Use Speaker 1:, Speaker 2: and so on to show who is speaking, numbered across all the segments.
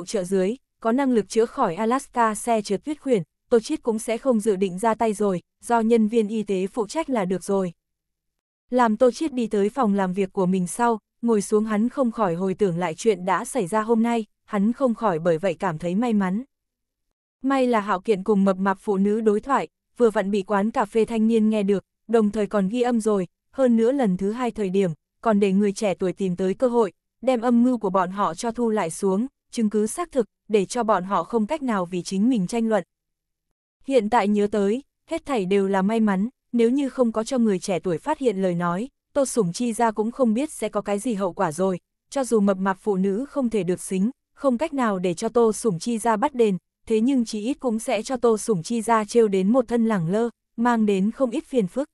Speaker 1: phụ trợ dưới, có năng lực chữa khỏi Alaska xe trượt tuyết khuyển, Tô Chiết cũng sẽ không dự định ra tay rồi, do nhân viên y tế phụ trách là được rồi. Làm Tô Chiết đi tới phòng làm việc của mình sau, ngồi xuống hắn không khỏi hồi tưởng lại chuyện đã xảy ra hôm nay, hắn không khỏi bởi vậy cảm thấy may mắn. May là hạo kiện cùng mập mạp phụ nữ đối thoại, vừa vặn bị quán cà phê thanh niên nghe được, đồng thời còn ghi âm rồi, hơn nữa lần thứ hai thời điểm, còn để người trẻ tuổi tìm tới cơ hội, đem âm mưu của bọn họ cho thu lại xuống, chứng cứ xác thực, để cho bọn họ không cách nào vì chính mình tranh luận. Hiện tại nhớ tới, hết thảy đều là may mắn, nếu như không có cho người trẻ tuổi phát hiện lời nói, Tô Sủng Chi ra cũng không biết sẽ có cái gì hậu quả rồi, cho dù mập mạp phụ nữ không thể được xính, không cách nào để cho Tô Sủng Chi ra bắt đền, thế nhưng chỉ ít cũng sẽ cho Tô Sủng Chi ra trêu đến một thân lẳng lơ, mang đến không ít phiền phức.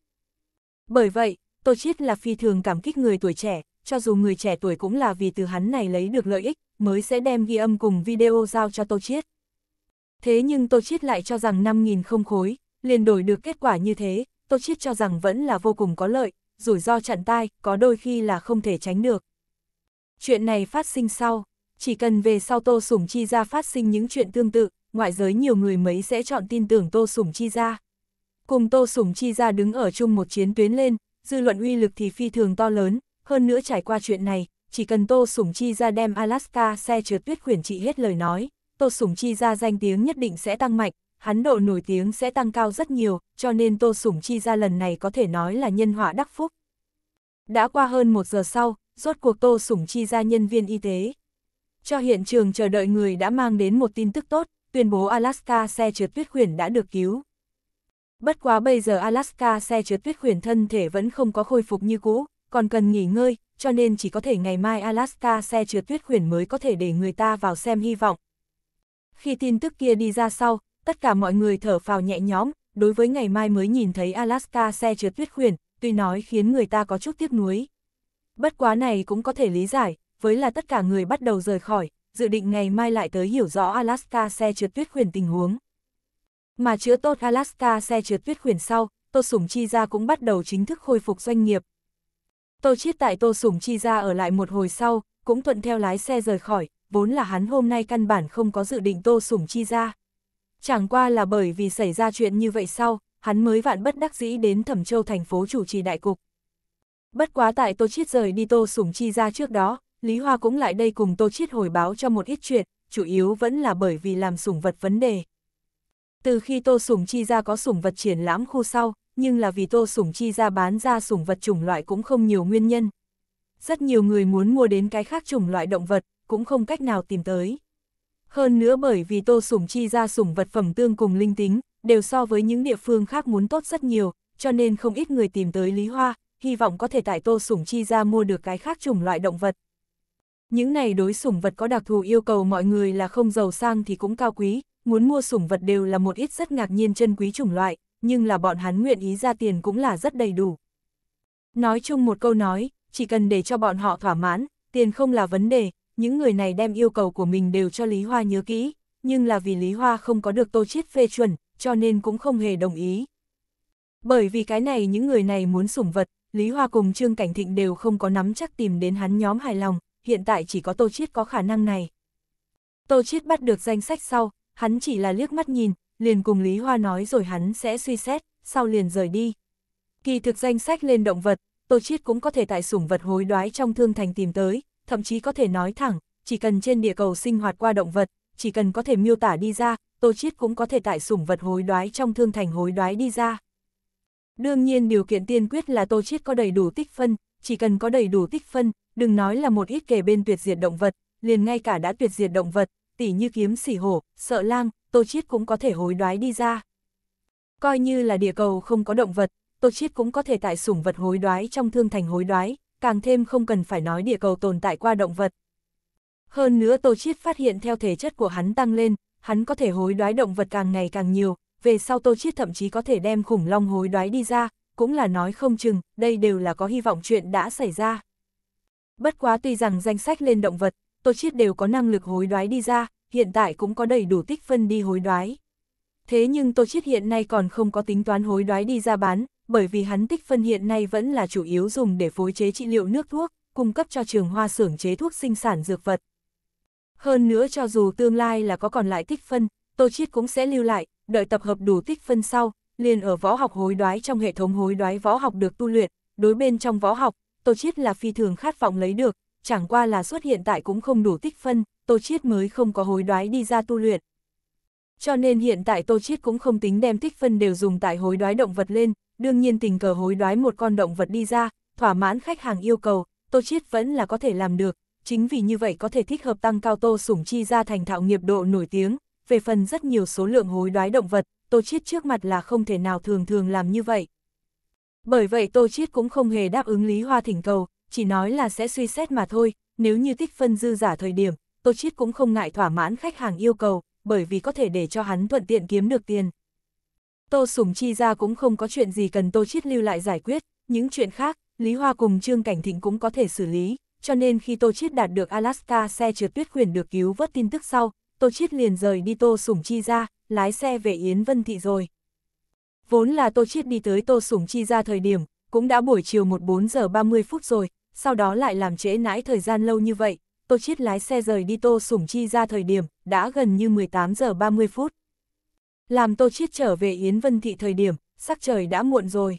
Speaker 1: Bởi vậy, Tô Chiết là phi thường cảm kích người tuổi trẻ, cho dù người trẻ tuổi cũng là vì từ hắn này lấy được lợi ích, mới sẽ đem ghi âm cùng video giao cho Tô Chiết. Thế nhưng Tô Chiết lại cho rằng 5.000 không khối, liền đổi được kết quả như thế, Tô Chiết cho rằng vẫn là vô cùng có lợi, rủi ro chặn tai, có đôi khi là không thể tránh được. Chuyện này phát sinh sau, chỉ cần về sau Tô Sủng Chi ra phát sinh những chuyện tương tự, ngoại giới nhiều người mấy sẽ chọn tin tưởng Tô Sủng Chi ra. Cùng Tô Sủng Chi ra đứng ở chung một chiến tuyến lên, dư luận uy lực thì phi thường to lớn, hơn nữa trải qua chuyện này, chỉ cần Tô Sủng Chi ra đem Alaska xe trượt tuyết khuyển trị hết lời nói, Tô Sủng Chi ra danh tiếng nhất định sẽ tăng mạnh, hắn độ nổi tiếng sẽ tăng cao rất nhiều, cho nên Tô Sủng Chi ra lần này có thể nói là nhân họa đắc phúc. Đã qua hơn một giờ sau, rốt cuộc Tô Sủng Chi ra nhân viên y tế. Cho hiện trường chờ đợi người đã mang đến một tin tức tốt, tuyên bố Alaska xe trượt tuyết khuyển đã được cứu. Bất quá bây giờ Alaska xe trượt tuyết khuyển thân thể vẫn không có khôi phục như cũ, còn cần nghỉ ngơi, cho nên chỉ có thể ngày mai Alaska xe trượt tuyết khuyển mới có thể để người ta vào xem hy vọng. Khi tin tức kia đi ra sau, tất cả mọi người thở phào nhẹ nhõm, đối với ngày mai mới nhìn thấy Alaska xe trượt tuyết khuyển, tuy nói khiến người ta có chút tiếc nuối. Bất quá này cũng có thể lý giải, với là tất cả người bắt đầu rời khỏi, dự định ngày mai lại tới hiểu rõ Alaska xe trượt tuyết khuyển tình huống. Mà chữa tốt Alaska xe trượt tuyết khuyển sau, Tô Sủng Chi ra cũng bắt đầu chính thức khôi phục doanh nghiệp, Tô Chiết tại Tô Sủng Chi ra ở lại một hồi sau, cũng thuận theo lái xe rời khỏi, vốn là hắn hôm nay căn bản không có dự định Tô Sủng Chi ra. Chẳng qua là bởi vì xảy ra chuyện như vậy sau, hắn mới vạn bất đắc dĩ đến Thẩm Châu thành phố chủ trì đại cục. Bất quá tại Tô Chiết rời đi Tô Sủng Chi ra trước đó, Lý Hoa cũng lại đây cùng Tô Chiết hồi báo cho một ít chuyện, chủ yếu vẫn là bởi vì làm sủng vật vấn đề. Từ khi Tô Sủng Chi ra có sủng vật triển lãm khu sau, nhưng là vì Tô Sủng Chi ra bán ra sủng vật chủng loại cũng không nhiều nguyên nhân. Rất nhiều người muốn mua đến cái khác chủng loại động vật, cũng không cách nào tìm tới. Hơn nữa bởi vì Tô Sủng Chi ra sủng vật phẩm tương cùng linh tính, đều so với những địa phương khác muốn tốt rất nhiều, cho nên không ít người tìm tới Lý Hoa, hy vọng có thể tại Tô Sủng Chi ra mua được cái khác chủng loại động vật. Những này đối sủng vật có đặc thù yêu cầu mọi người là không giàu sang thì cũng cao quý, muốn mua sủng vật đều là một ít rất ngạc nhiên chân quý chủng loại, nhưng là bọn hắn nguyện ý ra tiền cũng là rất đầy đủ. Nói chung một câu nói, chỉ cần để cho bọn họ thỏa mãn, tiền không là vấn đề, những người này đem yêu cầu của mình đều cho Lý Hoa nhớ kỹ, nhưng là vì Lý Hoa không có được tô chiết phê chuẩn, cho nên cũng không hề đồng ý. Bởi vì cái này những người này muốn sủng vật, Lý Hoa cùng Trương Cảnh Thịnh đều không có nắm chắc tìm đến hắn nhóm hài lòng, hiện tại chỉ có Tô Chiết có khả năng này. Tô Chiết bắt được danh sách sau, hắn chỉ là liếc mắt nhìn, liền cùng Lý Hoa nói rồi hắn sẽ suy xét, sau liền rời đi. Kỳ thực danh sách lên động vật, Tô Chiết cũng có thể tại sủng vật hối đoái trong thương thành tìm tới, thậm chí có thể nói thẳng, chỉ cần trên địa cầu sinh hoạt qua động vật, chỉ cần có thể miêu tả đi ra, Tô Chiết cũng có thể tại sủng vật hối đoái trong thương thành hối đoái đi ra. Đương nhiên điều kiện tiên quyết là Tô Chiết có đầy đủ tích phân, chỉ cần có đầy đủ tích phân, đừng nói là một ít kể bên tuyệt diệt động vật, liền ngay cả đã tuyệt diệt động vật, tỉ như kiếm sỉ hổ, sợ lang, Tô Chiết cũng có thể hối đoái đi ra. Coi như là địa cầu không có động vật, Tô Chiết cũng có thể tại sủng vật hối đoái trong thương thành hối đoái, càng thêm không cần phải nói địa cầu tồn tại qua động vật. Hơn nữa Tô Chiết phát hiện theo thể chất của hắn tăng lên, hắn có thể hối đoái động vật càng ngày càng nhiều, về sau Tô Chiết thậm chí có thể đem khủng long hối đoái đi ra, cũng là nói không chừng, đây đều là có hy vọng chuyện đã xảy ra. Bất quá tuy rằng danh sách lên động vật, Tô Chiết đều có năng lực hối đoái đi ra, hiện tại cũng có đầy đủ tích phân đi hối đoái. Thế nhưng Tô Chiết hiện nay còn không có tính toán hối đoái đi ra bán, bởi vì hắn tích phân hiện nay vẫn là chủ yếu dùng để phối chế trị liệu nước thuốc, cung cấp cho trường hoa xưởng chế thuốc sinh sản dược vật. Hơn nữa cho dù tương lai là có còn lại tích phân, Tô Chiết cũng sẽ lưu lại, đợi tập hợp đủ tích phân sau, liền ở võ học hối đoái trong hệ thống hối đoái võ học được tu luyện, đối bên trong võ học, Tô Chiết là phi thường khát vọng lấy được, chẳng qua là xuất hiện tại cũng không đủ tích phân, Tô Chiết mới không có hối đoái đi ra tu luyện. Cho nên hiện tại Tô Chiết cũng không tính đem tích phân đều dùng tại hối đoái động vật lên, đương nhiên tình cờ hối đoái một con động vật đi ra, thỏa mãn khách hàng yêu cầu, Tô Chiết vẫn là có thể làm được, chính vì như vậy có thể thích hợp tăng cao Tô Sủng Chi ra thành thạo nghiệp độ nổi tiếng, về phần rất nhiều số lượng hối đoái động vật, Tô Chiết trước mặt là không thể nào thường thường làm như vậy. Bởi vậy Tô Chiết cũng không hề đáp ứng Lý Hoa thỉnh cầu, chỉ nói là sẽ suy xét mà thôi, nếu như tích phân dư giả thời điểm, Tô Chiết cũng không ngại thỏa mãn khách hàng yêu cầu, bởi vì có thể để cho hắn thuận tiện kiếm được tiền. Tô Sủng Chi ra cũng không có chuyện gì cần Tô Chiết lưu lại giải quyết, những chuyện khác, Lý Hoa cùng Trương Cảnh Thịnh cũng có thể xử lý, cho nên khi Tô Chiết đạt được Alaska xe trượt tuyết quyền được cứu vớt tin tức sau, Tô Chiết liền rời đi Tô Sủng Chi ra, lái xe về Yến Vân Thị rồi. Vốn là Tô Chiết đi tới Tô Sủng Chi ra thời điểm, cũng đã buổi chiều một bốn giờ ba mươi phút rồi, sau đó lại làm trễ nãi thời gian lâu như vậy, Tô Chiết lái xe rời đi Tô Sủng Chi ra thời điểm, đã gần như 18 giờ 30 phút. Làm Tô Chiết trở về Yến Vân Thị thời điểm, sắc trời đã muộn rồi.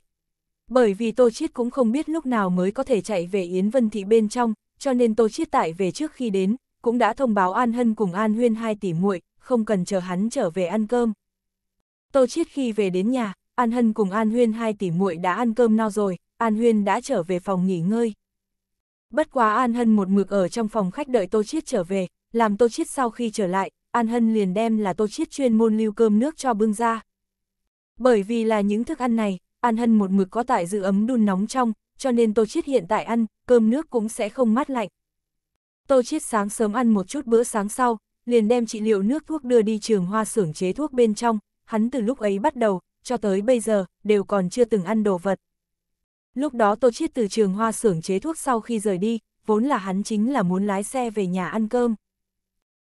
Speaker 1: Bởi vì Tô Chiết cũng không biết lúc nào mới có thể chạy về Yến Vân Thị bên trong, cho nên Tô Chiết tại về trước khi đến, cũng đã thông báo An Hân cùng An Huyên hai tỷ muội không cần chờ hắn trở về ăn cơm. Tô Chiết khi về đến nhà, An Hân cùng An Huyên hai tỷ muội đã ăn cơm no rồi, An Huyên đã trở về phòng nghỉ ngơi. Bất quá An Hân một mực ở trong phòng khách đợi Tô Chiết trở về, làm Tô Chiết sau khi trở lại, An Hân liền đem là Tô Chiết chuyên môn lưu cơm nước cho bưng ra. Bởi vì là những thức ăn này, An Hân một mực có tại giữ ấm đun nóng trong, cho nên Tô Chiết hiện tại ăn, cơm nước cũng sẽ không mát lạnh. Tô Chiết sáng sớm ăn một chút bữa sáng sau, liền đem trị liệu nước thuốc đưa đi trường hoa xưởng chế thuốc bên trong, hắn từ lúc ấy bắt đầu, cho tới bây giờ, đều còn chưa từng ăn đồ vật. Lúc đó Tô Chiết từ trường hoa xưởng chế thuốc sau khi rời đi, vốn là hắn chính là muốn lái xe về nhà ăn cơm.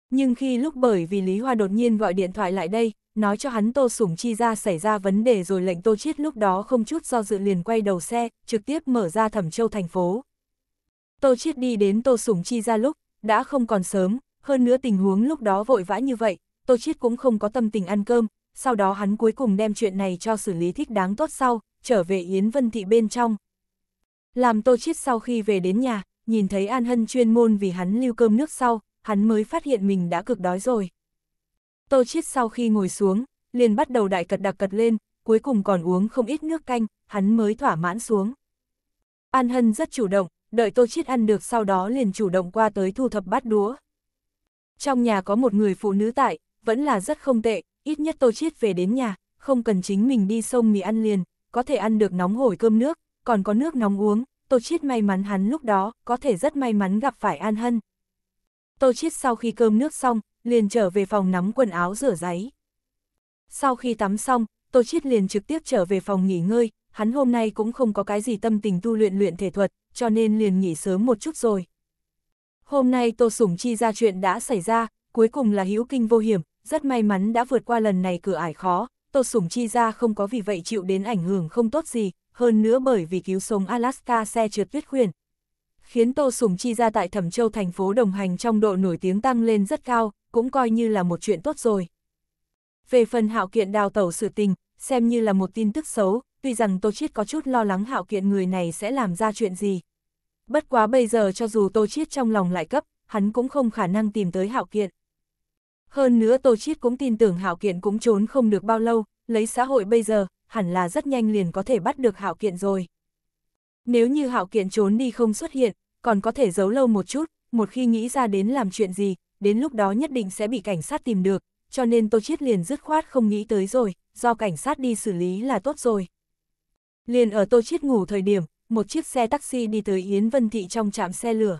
Speaker 1: Nhưng khi lúc bởi vì Lý Hoa đột nhiên gọi điện thoại lại đây, nói cho hắn Tô Sủng Chi ra xảy ra vấn đề rồi lệnh Tô Chiết lúc đó không chút do dự liền quay đầu xe, trực tiếp mở ra thẩm châu thành phố. Tô Chiết đi đến Tô Sủng Chi ra lúc, đã không còn sớm, hơn nữa tình huống lúc đó vội vã như vậy, Tô Chiết cũng không có tâm tình ăn cơm, sau đó hắn cuối cùng đem chuyện này cho xử lý thích đáng tốt sau, trở về Yến Vân Thị bên trong. Làm Tô Chiết sau khi về đến nhà, nhìn thấy An Hân chuyên môn vì hắn lưu cơm nước sau, hắn mới phát hiện mình đã cực đói rồi. Tô Chiết sau khi ngồi xuống, liền bắt đầu đại cật đặc cật lên, cuối cùng còn uống không ít nước canh, hắn mới thỏa mãn xuống. An Hân rất chủ động, đợi Tô Chiết ăn được sau đó liền chủ động qua tới thu thập bát đũa. Trong nhà có một người phụ nữ tại, vẫn là rất không tệ, ít nhất Tô Chiết về đến nhà, không cần chính mình đi sông mì ăn liền, có thể ăn được nóng hổi cơm nước, còn có nước nóng uống, Tô Chiết may mắn hắn lúc đó có thể rất may mắn gặp phải An Hân. Tô Chiết sau khi cơm nước xong, liền trở về phòng nắm quần áo rửa giấy. Sau khi tắm xong, Tô Chiết liền trực tiếp trở về phòng nghỉ ngơi, hắn hôm nay cũng không có cái gì tâm tình tu luyện luyện thể thuật, cho nên liền nghỉ sớm một chút rồi. Hôm nay Tô Sủng Chi ra chuyện đã xảy ra, cuối cùng là hữu kinh vô hiểm, rất may mắn đã vượt qua lần này cửa ải khó, Tô Sủng Chi ra không có vì vậy chịu đến ảnh hưởng không tốt gì, hơn nữa bởi vì cứu sống Alaska xe trượt tuyết khuyển. Khiến Tô Sủng Chi ra tại Thẩm Châu thành phố đồng hành trong độ nổi tiếng tăng lên rất cao, cũng coi như là một chuyện tốt rồi. Về phần hạo kiện đào tẩu sự tình, xem như là một tin tức xấu, tuy rằng Tô Chiết có chút lo lắng hạo kiện người này sẽ làm ra chuyện gì. Bất quá bây giờ cho dù Tô Chiết trong lòng lại cấp, hắn cũng không khả năng tìm tới hạo kiện. Hơn nữa Tô Chiết cũng tin tưởng hảo Kiện cũng trốn không được bao lâu, lấy xã hội bây giờ, hẳn là rất nhanh liền có thể bắt được hảo Kiện rồi. Nếu như hảo Kiện trốn đi không xuất hiện, còn có thể giấu lâu một chút, một khi nghĩ ra đến làm chuyện gì, đến lúc đó nhất định sẽ bị cảnh sát tìm được, cho nên Tô Chiết liền dứt khoát không nghĩ tới rồi, do cảnh sát đi xử lý là tốt rồi. Liền ở Tô Chiết ngủ thời điểm, một chiếc xe taxi đi tới Yến Vân Thị trong trạm xe lửa.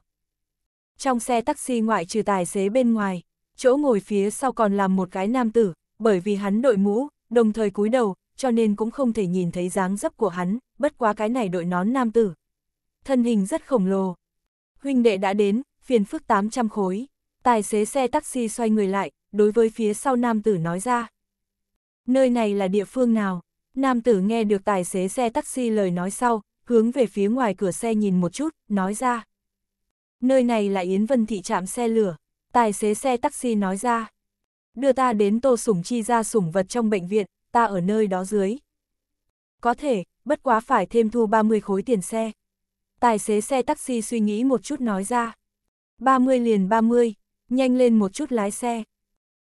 Speaker 1: Trong xe taxi ngoại trừ tài xế bên ngoài, chỗ ngồi phía sau còn làm một cái nam tử, bởi vì hắn đội mũ, đồng thời cúi đầu, cho nên cũng không thể nhìn thấy dáng dấp của hắn, bất quá cái này đội nón nam tử. Thân hình rất khổng lồ. Huynh đệ đã đến, phiền phức 800 khối. Tài xế xe taxi xoay người lại, đối với phía sau nam tử nói ra. Nơi này là địa phương nào? Nam tử nghe được tài xế xe taxi lời nói sau, hướng về phía ngoài cửa xe nhìn một chút, nói ra. Nơi này là Yến Vân Thị trạm xe lửa tài xế xe taxi nói ra. Đưa ta đến tô sủng chi ra sủng vật trong bệnh viện, ta ở nơi đó dưới. Có thể, bất quá phải thêm thu 30 khối tiền xe. Tài xế xe taxi suy nghĩ một chút nói ra. 30 liền 30, nhanh lên một chút lái xe.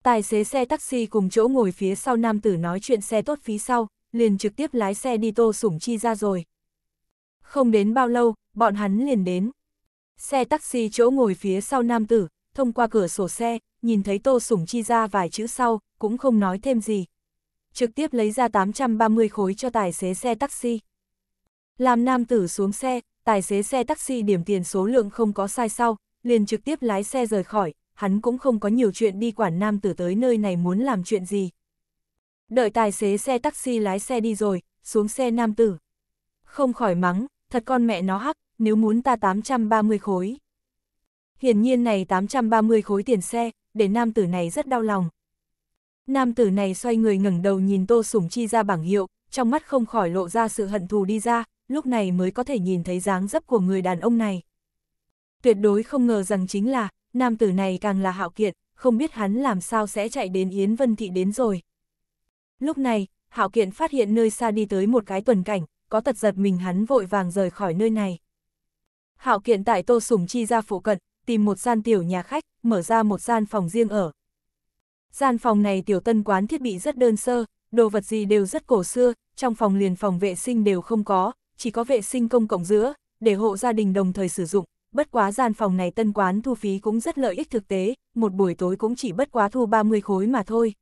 Speaker 1: Tài xế xe taxi cùng chỗ ngồi phía sau nam tử nói chuyện xe tốt phí sau, liền trực tiếp lái xe đi tô sủng chi ra rồi. Không đến bao lâu, bọn hắn liền đến. Xe taxi chỗ ngồi phía sau nam tử, thông qua cửa sổ xe, nhìn thấy Tô Sủng Chi ra vài chữ sau, cũng không nói thêm gì. Trực tiếp lấy ra 830 khối cho tài xế xe taxi. Làm nam tử xuống xe, tài xế xe taxi điểm tiền số lượng không có sai sau, liền trực tiếp lái xe rời khỏi, hắn cũng không có nhiều chuyện đi quản nam tử tới nơi này muốn làm chuyện gì. Đợi tài xế xe taxi lái xe đi rồi, xuống xe nam tử. Không khỏi mắng, thật con mẹ nó hắc, nếu muốn ta 830 khối, Hiển nhiên này 830 khối tiền xe, để nam tử này rất đau lòng. Nam tử này xoay người ngẩng đầu nhìn Tô Sủng Chi ra bảng hiệu, trong mắt không khỏi lộ ra sự hận thù đi ra, lúc này mới có thể nhìn thấy dáng dấp của người đàn ông này. Tuyệt đối không ngờ rằng chính là, nam tử này càng là hạo kiện, không biết hắn làm sao sẽ chạy đến Yến Vân Thị đến rồi. Lúc này, hạo kiện phát hiện nơi xa đi tới một cái tuần cảnh, có tật giật mình hắn vội vàng rời khỏi nơi này. Hạo kiện tại Tô Sủng Chi ra phụ cận, tìm một gian tiểu nhà khách, mở ra một gian phòng riêng ở. Gian phòng này tiểu tân quán thiết bị rất đơn sơ, đồ vật gì đều rất cổ xưa, trong phòng liền phòng vệ sinh đều không có, chỉ có vệ sinh công cộng giữa, để hộ gia đình đồng thời sử dụng. Bất quá gian phòng này tân quán thu phí cũng rất lợi ích thực tế, một buổi tối cũng chỉ bất quá thu 30 khối mà thôi.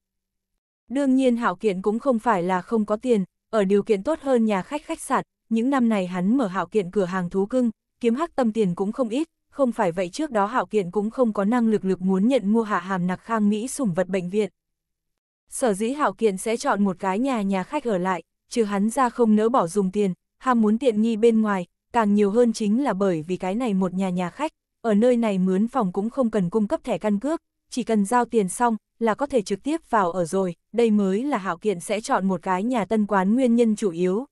Speaker 1: Đương nhiên hạo kiện cũng không phải là không có tiền, ở điều kiện tốt hơn nhà khách khách sạn, những năm này hắn mở hạo kiện cửa hàng thú cưng, kiếm hắc tâm tiền cũng không ít, không phải vậy trước đó Hạo Kiện cũng không có năng lực lực muốn nhận mua hạ hàm nặc khang Mỹ sủng vật bệnh viện. Sở dĩ Hạo Kiện sẽ chọn một cái nhà nhà khách ở lại, trừ hắn ra không nỡ bỏ dùng tiền, ham muốn tiện nghi bên ngoài, càng nhiều hơn chính là bởi vì cái này một nhà nhà khách, ở nơi này mướn phòng cũng không cần cung cấp thẻ căn cước, chỉ cần giao tiền xong là có thể trực tiếp vào ở rồi, đây mới là Hạo Kiện sẽ chọn một cái nhà tân quán nguyên nhân chủ yếu.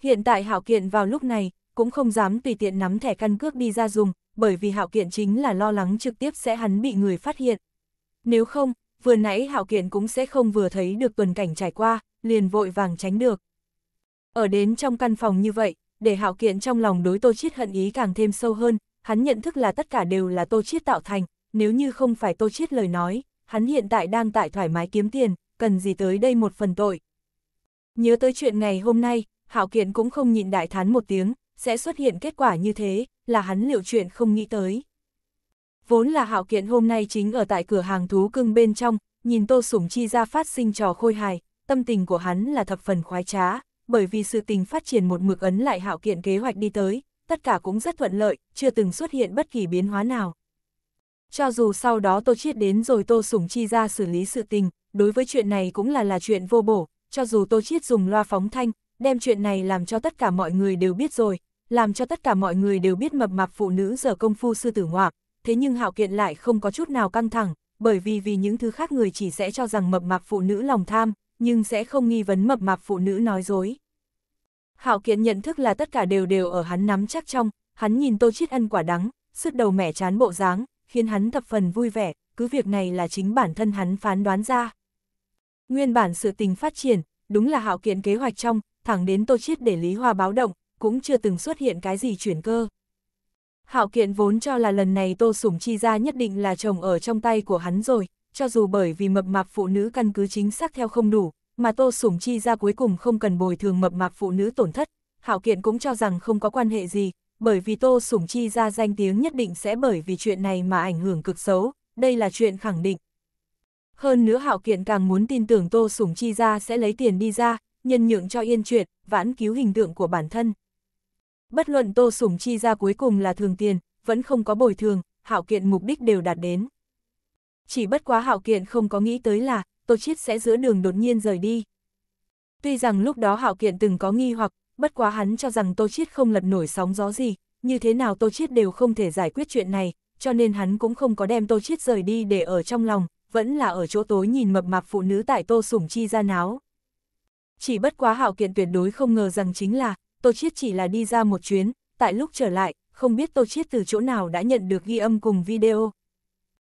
Speaker 1: Hiện tại Hạo Kiện vào lúc này, cũng không dám tùy tiện nắm thẻ căn cước đi ra dùng, bởi vì Hạo Kiện chính là lo lắng trực tiếp sẽ hắn bị người phát hiện. Nếu không, vừa nãy Hạo Kiện cũng sẽ không vừa thấy được tuần cảnh trải qua, liền vội vàng tránh được. Ở đến trong căn phòng như vậy, để Hạo Kiện trong lòng đối Tô Chiết hận ý càng thêm sâu hơn, hắn nhận thức là tất cả đều là Tô Chiết tạo thành, nếu như không phải Tô Chiết lời nói, hắn hiện tại đang tại thoải mái kiếm tiền, cần gì tới đây một phần tội. Nhớ tới chuyện ngày hôm nay, Hạo Kiện cũng không nhịn đại thán một tiếng, sẽ xuất hiện kết quả như thế, là hắn liệu chuyện không nghĩ tới. Vốn là hạo kiện hôm nay chính ở tại cửa hàng thú cưng bên trong, nhìn Tô Sủng Chi ra phát sinh trò khôi hài, tâm tình của hắn là thập phần khoái trá, bởi vì sự tình phát triển một mực ấn lại hạo kiện kế hoạch đi tới, tất cả cũng rất thuận lợi, chưa từng xuất hiện bất kỳ biến hóa nào. Cho dù sau đó Tô Chiết đến rồi Tô Sủng Chi ra xử lý sự tình, đối với chuyện này cũng là là chuyện vô bổ, cho dù Tô Chiết dùng loa phóng thanh, đem chuyện này làm cho tất cả mọi người đều biết rồi, làm cho tất cả mọi người đều biết mập mạp phụ nữ giờ công phu sư tử ngoạm, thế nhưng hạo kiện lại không có chút nào căng thẳng, bởi vì vì những thứ khác người chỉ sẽ cho rằng mập mạp phụ nữ lòng tham, nhưng sẽ không nghi vấn mập mạp phụ nữ nói dối. Hạo kiện nhận thức là tất cả đều đều ở hắn nắm chắc trong, hắn nhìn tô chiết ăn quả đắng, sứt đầu mẻ chán bộ dáng, khiến hắn thập phần vui vẻ, cứ việc này là chính bản thân hắn phán đoán ra. Nguyên bản sự tình phát triển, đúng là hạo kiện kế hoạch trong, thẳng đến tô chiết để Lý Hoa báo động, cũng chưa từng xuất hiện cái gì chuyển cơ. Hạo kiện vốn cho là lần này Tô Sủng Chi ra nhất định là chồng ở trong tay của hắn rồi, cho dù bởi vì mập mạp phụ nữ căn cứ chính xác theo không đủ, mà Tô Sủng Chi ra cuối cùng không cần bồi thường mập mạp phụ nữ tổn thất, Hạo kiện cũng cho rằng không có quan hệ gì, bởi vì Tô Sủng Chi ra danh tiếng nhất định sẽ bởi vì chuyện này mà ảnh hưởng cực xấu, đây là chuyện khẳng định. Hơn nữa Hạo Kiện càng muốn tin tưởng Tô Sủng Chi ra sẽ lấy tiền đi ra, nhân nhượng cho yên chuyện, vãn cứu hình tượng của bản thân. Bất luận Tô Sủng chi ra cuối cùng là thường tiền, vẫn không có bồi thường, hạo kiện mục đích đều đạt đến. Chỉ bất quá hạo kiện không có nghĩ tới là, Tô Chiết sẽ giữa đường đột nhiên rời đi. Tuy rằng lúc đó hạo kiện từng có nghi hoặc, bất quá hắn cho rằng Tô Chiết không lật nổi sóng gió gì, như thế nào Tô Chiết đều không thể giải quyết chuyện này, cho nên hắn cũng không có đem Tô Chiết rời đi để ở trong lòng, vẫn là ở chỗ tối nhìn mập mạp phụ nữ tại Tô Sủng Chi ra náo. Chỉ bất quá hạo kiện tuyệt đối không ngờ rằng chính là, Tô Chiết chỉ là đi ra một chuyến, tại lúc trở lại, không biết Tô Chiết từ chỗ nào đã nhận được ghi âm cùng video.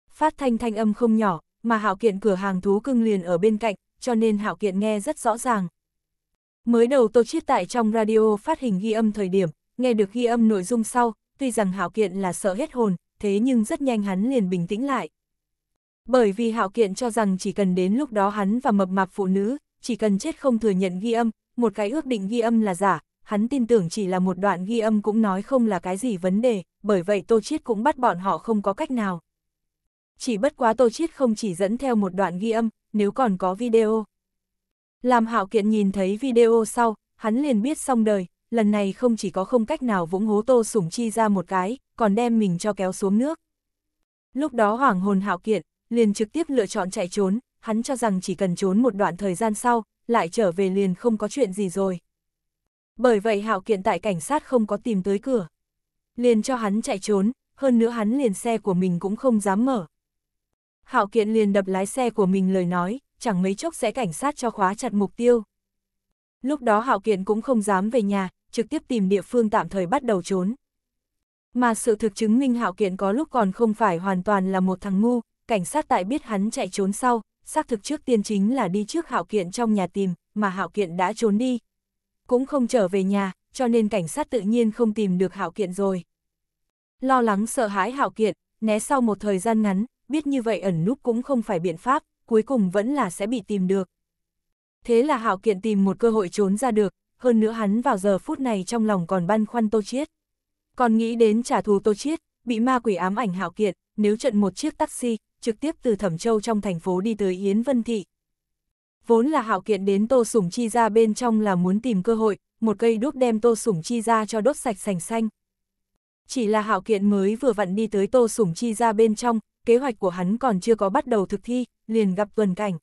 Speaker 1: Phát thanh thanh âm không nhỏ, mà Hạo Kiện cửa hàng thú cưng liền ở bên cạnh, cho nên Hạo Kiện nghe rất rõ ràng. Mới đầu Tô Chiết tại trong radio phát hình ghi âm thời điểm, nghe được ghi âm nội dung sau, tuy rằng Hạo Kiện là sợ hết hồn, thế nhưng rất nhanh hắn liền bình tĩnh lại. Bởi vì Hạo Kiện cho rằng chỉ cần đến lúc đó hắn và mập mạp phụ nữ, chỉ cần chết không thừa nhận ghi âm, một cái ước định ghi âm là giả, hắn tin tưởng chỉ là một đoạn ghi âm cũng nói không là cái gì vấn đề, bởi vậy Tô Chiết cũng bắt bọn họ không có cách nào. Chỉ bất quá Tô Chiết không chỉ dẫn theo một đoạn ghi âm, nếu còn có video. Làm Hạo Kiện nhìn thấy video sau, hắn liền biết xong đời, lần này không chỉ có không cách nào vũng hố Tô Sủng Chi ra một cái, còn đem mình cho kéo xuống nước. Lúc đó hoảng hồn Hạo Kiện, liền trực tiếp lựa chọn chạy trốn, hắn cho rằng chỉ cần trốn một đoạn thời gian sau, lại trở về liền không có chuyện gì rồi. Bởi vậy Hạo Kiện tại cảnh sát không có tìm tới cửa. Liền cho hắn chạy trốn, hơn nữa hắn liền xe của mình cũng không dám mở. Hạo Kiện liền đập lái xe của mình lời nói, chẳng mấy chốc sẽ cảnh sát cho khóa chặt mục tiêu. Lúc đó Hạo Kiện cũng không dám về nhà, trực tiếp tìm địa phương tạm thời bắt đầu trốn. Mà sự thực chứng minh Hạo Kiện có lúc còn không phải hoàn toàn là một thằng ngu, cảnh sát tại biết hắn chạy trốn sau, xác thực trước tiên chính là đi trước Hạo Kiện trong nhà tìm, mà Hạo Kiện đã trốn đi, cũng không trở về nhà, cho nên cảnh sát tự nhiên không tìm được Hạo Kiện rồi. Lo lắng sợ hãi Hạo Kiện, né sau một thời gian ngắn, biết như vậy ẩn núp cũng không phải biện pháp, cuối cùng vẫn là sẽ bị tìm được. Thế là Hạo Kiện tìm một cơ hội trốn ra được, hơn nữa hắn vào giờ phút này trong lòng còn băn khoăn Tô Chiết. Còn nghĩ đến trả thù Tô Chiết, bị ma quỷ ám ảnh Hạo Kiện, nếu trận một chiếc taxi, trực tiếp từ Thẩm Châu trong thành phố đi tới Yến Vân Thị, Vốn là hạo kiện đến Tô Sủng Chi ra bên trong là muốn tìm cơ hội, một cây đúc đem Tô Sủng Chi ra cho đốt sạch sành xanh. Chỉ là hạo kiện mới vừa vặn đi tới Tô Sủng Chi ra bên trong, kế hoạch của hắn còn chưa có bắt đầu thực thi, liền gặp tuần cảnh.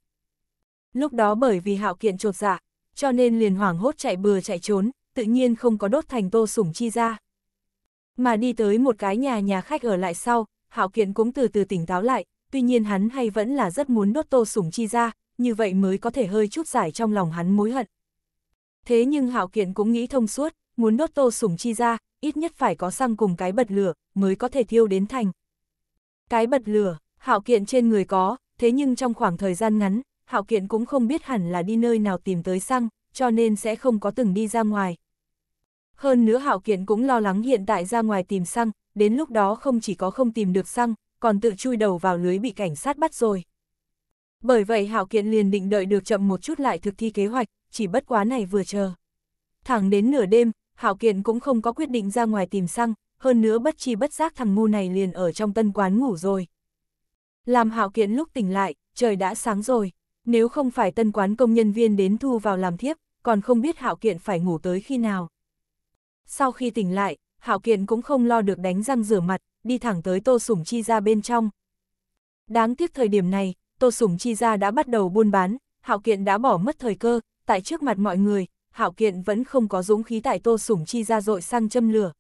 Speaker 1: Lúc đó bởi vì hạo kiện trột dạ, cho nên liền hoảng hốt chạy bừa chạy trốn, tự nhiên không có đốt thành Tô Sủng Chi ra. Mà đi tới một cái nhà nhà khách ở lại sau, hạo kiện cũng từ từ tỉnh táo lại, tuy nhiên hắn hay vẫn là rất muốn đốt Tô Sủng Chi ra, như vậy mới có thể hơi chút giải trong lòng hắn mối hận. Thế nhưng Hạo Kiện cũng nghĩ thông suốt, muốn đốt tô sủng chi ra, ít nhất phải có xăng cùng cái bật lửa, mới có thể thiêu đến thành. Cái bật lửa, Hạo Kiện trên người có, thế nhưng trong khoảng thời gian ngắn, Hạo Kiện cũng không biết hẳn là đi nơi nào tìm tới xăng, cho nên sẽ không có từng đi ra ngoài. Hơn nữa Hạo Kiện cũng lo lắng hiện tại ra ngoài tìm xăng, đến lúc đó không chỉ có không tìm được xăng, còn tự chui đầu vào lưới bị cảnh sát bắt rồi. Bởi vậy Hạo Kiện liền định đợi được chậm một chút lại thực thi kế hoạch, chỉ bất quá này vừa chờ. Thẳng đến nửa đêm, Hạo Kiện cũng không có quyết định ra ngoài tìm xăng, hơn nữa bất chi bất giác thằng ngu này liền ở trong tân quán ngủ rồi. Làm Hạo Kiện lúc tỉnh lại, trời đã sáng rồi, nếu không phải tân quán công nhân viên đến thu vào làm thiếp, còn không biết Hạo Kiện phải ngủ tới khi nào. Sau khi tỉnh lại, Hạo Kiện cũng không lo được đánh răng rửa mặt, đi thẳng tới Tô Sủng Chi ra bên trong. Đáng tiếc thời điểm này, Tô Sủng Chi Gia đã bắt đầu buôn bán, Hạo Kiện đã bỏ mất thời cơ, tại trước mặt mọi người, Hạo Kiện vẫn không có dũng khí tại Tô Sủng Chi Gia dội sang châm lửa.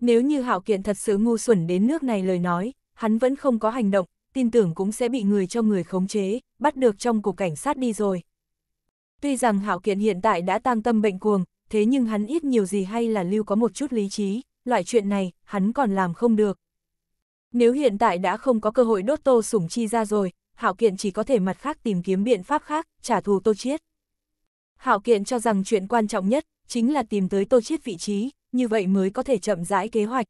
Speaker 1: Nếu như Hạo Kiện thật sự ngu xuẩn đến nước này lời nói, hắn vẫn không có hành động, tin tưởng cũng sẽ bị người cho người khống chế, bắt được trong cục cảnh sát đi rồi. Tuy rằng Hạo Kiện hiện tại đã tăng tâm bệnh cuồng, thế nhưng hắn ít nhiều gì hay là lưu có một chút lý trí, loại chuyện này, hắn còn làm không được. Nếu hiện tại đã không có cơ hội đốt tô sủng chi ra rồi, Hạo Kiện chỉ có thể mặt khác tìm kiếm biện pháp khác, trả thù Tô Chiết. Hạo Kiện cho rằng chuyện quan trọng nhất chính là tìm tới Tô Chiết vị trí, như vậy mới có thể chậm rãi kế hoạch.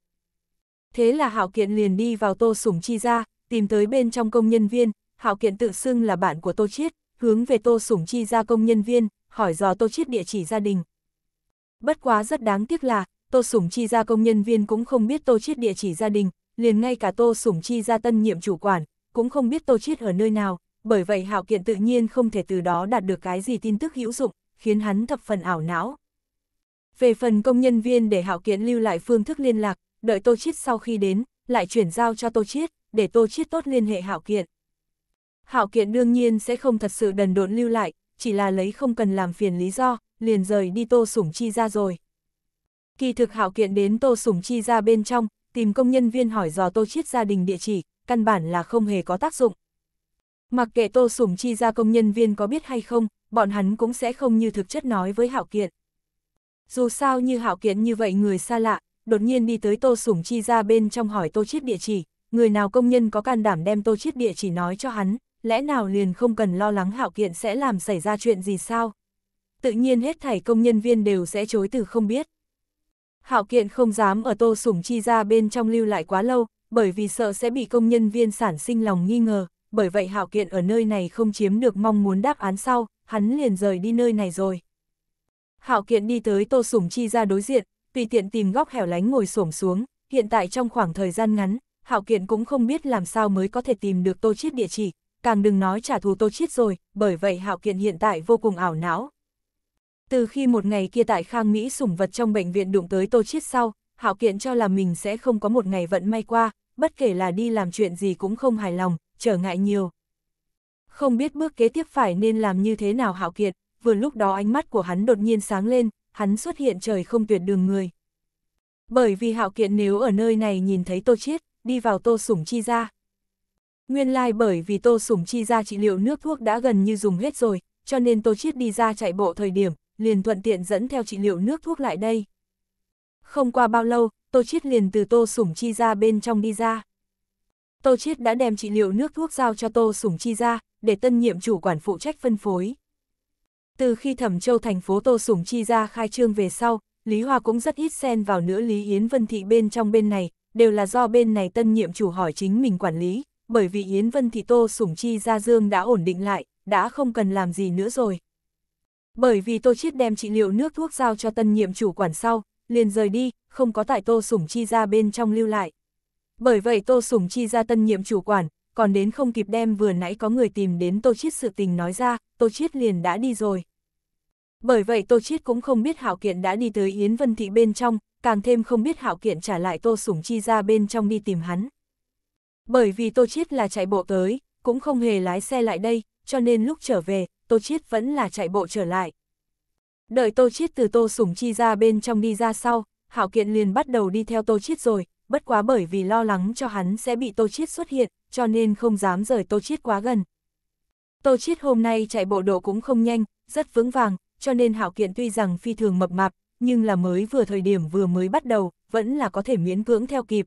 Speaker 1: Thế là Hạo Kiện liền đi vào Tô Sủng Chi ra, tìm tới bên trong công nhân viên, Hạo Kiện tự xưng là bạn của Tô Chiết, hướng về Tô Sủng Chi ra công nhân viên, hỏi dò Tô Chiết địa chỉ gia đình. Bất quá rất đáng tiếc là, Tô Sủng Chi ra công nhân viên cũng không biết Tô Chiết địa chỉ gia đình, liền ngay cả Tô Sủng Chi ra tân nhiệm chủ quản cũng không biết Tô Chiết ở nơi nào, bởi vậy Hạo Kiện tự nhiên không thể từ đó đạt được cái gì tin tức hữu dụng, khiến hắn thập phần ảo não. Về phần công nhân viên để Hạo Kiện lưu lại phương thức liên lạc, đợi Tô Chiết sau khi đến, lại chuyển giao cho Tô Chiết, để Tô Chiết tốt liên hệ Hạo Kiện. Hạo Kiện đương nhiên sẽ không thật sự đần độn lưu lại, chỉ là lấy không cần làm phiền lý do, liền rời đi Tô Sủng Chi ra rồi. Kỳ thực Hạo Kiện đến Tô Sủng Chi ra bên trong, tìm công nhân viên hỏi dò Tô Chiết gia đình địa chỉ, căn bản là không hề có tác dụng. Mặc kệ Tô Sủng Chi ra công nhân viên có biết hay không, bọn hắn cũng sẽ không như thực chất nói với Hạo Kiện. Dù sao như Hạo Kiện như vậy người xa lạ, đột nhiên đi tới Tô Sủng Chi ra bên trong hỏi Tô Chiết địa chỉ, người nào công nhân có can đảm đem Tô Chiết địa chỉ nói cho hắn, lẽ nào liền không cần lo lắng Hạo Kiện sẽ làm xảy ra chuyện gì sao? Tự nhiên hết thảy công nhân viên đều sẽ chối từ không biết. Hạo Kiện không dám ở Tô Sủng Chi ra bên trong lưu lại quá lâu, bởi vì sợ sẽ bị công nhân viên sản sinh lòng nghi ngờ, bởi vậy Hạo Kiện ở nơi này không chiếm được mong muốn đáp án sau, hắn liền rời đi nơi này rồi. Hạo Kiện đi tới Tô Sủng Chi ra đối diện, tùy tiện tìm góc hẻo lánh ngồi xổm xuống, hiện tại trong khoảng thời gian ngắn, Hạo Kiện cũng không biết làm sao mới có thể tìm được Tô Chiết địa chỉ, càng đừng nói trả thù Tô Chiết rồi, bởi vậy Hạo Kiện hiện tại vô cùng ảo não. Từ khi một ngày kia tại Khang Mỹ sủng vật trong bệnh viện đụng tới Tô Chiết sau, Hạo Kiện cho là mình sẽ không có một ngày vận may qua, bất kể là đi làm chuyện gì cũng không hài lòng, trở ngại nhiều. Không biết bước kế tiếp phải nên làm như thế nào Hạo Kiện, vừa lúc đó ánh mắt của hắn đột nhiên sáng lên, hắn xuất hiện trời không tuyệt đường người. Bởi vì Hạo Kiện nếu ở nơi này nhìn thấy Tô Chiết, đi vào Tô Sủng Chi gia, Nguyên lai like bởi vì Tô Sủng Chi gia trị liệu nước thuốc đã gần như dùng hết rồi, cho nên Tô Chiết đi ra chạy bộ thời điểm, liền thuận tiện dẫn theo trị liệu nước thuốc lại đây. Không qua bao lâu, Tô Chiết liền từ Tô Sủng Chi ra bên trong đi ra. Tô Chiết đã đem trị liệu nước thuốc giao cho Tô Sủng Chi ra, để tân nhiệm chủ quản phụ trách phân phối. Từ khi Thẩm Châu thành phố Tô Sủng Chi ra khai trương về sau, Lý Hoa cũng rất ít xen vào nữa Lý Yến Vân Thị bên trong bên này, đều là do bên này tân nhiệm chủ hỏi chính mình quản lý, bởi vì Yến Vân Thị Tô Sủng Chi ra dương đã ổn định lại, đã không cần làm gì nữa rồi. Bởi vì Tô Chiết đem trị liệu nước thuốc giao cho tân nhiệm chủ quản sau, liền rời đi, không có tại Tô Sủng Chi ra bên trong lưu lại. Bởi vậy Tô Sủng Chi ra tân nhiệm chủ quản, còn đến không kịp đem vừa nãy có người tìm đến Tô Chiết sự tình nói ra, Tô Chiết liền đã đi rồi. Bởi vậy Tô Chiết cũng không biết hảo Kiện đã đi tới Yến Vân Thị bên trong, càng thêm không biết hảo Kiện trả lại Tô Sủng Chi ra bên trong đi tìm hắn. Bởi vì Tô Chiết là chạy bộ tới, cũng không hề lái xe lại đây, cho nên lúc trở về, Tô Chiết vẫn là chạy bộ trở lại. Đợi Tô Chiết từ Tô Sủng Chi ra bên trong đi ra sau, Hảo Kiện liền bắt đầu đi theo Tô Chiết rồi, bất quá bởi vì lo lắng cho hắn sẽ bị Tô Chiết xuất hiện, cho nên không dám rời Tô Chiết quá gần. Tô Chiết hôm nay chạy bộ độ cũng không nhanh, rất vững vàng, cho nên Hảo Kiện tuy rằng phi thường mập mạp, nhưng là mới vừa thời điểm vừa mới bắt đầu, vẫn là có thể miễn cưỡng theo kịp.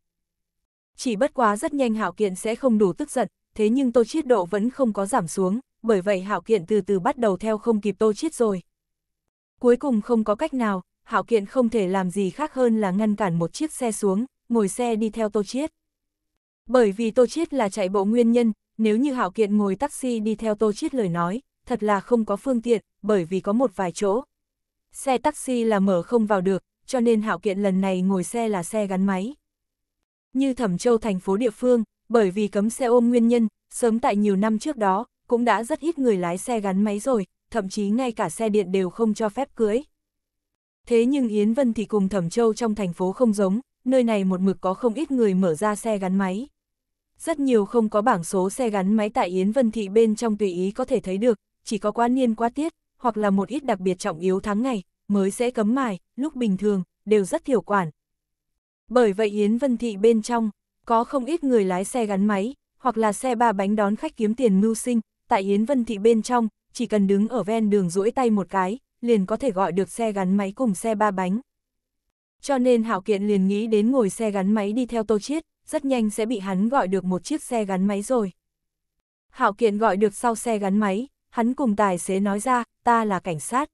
Speaker 1: Chỉ bất quá rất nhanh Hảo Kiện sẽ không đủ tức giận, thế nhưng Tô Chiết độ vẫn không có giảm xuống, bởi vậy Hảo Kiện từ từ bắt đầu theo không kịp Tô Chiết rồi. Cuối cùng không có cách nào, Hạo Kiện không thể làm gì khác hơn là ngăn cản một chiếc xe xuống, ngồi xe đi theo Tô Chiết. Bởi vì Tô Chiết là chạy bộ nguyên nhân, nếu như Hạo Kiện ngồi taxi đi theo Tô Chiết lời nói, thật là không có phương tiện, bởi vì có một vài chỗ. Xe taxi là mở không vào được, cho nên Hạo Kiện lần này ngồi xe là xe gắn máy. Như Thẩm Châu thành phố địa phương, bởi vì cấm xe ôm nguyên nhân, sớm tại nhiều năm trước đó, cũng đã rất ít người lái xe gắn máy rồi, thậm chí ngay cả xe điện đều không cho phép cưới. Thế nhưng Yến Vân thì cùng Thẩm Châu trong thành phố không giống, nơi này một mực có không ít người mở ra xe gắn máy. Rất nhiều không có bảng số xe gắn máy tại Yến Vân Thị bên trong tùy ý có thể thấy được, chỉ có quá niên quá tiết, hoặc là một ít đặc biệt trọng yếu tháng ngày, mới sẽ cấm mài, lúc bình thường, đều rất thiểu quản. Bởi vậy Yến Vân Thị bên trong, có không ít người lái xe gắn máy, hoặc là xe ba bánh đón khách kiếm tiền mưu sinh, tại Yến Vân Thị bên trong, chỉ cần đứng ở ven đường duỗi tay một cái, liền có thể gọi được xe gắn máy cùng xe ba bánh. Cho nên Hạo Kiện liền nghĩ đến ngồi xe gắn máy đi theo Tô Chiết, rất nhanh sẽ bị hắn gọi được một chiếc xe gắn máy rồi. Hạo Kiện gọi được sau xe gắn máy, hắn cùng tài xế nói ra, ta là cảnh sát.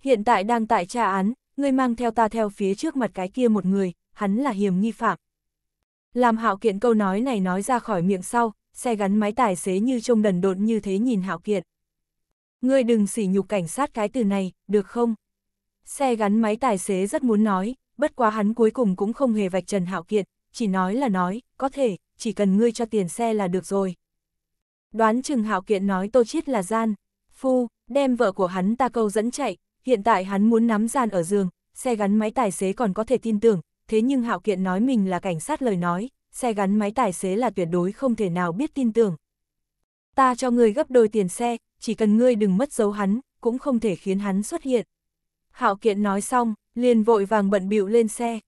Speaker 1: Hiện tại đang tại tra án, ngươi mang theo ta theo phía trước mặt cái kia một người, hắn là hiểm nghi phạm. Làm Hạo Kiện câu nói này nói ra khỏi miệng sau, xe gắn máy tài xế như trông đần độn như thế nhìn Hạo Kiện. Ngươi đừng sỉ nhục cảnh sát cái từ này, được không? Xe gắn máy tài xế rất muốn nói, bất quá hắn cuối cùng cũng không hề vạch trần hạo kiện, chỉ nói là nói, có thể, chỉ cần ngươi cho tiền xe là được rồi. Đoán chừng hạo kiện nói tô chiết là gian, phu, đem vợ của hắn ta câu dẫn chạy, hiện tại hắn muốn nắm gian ở giường, xe gắn máy tài xế còn có thể tin tưởng, thế nhưng hạo kiện nói mình là cảnh sát lời nói, xe gắn máy tài xế là tuyệt đối không thể nào biết tin tưởng. Ta cho ngươi gấp đôi tiền xe, chỉ cần ngươi đừng mất dấu hắn, cũng không thể khiến hắn xuất hiện. Hạo kiện nói xong, liền vội vàng bận bịu lên xe.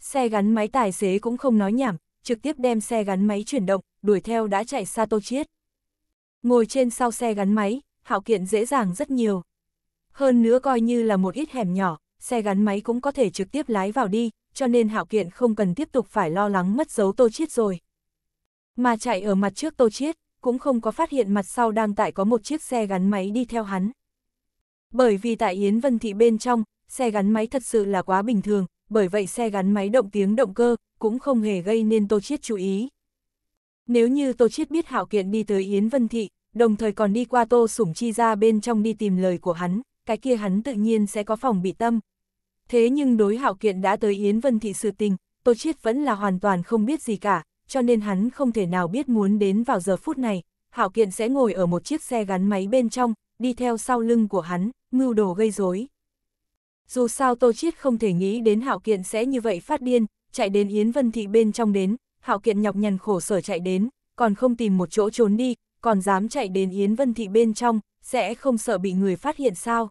Speaker 1: Xe gắn máy tài xế cũng không nói nhảm, trực tiếp đem xe gắn máy chuyển động, đuổi theo đã chạy xa tô chiết. Ngồi trên sau xe gắn máy, hạo kiện dễ dàng rất nhiều. Hơn nữa coi như là một ít hẻm nhỏ, xe gắn máy cũng có thể trực tiếp lái vào đi, cho nên hạo kiện không cần tiếp tục phải lo lắng mất dấu tô chiết rồi. Mà chạy ở mặt trước tô chiết, cũng không có phát hiện mặt sau đang tại có một chiếc xe gắn máy đi theo hắn. Bởi vì tại Yến Vân Thị bên trong, xe gắn máy thật sự là quá bình thường, bởi vậy xe gắn máy động tiếng động cơ, cũng không hề gây nên Tô Chiết chú ý. Nếu như Tô Chiết biết Hạo Kiện đi tới Yến Vân Thị, đồng thời còn đi qua Tô Sủng Chi ra bên trong đi tìm lời của hắn, cái kia hắn tự nhiên sẽ có phòng bị tâm. Thế nhưng đối Hạo Kiện đã tới Yến Vân Thị sự tình, Tô Chiết vẫn là hoàn toàn không biết gì cả, cho nên hắn không thể nào biết muốn đến vào giờ phút này, Hảo Kiện sẽ ngồi ở một chiếc xe gắn máy bên trong, đi theo sau lưng của hắn, mưu đồ gây rối. Dù sao Tô Chiết không thể nghĩ đến Hảo Kiện sẽ như vậy phát điên, chạy đến Yến Vân Thị bên trong đến, Hảo Kiện nhọc nhằn khổ sở chạy đến, còn không tìm một chỗ trốn đi, còn dám chạy đến Yến Vân Thị bên trong, sẽ không sợ bị người phát hiện sao.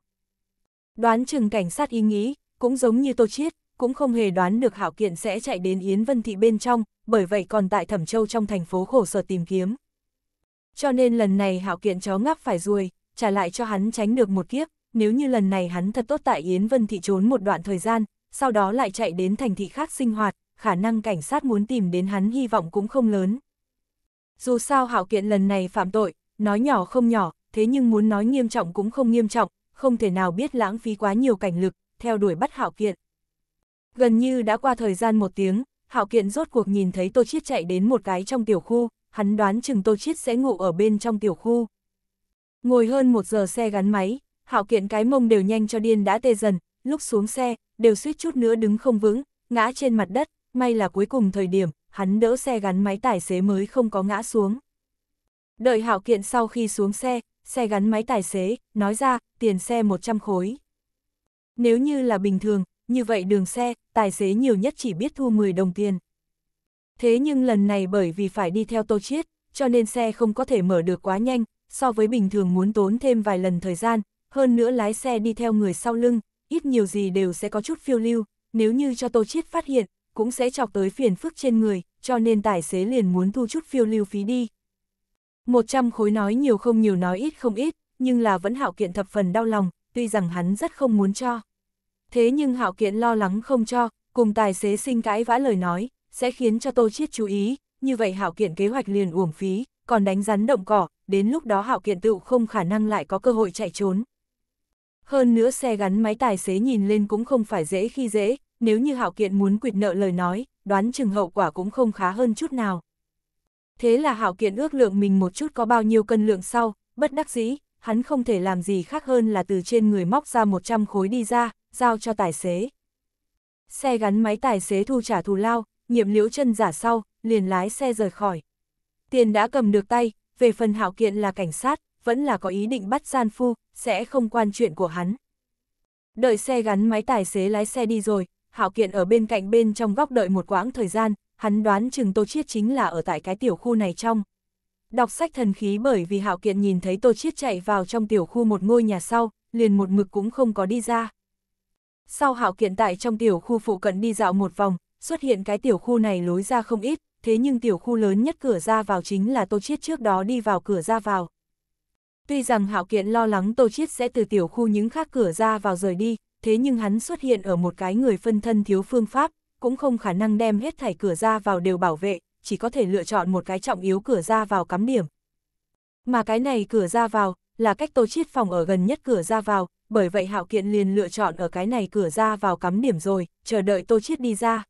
Speaker 1: Đoán chừng cảnh sát ý nghĩ, cũng giống như Tô Chiết, cũng không hề đoán được hảo Kiện sẽ chạy đến Yến Vân Thị bên trong, bởi vậy còn tại Thẩm Châu trong thành phố khổ sở tìm kiếm. Cho nên lần này hảo Kiện chó ngáp phải ruồi, trả lại cho hắn tránh được một kiếp, nếu như lần này hắn thật tốt tại Yến Vân Thị trốn một đoạn thời gian, sau đó lại chạy đến thành thị khác sinh hoạt, khả năng cảnh sát muốn tìm đến hắn hy vọng cũng không lớn. Dù sao hảo Kiện lần này phạm tội, nói nhỏ không nhỏ, thế nhưng muốn nói nghiêm trọng cũng không nghiêm trọng, không thể nào biết lãng phí quá nhiều cảnh lực, theo đuổi bắt hảo Kiện. Gần như đã qua thời gian một tiếng, Hạo Kiện rốt cuộc nhìn thấy Tô Chiết chạy đến một cái trong tiểu khu, hắn đoán chừng Tô Chiết sẽ ngủ ở bên trong tiểu khu. Ngồi hơn một giờ xe gắn máy, Hạo Kiện cái mông đều nhanh cho điên đã tê dần, lúc xuống xe, đều suýt chút nữa đứng không vững, ngã trên mặt đất, may là cuối cùng thời điểm, hắn đỡ xe gắn máy tài xế mới không có ngã xuống. Đợi Hạo Kiện sau khi xuống xe, xe gắn máy tài xế, nói ra, tiền xe 100 khối. Nếu như là bình thường, như vậy đường xe, tài xế nhiều nhất chỉ biết thu 10 đồng tiền. Thế nhưng lần này bởi vì phải đi theo tô chiết, cho nên xe không có thể mở được quá nhanh, so với bình thường muốn tốn thêm vài lần thời gian, hơn nữa lái xe đi theo người sau lưng, ít nhiều gì đều sẽ có chút phiêu lưu, nếu như cho tô chiết phát hiện, cũng sẽ chọc tới phiền phức trên người, cho nên tài xế liền muốn thu chút phiêu lưu phí đi. 100 khối nói nhiều không nhiều nói ít không ít, nhưng là vẫn hạo kiện thập phần đau lòng, tuy rằng hắn rất không muốn cho thế nhưng Hạo Kiện lo lắng không cho, cùng tài xế sinh cãi vã lời nói, sẽ khiến cho Tô Chiết chú ý, như vậy Hạo Kiện kế hoạch liền uổng phí, còn đánh rắn động cỏ, đến lúc đó Hạo Kiện tự không khả năng lại có cơ hội chạy trốn. Hơn nữa xe gắn máy tài xế nhìn lên cũng không phải dễ khi dễ, nếu như Hạo Kiện muốn quyệt nợ lời nói, đoán chừng hậu quả cũng không khá hơn chút nào. Thế là Hạo Kiện ước lượng mình một chút có bao nhiêu cân lượng sau, bất đắc dĩ, hắn không thể làm gì khác hơn là từ trên người móc ra 100 khối đi ra, giao cho tài xế. Xe gắn máy tài xế thu trả thù lao, nhiệm liễu chân giả sau, liền lái xe rời khỏi. Tiền đã cầm được tay, về phần hạo kiện là cảnh sát, vẫn là có ý định bắt gian phu, sẽ không quan chuyện của hắn. Đợi xe gắn máy tài xế lái xe đi rồi, hạo kiện ở bên cạnh bên trong góc đợi một quãng thời gian, hắn đoán chừng Tô Chiết chính là ở tại cái tiểu khu này trong. Đọc sách thần khí bởi vì hạo kiện nhìn thấy Tô Chiết chạy vào trong tiểu khu một ngôi nhà sau, liền một mực cũng không có đi ra. Sau hạo kiện tại trong tiểu khu phụ cận đi dạo một vòng, xuất hiện cái tiểu khu này lối ra không ít, thế nhưng tiểu khu lớn nhất cửa ra vào chính là Tô Chiết trước đó đi vào cửa ra vào. Tuy rằng hạo kiện lo lắng Tô Chiết sẽ từ tiểu khu những khác cửa ra vào rời đi, thế nhưng hắn xuất hiện ở một cái người phân thân thiếu phương pháp, cũng không khả năng đem hết thảy cửa ra vào đều bảo vệ, chỉ có thể lựa chọn một cái trọng yếu cửa ra vào cắm điểm. Mà cái này cửa ra vào, là cách Tô Chiết phòng ở gần nhất cửa ra vào, bởi vậy Hạo Kiện liền lựa chọn ở cái này cửa ra vào cắm điểm rồi, chờ đợi Tô Chiết đi ra.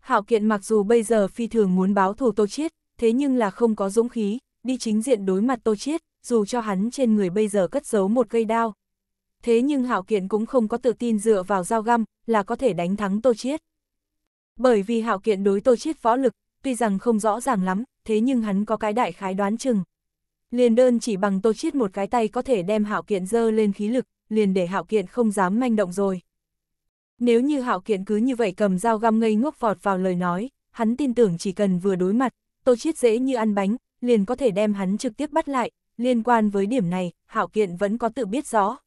Speaker 1: Hạo Kiện mặc dù bây giờ phi thường muốn báo thù Tô Chiết, thế nhưng là không có dũng khí, đi chính diện đối mặt Tô Chiết, dù cho hắn trên người bây giờ cất giấu một cây đao. Thế nhưng Hạo Kiện cũng không có tự tin dựa vào dao găm, là có thể đánh thắng Tô Chiết. Bởi vì Hạo Kiện đối Tô Chiết võ lực, tuy rằng không rõ ràng lắm, thế nhưng hắn có cái đại khái đoán chừng, Liền đơn chỉ bằng tô chiết một cái tay có thể đem hạo kiện dơ lên khí lực, liền để hạo kiện không dám manh động rồi. Nếu như hạo kiện cứ như vậy cầm dao găm ngây ngốc vọt vào lời nói, hắn tin tưởng chỉ cần vừa đối mặt, tô chiết dễ như ăn bánh, liền có thể đem hắn trực tiếp bắt lại, liên quan với điểm này, hạo kiện vẫn có tự biết rõ.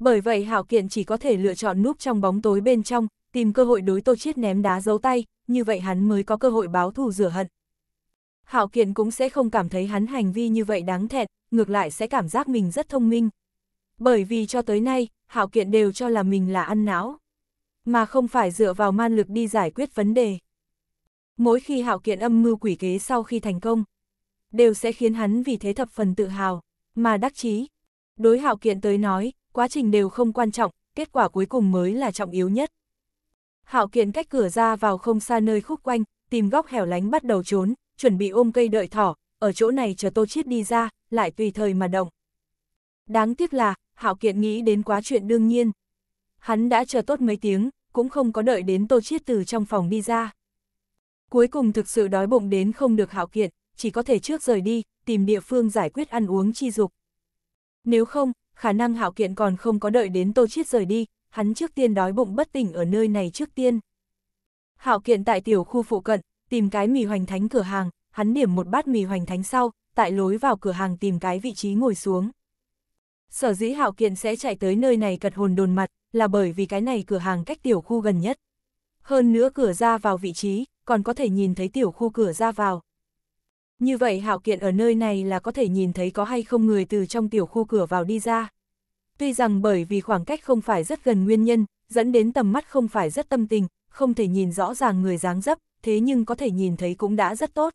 Speaker 1: Bởi vậy hạo kiện chỉ có thể lựa chọn núp trong bóng tối bên trong, tìm cơ hội đối tô chiết ném đá giấu tay, như vậy hắn mới có cơ hội báo thù rửa hận. Hạo Kiện cũng sẽ không cảm thấy hắn hành vi như vậy đáng thẹn, ngược lại sẽ cảm giác mình rất thông minh. Bởi vì cho tới nay, Hạo Kiện đều cho là mình là ăn não, mà không phải dựa vào man lực đi giải quyết vấn đề. Mỗi khi Hạo Kiện âm mưu quỷ kế sau khi thành công, đều sẽ khiến hắn vì thế thập phần tự hào, mà đắc chí. Đối Hạo Kiện tới nói, quá trình đều không quan trọng, kết quả cuối cùng mới là trọng yếu nhất. Hạo Kiện cách cửa ra vào không xa nơi khúc quanh, tìm góc hẻo lánh bắt đầu trốn, chuẩn bị ôm cây đợi thỏ, ở chỗ này chờ Tô Chiết đi ra, lại tùy thời mà động. Đáng tiếc là, Hạo Kiện nghĩ đến quá chuyện đương nhiên. Hắn đã chờ tốt mấy tiếng, cũng không có đợi đến Tô Chiết từ trong phòng đi ra. Cuối cùng thực sự đói bụng đến không được Hạo Kiện, chỉ có thể trước rời đi, tìm địa phương giải quyết ăn uống chi dục. Nếu không, khả năng Hạo Kiện còn không có đợi đến Tô Chiết rời đi, hắn trước tiên đói bụng bất tỉnh ở nơi này trước tiên. Hạo Kiện tại tiểu khu phụ cận, tìm cái mì hoành thánh cửa hàng, hắn điểm một bát mì hoành thánh sau, tại lối vào cửa hàng tìm cái vị trí ngồi xuống. Sở dĩ Hạo Kiện sẽ chạy tới nơi này cật hồn đồn mặt, là bởi vì cái này cửa hàng cách tiểu khu gần nhất. Hơn nữa cửa ra vào vị trí, còn có thể nhìn thấy tiểu khu cửa ra vào. Như vậy Hạo Kiện ở nơi này là có thể nhìn thấy có hay không người từ trong tiểu khu cửa vào đi ra. Tuy rằng bởi vì khoảng cách không phải rất gần nguyên nhân, dẫn đến tầm mắt không phải rất tâm tình, không thể nhìn rõ ràng người dáng dấp, thế nhưng có thể nhìn thấy cũng đã rất tốt.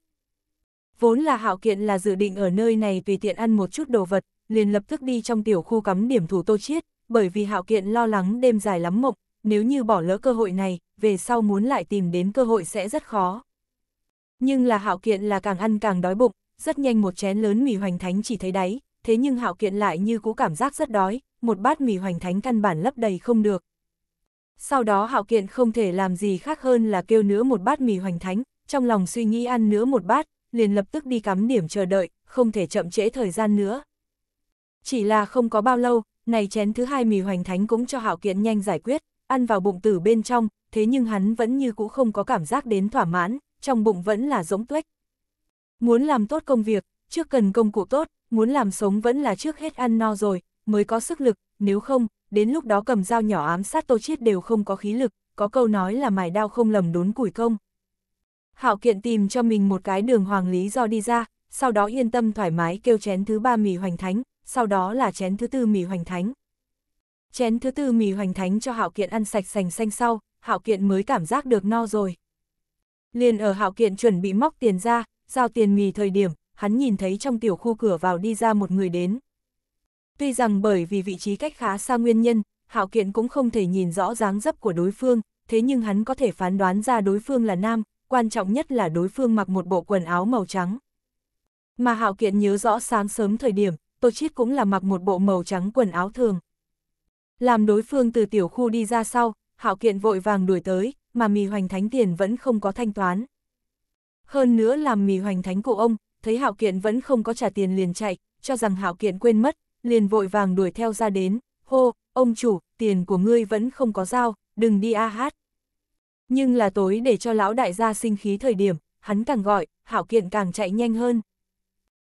Speaker 1: Vốn là hạo kiện là dự định ở nơi này tùy tiện ăn một chút đồ vật, liền lập tức đi trong tiểu khu cắm điểm thủ tô chiết, bởi vì hạo kiện lo lắng đêm dài lắm mộng, nếu như bỏ lỡ cơ hội này, về sau muốn lại tìm đến cơ hội sẽ rất khó. Nhưng là hạo kiện là càng ăn càng đói bụng, rất nhanh một chén lớn mì hoành thánh chỉ thấy đáy, thế nhưng hạo kiện lại như cũ cảm giác rất đói, một bát mì hoành thánh căn bản lấp đầy không được, sau đó Hạo Kiện không thể làm gì khác hơn là kêu nữa một bát mì hoành thánh, trong lòng suy nghĩ ăn nữa một bát, liền lập tức đi cắm điểm chờ đợi, không thể chậm trễ thời gian nữa. Chỉ là không có bao lâu, này chén thứ hai mì hoành thánh cũng cho Hạo Kiện nhanh giải quyết, ăn vào bụng tử bên trong, thế nhưng hắn vẫn như cũ không có cảm giác đến thỏa mãn, trong bụng vẫn là rỗng tuếch. Muốn làm tốt công việc, trước cần công cụ tốt, muốn làm sống vẫn là trước hết ăn no rồi, mới có sức lực, nếu không, đến lúc đó cầm dao nhỏ ám sát Tô Chiết đều không có khí lực, có câu nói là mài đao không lầm đốn củi công. Hạo kiện tìm cho mình một cái đường hoàng lý do đi ra, sau đó yên tâm thoải mái kêu chén thứ ba mì hoành thánh, sau đó là chén thứ tư mì hoành thánh. Chén thứ tư mì hoành thánh cho Hạo Kiện ăn sạch sành xanh sau, Hạo Kiện mới cảm giác được no rồi. Liền ở Hạo Kiện chuẩn bị móc tiền ra, giao tiền mì thời điểm, hắn nhìn thấy trong tiểu khu cửa vào đi ra một người đến, Tuy rằng bởi vì vị trí cách khá xa nguyên nhân, Hạo Kiện cũng không thể nhìn rõ dáng dấp của đối phương, thế nhưng hắn có thể phán đoán ra đối phương là nam, quan trọng nhất là đối phương mặc một bộ quần áo màu trắng. Mà Hạo Kiện nhớ rõ sáng sớm thời điểm, Tô Chiết cũng là mặc một bộ màu trắng quần áo thường. Làm đối phương từ tiểu khu đi ra sau, Hạo Kiện vội vàng đuổi tới, mà mì hoành thánh tiền vẫn không có thanh toán. Hơn nữa làm mì hoành thánh của ông, thấy Hạo Kiện vẫn không có trả tiền liền chạy, cho rằng Hạo Kiện quên mất, liền vội vàng đuổi theo ra đến, hô, ông chủ, tiền của ngươi vẫn không có giao, đừng đi a hát. Nhưng là tối để cho lão đại gia sinh khí thời điểm, hắn càng gọi, hảo kiện càng chạy nhanh hơn.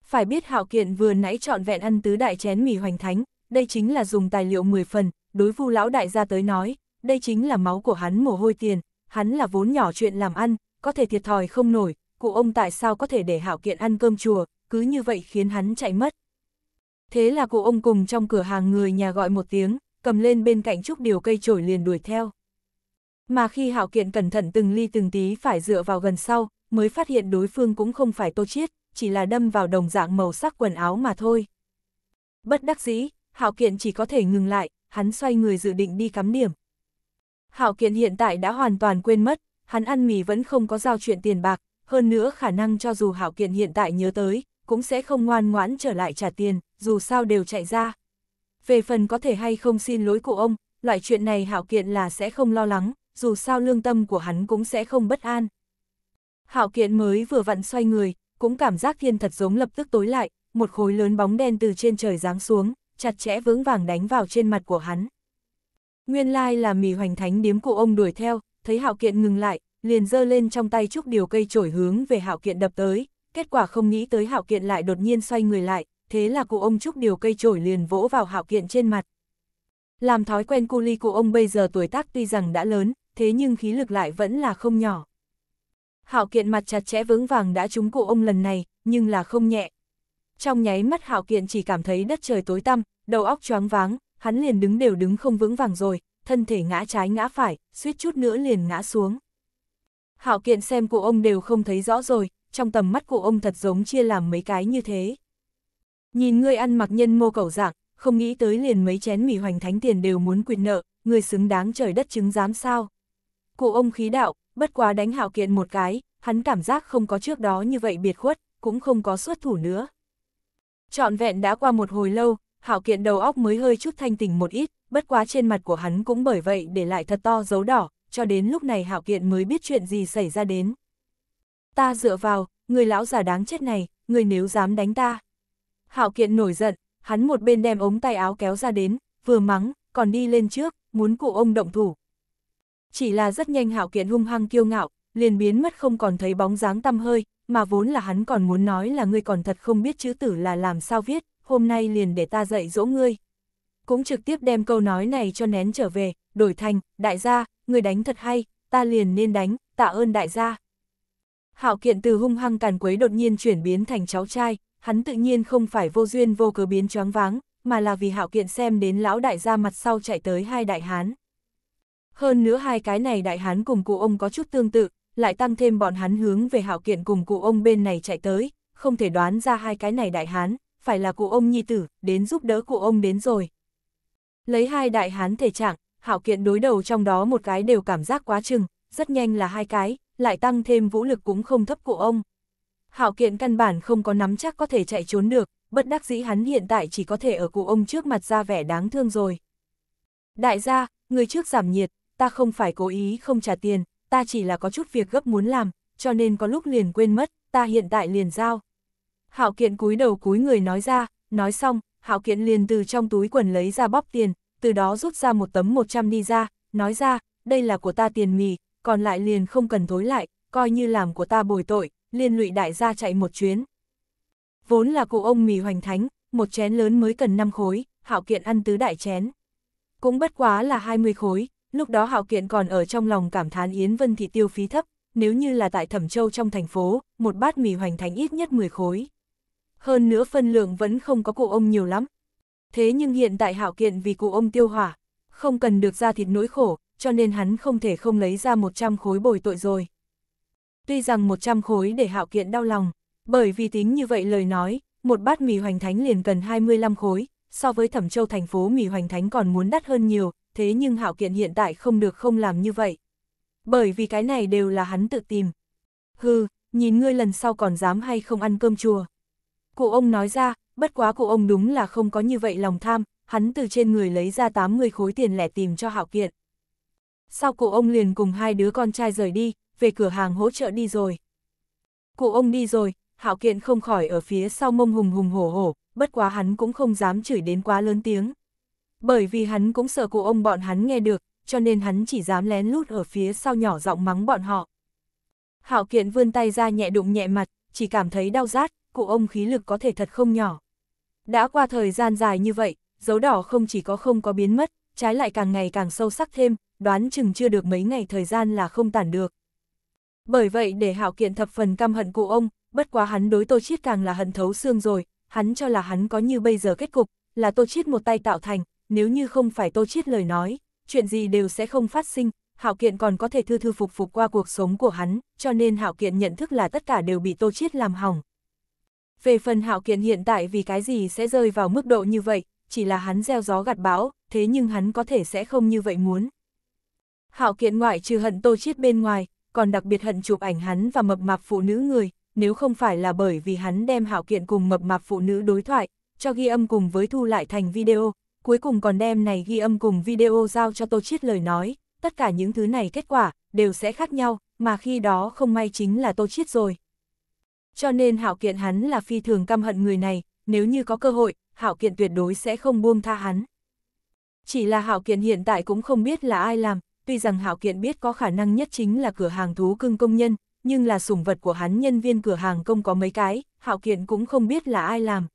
Speaker 1: Phải biết hảo kiện vừa nãy trọn vẹn ăn tứ đại chén mì hoành thánh, đây chính là dùng tài liệu 10 phần, đối vu lão đại gia tới nói, đây chính là máu của hắn mồ hôi tiền, hắn là vốn nhỏ chuyện làm ăn, có thể thiệt thòi không nổi, cụ ông tại sao có thể để hảo kiện ăn cơm chùa, cứ như vậy khiến hắn chạy mất thế là cụ ông cùng trong cửa hàng người nhà gọi một tiếng, cầm lên bên cạnh trúc điều cây trổi liền đuổi theo. Mà khi hạo kiện cẩn thận từng ly từng tí phải dựa vào gần sau, mới phát hiện đối phương cũng không phải tô chiết, chỉ là đâm vào đồng dạng màu sắc quần áo mà thôi. Bất đắc dĩ, hạo kiện chỉ có thể ngừng lại, hắn xoay người dự định đi cắm điểm. Hạo kiện hiện tại đã hoàn toàn quên mất, hắn ăn mì vẫn không có giao chuyện tiền bạc, hơn nữa khả năng cho dù hạo kiện hiện tại nhớ tới, cũng sẽ không ngoan ngoãn trở lại trả tiền, dù sao đều chạy ra. Về phần có thể hay không xin lỗi của ông, loại chuyện này Hạo Kiện là sẽ không lo lắng, dù sao lương tâm của hắn cũng sẽ không bất an. Hạo Kiện mới vừa vặn xoay người, cũng cảm giác thiên thật giống lập tức tối lại, một khối lớn bóng đen từ trên trời giáng xuống, chặt chẽ vững vàng đánh vào trên mặt của hắn. Nguyên lai là mì hoành thánh điếm của ông đuổi theo, thấy Hạo Kiện ngừng lại, liền giơ lên trong tay trúc điều cây chổi hướng về Hạo Kiện đập tới, kết quả không nghĩ tới Hạo Kiện lại đột nhiên xoay người lại, thế là cụ ông Trúc điều cây chổi liền vỗ vào Hạo Kiện trên mặt. Làm thói quen cu ly cụ ông bây giờ tuổi tác tuy rằng đã lớn, thế nhưng khí lực lại vẫn là không nhỏ. Hạo Kiện mặt chặt chẽ vững vàng đã trúng cụ ông lần này, nhưng là không nhẹ. Trong nháy mắt Hạo Kiện chỉ cảm thấy đất trời tối tăm, đầu óc choáng váng, hắn liền đứng đều đứng không vững vàng rồi, thân thể ngã trái ngã phải, suýt chút nữa liền ngã xuống. Hạo Kiện xem cụ ông đều không thấy rõ rồi, trong tầm mắt của ông thật giống chia làm mấy cái như thế. Nhìn ngươi ăn mặc nhân mô cẩu dạng, không nghĩ tới liền mấy chén mì hoành thánh tiền đều muốn quyền nợ, ngươi xứng đáng trời đất chứng giám sao. Cụ ông khí đạo, bất quá đánh hạo kiện một cái, hắn cảm giác không có trước đó như vậy biệt khuất, cũng không có xuất thủ nữa. Trọn vẹn đã qua một hồi lâu, hạo kiện đầu óc mới hơi chút thanh tỉnh một ít, bất quá trên mặt của hắn cũng bởi vậy để lại thật to dấu đỏ, cho đến lúc này hạo kiện mới biết chuyện gì xảy ra đến. Ta dựa vào, người lão già đáng chết này, người nếu dám đánh ta. Hạo kiện nổi giận, hắn một bên đem ống tay áo kéo ra đến, vừa mắng, còn đi lên trước, muốn cụ ông động thủ. Chỉ là rất nhanh hạo kiện hung hăng kiêu ngạo, liền biến mất không còn thấy bóng dáng tăm hơi, mà vốn là hắn còn muốn nói là người còn thật không biết chữ tử là làm sao viết, hôm nay liền để ta dạy dỗ ngươi. Cũng trực tiếp đem câu nói này cho nén trở về, đổi thành, đại gia, người đánh thật hay, ta liền nên đánh, tạ ơn đại gia. Hạo kiện từ hung hăng càn quấy đột nhiên chuyển biến thành cháu trai, hắn tự nhiên không phải vô duyên vô cớ biến choáng váng, mà là vì hạo kiện xem đến lão đại gia mặt sau chạy tới hai đại hán. Hơn nữa hai cái này đại hán cùng cụ ông có chút tương tự, lại tăng thêm bọn hắn hướng về hạo kiện cùng cụ ông bên này chạy tới, không thể đoán ra hai cái này đại hán, phải là cụ ông nhi tử, đến giúp đỡ cụ ông đến rồi. Lấy hai đại hán thể trạng, hạo kiện đối đầu trong đó một cái đều cảm giác quá chừng, rất nhanh là hai cái, lại tăng thêm vũ lực cũng không thấp của ông. Hạo kiện căn bản không có nắm chắc có thể chạy trốn được, bất đắc dĩ hắn hiện tại chỉ có thể ở cụ ông trước mặt ra vẻ đáng thương rồi. Đại gia, người trước giảm nhiệt, ta không phải cố ý không trả tiền, ta chỉ là có chút việc gấp muốn làm, cho nên có lúc liền quên mất, ta hiện tại liền giao. Hạo kiện cúi đầu cúi người nói ra, nói xong, hạo kiện liền từ trong túi quần lấy ra bóp tiền, từ đó rút ra một tấm 100 đi ra, nói ra, đây là của ta tiền mì, còn lại liền không cần thối lại, coi như làm của ta bồi tội, liên lụy đại gia chạy một chuyến. Vốn là cụ ông mì hoành thánh, một chén lớn mới cần 5 khối, hạo kiện ăn tứ đại chén. Cũng bất quá là 20 khối, lúc đó hạo kiện còn ở trong lòng cảm thán Yến Vân thì tiêu phí thấp, nếu như là tại Thẩm Châu trong thành phố, một bát mì hoành thánh ít nhất 10 khối. Hơn nữa phân lượng vẫn không có cụ ông nhiều lắm. Thế nhưng hiện tại hạo kiện vì cụ ông tiêu hỏa, không cần được ra thịt nỗi khổ, cho nên hắn không thể không lấy ra 100 khối bồi tội rồi. Tuy rằng 100 khối để hạo kiện đau lòng, bởi vì tính như vậy lời nói, một bát mì hoành thánh liền cần 25 khối, so với thẩm châu thành phố mì hoành thánh còn muốn đắt hơn nhiều, thế nhưng hạo kiện hiện tại không được không làm như vậy. Bởi vì cái này đều là hắn tự tìm. Hừ, nhìn ngươi lần sau còn dám hay không ăn cơm chùa. Cụ ông nói ra, bất quá cụ ông đúng là không có như vậy lòng tham, hắn từ trên người lấy ra 80 khối tiền lẻ tìm cho hạo kiện sau cụ ông liền cùng hai đứa con trai rời đi, về cửa hàng hỗ trợ đi rồi. Cụ ông đi rồi, Hạo Kiện không khỏi ở phía sau mông hùng hùng hổ hổ, bất quá hắn cũng không dám chửi đến quá lớn tiếng. Bởi vì hắn cũng sợ cụ ông bọn hắn nghe được, cho nên hắn chỉ dám lén lút ở phía sau nhỏ giọng mắng bọn họ. Hạo Kiện vươn tay ra nhẹ đụng nhẹ mặt, chỉ cảm thấy đau rát, cụ ông khí lực có thể thật không nhỏ. Đã qua thời gian dài như vậy, dấu đỏ không chỉ có không có biến mất, trái lại càng ngày càng sâu sắc thêm, đoán chừng chưa được mấy ngày thời gian là không tản được. Bởi vậy để hảo kiện thập phần căm hận cụ ông, bất quá hắn đối tô chiết càng là hận thấu xương rồi, hắn cho là hắn có như bây giờ kết cục, là tô chiết một tay tạo thành, nếu như không phải tô chiết lời nói, chuyện gì đều sẽ không phát sinh, hảo kiện còn có thể thư thư phục phục qua cuộc sống của hắn, cho nên hảo kiện nhận thức là tất cả đều bị tô chiết làm hỏng. Về phần hạo kiện hiện tại vì cái gì sẽ rơi vào mức độ như vậy, chỉ là hắn gieo gió gặt bão, thế nhưng hắn có thể sẽ không như vậy muốn. Hạo kiện ngoại trừ hận tô chiết bên ngoài, còn đặc biệt hận chụp ảnh hắn và mập mạp phụ nữ người, nếu không phải là bởi vì hắn đem hạo kiện cùng mập mạp phụ nữ đối thoại, cho ghi âm cùng với thu lại thành video, cuối cùng còn đem này ghi âm cùng video giao cho tô chiết lời nói, tất cả những thứ này kết quả đều sẽ khác nhau, mà khi đó không may chính là tô chiết rồi. Cho nên hạo kiện hắn là phi thường căm hận người này, nếu như có cơ hội, hạo kiện tuyệt đối sẽ không buông tha hắn. Chỉ là hạo kiện hiện tại cũng không biết là ai làm, tuy rằng Hạo Kiện biết có khả năng nhất chính là cửa hàng thú cưng công nhân, nhưng là sủng vật của hắn nhân viên cửa hàng công có mấy cái, Hạo Kiện cũng không biết là ai làm.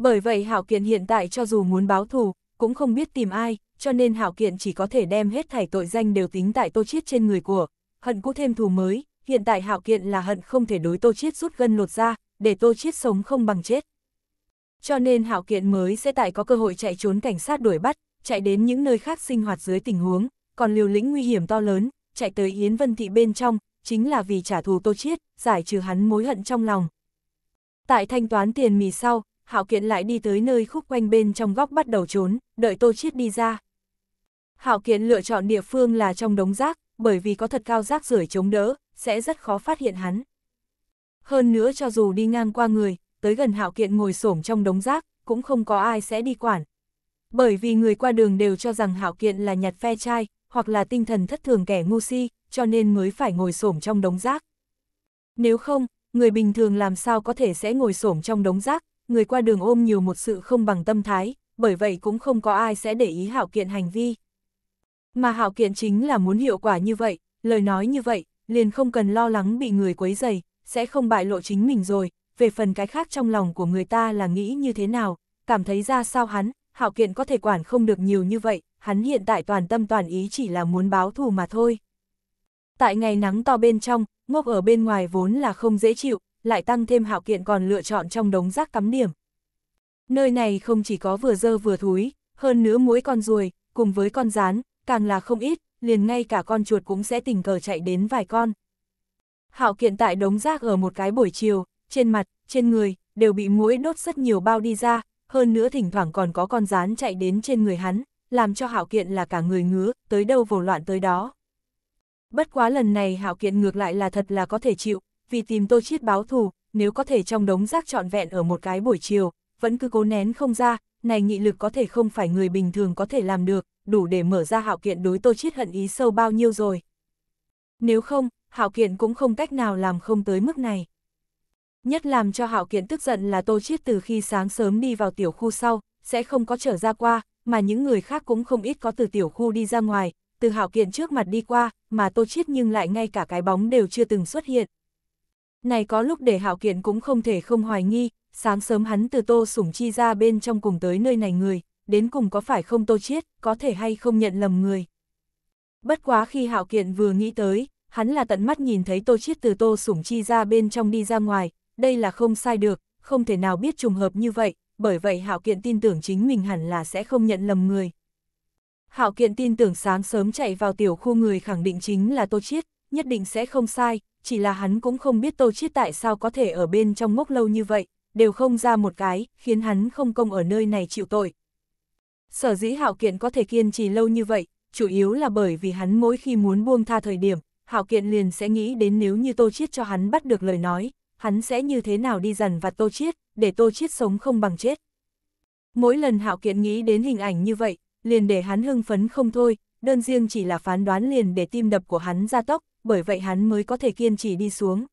Speaker 1: Bởi vậy Hạo Kiện hiện tại cho dù muốn báo thù, cũng không biết tìm ai, cho nên Hạo Kiện chỉ có thể đem hết thảy tội danh đều tính tại Tô Chiết trên người của, hận cũ thêm thù mới, hiện tại Hạo Kiện là hận không thể đối Tô Chiết rút gân lột ra, để Tô Chiết sống không bằng chết. Cho nên Hạo Kiện mới sẽ tại có cơ hội chạy trốn cảnh sát đuổi bắt, chạy đến những nơi khác sinh hoạt dưới tình huống, còn liều lĩnh nguy hiểm to lớn, chạy tới Yến Vân Thị bên trong, chính là vì trả thù Tô Chiết, giải trừ hắn mối hận trong lòng. Tại thanh toán tiền mì sau, Hạo Kiện lại đi tới nơi khúc quanh bên trong góc bắt đầu trốn, đợi Tô Chiết đi ra. Hạo Kiện lựa chọn địa phương là trong đống rác, bởi vì có thật cao rác rưởi chống đỡ, sẽ rất khó phát hiện hắn. Hơn nữa cho dù đi ngang qua người, tới gần Hạo Kiện ngồi xổm trong đống rác, cũng không có ai sẽ đi quản. Bởi vì người qua đường đều cho rằng Hạo Kiện là nhặt phe trai hoặc là tinh thần thất thường kẻ ngu si, cho nên mới phải ngồi xổm trong đống rác. Nếu không, người bình thường làm sao có thể sẽ ngồi xổm trong đống rác, người qua đường ôm nhiều một sự không bằng tâm thái, bởi vậy cũng không có ai sẽ để ý hảo kiện hành vi. Mà hảo kiện chính là muốn hiệu quả như vậy, lời nói như vậy, liền không cần lo lắng bị người quấy dày, sẽ không bại lộ chính mình rồi, về phần cái khác trong lòng của người ta là nghĩ như thế nào, cảm thấy ra sao hắn, hảo kiện có thể quản không được nhiều như vậy, hắn hiện tại toàn tâm toàn ý chỉ là muốn báo thù mà thôi. Tại ngày nắng to bên trong, ngốc ở bên ngoài vốn là không dễ chịu, lại tăng thêm hạo kiện còn lựa chọn trong đống rác cắm điểm. Nơi này không chỉ có vừa dơ vừa thúi, hơn nữa muối con ruồi, cùng với con rán, càng là không ít, liền ngay cả con chuột cũng sẽ tình cờ chạy đến vài con. Hạo kiện tại đống rác ở một cái buổi chiều, trên mặt, trên người, đều bị muối đốt rất nhiều bao đi ra, hơn nữa thỉnh thoảng còn có con rán chạy đến trên người hắn làm cho Hạo Kiện là cả người ngứa, tới đâu vồ loạn tới đó. Bất quá lần này Hạo Kiện ngược lại là thật là có thể chịu, vì tìm Tô Chiết báo thù, nếu có thể trong đống rác trọn vẹn ở một cái buổi chiều, vẫn cứ cố nén không ra, này nghị lực có thể không phải người bình thường có thể làm được, đủ để mở ra Hạo Kiện đối Tô Chiết hận ý sâu bao nhiêu rồi. Nếu không, Hạo Kiện cũng không cách nào làm không tới mức này. Nhất làm cho Hạo Kiện tức giận là Tô Chiết từ khi sáng sớm đi vào tiểu khu sau, sẽ không có trở ra qua, mà những người khác cũng không ít có từ tiểu khu đi ra ngoài, từ hạo kiện trước mặt đi qua, mà tô chiết nhưng lại ngay cả cái bóng đều chưa từng xuất hiện. Này có lúc để hạo kiện cũng không thể không hoài nghi, sáng sớm hắn từ tô sủng chi ra bên trong cùng tới nơi này người, đến cùng có phải không tô chiết, có thể hay không nhận lầm người. Bất quá khi hạo kiện vừa nghĩ tới, hắn là tận mắt nhìn thấy tô chiết từ tô sủng chi ra bên trong đi ra ngoài, đây là không sai được, không thể nào biết trùng hợp như vậy, bởi vậy Hạo Kiện tin tưởng chính mình hẳn là sẽ không nhận lầm người. Hạo Kiện tin tưởng sáng sớm chạy vào tiểu khu người khẳng định chính là Tô Chiết, nhất định sẽ không sai, chỉ là hắn cũng không biết Tô Chiết tại sao có thể ở bên trong ngốc lâu như vậy, đều không ra một cái, khiến hắn không công ở nơi này chịu tội. Sở dĩ Hạo Kiện có thể kiên trì lâu như vậy, chủ yếu là bởi vì hắn mỗi khi muốn buông tha thời điểm, Hạo Kiện liền sẽ nghĩ đến nếu như Tô Chiết cho hắn bắt được lời nói, hắn sẽ như thế nào đi dần và Tô Chiết, để Tô Chiết sống không bằng chết. Mỗi lần Hạo Kiện nghĩ đến hình ảnh như vậy, liền để hắn hưng phấn không thôi, đơn riêng chỉ là phán đoán liền để tim đập của hắn ra tốc, bởi vậy hắn mới có thể kiên trì đi xuống.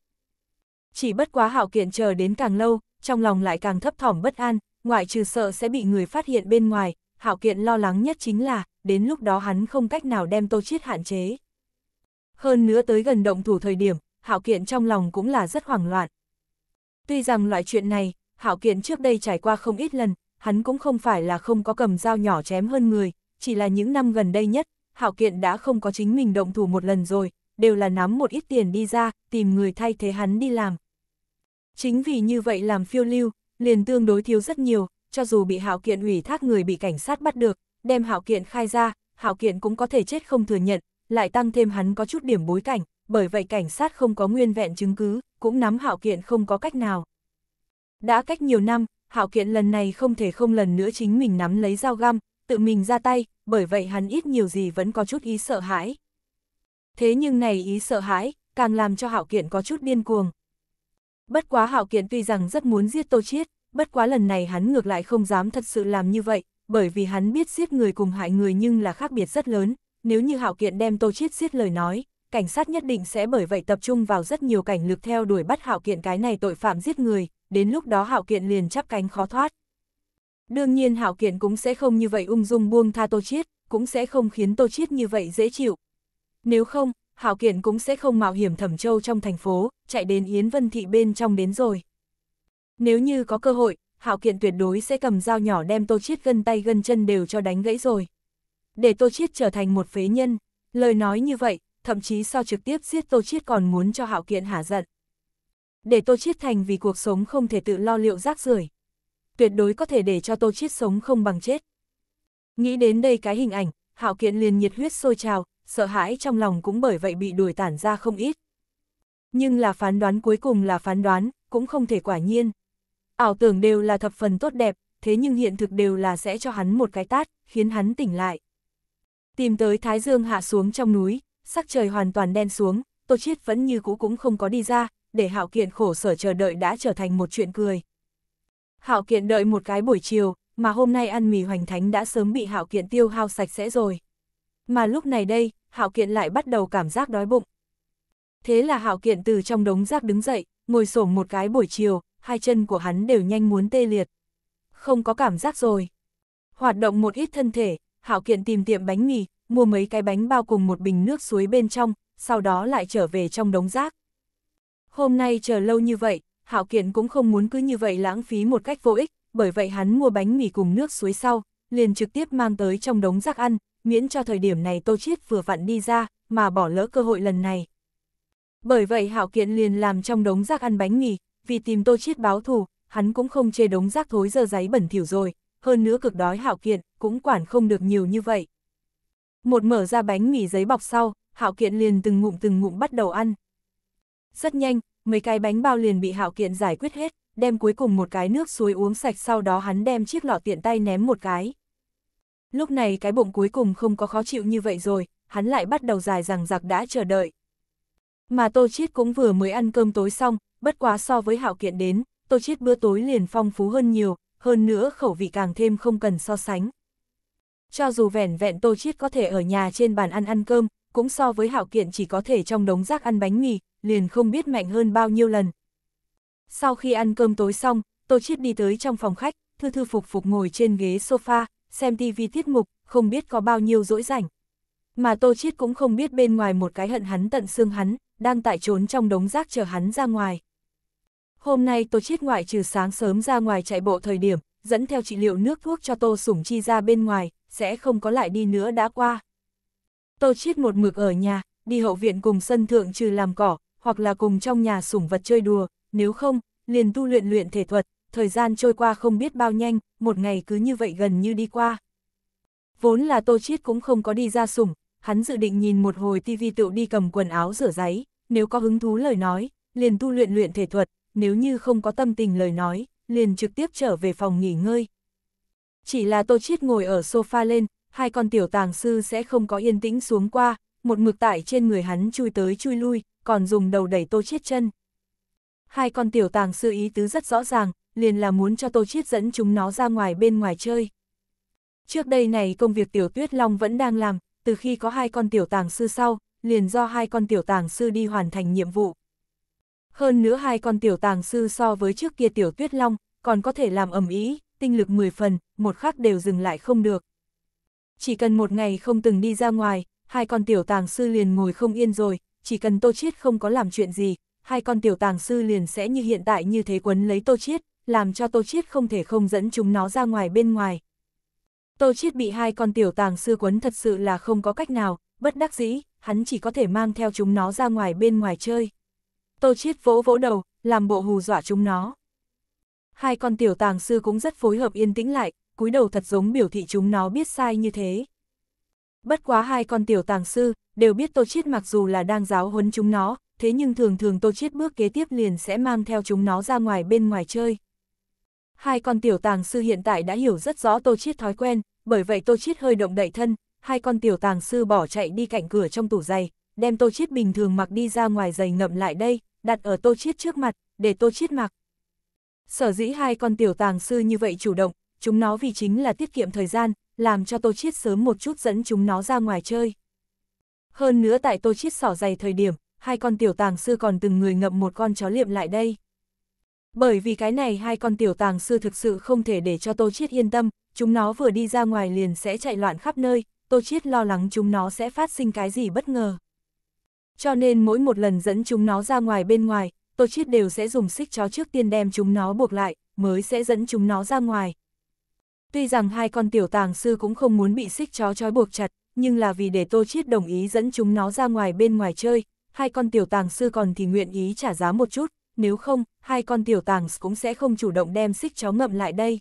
Speaker 1: Chỉ bất quá Hạo Kiện chờ đến càng lâu, trong lòng lại càng thấp thỏm bất an, ngoại trừ sợ sẽ bị người phát hiện bên ngoài, Hạo Kiện lo lắng nhất chính là, đến lúc đó hắn không cách nào đem Tô Chiết hạn chế. Hơn nữa tới gần động thủ thời điểm, Hạo Kiện trong lòng cũng là rất hoảng loạn. Tuy rằng loại chuyện này, Hạo Kiện trước đây trải qua không ít lần, hắn cũng không phải là không có cầm dao nhỏ chém hơn người, chỉ là những năm gần đây nhất, Hạo Kiện đã không có chính mình động thủ một lần rồi, đều là nắm một ít tiền đi ra, tìm người thay thế hắn đi làm. Chính vì như vậy làm phiêu lưu, liền tương đối thiếu rất nhiều, cho dù bị Hạo Kiện ủy thác người bị cảnh sát bắt được, đem Hạo Kiện khai ra, Hạo Kiện cũng có thể chết không thừa nhận, lại tăng thêm hắn có chút điểm bối cảnh, bởi vậy cảnh sát không có nguyên vẹn chứng cứ, cũng nắm Hạo Kiện không có cách nào. Đã cách nhiều năm, Hạo Kiện lần này không thể không lần nữa chính mình nắm lấy dao găm, tự mình ra tay, bởi vậy hắn ít nhiều gì vẫn có chút ý sợ hãi. Thế nhưng này ý sợ hãi, càng làm cho Hạo Kiện có chút điên cuồng. Bất quá Hạo Kiện tuy rằng rất muốn giết Tô Chiết, bất quá lần này hắn ngược lại không dám thật sự làm như vậy, bởi vì hắn biết giết người cùng hại người nhưng là khác biệt rất lớn, nếu như Hạo Kiện đem Tô Chiết giết lời nói, cảnh sát nhất định sẽ bởi vậy tập trung vào rất nhiều cảnh lực theo đuổi bắt Hạo Kiện cái này tội phạm giết người, đến lúc đó Hạo Kiện liền chắp cánh khó thoát. Đương nhiên Hạo Kiện cũng sẽ không như vậy ung dung buông tha Tô Chiết, cũng sẽ không khiến Tô Chiết như vậy dễ chịu. Nếu không, Hạo Kiện cũng sẽ không mạo hiểm thẩm châu trong thành phố, chạy đến Yến Vân Thị bên trong đến rồi. Nếu như có cơ hội, Hạo Kiện tuyệt đối sẽ cầm dao nhỏ đem Tô Chiết gân tay gân chân đều cho đánh gãy rồi. Để Tô Chiết trở thành một phế nhân, lời nói như vậy, thậm chí so trực tiếp giết Tô Chiết còn muốn cho Hạo Kiện hả giận. Để Tô Chiết thành vì cuộc sống không thể tự lo liệu rác rưởi Tuyệt đối có thể để cho Tô Chiết sống không bằng chết. Nghĩ đến đây cái hình ảnh, Hạo Kiện liền nhiệt huyết sôi trào, sợ hãi trong lòng cũng bởi vậy bị đuổi tản ra không ít. Nhưng là phán đoán cuối cùng là phán đoán, cũng không thể quả nhiên. Ảo tưởng đều là thập phần tốt đẹp, thế nhưng hiện thực đều là sẽ cho hắn một cái tát, khiến hắn tỉnh lại. Tìm tới Thái Dương hạ xuống trong núi, sắc trời hoàn toàn đen xuống, Tô Chiết vẫn như cũ cũng không có đi ra, để Hạo Kiện khổ sở chờ đợi đã trở thành một chuyện cười. Hạo Kiện đợi một cái buổi chiều, mà hôm nay ăn mì hoành thánh đã sớm bị Hạo Kiện tiêu hao sạch sẽ rồi. Mà lúc này đây, Hạo Kiện lại bắt đầu cảm giác đói bụng. Thế là Hạo Kiện từ trong đống rác đứng dậy, ngồi xổm một cái buổi chiều, hai chân của hắn đều nhanh muốn tê liệt. Không có cảm giác rồi. Hoạt động một ít thân thể, Hảo Kiện tìm tiệm bánh mì, mua mấy cái bánh bao cùng một bình nước suối bên trong, sau đó lại trở về trong đống rác. Hôm nay chờ lâu như vậy, Hảo Kiện cũng không muốn cứ như vậy lãng phí một cách vô ích, bởi vậy hắn mua bánh mì cùng nước suối sau, liền trực tiếp mang tới trong đống rác ăn, miễn cho thời điểm này Tô Chiết vừa vặn đi ra, mà bỏ lỡ cơ hội lần này. Bởi vậy Hảo Kiện liền làm trong đống rác ăn bánh mì, vì tìm Tô Chiết báo thù, hắn cũng không chê đống rác thối dơ giấy bẩn thỉu rồi, hơn nữa cực đói Hạo Kiện, cũng quản không được nhiều như vậy. Một mở ra bánh mì giấy bọc sau, Hạo Kiện liền từng ngụm từng ngụm bắt đầu ăn. Rất nhanh, mấy cái bánh bao liền bị Hạo Kiện giải quyết hết, đem cuối cùng một cái nước suối uống sạch sau đó hắn đem chiếc lọ tiện tay ném một cái. Lúc này cái bụng cuối cùng không có khó chịu như vậy rồi, hắn lại bắt đầu dài rằng giặc đã chờ đợi. Mà Tô Chiết cũng vừa mới ăn cơm tối xong, bất quá so với Hạo Kiện đến, Tô Chiết bữa tối liền phong phú hơn nhiều, hơn nữa khẩu vị càng thêm không cần so sánh. Cho dù vẻn vẹn tô chiết có thể ở nhà trên bàn ăn ăn cơm, cũng so với hạo kiện chỉ có thể trong đống rác ăn bánh mì, liền không biết mạnh hơn bao nhiêu lần. Sau khi ăn cơm tối xong, tô chiết đi tới trong phòng khách, thư thư phục phục ngồi trên ghế sofa, xem tivi tiết mục, không biết có bao nhiêu rỗi rảnh. Mà tô chiết cũng không biết bên ngoài một cái hận hắn tận xương hắn, đang tại trốn trong đống rác chờ hắn ra ngoài. Hôm nay Tô Chiết ngoại trừ sáng sớm ra ngoài chạy bộ thời điểm, dẫn theo trị liệu nước thuốc cho Tô Sủng Chi ra bên ngoài, sẽ không có lại đi nữa đã qua. Tô Chiết một mực ở nhà, đi hậu viện cùng sân thượng trừ làm cỏ, hoặc là cùng trong nhà sủng vật chơi đùa, nếu không, liền tu luyện luyện thể thuật, thời gian trôi qua không biết bao nhanh, một ngày cứ như vậy gần như đi qua. Vốn là Tô Chiết cũng không có đi ra sủng, hắn dự định nhìn một hồi tivi tựu đi cầm quần áo rửa giấy, nếu có hứng thú lời nói, liền tu luyện luyện thể thuật, nếu như không có tâm tình lời nói, liền trực tiếp trở về phòng nghỉ ngơi. Chỉ là Tô Chiết ngồi ở sofa lên, hai con tiểu tàng sư sẽ không có yên tĩnh xuống qua, một mực tải trên người hắn chui tới chui lui, còn dùng đầu đẩy Tô Chiết chân. Hai con tiểu tàng sư ý tứ rất rõ ràng, liền là muốn cho Tô Chiết dẫn chúng nó ra ngoài bên ngoài chơi. Trước đây này công việc tiểu tuyết long vẫn đang làm, từ khi có hai con tiểu tàng sư sau, liền do hai con tiểu tàng sư đi hoàn thành nhiệm vụ. Hơn nữa hai con tiểu tàng sư so với trước kia tiểu tuyết long, còn có thể làm ẩm ý, tinh lực 10 phần, một khắc đều dừng lại không được. Chỉ cần một ngày không từng đi ra ngoài, hai con tiểu tàng sư liền ngồi không yên rồi, chỉ cần Tô Chiết không có làm chuyện gì, hai con tiểu tàng sư liền sẽ như hiện tại như thế quấn lấy Tô Chiết, làm cho Tô Chiết không thể không dẫn chúng nó ra ngoài bên ngoài. Tô Chiết bị hai con tiểu tàng sư quấn thật sự là không có cách nào, bất đắc dĩ, hắn chỉ có thể mang theo chúng nó ra ngoài bên ngoài chơi. Tô Chiết vỗ vỗ đầu, làm bộ hù dọa chúng nó. Hai con tiểu tàng sư cũng rất phối hợp yên tĩnh lại, cúi đầu thật giống biểu thị chúng nó biết sai như thế. Bất quá hai con tiểu tàng sư, đều biết Tô Chiết mặc dù là đang giáo huấn chúng nó, thế nhưng thường thường Tô Chiết bước kế tiếp liền sẽ mang theo chúng nó ra ngoài bên ngoài chơi. Hai con tiểu tàng sư hiện tại đã hiểu rất rõ Tô Chiết thói quen, bởi vậy Tô Chiết hơi động đậy thân, hai con tiểu tàng sư bỏ chạy đi cạnh cửa trong tủ giày, đem Tô Chiết bình thường mặc đi ra ngoài giày ngậm lại đây, đặt ở tô chiết trước mặt, để tô chiết mặc. Sở dĩ hai con tiểu tàng sư như vậy chủ động, chúng nó vì chính là tiết kiệm thời gian, làm cho tô chiết sớm một chút dẫn chúng nó ra ngoài chơi. Hơn nữa tại tô chiết sỏ dày thời điểm, hai con tiểu tàng sư còn từng người ngậm một con chó liệm lại đây. Bởi vì cái này hai con tiểu tàng sư thực sự không thể để cho Tô Chiết yên tâm, chúng nó vừa đi ra ngoài liền sẽ chạy loạn khắp nơi, Tô Chiết lo lắng chúng nó sẽ phát sinh cái gì bất ngờ cho nên mỗi một lần dẫn chúng nó ra ngoài bên ngoài, Tô Chiết đều sẽ dùng xích chó trước tiên đem chúng nó buộc lại, mới sẽ dẫn chúng nó ra ngoài. Tuy rằng hai con tiểu tàng sư cũng không muốn bị xích chó trói buộc chặt, nhưng là vì để Tô Chiết đồng ý dẫn chúng nó ra ngoài bên ngoài chơi, hai con tiểu tàng sư còn thì nguyện ý trả giá một chút, nếu không, hai con tiểu tàng cũng sẽ không chủ động đem xích chó ngậm lại đây.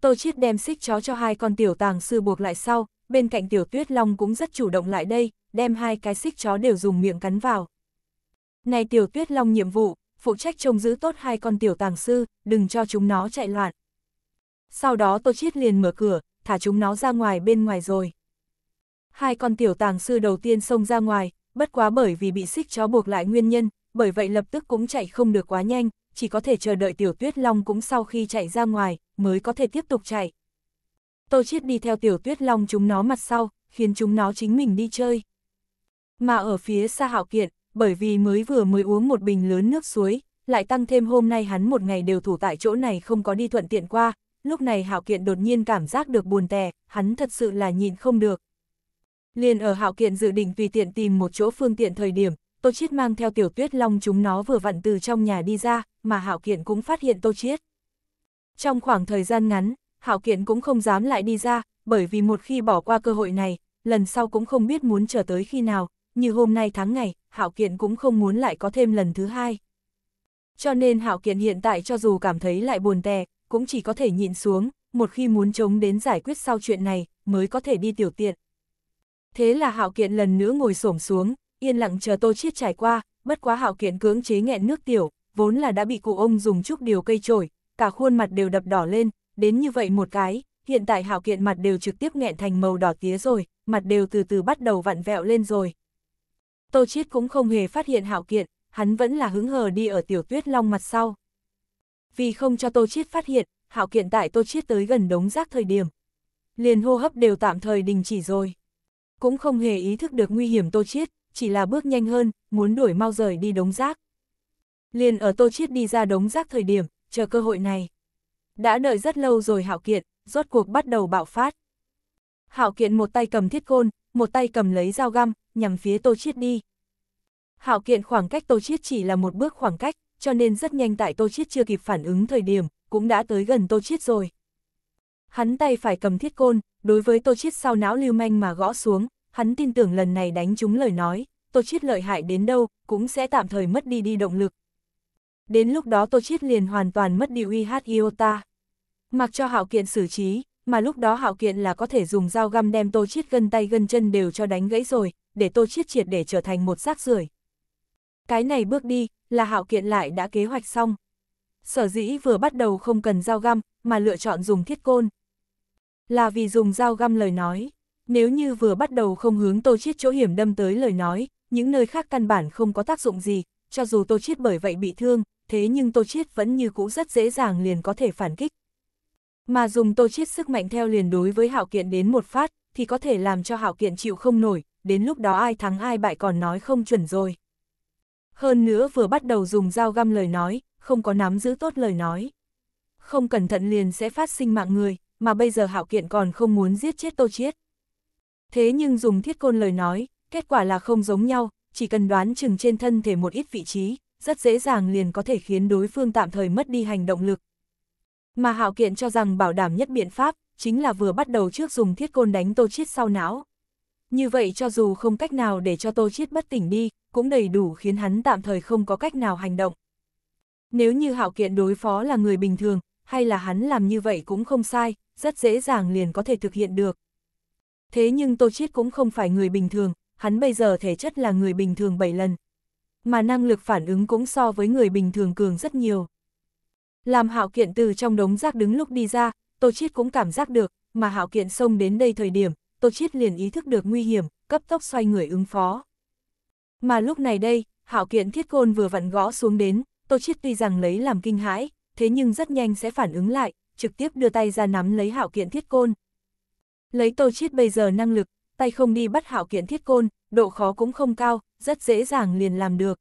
Speaker 1: Tô Chiết đem xích chó cho hai con tiểu tàng sư buộc lại sau, bên cạnh tiểu tuyết long cũng rất chủ động lại đây, đem hai cái xích chó đều dùng miệng cắn vào. Này tiểu tuyết long nhiệm vụ, phụ trách trông giữ tốt hai con tiểu tàng sư, đừng cho chúng nó chạy loạn. Sau đó Tô Chiết liền mở cửa, thả chúng nó ra ngoài bên ngoài rồi. Hai con tiểu tàng sư đầu tiên xông ra ngoài, bất quá bởi vì bị xích chó buộc lại nguyên nhân, bởi vậy lập tức cũng chạy không được quá nhanh, chỉ có thể chờ đợi tiểu tuyết long cũng sau khi chạy ra ngoài, mới có thể tiếp tục chạy. Tô Chiết đi theo tiểu tuyết long chúng nó mặt sau, khiến chúng nó chính mình đi chơi. Mà ở phía xa hạo kiện, bởi vì mới vừa mới uống một bình lớn nước suối, lại tăng thêm hôm nay hắn một ngày đều thủ tại chỗ này không có đi thuận tiện qua, lúc này hạo kiện đột nhiên cảm giác được buồn tè, hắn thật sự là nhịn không được. Liền ở hạo kiện dự định tùy tiện tìm một chỗ phương tiện thời điểm, Tô Chiết mang theo tiểu tuyết long chúng nó vừa vặn từ trong nhà đi ra, mà hạo kiện cũng phát hiện Tô Chiết. Trong khoảng thời gian ngắn, hạo kiện cũng không dám lại đi ra, bởi vì một khi bỏ qua cơ hội này, lần sau cũng không biết muốn chờ tới khi nào, như hôm nay tháng ngày, Hạo Kiện cũng không muốn lại có thêm lần thứ hai. Cho nên Hạo Kiện hiện tại cho dù cảm thấy lại buồn tè, cũng chỉ có thể nhịn xuống, một khi muốn chống đến giải quyết sau chuyện này, mới có thể đi tiểu tiện. Thế là Hạo Kiện lần nữa ngồi xổm xuống, yên lặng chờ Tô Chiết trải qua, bất quá Hạo Kiện cưỡng chế nghẹn nước tiểu, vốn là đã bị cụ ông dùng chút điều cây chổi, cả khuôn mặt đều đập đỏ lên, đến như vậy một cái, hiện tại Hạo Kiện mặt đều trực tiếp nghẹn thành màu đỏ tía rồi, mặt đều từ từ bắt đầu vặn vẹo lên rồi. Tô Chiết cũng không hề phát hiện hạo kiện, hắn vẫn là hứng hờ đi ở tiểu tuyết long mặt sau. Vì không cho Tô Chiết phát hiện, hạo kiện tại Tô Chiết tới gần đống rác thời điểm. Liền hô hấp đều tạm thời đình chỉ rồi. Cũng không hề ý thức được nguy hiểm Tô Chiết, chỉ là bước nhanh hơn, muốn đuổi mau rời đi đống rác. Liền ở Tô Chiết đi ra đống rác thời điểm, chờ cơ hội này. Đã đợi rất lâu rồi hạo kiện, rốt cuộc bắt đầu bạo phát. Hạo kiện một tay cầm thiết côn, một tay cầm lấy dao găm, nhằm phía Tô Chiết đi. Hạo kiện khoảng cách Tô Chiết chỉ là một bước khoảng cách, cho nên rất nhanh tại Tô Chiết chưa kịp phản ứng thời điểm, cũng đã tới gần Tô Chiết rồi. Hắn tay phải cầm thiết côn, đối với Tô Chiết sau não lưu manh mà gõ xuống, hắn tin tưởng lần này đánh trúng lời nói, Tô Chiết lợi hại đến đâu, cũng sẽ tạm thời mất đi đi động lực. Đến lúc đó Tô Chiết liền hoàn toàn mất đi uy hát Iota. Mặc cho hạo kiện xử trí, mà lúc đó hạo kiện là có thể dùng dao găm đem tô chiết gân tay gân chân đều cho đánh gãy rồi, để tô chiết triệt để trở thành một xác rưởi. Cái này bước đi, là hạo kiện lại đã kế hoạch xong. Sở dĩ vừa bắt đầu không cần dao găm, mà lựa chọn dùng thiết côn. Là vì dùng dao găm lời nói, nếu như vừa bắt đầu không hướng tô chiết chỗ hiểm đâm tới lời nói, những nơi khác căn bản không có tác dụng gì, cho dù tô chiết bởi vậy bị thương, thế nhưng tô chiết vẫn như cũ rất dễ dàng liền có thể phản kích. Mà dùng tô chiết sức mạnh theo liền đối với hạo kiện đến một phát, thì có thể làm cho hạo kiện chịu không nổi, đến lúc đó ai thắng ai bại còn nói không chuẩn rồi. Hơn nữa vừa bắt đầu dùng dao găm lời nói, không có nắm giữ tốt lời nói. Không cẩn thận liền sẽ phát sinh mạng người, mà bây giờ hạo kiện còn không muốn giết chết tô chiết. Thế nhưng dùng thiết côn lời nói, kết quả là không giống nhau, chỉ cần đoán chừng trên thân thể một ít vị trí, rất dễ dàng liền có thể khiến đối phương tạm thời mất đi hành động lực, mà Hạo Kiện cho rằng bảo đảm nhất biện pháp, chính là vừa bắt đầu trước dùng thiết côn đánh Tô Chiết sau não. Như vậy cho dù không cách nào để cho Tô Chiết bất tỉnh đi, cũng đầy đủ khiến hắn tạm thời không có cách nào hành động. Nếu như Hạo Kiện đối phó là người bình thường, hay là hắn làm như vậy cũng không sai, rất dễ dàng liền có thể thực hiện được. Thế nhưng Tô Chiết cũng không phải người bình thường, hắn bây giờ thể chất là người bình thường 7 lần. Mà năng lực phản ứng cũng so với người bình thường cường rất nhiều. Làm hạo kiện từ trong đống rác đứng lúc đi ra, Tô Chiết cũng cảm giác được, mà hạo kiện xông đến đây thời điểm, Tô Chiết liền ý thức được nguy hiểm, cấp tốc xoay người ứng phó. Mà lúc này đây, hạo kiện thiết côn vừa vặn gõ xuống đến, Tô Chiết tuy rằng lấy làm kinh hãi, thế nhưng rất nhanh sẽ phản ứng lại, trực tiếp đưa tay ra nắm lấy hạo kiện thiết côn. Lấy Tô Chiết bây giờ năng lực, tay không đi bắt hạo kiện thiết côn, độ khó cũng không cao, rất dễ dàng liền làm được.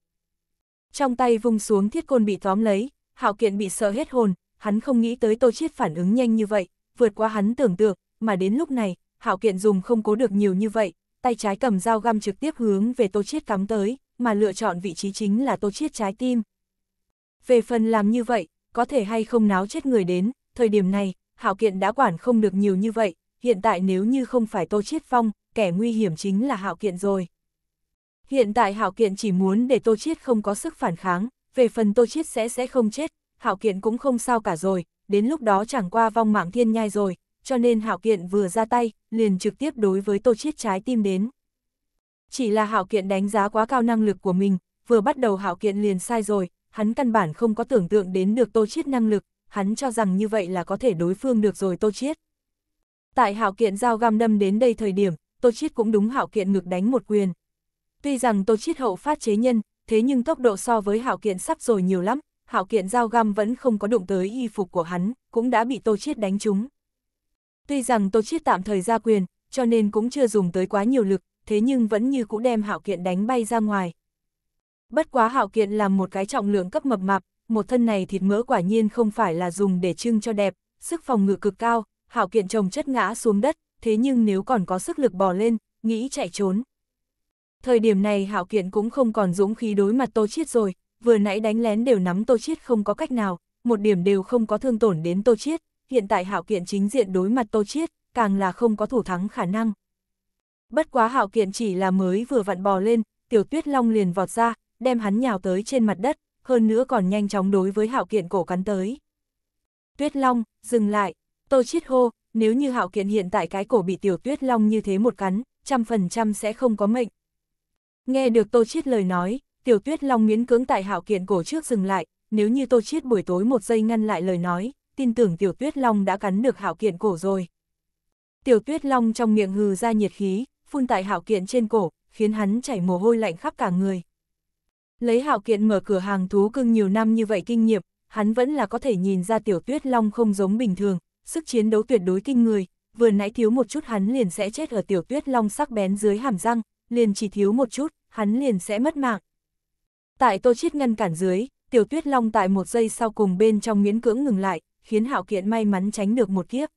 Speaker 1: Trong tay vung xuống thiết côn bị tóm lấy, Hạo Kiện bị sợ hết hồn, hắn không nghĩ tới Tô Chiết phản ứng nhanh như vậy, vượt qua hắn tưởng tượng, mà đến lúc này, Hạo Kiện dùng không cố được nhiều như vậy, tay trái cầm dao găm trực tiếp hướng về Tô Chiết cắm tới, mà lựa chọn vị trí chính là Tô Chiết trái tim. Về phần làm như vậy, có thể hay không náo chết người đến, thời điểm này, Hạo Kiện đã quản không được nhiều như vậy, hiện tại nếu như không phải Tô Chiết Phong, kẻ nguy hiểm chính là Hạo Kiện rồi. Hiện tại Hạo Kiện chỉ muốn để Tô Chiết không có sức phản kháng, về phần Tô Chiết sẽ sẽ không chết, hảo Kiện cũng không sao cả rồi, đến lúc đó chẳng qua vong mạng thiên nhai rồi, cho nên hảo Kiện vừa ra tay, liền trực tiếp đối với Tô Chiết trái tim đến. Chỉ là hảo Kiện đánh giá quá cao năng lực của mình, vừa bắt đầu hảo Kiện liền sai rồi, hắn căn bản không có tưởng tượng đến được Tô Chiết năng lực, hắn cho rằng như vậy là có thể đối phương được rồi Tô Chiết. Tại hảo Kiện giao gam đâm đến đây thời điểm, Tô Chiết cũng đúng hảo Kiện ngực đánh một quyền. Tuy rằng Tô Chiết hậu phát chế nhân, thế nhưng tốc độ so với hạo kiện sắp rồi nhiều lắm, hạo kiện dao găm vẫn không có đụng tới y phục của hắn, cũng đã bị Tô Chiết đánh trúng. Tuy rằng Tô Chiết tạm thời ra quyền, cho nên cũng chưa dùng tới quá nhiều lực, thế nhưng vẫn như cũ đem hạo kiện đánh bay ra ngoài. Bất quá hạo kiện làm một cái trọng lượng cấp mập mạp, một thân này thịt mỡ quả nhiên không phải là dùng để trưng cho đẹp, sức phòng ngự cực cao, hạo kiện trồng chất ngã xuống đất, thế nhưng nếu còn có sức lực bò lên, nghĩ chạy trốn, thời điểm này Hạo Kiện cũng không còn dũng khí đối mặt Tô Chiết rồi, vừa nãy đánh lén đều nắm Tô Chiết không có cách nào, một điểm đều không có thương tổn đến Tô Chiết, hiện tại Hạo Kiện chính diện đối mặt Tô Chiết, càng là không có thủ thắng khả năng. Bất quá Hạo Kiện chỉ là mới vừa vặn bò lên, Tiểu Tuyết Long liền vọt ra, đem hắn nhào tới trên mặt đất, hơn nữa còn nhanh chóng đối với Hạo Kiện cổ cắn tới. Tuyết Long, dừng lại, Tô Chiết hô, nếu như Hạo Kiện hiện tại cái cổ bị Tiểu Tuyết Long như thế một cắn, trăm phần trăm sẽ không có mệnh, Nghe được Tô Chiết lời nói, Tiểu Tuyết Long miễn cưỡng tại hảo Kiện cổ trước dừng lại, nếu như Tô Chiết buổi tối một giây ngăn lại lời nói, tin tưởng Tiểu Tuyết Long đã cắn được hảo Kiện cổ rồi. Tiểu Tuyết Long trong miệng hừ ra nhiệt khí, phun tại hảo Kiện trên cổ, khiến hắn chảy mồ hôi lạnh khắp cả người. Lấy hảo Kiện mở cửa hàng thú cưng nhiều năm như vậy kinh nghiệm, hắn vẫn là có thể nhìn ra Tiểu Tuyết Long không giống bình thường, sức chiến đấu tuyệt đối kinh người, vừa nãy thiếu một chút hắn liền sẽ chết ở Tiểu Tuyết Long sắc bén dưới hàm răng, liền chỉ thiếu một chút, hắn liền sẽ mất mạng. Tại Tô Chiết ngăn cản dưới, Tiểu Tuyết Long tại một giây sau cùng bên trong miễn cưỡng ngừng lại, khiến Hạo Kiện may mắn tránh được một kiếp.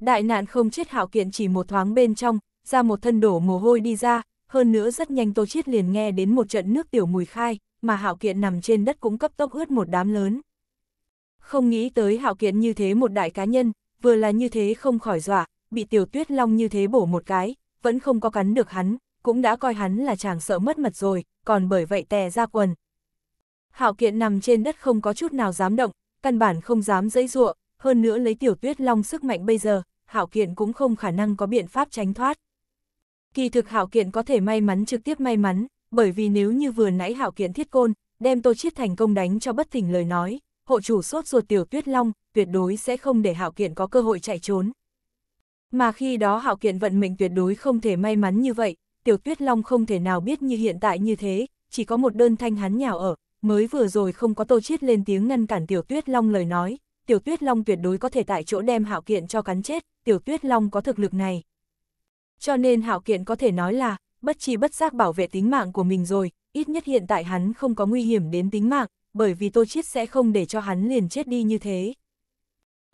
Speaker 1: Đại nạn không chết Hạo Kiện chỉ một thoáng bên trong, ra một thân đổ mồ hôi đi ra, hơn nữa rất nhanh Tô Chiết liền nghe đến một trận nước tiểu mùi khai, mà Hạo Kiện nằm trên đất cũng cấp tốc ướt một đám lớn. Không nghĩ tới Hạo Kiện như thế một đại cá nhân, vừa là như thế không khỏi dọa, bị Tiểu Tuyết Long như thế bổ một cái, vẫn không có cắn được hắn, cũng đã coi hắn là chàng sợ mất mật rồi, còn bởi vậy tè ra quần. Hạo kiện nằm trên đất không có chút nào dám động, căn bản không dám dẫy ruộng, hơn nữa lấy tiểu tuyết long sức mạnh bây giờ, hạo kiện cũng không khả năng có biện pháp tránh thoát. Kỳ thực hạo kiện có thể may mắn trực tiếp may mắn, bởi vì nếu như vừa nãy hạo kiện thiết côn, đem tô chiết thành công đánh cho bất tỉnh lời nói, hộ chủ sốt ruột tiểu tuyết long, tuyệt đối sẽ không để hạo kiện có cơ hội chạy trốn. Mà khi đó hạo kiện vận mệnh tuyệt đối không thể may mắn như vậy, Tiểu Tuyết Long không thể nào biết như hiện tại như thế, chỉ có một đơn thanh hắn nhào ở, mới vừa rồi không có Tô Chiết lên tiếng ngăn cản Tiểu Tuyết Long lời nói, Tiểu Tuyết Long tuyệt đối có thể tại chỗ đem Hạo Kiện cho cắn chết, Tiểu Tuyết Long có thực lực này. Cho nên Hạo Kiện có thể nói là, bất chi bất giác bảo vệ tính mạng của mình rồi, ít nhất hiện tại hắn không có nguy hiểm đến tính mạng, bởi vì Tô Chiết sẽ không để cho hắn liền chết đi như thế.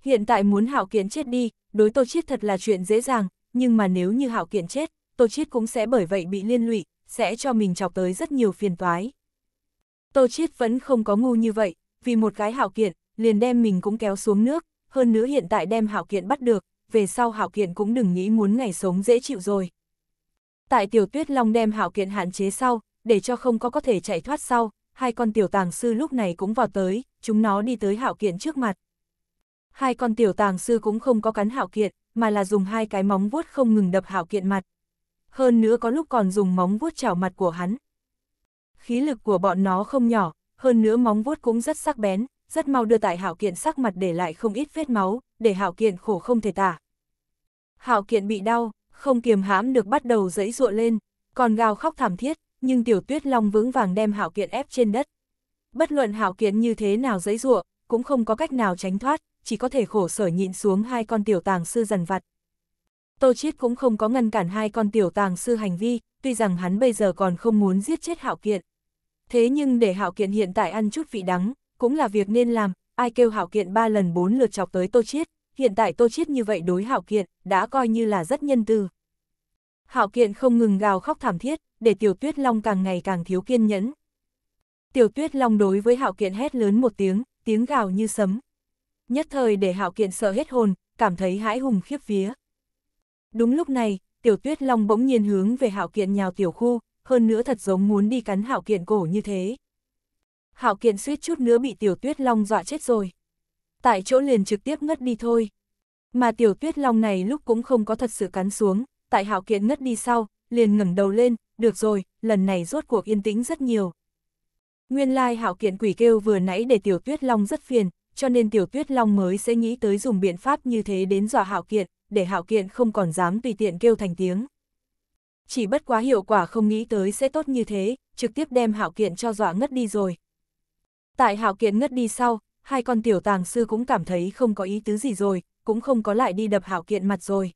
Speaker 1: Hiện tại muốn Hạo Kiện chết đi, đối Tô Chiết thật là chuyện dễ dàng, nhưng mà nếu như Hạo Kiện chết, Tô Chiết cũng sẽ bởi vậy bị liên lụy, sẽ cho mình chọc tới rất nhiều phiền toái. Tô Chiết vẫn không có ngu như vậy, vì một cái hảo kiện, liền đem mình cũng kéo xuống nước, hơn nữa hiện tại đem hảo kiện bắt được, về sau hảo kiện cũng đừng nghĩ muốn ngày sống dễ chịu rồi. Tại tiểu tuyết long đem hảo kiện hạn chế sau, để cho không có có thể chạy thoát sau, hai con tiểu tàng sư lúc này cũng vào tới, chúng nó đi tới hảo kiện trước mặt. Hai con tiểu tàng sư cũng không có cắn hảo kiện, mà là dùng hai cái móng vuốt không ngừng đập hảo kiện mặt, hơn nữa có lúc còn dùng móng vuốt chảo mặt của hắn. Khí lực của bọn nó không nhỏ, hơn nữa móng vuốt cũng rất sắc bén, rất mau đưa tại Hạo Kiện sắc mặt để lại không ít vết máu, để Hạo Kiện khổ không thể tả. Hạo Kiện bị đau, không kiềm hãm được bắt đầu giãy giụa lên, còn gào khóc thảm thiết, nhưng Tiểu Tuyết Long vững vàng đem Hạo Kiện ép trên đất. Bất luận Hạo Kiện như thế nào giãy giụa, cũng không có cách nào tránh thoát, chỉ có thể khổ sở nhịn xuống hai con tiểu tàng sư dần vặt, Tô Chiết cũng không có ngăn cản hai con tiểu tàng sư hành vi, tuy rằng hắn bây giờ còn không muốn giết chết Hạo Kiện. Thế nhưng để Hạo Kiện hiện tại ăn chút vị đắng, cũng là việc nên làm, ai kêu Hạo Kiện ba lần bốn lượt chọc tới Tô Chiết, hiện tại Tô Chiết như vậy đối Hạo Kiện, đã coi như là rất nhân từ. Hạo Kiện không ngừng gào khóc thảm thiết, để Tiểu Tuyết Long càng ngày càng thiếu kiên nhẫn. Tiểu Tuyết Long đối với Hạo Kiện hét lớn một tiếng, tiếng gào như sấm. Nhất thời để Hạo Kiện sợ hết hồn, cảm thấy hãi hùng khiếp vía. Đúng lúc này, tiểu tuyết long bỗng nhiên hướng về hạo kiện nhào tiểu khu, hơn nữa thật giống muốn đi cắn hạo kiện cổ như thế. Hạo kiện suýt chút nữa bị tiểu tuyết long dọa chết rồi. Tại chỗ liền trực tiếp ngất đi thôi. Mà tiểu tuyết long này lúc cũng không có thật sự cắn xuống, tại hạo kiện ngất đi sau, liền ngẩng đầu lên, được rồi, lần này rốt cuộc yên tĩnh rất nhiều. Nguyên lai like, hạo kiện quỷ kêu vừa nãy để tiểu tuyết long rất phiền, cho nên Tiểu Tuyết Long mới sẽ nghĩ tới dùng biện pháp như thế đến dọa Hạo Kiện, để Hạo Kiện không còn dám tùy tiện kêu thành tiếng. Chỉ bất quá hiệu quả không nghĩ tới sẽ tốt như thế, trực tiếp đem Hạo Kiện cho dọa ngất đi rồi. Tại Hạo Kiện ngất đi sau, hai con tiểu tàng sư cũng cảm thấy không có ý tứ gì rồi, cũng không có lại đi đập Hạo Kiện mặt rồi.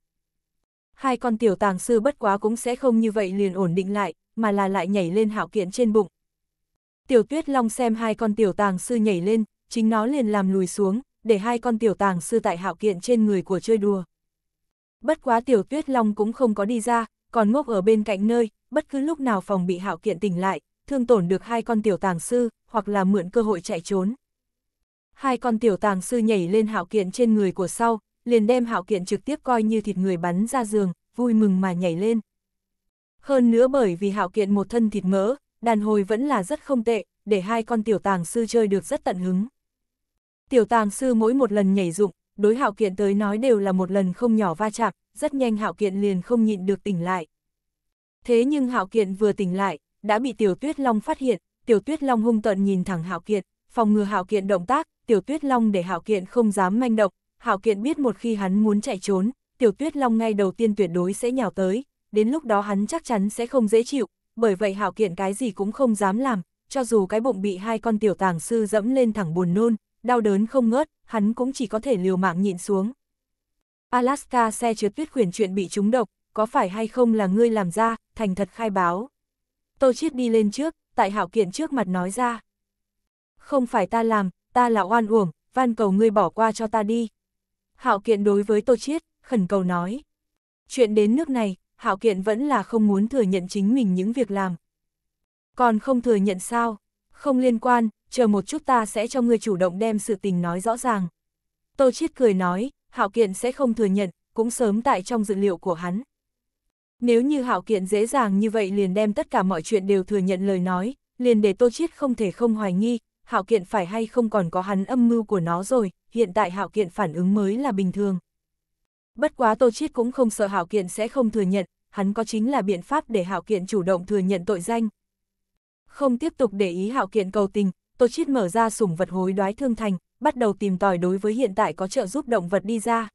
Speaker 1: Hai con tiểu tàng sư bất quá cũng sẽ không như vậy liền ổn định lại, mà là lại nhảy lên Hạo Kiện trên bụng. Tiểu Tuyết Long xem hai con tiểu tàng sư nhảy lên, chính nó liền làm lùi xuống, để hai con tiểu tàng sư tại hạo kiện trên người của chơi đùa. Bất quá tiểu tuyết long cũng không có đi ra, còn ngốc ở bên cạnh nơi, bất cứ lúc nào phòng bị hạo kiện tỉnh lại, thương tổn được hai con tiểu tàng sư, hoặc là mượn cơ hội chạy trốn. Hai con tiểu tàng sư nhảy lên hạo kiện trên người của sau, liền đem hạo kiện trực tiếp coi như thịt người bắn ra giường, vui mừng mà nhảy lên. Hơn nữa bởi vì hạo kiện một thân thịt mỡ, đàn hồi vẫn là rất không tệ, để hai con tiểu tàng sư chơi được rất tận hứng. Tiểu tàng sư mỗi một lần nhảy dụng, đối hạo kiện tới nói đều là một lần không nhỏ va chạm, rất nhanh hạo kiện liền không nhịn được tỉnh lại. Thế nhưng hạo kiện vừa tỉnh lại, đã bị tiểu tuyết long phát hiện, tiểu tuyết long hung tận nhìn thẳng hạo kiện, phòng ngừa hạo kiện động tác, tiểu tuyết long để hạo kiện không dám manh động, hạo kiện biết một khi hắn muốn chạy trốn, tiểu tuyết long ngay đầu tiên tuyệt đối sẽ nhào tới, đến lúc đó hắn chắc chắn sẽ không dễ chịu, bởi vậy hạo kiện cái gì cũng không dám làm, cho dù cái bụng bị hai con tiểu tàng sư dẫm lên thẳng buồn nôn, đau đớn không ngớt, hắn cũng chỉ có thể liều mạng nhịn xuống. Alaska xe chứa tuyết khuyển chuyện bị trúng độc, có phải hay không là ngươi làm ra, thành thật khai báo. Tô Chiết đi lên trước, tại hạo kiện trước mặt nói ra. Không phải ta làm, ta là oan uổng, van cầu ngươi bỏ qua cho ta đi. Hạo kiện đối với Tô Chiết, khẩn cầu nói. Chuyện đến nước này, hạo kiện vẫn là không muốn thừa nhận chính mình những việc làm. Còn không thừa nhận sao? không liên quan, chờ một chút ta sẽ cho ngươi chủ động đem sự tình nói rõ ràng. Tô Chiết cười nói, Hạo Kiện sẽ không thừa nhận, cũng sớm tại trong dự liệu của hắn. Nếu như Hạo Kiện dễ dàng như vậy liền đem tất cả mọi chuyện đều thừa nhận lời nói, liền để Tô Chiết không thể không hoài nghi, Hạo Kiện phải hay không còn có hắn âm mưu của nó rồi, hiện tại Hạo Kiện phản ứng mới là bình thường. Bất quá Tô Chiết cũng không sợ Hạo Kiện sẽ không thừa nhận, hắn có chính là biện pháp để Hạo Kiện chủ động thừa nhận tội danh, không tiếp tục để ý hạo kiện cầu tình, Tô Chiết mở ra sủng vật hối đoái thương thành, bắt đầu tìm tòi đối với hiện tại có trợ giúp động vật đi ra.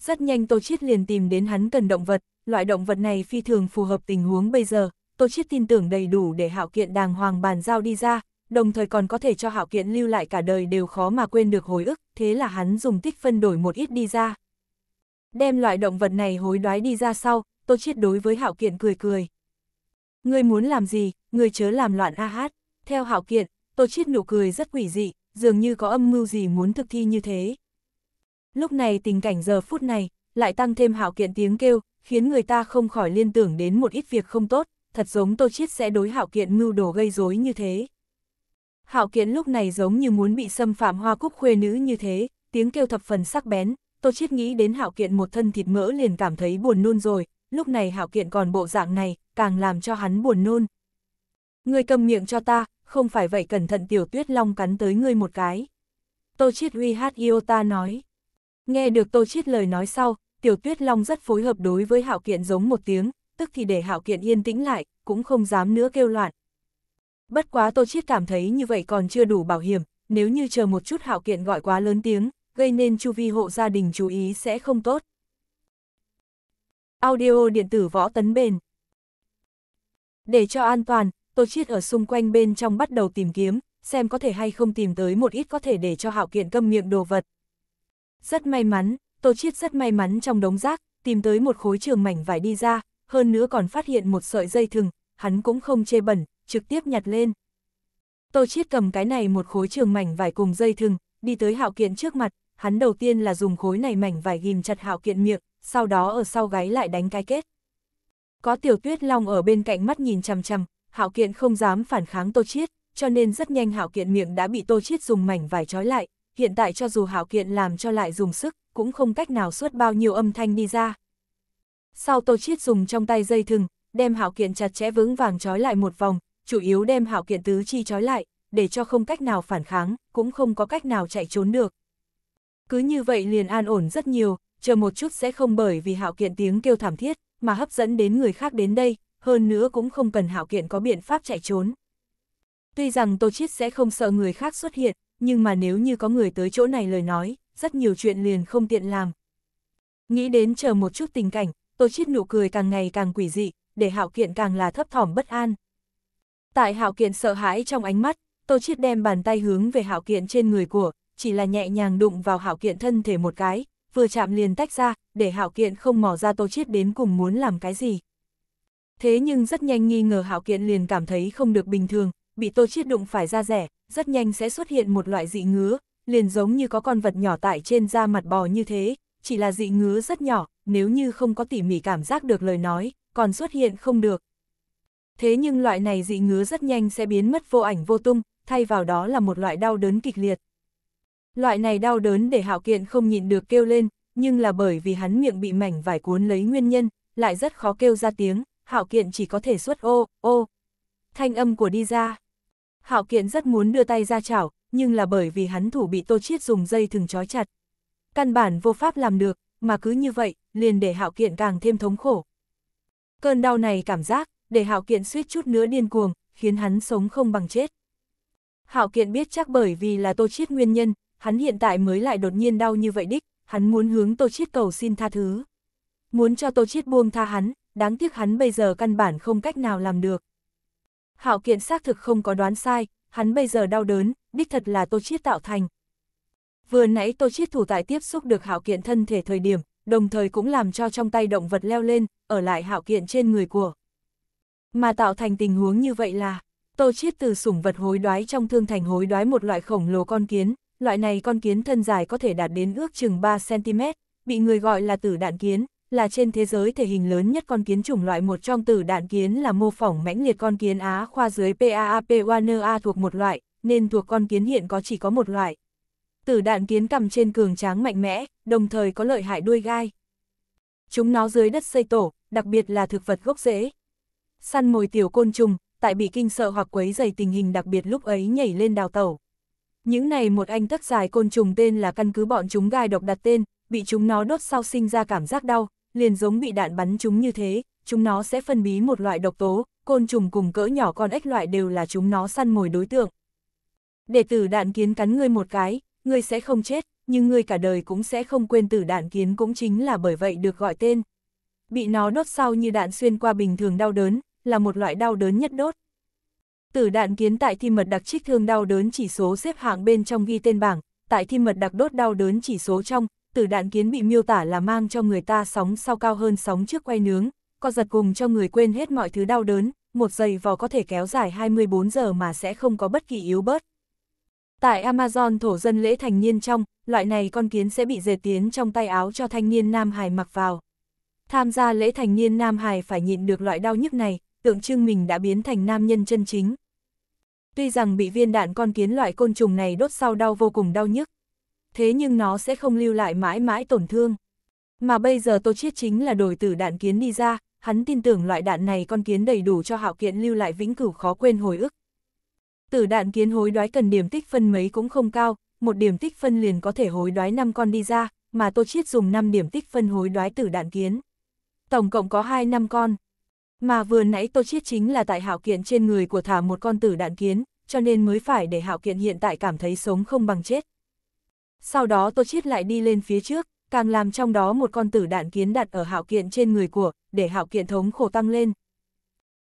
Speaker 1: Rất nhanh Tô Chiết liền tìm đến hắn cần động vật, loại động vật này phi thường phù hợp tình huống bây giờ, Tô Chiết tin tưởng đầy đủ để hạo kiện đàng hoàng bàn giao đi ra, đồng thời còn có thể cho hạo kiện lưu lại cả đời đều khó mà quên được hồi ức, thế là hắn dùng tích phân đổi một ít đi ra. Đem loại động vật này hối đoái đi ra sau, Tô Chiết đối với hạo kiện cười cười. Ngươi muốn làm gì, ngươi chớ làm loạn a hát. Theo hạo kiện, Tô Chiết nụ cười rất quỷ dị, dường như có âm mưu gì muốn thực thi như thế. Lúc này tình cảnh giờ phút này, lại tăng thêm hạo kiện tiếng kêu, khiến người ta không khỏi liên tưởng đến một ít việc không tốt, thật giống Tô Chiết sẽ đối hạo kiện mưu đồ gây rối như thế. Hạo kiện lúc này giống như muốn bị xâm phạm hoa cúc khuê nữ như thế, tiếng kêu thập phần sắc bén, Tô Chiết nghĩ đến hạo kiện một thân thịt mỡ liền cảm thấy buồn nôn rồi, lúc này hạo kiện còn bộ dạng này, càng làm cho hắn buồn nôn. Ngươi cầm miệng cho ta, không phải vậy cẩn thận tiểu tuyết long cắn tới ngươi một cái. Tô Chiết uy hát ta nói. Nghe được Tô Chiết lời nói sau, tiểu tuyết long rất phối hợp đối với hạo kiện giống một tiếng, tức thì để hạo kiện yên tĩnh lại, cũng không dám nữa kêu loạn. Bất quá Tô Chiết cảm thấy như vậy còn chưa đủ bảo hiểm, nếu như chờ một chút hạo kiện gọi quá lớn tiếng, gây nên chu vi hộ gia đình chú ý sẽ không tốt. Audio điện tử võ tấn bền. Để cho an toàn, tôi Chiết ở xung quanh bên trong bắt đầu tìm kiếm, xem có thể hay không tìm tới một ít có thể để cho Hạo Kiện câm miệng đồ vật. Rất may mắn, tôi Chiết rất may mắn trong đống rác, tìm tới một khối trường mảnh vải đi ra, hơn nữa còn phát hiện một sợi dây thừng, hắn cũng không chê bẩn, trực tiếp nhặt lên. Tôi Chiết cầm cái này một khối trường mảnh vải cùng dây thừng, đi tới Hạo Kiện trước mặt, hắn đầu tiên là dùng khối này mảnh vải ghim chặt Hạo Kiện miệng, sau đó ở sau gáy lại đánh cái kết. Có tiểu tuyết long ở bên cạnh mắt nhìn chằm chằm, hạo kiện không dám phản kháng tô chiết, cho nên rất nhanh hạo kiện miệng đã bị tô chiết dùng mảnh vải trói lại, hiện tại cho dù hạo kiện làm cho lại dùng sức, cũng không cách nào suốt bao nhiêu âm thanh đi ra. Sau tô chiết dùng trong tay dây thừng, đem hạo kiện chặt chẽ vững vàng trói lại một vòng, chủ yếu đem hạo kiện tứ chi trói lại, để cho không cách nào phản kháng, cũng không có cách nào chạy trốn được. Cứ như vậy liền an ổn rất nhiều, chờ một chút sẽ không bởi vì hạo kiện tiếng kêu thảm thiết, mà hấp dẫn đến người khác đến đây, hơn nữa cũng không cần hạo kiện có biện pháp chạy trốn. Tuy rằng Tô Chiết sẽ không sợ người khác xuất hiện, nhưng mà nếu như có người tới chỗ này lời nói, rất nhiều chuyện liền không tiện làm. Nghĩ đến chờ một chút tình cảnh, Tô Chiết nụ cười càng ngày càng quỷ dị, để hạo kiện càng là thấp thỏm bất an. Tại hạo kiện sợ hãi trong ánh mắt, Tô Chiết đem bàn tay hướng về hạo kiện trên người của, chỉ là nhẹ nhàng đụng vào hạo kiện thân thể một cái, vừa chạm liền tách ra, để Hạo Kiện không mò ra Tô Chiết đến cùng muốn làm cái gì. Thế nhưng rất nhanh nghi ngờ Hạo Kiện liền cảm thấy không được bình thường, bị Tô Chiết đụng phải da rẻ, rất nhanh sẽ xuất hiện một loại dị ngứa, liền giống như có con vật nhỏ tại trên da mặt bò như thế, chỉ là dị ngứa rất nhỏ, nếu như không có tỉ mỉ cảm giác được lời nói, còn xuất hiện không được. Thế nhưng loại này dị ngứa rất nhanh sẽ biến mất vô ảnh vô tung, thay vào đó là một loại đau đớn kịch liệt. Loại này đau đớn để hạo kiện không nhịn được kêu lên, nhưng là bởi vì hắn miệng bị mảnh vải cuốn lấy nguyên nhân, lại rất khó kêu ra tiếng, hạo kiện chỉ có thể xuất ô, ô. Thanh âm của đi ra. Hạo kiện rất muốn đưa tay ra chảo, nhưng là bởi vì hắn thủ bị tô chiết dùng dây thừng trói chặt. Căn bản vô pháp làm được, mà cứ như vậy, liền để hạo kiện càng thêm thống khổ. Cơn đau này cảm giác, để hạo kiện suýt chút nữa điên cuồng, khiến hắn sống không bằng chết. Hạo kiện biết chắc bởi vì là tô chiết nguyên nhân, hắn hiện tại mới lại đột nhiên đau như vậy đích, hắn muốn hướng Tô Chiết cầu xin tha thứ. Muốn cho Tô Chiết buông tha hắn, đáng tiếc hắn bây giờ căn bản không cách nào làm được. Hạo kiện xác thực không có đoán sai, hắn bây giờ đau đớn, đích thật là Tô Chiết tạo thành. Vừa nãy Tô Chiết thủ tại tiếp xúc được hạo kiện thân thể thời điểm, đồng thời cũng làm cho trong tay động vật leo lên, ở lại hạo kiện trên người của. Mà tạo thành tình huống như vậy là, Tô Chiết từ sủng vật hối đoái trong thương thành hối đoái một loại khổng lồ con kiến, loại này con kiến thân dài có thể đạt đến ước chừng 3cm, bị người gọi là tử đạn kiến, là trên thế giới thể hình lớn nhất con kiến chủng loại một trong tử đạn kiến là mô phỏng mãnh liệt con kiến Á khoa dưới PAAP Warner thuộc một loại, nên thuộc con kiến hiện có chỉ có một loại. Tử đạn kiến cầm trên cường tráng mạnh mẽ, đồng thời có lợi hại đuôi gai. Chúng nó dưới đất xây tổ, đặc biệt là thực vật gốc rễ. Săn mồi tiểu côn trùng, tại bị kinh sợ hoặc quấy dày tình hình đặc biệt lúc ấy nhảy lên đào tẩu. Những này một anh tắc dài côn trùng tên là căn cứ bọn chúng gai độc đặt tên, bị chúng nó đốt sau sinh ra cảm giác đau, liền giống bị đạn bắn chúng như thế, chúng nó sẽ phân bí một loại độc tố, côn trùng cùng cỡ nhỏ con ếch loại đều là chúng nó săn mồi đối tượng. Để tử đạn kiến cắn ngươi một cái, ngươi sẽ không chết, nhưng ngươi cả đời cũng sẽ không quên tử đạn kiến cũng chính là bởi vậy được gọi tên. Bị nó đốt sau như đạn xuyên qua bình thường đau đớn, là một loại đau đớn nhất đốt. Tử đạn kiến tại thi mật đặc trích thương đau đớn chỉ số xếp hạng bên trong ghi tên bảng, tại thi mật đặc đốt đau đớn chỉ số trong, tử đạn kiến bị miêu tả là mang cho người ta sóng sau cao hơn sóng trước quay nướng, co giật cùng cho người quên hết mọi thứ đau đớn, một giây vò có thể kéo dài 24 giờ mà sẽ không có bất kỳ yếu bớt. Tại Amazon thổ dân lễ thành niên trong, loại này con kiến sẽ bị dệt tiến trong tay áo cho thanh niên Nam Hải mặc vào. Tham gia lễ thành niên Nam Hải phải nhịn được loại đau nhức này, tượng trưng mình đã biến thành nam nhân chân chính, Tuy rằng bị viên đạn con kiến loại côn trùng này đốt sau đau vô cùng đau nhức. Thế nhưng nó sẽ không lưu lại mãi mãi tổn thương. Mà bây giờ Tô Chiết chính là đổi tử đạn kiến đi ra, hắn tin tưởng loại đạn này con kiến đầy đủ cho hạo kiện lưu lại vĩnh cửu khó quên hồi ức. Tử đạn kiến hối đoái cần điểm tích phân mấy cũng không cao, một điểm tích phân liền có thể hối đoái 5 con đi ra, mà Tô Chiết dùng 5 điểm tích phân hối đoái tử đạn kiến. Tổng cộng có 2 năm con. Mà vừa nãy tôi Chiết chính là tại Hạo Kiện trên người của thả một con tử đạn kiến, cho nên mới phải để Hạo Kiện hiện tại cảm thấy sống không bằng chết. Sau đó tôi Chiết lại đi lên phía trước, càng làm trong đó một con tử đạn kiến đặt ở Hạo Kiện trên người của, để Hạo Kiện thống khổ tăng lên.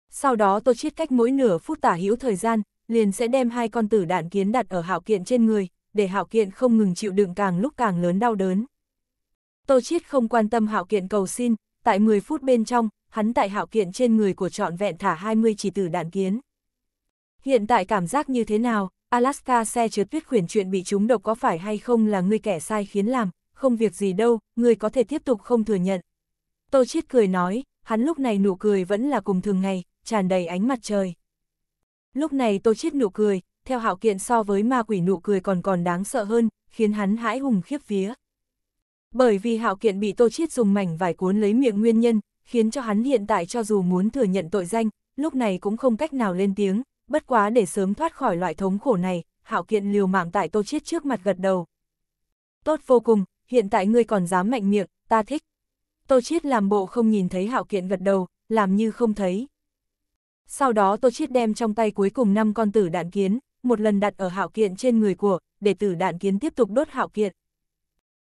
Speaker 1: Sau đó tôi Chiết cách mỗi nửa phút tả hữu thời gian, liền sẽ đem hai con tử đạn kiến đặt ở Hạo Kiện trên người, để Hạo Kiện không ngừng chịu đựng càng lúc càng lớn đau đớn. Tô Chiết không quan tâm Hạo Kiện cầu xin, tại 10 phút bên trong, hắn tại hạo kiện trên người của trọn vẹn thả 20 chỉ tử đạn kiến. Hiện tại cảm giác như thế nào, Alaska xe trượt tuyết khuyển chuyện bị chúng độc có phải hay không là người kẻ sai khiến làm, không việc gì đâu, người có thể tiếp tục không thừa nhận. Tô Chiết cười nói, hắn lúc này nụ cười vẫn là cùng thường ngày, tràn đầy ánh mặt trời. Lúc này Tô Chiết nụ cười, theo hạo kiện so với ma quỷ nụ cười còn còn đáng sợ hơn, khiến hắn hãi hùng khiếp vía. Bởi vì hạo kiện bị Tô Chiết dùng mảnh vải cuốn lấy miệng nguyên nhân, khiến cho hắn hiện tại cho dù muốn thừa nhận tội danh, lúc này cũng không cách nào lên tiếng, bất quá để sớm thoát khỏi loại thống khổ này, hạo kiện liều mạng tại tô chiết trước mặt gật đầu. Tốt vô cùng, hiện tại ngươi còn dám mạnh miệng, ta thích. Tô chiết làm bộ không nhìn thấy hạo kiện gật đầu, làm như không thấy. Sau đó tô chiết đem trong tay cuối cùng năm con tử đạn kiến, một lần đặt ở hạo kiện trên người của, để tử đạn kiến tiếp tục đốt hạo kiện.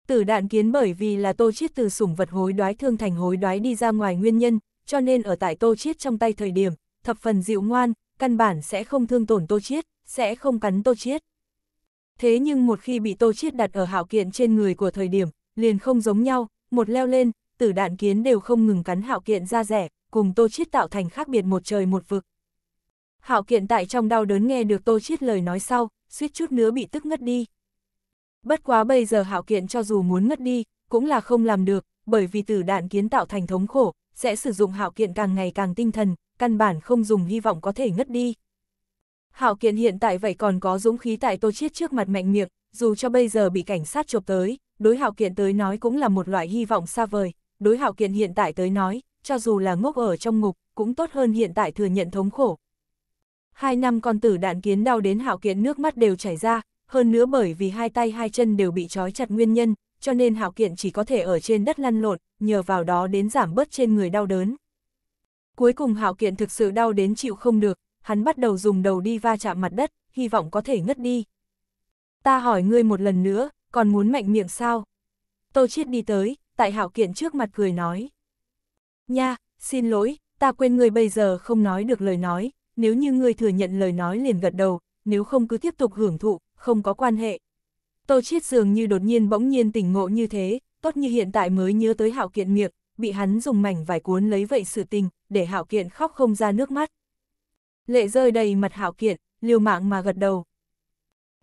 Speaker 1: Tử đạn kiến bởi vì là tô chiết từ sủng vật hối đoái thương thành hối đoái đi ra ngoài nguyên nhân, cho nên ở tại tô chiết trong tay thời điểm, thập phần dịu ngoan, căn bản sẽ không thương tổn tô chiết, sẽ không cắn tô chiết. Thế nhưng một khi bị tô chiết đặt ở hạo kiện trên người của thời điểm, liền không giống nhau, một leo lên, tử đạn kiến đều không ngừng cắn hạo kiện ra rẻ, cùng tô chiết tạo thành khác biệt một trời một vực. Hạo kiện tại trong đau đớn nghe được tô chiết lời nói sau, suýt chút nữa bị tức ngất đi. Bất quá bây giờ hạo kiện cho dù muốn ngất đi, cũng là không làm được, bởi vì tử đạn kiến tạo thành thống khổ, sẽ sử dụng hạo kiện càng ngày càng tinh thần, căn bản không dùng hy vọng có thể ngất đi. Hạo kiện hiện tại vậy còn có dũng khí tại tô chiết trước mặt mạnh miệng, dù cho bây giờ bị cảnh sát chụp tới, đối hạo kiện tới nói cũng là một loại hy vọng xa vời, đối hạo kiện hiện tại tới nói, cho dù là ngốc ở trong ngục, cũng tốt hơn hiện tại thừa nhận thống khổ. Hai năm con tử đạn kiến đau đến hạo kiện nước mắt đều chảy ra, hơn nữa bởi vì hai tay hai chân đều bị trói chặt nguyên nhân, cho nên Hạo Kiện chỉ có thể ở trên đất lăn lộn, nhờ vào đó đến giảm bớt trên người đau đớn. Cuối cùng Hạo Kiện thực sự đau đến chịu không được, hắn bắt đầu dùng đầu đi va chạm mặt đất, hy vọng có thể ngất đi. Ta hỏi ngươi một lần nữa, còn muốn mạnh miệng sao? Tô Chiết đi tới, tại Hạo Kiện trước mặt cười nói. Nha, xin lỗi, ta quên ngươi bây giờ không nói được lời nói, nếu như ngươi thừa nhận lời nói liền gật đầu, nếu không cứ tiếp tục hưởng thụ, không có quan hệ. Tô Chiết dường như đột nhiên bỗng nhiên tỉnh ngộ như thế, tốt như hiện tại mới nhớ tới Hạo Kiện miệng, bị hắn dùng mảnh vải cuốn lấy vậy sự tình, để Hạo Kiện khóc không ra nước mắt. Lệ rơi đầy mặt Hạo Kiện, liều mạng mà gật đầu.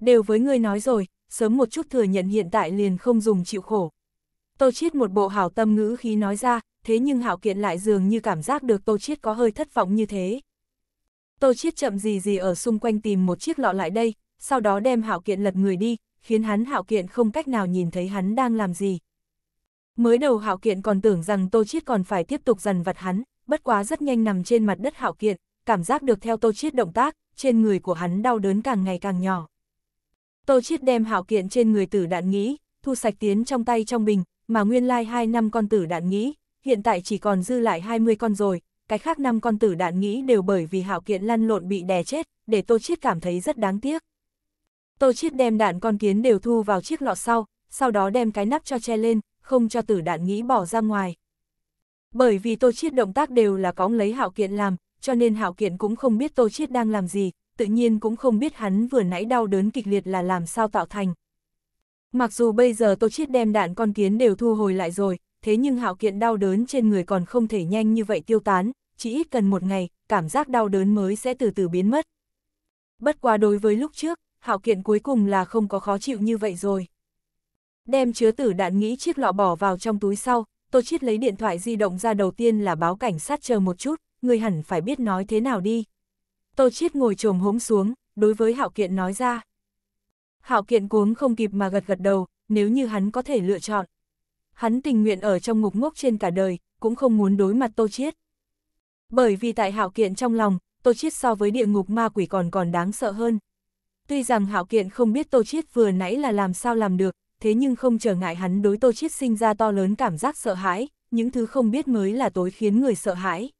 Speaker 1: Đều với ngươi nói rồi, sớm một chút thừa nhận hiện tại liền không dùng chịu khổ. Tô Chiết một bộ hảo tâm ngữ khí nói ra, thế nhưng Hạo Kiện lại dường như cảm giác được Tô Chiết có hơi thất vọng như thế. Tô Chiết chậm gì gì ở xung quanh tìm một chiếc lọ lại đây, sau đó đem hạo kiện lật người đi, khiến hắn hạo kiện không cách nào nhìn thấy hắn đang làm gì. Mới đầu hạo kiện còn tưởng rằng Tô Chiết còn phải tiếp tục dằn vặt hắn, bất quá rất nhanh nằm trên mặt đất hạo kiện, cảm giác được theo Tô Chiết động tác, trên người của hắn đau đớn càng ngày càng nhỏ. Tô Chiết đem hạo kiện trên người tử đạn nghĩ, thu sạch tiến trong tay trong bình, mà nguyên lai like 2 năm con tử đạn nghĩ, hiện tại chỉ còn dư lại 20 con rồi, cái khác năm con tử đạn nghĩ đều bởi vì hạo kiện lăn lộn bị đè chết, để Tô Chiết cảm thấy rất đáng tiếc. Tô Chiết đem đạn con kiến đều thu vào chiếc lọ sau, sau đó đem cái nắp cho che lên, không cho tử đạn nghĩ bỏ ra ngoài. Bởi vì Tô Chiết động tác đều là cóng lấy Hạo Kiện làm, cho nên Hạo Kiện cũng không biết Tô Chiết đang làm gì, tự nhiên cũng không biết hắn vừa nãy đau đớn kịch liệt là làm sao tạo thành. Mặc dù bây giờ Tô Chiết đem đạn con kiến đều thu hồi lại rồi, thế nhưng Hạo Kiện đau đớn trên người còn không thể nhanh như vậy tiêu tán, chỉ ít cần một ngày, cảm giác đau đớn mới sẽ từ từ biến mất. Bất quá đối với lúc trước, Hạo Kiện cuối cùng là không có khó chịu như vậy rồi. Đem chứa tử đạn nghĩ chiếc lọ bỏ vào trong túi sau, Tôi Chiết lấy điện thoại di động ra đầu tiên là báo cảnh sát chờ một chút, người hẳn phải biết nói thế nào đi. Tôi Chiết ngồi trồm hốm xuống, đối với Hạo Kiện nói ra. Hạo Kiện cuống không kịp mà gật gật đầu, nếu như hắn có thể lựa chọn. Hắn tình nguyện ở trong ngục ngốc trên cả đời, cũng không muốn đối mặt Tôi Chiết. Bởi vì tại Hạo Kiện trong lòng, tôi Chiết so với địa ngục ma quỷ còn còn đáng sợ hơn. Tuy rằng Hạo Kiện không biết Tô Chiết vừa nãy là làm sao làm được, thế nhưng không trở ngại hắn đối Tô Chiết sinh ra to lớn cảm giác sợ hãi, những thứ không biết mới là tối khiến người sợ hãi.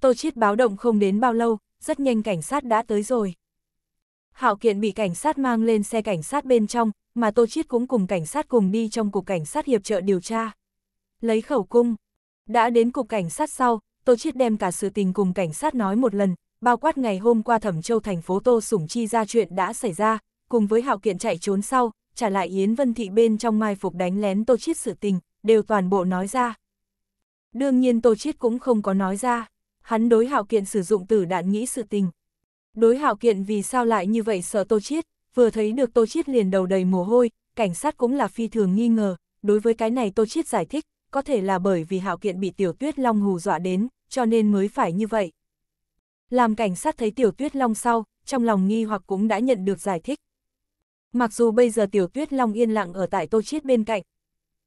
Speaker 1: Tô Chiết báo động không đến bao lâu, rất nhanh cảnh sát đã tới rồi. Hạo Kiện bị cảnh sát mang lên xe cảnh sát bên trong, mà Tô Chiết cũng cùng cảnh sát cùng đi trong cục cảnh sát hiệp trợ điều tra. Lấy khẩu cung. Đã đến cục cảnh sát sau, Tô Chiết đem cả sự tình cùng cảnh sát nói một lần, bao quát ngày hôm qua Thẩm Châu thành phố Tô Sủng Chi ra chuyện đã xảy ra, cùng với Hạo Kiện chạy trốn sau, trả lại Yến Vân Thị bên trong mai phục đánh lén Tô Chiết sự tình, đều toàn bộ nói ra. Đương nhiên Tô Chiết cũng không có nói ra, hắn đối Hạo Kiện sử dụng tử đạn nghĩ sự tình. Đối Hạo Kiện vì sao lại như vậy sợ Tô Chiết, vừa thấy được Tô Chiết liền đầu đầy mồ hôi, cảnh sát cũng là phi thường nghi ngờ, đối với cái này Tô Chiết giải thích, có thể là bởi vì Hạo Kiện bị Tiểu Tuyết Long hù dọa đến, cho nên mới phải như vậy. Làm cảnh sát thấy Tiểu Tuyết Long sau, trong lòng nghi hoặc cũng đã nhận được giải thích. Mặc dù bây giờ Tiểu Tuyết Long yên lặng ở tại Tô Chiết bên cạnh.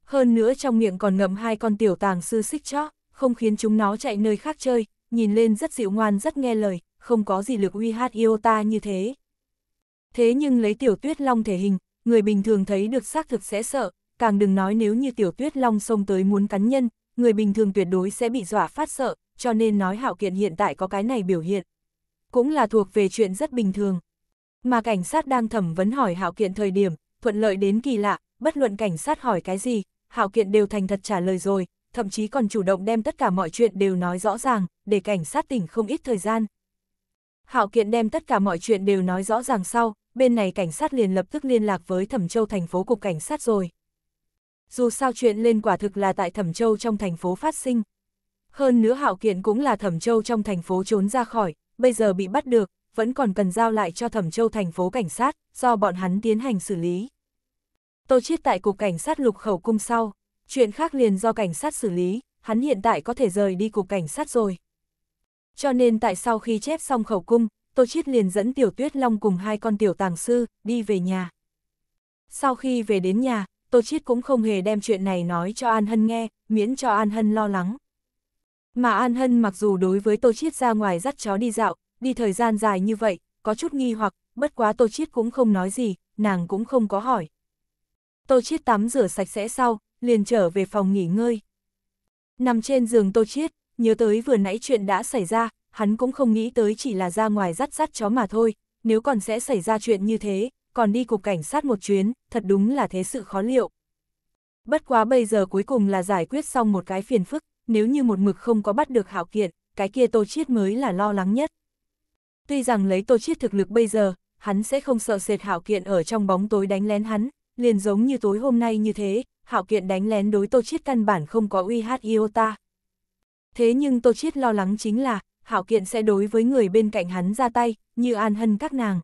Speaker 1: Hơn nữa trong miệng còn ngậm hai con tiểu tàng sư xích chó, không khiến chúng nó chạy nơi khác chơi, nhìn lên rất dịu ngoan rất nghe lời, không có gì lực uy hát ta như thế. Thế nhưng lấy Tiểu Tuyết Long thể hình, người bình thường thấy được xác thực sẽ sợ, càng đừng nói nếu như Tiểu Tuyết Long xông tới muốn cắn nhân, người bình thường tuyệt đối sẽ bị dọa phát sợ, cho nên nói hạo kiện hiện tại có cái này biểu hiện. Cũng là thuộc về chuyện rất bình thường. Mà cảnh sát đang thẩm vấn hỏi hạo kiện thời điểm, thuận lợi đến kỳ lạ, bất luận cảnh sát hỏi cái gì, hạo kiện đều thành thật trả lời rồi, thậm chí còn chủ động đem tất cả mọi chuyện đều nói rõ ràng, để cảnh sát tỉnh không ít thời gian. Hạo kiện đem tất cả mọi chuyện đều nói rõ ràng sau, bên này cảnh sát liền lập tức liên lạc với Thẩm Châu thành phố cục cảnh sát rồi. Dù sao chuyện lên quả thực là tại Thẩm Châu trong thành phố phát sinh, hơn nữa Hạo Kiện cũng là Thẩm Châu trong thành phố trốn ra khỏi, bây giờ bị bắt được, vẫn còn cần giao lại cho Thẩm Châu thành phố cảnh sát, do bọn hắn tiến hành xử lý. Tô Chiết tại cục cảnh sát lục khẩu cung sau, chuyện khác liền do cảnh sát xử lý, hắn hiện tại có thể rời đi cục cảnh sát rồi. Cho nên tại sau khi chép xong khẩu cung, Tô Chiết liền dẫn Tiểu Tuyết Long cùng hai con tiểu tàng sư đi về nhà. Sau khi về đến nhà, Tô Chiết cũng không hề đem chuyện này nói cho An Hân nghe, miễn cho An Hân lo lắng. Mà An Hân mặc dù đối với Tô Chiết ra ngoài dắt chó đi dạo, đi thời gian dài như vậy, có chút nghi hoặc, bất quá Tô Chiết cũng không nói gì, nàng cũng không có hỏi. Tô Chiết tắm rửa sạch sẽ sau, liền trở về phòng nghỉ ngơi. Nằm trên giường Tô Chiết, nhớ tới vừa nãy chuyện đã xảy ra, hắn cũng không nghĩ tới chỉ là ra ngoài dắt dắt chó mà thôi, nếu còn sẽ xảy ra chuyện như thế, còn đi cục cảnh sát một chuyến, thật đúng là thế sự khó liệu. Bất quá bây giờ cuối cùng là giải quyết xong một cái phiền phức, nếu như một mực không có bắt được Hảo kiện, cái kia Tô Chiết mới là lo lắng nhất. Tuy rằng lấy Tô Chiết thực lực bây giờ, hắn sẽ không sợ sệt Hảo kiện ở trong bóng tối đánh lén hắn, liền giống như tối hôm nay như thế, Hảo kiện đánh lén đối Tô Chiết căn bản không có uy hát ta. Thế nhưng Tô Chiết lo lắng chính là, Hảo kiện sẽ đối với người bên cạnh hắn ra tay, như an hân các nàng.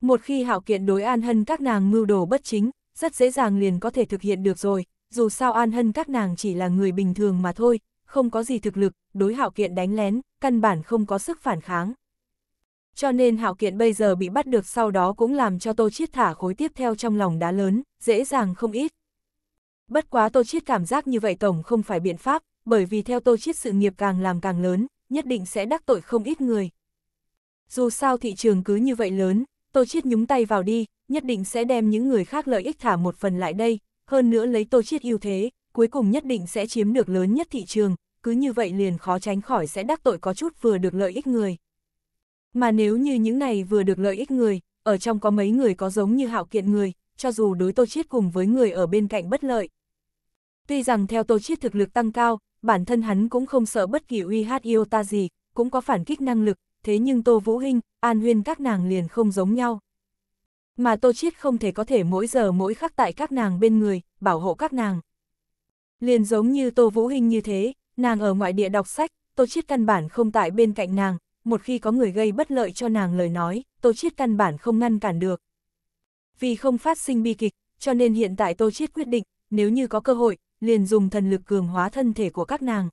Speaker 1: Một khi Hảo kiện đối an hân các nàng mưu đồ bất chính, rất dễ dàng liền có thể thực hiện được rồi, dù sao An Hân các nàng chỉ là người bình thường mà thôi, không có gì thực lực, đối hạo kiện đánh lén, căn bản không có sức phản kháng. Cho nên hạo kiện bây giờ bị bắt được sau đó cũng làm cho Tô Chiết thả khối tiếp theo trong lòng đá lớn, dễ dàng không ít. Bất quá Tô Chiết cảm giác như vậy tổng không phải biện pháp, bởi vì theo Tô Chiết sự nghiệp càng làm càng lớn, nhất định sẽ đắc tội không ít người. Dù sao thị trường cứ như vậy lớn, Tô Chiết nhúng tay vào đi, nhất định sẽ đem những người khác lợi ích thả một phần lại đây, hơn nữa lấy Tô Chiết ưu thế, cuối cùng nhất định sẽ chiếm được lớn nhất thị trường, cứ như vậy liền khó tránh khỏi sẽ đắc tội có chút vừa được lợi ích người. Mà nếu như những này vừa được lợi ích người, ở trong có mấy người có giống như hạo kiện người, cho dù đối Tô Chiết cùng với người ở bên cạnh bất lợi. Tuy rằng theo Tô Chiết thực lực tăng cao, bản thân hắn cũng không sợ bất kỳ uy hát yêu ta gì, cũng có phản kích năng lực, thế nhưng Tô Vũ Hinh, An Huyên các nàng liền không giống nhau mà Tô Chiết không thể có thể mỗi giờ mỗi khắc tại các nàng bên người, bảo hộ các nàng. Liền giống như Tô Vũ Hinh như thế, nàng ở ngoại địa đọc sách, Tô Chiết căn bản không tại bên cạnh nàng, một khi có người gây bất lợi cho nàng lời nói, Tô Chiết căn bản không ngăn cản được. Vì không phát sinh bi kịch, cho nên hiện tại Tô Chiết quyết định, nếu như có cơ hội, liền dùng thần lực cường hóa thân thể của các nàng.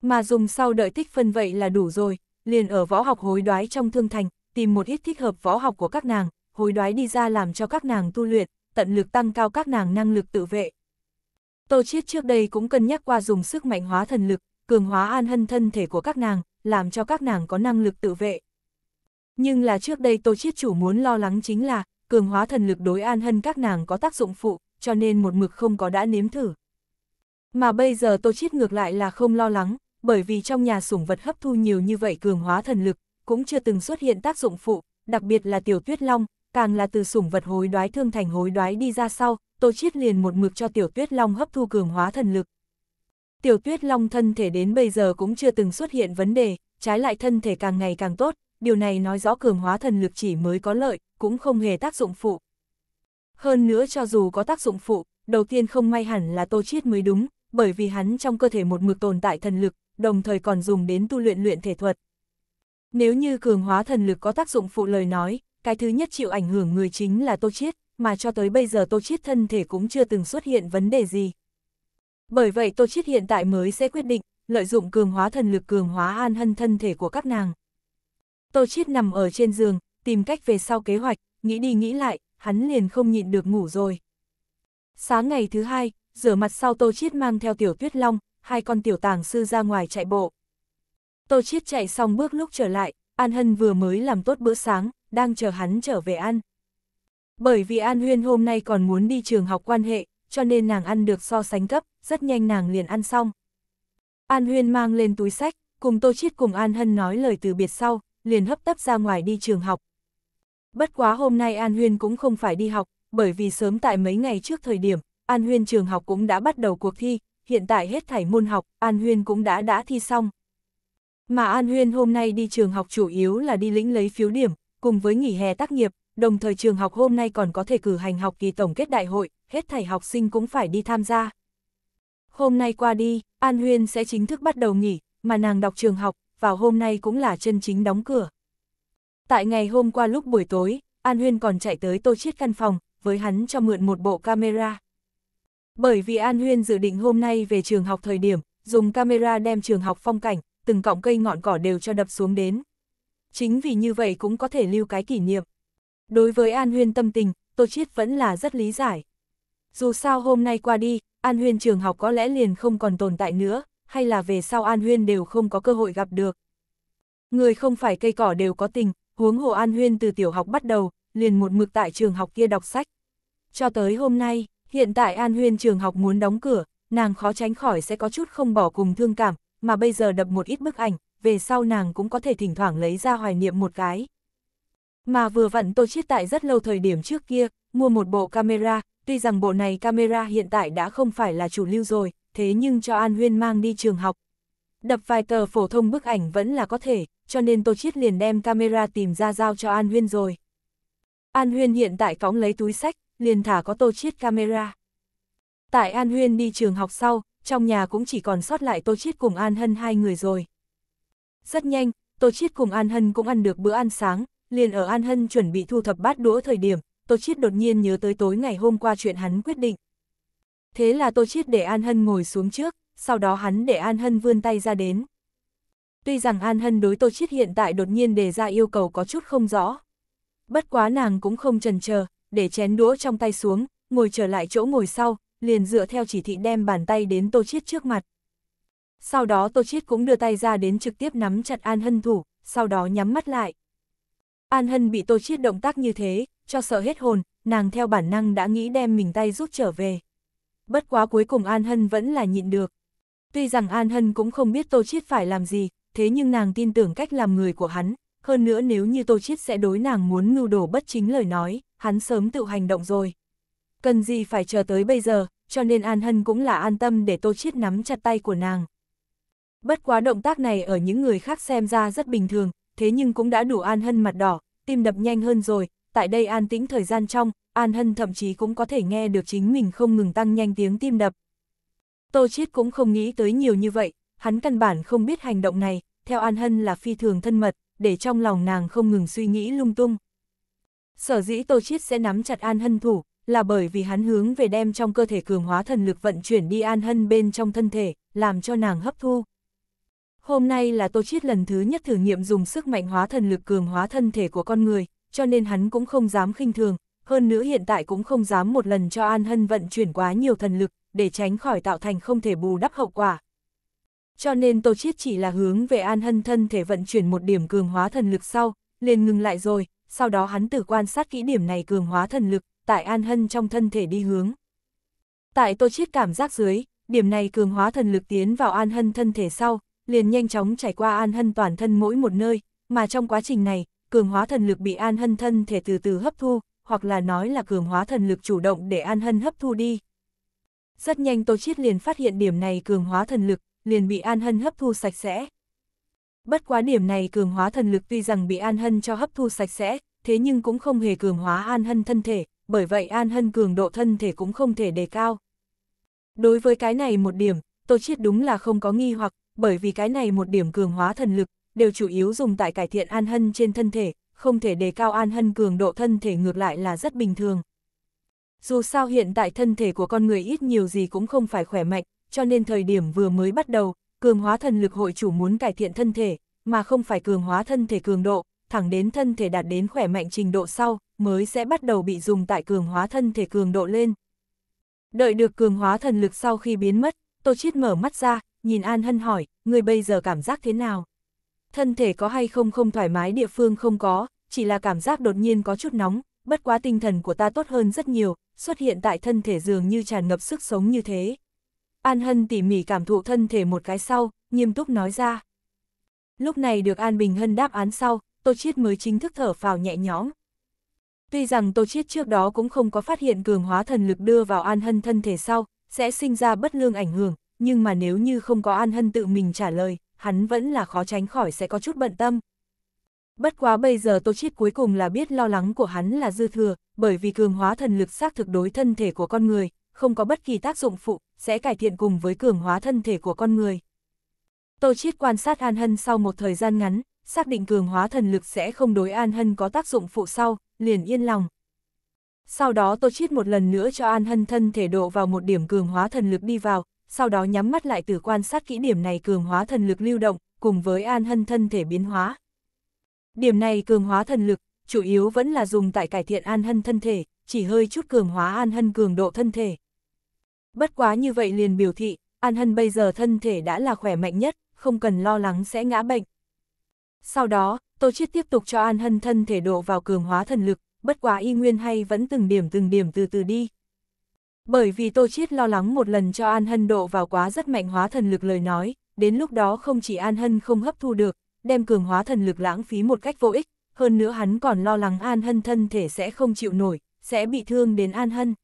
Speaker 1: Mà dùng sau đợi tích phân vậy là đủ rồi, liền ở võ học hối đoái trong thương thành, tìm một ít thích hợp võ học của các nàng, hối đoái đi ra làm cho các nàng tu luyện, tận lực tăng cao các nàng năng lực tự vệ. Tô Chiết trước đây cũng cân nhắc qua dùng sức mạnh hóa thần lực, cường hóa an hân thân thể của các nàng, làm cho các nàng có năng lực tự vệ. Nhưng là trước đây Tô Chiết chủ muốn lo lắng chính là, cường hóa thần lực đối an hân các nàng có tác dụng phụ, cho nên một mực không có đã nếm thử. Mà bây giờ Tô Chiết ngược lại là không lo lắng, bởi vì trong nhà sủng vật hấp thu nhiều như vậy cường hóa thần lực, cũng chưa từng xuất hiện tác dụng phụ, đặc biệt là tiểu tuyết long, càng là từ sủng vật hối đoái thương thành hối đoái đi ra sau, Tô Chiết liền một mực cho Tiểu Tuyết Long hấp thu cường hóa thần lực. Tiểu Tuyết Long thân thể đến bây giờ cũng chưa từng xuất hiện vấn đề, trái lại thân thể càng ngày càng tốt, điều này nói rõ cường hóa thần lực chỉ mới có lợi, cũng không hề tác dụng phụ. Hơn nữa cho dù có tác dụng phụ, đầu tiên không may hẳn là Tô Chiết mới đúng, bởi vì hắn trong cơ thể một mực tồn tại thần lực, đồng thời còn dùng đến tu luyện luyện thể thuật. Nếu như cường hóa thần lực có tác dụng phụ lời nói, cái thứ nhất chịu ảnh hưởng người chính là Tô Chiết, mà cho tới bây giờ Tô Chiết thân thể cũng chưa từng xuất hiện vấn đề gì. Bởi vậy Tô Chiết hiện tại mới sẽ quyết định, lợi dụng cường hóa thần lực cường hóa an hân thân thể của các nàng. Tô Chiết nằm ở trên giường, tìm cách về sau kế hoạch, nghĩ đi nghĩ lại, hắn liền không nhịn được ngủ rồi. Sáng ngày thứ hai, rửa mặt sau Tô Chiết mang theo tiểu tuyết long, hai con tiểu tàng sư ra ngoài chạy bộ. Tô Chiết chạy xong bước lúc trở lại, An Hân vừa mới làm tốt bữa sáng, đang chờ hắn trở về ăn. Bởi vì An Huyên hôm nay còn muốn đi trường học quan hệ, cho nên nàng ăn được so sánh cấp, rất nhanh nàng liền ăn xong. An Huyên mang lên túi sách, cùng Tô Chiết cùng An Hân nói lời từ biệt sau, liền hấp tấp ra ngoài đi trường học. Bất quá hôm nay An Huyên cũng không phải đi học, bởi vì sớm tại mấy ngày trước thời điểm, An Huyên trường học cũng đã bắt đầu cuộc thi, hiện tại hết thảy môn học, An Huyên cũng đã đã thi xong. Mà An Huyên hôm nay đi trường học chủ yếu là đi lĩnh lấy phiếu điểm, cùng với nghỉ hè tác nghiệp, đồng thời trường học hôm nay còn có thể cử hành học kỳ tổng kết đại hội, hết thảy học sinh cũng phải đi tham gia. Hôm nay qua đi, An Huyên sẽ chính thức bắt đầu nghỉ, mà nàng đọc trường học, vào hôm nay cũng là chân chính đóng cửa. Tại ngày hôm qua lúc buổi tối, An Huyên còn chạy tới tô chiết căn phòng, với hắn cho mượn một bộ camera. Bởi vì An Huyên dự định hôm nay về trường học thời điểm, dùng camera đem trường học phong cảnh, từng cọng cây ngọn cỏ đều cho đập xuống đến chính vì như vậy cũng có thể lưu cái kỷ niệm. Đối với An Huyên tâm tình, Tô Chiết vẫn là rất lý giải. Dù sao hôm nay qua đi, An Huyên trường học có lẽ liền không còn tồn tại nữa, hay là về sau An Huyên đều không có cơ hội gặp được. Người không phải cây cỏ đều có tình, huống hồ An Huyên từ tiểu học bắt đầu, liền một mực tại trường học kia đọc sách. Cho tới hôm nay, hiện tại An Huyên trường học muốn đóng cửa, nàng khó tránh khỏi sẽ có chút không bỏ cùng thương cảm, mà bây giờ đập một ít bức ảnh, về sau nàng cũng có thể thỉnh thoảng lấy ra hoài niệm một cái. Mà vừa vặn tôi chiết tại rất lâu thời điểm trước kia, mua một bộ camera, tuy rằng bộ này camera hiện tại đã không phải là chủ lưu rồi, thế nhưng cho An Huyên mang đi trường học. Đập vài tờ phổ thông bức ảnh vẫn là có thể, cho nên tôi Chiết liền đem camera tìm ra giao cho An Huyên rồi. An Huyên hiện tại phóng lấy túi sách, liền thả có Tô Chiết camera. Tại An Huyên đi trường học sau, trong nhà cũng chỉ còn sót lại Tô Chiết cùng An Hân hai người rồi. Rất nhanh, Tô Chiết cùng An Hân cũng ăn được bữa ăn sáng, liền ở An Hân chuẩn bị thu thập bát đũa thời điểm, Tô Chiết đột nhiên nhớ tới tối ngày hôm qua chuyện hắn quyết định. Thế là Tô Chiết để An Hân ngồi xuống trước, sau đó hắn để An Hân vươn tay ra đến. Tuy rằng An Hân đối Tô Chiết hiện tại đột nhiên đề ra yêu cầu có chút không rõ. Bất quá nàng cũng không chần chờ, để chén đũa trong tay xuống, ngồi trở lại chỗ ngồi sau, liền dựa theo chỉ thị đem bàn tay đến Tô Chiết trước mặt. Sau đó Tô Chiết cũng đưa tay ra đến trực tiếp nắm chặt An Hân thủ, sau đó nhắm mắt lại. An Hân bị Tô Chiết động tác như thế, cho sợ hết hồn, nàng theo bản năng đã nghĩ đem mình tay rút trở về. Bất quá cuối cùng An Hân vẫn là nhịn được. Tuy rằng An Hân cũng không biết Tô Chiết phải làm gì, thế nhưng nàng tin tưởng cách làm người của hắn, hơn nữa nếu như Tô Chiết sẽ đối nàng muốn mưu đổ bất chính lời nói, hắn sớm tự hành động rồi. Cần gì phải chờ tới bây giờ, cho nên An Hân cũng là an tâm để Tô Chiết nắm chặt tay của nàng. Bất quá động tác này ở những người khác xem ra rất bình thường, thế nhưng cũng đã đủ An Hân mặt đỏ, tim đập nhanh hơn rồi, tại đây an tĩnh thời gian trong, An Hân thậm chí cũng có thể nghe được chính mình không ngừng tăng nhanh tiếng tim đập. Tô Chiết cũng không nghĩ tới nhiều như vậy, hắn căn bản không biết hành động này, theo An Hân là phi thường thân mật, để trong lòng nàng không ngừng suy nghĩ lung tung. Sở dĩ Tô Chiết sẽ nắm chặt An Hân thủ, là bởi vì hắn hướng về đem trong cơ thể cường hóa thần lực vận chuyển đi An Hân bên trong thân thể, làm cho nàng hấp thu. Hôm nay là Tô Chiết lần thứ nhất thử nghiệm dùng sức mạnh hóa thần lực cường hóa thân thể của con người, cho nên hắn cũng không dám khinh thường, hơn nữa hiện tại cũng không dám một lần cho An Hân vận chuyển quá nhiều thần lực, để tránh khỏi tạo thành không thể bù đắp hậu quả. Cho nên Tô Chiết chỉ là hướng về An Hân thân thể vận chuyển một điểm cường hóa thần lực sau, liền ngừng lại rồi, sau đó hắn tự quan sát kỹ điểm này cường hóa thần lực, tại An Hân trong thân thể đi hướng. Tại Tô Chiết cảm giác dưới, điểm này cường hóa thần lực tiến vào An Hân thân thể sau, liền nhanh chóng trải qua An Hân toàn thân mỗi một nơi, mà trong quá trình này, cường hóa thần lực bị An Hân thân thể từ từ hấp thu, hoặc là nói là cường hóa thần lực chủ động để An Hân hấp thu đi. Rất nhanh Tô Chiết liền phát hiện điểm này cường hóa thần lực, liền bị An Hân hấp thu sạch sẽ. Bất quá điểm này cường hóa thần lực tuy rằng bị An Hân cho hấp thu sạch sẽ, thế nhưng cũng không hề cường hóa An Hân thân thể, bởi vậy An Hân cường độ thân thể cũng không thể đề cao. Đối với cái này một điểm, Tô Chiết đúng là không có nghi hoặc, bởi vì cái này một điểm cường hóa thần lực, đều chủ yếu dùng tại cải thiện an hân trên thân thể, không thể đề cao an hân cường độ thân thể ngược lại là rất bình thường. Dù sao hiện tại thân thể của con người ít nhiều gì cũng không phải khỏe mạnh, cho nên thời điểm vừa mới bắt đầu, cường hóa thần lực hội chủ muốn cải thiện thân thể, mà không phải cường hóa thân thể cường độ, thẳng đến thân thể đạt đến khỏe mạnh trình độ sau, mới sẽ bắt đầu bị dùng tại cường hóa thân thể cường độ lên. Đợi được cường hóa thần lực sau khi biến mất, Tô Chiết mở mắt ra, nhìn An Hân hỏi, người bây giờ cảm giác thế nào? Thân thể có hay không không thoải mái địa phương không có, chỉ là cảm giác đột nhiên có chút nóng, bất quá tinh thần của ta tốt hơn rất nhiều, xuất hiện tại thân thể dường như tràn ngập sức sống như thế. An Hân tỉ mỉ cảm thụ thân thể một cái sau, nghiêm túc nói ra. Lúc này được An Bình Hân đáp án sau, Tô Chiết mới chính thức thở phào nhẹ nhõm. Tuy rằng Tô Chiết trước đó cũng không có phát hiện cường hóa thần lực đưa vào An Hân thân thể sau, sẽ sinh ra bất lương ảnh hưởng, nhưng mà nếu như không có An Hân tự mình trả lời, hắn vẫn là khó tránh khỏi sẽ có chút bận tâm. Bất quá bây giờ Tô Chiết cuối cùng là biết lo lắng của hắn là dư thừa, bởi vì cường hóa thần lực xác thực đối thân thể của con người, không có bất kỳ tác dụng phụ, sẽ cải thiện cùng với cường hóa thân thể của con người. Tô Chiết quan sát An Hân sau một thời gian ngắn, xác định cường hóa thần lực sẽ không đối An Hân có tác dụng phụ sau, liền yên lòng. Sau đó Tô Chiết một lần nữa cho An Hân thân thể độ vào một điểm cường hóa thần lực đi vào, sau đó nhắm mắt lại từ quan sát kỹ điểm này cường hóa thần lực lưu động, cùng với an hân thân thể biến hóa. Điểm này cường hóa thần lực, chủ yếu vẫn là dùng tại cải thiện an hân thân thể, chỉ hơi chút cường hóa an hân cường độ thân thể. Bất quá như vậy liền biểu thị, an hân bây giờ thân thể đã là khỏe mạnh nhất, không cần lo lắng sẽ ngã bệnh. Sau đó, Tô Chiết tiếp tục cho an hân thân thể độ vào cường hóa thần lực, bất quá y nguyên hay vẫn từng điểm từng điểm từ từ đi, bởi vì Tô Chiết lo lắng một lần cho An Hân độ vào quá rất mạnh hóa thần lực lời nói, đến lúc đó không chỉ An Hân không hấp thu được, đem cường hóa thần lực lãng phí một cách vô ích, hơn nữa hắn còn lo lắng An Hân thân thể sẽ không chịu nổi, sẽ bị thương đến An Hân.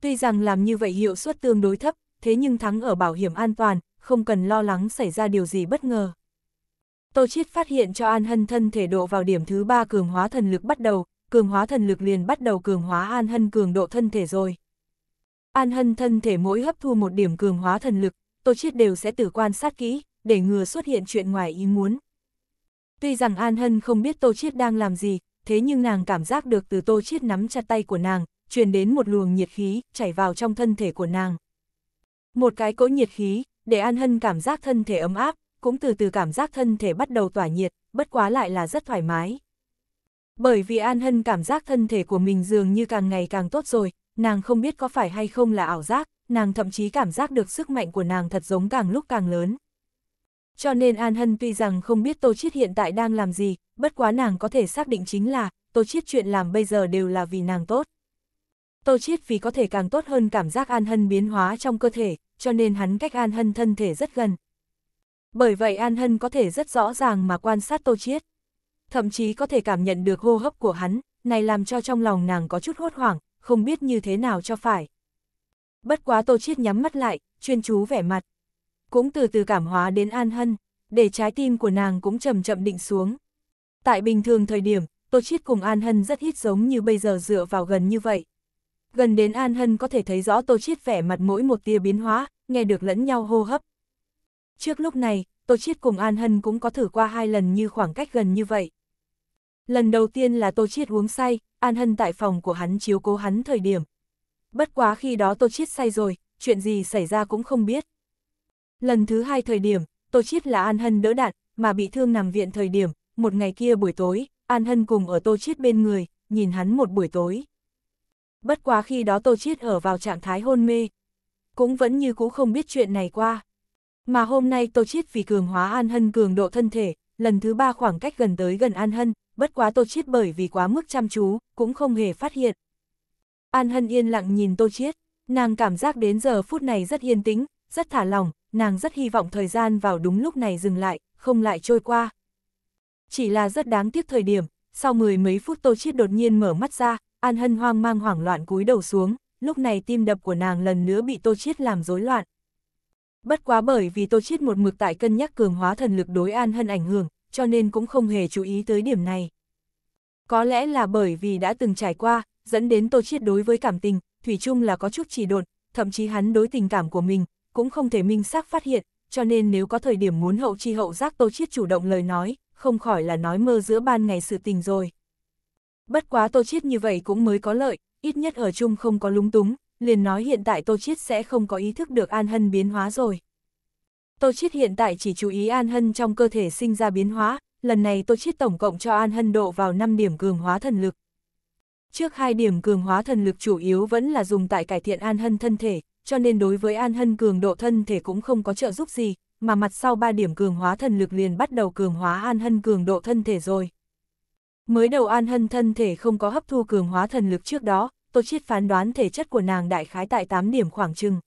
Speaker 1: Tuy rằng làm như vậy hiệu suất tương đối thấp, thế nhưng thắng ở bảo hiểm an toàn, không cần lo lắng xảy ra điều gì bất ngờ. Tô Chiết phát hiện cho An Hân thân thể độ vào điểm thứ ba cường hóa thần lực bắt đầu, cường hóa thần lực liền bắt đầu cường hóa An Hân cường độ thân thể rồi. An Hân thân thể mỗi hấp thu một điểm cường hóa thần lực, Tô Chiết đều sẽ tử quan sát kỹ, để ngừa xuất hiện chuyện ngoài ý muốn. Tuy rằng An Hân không biết Tô Chiết đang làm gì, thế nhưng nàng cảm giác được từ Tô Chiết nắm chặt tay của nàng, truyền đến một luồng nhiệt khí chảy vào trong thân thể của nàng. Một cái cỗ nhiệt khí, để An Hân cảm giác thân thể ấm áp, cũng từ từ cảm giác thân thể bắt đầu tỏa nhiệt, bất quá lại là rất thoải mái. Bởi vì An Hân cảm giác thân thể của mình dường như càng ngày càng tốt rồi, nàng không biết có phải hay không là ảo giác, nàng thậm chí cảm giác được sức mạnh của nàng thật giống càng lúc càng lớn. Cho nên An Hân tuy rằng không biết Tô Chiết hiện tại đang làm gì, bất quá nàng có thể xác định chính là, Tô Chiết chuyện làm bây giờ đều là vì nàng tốt. Tô Chiết vì có thể càng tốt hơn cảm giác An Hân biến hóa trong cơ thể, cho nên hắn cách An Hân thân thể rất gần. Bởi vậy An Hân có thể rất rõ ràng mà quan sát Tô Chiết. Thậm chí có thể cảm nhận được hô hấp của hắn, này làm cho trong lòng nàng có chút hốt hoảng, không biết như thế nào cho phải. Bất quá Tô Chiết nhắm mắt lại, chuyên chú vẻ mặt. Cũng từ từ cảm hóa đến an hân, để trái tim của nàng cũng chậm chậm định xuống. Tại bình thường thời điểm, Tô Chiết cùng An Hân rất hít giống như bây giờ dựa vào gần như vậy. Gần đến An Hân có thể thấy rõ Tô Chiết vẻ mặt mỗi một tia biến hóa, nghe được lẫn nhau hô hấp. Trước lúc này, Tô Chiết cùng An Hân cũng có thử qua hai lần như khoảng cách gần như vậy. Lần đầu tiên là Tô Chiết uống say, An Hân tại phòng của hắn chiếu cố hắn thời điểm. Bất quá khi đó Tô Chiết say rồi, chuyện gì xảy ra cũng không biết. Lần thứ hai thời điểm, Tô Chiết là An Hân đỡ đạn, mà bị thương nằm viện thời điểm, một ngày kia buổi tối, An Hân cùng ở Tô Chiết bên người, nhìn hắn một buổi tối. Bất quá khi đó Tô Chiết ở vào trạng thái hôn mê, cũng vẫn như cũ không biết chuyện này qua. Mà hôm nay Tô Chiết vì cường hóa An Hân cường độ thân thể, lần thứ ba khoảng cách gần tới gần An Hân, bất quá Tô Chiết bởi vì quá mức chăm chú, cũng không hề phát hiện. An Hân yên lặng nhìn Tô Chiết, nàng cảm giác đến giờ phút này rất yên tĩnh, rất thả lòng nàng rất hy vọng thời gian vào đúng lúc này dừng lại, không lại trôi qua. Chỉ là rất đáng tiếc thời điểm, sau mười mấy phút Tô Chiết đột nhiên mở mắt ra, An Hân hoang mang hoảng loạn cúi đầu xuống, lúc này tim đập của nàng lần nữa bị Tô Chiết làm rối loạn. Bất quá bởi vì Tô Chiết một mực tại cân nhắc cường hóa thần lực đối An Hân ảnh hưởng, cho nên cũng không hề chú ý tới điểm này. Có lẽ là bởi vì đã từng trải qua, dẫn đến Tô Chiết đối với cảm tình, Thủy chung là có chút chỉ độn, thậm chí hắn đối tình cảm của mình, cũng không thể minh xác phát hiện, cho nên nếu có thời điểm muốn hậu chi hậu giác Tô Chiết chủ động lời nói, không khỏi là nói mơ giữa ban ngày sự tình rồi. Bất quá Tô Chiết như vậy cũng mới có lợi, ít nhất ở chung không có lúng túng, liền nói hiện tại Tô Chiết sẽ không có ý thức được An Hân biến hóa rồi. Tô Chiết hiện tại chỉ chú ý An Hân trong cơ thể sinh ra biến hóa, lần này Tô Chiết tổng cộng cho An Hân độ vào 5 điểm cường hóa thần lực. Trước hai điểm cường hóa thần lực chủ yếu vẫn là dùng tại cải thiện An Hân thân thể, cho nên đối với An Hân cường độ thân thể cũng không có trợ giúp gì, mà mặt sau 3 điểm cường hóa thần lực liền bắt đầu cường hóa An Hân cường độ thân thể rồi. Mới đầu An Hân thân thể không có hấp thu cường hóa thần lực trước đó, Tô Chiết phán đoán thể chất của nàng đại khái tại 8 điểm khoảng chừng.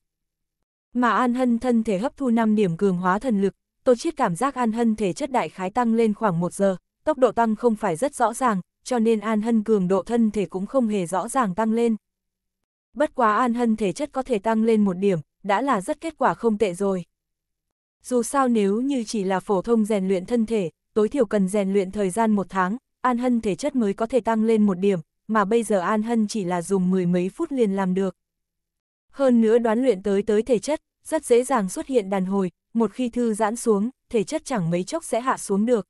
Speaker 1: Mà An Hân thân thể hấp thu 5 điểm cường hóa thần lực, Tô Chiết cảm giác An Hân thể chất đại khái tăng lên khoảng 1 giờ, tốc độ tăng không phải rất rõ ràng, cho nên An Hân cường độ thân thể cũng không hề rõ ràng tăng lên. Bất quá An Hân thể chất có thể tăng lên một điểm, đã là rất kết quả không tệ rồi. Dù sao nếu như chỉ là phổ thông rèn luyện thân thể, tối thiểu cần rèn luyện thời gian một tháng, An Hân thể chất mới có thể tăng lên một điểm, mà bây giờ An Hân chỉ là dùng mười mấy phút liền làm được. Hơn nữa đoán luyện tới tới thể chất, rất dễ dàng xuất hiện đàn hồi, một khi thư giãn xuống, thể chất chẳng mấy chốc sẽ hạ xuống được.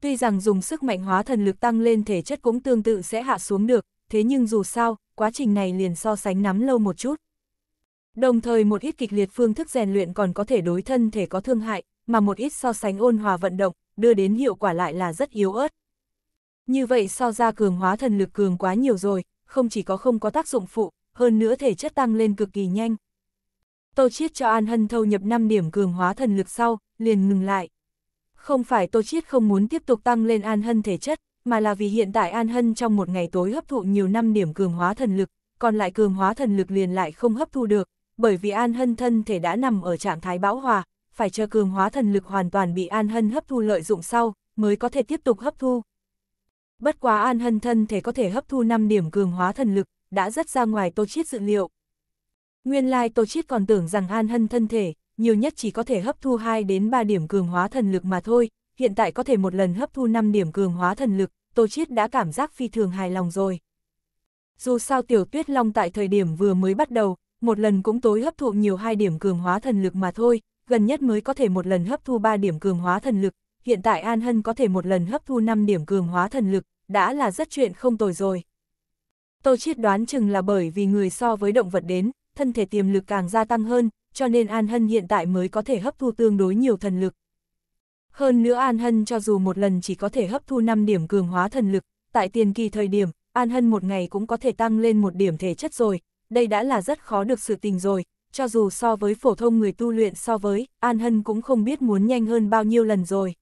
Speaker 1: Tuy rằng dùng sức mạnh hóa thần lực tăng lên thể chất cũng tương tự sẽ hạ xuống được, thế nhưng dù sao, quá trình này liền so sánh nắm lâu một chút. Đồng thời một ít kịch liệt phương thức rèn luyện còn có thể đối thân thể có thương hại, mà một ít so sánh ôn hòa vận động, đưa đến hiệu quả lại là rất yếu ớt. Như vậy so ra cường hóa thần lực cường quá nhiều rồi, không chỉ có không có tác dụng phụ, hơn nữa thể chất tăng lên cực kỳ nhanh. Tô Chiết cho An Hân thâu nhập 5 điểm cường hóa thần lực sau, liền ngừng lại. Không phải Tô Chiết không muốn tiếp tục tăng lên An Hân thể chất, mà là vì hiện tại An Hân trong một ngày tối hấp thụ nhiều năm điểm cường hóa thần lực, còn lại cường hóa thần lực liền lại không hấp thu được, bởi vì An Hân thân thể đã nằm ở trạng thái bão hòa, phải chờ cường hóa thần lực hoàn toàn bị An Hân hấp thu lợi dụng sau, mới có thể tiếp tục hấp thu. Bất quá An Hân thân thể có thể hấp thu 5 điểm cường hóa thần lực, đã rất ra ngoài Tô Chiết dự liệu. Nguyên lai like Tô Chiết còn tưởng rằng An Hân thân thể, nhiều nhất chỉ có thể hấp thu 2 đến 3 điểm cường hóa thần lực mà thôi, hiện tại có thể một lần hấp thu 5 điểm cường hóa thần lực, Tô Chiết đã cảm giác phi thường hài lòng rồi. Dù sao Tiểu Tuyết Long tại thời điểm vừa mới bắt đầu, một lần cũng tối hấp thụ nhiều 2 điểm cường hóa thần lực mà thôi, gần nhất mới có thể một lần hấp thu 3 điểm cường hóa thần lực, hiện tại An Hân có thể một lần hấp thu 5 điểm cường hóa thần lực, đã là rất chuyện không tồi rồi. Tô Chiết đoán chừng là bởi vì người so với động vật đến, thân thể tiềm lực càng gia tăng hơn, cho nên An Hân hiện tại mới có thể hấp thu tương đối nhiều thần lực. Hơn nữa An Hân cho dù một lần chỉ có thể hấp thu 5 điểm cường hóa thần lực, tại tiền kỳ thời điểm, An Hân một ngày cũng có thể tăng lên một điểm thể chất rồi, đây đã là rất khó được sự tình rồi, cho dù so với phổ thông người tu luyện so với, An Hân cũng không biết muốn nhanh hơn bao nhiêu lần rồi.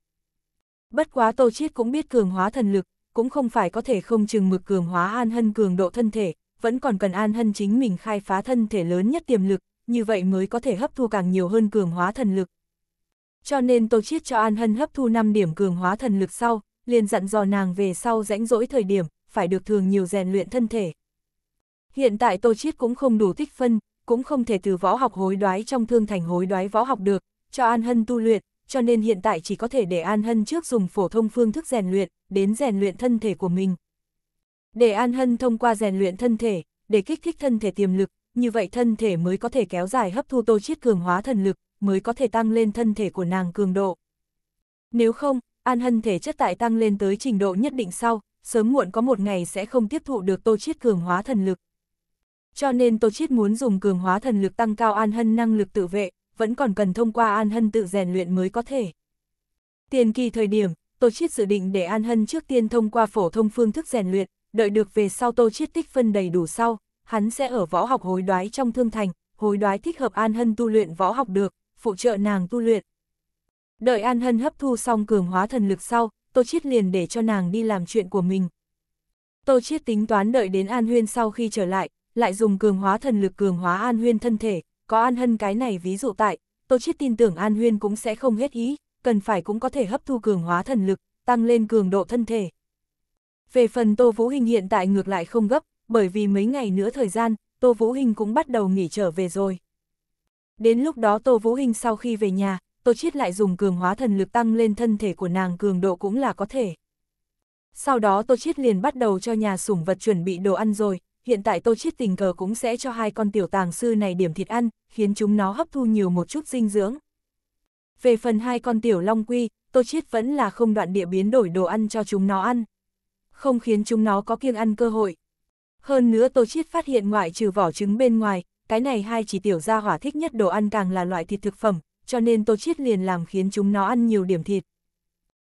Speaker 1: Bất quá Tô Chiết cũng biết cường hóa thần lực, cũng không phải có thể không chừng mực cường hóa An Hân cường độ thân thể, vẫn còn cần An Hân chính mình khai phá thân thể lớn nhất tiềm lực, như vậy mới có thể hấp thu càng nhiều hơn cường hóa thần lực. Cho nên Tô Chiết cho An Hân hấp thu 5 điểm cường hóa thần lực sau, liền dặn dò nàng về sau rãnh rỗi thời điểm, phải được thường nhiều rèn luyện thân thể. Hiện tại Tô Chiết cũng không đủ tích phân, cũng không thể từ võ học hối đoái trong thương thành hối đoái võ học được, cho An Hân tu luyện, cho nên hiện tại chỉ có thể để An Hân trước dùng phổ thông phương thức rèn luyện, đến rèn luyện thân thể của mình. Để An Hân thông qua rèn luyện thân thể, để kích thích thân thể tiềm lực, như vậy thân thể mới có thể kéo dài hấp thu tô chiết cường hóa thần lực, mới có thể tăng lên thân thể của nàng cường độ. Nếu không, An Hân thể chất tại tăng lên tới trình độ nhất định sau, sớm muộn có một ngày sẽ không tiếp thụ được tô chiết cường hóa thần lực. Cho nên tô chiết muốn dùng cường hóa thần lực tăng cao An Hân năng lực tự vệ, vẫn còn cần thông qua An Hân tự rèn luyện mới có thể. Tiền kỳ thời điểm, Tô Chiết dự định để An Hân trước tiên thông qua phổ thông phương thức rèn luyện, đợi được về sau Tô Chiết tích phân đầy đủ sau, hắn sẽ ở võ học hối đoái trong thương thành, hối đoái thích hợp An Hân tu luyện võ học được, phụ trợ nàng tu luyện. Đợi An Hân hấp thu xong cường hóa thần lực sau, Tô Chiết liền để cho nàng đi làm chuyện của mình. Tô Chiết tính toán đợi đến An Huyên sau khi trở lại, lại dùng cường hóa thần lực cường hóa An Huyên thân thể, có An Hân cái này ví dụ tại, Tô Chiết tin tưởng An Huyên cũng sẽ không hết ý, cần phải cũng có thể hấp thu cường hóa thần lực, tăng lên cường độ thân thể. Về phần Tô Vũ Hình hiện tại ngược lại không gấp, bởi vì mấy ngày nữa thời gian, Tô Vũ Hình cũng bắt đầu nghỉ trở về rồi. Đến lúc đó Tô Vũ Hình sau khi về nhà, Tô Chiết lại dùng cường hóa thần lực tăng lên thân thể của nàng cường độ cũng là có thể. Sau đó Tô Chiết liền bắt đầu cho nhà sủng vật chuẩn bị đồ ăn rồi, hiện tại Tô Chiết tình cờ cũng sẽ cho hai con tiểu tàng sư này điểm thịt ăn, khiến chúng nó hấp thu nhiều một chút dinh dưỡng. Về phần hai con tiểu long quy, Tô Chiết vẫn là không đoạn địa biến đổi đồ ăn cho chúng nó ăn. Không khiến chúng nó có kiêng ăn cơ hội. Hơn nữa Tô Chiết phát hiện ngoại trừ vỏ trứng bên ngoài, cái này hai chỉ tiểu gia hỏa thích nhất đồ ăn càng là loại thịt thực phẩm, cho nên Tô Chiết liền làm khiến chúng nó ăn nhiều điểm thịt.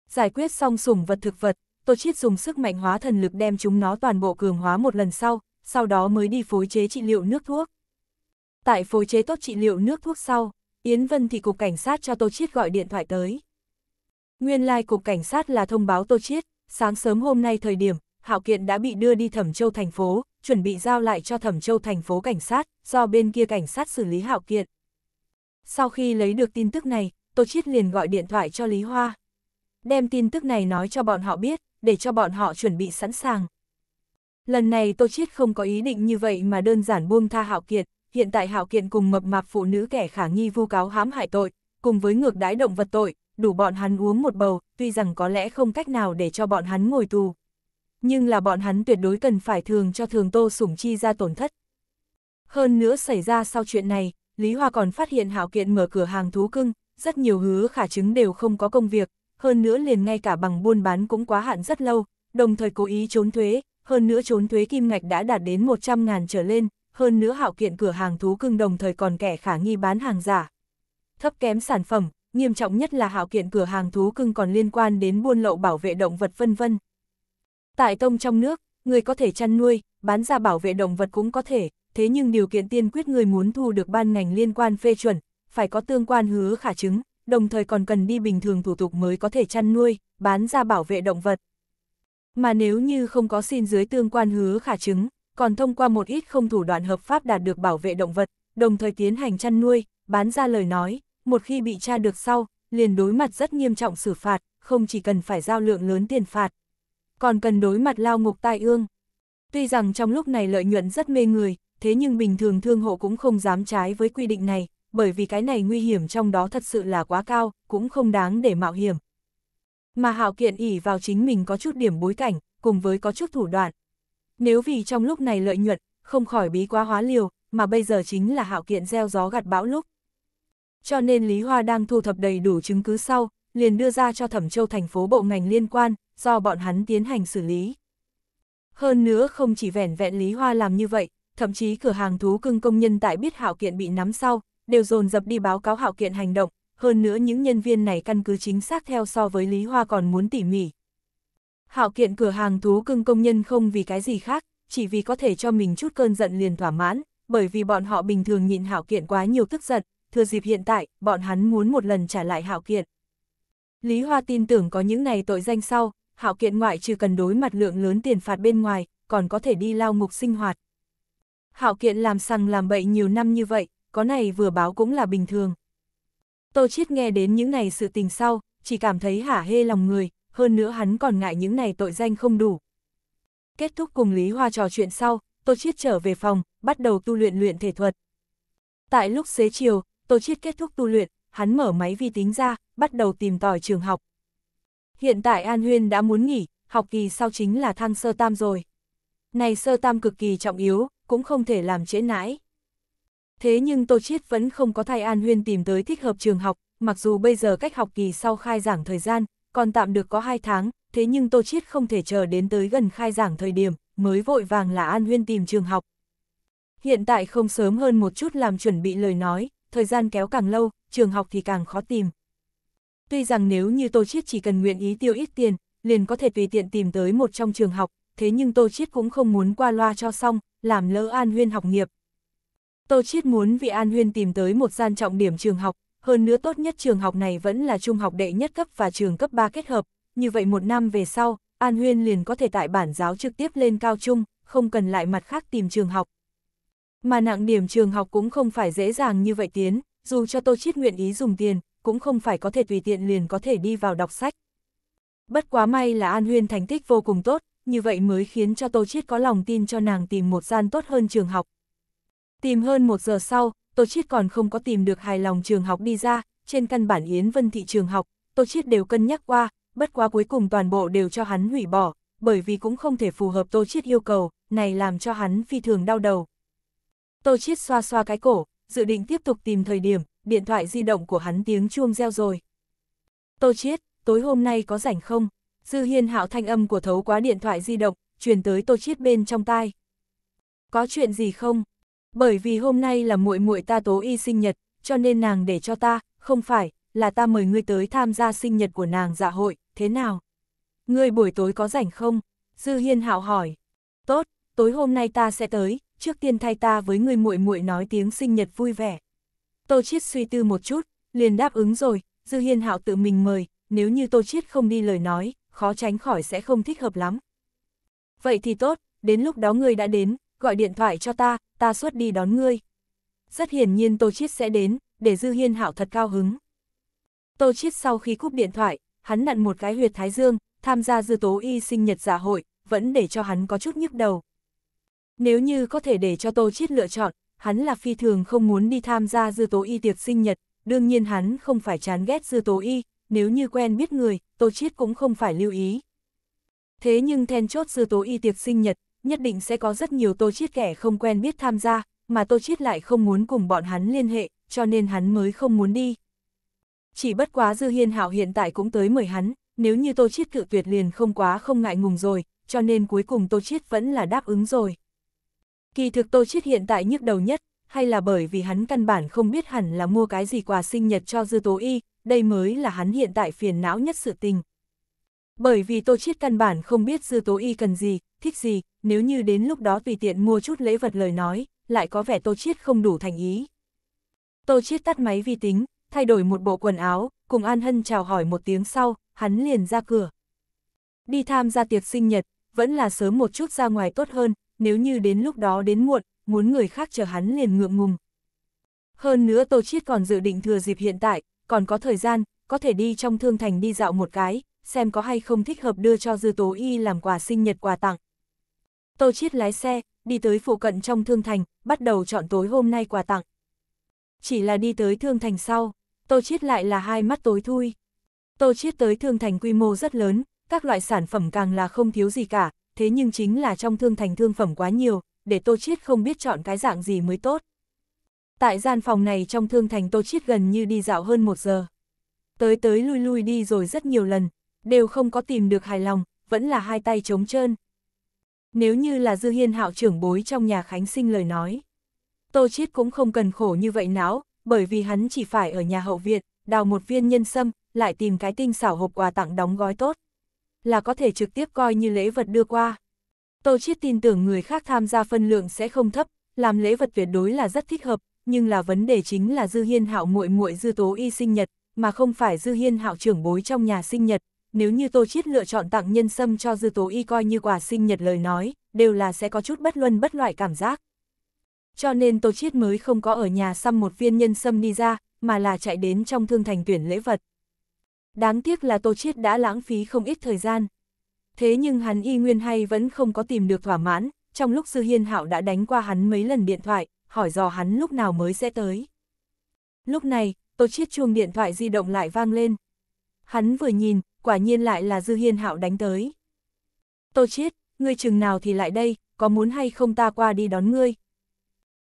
Speaker 1: Giải quyết xong sủng vật thực vật, Tô Chiết dùng sức mạnh hóa thần lực đem chúng nó toàn bộ cường hóa một lần sau, sau đó mới đi phối chế trị liệu nước thuốc. Tại phối chế tốt trị liệu nước thuốc sau, Yến Vân thì cục cảnh sát cho Tô Chiết gọi điện thoại tới. Nguyên lai like cục cảnh sát là thông báo Tô Chiết, sáng sớm hôm nay thời điểm, Hạo Kiện đã bị đưa đi Thẩm Châu thành phố, chuẩn bị giao lại cho Thẩm Châu thành phố cảnh sát, do bên kia cảnh sát xử lý Hạo Kiện. Sau khi lấy được tin tức này, Tô Chiết liền gọi điện thoại cho Lý Hoa. Đem tin tức này nói cho bọn họ biết, để cho bọn họ chuẩn bị sẵn sàng. Lần này Tô Chiết không có ý định như vậy mà đơn giản buông tha Hạo Kiệt, hiện tại Hạo Kiện cùng mập mạp phụ nữ kẻ khả nghi vu cáo hãm hại tội, cùng với ngược đái động vật tội, đủ bọn hắn uống một bầu, tuy rằng có lẽ không cách nào để cho bọn hắn ngồi tù. Nhưng là bọn hắn tuyệt đối cần phải thường cho thường Tô Sủng Chi ra tổn thất. Hơn nữa xảy ra sau chuyện này, Lý Hoa còn phát hiện Hạo Kiện mở cửa hàng thú cưng, rất nhiều hứa khả chứng đều không có công việc, hơn nữa liền ngay cả bằng buôn bán cũng quá hạn rất lâu, đồng thời cố ý trốn thuế, hơn nữa trốn thuế kim ngạch đã đạt đến 100.000 trở lên, hơn nữa hạo kiện cửa hàng thú cưng đồng thời còn kẻ khả nghi bán hàng giả. Thấp kém sản phẩm, nghiêm trọng nhất là hạo kiện cửa hàng thú cưng còn liên quan đến buôn lậu bảo vệ động vật vân vân. Tại tông trong nước, người có thể chăn nuôi, bán ra bảo vệ động vật cũng có thể, thế nhưng điều kiện tiên quyết người muốn thu được ban ngành liên quan phê chuẩn, phải có tương quan hứa khả chứng, đồng thời còn cần đi bình thường thủ tục mới có thể chăn nuôi, bán ra bảo vệ động vật mà nếu như không có xin dưới tương quan hứa khả chứng, còn thông qua một ít không thủ đoạn hợp pháp đạt được bảo vệ động vật, đồng thời tiến hành chăn nuôi, bán ra lời nói, một khi bị tra được sau, liền đối mặt rất nghiêm trọng xử phạt, không chỉ cần phải giao lượng lớn tiền phạt, còn cần đối mặt lao ngục tai ương. Tuy rằng trong lúc này lợi nhuận rất mê người, thế nhưng bình thường thương hộ cũng không dám trái với quy định này, bởi vì cái này nguy hiểm trong đó thật sự là quá cao, cũng không đáng để mạo hiểm. Mà Hạo Kiện ỉ vào chính mình có chút điểm bối cảnh, cùng với có chút thủ đoạn. Nếu vì trong lúc này lợi nhuận, không khỏi bí quá hóa liều, mà bây giờ chính là Hạo Kiện gieo gió gặt bão lúc. Cho nên Lý Hoa đang thu thập đầy đủ chứng cứ sau, liền đưa ra cho Thẩm Châu thành phố bộ ngành liên quan, do bọn hắn tiến hành xử lý. Hơn nữa không chỉ vẻn vẹn Lý Hoa làm như vậy, thậm chí cửa hàng thú cưng công nhân tại biết Hạo Kiện bị nắm sau, đều dồn dập đi báo cáo Hạo Kiện hành động, hơn nữa những nhân viên này căn cứ chính xác theo so với Lý Hoa còn muốn tỉ mỉ. Hạo kiện cửa hàng thú cưng công nhân không vì cái gì khác, chỉ vì có thể cho mình chút cơn giận liền thỏa mãn, bởi vì bọn họ bình thường nhịn hạo kiện quá nhiều tức giận, thừa dịp hiện tại, bọn hắn muốn một lần trả lại hạo kiện. Lý Hoa tin tưởng có những này tội danh sau, hạo kiện ngoại trừ cần đối mặt lượng lớn tiền phạt bên ngoài, còn có thể đi lao ngục sinh hoạt. Hạo kiện làm sằng làm bậy nhiều năm như vậy, có này vừa báo cũng là bình thường. Tô Chiết nghe đến những này sự tình sau, chỉ cảm thấy hả hê lòng người, hơn nữa hắn còn ngại những này tội danh không đủ. Kết thúc cùng Lý Hoa trò chuyện sau, Tô Chiết trở về phòng, bắt đầu tu luyện luyện thể thuật. Tại lúc xế chiều, Tô Chiết kết thúc tu luyện, hắn mở máy vi tính ra, bắt đầu tìm tòi trường học. Hiện tại An Huyên đã muốn nghỉ, học kỳ sau chính là thăng sơ tam rồi. Này sơ tam cực kỳ trọng yếu, cũng không thể làm trễ nãi. Thế nhưng Tô Chiết vẫn không có thay An Huyên tìm tới thích hợp trường học, mặc dù bây giờ cách học kỳ sau khai giảng thời gian, còn tạm được có 2 tháng, thế nhưng Tô Chiết không thể chờ đến tới gần khai giảng thời điểm, mới vội vàng là An Huyên tìm trường học. Hiện tại không sớm hơn một chút làm chuẩn bị lời nói, thời gian kéo càng lâu, trường học thì càng khó tìm. Tuy rằng nếu như Tô Chiết chỉ cần nguyện ý tiêu ít tiền, liền có thể tùy tiện tìm tới một trong trường học, thế nhưng Tô Chiết cũng không muốn qua loa cho xong, làm lỡ An Huyên học nghiệp, Tô Chiết muốn vì An Huyên tìm tới một gian trọng điểm trường học, hơn nữa tốt nhất trường học này vẫn là trung học đệ nhất cấp và trường cấp 3 kết hợp, như vậy một năm về sau, An Huyên liền có thể tại bản giáo trực tiếp lên cao trung, không cần lại mặt khác tìm trường học. Mà nặng điểm trường học cũng không phải dễ dàng như vậy tiến, dù cho Tô Chiết nguyện ý dùng tiền, cũng không phải có thể tùy tiện liền có thể đi vào đọc sách. Bất quá may là An Huyên thành tích vô cùng tốt, như vậy mới khiến cho Tô Chiết có lòng tin cho nàng tìm một gian tốt hơn trường học, Tìm hơn một giờ sau, Tô Chiết còn không có tìm được hài lòng trường học đi ra, trên căn bản Yến Vân thị trường học, Tô Chiết đều cân nhắc qua, bất quá cuối cùng toàn bộ đều cho hắn hủy bỏ, bởi vì cũng không thể phù hợp Tô Chiết yêu cầu, này làm cho hắn phi thường đau đầu. Tô Chiết xoa xoa cái cổ, dự định tiếp tục tìm thời điểm, điện thoại di động của hắn tiếng chuông reo rồi. Tô Chiết, tối hôm nay có rảnh không? Dư Hiên hạo thanh âm của thấu quá điện thoại di động, truyền tới Tô Chiết bên trong tai. Có chuyện gì không? bởi vì hôm nay là muội muội ta tố y sinh nhật, cho nên nàng để cho ta, không phải, là ta mời ngươi tới tham gia sinh nhật của nàng dạ hội, thế nào? Ngươi buổi tối có rảnh không? Dư Hiên hạo hỏi. Tốt, tối hôm nay ta sẽ tới, trước tiên thay ta với người muội muội nói tiếng sinh nhật vui vẻ. Tô Chiết suy tư một chút, liền đáp ứng rồi, Dư Hiên Hạo tự mình mời, nếu như Tô Chiết không đi lời nói, khó tránh khỏi sẽ không thích hợp lắm. Vậy thì tốt, đến lúc đó người đã đến, gọi điện thoại cho ta, ta suốt đi đón ngươi. Rất hiển nhiên Tô Chiết sẽ đến, để Dư Hiên Hạo thật cao hứng. Tô Chiết sau khi cúp điện thoại, hắn nặn một cái huyệt thái dương, tham gia dư tố y sinh nhật giả dạ hội, vẫn để cho hắn có chút nhức đầu. Nếu như có thể để cho Tô Chiết lựa chọn, hắn là phi thường không muốn đi tham gia dư tố y tiệc sinh nhật, đương nhiên hắn không phải chán ghét dư tố y, nếu như quen biết người, Tô Chiết cũng không phải lưu ý. Thế nhưng then chốt dư tố y tiệc sinh nhật, nhất định sẽ có rất nhiều Tô Chiết kẻ không quen biết tham gia, mà Tô Chiết lại không muốn cùng bọn hắn liên hệ, cho nên hắn mới không muốn đi. Chỉ bất quá Dư Hiên Hạo hiện tại cũng tới mời hắn, nếu như Tô Chiết cự tuyệt liền không quá không ngại ngùng rồi, cho nên cuối cùng Tô Chiết vẫn là đáp ứng rồi. Kỳ thực Tô Chiết hiện tại nhức đầu nhất, hay là bởi vì hắn căn bản không biết hẳn là mua cái gì quà sinh nhật cho Dư Tố Y, đây mới là hắn hiện tại phiền não nhất sự tình, bởi vì Tô Chiết căn bản không biết Dư Tố Y cần gì, thích gì, nếu như đến lúc đó tùy tiện mua chút lễ vật lời nói, lại có vẻ Tô Chiết không đủ thành ý. Tô Chiết tắt máy vi tính, thay đổi một bộ quần áo, cùng An Hân chào hỏi một tiếng sau, hắn liền ra cửa. Đi tham gia tiệc sinh nhật, vẫn là sớm một chút ra ngoài tốt hơn, nếu như đến lúc đó đến muộn, muốn người khác chờ hắn liền ngượng ngùng. Hơn nữa Tô Chiết còn dự định thừa dịp hiện tại, còn có thời gian, có thể đi trong thương thành đi dạo một cái, xem có hay không thích hợp đưa cho Dư Tố Y làm quà sinh nhật quà tặng. Tô Chiết lái xe, đi tới phụ cận trong Thương Thành, bắt đầu chọn tối hôm nay quà tặng. Chỉ là đi tới Thương Thành sau, Tô Chiết lại là hai mắt tối thui. Tô Chiết tới Thương Thành quy mô rất lớn, các loại sản phẩm càng là không thiếu gì cả, thế nhưng chính là trong Thương Thành thương phẩm quá nhiều, để Tô Chiết không biết chọn cái dạng gì mới tốt. Tại gian phòng này trong Thương Thành Tô Chiết gần như đi dạo hơn một giờ. Tới tới lui lui đi rồi rất nhiều lần, đều không có tìm được hài lòng, vẫn là hai tay trống trơn. Nếu như là Dư Hiên hạo trưởng bối trong nhà Khánh Sinh lời nói, Tô Chiết cũng không cần khổ như vậy não, bởi vì hắn chỉ phải ở nhà hậu viện, đào một viên nhân sâm, lại tìm cái tinh xảo hộp quà tặng đóng gói tốt. Là có thể trực tiếp coi như lễ vật đưa qua. Tô Chiết tin tưởng người khác tham gia phân lượng sẽ không thấp, làm lễ vật tuyệt đối là rất thích hợp, nhưng là vấn đề chính là Dư Hiên Hạo muội muội Dư Tố Y sinh nhật, mà không phải Dư Hiên Hạo trưởng bối trong nhà sinh nhật, nếu như Tô Chiết lựa chọn tặng nhân sâm cho Dư Tố Y coi như quà sinh nhật lời nói, đều là sẽ có chút bất luân bất loại cảm giác. Cho nên Tô Chiết mới không có ở nhà xăm một viên nhân sâm đi ra, mà là chạy đến trong thương thành tuyển lễ vật. Đáng tiếc là Tô Chiết đã lãng phí không ít thời gian. Thế nhưng hắn y nguyên hay vẫn không có tìm được thỏa mãn, trong lúc Dư Hiên Hạo đã đánh qua hắn mấy lần điện thoại, hỏi dò hắn lúc nào mới sẽ tới. Lúc này, Tô Chiết chuông điện thoại di động lại vang lên. Hắn vừa nhìn, quả nhiên lại là Dư Hiên Hạo đánh tới. Tô Chiết, ngươi chừng nào thì lại đây, có muốn hay không ta qua đi đón ngươi?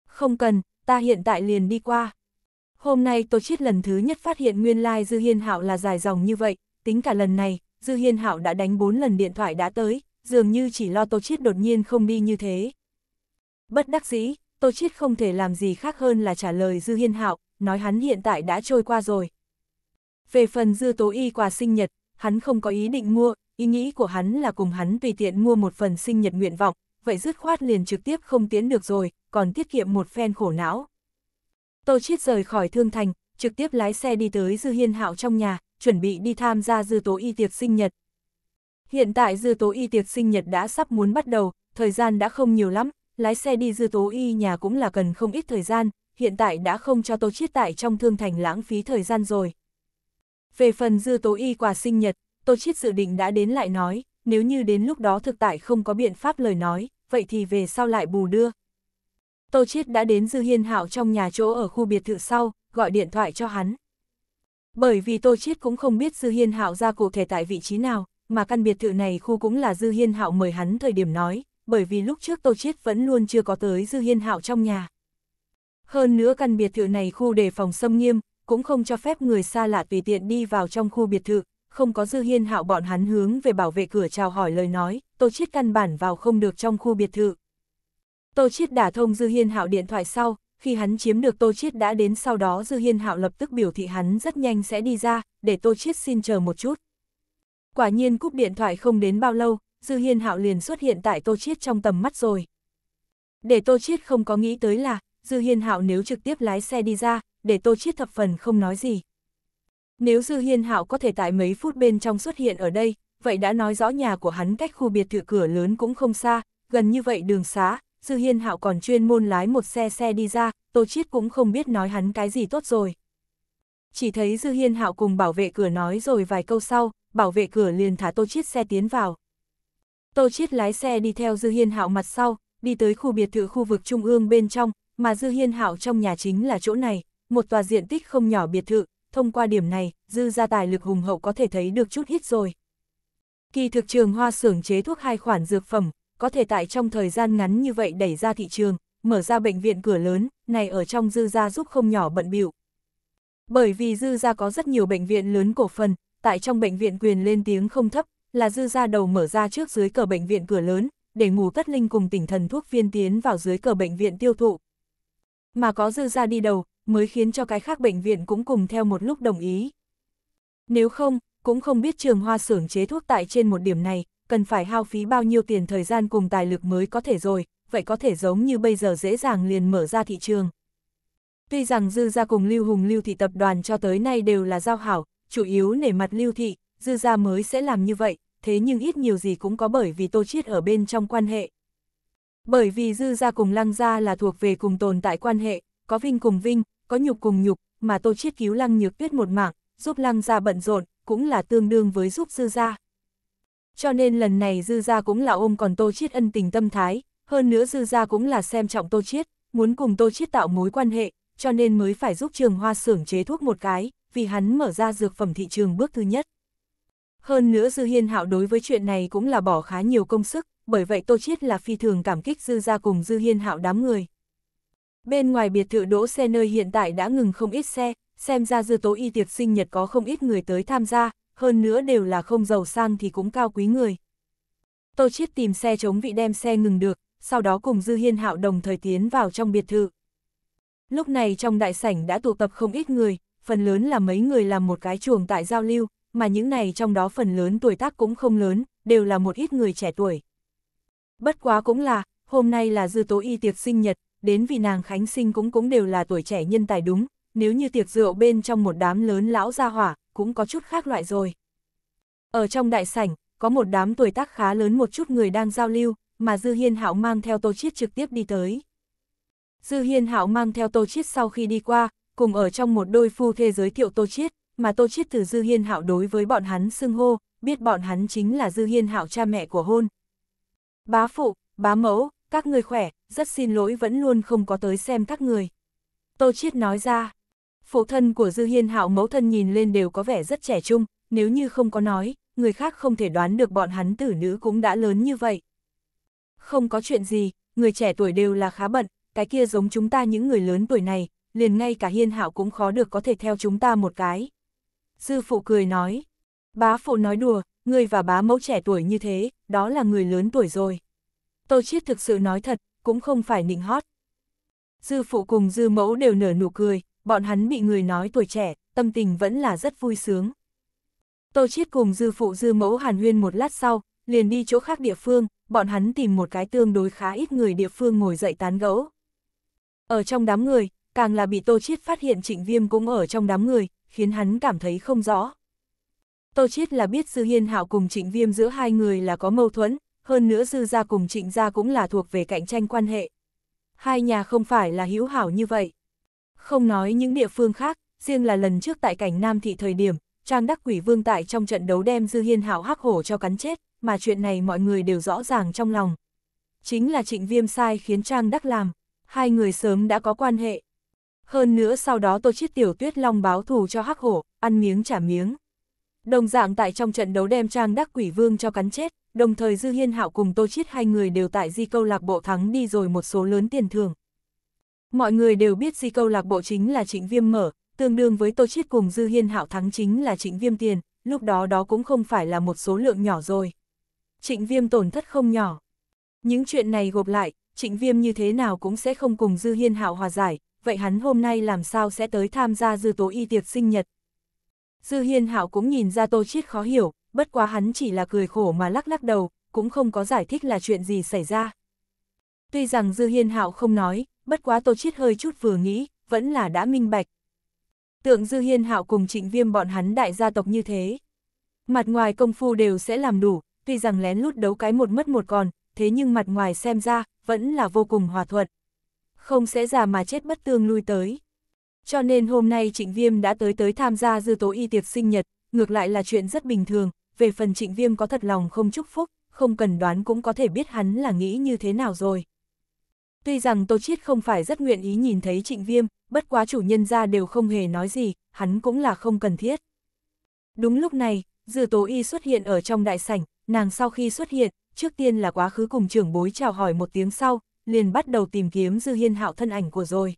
Speaker 1: Không cần, ta hiện tại liền đi qua. Hôm nay Tô Chiết lần thứ nhất phát hiện nguyên lai like Dư Hiên Hạo là dài dòng như vậy, tính cả lần này, Dư Hiên Hạo đã đánh 4 lần điện thoại đã tới, dường như chỉ lo Tô Chiết đột nhiên không đi như thế. Bất đắc dĩ, Tô Chiết không thể làm gì khác hơn là trả lời Dư Hiên Hạo, nói hắn hiện tại đã trôi qua rồi. Về phần Dư Tố Y quà sinh nhật, hắn không có ý định mua, ý nghĩ của hắn là cùng hắn tùy tiện mua một phần sinh nhật nguyện vọng, vậy dứt khoát liền trực tiếp không tiến được rồi, còn tiết kiệm một phen khổ não. Tô Chiết rời khỏi Thương Thành, trực tiếp lái xe đi tới Dư Hiên Hạo trong nhà, chuẩn bị đi tham gia Dư Tố Y tiệc sinh nhật. Hiện tại Dư Tố Y tiệc sinh nhật đã sắp muốn bắt đầu, thời gian đã không nhiều lắm, lái xe đi Dư Tố Y nhà cũng là cần không ít thời gian, hiện tại đã không cho Tô Chiết tại trong Thương Thành lãng phí thời gian rồi. Về phần dư tố y quà sinh nhật, Tô Chiết dự định đã đến lại nói, nếu như đến lúc đó thực tại không có biện pháp lời nói, vậy thì về sau lại bù đưa. Tô Chiết đã đến Dư Hiên Hạo trong nhà chỗ ở khu biệt thự sau, gọi điện thoại cho hắn. Bởi vì Tô Chiết cũng không biết Dư Hiên Hạo ra cụ thể tại vị trí nào, mà căn biệt thự này khu cũng là Dư Hiên Hạo mời hắn thời điểm nói, bởi vì lúc trước Tô Chiết vẫn luôn chưa có tới Dư Hiên Hạo trong nhà. Hơn nữa căn biệt thự này khu đề phòng xâm nghiêm, cũng không cho phép người xa lạ tùy tiện đi vào trong khu biệt thự, không có dư hiên hạo bọn hắn hướng về bảo vệ cửa chào hỏi lời nói, Tô Chiết căn bản vào không được trong khu biệt thự. Tô Chiết đã thông dư hiên hạo điện thoại sau, khi hắn chiếm được Tô Chiết đã đến sau đó dư hiên hạo lập tức biểu thị hắn rất nhanh sẽ đi ra, để Tô Chiết xin chờ một chút. Quả nhiên cúp điện thoại không đến bao lâu, dư hiên hạo liền xuất hiện tại Tô Chiết trong tầm mắt rồi. Để Tô Chiết không có nghĩ tới là, Dư Hiên Hạo nếu trực tiếp lái xe đi ra, để Tô Chiết thập phần không nói gì. Nếu Dư Hiên Hạo có thể tại mấy phút bên trong xuất hiện ở đây, vậy đã nói rõ nhà của hắn cách khu biệt thự cửa lớn cũng không xa, gần như vậy đường xá, Dư Hiên Hạo còn chuyên môn lái một xe xe đi ra, Tô Chiết cũng không biết nói hắn cái gì tốt rồi. Chỉ thấy Dư Hiên Hạo cùng bảo vệ cửa nói rồi vài câu sau, bảo vệ cửa liền thả Tô Chiết xe tiến vào. Tô Chiết lái xe đi theo Dư Hiên Hạo mặt sau, đi tới khu biệt thự khu vực trung ương bên trong, mà Dư Hiên Hạo trong nhà chính là chỗ này, một tòa diện tích không nhỏ biệt thự, thông qua điểm này, Dư gia tài lực hùng hậu có thể thấy được chút hít rồi. Kỳ thực trường hoa xưởng chế thuốc hai khoản dược phẩm, có thể tại trong thời gian ngắn như vậy đẩy ra thị trường, mở ra bệnh viện cửa lớn, này ở trong Dư gia giúp không nhỏ bận bịu. Bởi vì Dư gia có rất nhiều bệnh viện lớn cổ phần, tại trong bệnh viện quyền lên tiếng không thấp, là Dư gia đầu mở ra trước dưới cờ bệnh viện cửa lớn, để ngủ tất linh cùng tỉnh thần thuốc viên tiến vào dưới cờ bệnh viện tiêu thụ, mà có dư ra đi đầu, mới khiến cho cái khác bệnh viện cũng cùng theo một lúc đồng ý. Nếu không, cũng không biết trường hoa xưởng chế thuốc tại trên một điểm này, cần phải hao phí bao nhiêu tiền thời gian cùng tài lực mới có thể rồi, vậy có thể giống như bây giờ dễ dàng liền mở ra thị trường. Tuy rằng Dư Gia cùng Lưu Hùng Lưu Thị tập đoàn cho tới nay đều là giao hảo, chủ yếu nể mặt Lưu Thị, Dư Gia mới sẽ làm như vậy, thế nhưng ít nhiều gì cũng có bởi vì Tô Chiết ở bên trong quan hệ, bởi vì dư gia cùng lăng gia là thuộc về cùng tồn tại quan hệ, có vinh cùng vinh, có nhục cùng nhục, mà tô chiết cứu lăng nhược tuyết một mạng, giúp lăng gia bận rộn, cũng là tương đương với giúp dư gia. Cho nên lần này dư gia cũng là ôm còn tô chiết ân tình tâm thái, hơn nữa dư gia cũng là xem trọng tô chiết, muốn cùng tô chiết tạo mối quan hệ, cho nên mới phải giúp trường hoa xưởng chế thuốc một cái, vì hắn mở ra dược phẩm thị trường bước thứ nhất. Hơn nữa dư hiên hạo đối với chuyện này cũng là bỏ khá nhiều công sức, bởi vậy Tô Chiết là phi thường cảm kích Dư ra cùng Dư Hiên Hạo đám người. Bên ngoài biệt thự đỗ xe nơi hiện tại đã ngừng không ít xe, xem ra Dư Tố Y tiệc sinh nhật có không ít người tới tham gia, hơn nữa đều là không giàu sang thì cũng cao quý người. Tô Chiết tìm xe chống vị đem xe ngừng được, sau đó cùng Dư Hiên Hạo đồng thời tiến vào trong biệt thự. Lúc này trong đại sảnh đã tụ tập không ít người, phần lớn là mấy người làm một cái chuồng tại giao lưu, mà những này trong đó phần lớn tuổi tác cũng không lớn, đều là một ít người trẻ tuổi. Bất quá cũng là, hôm nay là dư tố y tiệc sinh nhật, đến vì nàng Khánh Sinh cũng cũng đều là tuổi trẻ nhân tài đúng, nếu như tiệc rượu bên trong một đám lớn lão gia hỏa, cũng có chút khác loại rồi. Ở trong đại sảnh, có một đám tuổi tác khá lớn một chút người đang giao lưu, mà Dư Hiên Hạo mang theo Tô Chiết trực tiếp đi tới. Dư Hiên Hạo mang theo Tô Chiết sau khi đi qua, cùng ở trong một đôi phu thê giới thiệu Tô Chiết, mà Tô Chiết từ Dư Hiên Hạo đối với bọn hắn xưng hô, biết bọn hắn chính là Dư Hiên Hạo cha mẹ của hôn, Bá phụ, bá mẫu, các người khỏe, rất xin lỗi vẫn luôn không có tới xem các người. Tô Chiết nói ra, phụ thân của Dư Hiên hạo mẫu thân nhìn lên đều có vẻ rất trẻ trung, nếu như không có nói, người khác không thể đoán được bọn hắn tử nữ cũng đã lớn như vậy. Không có chuyện gì, người trẻ tuổi đều là khá bận, cái kia giống chúng ta những người lớn tuổi này, liền ngay cả hiên hạo cũng khó được có thể theo chúng ta một cái. Dư phụ cười nói, bá phụ nói đùa, ngươi và bá mẫu trẻ tuổi như thế, đó là người lớn tuổi rồi. Tô Chiết thực sự nói thật, cũng không phải nịnh hót. Dư phụ cùng dư mẫu đều nở nụ cười, bọn hắn bị người nói tuổi trẻ, tâm tình vẫn là rất vui sướng. Tô Chiết cùng dư phụ dư mẫu hàn huyên một lát sau, liền đi chỗ khác địa phương, bọn hắn tìm một cái tương đối khá ít người địa phương ngồi dậy tán gẫu. Ở trong đám người, càng là bị Tô Chiết phát hiện trịnh viêm cũng ở trong đám người, khiến hắn cảm thấy không rõ. Tô Chiết là biết Dư Hiên Hạo cùng Trịnh Viêm giữa hai người là có mâu thuẫn, hơn nữa Dư gia cùng Trịnh gia cũng là thuộc về cạnh tranh quan hệ. Hai nhà không phải là hữu hảo như vậy. Không nói những địa phương khác, riêng là lần trước tại cảnh Nam thị thời điểm, Trang Đắc Quỷ Vương tại trong trận đấu đem Dư Hiên Hạo hắc hổ cho cắn chết, mà chuyện này mọi người đều rõ ràng trong lòng. Chính là Trịnh Viêm sai khiến Trang Đắc làm, hai người sớm đã có quan hệ. Hơn nữa sau đó Tô Chiết tiểu Tuyết Long báo thù cho hắc hổ, ăn miếng trả miếng. Đồng dạng tại trong trận đấu đem Trang Đắc Quỷ Vương cho cắn chết, đồng thời Dư Hiên Hạo cùng Tô Chiết hai người đều tại di câu lạc bộ thắng đi rồi một số lớn tiền thưởng. Mọi người đều biết di câu lạc bộ chính là trịnh viêm mở, tương đương với Tô Chiết cùng Dư Hiên Hạo thắng chính là trịnh viêm tiền, lúc đó đó cũng không phải là một số lượng nhỏ rồi. Trịnh viêm tổn thất không nhỏ. Những chuyện này gộp lại, trịnh viêm như thế nào cũng sẽ không cùng Dư Hiên Hạo hòa giải, vậy hắn hôm nay làm sao sẽ tới tham gia dư tố y tiệc sinh nhật, Dư Hiên Hạo cũng nhìn ra Tô Chiết khó hiểu, bất quá hắn chỉ là cười khổ mà lắc lắc đầu, cũng không có giải thích là chuyện gì xảy ra. Tuy rằng Dư Hiên Hạo không nói, bất quá Tô Chiết hơi chút vừa nghĩ, vẫn là đã minh bạch. Tượng Dư Hiên Hạo cùng Trịnh Viêm bọn hắn đại gia tộc như thế, mặt ngoài công phu đều sẽ làm đủ, tuy rằng lén lút đấu cái một mất một còn, thế nhưng mặt ngoài xem ra, vẫn là vô cùng hòa thuận. Không sẽ già mà chết bất tương lui tới. Cho nên hôm nay Trịnh Viêm đã tới tới tham gia dư tố y tiệc sinh nhật, ngược lại là chuyện rất bình thường, về phần Trịnh Viêm có thật lòng không chúc phúc, không cần đoán cũng có thể biết hắn là nghĩ như thế nào rồi. Tuy rằng Tô Chiết không phải rất nguyện ý nhìn thấy Trịnh Viêm, bất quá chủ nhân ra đều không hề nói gì, hắn cũng là không cần thiết. Đúng lúc này, Dư Tố Y xuất hiện ở trong đại sảnh, nàng sau khi xuất hiện, trước tiên là quá khứ cùng trưởng bối chào hỏi một tiếng sau, liền bắt đầu tìm kiếm Dư Hiên Hạo thân ảnh của rồi.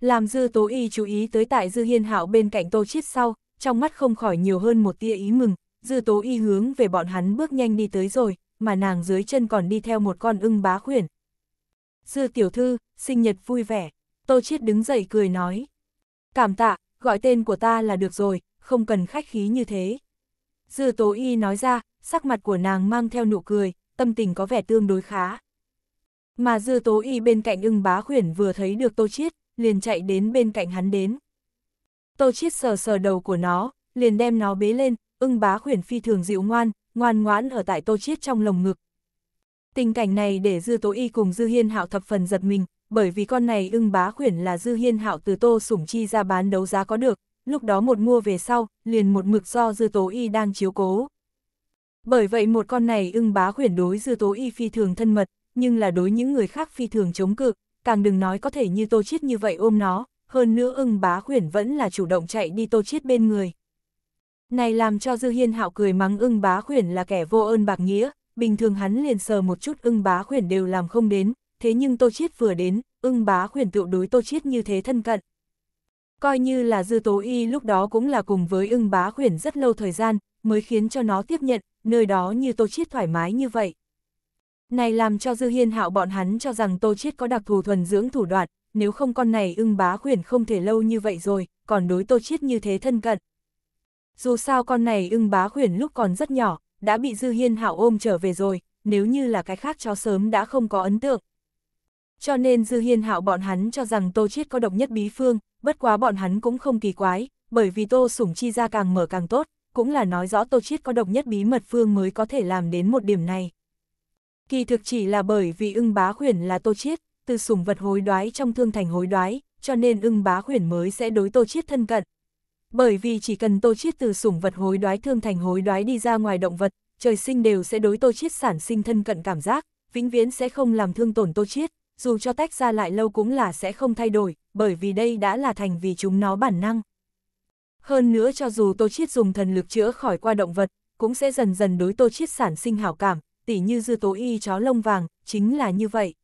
Speaker 1: Làm Dư Tố Y chú ý tới tại Dư Hiên Hạo bên cạnh Tô Chiết sau, trong mắt không khỏi nhiều hơn một tia ý mừng, Dư Tố Y hướng về bọn hắn bước nhanh đi tới rồi, mà nàng dưới chân còn đi theo một con ưng bá khuyển. Dư tiểu thư, sinh nhật vui vẻ, Tô Chiết đứng dậy cười nói. Cảm tạ, gọi tên của ta là được rồi, không cần khách khí như thế. Dư Tố Y nói ra, sắc mặt của nàng mang theo nụ cười, tâm tình có vẻ tương đối khá. Mà Dư Tố Y bên cạnh ưng bá khuyển vừa thấy được Tô Chiết, liền chạy đến bên cạnh hắn đến. Tô Chiết sờ sờ đầu của nó, liền đem nó bế lên, ưng bá khuyển phi thường dịu ngoan, ngoan ngoãn ở tại Tô Chiết trong lồng ngực. Tình cảnh này để Dư Tố Y cùng Dư Hiên Hạo thập phần giật mình, bởi vì con này ưng bá khuyển là Dư Hiên Hạo từ Tô Sủng Chi ra bán đấu giá có được, lúc đó một mua về sau, liền một mực do Dư Tố Y đang chiếu cố. Bởi vậy một con này ưng bá khuyển đối Dư Tố Y phi thường thân mật, nhưng là đối những người khác phi thường chống cự, càng đừng nói có thể như Tô Chiết như vậy ôm nó, hơn nữa ưng bá khuyển vẫn là chủ động chạy đi Tô Chiết bên người. Này làm cho Dư Hiên Hạo cười mắng ưng bá khuyển là kẻ vô ơn bạc nghĩa, bình thường hắn liền sờ một chút ưng bá khuyển đều làm không đến, thế nhưng Tô Chiết vừa đến, ưng bá khuyển tự đối Tô Chiết như thế thân cận. Coi như là Dư Tố Y lúc đó cũng là cùng với ưng bá khuyển rất lâu thời gian, mới khiến cho nó tiếp nhận, nơi đó như Tô Chiết thoải mái như vậy. Này làm cho Dư Hiên hạo bọn hắn cho rằng Tô Chiết có đặc thù thuần dưỡng thủ đoạn, nếu không con này ưng bá khuyển không thể lâu như vậy rồi, còn đối Tô Chiết như thế thân cận. Dù sao con này ưng bá khuyển lúc còn rất nhỏ, đã bị Dư Hiên hạo ôm trở về rồi, nếu như là cái khác cho sớm đã không có ấn tượng. Cho nên Dư Hiên hạo bọn hắn cho rằng Tô Chiết có độc nhất bí phương, bất quá bọn hắn cũng không kỳ quái, bởi vì Tô Sủng Chi ra càng mở càng tốt, cũng là nói rõ Tô Chiết có độc nhất bí mật phương mới có thể làm đến một điểm này. Kỳ thực chỉ là bởi vì ưng bá khuyển là tô chiết, từ sủng vật hối đoái trong thương thành hối đoái, cho nên ưng bá khuyển mới sẽ đối tô chiết thân cận. Bởi vì chỉ cần tô chiết từ sủng vật hối đoái thương thành hối đoái đi ra ngoài động vật, trời sinh đều sẽ đối tô chiết sản sinh thân cận cảm giác, vĩnh viễn sẽ không làm thương tổn tô chiết, dù cho tách ra lại lâu cũng là sẽ không thay đổi, bởi vì đây đã là thành vì chúng nó bản năng. Hơn nữa cho dù tô chiết dùng thần lực chữa khỏi qua động vật, cũng sẽ dần dần đối tô chiết sản sinh hảo cảm, tỉ như dư tố y chó lông vàng, chính là như vậy.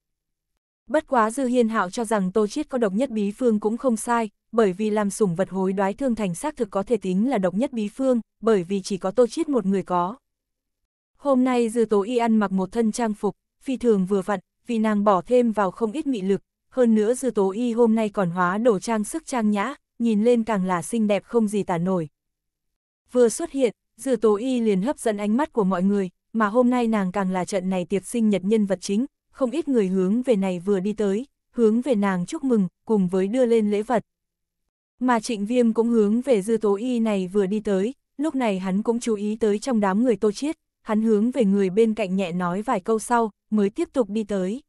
Speaker 1: Bất quá dư hiên hạo cho rằng tô chiết có độc nhất bí phương cũng không sai, bởi vì làm sủng vật hối đoái thương thành xác thực có thể tính là độc nhất bí phương, bởi vì chỉ có tô chiết một người có. Hôm nay dư tố y ăn mặc một thân trang phục, phi thường vừa vặn, vì nàng bỏ thêm vào không ít mị lực, hơn nữa dư tố y hôm nay còn hóa đồ trang sức trang nhã, nhìn lên càng là xinh đẹp không gì tả nổi. Vừa xuất hiện, dư tố y liền hấp dẫn ánh mắt của mọi người, mà hôm nay nàng càng là trận này tiệc sinh nhật nhân vật chính, không ít người hướng về này vừa đi tới, hướng về nàng chúc mừng, cùng với đưa lên lễ vật. Mà trịnh viêm cũng hướng về dư tố y này vừa đi tới, lúc này hắn cũng chú ý tới trong đám người tô chiết, hắn hướng về người bên cạnh nhẹ nói vài câu sau, mới tiếp tục đi tới.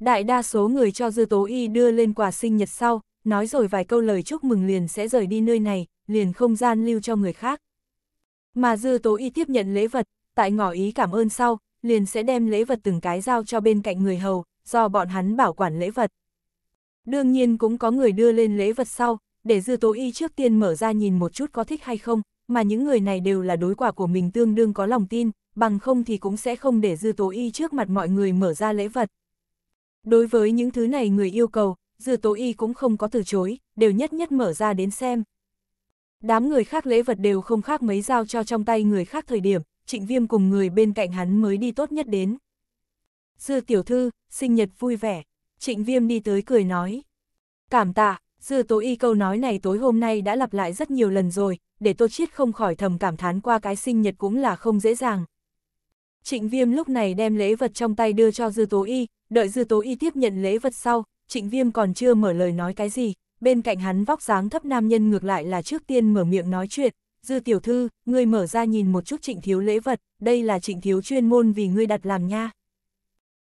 Speaker 1: Đại đa số người cho dư tố y đưa lên quà sinh nhật sau, nói rồi vài câu lời chúc mừng liền sẽ rời đi nơi này, liền không gian lưu cho người khác. Mà dư tố y tiếp nhận lễ vật, tại ngỏ ý cảm ơn sau, liền sẽ đem lễ vật từng cái giao cho bên cạnh người hầu, do bọn hắn bảo quản lễ vật. Đương nhiên cũng có người đưa lên lễ vật sau, để dư tố y trước tiên mở ra nhìn một chút có thích hay không, mà những người này đều là đối quả của mình tương đương có lòng tin, bằng không thì cũng sẽ không để dư tố y trước mặt mọi người mở ra lễ vật. Đối với những thứ này người yêu cầu, dư tố y cũng không có từ chối, đều nhất nhất mở ra đến xem. Đám người khác lễ vật đều không khác mấy giao cho trong tay người khác thời điểm, trịnh viêm cùng người bên cạnh hắn mới đi tốt nhất đến. Dư tiểu thư, sinh nhật vui vẻ, trịnh viêm đi tới cười nói. Cảm tạ, dư tố y câu nói này tối hôm nay đã lặp lại rất nhiều lần rồi, để tô chiết không khỏi thầm cảm thán qua cái sinh nhật cũng là không dễ dàng. Trịnh viêm lúc này đem lễ vật trong tay đưa cho dư tố y, đợi dư tố y tiếp nhận lễ vật sau, trịnh viêm còn chưa mở lời nói cái gì, bên cạnh hắn vóc dáng thấp nam nhân ngược lại là trước tiên mở miệng nói chuyện, Dư tiểu thư, ngươi mở ra nhìn một chút trịnh thiếu lễ vật, đây là trịnh thiếu chuyên môn vì ngươi đặt làm nha.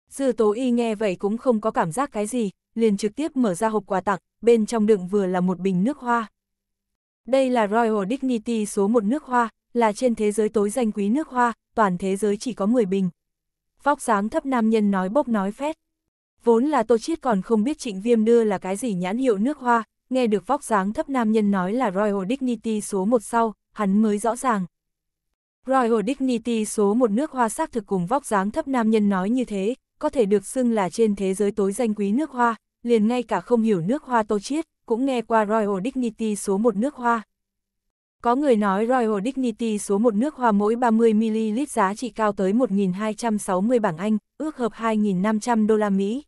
Speaker 1: Dư tố y nghe vậy cũng không có cảm giác cái gì, liền trực tiếp mở ra hộp quà tặng, bên trong đựng vừa là một bình nước hoa. Đây là Royal Dignity số 1 nước hoa, là trên thế giới tối danh quý nước hoa, toàn thế giới chỉ có 10 bình. Vóc dáng thấp nam nhân nói bốc nói phét. Vốn là tô chiết còn không biết trịnh viêm đưa là cái gì nhãn hiệu nước hoa, nghe được vóc dáng thấp nam nhân nói là Royal Dignity số 1 sau, hắn mới rõ ràng. Royal Dignity số một nước hoa xác thực cùng vóc dáng thấp nam nhân nói như thế, có thể được xưng là trên thế giới tối danh quý nước hoa, liền ngay cả không hiểu nước hoa tô chiết, cũng nghe qua Royal Dignity số một nước hoa. Có người nói Royal Dignity số một nước hoa mỗi 30ml giá trị cao tới 1.260 bảng Anh, ước hợp 2.500 đô la Mỹ.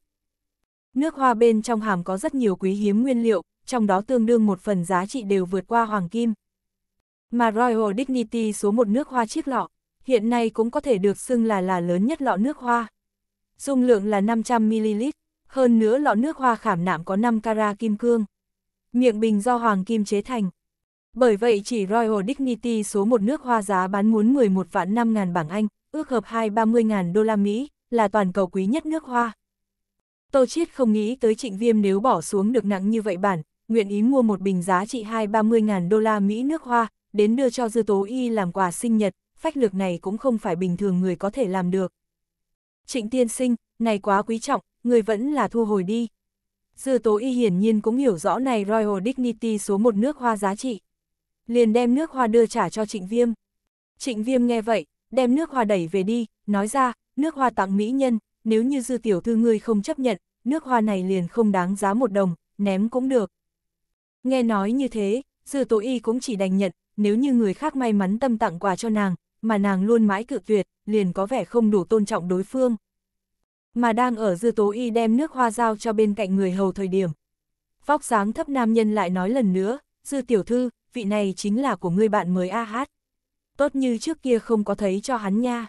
Speaker 1: Nước hoa bên trong hàm có rất nhiều quý hiếm nguyên liệu, trong đó tương đương một phần giá trị đều vượt qua hoàng kim. Mà Royal Dignity số một nước hoa chiếc lọ, hiện nay cũng có thể được xưng là là lớn nhất lọ nước hoa. Dung lượng là 500ml, hơn nữa lọ nước hoa khảm nạm có 5 cara kim cương. Miệng bình do hoàng kim chế thành. Bởi vậy chỉ Royal Dignity số một nước hoa giá bán muốn 11 vạn 5 ngàn bảng Anh, ước hợp 2-30 ngàn đô la Mỹ, là toàn cầu quý nhất nước hoa. Tô Chiết không nghĩ tới trịnh viêm nếu bỏ xuống được nặng như vậy bản, nguyện ý mua một bình giá trị 2-30 ngàn đô la Mỹ nước hoa, đến đưa cho Dư Tố Y làm quà sinh nhật, phách lược này cũng không phải bình thường người có thể làm được. Trịnh tiên sinh, này quá quý trọng, người vẫn là thu hồi đi. Dư Tố Y hiển nhiên cũng hiểu rõ này Royal Dignity số một nước hoa giá trị. Liền đem nước hoa đưa trả cho Trịnh Viêm. Trịnh Viêm nghe vậy, đem nước hoa đẩy về đi, nói ra, nước hoa tặng mỹ nhân, nếu như dư tiểu thư ngươi không chấp nhận, nước hoa này liền không đáng giá một đồng, ném cũng được. Nghe nói như thế, dư tố y cũng chỉ đành nhận, nếu như người khác may mắn tâm tặng quà cho nàng, mà nàng luôn mãi cự tuyệt, liền có vẻ không đủ tôn trọng đối phương. Mà đang ở dư tố y đem nước hoa giao cho bên cạnh người hầu thời điểm. Vóc sáng thấp nam nhân lại nói lần nữa, dư tiểu thư, vị này chính là của người bạn mới A Hát. Tốt như trước kia không có thấy cho hắn nha.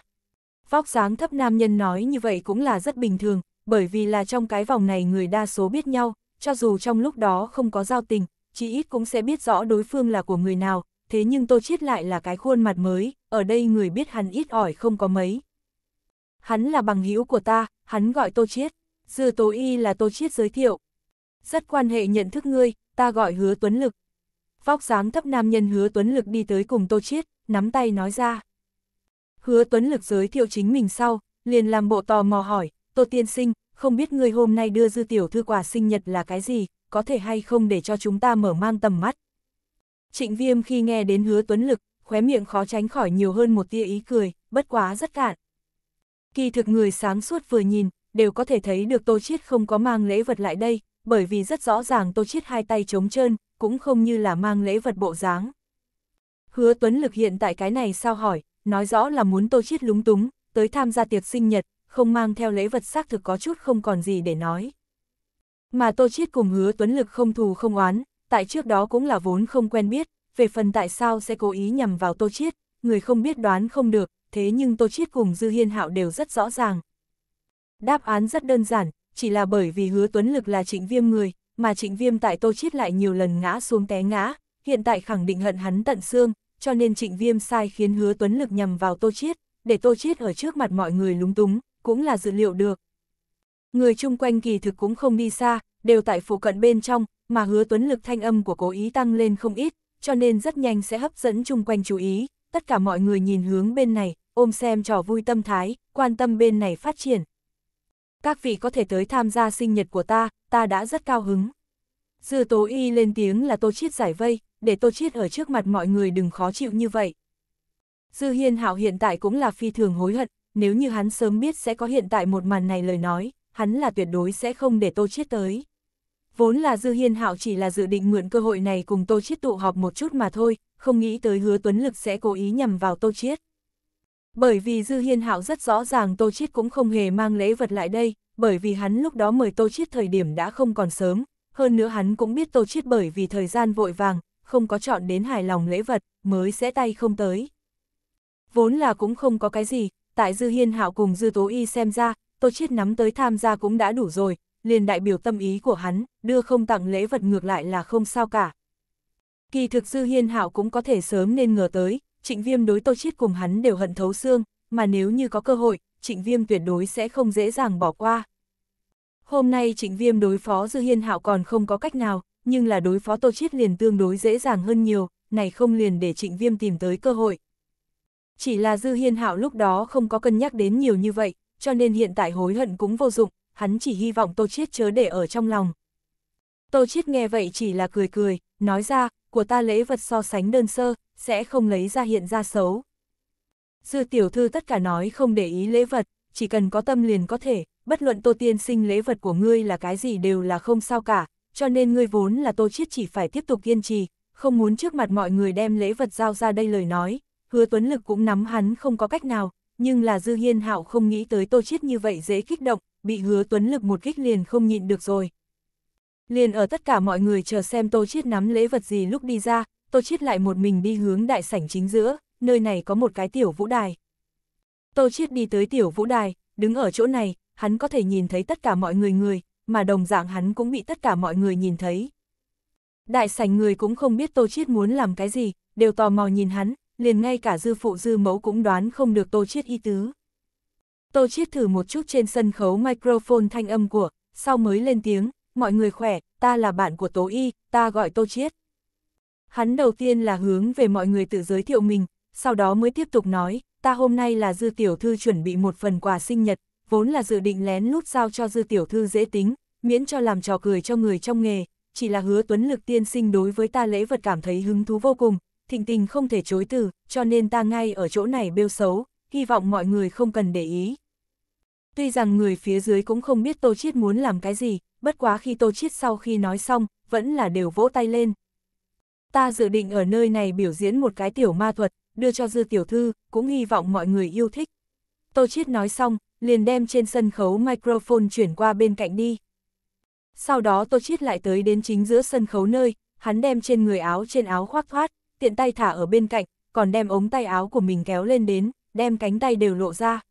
Speaker 1: Vóc sáng thấp nam nhân nói như vậy cũng là rất bình thường, bởi vì là trong cái vòng này người đa số biết nhau, cho dù trong lúc đó không có giao tình, chỉ ít cũng sẽ biết rõ đối phương là của người nào, thế nhưng Tô Chiết lại là cái khuôn mặt mới, ở đây người biết hắn ít ỏi không có mấy. Hắn là bằng hữu của ta, hắn gọi Tô Chiết, dư tố y là Tô Chiết giới thiệu. Rất quan hệ nhận thức ngươi, ta gọi hứa tuấn lực. Vóc dáng thấp nam nhân hứa tuấn lực đi tới cùng Tô Chiết, nắm tay nói ra. Hứa tuấn lực giới thiệu chính mình sau, liền làm bộ tò mò hỏi, Tô Tiên Sinh, không biết ngươi hôm nay đưa dư tiểu thư quà sinh nhật là cái gì, có thể hay không để cho chúng ta mở mang tầm mắt. Trịnh Viêm khi nghe đến hứa tuấn lực, khóe miệng khó tránh khỏi nhiều hơn một tia ý cười, bất quá rất cạn. Kỳ thực người sáng suốt vừa nhìn, đều có thể thấy được Tô Chiết không có mang lễ vật lại đây, bởi vì rất rõ ràng Tô Chiết hai tay trống trơn, cũng không như là mang lễ vật bộ dáng. Hứa Tuấn Lực hiện tại cái này sao hỏi, nói rõ là muốn Tô Chiết lúng túng, tới tham gia tiệc sinh nhật, không mang theo lễ vật xác thực có chút không còn gì để nói. Mà Tô Chiết cùng Hứa Tuấn Lực không thù không oán, tại trước đó cũng là vốn không quen biết, về phần tại sao sẽ cố ý nhằm vào Tô Chiết, người không biết đoán không được, thế nhưng Tô Chiết cùng Dư Hiên Hạo đều rất rõ ràng. Đáp án rất đơn giản, chỉ là bởi vì hứa tuấn lực là trịnh viêm người, mà trịnh viêm tại Tô Chiết lại nhiều lần ngã xuống té ngã, hiện tại khẳng định hận hắn tận xương, cho nên trịnh viêm sai khiến hứa tuấn lực nhằm vào Tô Chiết, để Tô Chiết ở trước mặt mọi người lúng túng, cũng là dự liệu được. Người chung quanh kỳ thực cũng không đi xa, đều tại phụ cận bên trong, mà hứa tuấn lực thanh âm của cố ý tăng lên không ít, cho nên rất nhanh sẽ hấp dẫn chung quanh chú ý, tất cả mọi người nhìn hướng bên này, ôm xem trò vui tâm thái, quan tâm bên này phát triển. Các vị có thể tới tham gia sinh nhật của ta, ta đã rất cao hứng. Dư tố y lên tiếng là tô chiết giải vây, để tô chiết ở trước mặt mọi người đừng khó chịu như vậy. Dư hiên hạo hiện tại cũng là phi thường hối hận, nếu như hắn sớm biết sẽ có hiện tại một màn này lời nói, hắn là tuyệt đối sẽ không để tô chiết tới. Vốn là Dư Hiên Hạo chỉ là dự định mượn cơ hội này cùng Tô Chiết tụ họp một chút mà thôi, không nghĩ tới hứa tuấn lực sẽ cố ý nhằm vào Tô Chiết. Bởi vì Dư Hiên Hạo rất rõ ràng Tô Chiết cũng không hề mang lễ vật lại đây, bởi vì hắn lúc đó mời Tô Chiết thời điểm đã không còn sớm, hơn nữa hắn cũng biết Tô Chiết bởi vì thời gian vội vàng, không có chọn đến hài lòng lễ vật, mới sẽ tay không tới. Vốn là cũng không có cái gì, tại Dư Hiên Hạo cùng Dư Tố Y xem ra, Tô Chiết nắm tới tham gia cũng đã đủ rồi, liền đại biểu tâm ý của hắn, đưa không tặng lễ vật ngược lại là không sao cả. Kỳ thực Dư Hiên Hạo cũng có thể sớm nên ngờ tới, Trịnh Viêm đối Tô Chiết cùng hắn đều hận thấu xương, mà nếu như có cơ hội, Trịnh Viêm tuyệt đối sẽ không dễ dàng bỏ qua. Hôm nay Trịnh Viêm đối phó Dư Hiên Hạo còn không có cách nào, nhưng là đối phó Tô Chiết liền tương đối dễ dàng hơn nhiều, này không liền để Trịnh Viêm tìm tới cơ hội. Chỉ là Dư Hiên Hạo lúc đó không có cân nhắc đến nhiều như vậy, cho nên hiện tại hối hận cũng vô dụng, hắn chỉ hy vọng Tô Chiết chớ để ở trong lòng. Tô Chiết nghe vậy chỉ là cười cười, nói ra, của ta lễ vật so sánh đơn sơ, sẽ không lấy ra hiện ra xấu. Dư tiểu thư tất cả nói không để ý lễ vật, chỉ cần có tâm liền có thể, bất luận Tô Tiên sinh lễ vật của ngươi là cái gì đều là không sao cả, cho nên ngươi vốn là Tô Chiết chỉ phải tiếp tục kiên trì, không muốn trước mặt mọi người đem lễ vật giao ra đây lời nói, hứa tuấn lực cũng nắm hắn không có cách nào, nhưng là Dư Hiên Hạo không nghĩ tới Tô Chiết như vậy dễ kích động, bị hứa tuấn lực một kích liền không nhịn được rồi. Liền ở tất cả mọi người chờ xem Tô Chiết nắm lễ vật gì lúc đi ra, Tô Chiết lại một mình đi hướng đại sảnh chính giữa, nơi này có một cái tiểu vũ đài. Tô Chiết đi tới tiểu vũ đài, đứng ở chỗ này, hắn có thể nhìn thấy tất cả mọi người người, mà đồng dạng hắn cũng bị tất cả mọi người nhìn thấy. Đại sảnh người cũng không biết Tô Chiết muốn làm cái gì, đều tò mò nhìn hắn, liền ngay cả dư phụ dư mẫu cũng đoán không được Tô Chiết ý tứ. Tô Chiết thử một chút trên sân khấu microphone thanh âm của, sau mới lên tiếng, mọi người khỏe, ta là bạn của Tố Y, ta gọi Tô Chiết. Hắn đầu tiên là hướng về mọi người tự giới thiệu mình, sau đó mới tiếp tục nói, ta hôm nay là Dư Tiểu Thư chuẩn bị một phần quà sinh nhật, vốn là dự định lén lút giao cho Dư Tiểu Thư dễ tính, miễn cho làm trò cười cho người trong nghề, chỉ là hứa tuấn lực tiên sinh đối với ta lễ vật cảm thấy hứng thú vô cùng, thịnh tình không thể chối từ, cho nên ta ngay ở chỗ này bêu xấu, hy vọng mọi người không cần để ý. Tuy rằng người phía dưới cũng không biết Tô Chiết muốn làm cái gì, bất quá khi Tô Chiết sau khi nói xong, vẫn là đều vỗ tay lên. Ta dự định ở nơi này biểu diễn một cái tiểu ma thuật, đưa cho dư tiểu thư, cũng hy vọng mọi người yêu thích. Tô Chiết nói xong, liền đem trên sân khấu microphone chuyển qua bên cạnh đi. Sau đó Tô Chiết lại tới đến chính giữa sân khấu nơi, hắn đem trên người áo trên áo khoác thoát, tiện tay thả ở bên cạnh, còn đem ống tay áo của mình kéo lên đến, đem cánh tay đều lộ ra.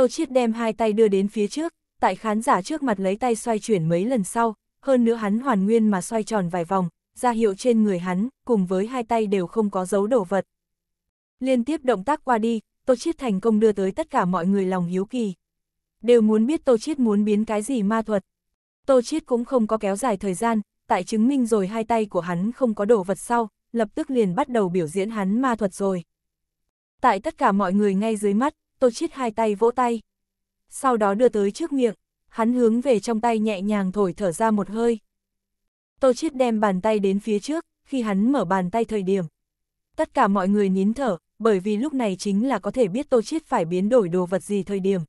Speaker 1: Tô Chiết đem hai tay đưa đến phía trước, tại khán giả trước mặt lấy tay xoay chuyển mấy lần sau, hơn nữa hắn hoàn nguyên mà xoay tròn vài vòng, ra hiệu trên người hắn, cùng với hai tay đều không có dấu đổ vật. Liên tiếp động tác qua đi, Tô Chiết thành công đưa tới tất cả mọi người lòng hiếu kỳ. Đều muốn biết Tô Chiết muốn biến cái gì ma thuật. Tô Chiết cũng không có kéo dài thời gian, tại chứng minh rồi hai tay của hắn không có đổ vật sau, lập tức liền bắt đầu biểu diễn hắn ma thuật rồi. Tại tất cả mọi người ngay dưới mắt, Tô Chiết hai tay vỗ tay. Sau đó đưa tới trước miệng, hắn hướng về trong tay nhẹ nhàng thổi thở ra một hơi. Tô Chiết đem bàn tay đến phía trước, khi hắn mở bàn tay thời điểm. Tất cả mọi người nín thở, bởi vì lúc này chính là có thể biết Tô Chiết phải biến đổi đồ vật gì thời điểm.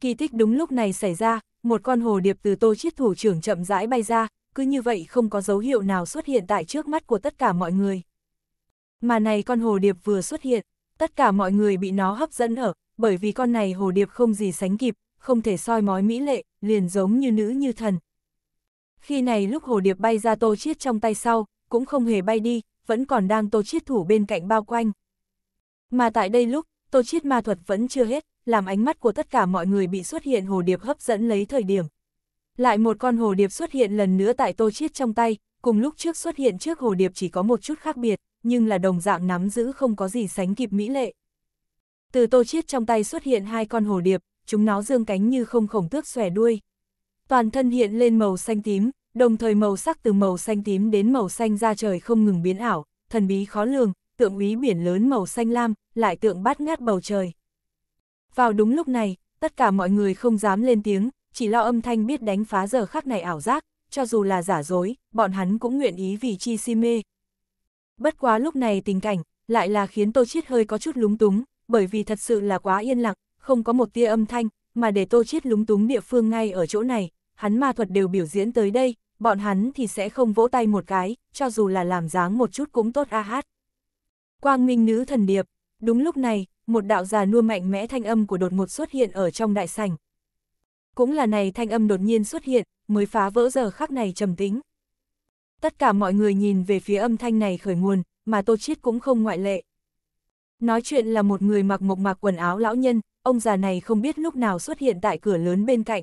Speaker 1: Kỳ tích đúng lúc này xảy ra, một con hồ điệp từ Tô Chiết thủ trưởng chậm rãi bay ra, cứ như vậy không có dấu hiệu nào xuất hiện tại trước mắt của tất cả mọi người. Mà này con hồ điệp vừa xuất hiện, tất cả mọi người bị nó hấp dẫn ở, bởi vì con này hồ điệp không gì sánh kịp, không thể soi mói mỹ lệ, liền giống như nữ như thần. Khi này lúc hồ điệp bay ra tô chiết trong tay sau, cũng không hề bay đi, vẫn còn đang tô chiết thủ bên cạnh bao quanh. Mà tại đây lúc, tô chiết ma thuật vẫn chưa hết, làm ánh mắt của tất cả mọi người bị xuất hiện hồ điệp hấp dẫn lấy thời điểm. Lại một con hồ điệp xuất hiện lần nữa tại tô chiết trong tay, cùng lúc trước xuất hiện trước hồ điệp chỉ có một chút khác biệt nhưng là đồng dạng nắm giữ không có gì sánh kịp mỹ lệ. Từ tô chiết trong tay xuất hiện hai con hồ điệp, chúng nó dương cánh như không khổng tước xòe đuôi. Toàn thân hiện lên màu xanh tím, đồng thời màu sắc từ màu xanh tím đến màu xanh ra trời không ngừng biến ảo, thần bí khó lường, tượng úy biển lớn màu xanh lam, lại tượng bát ngát bầu trời. Vào đúng lúc này, tất cả mọi người không dám lên tiếng, chỉ lo âm thanh biết đánh phá giờ khắc này ảo giác, cho dù là giả dối, bọn hắn cũng nguyện ý vì chi si mê, Bất quá lúc này tình cảnh, lại là khiến Tô Chiết hơi có chút lúng túng, bởi vì thật sự là quá yên lặng, không có một tia âm thanh, mà để Tô Chiết lúng túng địa phương ngay ở chỗ này, hắn ma thuật đều biểu diễn tới đây, bọn hắn thì sẽ không vỗ tay một cái, cho dù là làm dáng một chút cũng tốt a hát. Quang Minh Nữ Thần Điệp, đúng lúc này, một đạo già nua mạnh mẽ thanh âm của đột ngột xuất hiện ở trong đại sảnh. Cũng là này thanh âm đột nhiên xuất hiện, mới phá vỡ giờ khắc này trầm tĩnh, Tất cả mọi người nhìn về phía âm thanh này khởi nguồn, mà Tô Chiết cũng không ngoại lệ. Nói chuyện là một người mặc mộc mạc quần áo lão nhân, ông già này không biết lúc nào xuất hiện tại cửa lớn bên cạnh.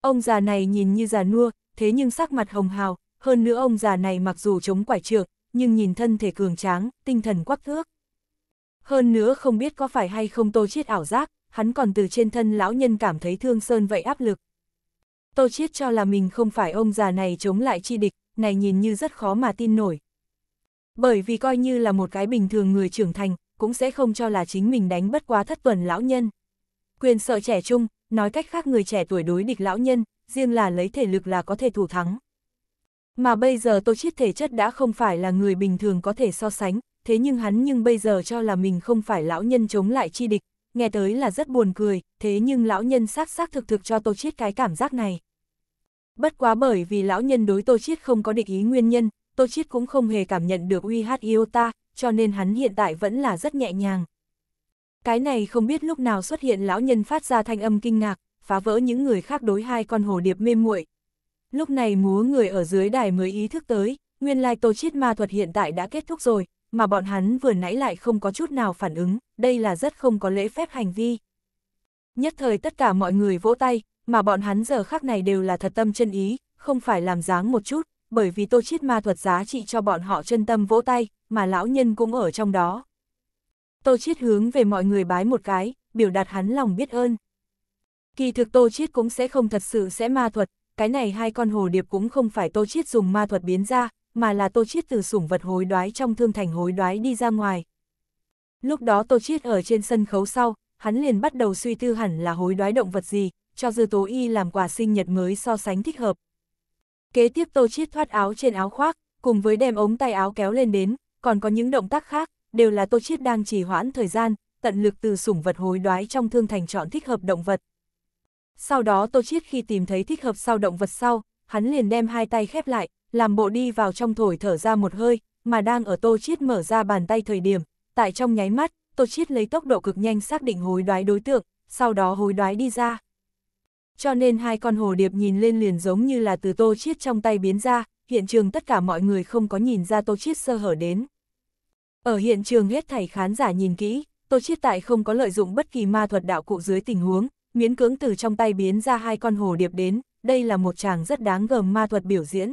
Speaker 1: Ông già này nhìn như già nua, thế nhưng sắc mặt hồng hào, hơn nữa ông già này mặc dù chống quải trượng, nhưng nhìn thân thể cường tráng, tinh thần quắc thước. Hơn nữa không biết có phải hay không Tô Chiết ảo giác, hắn còn từ trên thân lão nhân cảm thấy thương sơn vậy áp lực. Tô Chiết cho là mình không phải ông già này chống lại chi địch, này nhìn như rất khó mà tin nổi. Bởi vì coi như là một cái bình thường người trưởng thành, cũng sẽ không cho là chính mình đánh bất quá thất tuần lão nhân. Quyền sợ trẻ trung, nói cách khác người trẻ tuổi đối địch lão nhân, riêng là lấy thể lực là có thể thủ thắng. Mà bây giờ Tô Chiết thể chất đã không phải là người bình thường có thể so sánh, thế nhưng hắn nhưng bây giờ cho là mình không phải lão nhân chống lại chi địch, nghe tới là rất buồn cười, thế nhưng lão nhân xác xác thực thực cho Tô Chiết cái cảm giác này. Bất quá bởi vì lão nhân đối Tô Chiết không có địch ý nguyên nhân, Tô Chiết cũng không hề cảm nhận được uy hát Iota, cho nên hắn hiện tại vẫn là rất nhẹ nhàng. Cái này không biết lúc nào xuất hiện lão nhân phát ra thanh âm kinh ngạc, phá vỡ những người khác đối hai con hồ điệp mê muội. Lúc này múa người ở dưới đài mới ý thức tới, nguyên lai like Tô Chiết ma thuật hiện tại đã kết thúc rồi, mà bọn hắn vừa nãy lại không có chút nào phản ứng, đây là rất không có lễ phép hành vi. Nhất thời tất cả mọi người vỗ tay, mà bọn hắn giờ khác này đều là thật tâm chân ý, không phải làm dáng một chút, bởi vì tô chiết ma thuật giá trị cho bọn họ chân tâm vỗ tay, mà lão nhân cũng ở trong đó. Tô chiết hướng về mọi người bái một cái, biểu đạt hắn lòng biết ơn. Kỳ thực tô chiết cũng sẽ không thật sự sẽ ma thuật, cái này hai con hồ điệp cũng không phải tô chiết dùng ma thuật biến ra, mà là tô chiết từ sủng vật hối đoái trong thương thành hối đoái đi ra ngoài. Lúc đó tô chiết ở trên sân khấu sau, hắn liền bắt đầu suy tư hẳn là hối đoái động vật gì, cho Dư Tố Y làm quà sinh nhật mới so sánh thích hợp. Kế tiếp Tô Chiết thoát áo trên áo khoác, cùng với đem ống tay áo kéo lên đến, còn có những động tác khác, đều là Tô Chiết đang trì hoãn thời gian, tận lực từ sủng vật hối đoái trong thương thành chọn thích hợp động vật. Sau đó Tô Chiết khi tìm thấy thích hợp sau động vật sau, hắn liền đem hai tay khép lại, làm bộ đi vào trong thổi thở ra một hơi, mà đang ở Tô Chiết mở ra bàn tay thời điểm, tại trong nháy mắt, Tô Chiết lấy tốc độ cực nhanh xác định hối đoái đối tượng, sau đó hối đoái đi ra cho nên hai con hồ điệp nhìn lên liền giống như là từ tô chiết trong tay biến ra, hiện trường tất cả mọi người không có nhìn ra tô chiết sơ hở đến. Ở hiện trường hết thảy khán giả nhìn kỹ, tô chiết tại không có lợi dụng bất kỳ ma thuật đạo cụ dưới tình huống, miễn cưỡng từ trong tay biến ra hai con hồ điệp đến, đây là một chàng rất đáng gờm ma thuật biểu diễn.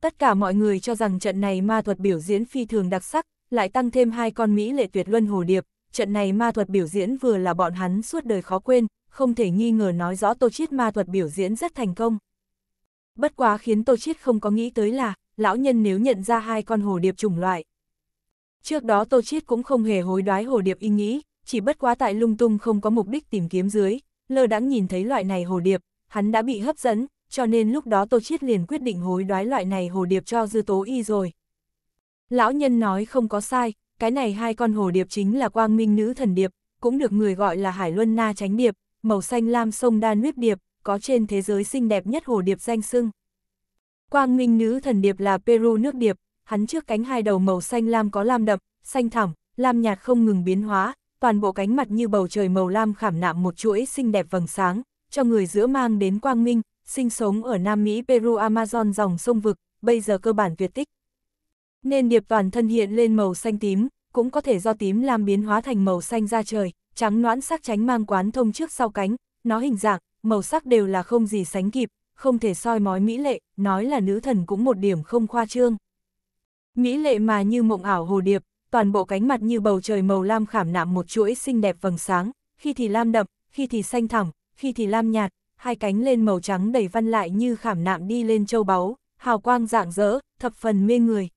Speaker 1: Tất cả mọi người cho rằng trận này ma thuật biểu diễn phi thường đặc sắc, lại tăng thêm hai con Mỹ lệ tuyệt luân hồ điệp, trận này ma thuật biểu diễn vừa là bọn hắn suốt đời khó quên, không thể nghi ngờ nói rõ Tô Chiết ma thuật biểu diễn rất thành công. Bất quá khiến Tô Chiết không có nghĩ tới là, lão nhân nếu nhận ra hai con hồ điệp trùng loại. Trước đó Tô Chiết cũng không hề hối đoái hồ điệp ý nghĩ, chỉ bất quá tại lung tung không có mục đích tìm kiếm dưới, lơ đãng nhìn thấy loại này hồ điệp, hắn đã bị hấp dẫn, cho nên lúc đó Tô Chiết liền quyết định hối đoái loại này hồ điệp cho Dư Tố Y rồi. Lão nhân nói không có sai, cái này hai con hồ điệp chính là quang minh nữ thần điệp, cũng được người gọi là Hải Luân Na Tránh Điệp, màu xanh lam sông đa Danube điệp, có trên thế giới xinh đẹp nhất hồ điệp danh sưng. Quang minh nữ thần điệp là Peru nước điệp, hắn trước cánh hai đầu màu xanh lam có lam đậm, xanh thẳm, lam nhạt không ngừng biến hóa, toàn bộ cánh mặt như bầu trời màu lam khảm nạm một chuỗi xinh đẹp vầng sáng, cho người giữa mang đến quang minh, sinh sống ở Nam Mỹ Peru Amazon dòng sông vực, bây giờ cơ bản tuyệt tích. Nên điệp toàn thân hiện lên màu xanh tím, cũng có thể do tím lam biến hóa thành màu xanh da trời, trắng noãn sắc tránh mang quán thông trước sau cánh, nó hình dạng, màu sắc đều là không gì sánh kịp, không thể soi mói mỹ lệ, nói là nữ thần cũng một điểm không khoa trương. Mỹ lệ mà như mộng ảo hồ điệp, toàn bộ cánh mặt như bầu trời màu lam khảm nạm một chuỗi xinh đẹp vầng sáng, khi thì lam đậm, khi thì xanh thẳm, khi thì lam nhạt, hai cánh lên màu trắng đầy văn lại như khảm nạm đi lên châu báu, hào quang rạng rỡ, thập phần mê người.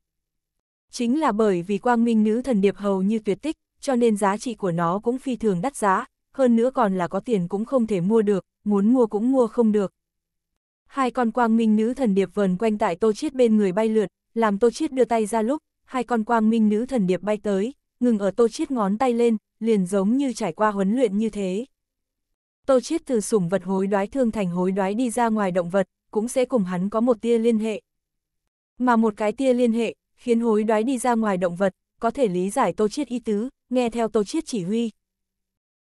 Speaker 1: Chính là bởi vì quang minh nữ thần điệp hầu như tuyệt tích, cho nên giá trị của nó cũng phi thường đắt giá, hơn nữa còn là có tiền cũng không thể mua được, muốn mua cũng mua không được. Hai con quang minh nữ thần điệp vần quanh tại Tô Chiết bên người bay lượt, làm Tô Chiết đưa tay ra lúc, hai con quang minh nữ thần điệp bay tới, ngừng ở Tô Chiết ngón tay lên, liền giống như trải qua huấn luyện như thế. Tô Chiết từ sủng vật hối đoái thương thành hối đoái đi ra ngoài động vật, cũng sẽ cùng hắn có một tia liên hệ. Mà một cái tia liên hệ, khiến hối đoái đi ra ngoài động vật, có thể lý giải Tô Chiết y tứ, nghe theo Tô Chiết chỉ huy.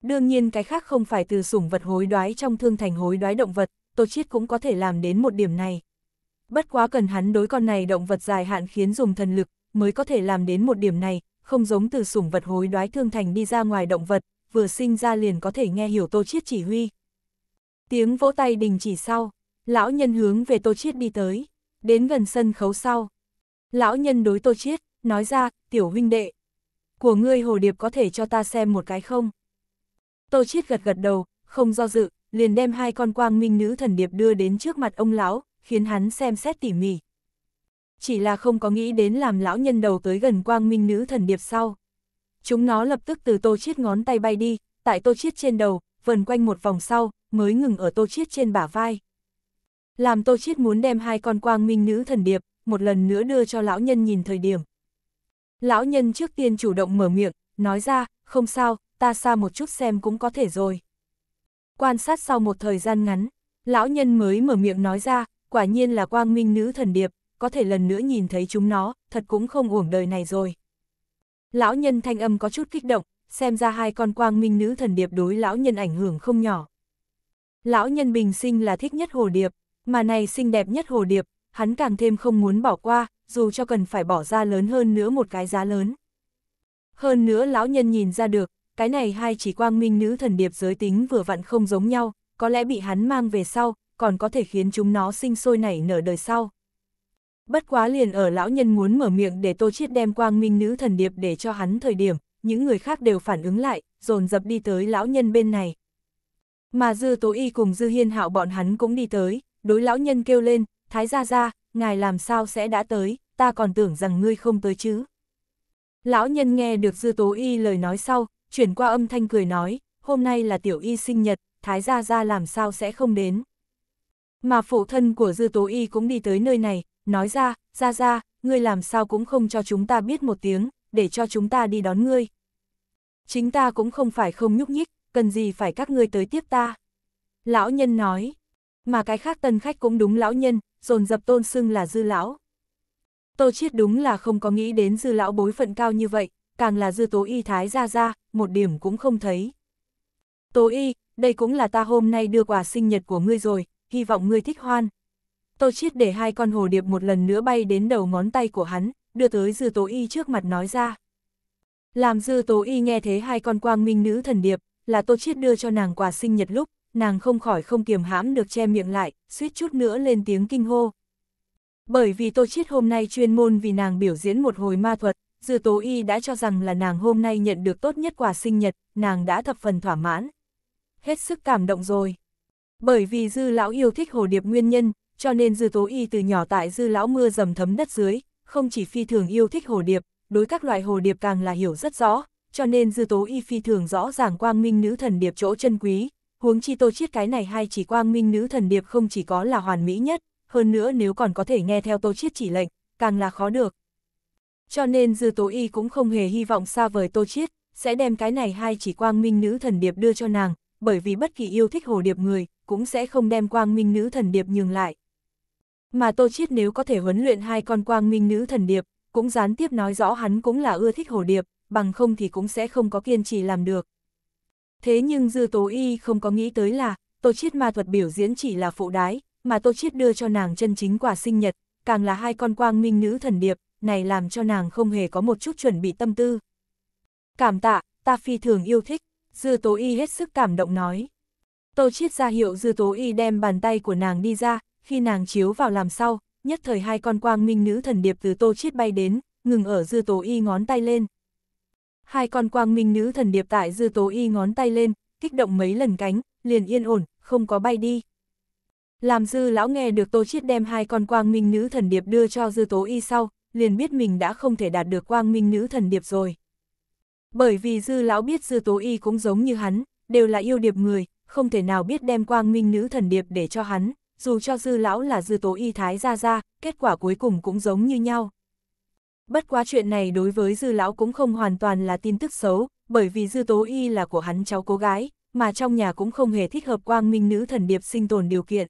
Speaker 1: Đương nhiên cái khác không phải từ sủng vật hối đoái trong thương thành hối đoái động vật, Tô Chiết cũng có thể làm đến một điểm này. Bất quá cần hắn đối con này động vật dài hạn khiến dùng thần lực, mới có thể làm đến một điểm này, không giống từ sủng vật hối đoái thương thành đi ra ngoài động vật, vừa sinh ra liền có thể nghe hiểu Tô Chiết chỉ huy. Tiếng vỗ tay đình chỉ sau, lão nhân hướng về Tô Chiết đi tới, đến gần sân khấu sau. Lão nhân đối Tô Chiết, nói ra, tiểu huynh đệ. Của ngươi hồ điệp có thể cho ta xem một cái không? Tô Chiết gật gật đầu, không do dự, liền đem hai con quang minh nữ thần điệp đưa đến trước mặt ông lão, khiến hắn xem xét tỉ mỉ. Chỉ là không có nghĩ đến làm lão nhân đầu tới gần quang minh nữ thần điệp sau. Chúng nó lập tức từ Tô Chiết ngón tay bay đi, tại Tô Chiết trên đầu, vần quanh một vòng sau, mới ngừng ở Tô Chiết trên bả vai. Làm Tô Chiết muốn đem hai con quang minh nữ thần điệp, một lần nữa đưa cho lão nhân nhìn thời điểm. Lão nhân trước tiên chủ động mở miệng, nói ra, không sao, ta xa một chút xem cũng có thể rồi. Quan sát sau một thời gian ngắn, lão nhân mới mở miệng nói ra, quả nhiên là quang minh nữ thần điệp, có thể lần nữa nhìn thấy chúng nó, thật cũng không uổng đời này rồi. Lão nhân thanh âm có chút kích động, xem ra hai con quang minh nữ thần điệp đối lão nhân ảnh hưởng không nhỏ. Lão nhân bình sinh là thích nhất hồ điệp, mà này xinh đẹp nhất hồ điệp, hắn càng thêm không muốn bỏ qua, dù cho cần phải bỏ ra lớn hơn nữa một cái giá lớn. Hơn nữa lão nhân nhìn ra được, cái này hai chỉ quang minh nữ thần điệp giới tính vừa vặn không giống nhau, có lẽ bị hắn mang về sau, còn có thể khiến chúng nó sinh sôi nảy nở đời sau. Bất quá liền ở lão nhân muốn mở miệng để Tô Chiết đem quang minh nữ thần điệp để cho hắn thời điểm, những người khác đều phản ứng lại, dồn dập đi tới lão nhân bên này. Mà Dư Tố Y cùng Dư Hiên Hạo bọn hắn cũng đi tới, đối lão nhân kêu lên, Thái gia gia, ngài làm sao sẽ đã tới, ta còn tưởng rằng ngươi không tới chứ. Lão nhân nghe được dư tố y lời nói sau, chuyển qua âm thanh cười nói, hôm nay là tiểu y sinh nhật, thái gia gia làm sao sẽ không đến. Mà phụ thân của dư tố y cũng đi tới nơi này, nói ra, gia gia, ngươi làm sao cũng không cho chúng ta biết một tiếng, để cho chúng ta đi đón ngươi. Chính ta cũng không phải không nhúc nhích, cần gì phải các ngươi tới tiếp ta. Lão nhân nói, mà cái khác tân khách cũng đúng lão nhân, dồn dập tôn xưng là dư lão. Tô Chiết đúng là không có nghĩ đến dư lão bối phận cao như vậy, càng là dư tố y thái ra ra, một điểm cũng không thấy. Tố y, đây cũng là ta hôm nay đưa quà sinh nhật của ngươi rồi, hy vọng ngươi thích hoan. Tô Chiết để hai con hồ điệp một lần nữa bay đến đầu ngón tay của hắn, đưa tới dư tố y trước mặt nói ra. Làm dư tố y nghe thế hai con quang minh nữ thần điệp, là Tô Chiết đưa cho nàng quà sinh nhật lúc, nàng không khỏi không kiềm hãm được che miệng lại, suýt chút nữa lên tiếng kinh hô. Bởi vì Tô Chiết hôm nay chuyên môn vì nàng biểu diễn một hồi ma thuật, Dư Tố Y đã cho rằng là nàng hôm nay nhận được tốt nhất quà sinh nhật, nàng đã thập phần thỏa mãn. Hết sức cảm động rồi. Bởi vì Dư Lão yêu thích hồ điệp nguyên nhân, cho nên Dư Tố Y từ nhỏ tại Dư Lão mưa dầm thấm đất dưới, không chỉ phi thường yêu thích hồ điệp, đối các loại hồ điệp càng là hiểu rất rõ, cho nên Dư Tố Y phi thường rõ ràng quang minh nữ thần điệp chỗ chân quý, huống chi tô chiết cái này hay chỉ quang minh nữ thần điệp không chỉ có là hoàn mỹ nhất, hơn nữa nếu còn có thể nghe theo tô chiết chỉ lệnh, càng là khó được. Cho nên dư tố y cũng không hề hy vọng xa vời tô chiết, sẽ đem cái này hay chỉ quang minh nữ thần điệp đưa cho nàng, bởi vì bất kỳ yêu thích hồ điệp người, cũng sẽ không đem quang minh nữ thần điệp nhường lại. Mà tô chiết nếu có thể huấn luyện hai con quang minh nữ thần điệp, cũng gián tiếp nói rõ hắn cũng là ưa thích hồ điệp, bằng không thì cũng sẽ không có kiên trì làm được. Thế nhưng Dư Tố Y không có nghĩ tới là, Tô Chiết ma thuật biểu diễn chỉ là phụ đái, mà Tô Chiết đưa cho nàng chân chính quả sinh nhật, càng là hai con quang minh nữ thần điệp, này làm cho nàng không hề có một chút chuẩn bị tâm tư. Cảm tạ, ta phi thường yêu thích, Dư Tố Y hết sức cảm động nói. Tô Chiết ra hiệu Dư Tố Y đem bàn tay của nàng đi ra, khi nàng chiếu vào làm sau, nhất thời hai con quang minh nữ thần điệp từ Tô Chiết bay đến, ngừng ở Dư Tố Y ngón tay lên, Hai con quang minh nữ thần điệp tại dư tố y ngón tay lên, kích động mấy lần cánh, liền yên ổn, không có bay đi. Làm dư lão nghe được tô chiết đem hai con quang minh nữ thần điệp đưa cho dư tố y sau, liền biết mình đã không thể đạt được quang minh nữ thần điệp rồi. Bởi vì dư lão biết dư tố y cũng giống như hắn, đều là yêu điệp người, không thể nào biết đem quang minh nữ thần điệp để cho hắn, dù cho dư lão là dư tố y thái ra ra, kết quả cuối cùng cũng giống như nhau bất quá chuyện này đối với dư lão cũng không hoàn toàn là tin tức xấu, bởi vì dư tố y là của hắn cháu cô gái, mà trong nhà cũng không hề thích hợp quang minh nữ thần điệp sinh tồn điều kiện.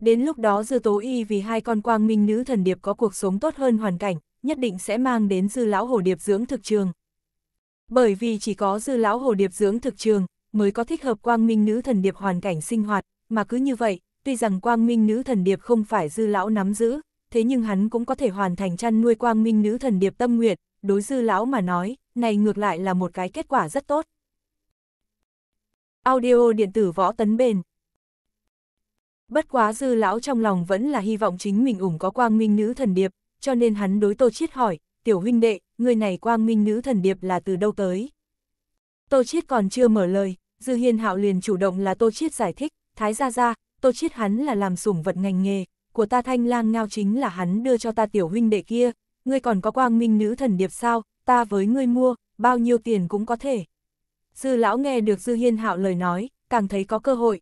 Speaker 1: Đến lúc đó dư tố y vì hai con quang minh nữ thần điệp có cuộc sống tốt hơn hoàn cảnh, nhất định sẽ mang đến dư lão hồ điệp dưỡng thực trường. Bởi vì chỉ có dư lão hồ điệp dưỡng thực trường, mới có thích hợp quang minh nữ thần điệp hoàn cảnh sinh hoạt, mà cứ như vậy, tuy rằng quang minh nữ thần điệp không phải dư lão nắm giữ, thế nhưng hắn cũng có thể hoàn thành chăn nuôi quang minh nữ thần điệp tâm nguyện, đối dư lão mà nói, này ngược lại là một cái kết quả rất tốt. Audio điện tử võ tấn bền Bất quá dư lão trong lòng vẫn là hy vọng chính mình ủng có quang minh nữ thần điệp, cho nên hắn đối Tô Chiết hỏi, tiểu huynh đệ, người này quang minh nữ thần điệp là từ đâu tới? Tô Chiết còn chưa mở lời, dư hiên hạo liền chủ động là Tô Chiết giải thích, thái gia gia, Tô Chiết hắn là làm sủng vật ngành nghề, của ta thanh lang ngao chính là hắn đưa cho ta tiểu huynh đệ kia, ngươi còn có quang minh nữ thần điệp sao, ta với ngươi mua, bao nhiêu tiền cũng có thể. Dư lão nghe được Dư Hiên Hạo lời nói, càng thấy có cơ hội.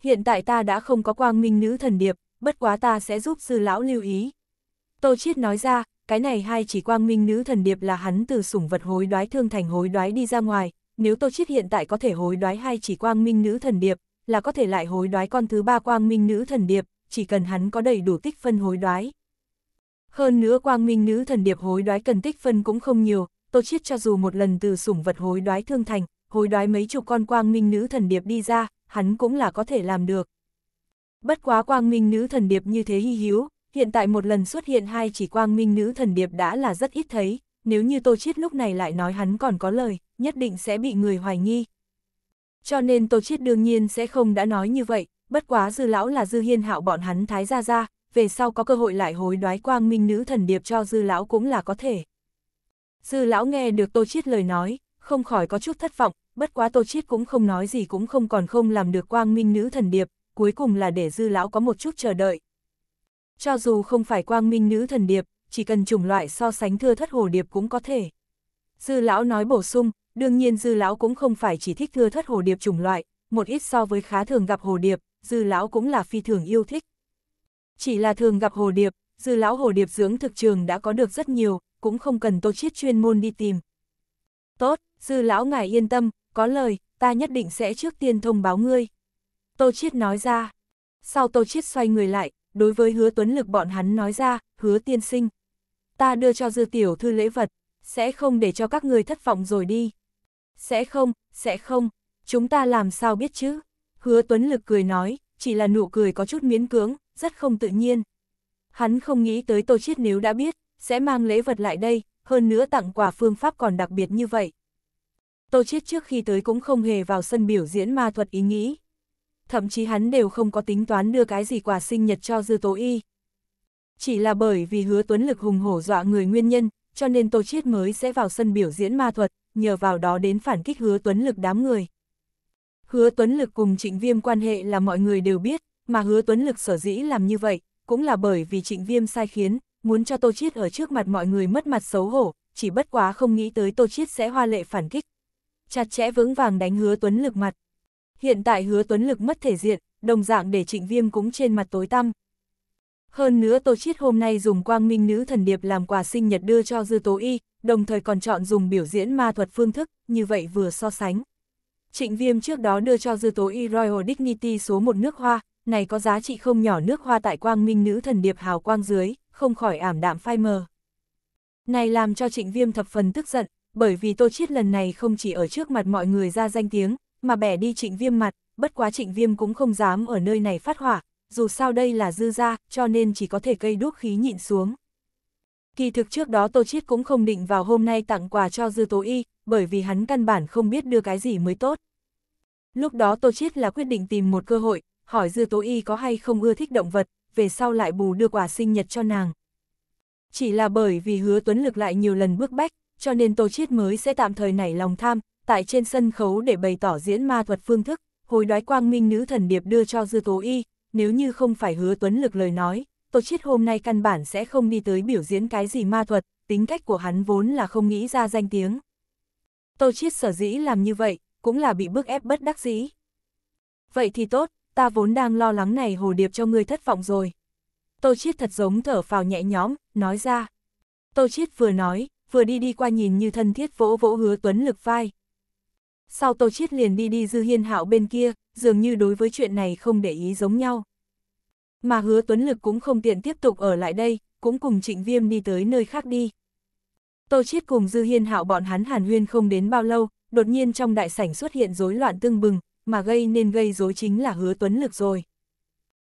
Speaker 1: Hiện tại ta đã không có quang minh nữ thần điệp, bất quá ta sẽ giúp Dư lão lưu ý. Tô Chiết nói ra, cái này hai chỉ quang minh nữ thần điệp là hắn từ sủng vật hối đoái thương thành hối đoái đi ra ngoài, nếu Tô Chiết hiện tại có thể hối đoái hai chỉ quang minh nữ thần điệp, là có thể lại hối đoái con thứ ba quang minh nữ thần điệp, chỉ cần hắn có đầy đủ tích phân hối đoái. Hơn nữa quang minh nữ thần điệp hối đoái cần tích phân cũng không nhiều, Tô Chiết cho dù một lần từ sủng vật hối đoái thương thành, hối đoái mấy chục con quang minh nữ thần điệp đi ra, hắn cũng là có thể làm được. Bất quá quang minh nữ thần điệp như thế hy hiếu hiện tại một lần xuất hiện hai chỉ quang minh nữ thần điệp đã là rất ít thấy, nếu như Tô Chiết lúc này lại nói hắn còn có lời, nhất định sẽ bị người hoài nghi. Cho nên Tô Chiết đương nhiên sẽ không đã nói như vậy, bất quá dư lão là dư hiên hạo bọn hắn thái gia gia, về sau có cơ hội lại hối đoái quang minh nữ thần điệp cho dư lão cũng là có thể. Dư lão nghe được Tô Chiết lời nói, không khỏi có chút thất vọng, bất quá Tô Chiết cũng không nói gì cũng không còn không làm được quang minh nữ thần điệp, cuối cùng là để dư lão có một chút chờ đợi. Cho dù không phải quang minh nữ thần điệp, chỉ cần chủng loại so sánh thưa thất hồ điệp cũng có thể. Dư lão nói bổ sung, đương nhiên dư lão cũng không phải chỉ thích thưa thất hồ điệp chủng loại, một ít so với khá thường gặp hồ điệp, dư lão cũng là phi thường yêu thích. Chỉ là thường gặp hồ điệp, dư lão hồ điệp dưỡng thực trường đã có được rất nhiều, cũng không cần tô chiết chuyên môn đi tìm. Tốt, dư lão ngài yên tâm, có lời, ta nhất định sẽ trước tiên thông báo ngươi. Tô chiết nói ra. Sau tô chiết xoay người lại, đối với hứa tuấn lực bọn hắn nói ra, hứa tiên sinh. Ta đưa cho dư tiểu thư lễ vật, sẽ không để cho các người thất vọng rồi đi. Sẽ không, sẽ không, chúng ta làm sao biết chứ? hứa Tuấn Lực cười nói, chỉ là nụ cười có chút miễn cưỡng, rất không tự nhiên. Hắn không nghĩ tới Tô Chiết nếu đã biết, sẽ mang lễ vật lại đây, hơn nữa tặng quà phương pháp còn đặc biệt như vậy. Tô Chiết trước khi tới cũng không hề vào sân biểu diễn ma thuật ý nghĩ. Thậm chí hắn đều không có tính toán đưa cái gì quà sinh nhật cho Dư Tố Y. Chỉ là bởi vì hứa Tuấn Lực hùng hổ dọa người nguyên nhân, cho nên Tô Chiết mới sẽ vào sân biểu diễn ma thuật, nhờ vào đó đến phản kích hứa Tuấn Lực đám người. Hứa Tuấn Lực cùng Trịnh Viêm quan hệ là mọi người đều biết, mà Hứa Tuấn Lực sở dĩ làm như vậy, cũng là bởi vì Trịnh Viêm sai khiến, muốn cho Tô Chiết ở trước mặt mọi người mất mặt xấu hổ, chỉ bất quá không nghĩ tới Tô Chiết sẽ hoa lệ phản kích. Chặt chẽ vững vàng đánh Hứa Tuấn Lực mặt. Hiện tại Hứa Tuấn Lực mất thể diện, đồng dạng để Trịnh Viêm cũng trên mặt tối tăm. Hơn nữa Tô Chiết hôm nay dùng quang minh nữ thần điệp làm quà sinh nhật đưa cho Dư Tố Y, đồng thời còn chọn dùng biểu diễn ma thuật phương thức, như vậy vừa so sánh. Trịnh Viêm trước đó đưa cho dư tố y Royal Dignity số một nước hoa, này có giá trị không nhỏ nước hoa tại quang minh nữ thần điệp hào quang dưới, không khỏi ảm đạm phai mờ. Này làm cho trịnh viêm thập phần tức giận, bởi vì tô chiết lần này không chỉ ở trước mặt mọi người ra danh tiếng, mà bẻ đi trịnh viêm mặt, bất quá trịnh viêm cũng không dám ở nơi này phát hỏa, dù sao đây là dư gia cho nên chỉ có thể cây đuốc khí nhịn xuống. Kỳ thực trước đó tô chiết cũng không định vào hôm nay tặng quà cho dư tố y, bởi vì hắn căn bản không biết đưa cái gì mới tốt. Lúc đó Tô Chiết là quyết định tìm một cơ hội, hỏi Dư Tố Y có hay không ưa thích động vật, về sau lại bù đưa quả sinh nhật cho nàng. Chỉ là bởi vì hứa Tuấn Lực lại nhiều lần bước bách, cho nên Tô Chiết mới sẽ tạm thời nảy lòng tham, tại trên sân khấu để bày tỏ diễn ma thuật phương thức, hồi đoái quang minh nữ thần điệp đưa cho Dư Tố Y, nếu như không phải hứa Tuấn Lực lời nói, Tô Chiết hôm nay căn bản sẽ không đi tới biểu diễn cái gì ma thuật, tính cách của hắn vốn là không nghĩ ra danh tiếng. Tô Chiết sở dĩ làm như vậy, cũng là bị bức ép bất đắc dĩ. Vậy thì tốt, ta vốn đang lo lắng này hồ điệp cho ngươi thất vọng rồi. Tô Chiết thật giống thở phào nhẹ nhõm, nói ra. Tô Chiết vừa nói, vừa đi đi qua nhìn như thân thiết vỗ vỗ hứa tuấn lực vai. Sau Tô Chiết liền đi đi dư hiên hạo bên kia, dường như đối với chuyện này không để ý giống nhau. Mà hứa tuấn lực cũng không tiện tiếp tục ở lại đây, cũng cùng trịnh viêm đi tới nơi khác đi. Tô Chiết cùng dư hiên hạo bọn hắn hàn huyên không đến bao lâu, đột nhiên trong đại sảnh xuất hiện rối loạn tương bừng, mà gây nên gây rối chính là hứa tuấn lực rồi.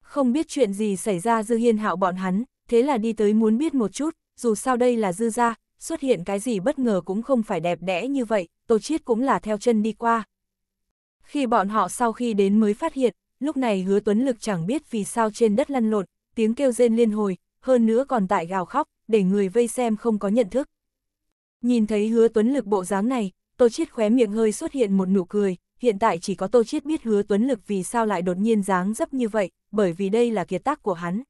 Speaker 1: Không biết chuyện gì xảy ra dư hiên hạo bọn hắn, thế là đi tới muốn biết một chút, dù sao đây là dư gia xuất hiện cái gì bất ngờ cũng không phải đẹp đẽ như vậy, tổ chiết cũng là theo chân đi qua. Khi bọn họ sau khi đến mới phát hiện, lúc này hứa tuấn lực chẳng biết vì sao trên đất lăn lộn, tiếng kêu rên liên hồi, hơn nữa còn tại gào khóc, để người vây xem không có nhận thức. Nhìn thấy hứa tuấn lực bộ dáng này, Tô Chiết khóe miệng hơi xuất hiện một nụ cười, hiện tại chỉ có Tô Chiết biết hứa Tuấn Lực vì sao lại đột nhiên dáng dấp như vậy, bởi vì đây là kiệt tác của hắn.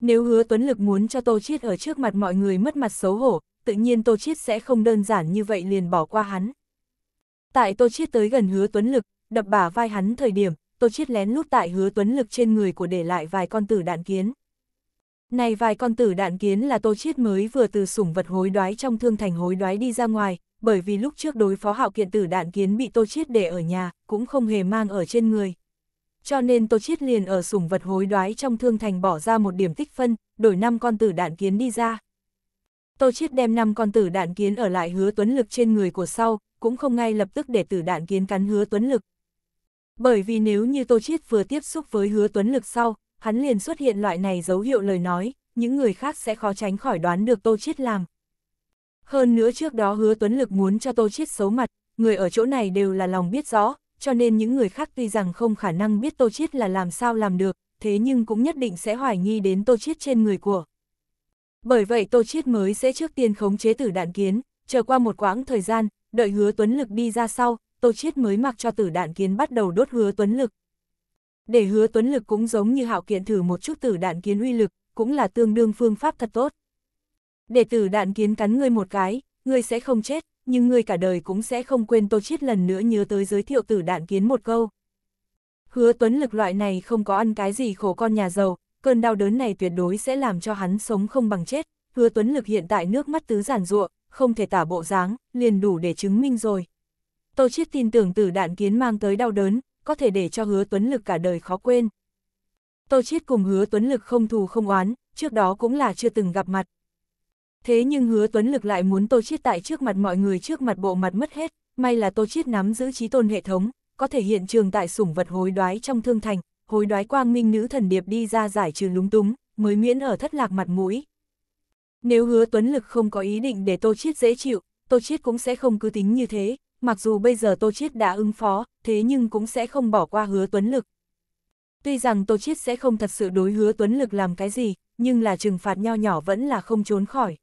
Speaker 1: Nếu hứa Tuấn Lực muốn cho Tô Chiết ở trước mặt mọi người mất mặt xấu hổ, tự nhiên Tô Chiết sẽ không đơn giản như vậy liền bỏ qua hắn. Tại Tô Chiết tới gần hứa Tuấn Lực, đập bả vai hắn thời điểm, Tô Chiết lén lút tại hứa Tuấn Lực trên người của để lại vài con tử đạn kiến. Này vài con tử đạn kiến là Tô Chiết mới vừa từ sủng vật hối đoái trong thương thành hối đoái đi ra ngoài, bởi vì lúc trước đối phó hạo kiện tử đạn kiến bị Tô Chiết để ở nhà, cũng không hề mang ở trên người. Cho nên Tô Chiết liền ở sủng vật hối đoái trong thương thành bỏ ra một điểm tích phân, đổi 5 con tử đạn kiến đi ra. Tô Chiết đem 5 con tử đạn kiến ở lại hứa tuấn lực trên người của sau, cũng không ngay lập tức để tử đạn kiến cắn hứa tuấn lực. Bởi vì nếu như Tô Chiết vừa tiếp xúc với hứa tuấn lực sau, hắn liền xuất hiện loại này dấu hiệu lời nói, những người khác sẽ khó tránh khỏi đoán được Tô Chiết làm, hơn nữa trước đó hứa Tuấn Lực muốn cho Tô Chiết xấu mặt, người ở chỗ này đều là lòng biết rõ, cho nên những người khác tuy rằng không khả năng biết Tô Chiết là làm sao làm được, thế nhưng cũng nhất định sẽ hoài nghi đến Tô Chiết trên người của. Bởi vậy Tô Chiết mới sẽ trước tiên khống chế tử đạn kiến, chờ qua một quãng thời gian, đợi hứa Tuấn Lực đi ra sau, Tô Chiết mới mặc cho tử đạn kiến bắt đầu đốt hứa Tuấn Lực. Để hứa Tuấn Lực cũng giống như hạo kiện thử một chút tử đạn kiến uy lực, cũng là tương đương phương pháp thật tốt. Đệ tử đạn kiến cắn ngươi một cái, ngươi sẽ không chết, nhưng ngươi cả đời cũng sẽ không quên Tô Chiết lần nữa nhớ tới giới thiệu tử đạn kiến một câu. Hứa Tuấn lực loại này không có ăn cái gì khổ con nhà giàu, cơn đau đớn này tuyệt đối sẽ làm cho hắn sống không bằng chết. Hứa Tuấn lực hiện tại nước mắt tứ giản ruộng, không thể tả bộ dáng, liền đủ để chứng minh rồi. Tô Chiết tin tưởng tử đạn kiến mang tới đau đớn, có thể để cho hứa Tuấn lực cả đời khó quên. Tô Chiết cùng hứa Tuấn lực không thù không oán, trước đó cũng là chưa từng gặp mặt, Thế nhưng hứa Tuấn Lực lại muốn Tô Chiết tại trước mặt mọi người trước mặt bộ mặt mất hết, may là Tô Chiết nắm giữ trí tôn hệ thống, có thể hiện trường tại sủng vật hối đoái trong thương thành, hối đoái quang minh nữ thần điệp đi ra giải trừ lúng túng, mới miễn ở thất lạc mặt mũi. Nếu hứa Tuấn Lực không có ý định để Tô Chiết dễ chịu, Tô Chiết cũng sẽ không cứ tính như thế, mặc dù bây giờ Tô Chiết đã ứng phó, thế nhưng cũng sẽ không bỏ qua hứa Tuấn Lực. Tuy rằng Tô Chiết sẽ không thật sự đối hứa Tuấn Lực làm cái gì, nhưng là trừng phạt nho nhỏ vẫn là không trốn khỏi.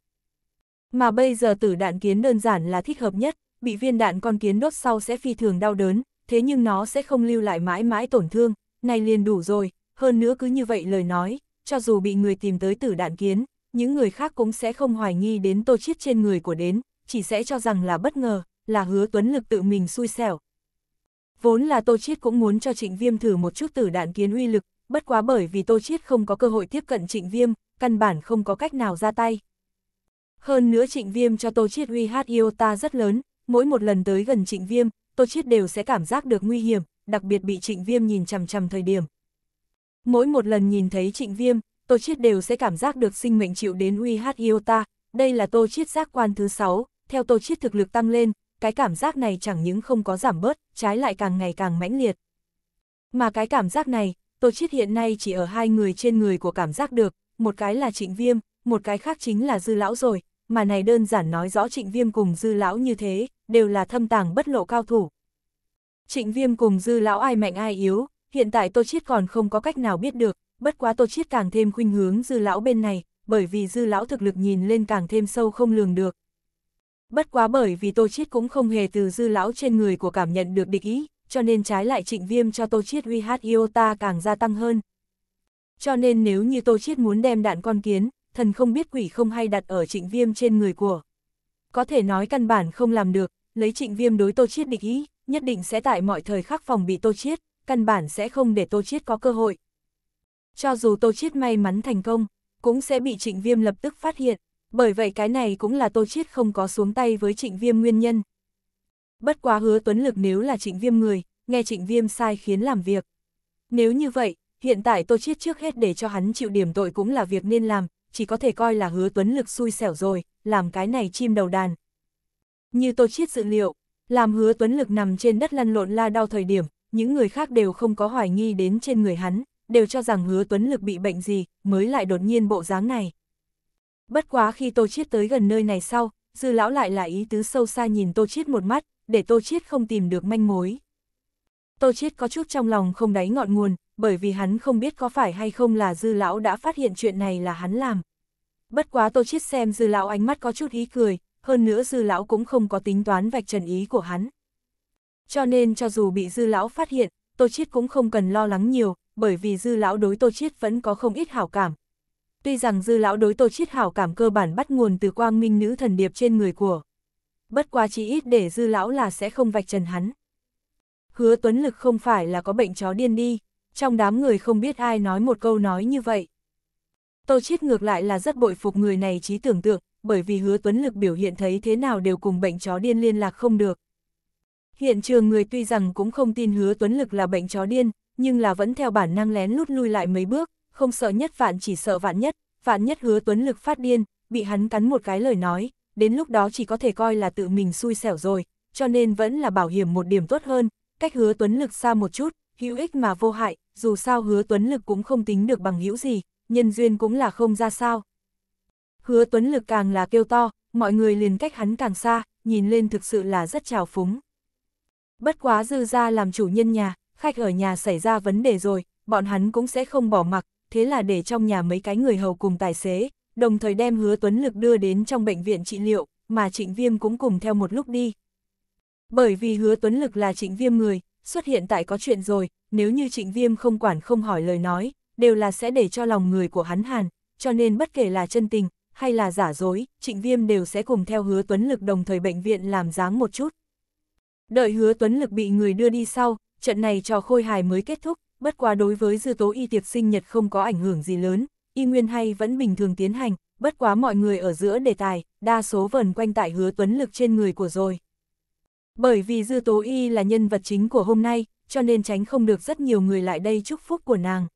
Speaker 1: Mà bây giờ tử đạn kiến đơn giản là thích hợp nhất, bị viên đạn con kiến đốt sau sẽ phi thường đau đớn, thế nhưng nó sẽ không lưu lại mãi mãi tổn thương, này liền đủ rồi, hơn nữa cứ như vậy lời nói, cho dù bị người tìm tới tử đạn kiến, những người khác cũng sẽ không hoài nghi đến tô chiết trên người của đến, chỉ sẽ cho rằng là bất ngờ, là hứa tuấn lực tự mình xui xẻo. Vốn là tô chiết cũng muốn cho trịnh viêm thử một chút tử đạn kiến uy lực, bất quá bởi vì tô chiết không có cơ hội tiếp cận trịnh viêm, căn bản không có cách nào ra tay. Hơn nữa trịnh viêm cho Tô Chiết uy hát yêu ta rất lớn, mỗi một lần tới gần trịnh viêm, Tô Chiết đều sẽ cảm giác được nguy hiểm, đặc biệt bị trịnh viêm nhìn chằm chằm thời điểm. Mỗi một lần nhìn thấy trịnh viêm, Tô Chiết đều sẽ cảm giác được sinh mệnh chịu đến uy hát yêu ta, đây là Tô Chiết giác quan thứ 6, theo Tô Chiết thực lực tăng lên, cái cảm giác này chẳng những không có giảm bớt, trái lại càng ngày càng mãnh liệt. Mà cái cảm giác này, Tô Chiết hiện nay chỉ ở hai người trên người của cảm giác được, một cái là trịnh viêm, một cái khác chính là dư lão rồi, mà này đơn giản nói rõ trịnh viêm cùng dư lão như thế, đều là thâm tàng bất lộ cao thủ. Trịnh viêm cùng dư lão ai mạnh ai yếu, hiện tại Tô Chiết còn không có cách nào biết được, bất quá Tô Chiết càng thêm khuynh hướng dư lão bên này, bởi vì dư lão thực lực nhìn lên càng thêm sâu không lường được. Bất quá bởi vì Tô Chiết cũng không hề từ dư lão trên người của cảm nhận được địch ý, cho nên trái lại trịnh viêm cho Tô Chiết uy hát Iota càng gia tăng hơn. Cho nên nếu như Tô Chiết muốn đem đạn con kiến, thần không biết quỷ không hay đặt ở trịnh viêm trên người của. Có thể nói căn bản không làm được, lấy trịnh viêm đối tô chiết địch ý, nhất định sẽ tại mọi thời khắc phòng bị tô chiết, căn bản sẽ không để tô chiết có cơ hội. Cho dù tô chiết may mắn thành công, cũng sẽ bị trịnh viêm lập tức phát hiện, bởi vậy cái này cũng là tô chiết không có xuống tay với trịnh viêm nguyên nhân. Bất quá hứa tuấn lực nếu là trịnh viêm người, nghe trịnh viêm sai khiến làm việc. Nếu như vậy, hiện tại tô chiết trước hết để cho hắn chịu điểm tội cũng là việc nên làm, chỉ có thể coi là hứa tuấn lực xui xẻo rồi, làm cái này chim đầu đàn. Như tôi chiết dự liệu, làm hứa tuấn lực nằm trên đất lăn lộn la đau thời điểm, những người khác đều không có hoài nghi đến trên người hắn, đều cho rằng hứa tuấn lực bị bệnh gì, mới lại đột nhiên bộ dáng này. Bất quá khi tôi Chiết tới gần nơi này sau, dư lão lại là ý tứ sâu xa nhìn tôi Chiết một mắt, để tôi Chiết không tìm được manh mối. Tôi Chiết có chút trong lòng không đáy ngọn nguồn, bởi vì hắn không biết có phải hay không là dư lão đã phát hiện chuyện này là hắn làm. Bất quá tô chiết xem dư lão ánh mắt có chút ý cười, hơn nữa dư lão cũng không có tính toán vạch trần ý của hắn. Cho nên cho dù bị dư lão phát hiện, tô chiết cũng không cần lo lắng nhiều, bởi vì dư lão đối tô chiết vẫn có không ít hảo cảm. Tuy rằng dư lão đối tô chiết hảo cảm cơ bản bắt nguồn từ quang minh nữ thần điệp trên người của. Bất quá chỉ ít để dư lão là sẽ không vạch trần hắn. Hứa tuấn lực không phải là có bệnh chó điên đi, trong đám người không biết ai nói một câu nói như vậy. Tô Chiết ngược lại là rất bội phục người này trí tưởng tượng, bởi vì hứa tuấn lực biểu hiện thấy thế nào đều cùng bệnh chó điên liên lạc không được. Hiện trường người tuy rằng cũng không tin hứa tuấn lực là bệnh chó điên, nhưng là vẫn theo bản năng lén lút lui lại mấy bước, không sợ nhất vạn chỉ sợ vạn nhất, vạn nhất hứa tuấn lực phát điên, bị hắn cắn một cái lời nói, đến lúc đó chỉ có thể coi là tự mình xui xẻo rồi, cho nên vẫn là bảo hiểm một điểm tốt hơn, cách hứa tuấn lực xa một chút, hữu ích mà vô hại, dù sao hứa tuấn lực cũng không tính được bằng hữu gì, nhân duyên cũng là không ra sao. Hứa tuấn lực càng là kêu to, mọi người liền cách hắn càng xa, nhìn lên thực sự là rất trào phúng. Bất quá dư ra làm chủ nhân nhà, khách ở nhà xảy ra vấn đề rồi, bọn hắn cũng sẽ không bỏ mặc, thế là để trong nhà mấy cái người hầu cùng tài xế, đồng thời đem hứa tuấn lực đưa đến trong bệnh viện trị liệu, mà trịnh viêm cũng cùng theo một lúc đi. Bởi vì hứa tuấn lực là trịnh viêm người, xuất hiện tại có chuyện rồi, nếu như trịnh viêm không quản không hỏi lời nói, đều là sẽ để cho lòng người của hắn hàn, cho nên bất kể là chân tình, hay là giả dối, trịnh viêm đều sẽ cùng theo hứa tuấn lực đồng thời bệnh viện làm dáng một chút. Đợi hứa tuấn lực bị người đưa đi sau, trận này cho khôi hài mới kết thúc, bất quá đối với dư tố y tiệc sinh nhật không có ảnh hưởng gì lớn, y nguyên hay vẫn bình thường tiến hành, bất quá mọi người ở giữa đề tài, đa số vần quanh tại hứa tuấn lực trên người của rồi. Bởi vì Dư Tố Y là nhân vật chính của hôm nay, cho nên tránh không được rất nhiều người lại đây chúc phúc của nàng.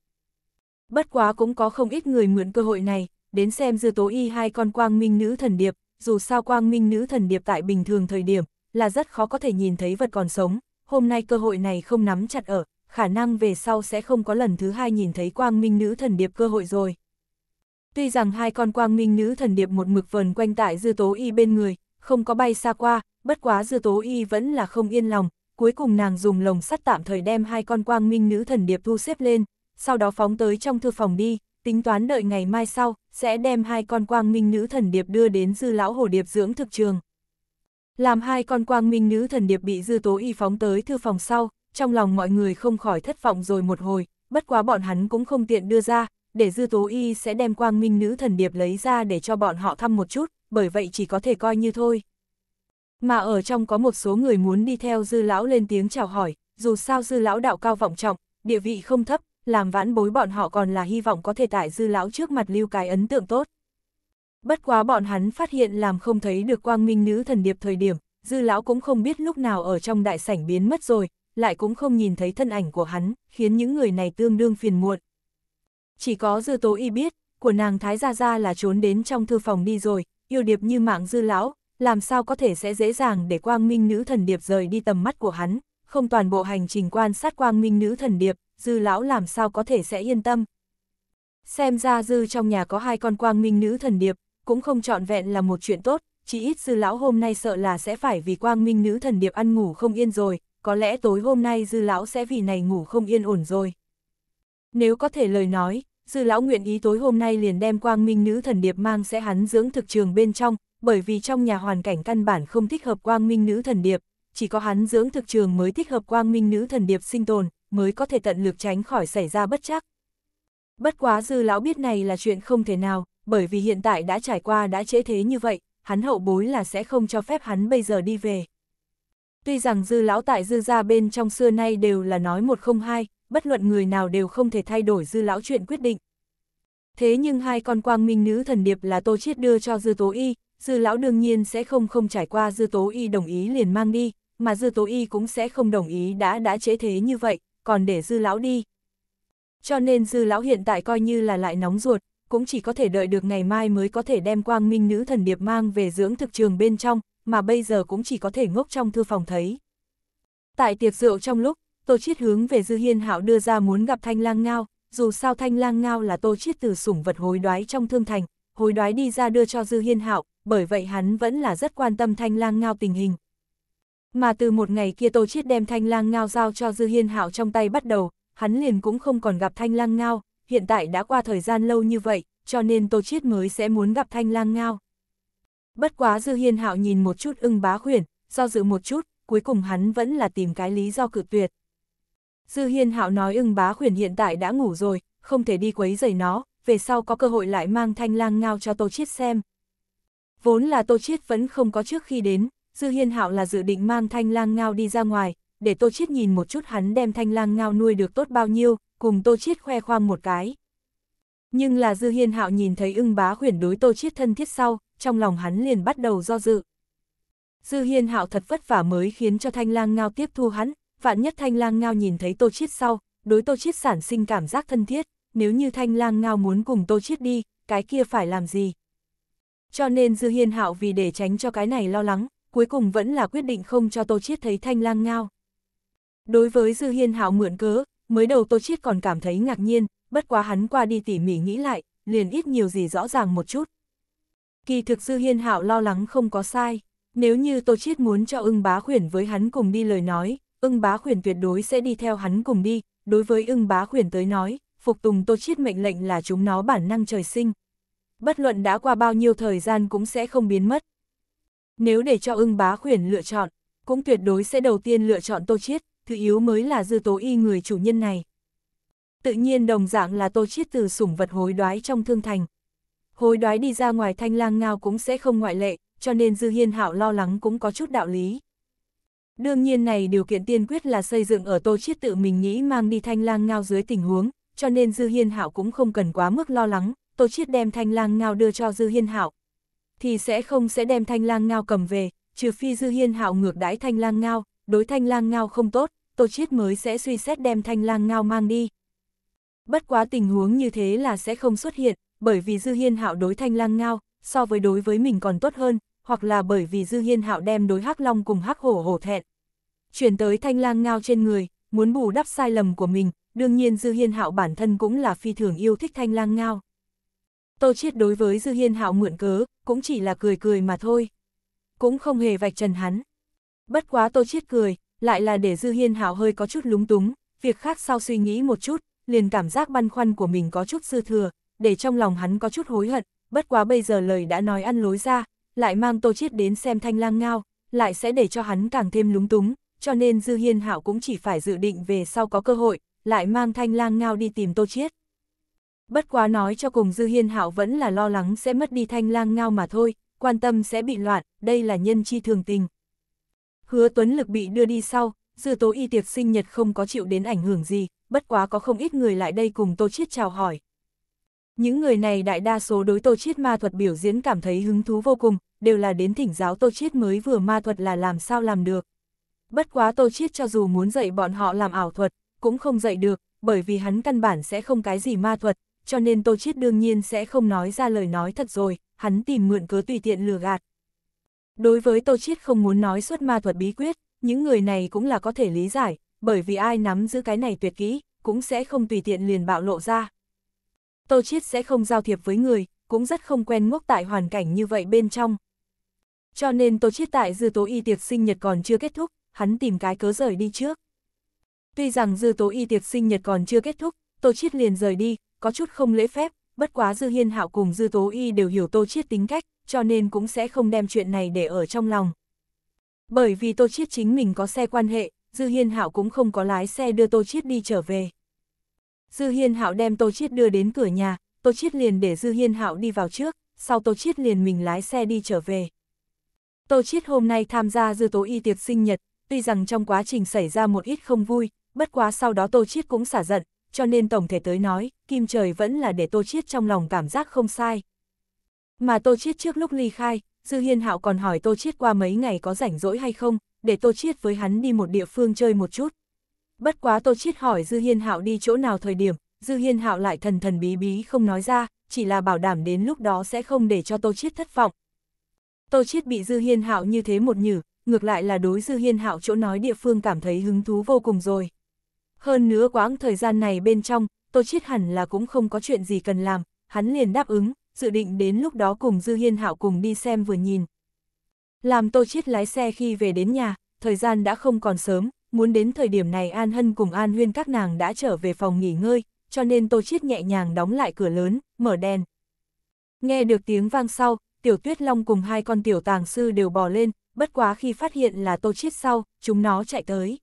Speaker 1: Bất quá cũng có không ít người mượn cơ hội này, đến xem Dư Tố Y hai con quang minh nữ thần điệp, dù sao quang minh nữ thần điệp tại bình thường thời điểm, là rất khó có thể nhìn thấy vật còn sống, hôm nay cơ hội này không nắm chặt ở, khả năng về sau sẽ không có lần thứ hai nhìn thấy quang minh nữ thần điệp cơ hội rồi. Tuy rằng hai con quang minh nữ thần điệp một mực vần quanh tại dư tố y bên người, không có bay xa qua, bất quá dư tố y vẫn là không yên lòng, cuối cùng nàng dùng lồng sắt tạm thời đem hai con quang minh nữ thần điệp thu xếp lên, sau đó phóng tới trong thư phòng đi, tính toán đợi ngày mai sau, sẽ đem hai con quang minh nữ thần điệp đưa đến dư lão hồ điệp dưỡng thực trường. Làm hai con quang minh nữ thần điệp bị dư tố y phóng tới thư phòng sau, trong lòng mọi người không khỏi thất vọng rồi một hồi, bất quá bọn hắn cũng không tiện đưa ra, để dư tố y sẽ đem quang minh nữ thần điệp lấy ra để cho bọn họ thăm một chút, bởi vậy chỉ có thể coi như thôi. Mà ở trong có một số người muốn đi theo dư lão lên tiếng chào hỏi, dù sao dư lão đạo cao vọng trọng, địa vị không thấp, làm vãn bối bọn họ còn là hy vọng có thể tại dư lão trước mặt lưu cái ấn tượng tốt. Bất quá bọn hắn phát hiện làm không thấy được quang minh nữ thần điệp thời điểm, dư lão cũng không biết lúc nào ở trong đại sảnh biến mất rồi, lại cũng không nhìn thấy thân ảnh của hắn, khiến những người này tương đương phiền muộn. Chỉ có dư tố y biết, của nàng Thái Gia Gia là trốn đến trong thư phòng đi rồi, yêu điệp như mạng dư lão, làm sao có thể sẽ dễ dàng để quang minh nữ thần điệp rời đi tầm mắt của hắn, không toàn bộ hành trình quan sát quang minh nữ thần điệp, dư lão làm sao có thể sẽ yên tâm. Xem ra dư trong nhà có hai con quang minh nữ thần điệp, cũng không trọn vẹn là một chuyện tốt, chỉ ít dư lão hôm nay sợ là sẽ phải vì quang minh nữ thần điệp ăn ngủ không yên rồi, có lẽ tối hôm nay dư lão sẽ vì này ngủ không yên ổn rồi. Nếu có thể lời nói, dư lão nguyện ý tối hôm nay liền đem quang minh nữ thần điệp mang sẽ hắn dưỡng thực trường bên trong, bởi vì trong nhà hoàn cảnh căn bản không thích hợp quang minh nữ thần điệp, chỉ có hắn dưỡng thực trường mới thích hợp quang minh nữ thần điệp sinh tồn, mới có thể tận lực tránh khỏi xảy ra bất chắc. Bất quá dư lão biết này là chuyện không thể nào, bởi vì hiện tại đã trải qua đã chế thế như vậy, hắn hậu bối là sẽ không cho phép hắn bây giờ đi về. Tuy rằng dư lão tại dư gia bên trong xưa nay đều là nói một không hai, bất luận người nào đều không thể thay đổi dư lão chuyện quyết định. Thế nhưng hai con quang minh nữ thần điệp là Tô Chiết đưa cho Dư Tố Y, Dư lão đương nhiên sẽ không không trải qua Dư Tố Y đồng ý liền mang đi, mà Dư Tố Y cũng sẽ không đồng ý đã đã chế thế như vậy, còn để Dư lão đi. Cho nên Dư lão hiện tại coi như là lại nóng ruột, cũng chỉ có thể đợi được ngày mai mới có thể đem quang minh nữ thần điệp mang về dưỡng thực trường bên trong, mà bây giờ cũng chỉ có thể ngốc trong thư phòng thấy. Tại tiệc rượu trong lúc, Tô Chiết hướng về Dư Hiên Hạo đưa ra muốn gặp Thanh Lang Ngao, dù sao Thanh Lang Ngao là Tô Chiết từ sủng vật hối đoái trong thương thành, hối đoái đi ra đưa cho Dư Hiên Hạo, bởi vậy hắn vẫn là rất quan tâm Thanh Lang Ngao tình hình. Mà từ một ngày kia Tô Chiết đem Thanh Lang Ngao giao cho Dư Hiên Hạo trong tay bắt đầu, hắn liền cũng không còn gặp Thanh Lang Ngao, hiện tại đã qua thời gian lâu như vậy, cho nên Tô Chiết mới sẽ muốn gặp Thanh Lang Ngao. Bất quá Dư Hiên Hạo nhìn một chút ưng bá khuyển, do dự một chút, cuối cùng hắn vẫn là tìm cái lý do cự tuyệt. Dư Hiên Hạo nói ưng bá khuyển hiện tại đã ngủ rồi, không thể đi quấy rầy nó, về sau có cơ hội lại mang thanh lang ngao cho Tô Chiết xem. Vốn là Tô Chiết vẫn không có trước khi đến, Dư Hiên Hạo là dự định mang thanh lang ngao đi ra ngoài, để Tô Chiết nhìn một chút hắn đem thanh lang ngao nuôi được tốt bao nhiêu, cùng Tô Chiết khoe khoang một cái. Nhưng là Dư Hiên Hạo nhìn thấy ưng bá khuyển đối Tô Chiết thân thiết sau, trong lòng hắn liền bắt đầu do dự. Dư Hiên Hạo thật vất vả mới khiến cho thanh lang ngao tiếp thu hắn, vạn nhất thanh lang ngao nhìn thấy tô chiết sau, đối tô chiết sản sinh cảm giác thân thiết, nếu như thanh lang ngao muốn cùng tô chiết đi, cái kia phải làm gì? Cho nên Dư Hiên Hạo vì để tránh cho cái này lo lắng, cuối cùng vẫn là quyết định không cho Tô Chiết thấy thanh lang ngao. Đối với Dư Hiên Hạo mượn cớ, mới đầu Tô Chiết còn cảm thấy ngạc nhiên, bất quá hắn qua đi tỉ mỉ nghĩ lại, liền ít nhiều gì rõ ràng một chút. Kỳ thực Dư Hiên Hạo lo lắng không có sai, nếu như Tô Chiết muốn cho ưng bá khuyển với hắn cùng đi lời nói, ưng bá khuyển tuyệt đối sẽ đi theo hắn cùng đi, đối với ưng bá khuyển tới nói, phục tùng tô chiết mệnh lệnh là chúng nó bản năng trời sinh. Bất luận đã qua bao nhiêu thời gian cũng sẽ không biến mất. Nếu để cho ưng bá khuyển lựa chọn, cũng tuyệt đối sẽ đầu tiên lựa chọn tô chiết, thứ yếu mới là dư tố y người chủ nhân này. Tự nhiên đồng dạng là tô chiết từ sủng vật hối đoái trong thương thành. Hối đoái đi ra ngoài thanh lang ngao cũng sẽ không ngoại lệ, cho nên dư hiên hạo lo lắng cũng có chút đạo lý. Đương nhiên này điều kiện tiên quyết là xây dựng ở Tô Chiết tự mình nghĩ mang đi thanh lang ngao dưới tình huống, cho nên Dư Hiên Hạo cũng không cần quá mức lo lắng, Tô Chiết đem thanh lang ngao đưa cho Dư Hiên Hạo thì sẽ không sẽ đem thanh lang ngao cầm về, trừ phi Dư Hiên Hạo ngược đãi thanh lang ngao, đối thanh lang ngao không tốt, Tô Chiết mới sẽ suy xét đem thanh lang ngao mang đi. Bất quá tình huống như thế là sẽ không xuất hiện, bởi vì Dư Hiên Hạo đối thanh lang ngao, so với đối với mình còn tốt hơn, hoặc là bởi vì Dư Hiên Hạo đem đối Hắc Long cùng Hắc Hổ hổ thẹn. Chuyển tới thanh lang ngao trên người, muốn bù đắp sai lầm của mình, đương nhiên Dư Hiên Hạo bản thân cũng là phi thường yêu thích thanh lang ngao. Tô Chiết đối với Dư Hiên Hạo mượn cớ, cũng chỉ là cười cười mà thôi. Cũng không hề vạch trần hắn. Bất quá Tô Chiết cười, lại là để Dư Hiên Hạo hơi có chút lúng túng, việc khác sau suy nghĩ một chút, liền cảm giác băn khoăn của mình có chút dư thừa, để trong lòng hắn có chút hối hận, bất quá bây giờ lời đã nói ăn lối ra, lại mang Tô Chiết đến xem thanh lang ngao, lại sẽ để cho hắn càng thêm lúng túng, cho nên Dư Hiên Hạo cũng chỉ phải dự định về sau có cơ hội, lại mang thanh lang ngao đi tìm Tô Chiết. Bất quá nói cho cùng Dư Hiên Hạo vẫn là lo lắng sẽ mất đi thanh lang ngao mà thôi, quan tâm sẽ bị loạn, đây là nhân chi thường tình. Hứa Tuấn Lực bị đưa đi sau, Dư Tố Y tiệc sinh nhật không có chịu đến ảnh hưởng gì, bất quá có không ít người lại đây cùng Tô Chiết chào hỏi. Những người này đại đa số đối Tô Chiết ma thuật biểu diễn cảm thấy hứng thú vô cùng, đều là đến thỉnh giáo Tô Chiết mới vừa ma thuật là làm sao làm được. Bất quá Tô Chiết cho dù muốn dạy bọn họ làm ảo thuật, cũng không dạy được, bởi vì hắn căn bản sẽ không cái gì ma thuật, cho nên Tô Chiết đương nhiên sẽ không nói ra lời nói thật rồi, hắn tìm mượn cớ tùy tiện lừa gạt. Đối với Tô Chiết không muốn nói suốt ma thuật bí quyết, những người này cũng là có thể lý giải, bởi vì ai nắm giữ cái này tuyệt kỹ, cũng sẽ không tùy tiện liền bạo lộ ra. Tô Chiết sẽ không giao thiệp với người, cũng rất không quen ngốc tại hoàn cảnh như vậy bên trong, cho nên tôi Chiết tại Dư Tố Y tiệc sinh nhật còn chưa kết thúc, hắn tìm cái cớ rời đi trước. Tuy rằng Dư Tố Y tiệc sinh nhật còn chưa kết thúc, tôi Chiết liền rời đi, có chút không lễ phép, bất quá Dư Hiên Hạo cùng Dư Tố Y đều hiểu tôi Chiết tính cách, cho nên cũng sẽ không đem chuyện này để ở trong lòng. Bởi vì tôi Chiết chính mình có xe quan hệ, Dư Hiên Hạo cũng không có lái xe đưa tôi Chiết đi trở về. Dư Hiên Hạo đem tôi Chiết đưa đến cửa nhà, tôi Chiết liền để Dư Hiên Hạo đi vào trước, sau tôi Chiết liền mình lái xe đi trở về. Tô Chiết hôm nay tham gia dư tố y tiệc sinh nhật, tuy rằng trong quá trình xảy ra một ít không vui, bất quá sau đó Tô Chiết cũng xả giận, cho nên tổng thể tới nói, Kim Trời vẫn là để Tô Chiết trong lòng cảm giác không sai. Mà Tô Chiết trước lúc ly khai, Dư Hiên Hạo còn hỏi Tô Chiết qua mấy ngày có rảnh rỗi hay không, để Tô Chiết với hắn đi một địa phương chơi một chút. Bất quá Tô Chiết hỏi Dư Hiên Hạo đi chỗ nào thời điểm, Dư Hiên Hạo lại thần thần bí bí không nói ra, chỉ là bảo đảm đến lúc đó sẽ không để cho Tô Chiết thất vọng, Tô Chiết bị Dư Hiên Hạo như thế một nhử, ngược lại là đối Dư Hiên Hạo chỗ nói địa phương cảm thấy hứng thú vô cùng rồi. Hơn nữa quãng thời gian này bên trong, Tô Chiết hẳn là cũng không có chuyện gì cần làm, hắn liền đáp ứng, dự định đến lúc đó cùng Dư Hiên Hạo cùng đi xem vừa nhìn. Làm Tô Chiết lái xe khi về đến nhà, thời gian đã không còn sớm, muốn đến thời điểm này An Hân cùng An Huyên các nàng đã trở về phòng nghỉ ngơi, cho nên Tô Chiết nhẹ nhàng đóng lại cửa lớn, mở đèn. Nghe được tiếng vang sau, Tiểu Tuyết Long cùng hai con tiểu tàng sư đều bò lên, bất quá khi phát hiện là Tô Chiết sau, chúng nó chạy tới.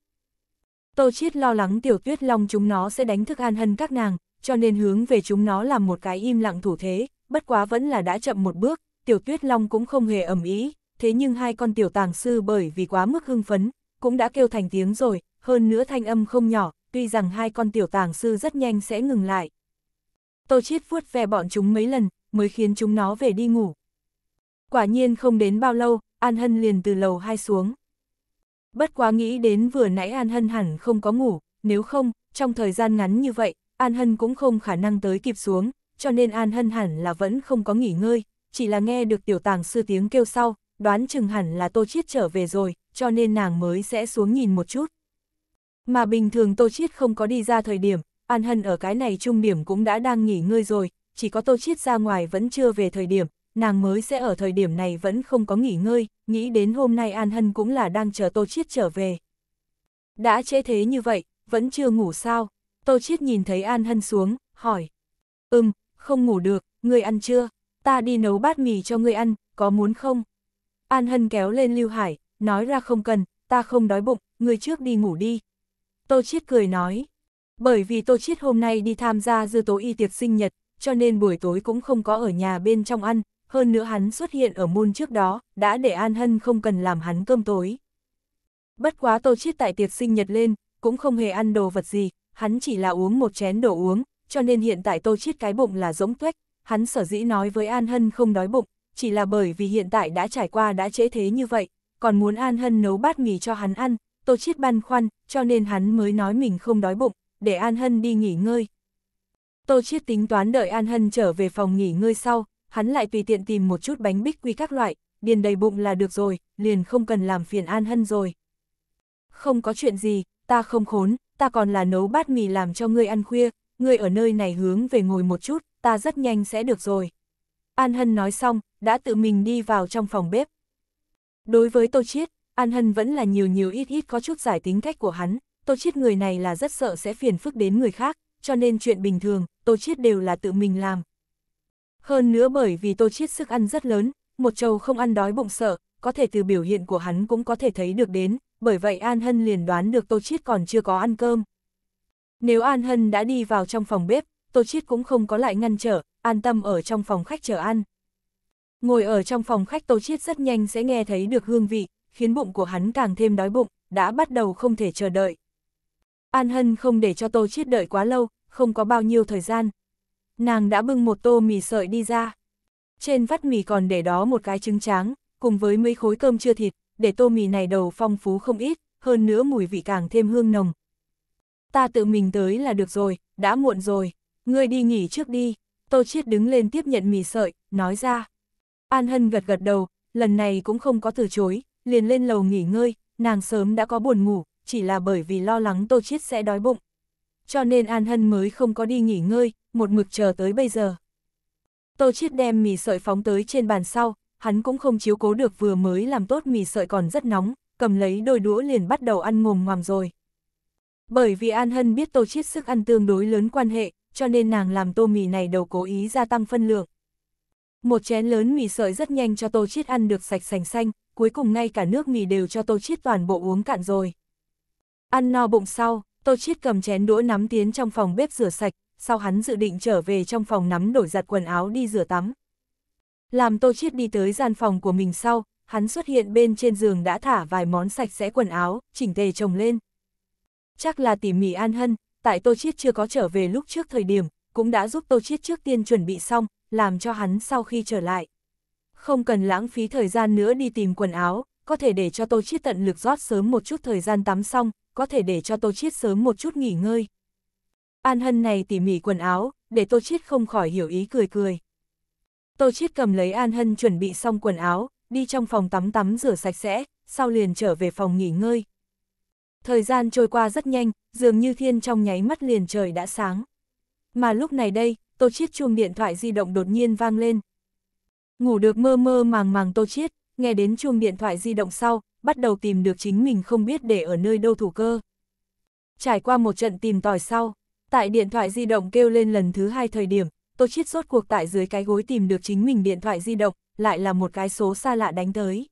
Speaker 1: Tô Chiết lo lắng Tiểu Tuyết Long chúng nó sẽ đánh thức An Hân các nàng, cho nên hướng về chúng nó làm một cái im lặng thủ thế, bất quá vẫn là đã chậm một bước, Tiểu Tuyết Long cũng không hề ẩm ý, thế nhưng hai con tiểu tàng sư bởi vì quá mức hưng phấn, cũng đã kêu thành tiếng rồi, hơn nữa thanh âm không nhỏ, tuy rằng hai con tiểu tàng sư rất nhanh sẽ ngừng lại. Tô Chiết vuốt ve bọn chúng mấy lần, mới khiến chúng nó về đi ngủ, Quả nhiên không đến bao lâu, An Hân liền từ lầu hai xuống. Bất quá nghĩ đến vừa nãy An Hân hẳn không có ngủ, nếu không, trong thời gian ngắn như vậy, An Hân cũng không khả năng tới kịp xuống, cho nên An Hân hẳn là vẫn không có nghỉ ngơi, chỉ là nghe được tiểu tàng sư tiếng kêu sau, đoán chừng hẳn là Tô Chiết trở về rồi, cho nên nàng mới sẽ xuống nhìn một chút. Mà bình thường Tô Chiết không có đi ra thời điểm, An Hân ở cái này trung điểm cũng đã đang nghỉ ngơi rồi, chỉ có Tô Chiết ra ngoài vẫn chưa về thời điểm, nàng mới sẽ ở thời điểm này vẫn không có nghỉ ngơi, nghĩ đến hôm nay An Hân cũng là đang chờ Tô Chiết trở về. Đã trễ thế như vậy, vẫn chưa ngủ sao? Tô Chiết nhìn thấy An Hân xuống, hỏi. Ừm, không ngủ được, ngươi ăn chưa? Ta đi nấu bát mì cho ngươi ăn, có muốn không? An Hân kéo lên Lưu Hải, nói ra không cần, ta không đói bụng, ngươi trước đi ngủ đi. Tô Chiết cười nói. Bởi vì Tô Chiết hôm nay đi tham gia dư tố y tiệc sinh nhật, cho nên buổi tối cũng không có ở nhà bên trong ăn, hơn nữa hắn xuất hiện ở môn trước đó, đã để An Hân không cần làm hắn cơm tối. Bất quá Tô Chiết tại tiệc sinh nhật lên, cũng không hề ăn đồ vật gì, hắn chỉ là uống một chén đồ uống, cho nên hiện tại Tô Chiết cái bụng là rỗng tuếch, hắn sở dĩ nói với An Hân không đói bụng, chỉ là bởi vì hiện tại đã trải qua đã trễ thế như vậy, còn muốn An Hân nấu bát mì cho hắn ăn, Tô Chiết băn khoăn, cho nên hắn mới nói mình không đói bụng, để An Hân đi nghỉ ngơi. Tô Chiết tính toán đợi An Hân trở về phòng nghỉ ngơi sau, hắn lại tùy tiện tìm một chút bánh bích quy các loại, điền đầy bụng là được rồi, liền không cần làm phiền An Hân rồi. Không có chuyện gì, ta không khốn, ta còn là nấu bát mì làm cho ngươi ăn khuya, ngươi ở nơi này hướng về ngồi một chút, ta rất nhanh sẽ được rồi. An Hân nói xong, đã tự mình đi vào trong phòng bếp. Đối với Tô Chiết, An Hân vẫn là nhiều nhiều ít ít có chút giải tính cách của hắn, Tô Chiết người này là rất sợ sẽ phiền phức đến người khác, cho nên chuyện bình thường, Tô Chiết đều là tự mình làm, hơn nữa bởi vì Tô Chiết sức ăn rất lớn, một trầu không ăn đói bụng sợ, có thể từ biểu hiện của hắn cũng có thể thấy được đến, bởi vậy An Hân liền đoán được Tô Chiết còn chưa có ăn cơm. Nếu An Hân đã đi vào trong phòng bếp, Tô Chiết cũng không có lại ngăn trở, an tâm ở trong phòng khách chờ ăn. Ngồi ở trong phòng khách Tô Chiết rất nhanh sẽ nghe thấy được hương vị, khiến bụng của hắn càng thêm đói bụng, đã bắt đầu không thể chờ đợi. An Hân không để cho Tô Chiết đợi quá lâu, không có bao nhiêu thời gian, nàng đã bưng một tô mì sợi đi ra. Trên vắt mì còn để đó một cái trứng tráng, cùng với mấy khối cơm chưa thịt, để tô mì này đầu phong phú không ít, hơn nữa mùi vị càng thêm hương nồng. Ta tự mình tới là được rồi, đã muộn rồi, ngươi đi nghỉ trước đi. Tô Chiết đứng lên tiếp nhận mì sợi, nói ra. An Hân gật gật đầu, lần này cũng không có từ chối, liền lên lầu nghỉ ngơi, nàng sớm đã có buồn ngủ, chỉ là bởi vì lo lắng Tô Chiết sẽ đói bụng cho nên An Hân mới không có đi nghỉ ngơi, một mực chờ tới bây giờ. Tô Chiết đem mì sợi phóng tới trên bàn sau, hắn cũng không chiếu cố được vừa mới làm tốt mì sợi còn rất nóng, cầm lấy đôi đũa liền bắt đầu ăn ngồm ngoàm rồi. Bởi vì An Hân biết Tô Chiết sức ăn tương đối lớn quan hệ, cho nên nàng làm tô mì này đầu cố ý gia tăng phân lượng. Một chén lớn mì sợi rất nhanh cho Tô Chiết ăn được sạch sành xanh, cuối cùng ngay cả nước mì đều cho Tô Chiết toàn bộ uống cạn rồi. Ăn no bụng sau, Tô Chiết cầm chén đũa nắm tiến trong phòng bếp rửa sạch, sau hắn dự định trở về trong phòng nắm đổi giặt quần áo đi rửa tắm. Làm Tô Chiết đi tới gian phòng của mình sau, hắn xuất hiện bên trên giường đã thả vài món sạch sẽ quần áo, chỉnh tề chồng lên. Chắc là tỉ mỉ an hân, tại Tô Chiết chưa có trở về lúc trước thời điểm, cũng đã giúp Tô Chiết trước tiên chuẩn bị xong, làm cho hắn sau khi trở lại. Không cần lãng phí thời gian nữa đi tìm quần áo, có thể để cho Tô Chiết tận lực rót sớm một chút thời gian tắm xong, có thể để cho Tô Chiết sớm một chút nghỉ ngơi. An Hân này tỉ mỉ quần áo, để Tô Chiết không khỏi hiểu ý cười cười. Tô Chiết cầm lấy An Hân chuẩn bị xong quần áo, đi trong phòng tắm tắm rửa sạch sẽ, sau liền trở về phòng nghỉ ngơi. Thời gian trôi qua rất nhanh, dường như thiên trong nháy mắt liền trời đã sáng. Mà lúc này đây, Tô Chiết chuông điện thoại di động đột nhiên vang lên. Ngủ được mơ mơ màng màng Tô Chiết, nghe đến chuông điện thoại di động sau, bắt đầu tìm được chính mình không biết để ở nơi đâu thủ cơ. Trải qua một trận tìm tòi sau, tại điện thoại di động kêu lên lần thứ hai thời điểm, tôi Chiết rốt cuộc tại dưới cái gối tìm được chính mình điện thoại di động, lại là một cái số xa lạ đánh tới.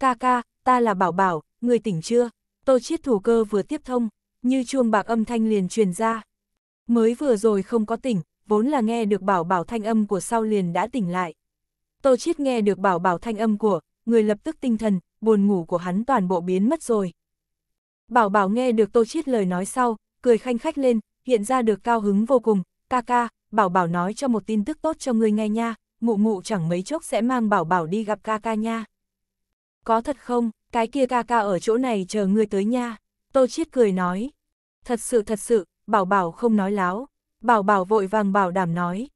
Speaker 1: Ca ca, ta là Bảo Bảo, người tỉnh chưa? tôi Chiết thủ cơ vừa tiếp thông, như chuông bạc âm thanh liền truyền ra. Mới vừa rồi không có tỉnh, vốn là nghe được Bảo Bảo thanh âm của sau liền đã tỉnh lại. tôi Chiết nghe được Bảo Bảo thanh âm của, người lập tức tinh thần, buồn ngủ của hắn toàn bộ biến mất rồi. Bảo bảo nghe được Tô Chiết lời nói sau, cười khanh khách lên, hiện ra được cao hứng vô cùng, ca ca, bảo bảo nói cho một tin tức tốt cho ngươi nghe nha, mụ mụ chẳng mấy chốc sẽ mang bảo bảo đi gặp ca ca nha. Có thật không, cái kia ca ca ở chỗ này chờ ngươi tới nha, Tô Chiết cười nói. Thật sự thật sự, bảo bảo không nói láo, bảo bảo vội vàng bảo đảm nói.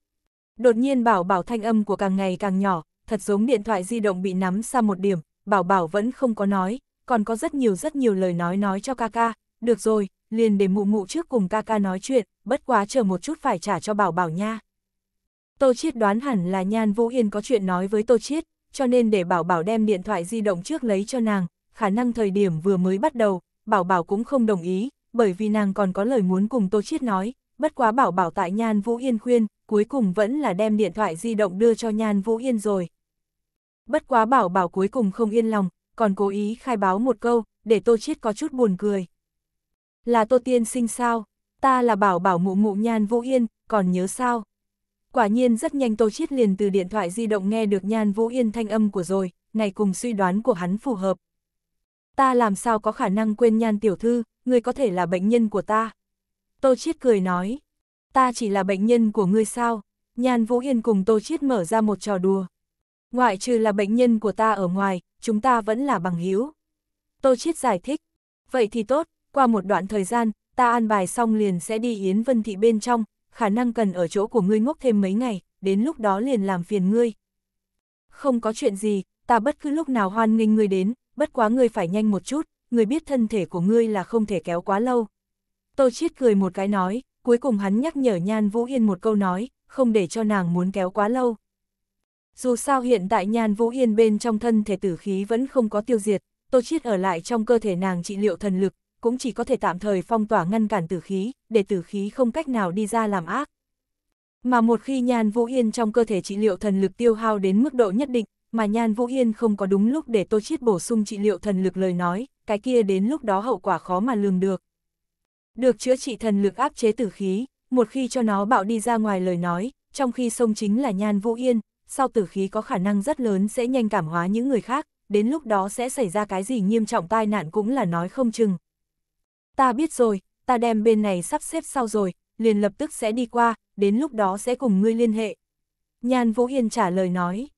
Speaker 1: Đột nhiên bảo bảo thanh âm của càng ngày càng nhỏ, thật giống điện thoại di động bị nắm xa một điểm, Bảo Bảo vẫn không có nói, còn có rất nhiều rất nhiều lời nói nói cho ca ca, được rồi, liền để mụ mụ trước cùng ca ca nói chuyện, bất quá chờ một chút phải trả cho Bảo Bảo nha. Tô Chiết đoán hẳn là Nhan Vũ Yên có chuyện nói với Tô Chiết, cho nên để Bảo Bảo đem điện thoại di động trước lấy cho nàng, khả năng thời điểm vừa mới bắt đầu, Bảo Bảo cũng không đồng ý, bởi vì nàng còn có lời muốn cùng Tô Chiết nói, bất quá Bảo Bảo tại Nhan Vũ Yên khuyên, cuối cùng vẫn là đem điện thoại di động đưa cho Nhan Vũ Yên rồi bất quá bảo bảo cuối cùng không yên lòng, còn cố ý khai báo một câu, để Tô Chiết có chút buồn cười. Là Tô Tiên sinh sao? Ta là bảo bảo mụ mụ nhan vũ yên, còn nhớ sao? Quả nhiên rất nhanh Tô Chiết liền từ điện thoại di động nghe được nhan vũ yên thanh âm của rồi, này cùng suy đoán của hắn phù hợp. Ta làm sao có khả năng quên nhan tiểu thư, ngươi có thể là bệnh nhân của ta. Tô Chiết cười nói, ta chỉ là bệnh nhân của ngươi sao? Nhan Vũ Yên cùng Tô Chiết mở ra một trò đùa, Ngoại trừ là bệnh nhân của ta ở ngoài, chúng ta vẫn là bằng hữu. Tô Chiết giải thích. Vậy thì tốt, qua một đoạn thời gian, ta an bài xong liền sẽ đi Yến Vân Thị bên trong, khả năng cần ở chỗ của ngươi ngốc thêm mấy ngày, đến lúc đó liền làm phiền ngươi. Không có chuyện gì, ta bất cứ lúc nào hoan nghênh ngươi đến, bất quá ngươi phải nhanh một chút, ngươi biết thân thể của ngươi là không thể kéo quá lâu. Tô Chiết cười một cái nói, cuối cùng hắn nhắc nhở Nhan Vũ Yên một câu nói, không để cho nàng muốn kéo quá lâu. Dù sao hiện tại Nhan Vũ Yên bên trong thân thể tử khí vẫn không có tiêu diệt, Tô Chiết ở lại trong cơ thể nàng trị liệu thần lực, cũng chỉ có thể tạm thời phong tỏa ngăn cản tử khí, để tử khí không cách nào đi ra làm ác. Mà một khi Nhan Vũ Yên trong cơ thể trị liệu thần lực tiêu hao đến mức độ nhất định, mà Nhan Vũ Yên không có đúng lúc để Tô Chiết bổ sung trị liệu thần lực lời nói, cái kia đến lúc đó hậu quả khó mà lường được. Được chữa trị thần lực áp chế tử khí, một khi cho nó bạo đi ra ngoài lời nói, trong khi sông chính là Nhan Vũ Yên, sau tử khí có khả năng rất lớn sẽ nhanh cảm hóa những người khác, đến lúc đó sẽ xảy ra cái gì nghiêm trọng tai nạn cũng là nói không chừng. Ta biết rồi, ta đem bên này sắp xếp sau rồi, liền lập tức sẽ đi qua, đến lúc đó sẽ cùng ngươi liên hệ. Nhan Vũ Yên trả lời nói.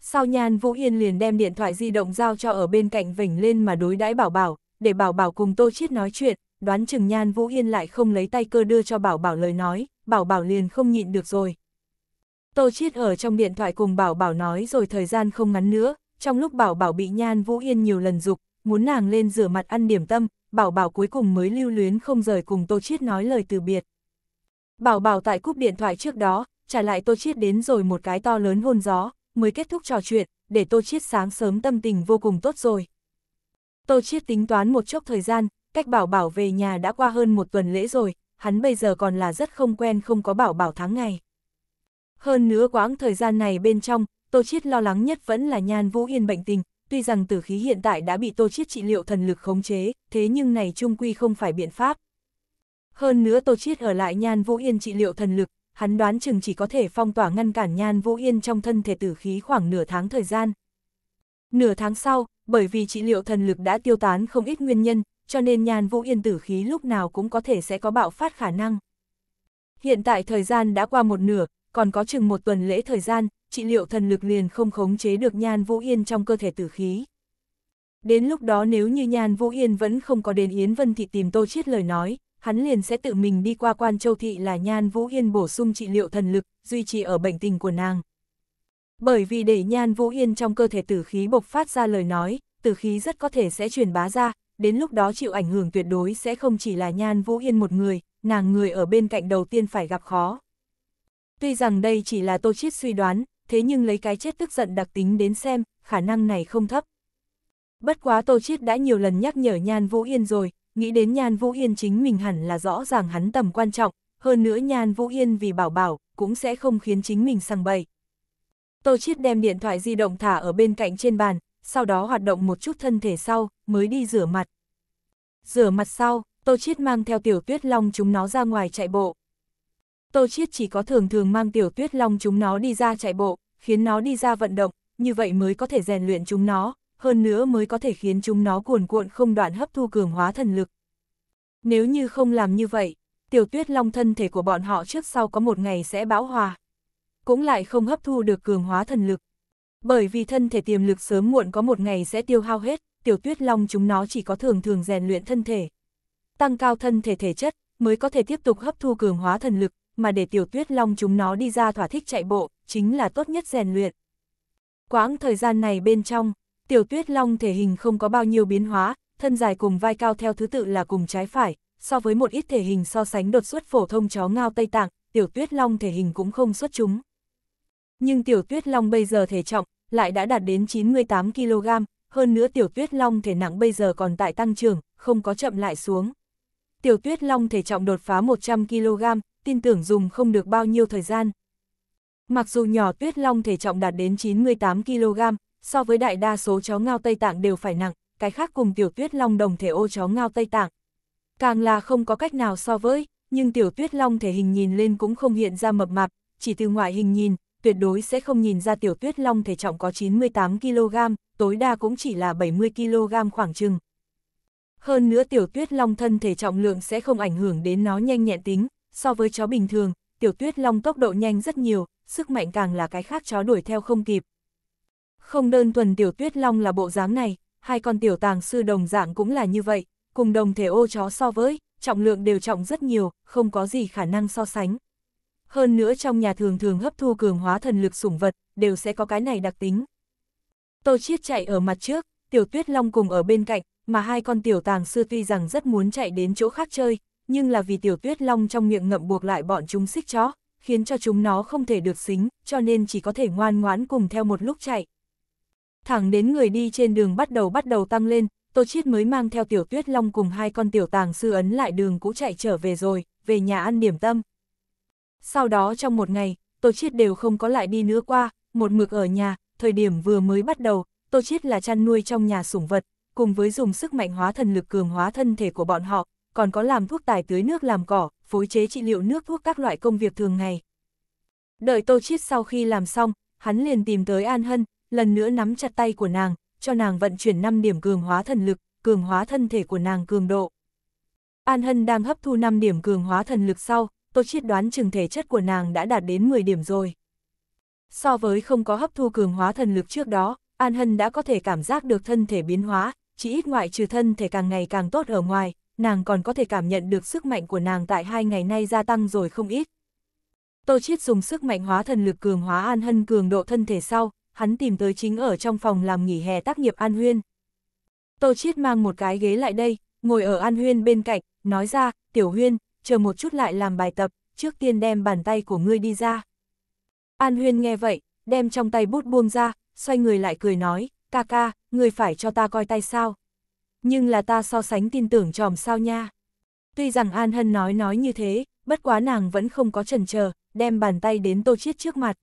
Speaker 1: Sau Nhan Vũ Yên liền đem điện thoại di động giao cho ở bên cạnh vỉnh lên mà đối đãi bảo bảo, để bảo bảo cùng Tô Chiết nói chuyện, đoán chừng Nhan Vũ Yên lại không lấy tay cơ đưa cho bảo bảo lời nói, bảo bảo liền không nhịn được rồi, Tô Chiết ở trong điện thoại cùng Bảo Bảo nói rồi thời gian không ngắn nữa, trong lúc Bảo Bảo bị Nhan Vũ Yên nhiều lần dục, muốn nàng lên rửa mặt ăn điểm tâm, Bảo Bảo cuối cùng mới lưu luyến không rời cùng Tô Chiết nói lời từ biệt. Bảo Bảo tại cúp điện thoại trước đó, trả lại Tô Chiết đến rồi một cái to lớn hôn gió, mới kết thúc trò chuyện, để Tô Chiết sáng sớm tâm tình vô cùng tốt rồi. Tô Chiết tính toán một chốc thời gian, cách Bảo Bảo về nhà đã qua hơn một tuần lễ rồi, hắn bây giờ còn là rất không quen không có Bảo Bảo tháng ngày. Hơn nữa quãng thời gian này bên trong, Tô Chiết lo lắng nhất vẫn là Nhan Vũ Yên bệnh tình, tuy rằng tử khí hiện tại đã bị Tô Chiết trị liệu thần lực khống chế, thế nhưng này trung quy không phải biện pháp. Hơn nữa Tô Chiết ở lại Nhan Vũ Yên trị liệu thần lực, hắn đoán chừng chỉ có thể phong tỏa ngăn cản Nhan Vũ Yên trong thân thể tử khí khoảng nửa tháng thời gian. Nửa tháng sau, bởi vì trị liệu thần lực đã tiêu tán không ít nguyên nhân, cho nên Nhan Vũ Yên tử khí lúc nào cũng có thể sẽ có bạo phát khả năng. Hiện tại thời gian đã qua một nửa, còn có chừng một tuần lễ thời gian, trị liệu thần lực liền không khống chế được Nhan Vũ Yên trong cơ thể tử khí. Đến lúc đó nếu như Nhan Vũ Yên vẫn không có đến Yến Vân Thị tìm Tô Chiết lời nói, hắn liền sẽ tự mình đi qua quan châu thị là Nhan Vũ Yên bổ sung trị liệu thần lực, duy trì ở bệnh tình của nàng. Bởi vì để Nhan Vũ Yên trong cơ thể tử khí bộc phát ra lời nói, tử khí rất có thể sẽ truyền bá ra, đến lúc đó chịu ảnh hưởng tuyệt đối sẽ không chỉ là Nhan Vũ Yên một người, nàng người ở bên cạnh đầu tiên phải gặp khó. Tuy rằng đây chỉ là Tô Chiết suy đoán, thế nhưng lấy cái chết tức giận đặc tính đến xem, khả năng này không thấp. Bất quá Tô Chiết đã nhiều lần nhắc nhở Nhan Vũ Yên rồi, nghĩ đến Nhan Vũ Yên chính mình hẳn là rõ ràng hắn tầm quan trọng, hơn nữa Nhan Vũ Yên vì bảo bảo, cũng sẽ không khiến chính mình sằng bậy. Tô Chiết đem điện thoại di động thả ở bên cạnh trên bàn, sau đó hoạt động một chút thân thể sau, mới đi rửa mặt. Rửa mặt sau, Tô Chiết mang theo tiểu tuyết long chúng nó ra ngoài chạy bộ. Tô Chiết chỉ có thường thường mang tiểu tuyết long chúng nó đi ra chạy bộ, khiến nó đi ra vận động, như vậy mới có thể rèn luyện chúng nó, hơn nữa mới có thể khiến chúng nó cuồn cuộn không đoạn hấp thu cường hóa thần lực. Nếu như không làm như vậy, tiểu tuyết long thân thể của bọn họ trước sau có một ngày sẽ bão hòa. Cũng lại không hấp thu được cường hóa thần lực. Bởi vì thân thể tiềm lực sớm muộn có một ngày sẽ tiêu hao hết, tiểu tuyết long chúng nó chỉ có thường thường rèn luyện thân thể. Tăng cao thân thể thể chất, mới có thể tiếp tục hấp thu cường hóa thần lực, mà để tiểu tuyết long chúng nó đi ra thỏa thích chạy bộ, chính là tốt nhất rèn luyện. Quãng thời gian này bên trong, tiểu tuyết long thể hình không có bao nhiêu biến hóa, thân dài cùng vai cao theo thứ tự là cùng trái phải, so với một ít thể hình so sánh đột xuất phổ thông chó ngao Tây Tạng, tiểu tuyết long thể hình cũng không xuất chúng. Nhưng tiểu tuyết long bây giờ thể trọng, lại đã đạt đến 98kg, hơn nữa tiểu tuyết long thể nặng bây giờ còn tại tăng trưởng, không có chậm lại xuống. Tiểu tuyết long thể trọng đột phá 100kg, tin tưởng dùng không được bao nhiêu thời gian. Mặc dù nhỏ tuyết long thể trọng đạt đến 98kg, so với đại đa số chó ngao Tây Tạng đều phải nặng, cái khác cùng tiểu tuyết long đồng thể ô chó ngao Tây Tạng. Càng là không có cách nào so với, nhưng tiểu tuyết long thể hình nhìn lên cũng không hiện ra mập mạp, chỉ từ ngoại hình nhìn, tuyệt đối sẽ không nhìn ra tiểu tuyết long thể trọng có 98kg, tối đa cũng chỉ là 70kg khoảng chừng. Hơn nữa tiểu tuyết long thân thể trọng lượng sẽ không ảnh hưởng đến nó nhanh nhẹn tính, so với chó bình thường, tiểu tuyết long tốc độ nhanh rất nhiều, sức mạnh càng là cái khác chó đuổi theo không kịp. Không đơn thuần tiểu tuyết long là bộ dáng này, hai con tiểu tàng sư đồng dạng cũng là như vậy, cùng đồng thể ô chó so với, trọng lượng đều trọng rất nhiều, không có gì khả năng so sánh. Hơn nữa trong nhà thường thường hấp thu cường hóa thần lực sủng vật, đều sẽ có cái này đặc tính. Tô Chiết chạy ở mặt trước, tiểu tuyết long cùng ở bên cạnh, mà hai con tiểu tàng sư tuy rằng rất muốn chạy đến chỗ khác chơi, nhưng là vì tiểu tuyết long trong miệng ngậm buộc lại bọn chúng xích chó, khiến cho chúng nó không thể được xính, cho nên chỉ có thể ngoan ngoãn cùng theo một lúc chạy. Thẳng đến người đi trên đường bắt đầu bắt đầu tăng lên, Tô Chiết mới mang theo tiểu tuyết long cùng hai con tiểu tàng sư ấn lại đường cũ chạy trở về rồi, về nhà ăn điểm tâm. Sau đó trong một ngày, Tô Chiết đều không có lại đi nữa qua, một mực ở nhà, thời điểm vừa mới bắt đầu, Tô Chiết là chăn nuôi trong nhà sủng vật, cùng với dùng sức mạnh hóa thần lực cường hóa thân thể của bọn họ, còn có làm thuốc tài tưới nước làm cỏ, phối chế trị liệu nước thuốc các loại công việc thường ngày. Đợi Tô Chiết sau khi làm xong, hắn liền tìm tới An Hân, lần nữa nắm chặt tay của nàng, cho nàng vận chuyển 5 điểm cường hóa thần lực, cường hóa thân thể của nàng cường độ. An Hân đang hấp thu 5 điểm cường hóa thần lực sau, Tô Chiết đoán chừng thể chất của nàng đã đạt đến 10 điểm rồi. So với không có hấp thu cường hóa thần lực trước đó, An Hân đã có thể cảm giác được thân thể biến hóa, chỉ ít ngoại trừ thân thể càng ngày càng tốt ở ngoài, nàng còn có thể cảm nhận được sức mạnh của nàng tại hai ngày nay gia tăng rồi không ít. Tô Chiết dùng sức mạnh hóa thần lực cường hóa An Hân cường độ thân thể sau, hắn tìm tới chính ở trong phòng làm nghỉ hè tác nghiệp An Huyên. Tô Chiết mang một cái ghế lại đây, ngồi ở An Huyên bên cạnh, nói ra, Tiểu Huyên, chờ một chút lại làm bài tập, trước tiên đem bàn tay của ngươi đi ra. An Huyên nghe vậy, đem trong tay bút buông ra, xoay người lại cười nói, ca ca, ngươi phải cho ta coi tay sao nhưng là ta so sánh tin tưởng tròm sao nha. Tuy rằng An Hân nói nói như thế, bất quá nàng vẫn không có chần chờ, đem bàn tay đến Tô Chiết trước mặt.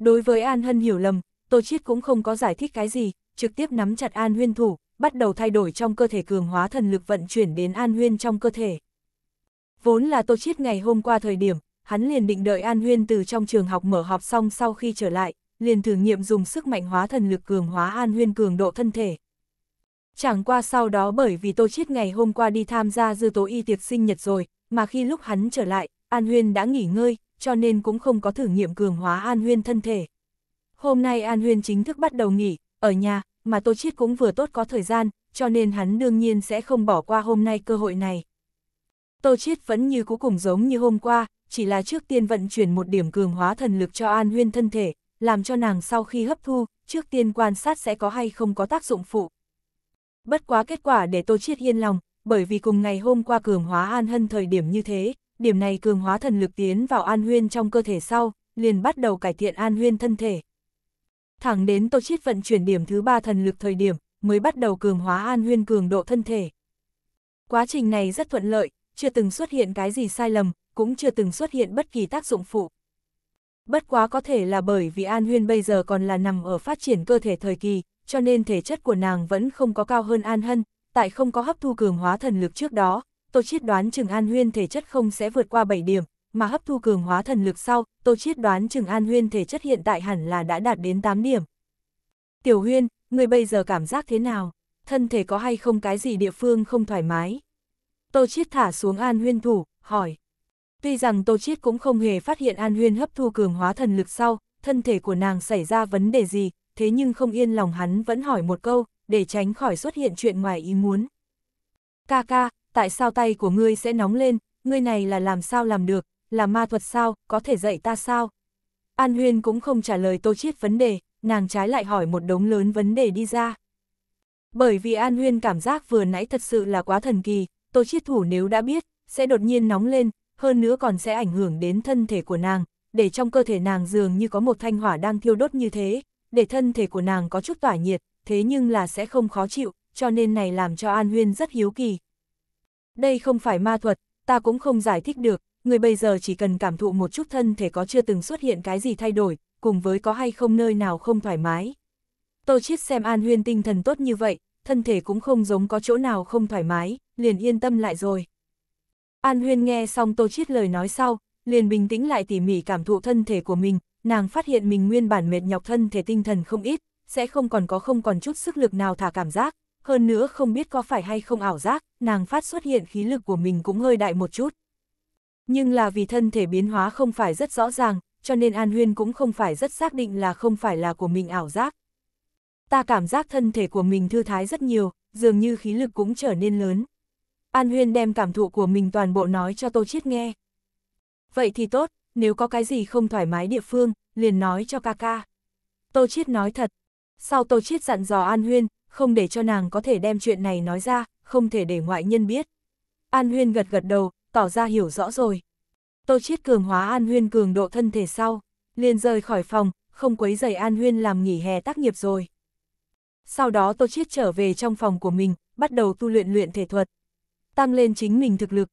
Speaker 1: Đối với An Hân hiểu lầm, Tô Chiết cũng không có giải thích cái gì, trực tiếp nắm chặt An Huyên thủ, bắt đầu thay đổi trong cơ thể cường hóa thần lực vận chuyển đến An Huyên trong cơ thể. Vốn là Tô Chiết ngày hôm qua thời điểm, hắn liền định đợi An Huyên từ trong trường học mở họp xong sau khi trở lại, liền thử nghiệm dùng sức mạnh hóa thần lực cường hóa An Huyên cường độ thân thể, Chẳng qua sau đó bởi vì Tô Chiết ngày hôm qua đi tham gia dư tố y tiệc sinh nhật rồi, mà khi lúc hắn trở lại, An Huyên đã nghỉ ngơi, cho nên cũng không có thử nghiệm cường hóa An Huyên thân thể. Hôm nay An Huyên chính thức bắt đầu nghỉ, ở nhà, mà Tô Chiết cũng vừa tốt có thời gian, cho nên hắn đương nhiên sẽ không bỏ qua hôm nay cơ hội này. Tô Chiết vẫn như cuối cùng giống như hôm qua, chỉ là trước tiên vận chuyển một điểm cường hóa thần lực cho An Huyên thân thể, làm cho nàng sau khi hấp thu, trước tiên quan sát sẽ có hay không có tác dụng phụ, Bất quá kết quả để Tô Chiết yên lòng, bởi vì cùng ngày hôm qua cường hóa An Hân thời điểm như thế, điểm này cường hóa thần lực tiến vào An Huyên trong cơ thể sau, liền bắt đầu cải thiện An Huyên thân thể. Thẳng đến Tô Chiết vận chuyển điểm thứ ba thần lực thời điểm, mới bắt đầu cường hóa An Huyên cường độ thân thể. Quá trình này rất thuận lợi, chưa từng xuất hiện cái gì sai lầm, cũng chưa từng xuất hiện bất kỳ tác dụng phụ. Bất quá có thể là bởi vì An Huyên bây giờ còn là nằm ở phát triển cơ thể thời kỳ, cho nên thể chất của nàng vẫn không có cao hơn An Hân, tại không có hấp thu cường hóa thần lực trước đó, Tô Chiết đoán chừng An Huyên thể chất không sẽ vượt qua 7 điểm, mà hấp thu cường hóa thần lực sau, Tô Chiết đoán chừng An Huyên thể chất hiện tại hẳn là đã đạt đến 8 điểm. Tiểu Huyên, ngươi bây giờ cảm giác thế nào? Thân thể có hay không cái gì địa phương không thoải mái? Tô Chiết thả xuống An Huyên thủ, hỏi. Tuy rằng Tô Chiết cũng không hề phát hiện An Huyên hấp thu cường hóa thần lực sau, thân thể của nàng xảy ra vấn đề gì, thế nhưng không yên lòng hắn vẫn hỏi một câu, để tránh khỏi xuất hiện chuyện ngoài ý muốn. Ca ca, tại sao tay của ngươi sẽ nóng lên, ngươi này là làm sao làm được, là ma thuật sao, có thể dạy ta sao? An Huyên cũng không trả lời Tô Chiết vấn đề, nàng trái lại hỏi một đống lớn vấn đề đi ra. Bởi vì An Huyên cảm giác vừa nãy thật sự là quá thần kỳ, Tô Chiết thủ nếu đã biết, sẽ đột nhiên nóng lên, hơn nữa còn sẽ ảnh hưởng đến thân thể của nàng, để trong cơ thể nàng dường như có một thanh hỏa đang thiêu đốt như thế, để thân thể của nàng có chút tỏa nhiệt, thế nhưng là sẽ không khó chịu, cho nên này làm cho An Huyên rất hiếu kỳ. Đây không phải ma thuật, ta cũng không giải thích được, người bây giờ chỉ cần cảm thụ một chút thân thể có chưa từng xuất hiện cái gì thay đổi, cùng với có hay không nơi nào không thoải mái. Tô Chiết xem An Huyên tinh thần tốt như vậy, thân thể cũng không giống có chỗ nào không thoải mái, liền yên tâm lại rồi. An Huyên nghe xong Tô Chiết lời nói sau, liền bình tĩnh lại tỉ mỉ cảm thụ thân thể của mình, nàng phát hiện mình nguyên bản mệt nhọc thân thể tinh thần không ít, sẽ không còn có không còn chút sức lực nào thả cảm giác, hơn nữa không biết có phải hay không ảo giác, nàng phát xuất hiện khí lực của mình cũng hơi đại một chút. Nhưng là vì thân thể biến hóa không phải rất rõ ràng, cho nên An Huyên cũng không phải rất xác định là không phải là của mình ảo giác. Ta cảm giác thân thể của mình thư thái rất nhiều, dường như khí lực cũng trở nên lớn. An Huyên đem cảm thụ của mình toàn bộ nói cho Tô Chiết nghe. Vậy thì tốt, nếu có cái gì không thoải mái địa phương, liền nói cho ca ca. Tô Chiết nói thật. Sau Tô Chiết dặn dò An Huyên, không để cho nàng có thể đem chuyện này nói ra, không thể để ngoại nhân biết. An Huyên gật gật đầu, tỏ ra hiểu rõ rồi. Tô Chiết cường hóa An Huyên cường độ thân thể sau, liền rời khỏi phòng, không quấy rầy An Huyên làm nghỉ hè tác nghiệp rồi. Sau đó Tô Chiết trở về trong phòng của mình, bắt đầu tu luyện luyện thể thuật, tăng lên chính mình thực lực.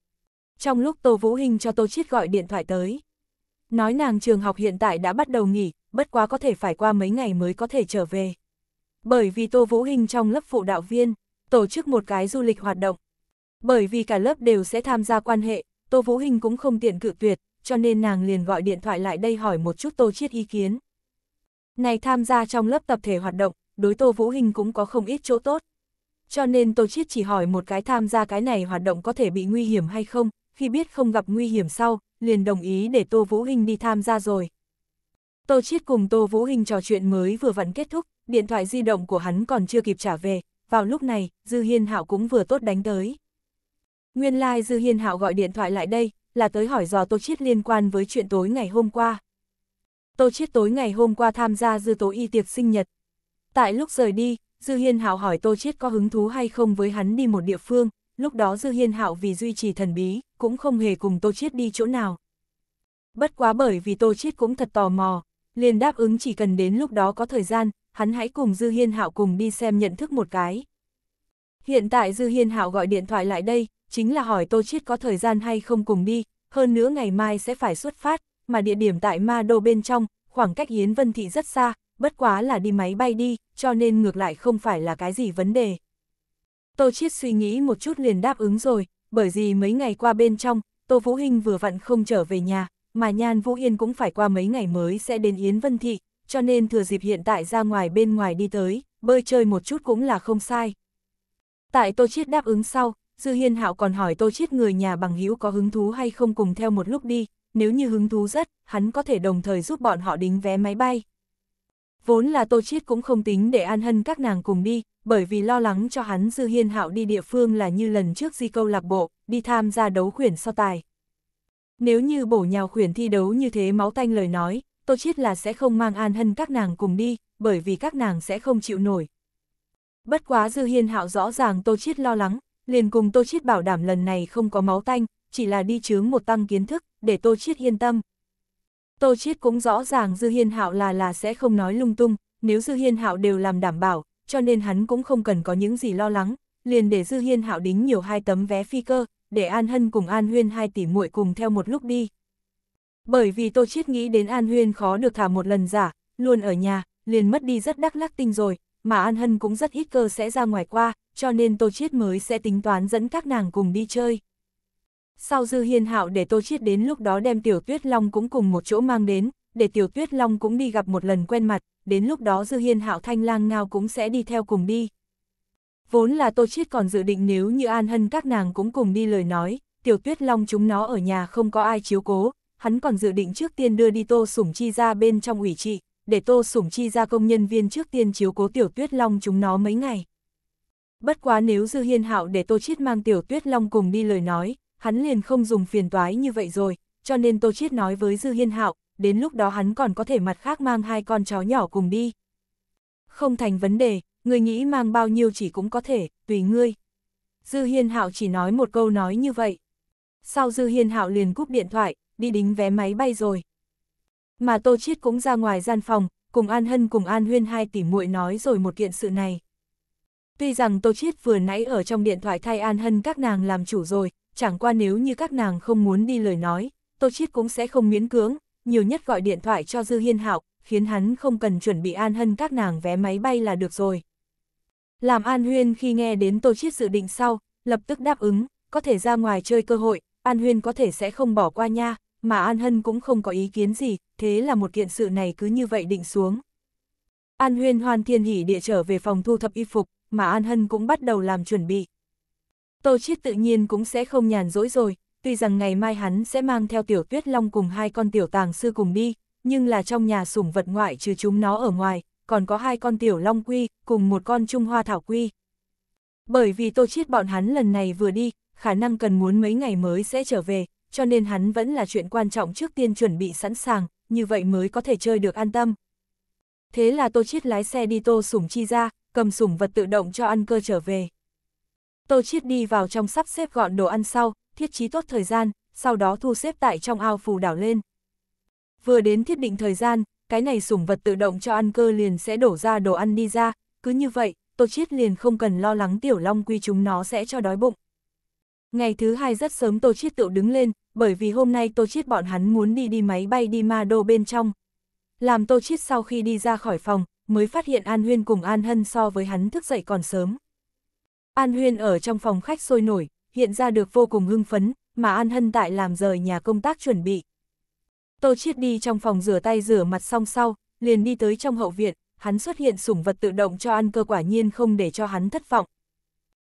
Speaker 1: Trong lúc Tô Vũ Hinh cho Tô Chiết gọi điện thoại tới, Nói nàng trường học hiện tại đã bắt đầu nghỉ, bất quá có thể phải qua mấy ngày mới có thể trở về. Bởi vì Tô Vũ Hình trong lớp phụ đạo viên, tổ chức một cái du lịch hoạt động. Bởi vì cả lớp đều sẽ tham gia quan hệ, Tô Vũ Hình cũng không tiện cự tuyệt, cho nên nàng liền gọi điện thoại lại đây hỏi một chút Tô Chiết ý kiến. Này tham gia trong lớp tập thể hoạt động, đối Tô Vũ Hình cũng có không ít chỗ tốt. Cho nên Tô Chiết chỉ hỏi một cái tham gia cái này hoạt động có thể bị nguy hiểm hay không, khi biết không gặp nguy hiểm sau, liền đồng ý để Tô Vũ Hinh đi tham gia rồi. Tô Chiết cùng Tô Vũ Hinh trò chuyện mới vừa vặn kết thúc, điện thoại di động của hắn còn chưa kịp trả về, vào lúc này, Dư Hiên Hạo cũng vừa tốt đánh tới. Nguyên lai like Dư Hiên Hạo gọi điện thoại lại đây, là tới hỏi dò Tô Chiết liên quan với chuyện tối ngày hôm qua. Tô Chiết tối ngày hôm qua tham gia Dư Tố Y tiệc sinh nhật. Tại lúc rời đi, Dư Hiên Hạo hỏi Tô Chiết có hứng thú hay không với hắn đi một địa phương, lúc đó Dư Hiên Hạo vì duy trì thần bí, cũng không hề cùng Tô Chiết đi chỗ nào. Bất quá bởi vì Tô Chiết cũng thật tò mò, liền đáp ứng chỉ cần đến lúc đó có thời gian, hắn hãy cùng Dư Hiên Hạo cùng đi xem nhận thức một cái. Hiện tại Dư Hiên Hạo gọi điện thoại lại đây, chính là hỏi Tô Chiết có thời gian hay không cùng đi, hơn nữa ngày mai sẽ phải xuất phát, mà địa điểm tại Ma Đô bên trong, khoảng cách Yến Vân Thị rất xa, bất quá là đi máy bay đi, cho nên ngược lại không phải là cái gì vấn đề. Tô Chiết suy nghĩ một chút liền đáp ứng rồi, bởi vì mấy ngày qua bên trong, Tô Vũ Hinh vừa vặn không trở về nhà, mà Nhan Vũ Yên cũng phải qua mấy ngày mới sẽ đến Yến Vân Thị, cho nên thừa dịp hiện tại ra ngoài bên ngoài đi tới, bơi chơi một chút cũng là không sai. Tại Tô Chiết đáp ứng sau, Dư Hiên Hạo còn hỏi Tô Chiết người nhà bằng hữu có hứng thú hay không cùng theo một lúc đi, nếu như hứng thú rất, hắn có thể đồng thời giúp bọn họ đính vé máy bay. Vốn là Tô Chiết cũng không tính để An Hân các nàng cùng đi, bởi vì lo lắng cho hắn Dư Hiên Hạo đi địa phương là như lần trước di câu lạc bộ, đi tham gia đấu khuyển so tài. Nếu như bổ nhào khuyển thi đấu như thế máu tanh lời nói, Tô Chiết là sẽ không mang An Hân các nàng cùng đi, bởi vì các nàng sẽ không chịu nổi. Bất quá Dư Hiên Hạo rõ ràng Tô Chiết lo lắng, liền cùng Tô Chiết bảo đảm lần này không có máu tanh, chỉ là đi chướng một tăng kiến thức, để Tô Chiết yên tâm. Tô Chiết cũng rõ ràng Dư Hiên Hạo là là sẽ không nói lung tung, nếu Dư Hiên Hạo đều làm đảm bảo, cho nên hắn cũng không cần có những gì lo lắng, liền để Dư Hiên Hạo đính nhiều hai tấm vé phi cơ, để An Hân cùng An Huyên hai tỷ muội cùng theo một lúc đi. Bởi vì Tô Chiết nghĩ đến An Huyên khó được thả một lần giả, luôn ở nhà, liền mất đi rất đắc lắc tinh rồi, mà An Hân cũng rất ít cơ sẽ ra ngoài qua, cho nên Tô Chiết mới sẽ tính toán dẫn các nàng cùng đi chơi. Sau Dư Hiên Hạo để Tô Chiết đến lúc đó đem Tiểu Tuyết Long cũng cùng một chỗ mang đến, để Tiểu Tuyết Long cũng đi gặp một lần quen mặt, đến lúc đó Dư Hiên Hạo Thanh Lang Ngao cũng sẽ đi theo cùng đi. Vốn là Tô Chiết còn dự định nếu như An Hân các nàng cũng cùng đi lời nói, Tiểu Tuyết Long chúng nó ở nhà không có ai chiếu cố, hắn còn dự định trước tiên đưa đi Tô Sủng Chi ra bên trong ủy trị, để Tô Sủng Chi ra công nhân viên trước tiên chiếu cố Tiểu Tuyết Long chúng nó mấy ngày. Bất quá nếu Dư Hiên Hạo để Tô Chiết mang Tiểu Tuyết Long cùng đi lời nói, hắn liền không dùng phiền toái như vậy rồi, cho nên Tô Chiết nói với Dư Hiên Hạo, đến lúc đó hắn còn có thể mặt khác mang hai con chó nhỏ cùng đi. Không thành vấn đề, người nghĩ mang bao nhiêu chỉ cũng có thể, tùy ngươi. Dư Hiên Hạo chỉ nói một câu nói như vậy. Sau Dư Hiên Hạo liền cúp điện thoại, đi đính vé máy bay rồi. Mà Tô Chiết cũng ra ngoài gian phòng, cùng An Hân cùng An Huyên hai tỷ muội nói rồi một kiện sự này. Tuy rằng Tô Chiết vừa nãy ở trong điện thoại thay An Hân các nàng làm chủ rồi, chẳng qua nếu như các nàng không muốn đi lời nói, Tô Chiết cũng sẽ không miễn cưỡng, nhiều nhất gọi điện thoại cho Dư Hiên Hạo, khiến hắn không cần chuẩn bị An Hân các nàng vé máy bay là được rồi. Làm An Huyên khi nghe đến Tô Chiết dự định sau, lập tức đáp ứng, có thể ra ngoài chơi cơ hội, An Huyên có thể sẽ không bỏ qua nha, mà An Hân cũng không có ý kiến gì, thế là một kiện sự này cứ như vậy định xuống. An Huyên hoàn thiên hỉ địa trở về phòng thu thập y phục, mà An Hân cũng bắt đầu làm chuẩn bị, Tô Chiết tự nhiên cũng sẽ không nhàn rỗi rồi, tuy rằng ngày mai hắn sẽ mang theo tiểu tuyết long cùng hai con tiểu tàng sư cùng đi, nhưng là trong nhà sủng vật ngoại trừ chúng nó ở ngoài, còn có hai con tiểu long quy, cùng một con trung hoa thảo quy. Bởi vì Tô Chiết bọn hắn lần này vừa đi, khả năng cần muốn mấy ngày mới sẽ trở về, cho nên hắn vẫn là chuyện quan trọng trước tiên chuẩn bị sẵn sàng, như vậy mới có thể chơi được an tâm. Thế là Tô Chiết lái xe đi Tô Sủng Chi ra, cầm sủng vật tự động cho ăn cơ trở về. Tô Chiết đi vào trong sắp xếp gọn đồ ăn sau, thiết trí tốt thời gian, sau đó thu xếp tại trong ao phù đảo lên. Vừa đến thiết định thời gian, cái này sủng vật tự động cho ăn cơ liền sẽ đổ ra đồ ăn đi ra, cứ như vậy, Tô Chiết liền không cần lo lắng tiểu long quy chúng nó sẽ cho đói bụng. Ngày thứ hai rất sớm Tô Chiết tự đứng lên, bởi vì hôm nay Tô Chiết bọn hắn muốn đi đi máy bay đi ma đô bên trong. Làm Tô Chiết sau khi đi ra khỏi phòng, mới phát hiện An Huyên cùng An Hân so với hắn thức dậy còn sớm. An Huyên ở trong phòng khách sôi nổi, hiện ra được vô cùng hưng phấn, mà An Hân tại làm rời nhà công tác chuẩn bị. Tô Chiết đi trong phòng rửa tay rửa mặt xong sau, liền đi tới trong hậu viện, hắn xuất hiện sủng vật tự động cho ăn cơ quả nhiên không để cho hắn thất vọng.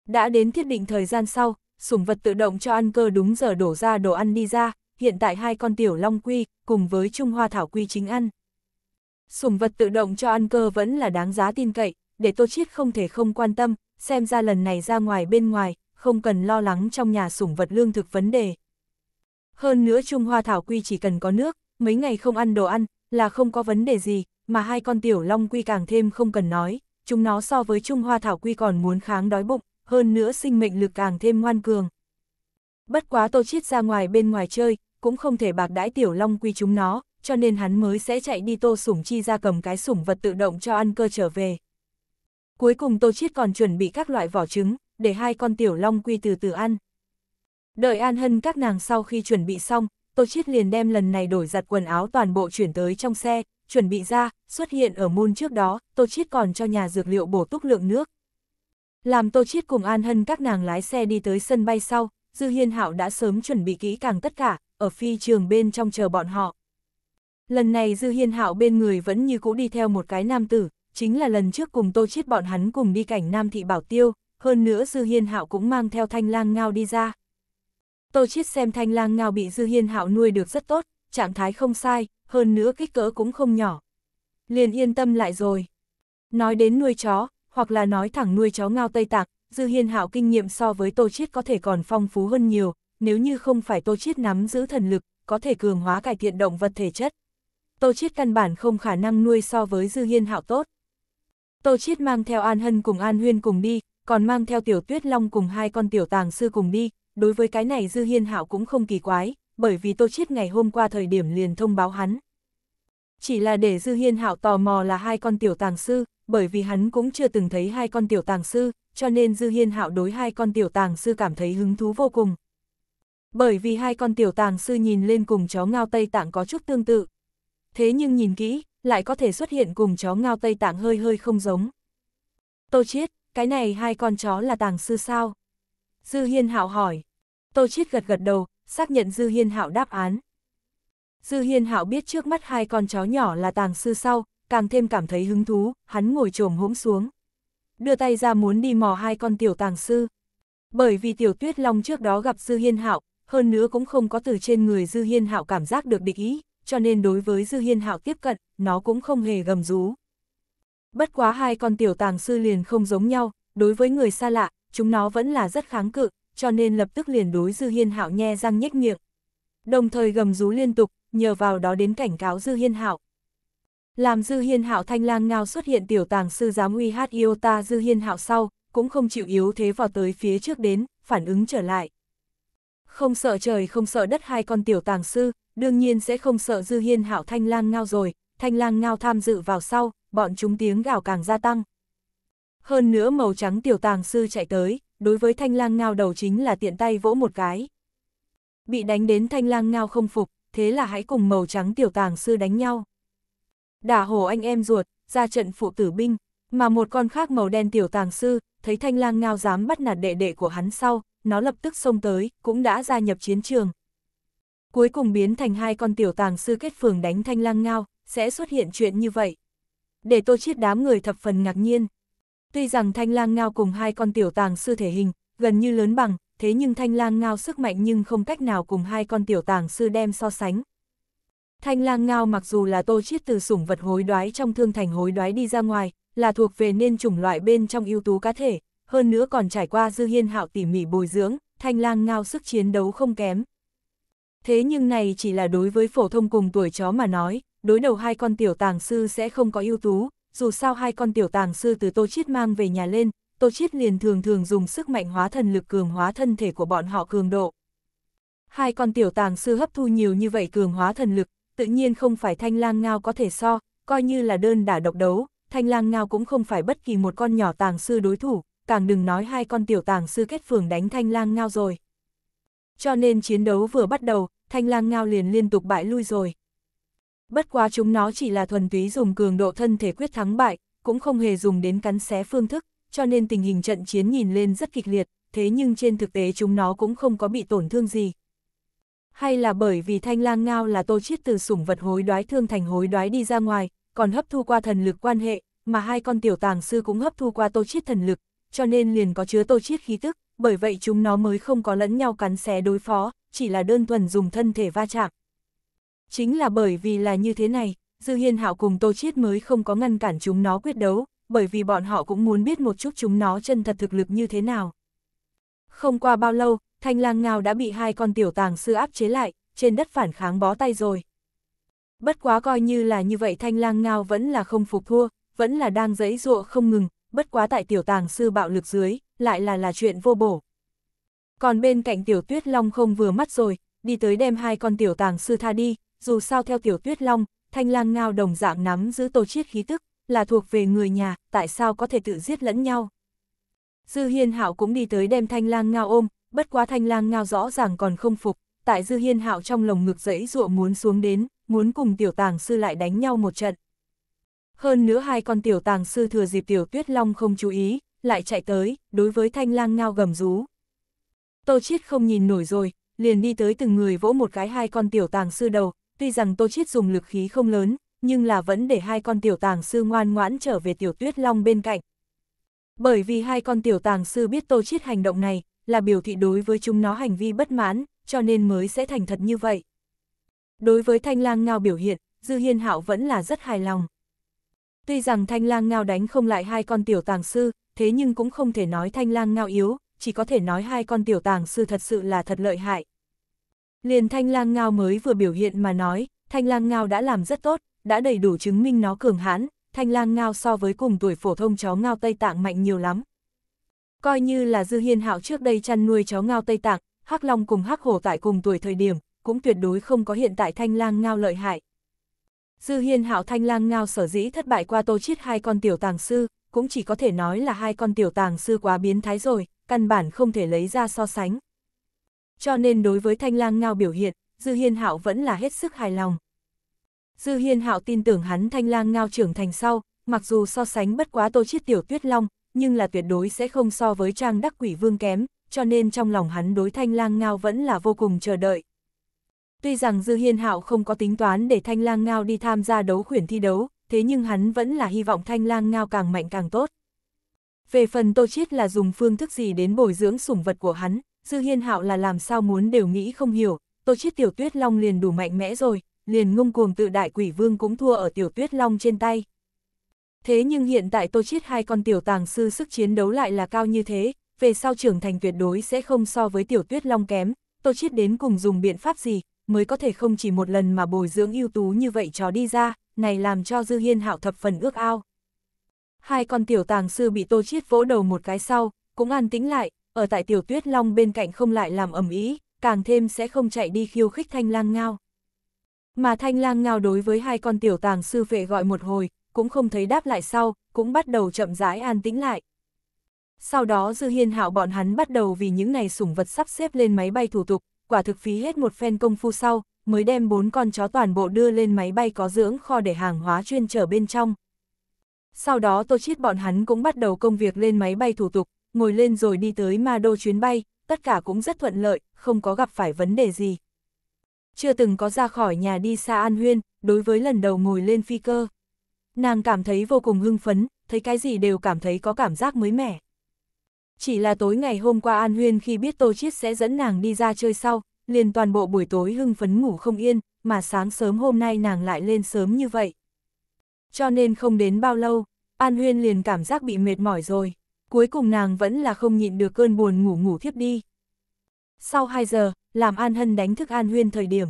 Speaker 1: Đã đến thiết định thời gian sau, sủng vật tự động cho ăn cơ đúng giờ đổ ra đồ ăn đi ra, hiện tại hai con tiểu long quy, cùng với Trung Hoa Thảo Quy chính ăn. Sủng vật tự động cho ăn cơ vẫn là đáng giá tin cậy, để Tô Chiết không thể không quan tâm, xem ra lần này ra ngoài bên ngoài, không cần lo lắng trong nhà sủng vật lương thực vấn đề. Hơn nữa Trung Hoa Thảo Quy chỉ cần có nước, mấy ngày không ăn đồ ăn, là không có vấn đề gì, mà hai con tiểu long quy càng thêm không cần nói, chúng nó so với Trung Hoa Thảo Quy còn muốn kháng đói bụng, hơn nữa sinh mệnh lực càng thêm ngoan cường. Bất quá Tô Chiết ra ngoài bên ngoài chơi, cũng không thể bạc đãi tiểu long quy chúng nó, cho nên hắn mới sẽ chạy đi Tô Sủng Chi ra cầm cái sủng vật tự động cho ăn cơ trở về. Cuối cùng Tô Chiết còn chuẩn bị các loại vỏ trứng, để hai con tiểu long quy từ từ ăn. Đợi An Hân các nàng sau khi chuẩn bị xong, Tô Chiết liền đem lần này đổi giặt quần áo toàn bộ chuyển tới trong xe, chuẩn bị ra, xuất hiện ở môn trước đó, Tô Chiết còn cho nhà dược liệu bổ túc lượng nước. Làm Tô Chiết cùng An Hân các nàng lái xe đi tới sân bay sau, Dư Hiên Hạo đã sớm chuẩn bị kỹ càng tất cả, ở phi trường bên trong chờ bọn họ. Lần này Dư Hiên Hạo bên người vẫn như cũ đi theo một cái nam tử, chính là lần trước cùng Tô Chiết bọn hắn cùng đi cảnh Nam Thị Bảo Tiêu, hơn nữa Dư Hiên Hạo cũng mang theo Thanh Lang Ngao đi ra. Tô Chiết xem Thanh Lang Ngao bị Dư Hiên Hạo nuôi được rất tốt, trạng thái không sai, hơn nữa kích cỡ cũng không nhỏ. Liền yên tâm lại rồi. Nói đến nuôi chó, hoặc là nói thẳng nuôi chó Ngao Tây Tạc, Dư Hiên Hạo kinh nghiệm so với Tô Chiết có thể còn phong phú hơn nhiều, nếu như không phải Tô Chiết nắm giữ thần lực, có thể cường hóa cải thiện động vật thể chất. Tô Chiết căn bản không khả năng nuôi so với Dư Hiên Hạo tốt. Tô Chiết mang theo An Hân cùng An Huyên cùng đi, còn mang theo Tiểu Tuyết Long cùng hai con tiểu tàng sư cùng đi, đối với cái này Dư Hiên Hạo cũng không kỳ quái, bởi vì Tô Chiết ngày hôm qua thời điểm liền thông báo hắn. Chỉ là để Dư Hiên Hạo tò mò là hai con tiểu tàng sư, bởi vì hắn cũng chưa từng thấy hai con tiểu tàng sư, cho nên Dư Hiên Hạo đối hai con tiểu tàng sư cảm thấy hứng thú vô cùng. Bởi vì hai con tiểu tàng sư nhìn lên cùng chó ngao Tây Tạng có chút tương tự. Thế nhưng nhìn kỹ, lại có thể xuất hiện cùng chó ngao Tây Tạng hơi hơi không giống. Tô Chiết, cái này hai con chó là tàng sư sao? Dư Hiên Hạo hỏi. Tô Chiết gật gật đầu, xác nhận Dư Hiên Hạo đáp án. Dư Hiên Hạo biết trước mắt hai con chó nhỏ là tàng sư sau, càng thêm cảm thấy hứng thú, hắn ngồi trồm hỗn xuống. Đưa tay ra muốn đi mò hai con tiểu tàng sư. Bởi vì tiểu tuyết long trước đó gặp Dư Hiên Hạo, hơn nữa cũng không có từ trên người Dư Hiên Hạo cảm giác được địch ý, cho nên đối với Dư Hiên Hạo tiếp cận, nó cũng không hề gầm rú. Bất quá hai con tiểu tàng sư liền không giống nhau, đối với người xa lạ, chúng nó vẫn là rất kháng cự, cho nên lập tức liền đối Dư Hiên Hạo nhe răng nhếch miệng. Đồng thời gầm rú liên tục, nhờ vào đó đến cảnh cáo Dư Hiên Hạo. Làm Dư Hiên Hạo thanh lang ngao xuất hiện tiểu tàng sư giám uy hát ta Dư Hiên Hạo sau, cũng không chịu yếu thế vào tới phía trước đến, phản ứng trở lại không sợ trời không sợ đất hai con tiểu tàng sư, đương nhiên sẽ không sợ Dư Hiên hảo thanh lang ngao rồi, thanh lang ngao tham dự vào sau, bọn chúng tiếng gào càng gia tăng. Hơn nữa màu trắng tiểu tàng sư chạy tới, đối với thanh lang ngao đầu chính là tiện tay vỗ một cái. Bị đánh đến thanh lang ngao không phục, thế là hãy cùng màu trắng tiểu tàng sư đánh nhau. Đả hổ anh em ruột, ra trận phụ tử binh, mà một con khác màu đen tiểu tàng sư, thấy thanh lang ngao dám bắt nạt đệ đệ của hắn sau, nó lập tức xông tới, cũng đã gia nhập chiến trường. Cuối cùng biến thành hai con tiểu tàng sư kết phường đánh thanh lang ngao, sẽ xuất hiện chuyện như vậy. Để tô chiết đám người thập phần ngạc nhiên. Tuy rằng thanh lang ngao cùng hai con tiểu tàng sư thể hình, gần như lớn bằng, thế nhưng thanh lang ngao sức mạnh nhưng không cách nào cùng hai con tiểu tàng sư đem so sánh. Thanh lang ngao mặc dù là tô chiết từ sủng vật hối đoái trong thương thành hối đoái đi ra ngoài, là thuộc về nên chủng loại bên trong ưu tú cá thể, hơn nữa còn trải qua Dư Hiên Hạo tỉ mỉ bồi dưỡng, thanh lang ngao sức chiến đấu không kém. Thế nhưng này chỉ là đối với phổ thông cùng tuổi chó mà nói, đối đầu hai con tiểu tàng sư sẽ không có ưu tú, dù sao hai con tiểu tàng sư từ Tô Chiết mang về nhà lên, Tô Chiết liền thường thường dùng sức mạnh hóa thần lực cường hóa thân thể của bọn họ cường độ. Hai con tiểu tàng sư hấp thu nhiều như vậy cường hóa thần lực, tự nhiên không phải thanh lang ngao có thể so, coi như là đơn đả độc đấu, thanh lang ngao cũng không phải bất kỳ một con nhỏ tàng sư đối thủ, càng đừng nói hai con tiểu tàng sư kết phường đánh thanh lang ngao rồi. Cho nên chiến đấu vừa bắt đầu, thanh lang ngao liền liên tục bại lui rồi. Bất quá chúng nó chỉ là thuần túy dùng cường độ thân thể quyết thắng bại, cũng không hề dùng đến cắn xé phương thức, cho nên tình hình trận chiến nhìn lên rất kịch liệt, thế nhưng trên thực tế chúng nó cũng không có bị tổn thương gì. Hay là bởi vì thanh lang ngao là tô chiết từ sủng vật hối đoái thương thành hối đoái đi ra ngoài, còn hấp thu qua thần lực quan hệ, mà hai con tiểu tàng sư cũng hấp thu qua tô chiết thần lực, cho nên liền có chứa tô chiết khí tức, bởi vậy chúng nó mới không có lẫn nhau cắn xé đối phó, chỉ là đơn thuần dùng thân thể va chạm. Chính là bởi vì là như thế này, Dư Hiên Hạo cùng Tô Chiết mới không có ngăn cản chúng nó quyết đấu, bởi vì bọn họ cũng muốn biết một chút chúng nó chân thật thực lực như thế nào. Không qua bao lâu, thanh lang ngao đã bị hai con tiểu tàng sư áp chế lại, trên đất phản kháng bó tay rồi. Bất quá coi như là như vậy thanh lang ngao vẫn là không phục thua, vẫn là đang dẫy dụa không ngừng, bất quá tại tiểu tàng sư bạo lực dưới, lại là là chuyện vô bổ. Còn bên cạnh tiểu tuyết long không vừa mắt rồi, đi tới đem hai con tiểu tàng sư tha đi, dù sao theo tiểu tuyết long, thanh lang ngao đồng dạng nắm giữ tổ chiết khí tức, là thuộc về người nhà, tại sao có thể tự giết lẫn nhau. Dư hiên hạo cũng đi tới đem thanh lang ngao ôm, bất quá thanh lang ngao rõ ràng còn không phục, tại dư hiên hạo trong lồng ngực dẫy ruộng muốn xuống đến, muốn cùng tiểu tàng sư lại đánh nhau một trận. Hơn nữa hai con tiểu tàng sư thừa dịp tiểu tuyết long không chú ý, lại chạy tới, đối với thanh lang ngao gầm rú. Tô Chiết không nhìn nổi rồi, liền đi tới từng người vỗ một cái hai con tiểu tàng sư đầu, tuy rằng Tô Chiết dùng lực khí không lớn, nhưng là vẫn để hai con tiểu tàng sư ngoan ngoãn trở về tiểu tuyết long bên cạnh. Bởi vì hai con tiểu tàng sư biết Tô Chiết hành động này, là biểu thị đối với chúng nó hành vi bất mãn, cho nên mới sẽ thành thật như vậy. Đối với thanh lang ngao biểu hiện, Dư Hiên Hạo vẫn là rất hài lòng. Tuy rằng thanh lang ngao đánh không lại hai con tiểu tàng sư, thế nhưng cũng không thể nói thanh lang ngao yếu, chỉ có thể nói hai con tiểu tàng sư thật sự là thật lợi hại. Liền thanh lang ngao mới vừa biểu hiện mà nói, thanh lang ngao đã làm rất tốt, đã đầy đủ chứng minh nó cường hãn, thanh lang ngao so với cùng tuổi phổ thông chó ngao Tây Tạng mạnh nhiều lắm. Coi như là Dư Hiên Hạo trước đây chăn nuôi chó ngao Tây Tạng, Hắc Long cùng Hắc Hổ tại cùng tuổi thời điểm, cũng tuyệt đối không có hiện tại thanh lang ngao lợi hại. Dư Hiên Hạo Thanh Lang Ngao sở dĩ thất bại qua Tô Chiết hai con tiểu tàng sư, cũng chỉ có thể nói là hai con tiểu tàng sư quá biến thái rồi, căn bản không thể lấy ra so sánh. Cho nên đối với Thanh Lang Ngao biểu hiện, Dư Hiên Hạo vẫn là hết sức hài lòng. Dư Hiên Hạo tin tưởng hắn Thanh Lang Ngao trưởng thành sau, mặc dù so sánh bất quá Tô Chiết tiểu Tuyết Long, nhưng là tuyệt đối sẽ không so với Trang Đắc Quỷ Vương kém, cho nên trong lòng hắn đối Thanh Lang Ngao vẫn là vô cùng chờ đợi. Tuy rằng Dư Hiên Hạo không có tính toán để Thanh Lang Ngao đi tham gia đấu khuyển thi đấu, thế nhưng hắn vẫn là hy vọng Thanh Lang Ngao càng mạnh càng tốt. Về phần Tô Chiết là dùng phương thức gì đến bồi dưỡng sủng vật của hắn, Dư Hiên Hạo là làm sao muốn đều nghĩ không hiểu, Tô Chiết Tiểu Tuyết Long liền đủ mạnh mẽ rồi, liền ngông cuồng tự đại quỷ vương cũng thua ở Tiểu Tuyết Long trên tay. Thế nhưng hiện tại Tô Chiết hai con tiểu tàng sư sức chiến đấu lại là cao như thế, về sau trưởng thành tuyệt đối sẽ không so với Tiểu Tuyết Long kém, Tô Chiết đến cùng dùng biện pháp gì, mới có thể không chỉ một lần mà bồi dưỡng ưu tú như vậy chó đi ra, này làm cho Dư Hiên Hạo thập phần ước ao. Hai con tiểu tàng sư bị Tô Chiết vỗ đầu một cái sau, cũng an tĩnh lại, ở tại tiểu tuyết long bên cạnh không lại làm ầm ý càng thêm sẽ không chạy đi khiêu khích thanh lang ngao. Mà thanh lang ngao đối với hai con tiểu tàng sư vệ gọi một hồi, cũng không thấy đáp lại sau, cũng bắt đầu chậm rãi an tĩnh lại. Sau đó Dư Hiên Hạo bọn hắn bắt đầu vì những này sủng vật sắp xếp lên máy bay thủ tục, quả thực phí hết một phen công phu sau, mới đem bốn con chó toàn bộ đưa lên máy bay có dưỡng kho để hàng hóa chuyên trở bên trong. Sau đó Tô Chiết bọn hắn cũng bắt đầu công việc lên máy bay thủ tục, ngồi lên rồi đi tới Ma Đô chuyến bay, tất cả cũng rất thuận lợi, không có gặp phải vấn đề gì. Chưa từng có ra khỏi nhà đi xa An Huyên, đối với lần đầu ngồi lên phi cơ. Nàng cảm thấy vô cùng hưng phấn, thấy cái gì đều cảm thấy có cảm giác mới mẻ. Chỉ là tối ngày hôm qua An Huyên khi biết Tô Chiết sẽ dẫn nàng đi ra chơi sau, liền toàn bộ buổi tối hưng phấn ngủ không yên, mà sáng sớm hôm nay nàng lại lên sớm như vậy. Cho nên không đến bao lâu, An Huyên liền cảm giác bị mệt mỏi rồi, cuối cùng nàng vẫn là không nhịn được cơn buồn ngủ ngủ thiếp đi. Sau 2 giờ, làm An Hân đánh thức An Huyên thời điểm.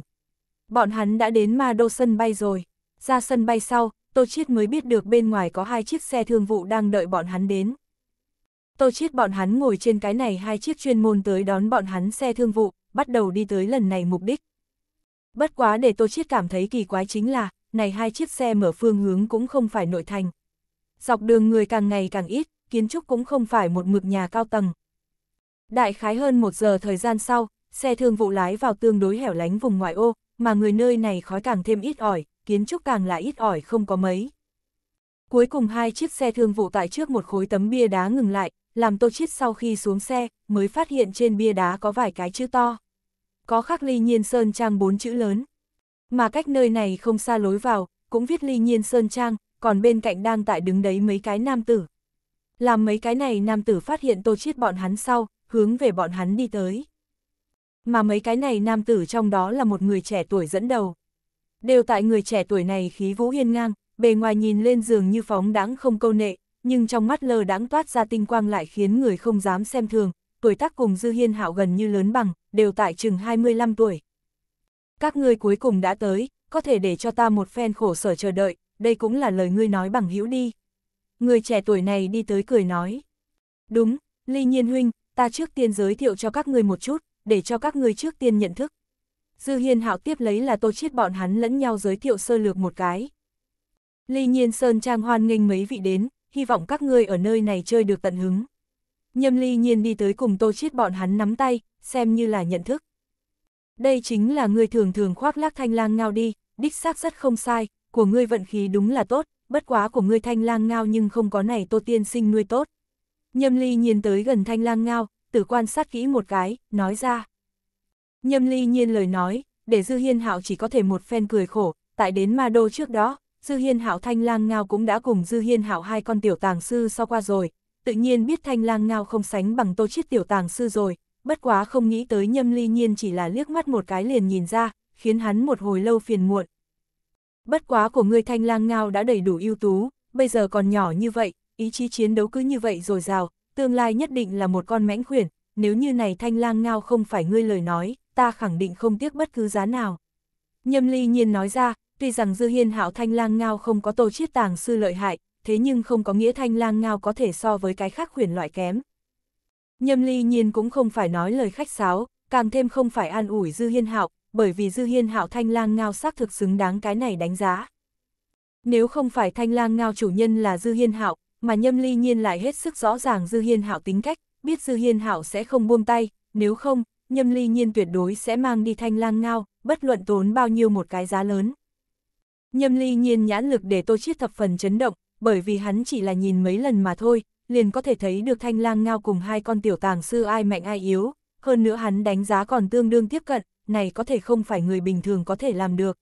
Speaker 1: Bọn hắn đã đến Ma Đô sân bay rồi, ra sân bay sau, Tô Chiết mới biết được bên ngoài có hai chiếc xe thương vụ đang đợi bọn hắn đến. Tô Chiết bọn hắn ngồi trên cái này hai chiếc chuyên môn tới đón bọn hắn xe thương vụ, bắt đầu đi tới lần này mục đích. Bất quá để Tô Chiết cảm thấy kỳ quái chính là, này hai chiếc xe mở phương hướng cũng không phải nội thành. Dọc đường người càng ngày càng ít, kiến trúc cũng không phải một mực nhà cao tầng. Đại khái hơn một giờ thời gian sau, xe thương vụ lái vào tương đối hẻo lánh vùng ngoại ô, mà người nơi này khói càng thêm ít ỏi, kiến trúc càng là ít ỏi không có mấy. Cuối cùng hai chiếc xe thương vụ tại trước một khối tấm bia đá ngừng lại, làm Tô Chiết sau khi xuống xe, mới phát hiện trên bia đá có vài cái chữ to. Có khắc ly nhiên sơn trang bốn chữ lớn. Mà cách nơi này không xa lối vào, cũng viết ly nhiên sơn trang, còn bên cạnh đang tại đứng đấy mấy cái nam tử. Làm mấy cái này nam tử phát hiện Tô Chiết bọn hắn sau, hướng về bọn hắn đi tới. Mà mấy cái này nam tử trong đó là một người trẻ tuổi dẫn đầu. Đều tại người trẻ tuổi này khí vũ hiên ngang, bề ngoài nhìn lên giường như phóng đãng không câu nệ, nhưng trong mắt lơ đãng toát ra tinh quang lại khiến người không dám xem thường, tuổi tác cùng Dư Hiên Hạo gần như lớn bằng, đều tại chừng 25 tuổi. Các ngươi cuối cùng đã tới, có thể để cho ta một phen khổ sở chờ đợi, đây cũng là lời ngươi nói bằng hữu đi. Người trẻ tuổi này đi tới cười nói. Đúng, Ly Nhiên Huynh, ta trước tiên giới thiệu cho các ngươi một chút, để cho các ngươi trước tiên nhận thức. Dư Hiên Hạo tiếp lấy là tô chiết bọn hắn lẫn nhau giới thiệu sơ lược một cái. Ly Nhiên Sơn Trang hoan nghênh mấy vị đến, hy vọng các ngươi ở nơi này chơi được tận hứng. Nhâm ly nhiên đi tới cùng tô chiết bọn hắn nắm tay, xem như là nhận thức. Đây chính là ngươi thường thường khoác lác thanh lang ngao đi, đích xác rất không sai, của ngươi vận khí đúng là tốt, bất quá của ngươi thanh lang ngao nhưng không có này tô tiên sinh nuôi tốt. Nhâm ly nhiên tới gần thanh lang ngao, tử quan sát kỹ một cái, nói ra. Nhâm ly nhiên lời nói, để dư hiên hạo chỉ có thể một phen cười khổ, tại đến ma đô trước đó, Dư Hiên Hạo Thanh Lang Ngao cũng đã cùng Dư Hiên Hạo hai con tiểu tàng sư so qua rồi, tự nhiên biết Thanh Lang Ngao không sánh bằng Tô Chiết tiểu tàng sư rồi, bất quá không nghĩ tới Nhâm Ly Nhiên chỉ là liếc mắt một cái liền nhìn ra, khiến hắn một hồi lâu phiền muộn. Bất quá của người Thanh Lang Ngao đã đầy đủ ưu tú, bây giờ còn nhỏ như vậy, ý chí chiến đấu cứ như vậy rồi rào, tương lai nhất định là một con mãnh khuyển, nếu như này Thanh Lang Ngao không phải ngươi lời nói, ta khẳng định không tiếc bất cứ giá nào. Nhâm Ly Nhiên nói ra, tuy rằng Dư Hiên Hạo Thanh Lang Ngao không có Tô Chiết Tàng sư lợi hại, thế nhưng không có nghĩa Thanh Lang Ngao có thể so với cái khác huyền loại kém. Nhâm Ly Nhiên cũng không phải nói lời khách sáo, càng thêm không phải an ủi Dư Hiên Hạo, bởi vì Dư Hiên Hạo Thanh Lang Ngao xác thực xứng đáng cái này đánh giá. Nếu không phải Thanh Lang Ngao chủ nhân là Dư Hiên Hạo, mà Nhâm Ly Nhiên lại hết sức rõ ràng Dư Hiên Hạo tính cách, biết Dư Hiên Hạo sẽ không buông tay, nếu không, Nhâm Ly Nhiên tuyệt đối sẽ mang đi Thanh Lang Ngao, bất luận tốn bao nhiêu một cái giá lớn. Nhâm ly nhiên nhãn lực để tô chiết thập phần chấn động, bởi vì hắn chỉ là nhìn mấy lần mà thôi, liền có thể thấy được thanh lang ngao cùng hai con tiểu tàng sư ai mạnh ai yếu, hơn nữa hắn đánh giá còn tương đương tiếp cận, này có thể không phải người bình thường có thể làm được.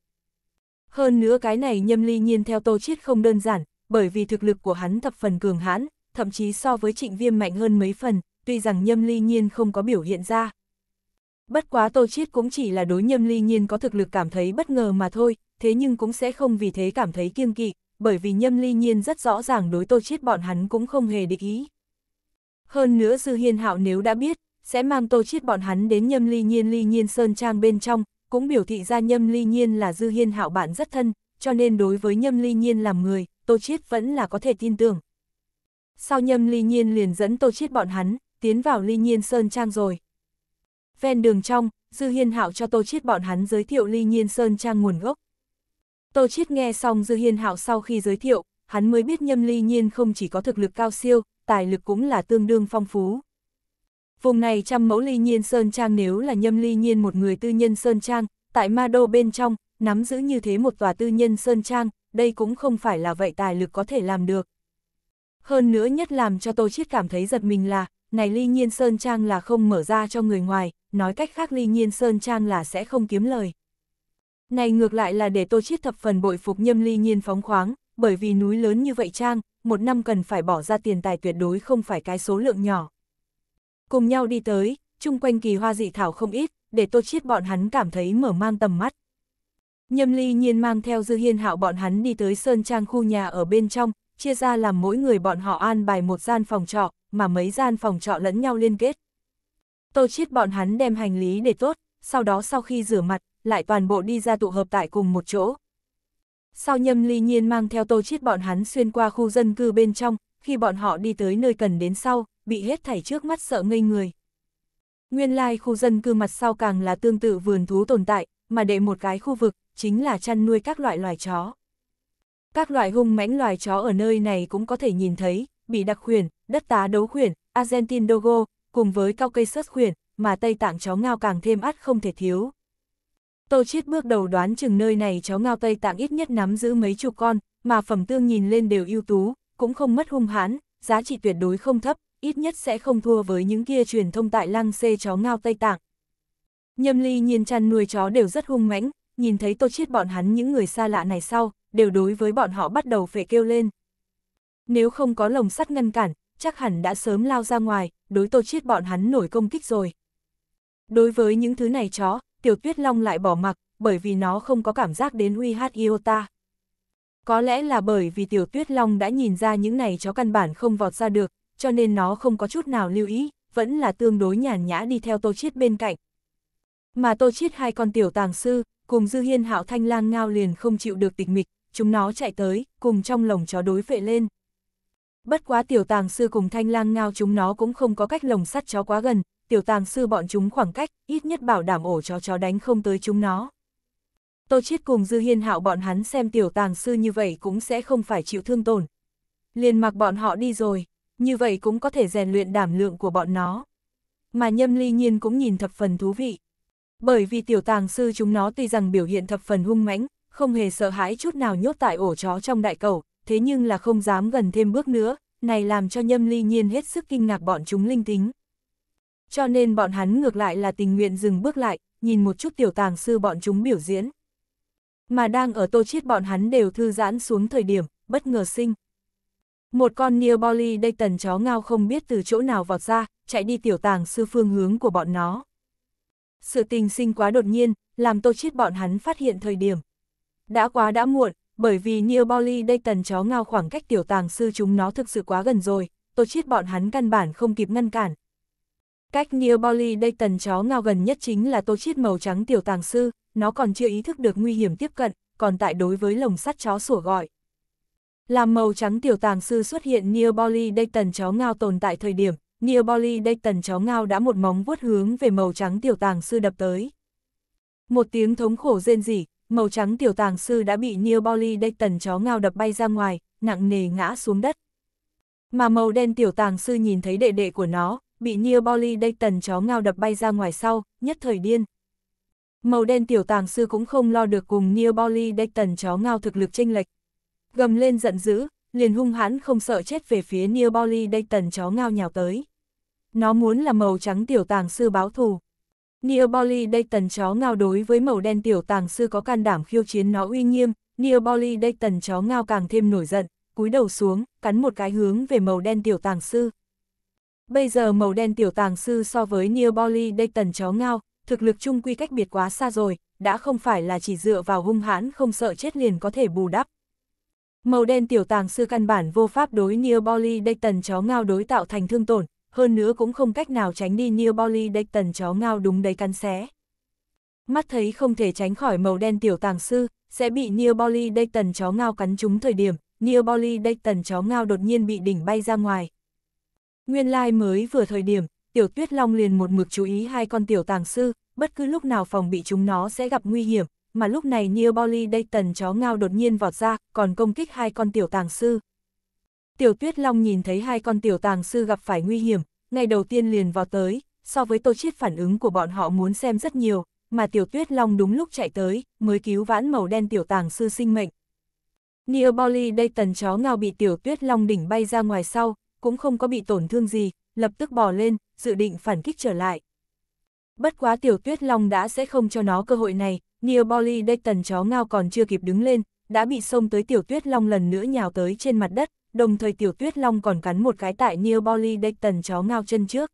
Speaker 1: Hơn nữa cái này nhâm ly nhiên theo tô chiết không đơn giản, bởi vì thực lực của hắn thập phần cường hãn, thậm chí so với trịnh viêm mạnh hơn mấy phần, tuy rằng nhâm ly nhiên không có biểu hiện ra, Bất quá Tô Chiết cũng chỉ là đối nhâm ly nhiên có thực lực cảm thấy bất ngờ mà thôi, thế nhưng cũng sẽ không vì thế cảm thấy kiêng kỵ, bởi vì nhâm ly nhiên rất rõ ràng đối Tô Chiết bọn hắn cũng không hề địch ý. Hơn nữa Dư Hiên Hạo nếu đã biết, sẽ mang Tô Chiết bọn hắn đến nhâm ly nhiên ly nhiên sơn trang bên trong, cũng biểu thị ra nhâm ly nhiên là Dư Hiên Hạo bạn rất thân, cho nên đối với nhâm ly nhiên làm người, Tô Chiết vẫn là có thể tin tưởng. Sau nhâm ly nhiên liền dẫn Tô Chiết bọn hắn, tiến vào ly nhiên sơn trang rồi, ven đường trong, Dư Hiên Hạo cho Tô Chiết bọn hắn giới thiệu Ly Nhiên Sơn Trang nguồn gốc. Tô Chiết nghe xong Dư Hiên Hạo sau khi giới thiệu, hắn mới biết Nhâm Ly Nhiên không chỉ có thực lực cao siêu, tài lực cũng là tương đương phong phú. Vùng này trăm mẫu Ly Nhiên Sơn Trang nếu là Nhâm Ly Nhiên một người tư nhân Sơn Trang, tại Ma Đô bên trong, nắm giữ như thế một tòa tư nhân Sơn Trang, đây cũng không phải là vậy tài lực có thể làm được. Hơn nữa nhất làm cho Tô Chiết cảm thấy giật mình là, này Ly Nhiên Sơn Trang là không mở ra cho người ngoài, nói cách khác ly nhiên sơn trang là sẽ không kiếm lời. Này ngược lại là để tô chiết thập phần bội phục nhâm ly nhiên phóng khoáng, bởi vì núi lớn như vậy trang, một năm cần phải bỏ ra tiền tài tuyệt đối không phải cái số lượng nhỏ. Cùng nhau đi tới, chung quanh kỳ hoa dị thảo không ít, để tô chiết bọn hắn cảm thấy mở mang tầm mắt. Nhâm ly nhiên mang theo dư hiên hạo bọn hắn đi tới sơn trang khu nhà ở bên trong, chia ra làm mỗi người bọn họ an bài một gian phòng trọ, mà mấy gian phòng trọ lẫn nhau liên kết. Tô Chiết bọn hắn đem hành lý để tốt, sau đó sau khi rửa mặt, lại toàn bộ đi ra tụ hợp tại cùng một chỗ. Sau nhâm ly nhiên mang theo Tô Chiết bọn hắn xuyên qua khu dân cư bên trong, khi bọn họ đi tới nơi cần đến sau, bị hết thảy trước mắt sợ ngây người. Nguyên lai khu dân cư mặt sau càng là tương tự vườn thú tồn tại, mà để một cái khu vực, chính là chăn nuôi các loại loài chó. Các loại hung mãnh loài chó ở nơi này cũng có thể nhìn thấy, bị đặc khuyển, đất tá đấu khuyển, Argentine Dogo, cùng với cao cây sớt khuyển, mà Tây Tạng chó ngao càng thêm ắt không thể thiếu. Tô Chiết bước đầu đoán chừng nơi này chó ngao Tây Tạng ít nhất nắm giữ mấy chục con, mà phẩm tương nhìn lên đều ưu tú, cũng không mất hung hãn, giá trị tuyệt đối không thấp, ít nhất sẽ không thua với những kia truyền thông tại lăng xê chó ngao Tây Tạng. Nhâm ly nhìn chăn nuôi chó đều rất hung mãnh, nhìn thấy Tô Chiết bọn hắn những người xa lạ này sau, đều đối với bọn họ bắt đầu phệ kêu lên. Nếu không có lồng sắt ngăn cản, chắc hẳn đã sớm lao ra ngoài, đối tô chiết bọn hắn nổi công kích rồi. Đối với những thứ này chó, tiểu tuyết long lại bỏ mặc, bởi vì nó không có cảm giác đến uy hát Iota. Có lẽ là bởi vì tiểu tuyết long đã nhìn ra những này chó căn bản không vọt ra được, cho nên nó không có chút nào lưu ý, vẫn là tương đối nhàn nhã đi theo tô chiết bên cạnh. Mà tô chiết hai con tiểu tàng sư, cùng dư hiên hạo thanh lang ngao liền không chịu được tịch mịch, chúng nó chạy tới, cùng trong lồng chó đối vệ lên. Bất quá tiểu tàng sư cùng thanh lang ngao chúng nó cũng không có cách lồng sắt chó quá gần, tiểu tàng sư bọn chúng khoảng cách, ít nhất bảo đảm ổ chó chó đánh không tới chúng nó. Tô Chiết cùng Dư Hiên Hạo bọn hắn xem tiểu tàng sư như vậy cũng sẽ không phải chịu thương tổn. Liền mặc bọn họ đi rồi, như vậy cũng có thể rèn luyện đảm lượng của bọn nó. Mà Nhâm Ly Nhiên cũng nhìn thập phần thú vị. Bởi vì tiểu tàng sư chúng nó tuy rằng biểu hiện thập phần hung mãnh, không hề sợ hãi chút nào nhốt tại ổ chó trong đại cầu, thế nhưng là không dám gần thêm bước nữa, này làm cho nhâm ly nhiên hết sức kinh ngạc bọn chúng linh tính. Cho nên bọn hắn ngược lại là tình nguyện dừng bước lại, nhìn một chút tiểu tàng sư bọn chúng biểu diễn. Mà đang ở tô chiết bọn hắn đều thư giãn xuống thời điểm, bất ngờ sinh. Một con Neoboli đây tần chó ngao không biết từ chỗ nào vọt ra, chạy đi tiểu tàng sư phương hướng của bọn nó. Sự tình sinh quá đột nhiên, làm tô chiết bọn hắn phát hiện thời điểm. Đã quá đã muộn, bởi vì đây tần chó ngao khoảng cách tiểu tàng sư chúng nó thực sự quá gần rồi, tôi chết bọn hắn căn bản không kịp ngăn cản. Cách đây tần chó ngao gần nhất chính là tôi chết màu trắng tiểu tàng sư, nó còn chưa ý thức được nguy hiểm tiếp cận, còn tại đối với lồng sắt chó sủa gọi. Làm màu trắng tiểu tàng sư xuất hiện đây tần chó ngao tồn tại thời điểm, đây tần chó ngao đã một móng vuốt hướng về màu trắng tiểu tàng sư đập tới. Một tiếng thống khổ rên rỉ, màu trắng tiểu tàng sư đã bị Neil Bolly đây tần chó ngao đập bay ra ngoài, nặng nề ngã xuống đất. Mà màu đen tiểu tàng sư nhìn thấy đệ đệ của nó, bị Neil Bolly đây tần chó ngao đập bay ra ngoài sau, nhất thời điên. Màu đen tiểu tàng sư cũng không lo được cùng Neil Bolly đây tần chó ngao thực lực chênh lệch. Gầm lên giận dữ, liền hung hãn không sợ chết về phía Neil Bolly đây tần chó ngao nhào tới. Nó muốn là màu trắng tiểu tàng sư báo thù. Neoboli Dayton chó ngao đối với màu đen tiểu tàng sư có can đảm khiêu chiến nó uy nghiêm, Neoboli Dayton chó ngao càng thêm nổi giận, cúi đầu xuống, cắn một cái hướng về màu đen tiểu tàng sư. Bây giờ màu đen tiểu tàng sư so với Neoboli Dayton chó ngao, thực lực chung quy cách biệt quá xa rồi, đã không phải là chỉ dựa vào hung hãn không sợ chết liền có thể bù đắp. Màu đen tiểu tàng sư căn bản vô pháp đối Neoboli Dayton chó ngao đối tạo thành thương tổn, hơn nữa cũng không cách nào tránh đi Neil Bolly Dayton chó ngao đúng đấy cắn xé. Mắt thấy không thể tránh khỏi màu đen tiểu tàng sư, sẽ bị Neil Bolly Dayton chó ngao cắn trúng thời điểm, Neil Bolly Dayton chó ngao đột nhiên bị đỉnh bay ra ngoài. Nguyên lai like mới vừa thời điểm, tiểu tuyết long liền một mực chú ý hai con tiểu tàng sư, bất cứ lúc nào phòng bị chúng nó sẽ gặp nguy hiểm, mà lúc này Neil Bolly Dayton chó ngao đột nhiên vọt ra, còn công kích hai con tiểu tàng sư. Tiểu tuyết long nhìn thấy hai con tiểu tàng sư gặp phải nguy hiểm, ngày đầu tiên liền vào tới, so với tô chiết phản ứng của bọn họ muốn xem rất nhiều, mà tiểu tuyết long đúng lúc chạy tới, mới cứu vãn màu đen tiểu tàng sư sinh mệnh. Neoboli đây tần chó ngao bị tiểu tuyết long đỉnh bay ra ngoài sau, cũng không có bị tổn thương gì, lập tức bò lên, dự định phản kích trở lại. Bất quá tiểu tuyết long đã sẽ không cho nó cơ hội này, Neoboli đây tần chó ngao còn chưa kịp đứng lên, đã bị xông tới tiểu tuyết long lần nữa nhào tới trên mặt đất, đồng thời tiểu tuyết long còn cắn một cái tại Neoboli Dayton chó ngao chân trước.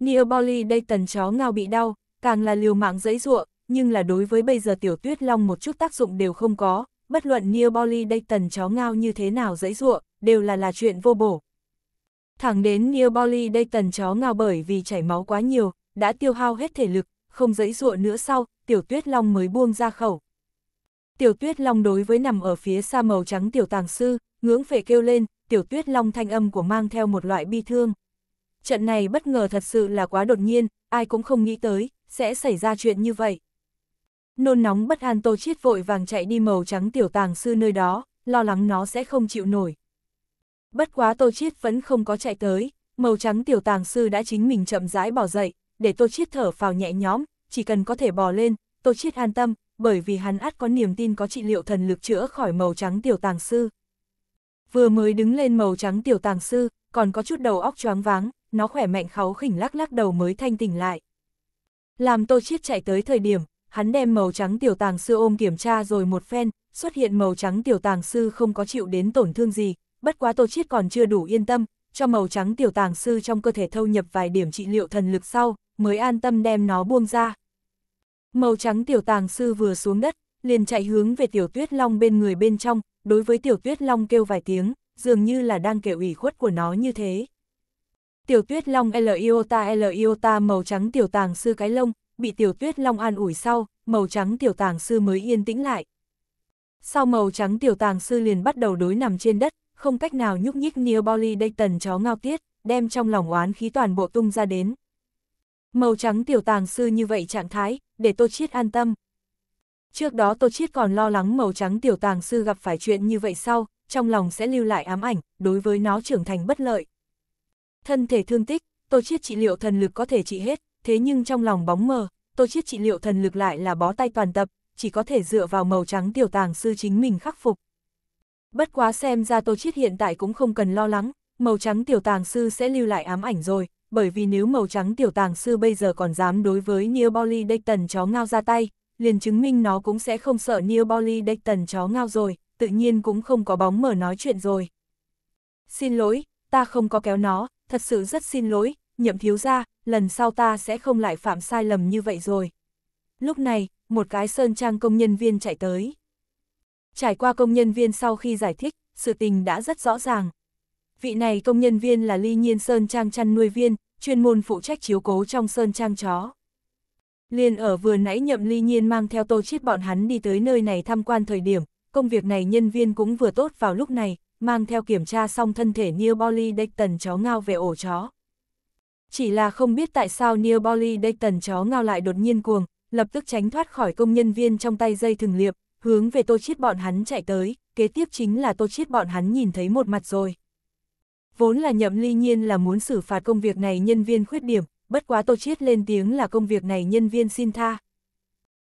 Speaker 1: Neoboli Dayton chó ngao bị đau, càng là liều mạng dẫy ruộng, nhưng là đối với bây giờ tiểu tuyết long một chút tác dụng đều không có, bất luận Neoboli Dayton chó ngao như thế nào dẫy ruộng, đều là là chuyện vô bổ. Thẳng đến Neoboli Dayton chó ngao bởi vì chảy máu quá nhiều, đã tiêu hao hết thể lực, không dẫy ruộng nữa sau, tiểu tuyết long mới buông ra khẩu tiểu tuyết long đối với nằm ở phía xa màu trắng tiểu tàng sư, ngưỡng phệ kêu lên, tiểu tuyết long thanh âm của mang theo một loại bi thương. Trận này bất ngờ thật sự là quá đột nhiên, ai cũng không nghĩ tới, sẽ xảy ra chuyện như vậy. Nôn nóng bất an tô chiết vội vàng chạy đi màu trắng tiểu tàng sư nơi đó, lo lắng nó sẽ không chịu nổi. Bất quá tô chiết vẫn không có chạy tới, màu trắng tiểu tàng sư đã chính mình chậm rãi bỏ dậy, để tô chiết thở phào nhẹ nhõm, chỉ cần có thể bò lên, tô chiết an tâm, bởi vì hắn ắt có niềm tin có trị liệu thần lực chữa khỏi màu trắng tiểu tàng sư. Vừa mới đứng lên màu trắng tiểu tàng sư, còn có chút đầu óc choáng váng, nó khỏe mạnh kháu khỉnh lắc lắc đầu mới thanh tỉnh lại. Làm tô chiết chạy tới thời điểm, hắn đem màu trắng tiểu tàng sư ôm kiểm tra rồi một phen, xuất hiện màu trắng tiểu tàng sư không có chịu đến tổn thương gì, bất quá tô chiết còn chưa đủ yên tâm, cho màu trắng tiểu tàng sư trong cơ thể thâu nhập vài điểm trị liệu thần lực sau, mới an tâm đem nó buông ra. Màu trắng tiểu tàng sư vừa xuống đất, liền chạy hướng về tiểu tuyết long bên người bên trong, đối với tiểu tuyết long kêu vài tiếng, dường như là đang kể ủy khuất của nó như thế. Tiểu tuyết long L iota L iota màu trắng tiểu tàng sư cái lông, bị tiểu tuyết long an ủi sau, màu trắng tiểu tàng sư mới yên tĩnh lại. Sau màu trắng tiểu tàng sư liền bắt đầu đối nằm trên đất, không cách nào nhúc nhích Neoboli Dayton chó ngao tiết, đem trong lòng oán khí toàn bộ tung ra đến, Màu trắng tiểu tàng sư như vậy trạng thái, để Tô Chiết an tâm. Trước đó Tô Chiết còn lo lắng màu trắng tiểu tàng sư gặp phải chuyện như vậy sau, trong lòng sẽ lưu lại ám ảnh, đối với nó trưởng thành bất lợi. Thân thể thương tích, Tô Chiết trị liệu thần lực có thể trị hết, thế nhưng trong lòng bóng mờ, Tô Chiết trị liệu thần lực lại là bó tay toàn tập, chỉ có thể dựa vào màu trắng tiểu tàng sư chính mình khắc phục. Bất quá xem ra Tô Chiết hiện tại cũng không cần lo lắng, màu trắng tiểu tàng sư sẽ lưu lại ám ảnh rồi, bởi vì nếu màu trắng tiểu tàng sư bây giờ còn dám đối với Neoboli Dayton chó ngao ra tay, liền chứng minh nó cũng sẽ không sợ Neoboli Dayton chó ngao rồi, tự nhiên cũng không có bóng mở nói chuyện rồi. Xin lỗi, ta không có kéo nó, thật sự rất xin lỗi, nhậm thiếu ra, lần sau ta sẽ không lại phạm sai lầm như vậy rồi. Lúc này, một cái sơn trang công nhân viên chạy tới. Trải qua công nhân viên sau khi giải thích, sự tình đã rất rõ ràng vị này công nhân viên là ly nhiên sơn trang chăn nuôi viên, chuyên môn phụ trách chiếu cố trong sơn trang chó. Liên ở vừa nãy nhậm ly nhiên mang theo tô chiết bọn hắn đi tới nơi này tham quan thời điểm, công việc này nhân viên cũng vừa tốt vào lúc này, mang theo kiểm tra xong thân thể new Bolly Dayton chó ngao về ổ chó. Chỉ là không biết tại sao new Bolly Dayton chó ngao lại đột nhiên cuồng, lập tức tránh thoát khỏi công nhân viên trong tay dây thường liệp, hướng về tô chiết bọn hắn chạy tới, kế tiếp chính là tô chiết bọn hắn nhìn thấy một mặt rồi. Vốn là nhậm ly nhiên là muốn xử phạt công việc này nhân viên khuyết điểm, bất quá Tô Chiết lên tiếng là công việc này nhân viên xin tha.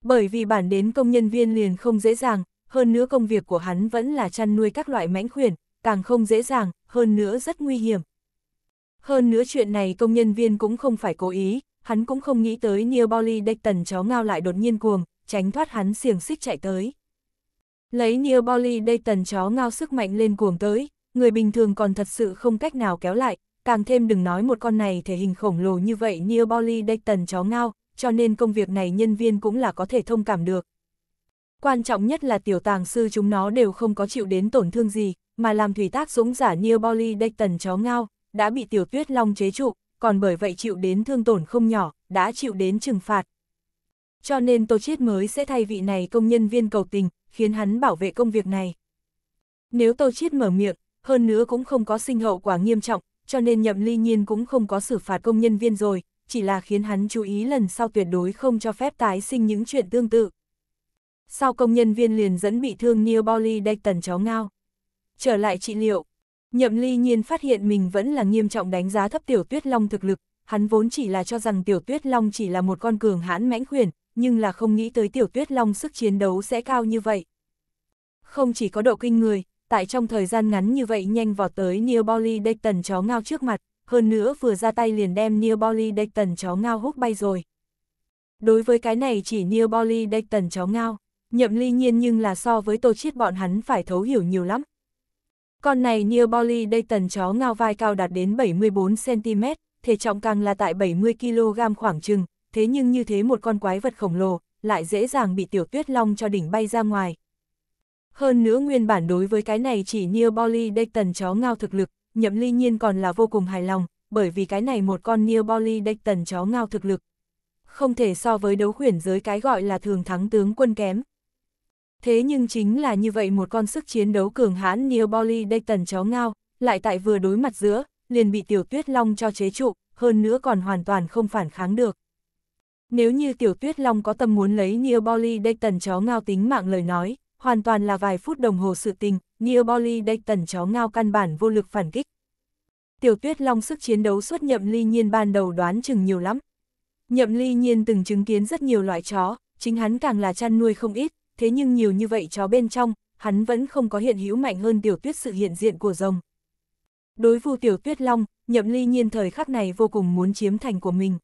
Speaker 1: Bởi vì bản đến công nhân viên liền không dễ dàng, hơn nữa công việc của hắn vẫn là chăn nuôi các loại mãnh khuyển, càng không dễ dàng, hơn nữa rất nguy hiểm. Hơn nữa chuyện này công nhân viên cũng không phải cố ý, hắn cũng không nghĩ tới Neoboli tần chó ngao lại đột nhiên cuồng, tránh thoát hắn xiềng xích chạy tới. Lấy Neoboli tần chó ngao sức mạnh lên cuồng tới, người bình thường còn thật sự không cách nào kéo lại, càng thêm đừng nói một con này thể hình khổng lồ như vậy như Bolly Dayton chó ngao, cho nên công việc này nhân viên cũng là có thể thông cảm được. Quan trọng nhất là tiểu tàng sư chúng nó đều không có chịu đến tổn thương gì, mà làm thủy tác dũng giả như Bolly Dayton chó ngao, đã bị tiểu tuyết long chế trụ, còn bởi vậy chịu đến thương tổn không nhỏ, đã chịu đến trừng phạt. Cho nên Tô Chiết mới sẽ thay vị này công nhân viên cầu tình, khiến hắn bảo vệ công việc này. Nếu Tô Chiết mở miệng, hơn nữa cũng không có sinh hậu quả nghiêm trọng, cho nên nhậm ly nhiên cũng không có xử phạt công nhân viên rồi, chỉ là khiến hắn chú ý lần sau tuyệt đối không cho phép tái sinh những chuyện tương tự. Sau công nhân viên liền dẫn bị thương Neil Bolly đạch tần chó ngao. Trở lại trị liệu, nhậm ly nhiên phát hiện mình vẫn là nghiêm trọng đánh giá thấp tiểu tuyết long thực lực, hắn vốn chỉ là cho rằng tiểu tuyết long chỉ là một con cường hãn mãnh khuyển, nhưng là không nghĩ tới tiểu tuyết long sức chiến đấu sẽ cao như vậy. Không chỉ có độ kinh người, tại trong thời gian ngắn như vậy nhanh vọt tới Nearbolly Dayton chó ngao trước mặt, hơn nữa vừa ra tay liền đem Nearbolly Dayton chó ngao hút bay rồi. Đối với cái này chỉ Nearbolly Dayton chó ngao, nhậm ly nhiên nhưng là so với tô chiết bọn hắn phải thấu hiểu nhiều lắm. Con này Nearbolly Dayton chó ngao vai cao đạt đến 74cm, thể trọng càng là tại 70kg khoảng chừng thế nhưng như thế một con quái vật khổng lồ, lại dễ dàng bị tiểu tuyết long cho đỉnh bay ra ngoài, hơn nữa nguyên bản đối với cái này chỉ Nearbolly Dayton chó ngao thực lực, nhậm ly nhiên còn là vô cùng hài lòng, bởi vì cái này một con Nearbolly Dayton chó ngao thực lực. Không thể so với đấu khuyển giới cái gọi là thường thắng tướng quân kém. Thế nhưng chính là như vậy một con sức chiến đấu cường hãn Nearbolly Dayton chó ngao, lại tại vừa đối mặt giữa, liền bị tiểu tuyết long cho chế trụ, hơn nữa còn hoàn toàn không phản kháng được. Nếu như tiểu tuyết long có tâm muốn lấy Nearbolly Dayton chó ngao tính mạng lời nói, hoàn toàn là vài phút đồng hồ sự tình, đây tần chó ngao căn bản vô lực phản kích. Tiểu tuyết long sức chiến đấu xuất nhậm ly nhiên ban đầu đoán chừng nhiều lắm. Nhậm ly nhiên từng chứng kiến rất nhiều loại chó, chính hắn càng là chăn nuôi không ít, thế nhưng nhiều như vậy chó bên trong, hắn vẫn không có hiện hữu mạnh hơn tiểu tuyết sự hiện diện của rồng. Đối vu tiểu tuyết long, nhậm ly nhiên thời khắc này vô cùng muốn chiếm thành của mình.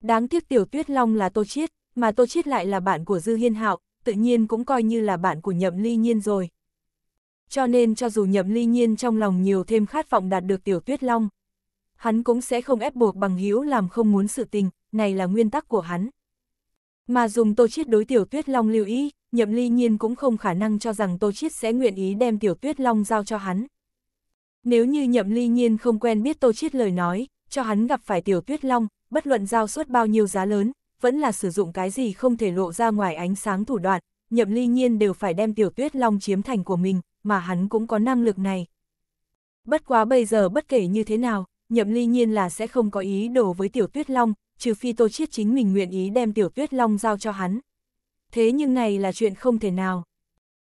Speaker 1: Đáng tiếc tiểu tuyết long là tô chiết, mà tô chiết lại là bạn của dư hiên hạo, tự nhiên cũng coi như là bạn của nhậm ly nhiên rồi. Cho nên cho dù nhậm ly nhiên trong lòng nhiều thêm khát vọng đạt được tiểu tuyết long, hắn cũng sẽ không ép buộc bằng hữu làm không muốn sự tình, này là nguyên tắc của hắn. Mà dùng tô chiết đối tiểu tuyết long lưu ý, nhậm ly nhiên cũng không khả năng cho rằng tô chiết sẽ nguyện ý đem tiểu tuyết long giao cho hắn. Nếu như nhậm ly nhiên không quen biết tô chiết lời nói, cho hắn gặp phải tiểu tuyết long, bất luận giao suốt bao nhiêu giá lớn, vẫn là sử dụng cái gì không thể lộ ra ngoài ánh sáng thủ đoạn, nhậm ly nhiên đều phải đem tiểu tuyết long chiếm thành của mình, mà hắn cũng có năng lực này. Bất quá bây giờ bất kể như thế nào, nhậm ly nhiên là sẽ không có ý đồ với tiểu tuyết long, trừ phi tô chiết chính mình nguyện ý đem tiểu tuyết long giao cho hắn. Thế nhưng này là chuyện không thể nào.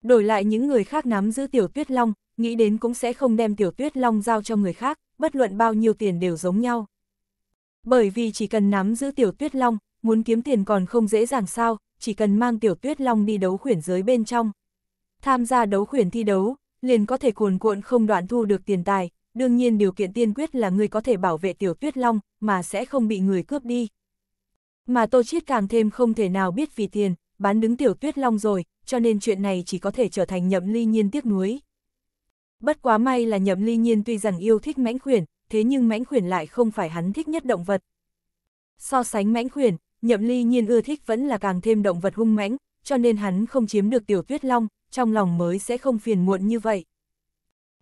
Speaker 1: Đổi lại những người khác nắm giữ tiểu tuyết long, nghĩ đến cũng sẽ không đem tiểu tuyết long giao cho người khác, bất luận bao nhiêu tiền đều giống nhau. Bởi vì chỉ cần nắm giữ tiểu tuyết long, muốn kiếm tiền còn không dễ dàng sao, chỉ cần mang tiểu tuyết long đi đấu khuyển giới bên trong. Tham gia đấu khuyển thi đấu, liền có thể cuồn cuộn không đoạn thu được tiền tài, đương nhiên điều kiện tiên quyết là người có thể bảo vệ tiểu tuyết long, mà sẽ không bị người cướp đi. Mà Tô Chiết càng thêm không thể nào biết vì tiền, bán đứng tiểu tuyết long rồi, cho nên chuyện này chỉ có thể trở thành nhậm ly nhiên tiếc nuối. Bất quá may là nhậm ly nhiên tuy rằng yêu thích mãnh khuyển, thế nhưng mãnh khuyển lại không phải hắn thích nhất động vật. So sánh mãnh khuyển, Nhậm Ly Nhiên ưa thích vẫn là càng thêm động vật hung mãnh, cho nên hắn không chiếm được Tiểu Tuyết Long, trong lòng mới sẽ không phiền muộn như vậy.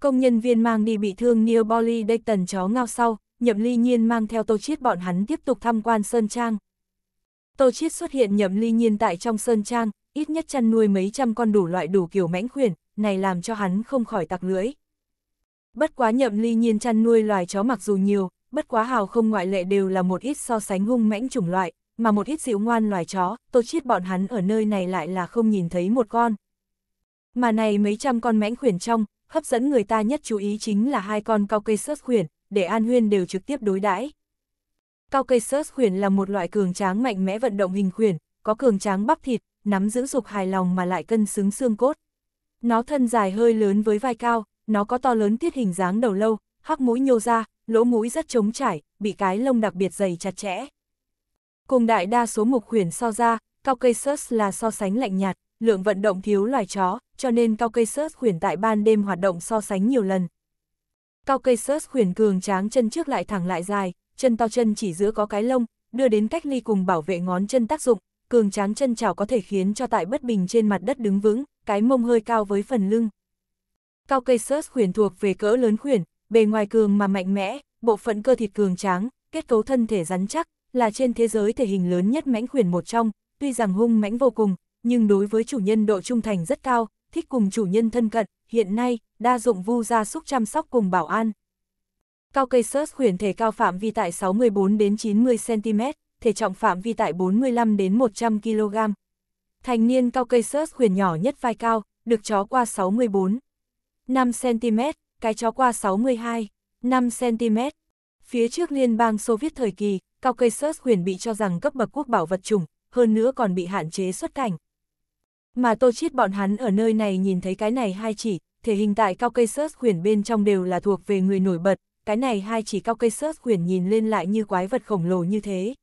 Speaker 1: Công nhân viên mang đi bị thương Neil Bolly Dayton chó ngao sau, Nhậm Ly Nhiên mang theo Tô Chiết bọn hắn tiếp tục tham quan Sơn Trang. Tô Chiết xuất hiện Nhậm Ly Nhiên tại trong Sơn Trang, ít nhất chăn nuôi mấy trăm con đủ loại đủ kiểu mãnh khuyển, này làm cho hắn không khỏi tặc lưỡi. Bất quá Nhậm Ly Nhiên chăn nuôi loài chó mặc dù nhiều, bất quá hào không ngoại lệ đều là một ít so sánh hung mãnh chủng loại, mà một ít dịu ngoan loài chó, tôi chiết bọn hắn ở nơi này lại là không nhìn thấy một con. Mà này mấy trăm con mãnh khuyển trong, hấp dẫn người ta nhất chú ý chính là hai con cao cây sớt khuyển, để An Huyên đều trực tiếp đối đãi. Cao cây sớt khuyển là một loại cường tráng mạnh mẽ vận động hình khuyển, có cường tráng bắp thịt, nắm giữ dục hài lòng mà lại cân xứng xương cốt. Nó thân dài hơi lớn với vai cao, nó có to lớn tiết hình dáng đầu lâu, hắc mũi nhô ra, lỗ mũi rất trống trải, bị cái lông đặc biệt dày chặt chẽ. Cùng đại đa số mục huyền so ra, Caucasus là so sánh lạnh nhạt, lượng vận động thiếu loài chó, cho nên Caucasus huyền tại ban đêm hoạt động so sánh nhiều lần. Caucasus huyền cường tráng chân trước lại thẳng lại dài, chân to chân chỉ giữa có cái lông, đưa đến cách ly cùng bảo vệ ngón chân tác dụng, cường tráng chân chảo có thể khiến cho tại bất bình trên mặt đất đứng vững, cái mông hơi cao với phần lưng. Caucasus huyền thuộc về cỡ lớn huyền, bề ngoài cường mà mạnh mẽ, bộ phận cơ thịt cường tráng, kết cấu thân thể rắn chắc, là trên thế giới thể hình lớn nhất mãnh khuyển một trong, tuy rằng hung mãnh vô cùng, nhưng đối với chủ nhân độ trung thành rất cao, thích cùng chủ nhân thân cận, hiện nay, đa dụng vu gia súc chăm sóc cùng bảo an. Cao cây sớt khuyển thể cao phạm vi tại 64 đến 90 cm, thể trọng phạm vi tại 45 đến 100 kg. Thành niên cao cây sớt khuyển nhỏ nhất vai cao, được chó qua 64 5 cm, cái chó qua 62 5 cm. Phía trước liên bang Xô Viết thời kỳ, Caucasus huyền bị cho rằng cấp bậc quốc bảo vật chủng, hơn nữa còn bị hạn chế xuất cảnh. Mà tô chiết bọn hắn ở nơi này nhìn thấy cái này hai chỉ, thể hình tại Caucasus huyền bên trong đều là thuộc về người nổi bật, cái này hai chỉ Caucasus huyền nhìn lên lại như quái vật khổng lồ như thế.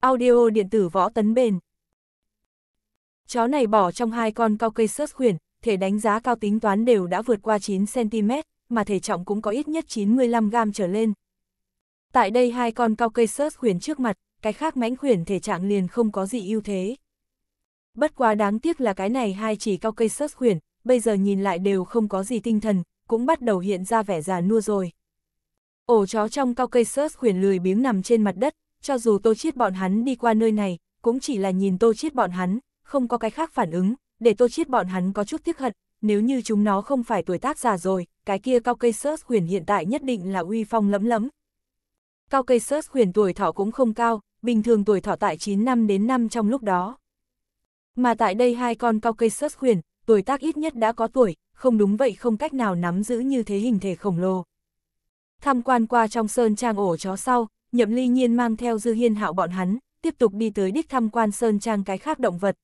Speaker 1: Audio điện tử võ tấn bền Chó này bỏ trong hai con Caucasus huyền, thể đánh giá cao tính toán đều đã vượt qua 9cm, mà thể trọng cũng có ít nhất 95g trở lên, Tại đây hai con cao cây sớt khuyển trước mặt, cái khác mãnh khuyển thể trạng liền không có gì ưu thế. Bất quá đáng tiếc là cái này hai chỉ cao cây sớt khuyển, bây giờ nhìn lại đều không có gì tinh thần, cũng bắt đầu hiện ra vẻ già nua rồi. Ổ chó trong cao cây sớt khuyển lười biếng nằm trên mặt đất, cho dù tô chiết bọn hắn đi qua nơi này, cũng chỉ là nhìn tô chiết bọn hắn, không có cái khác phản ứng, để tô chiết bọn hắn có chút tiếc hận, nếu như chúng nó không phải tuổi tác già rồi, cái kia cao cây sớt khuyển hiện tại nhất định là uy phong lẫm lẫm, cao cây sớt huyền tuổi thọ cũng không cao, bình thường tuổi thọ tại 9 năm đến năm trong lúc đó. Mà tại đây hai con cao cây sớt huyền, tuổi tác ít nhất đã có tuổi, không đúng vậy không cách nào nắm giữ như thế hình thể khổng lồ. Tham quan qua trong sơn trang ổ chó sau, nhậm ly nhiên mang theo dư hiên hạo bọn hắn, tiếp tục đi tới đích tham quan sơn trang cái khác động vật.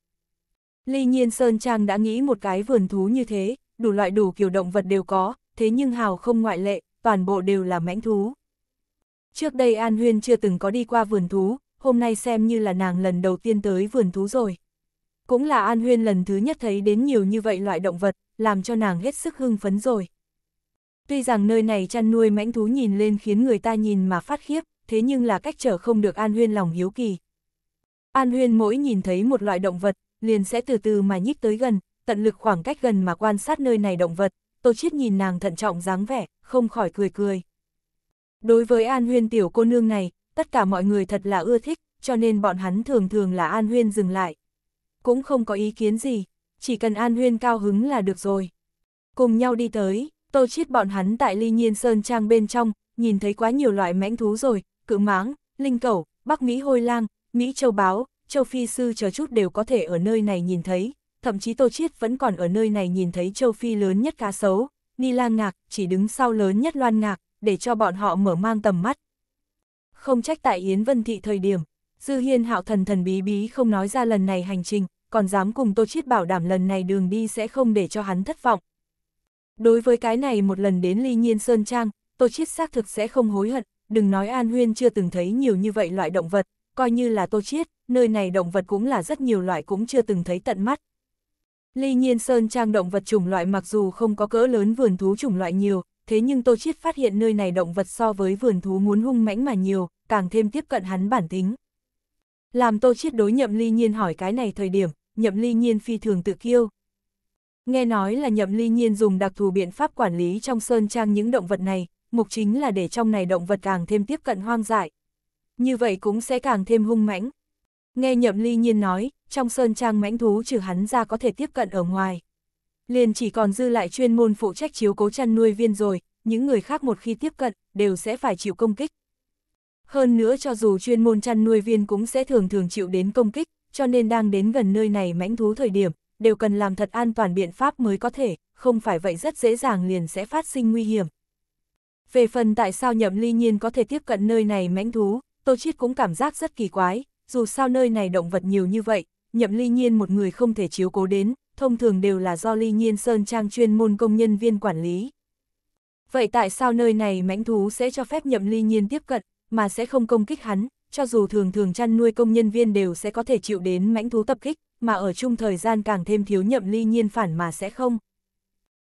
Speaker 1: Ly nhiên sơn trang đã nghĩ một cái vườn thú như thế, đủ loại đủ kiểu động vật đều có, thế nhưng hào không ngoại lệ, toàn bộ đều là mãnh thú. Trước đây An Huyên chưa từng có đi qua vườn thú, hôm nay xem như là nàng lần đầu tiên tới vườn thú rồi. Cũng là An Huyên lần thứ nhất thấy đến nhiều như vậy loại động vật, làm cho nàng hết sức hưng phấn rồi. Tuy rằng nơi này chăn nuôi mãnh thú nhìn lên khiến người ta nhìn mà phát khiếp, thế nhưng là cách trở không được An Huyên lòng hiếu kỳ. An Huyên mỗi nhìn thấy một loại động vật, liền sẽ từ từ mà nhích tới gần, tận lực khoảng cách gần mà quan sát nơi này động vật, Tô Chiết nhìn nàng thận trọng dáng vẻ, không khỏi cười cười. Đối với An Huyên tiểu cô nương này, tất cả mọi người thật là ưa thích, cho nên bọn hắn thường thường là An Huyên dừng lại. Cũng không có ý kiến gì, chỉ cần An Huyên cao hứng là được rồi. Cùng nhau đi tới, tô chiết bọn hắn tại ly nhiên sơn trang bên trong, nhìn thấy quá nhiều loại mãnh thú rồi, cự máng, linh cẩu, bắc Mỹ hôi lang, Mỹ châu báo, châu Phi sư chờ chút đều có thể ở nơi này nhìn thấy, thậm chí Tô Chiết vẫn còn ở nơi này nhìn thấy châu Phi lớn nhất cá sấu, Ni Lan Ngạc chỉ đứng sau lớn nhất Loan Ngạc, để cho bọn họ mở mang tầm mắt. Không trách tại Yến Vân Thị thời điểm, Dư Hiên hạo thần thần bí bí không nói ra lần này hành trình, còn dám cùng Tô Chiết bảo đảm lần này đường đi sẽ không để cho hắn thất vọng. Đối với cái này một lần đến Ly Nhiên Sơn Trang, Tô Chiết xác thực sẽ không hối hận, đừng nói An Huyên chưa từng thấy nhiều như vậy loại động vật, coi như là Tô Chiết, nơi này động vật cũng là rất nhiều loại cũng chưa từng thấy tận mắt. Ly Nhiên Sơn Trang động vật chủng loại mặc dù không có cỡ lớn vườn thú chủng loại nhiều, thế nhưng Tô Chiết phát hiện nơi này động vật so với vườn thú muốn hung mãnh mà nhiều, càng thêm tiếp cận hắn bản tính. Làm Tô Chiết đối Nhậm Ly Nhiên hỏi cái này thời điểm, Nhậm Ly Nhiên phi thường tự kiêu. Nghe nói là Nhậm Ly Nhiên dùng đặc thù biện pháp quản lý trong sơn trang những động vật này, mục chính là để trong này động vật càng thêm tiếp cận hoang dại. Như vậy cũng sẽ càng thêm hung mãnh. Nghe Nhậm Ly Nhiên nói, trong sơn trang mãnh thú trừ hắn ra có thể tiếp cận ở ngoài liền chỉ còn dư lại chuyên môn phụ trách chiếu cố chăn nuôi viên rồi, những người khác một khi tiếp cận, đều sẽ phải chịu công kích. Hơn nữa cho dù chuyên môn chăn nuôi viên cũng sẽ thường thường chịu đến công kích, cho nên đang đến gần nơi này mãnh thú thời điểm, đều cần làm thật an toàn biện pháp mới có thể, không phải vậy rất dễ dàng liền sẽ phát sinh nguy hiểm. Về phần tại sao nhậm ly nhiên có thể tiếp cận nơi này mãnh thú, Tô Chiết cũng cảm giác rất kỳ quái, dù sao nơi này động vật nhiều như vậy, nhậm ly nhiên một người không thể chiếu cố đến, thông thường đều là do ly nhiên sơn trang chuyên môn công nhân viên quản lý. Vậy tại sao nơi này mãnh thú sẽ cho phép nhậm ly nhiên tiếp cận, mà sẽ không công kích hắn, cho dù thường thường chăn nuôi công nhân viên đều sẽ có thể chịu đến mãnh thú tập kích, mà ở chung thời gian càng thêm thiếu nhậm ly nhiên phản mà sẽ không.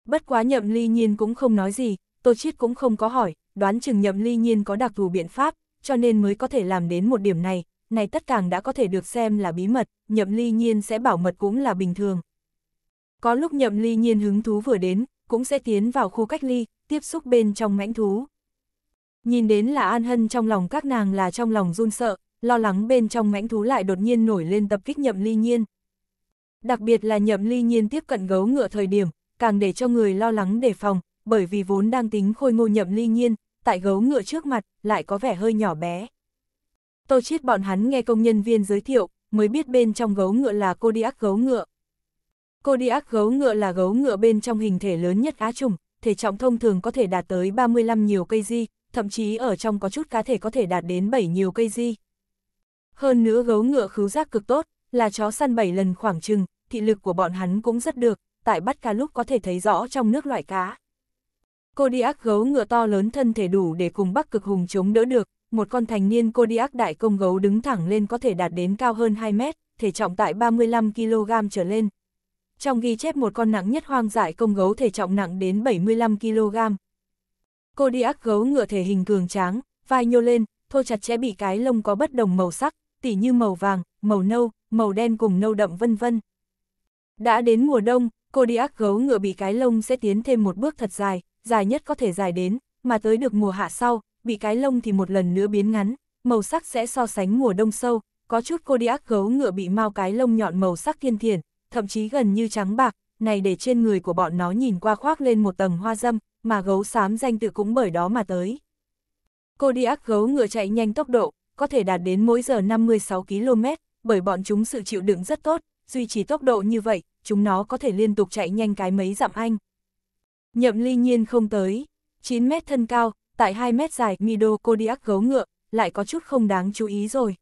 Speaker 1: Bất quá nhậm ly nhiên cũng không nói gì, Tô Chiết cũng không có hỏi, đoán chừng nhậm ly nhiên có đặc thù biện pháp, cho nên mới có thể làm đến một điểm này, này tất càng đã có thể được xem là bí mật, nhậm ly nhiên sẽ bảo mật cũng là bình thường, có lúc nhậm ly nhiên hứng thú vừa đến, cũng sẽ tiến vào khu cách ly, tiếp xúc bên trong mãnh thú. Nhìn đến là an hân trong lòng các nàng là trong lòng run sợ, lo lắng bên trong mãnh thú lại đột nhiên nổi lên tập kích nhậm ly nhiên. Đặc biệt là nhậm ly nhiên tiếp cận gấu ngựa thời điểm, càng để cho người lo lắng đề phòng, bởi vì vốn đang tính khôi ngô nhậm ly nhiên, tại gấu ngựa trước mặt, lại có vẻ hơi nhỏ bé. Tô chết bọn hắn nghe công nhân viên giới thiệu, mới biết bên trong gấu ngựa là cô đi ác gấu ngựa. Kodiak gấu ngựa là gấu ngựa bên trong hình thể lớn nhất Á Trùng, thể trọng thông thường có thể đạt tới 35 nhiều cây di, thậm chí ở trong có chút cá thể có thể đạt đến 7 nhiều cây di. Hơn nữa gấu ngựa khứu giác cực tốt, là chó săn 7 lần khoảng chừng, thị lực của bọn hắn cũng rất được, tại bắt cá lúc có thể thấy rõ trong nước loại cá. Kodiak gấu ngựa to lớn thân thể đủ để cùng Bắc Cực Hùng chống đỡ được, một con thành niên Kodiak đại công gấu đứng thẳng lên có thể đạt đến cao hơn 2 mét, thể trọng tại 35kg trở lên, trong ghi chép một con nặng nhất hoang dại công gấu thể trọng nặng đến 75kg. Cô đi ác gấu ngựa thể hình cường tráng, vai nhô lên, thô chặt chẽ bị cái lông có bất đồng màu sắc, tỉ như màu vàng, màu nâu, màu đen cùng nâu đậm vân vân. Đã đến mùa đông, Kodiak gấu ngựa bị cái lông sẽ tiến thêm một bước thật dài, dài nhất có thể dài đến, mà tới được mùa hạ sau, bị cái lông thì một lần nữa biến ngắn, màu sắc sẽ so sánh mùa đông sâu, có chút Kodiak gấu ngựa bị mau cái lông nhọn màu sắc thiên thiền thậm chí gần như trắng bạc, này để trên người của bọn nó nhìn qua khoác lên một tầng hoa dâm, mà gấu xám danh tự cũng bởi đó mà tới. cô đi ác gấu ngựa chạy nhanh tốc độ, có thể đạt đến mỗi giờ 56 km, bởi bọn chúng sự chịu đựng rất tốt, duy trì tốc độ như vậy, chúng nó có thể liên tục chạy nhanh cái mấy dặm anh. Nhậm ly nhiên không tới, 9 mét thân cao, tại 2 mét dài Mido Kodiak gấu ngựa, lại có chút không đáng chú ý rồi.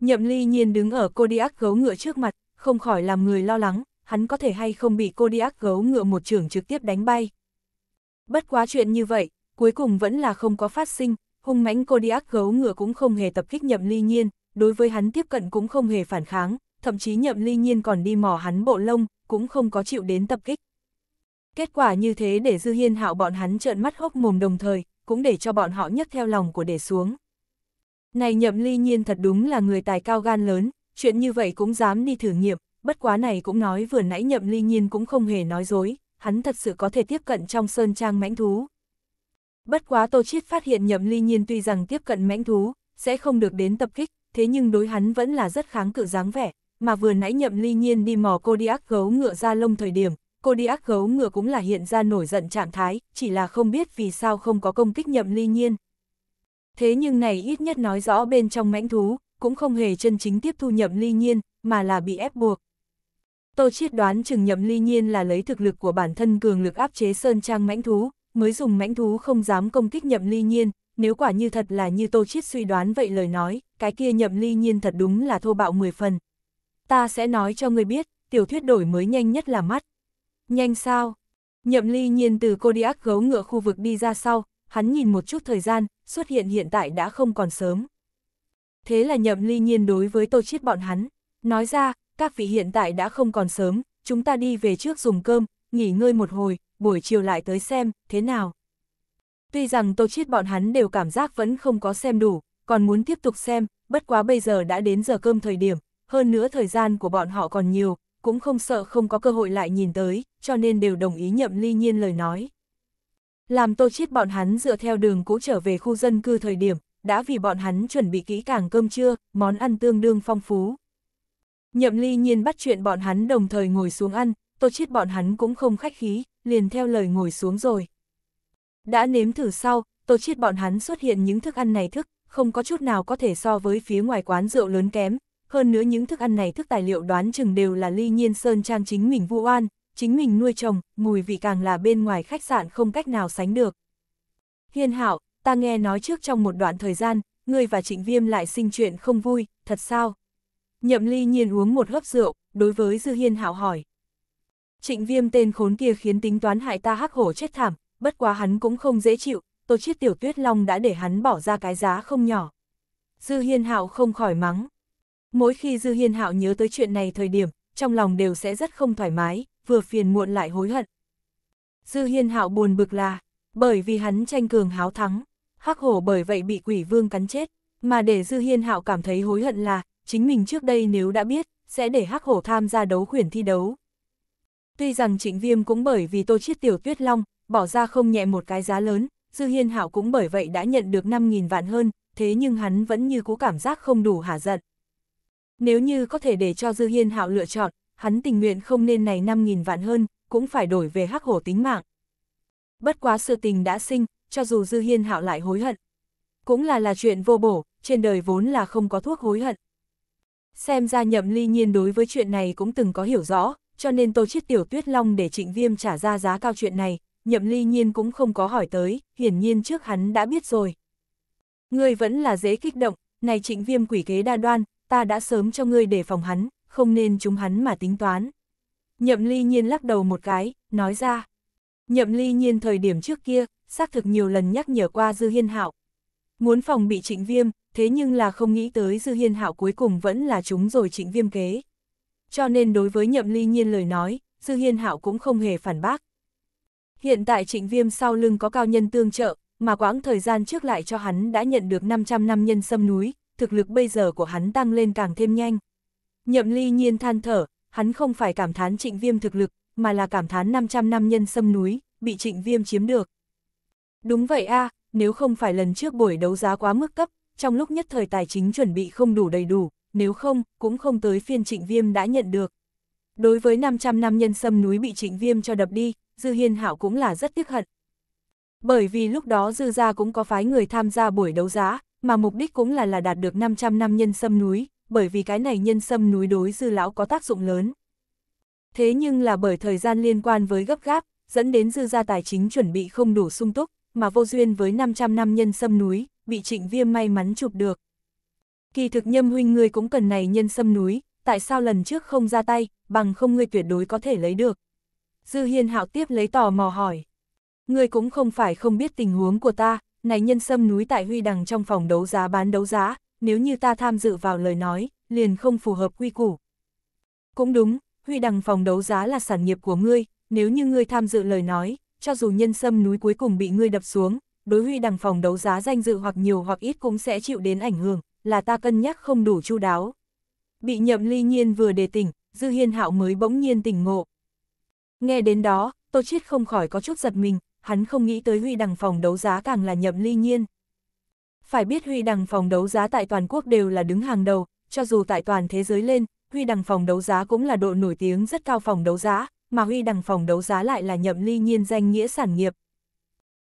Speaker 1: Nhậm ly nhiên đứng ở Kodiak gấu ngựa trước mặt, không khỏi làm người lo lắng, hắn có thể hay không bị cô Diac gấu ngựa một trưởng trực tiếp đánh bay. Bất quá chuyện như vậy, cuối cùng vẫn là không có phát sinh, hung mãnh cô Diac gấu ngựa cũng không hề tập kích nhậm ly nhiên, đối với hắn tiếp cận cũng không hề phản kháng, thậm chí nhậm ly nhiên còn đi mò hắn bộ lông, cũng không có chịu đến tập kích. Kết quả như thế để Dư Hiên hạo bọn hắn trợn mắt hốc mồm đồng thời, cũng để cho bọn họ nhấc theo lòng của để xuống. Này nhậm ly nhiên thật đúng là người tài cao gan lớn, chuyện như vậy cũng dám đi thử nghiệm, bất quá này cũng nói vừa nãy nhậm ly nhiên cũng không hề nói dối, hắn thật sự có thể tiếp cận trong sơn trang mãnh thú. Bất quá Tô Chiết phát hiện nhậm ly nhiên tuy rằng tiếp cận mãnh thú, sẽ không được đến tập kích, thế nhưng đối hắn vẫn là rất kháng cự dáng vẻ, mà vừa nãy nhậm ly nhiên đi mò cô đi ác gấu ngựa ra lông thời điểm, cô đi ác gấu ngựa cũng là hiện ra nổi giận trạng thái, chỉ là không biết vì sao không có công kích nhậm ly nhiên. Thế nhưng này ít nhất nói rõ bên trong mãnh thú, cũng không hề chân chính tiếp thu nhậm ly nhiên, mà là bị ép buộc. Tô Chiết đoán chừng nhậm ly nhiên là lấy thực lực của bản thân cường lực áp chế sơn trang mãnh thú, mới dùng mãnh thú không dám công kích nhậm ly nhiên, nếu quả như thật là như Tô Chiết suy đoán vậy lời nói, cái kia nhậm ly nhiên thật đúng là thô bạo 10 phần. Ta sẽ nói cho người biết, tiểu thuyết đổi mới nhanh nhất là mắt. Nhanh sao? Nhậm ly nhiên từ Kodiak gấu ngựa khu vực đi ra sau, hắn nhìn một chút thời gian, xuất hiện hiện tại đã không còn sớm. Thế là nhậm ly nhiên đối với tô chiết bọn hắn, nói ra, các vị hiện tại đã không còn sớm, chúng ta đi về trước dùng cơm, nghỉ ngơi một hồi, buổi chiều lại tới xem, thế nào. Tuy rằng tô chiết bọn hắn đều cảm giác vẫn không có xem đủ, còn muốn tiếp tục xem, bất quá bây giờ đã đến giờ cơm thời điểm, hơn nữa thời gian của bọn họ còn nhiều, cũng không sợ không có cơ hội lại nhìn tới, cho nên đều đồng ý nhậm ly nhiên lời nói. Làm tô chiết bọn hắn dựa theo đường cũ trở về khu dân cư thời điểm, đã vì bọn hắn chuẩn bị kỹ càng cơm trưa, món ăn tương đương phong phú. Nhậm ly nhiên bắt chuyện bọn hắn đồng thời ngồi xuống ăn, tô Chiết bọn hắn cũng không khách khí, liền theo lời ngồi xuống rồi. Đã nếm thử sau, tô Chiết bọn hắn xuất hiện những thức ăn này thức, không có chút nào có thể so với phía ngoài quán rượu lớn kém, hơn nữa những thức ăn này thức tài liệu đoán chừng đều là ly nhiên sơn trang chính mình vu oan, chính mình nuôi trồng, mùi vị càng là bên ngoài khách sạn không cách nào sánh được. Hiên hảo, ta nghe nói trước trong một đoạn thời gian, ngươi và trịnh viêm lại sinh chuyện không vui, thật sao? Nhậm ly nhiên uống một hớp rượu, đối với Dư Hiên hạo hỏi. Trịnh viêm tên khốn kia khiến tính toán hại ta hắc hổ chết thảm, bất quá hắn cũng không dễ chịu, tổ chiết tiểu tuyết long đã để hắn bỏ ra cái giá không nhỏ. Dư Hiên hạo không khỏi mắng. Mỗi khi Dư Hiên hạo nhớ tới chuyện này thời điểm, trong lòng đều sẽ rất không thoải mái, vừa phiền muộn lại hối hận. Dư Hiên hạo buồn bực là, bởi vì hắn tranh cường háo thắng hắc hổ bởi vậy bị quỷ vương cắn chết, mà để Dư Hiên Hạo cảm thấy hối hận là, chính mình trước đây nếu đã biết, sẽ để hắc hổ tham gia đấu khuyển thi đấu. Tuy rằng trịnh viêm cũng bởi vì tô chiết tiểu tuyết long, bỏ ra không nhẹ một cái giá lớn, Dư Hiên Hạo cũng bởi vậy đã nhận được 5.000 vạn hơn, thế nhưng hắn vẫn như cũ cảm giác không đủ hả giận. Nếu như có thể để cho Dư Hiên Hạo lựa chọn, hắn tình nguyện không nên này 5.000 vạn hơn, cũng phải đổi về hắc hổ tính mạng. Bất quá sự tình đã sinh, cho dù Dư Hiên Hạo lại hối hận. Cũng là là chuyện vô bổ, trên đời vốn là không có thuốc hối hận. Xem ra nhậm ly nhiên đối với chuyện này cũng từng có hiểu rõ, cho nên tô chiết tiểu tuyết long để trịnh viêm trả ra giá cao chuyện này, nhậm ly nhiên cũng không có hỏi tới, hiển nhiên trước hắn đã biết rồi. Ngươi vẫn là dễ kích động, này trịnh viêm quỷ kế đa đoan, ta đã sớm cho ngươi để phòng hắn, không nên chúng hắn mà tính toán. Nhậm ly nhiên lắc đầu một cái, nói ra. Nhậm ly nhiên thời điểm trước kia, xác thực nhiều lần nhắc nhở qua Dư Hiên Hạo. Muốn phòng bị trịnh viêm, thế nhưng là không nghĩ tới Dư Hiên Hạo cuối cùng vẫn là chúng rồi trịnh viêm kế. Cho nên đối với nhậm ly nhiên lời nói, Dư Hiên Hạo cũng không hề phản bác. Hiện tại trịnh viêm sau lưng có cao nhân tương trợ, mà quãng thời gian trước lại cho hắn đã nhận được 500 năm nhân sâm núi, thực lực bây giờ của hắn tăng lên càng thêm nhanh. Nhậm ly nhiên than thở, hắn không phải cảm thán trịnh viêm thực lực, mà là cảm thán 500 năm nhân sâm núi, bị trịnh viêm chiếm được. Đúng vậy a nếu không phải lần trước buổi đấu giá quá mức cấp, trong lúc nhất thời tài chính chuẩn bị không đủ đầy đủ, nếu không, cũng không tới phiên trịnh viêm đã nhận được. Đối với 500 năm nhân sâm núi bị trịnh viêm cho đập đi, Dư Hiên Hảo cũng là rất tiếc hận. Bởi vì lúc đó Dư Gia cũng có phái người tham gia buổi đấu giá, mà mục đích cũng là là đạt được 500 năm nhân sâm núi, bởi vì cái này nhân sâm núi đối Dư Lão có tác dụng lớn. Thế nhưng là bởi thời gian liên quan với gấp gáp, dẫn đến Dư Gia tài chính chuẩn bị không đủ sung túc, mà vô duyên với 500 năm nhân sâm núi, bị trịnh viêm may mắn chụp được. Kỳ thực nhâm huynh ngươi cũng cần này nhân sâm núi, tại sao lần trước không ra tay, bằng không ngươi tuyệt đối có thể lấy được. Dư hiên hạo tiếp lấy tò mò hỏi. Ngươi cũng không phải không biết tình huống của ta, này nhân sâm núi tại huy đằng trong phòng đấu giá bán đấu giá, nếu như ta tham dự vào lời nói, liền không phù hợp quy củ. Cũng đúng, huy đằng phòng đấu giá là sản nghiệp của ngươi, nếu như ngươi tham dự lời nói, cho dù nhân sâm núi cuối cùng bị ngươi đập xuống, đối huy đằng phòng đấu giá danh dự hoặc nhiều hoặc ít cũng sẽ chịu đến ảnh hưởng, là ta cân nhắc không đủ chu đáo. Bị nhậm ly nhiên vừa đề tỉnh, Dư Hiên Hạo mới bỗng nhiên tỉnh ngộ. Nghe đến đó, Tô Chiết không khỏi có chút giật mình, hắn không nghĩ tới huy đằng phòng đấu giá càng là nhậm ly nhiên. Phải biết huy đằng phòng đấu giá tại toàn quốc đều là đứng hàng đầu, cho dù tại toàn thế giới lên, huy đằng phòng đấu giá cũng là độ nổi tiếng rất cao phòng đấu giá, mà huy đằng phòng đấu giá lại là nhậm ly nhiên danh nghĩa sản nghiệp.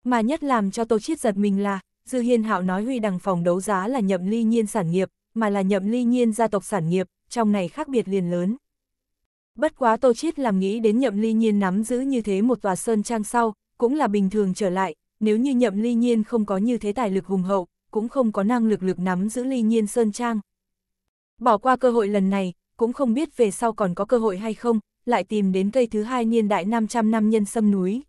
Speaker 1: Mà nhất làm cho Tô Chiết giật mình là, Dư Hiên Hạo nói huy đằng phòng đấu giá là nhậm ly nhiên sản nghiệp, mà là nhậm ly nhiên gia tộc sản nghiệp, trong này khác biệt liền lớn. Bất quá Tô Chiết làm nghĩ đến nhậm ly nhiên nắm giữ như thế một tòa sơn trang sau, cũng là bình thường trở lại, nếu như nhậm ly nhiên không có như thế tài lực hùng hậu, cũng không có năng lực lực nắm giữ ly nhiên sơn trang. Bỏ qua cơ hội lần này, cũng không biết về sau còn có cơ hội hay không, lại tìm đến cây thứ hai niên đại 500 năm nhân sâm núi.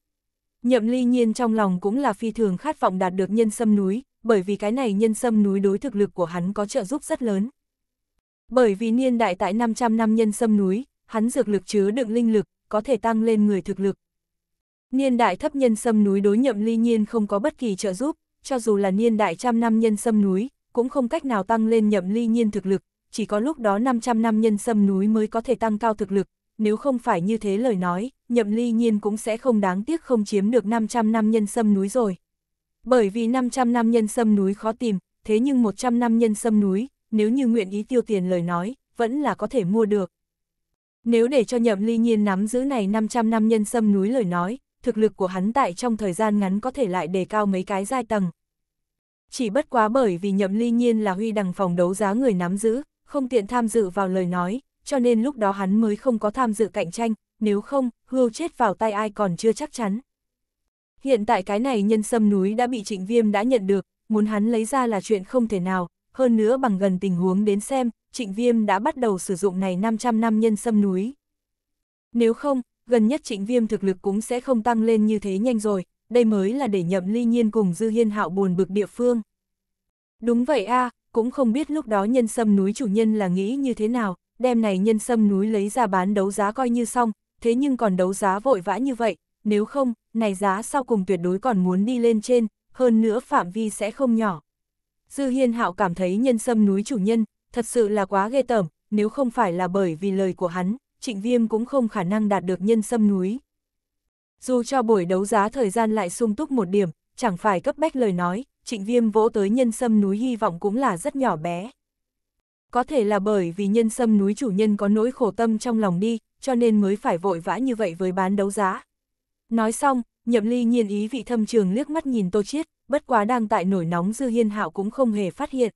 Speaker 1: Nhậm ly nhiên trong lòng cũng là phi thường khát vọng đạt được nhân sâm núi, bởi vì cái này nhân sâm núi đối thực lực của hắn có trợ giúp rất lớn. Bởi vì niên đại tại 500 năm nhân sâm núi, hắn dược lực chứa đựng linh lực, có thể tăng lên người thực lực. Niên đại thấp nhân sâm núi đối nhậm ly nhiên không có bất kỳ trợ giúp, cho dù là niên đại trăm năm nhân sâm núi, cũng không cách nào tăng lên nhậm ly nhiên thực lực, chỉ có lúc đó 500 năm nhân sâm núi mới có thể tăng cao thực lực, nếu không phải như thế lời nói, nhậm ly nhiên cũng sẽ không đáng tiếc không chiếm được 500 năm nhân sâm núi rồi. Bởi vì 500 năm nhân sâm núi khó tìm, thế nhưng 100 năm nhân sâm núi, nếu như nguyện ý tiêu tiền lời nói, vẫn là có thể mua được. Nếu để cho nhậm ly nhiên nắm giữ này 500 năm nhân sâm núi lời nói, thực lực của hắn tại trong thời gian ngắn có thể lại đề cao mấy cái giai tầng. Chỉ bất quá bởi vì nhậm ly nhiên là huy đằng phòng đấu giá người nắm giữ, không tiện tham dự vào lời nói, cho nên lúc đó hắn mới không có tham dự cạnh tranh, nếu không, hưu chết vào tay ai còn chưa chắc chắn. Hiện tại cái này nhân sâm núi đã bị trịnh viêm đã nhận được, muốn hắn lấy ra là chuyện không thể nào, hơn nữa bằng gần tình huống đến xem, trịnh viêm đã bắt đầu sử dụng này 500 năm nhân sâm núi. Nếu không, gần nhất trịnh viêm thực lực cũng sẽ không tăng lên như thế nhanh rồi, đây mới là để nhậm ly nhiên cùng dư hiên hạo buồn bực địa phương. Đúng vậy a cũng không biết lúc đó nhân sâm núi chủ nhân là nghĩ như thế nào, đem này nhân sâm núi lấy ra bán đấu giá coi như xong, thế nhưng còn đấu giá vội vã như vậy, nếu không, này giá sau cùng tuyệt đối còn muốn đi lên trên, hơn nữa phạm vi sẽ không nhỏ. Dư Hiên Hạo cảm thấy nhân sâm núi chủ nhân, thật sự là quá ghê tởm, nếu không phải là bởi vì lời của hắn, trịnh viêm cũng không khả năng đạt được nhân sâm núi. Dù cho buổi đấu giá thời gian lại sung túc một điểm, chẳng phải cấp bách lời nói, trịnh viêm vỗ tới nhân sâm núi hy vọng cũng là rất nhỏ bé có thể là bởi vì nhân sâm núi chủ nhân có nỗi khổ tâm trong lòng đi, cho nên mới phải vội vã như vậy với bán đấu giá. Nói xong, Nhậm Ly nhiên ý vị thâm trường liếc mắt nhìn Tô Chiết, bất quá đang tại nổi nóng Dư Hiên Hạo cũng không hề phát hiện.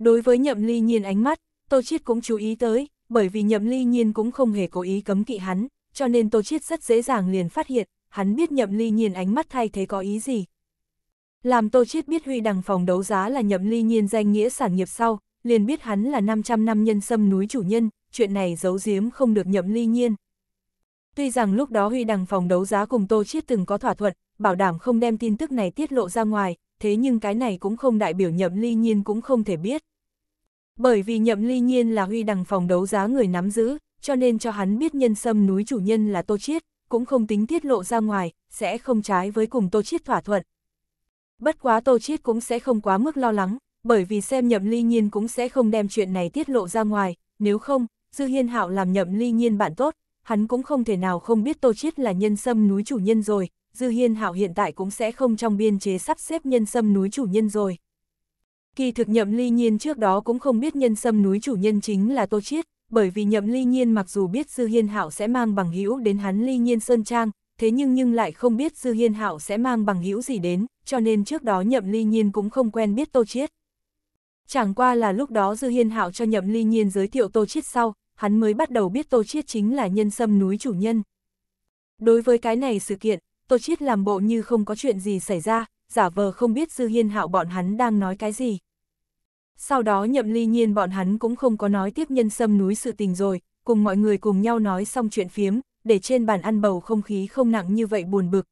Speaker 1: Đối với Nhậm Ly nhiên ánh mắt, Tô Chiết cũng chú ý tới, bởi vì Nhậm Ly nhiên cũng không hề cố ý cấm kỵ hắn, cho nên Tô Chiết rất dễ dàng liền phát hiện, hắn biết Nhậm Ly nhiên ánh mắt thay thế có ý gì. Làm Tô Chiết biết Huy Đằng phòng đấu giá là Nhậm Ly nhiên danh nghĩa sản nghiệp sau, liền biết hắn là 500 năm nhân sâm núi chủ nhân, chuyện này giấu giếm không được nhậm ly nhiên. Tuy rằng lúc đó Huy Đằng phòng đấu giá cùng Tô Chiết từng có thỏa thuận, bảo đảm không đem tin tức này tiết lộ ra ngoài, thế nhưng cái này cũng không đại biểu nhậm ly nhiên cũng không thể biết. Bởi vì nhậm ly nhiên là Huy Đằng phòng đấu giá người nắm giữ, cho nên cho hắn biết nhân sâm núi chủ nhân là Tô Chiết, cũng không tính tiết lộ ra ngoài, sẽ không trái với cùng Tô Chiết thỏa thuận. Bất quá Tô Chiết cũng sẽ không quá mức lo lắng, bởi vì xem nhậm ly nhiên cũng sẽ không đem chuyện này tiết lộ ra ngoài, nếu không, Dư Hiên Hạo làm nhậm ly nhiên bạn tốt, hắn cũng không thể nào không biết Tô Chiết là nhân sâm núi chủ nhân rồi, Dư Hiên Hạo hiện tại cũng sẽ không trong biên chế sắp xếp nhân sâm núi chủ nhân rồi. Kỳ thực nhậm ly nhiên trước đó cũng không biết nhân sâm núi chủ nhân chính là Tô Chiết, bởi vì nhậm ly nhiên mặc dù biết Dư Hiên Hạo sẽ mang bằng hữu đến hắn ly nhiên Sơn Trang, thế nhưng nhưng lại không biết Dư Hiên Hạo sẽ mang bằng hữu gì đến, cho nên trước đó nhậm ly nhiên cũng không quen biết Tô Chiết. Chẳng qua là lúc đó Dư Hiên Hạo cho Nhậm Ly Nhiên giới thiệu Tô Chiết sau, hắn mới bắt đầu biết Tô Chiết chính là nhân sâm núi chủ nhân. Đối với cái này sự kiện, Tô Chiết làm bộ như không có chuyện gì xảy ra, giả vờ không biết Dư Hiên Hạo bọn hắn đang nói cái gì. Sau đó Nhậm Ly Nhiên bọn hắn cũng không có nói tiếp nhân sâm núi sự tình rồi, cùng mọi người cùng nhau nói xong chuyện phiếm, để trên bàn ăn bầu không khí không nặng như vậy buồn bực.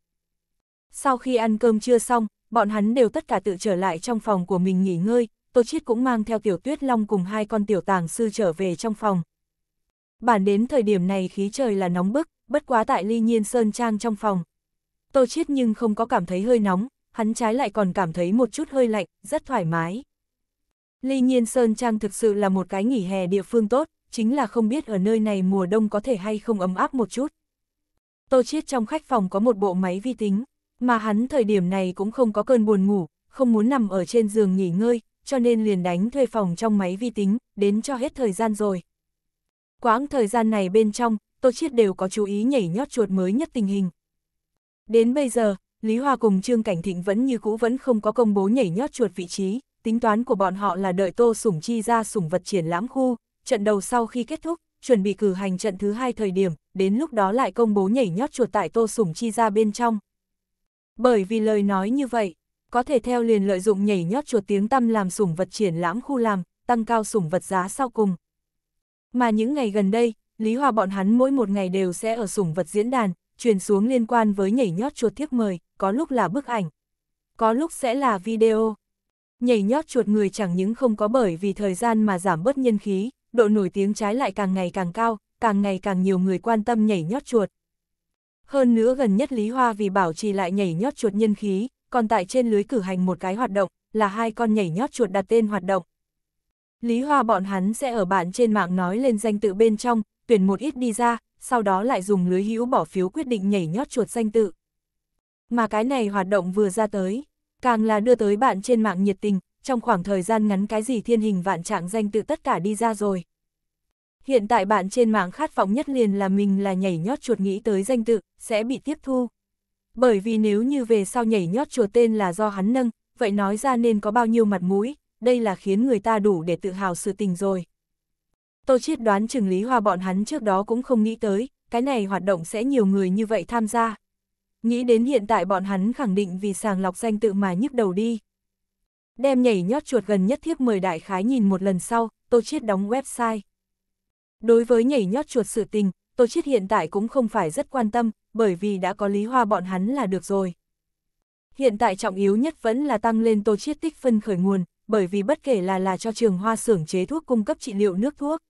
Speaker 1: Sau khi ăn cơm chưa xong, bọn hắn đều tất cả tự trở lại trong phòng của mình nghỉ ngơi, Tô Chiết cũng mang theo Tiểu Tuyết Long cùng hai con tiểu tàng sư trở về trong phòng. Bản đến thời điểm này khí trời là nóng bức, bất quá tại ly nhiên sơn trang trong phòng. Tô Chiết nhưng không có cảm thấy hơi nóng, hắn trái lại còn cảm thấy một chút hơi lạnh, rất thoải mái. Ly nhiên sơn trang thực sự là một cái nghỉ hè địa phương tốt, chính là không biết ở nơi này mùa đông có thể hay không ấm áp một chút. Tô Chiết trong khách phòng có một bộ máy vi tính, mà hắn thời điểm này cũng không có cơn buồn ngủ, không muốn nằm ở trên giường nghỉ ngơi, cho nên liền đánh thuê phòng trong máy vi tính, đến cho hết thời gian rồi. Quãng thời gian này bên trong, Tô Chiết đều có chú ý nhảy nhót chuột mới nhất tình hình. Đến bây giờ, Lý Hoa cùng Trương Cảnh Thịnh vẫn như cũ vẫn không có công bố nhảy nhót chuột vị trí, tính toán của bọn họ là đợi Tô Sủng Chi ra sủng vật triển lãm khu, trận đầu sau khi kết thúc, chuẩn bị cử hành trận thứ hai thời điểm, đến lúc đó lại công bố nhảy nhót chuột tại Tô Sủng Chi ra bên trong. Bởi vì lời nói như vậy, có thể theo liền lợi dụng nhảy nhót chuột tiếng tăm làm sủng vật triển lãm khu làm, tăng cao sủng vật giá sau cùng. Mà những ngày gần đây, Lý Hòa bọn hắn mỗi một ngày đều sẽ ở sủng vật diễn đàn, truyền xuống liên quan với nhảy nhót chuột thiếp mời, có lúc là bức ảnh, có lúc sẽ là video. Nhảy nhót chuột người chẳng những không có bởi vì thời gian mà giảm bớt nhân khí, độ nổi tiếng trái lại càng ngày càng cao, càng ngày càng nhiều người quan tâm nhảy nhót chuột. Hơn nữa gần nhất Lý Hoa vì bảo trì lại nhảy nhót chuột nhân khí, còn tại trên lưới cử hành một cái hoạt động, là hai con nhảy nhót chuột đặt tên hoạt động. Lý Hoa bọn hắn sẽ ở bạn trên mạng nói lên danh tự bên trong, tuyển một ít đi ra, sau đó lại dùng lưới hữu bỏ phiếu quyết định nhảy nhót chuột danh tự. Mà cái này hoạt động vừa ra tới, càng là đưa tới bạn trên mạng nhiệt tình, trong khoảng thời gian ngắn cái gì thiên hình vạn trạng danh tự tất cả đi ra rồi. Hiện tại bạn trên mạng khát vọng nhất liền là mình là nhảy nhót chuột nghĩ tới danh tự, sẽ bị tiếp thu. Bởi vì nếu như về sau nhảy nhót chuột tên là do hắn nâng, vậy nói ra nên có bao nhiêu mặt mũi, đây là khiến người ta đủ để tự hào sự tình rồi. Tô Chiết đoán chừng Lý Hoa bọn hắn trước đó cũng không nghĩ tới, cái này hoạt động sẽ nhiều người như vậy tham gia. Nghĩ đến hiện tại bọn hắn khẳng định vì sàng lọc danh tự mà nhức đầu đi. Đem nhảy nhót chuột gần nhất thiếp mời đại khái nhìn một lần sau, Tô Chiết đóng website. Đối với nhảy nhót chuột sự tình, Tô Chiết hiện tại cũng không phải rất quan tâm, bởi vì đã có Lý Hoa bọn hắn là được rồi. Hiện tại trọng yếu nhất vẫn là tăng lên Tô Chiết tích phân khởi nguồn, bởi vì bất kể là là cho trường hoa xưởng chế thuốc cung cấp trị liệu nước thuốc,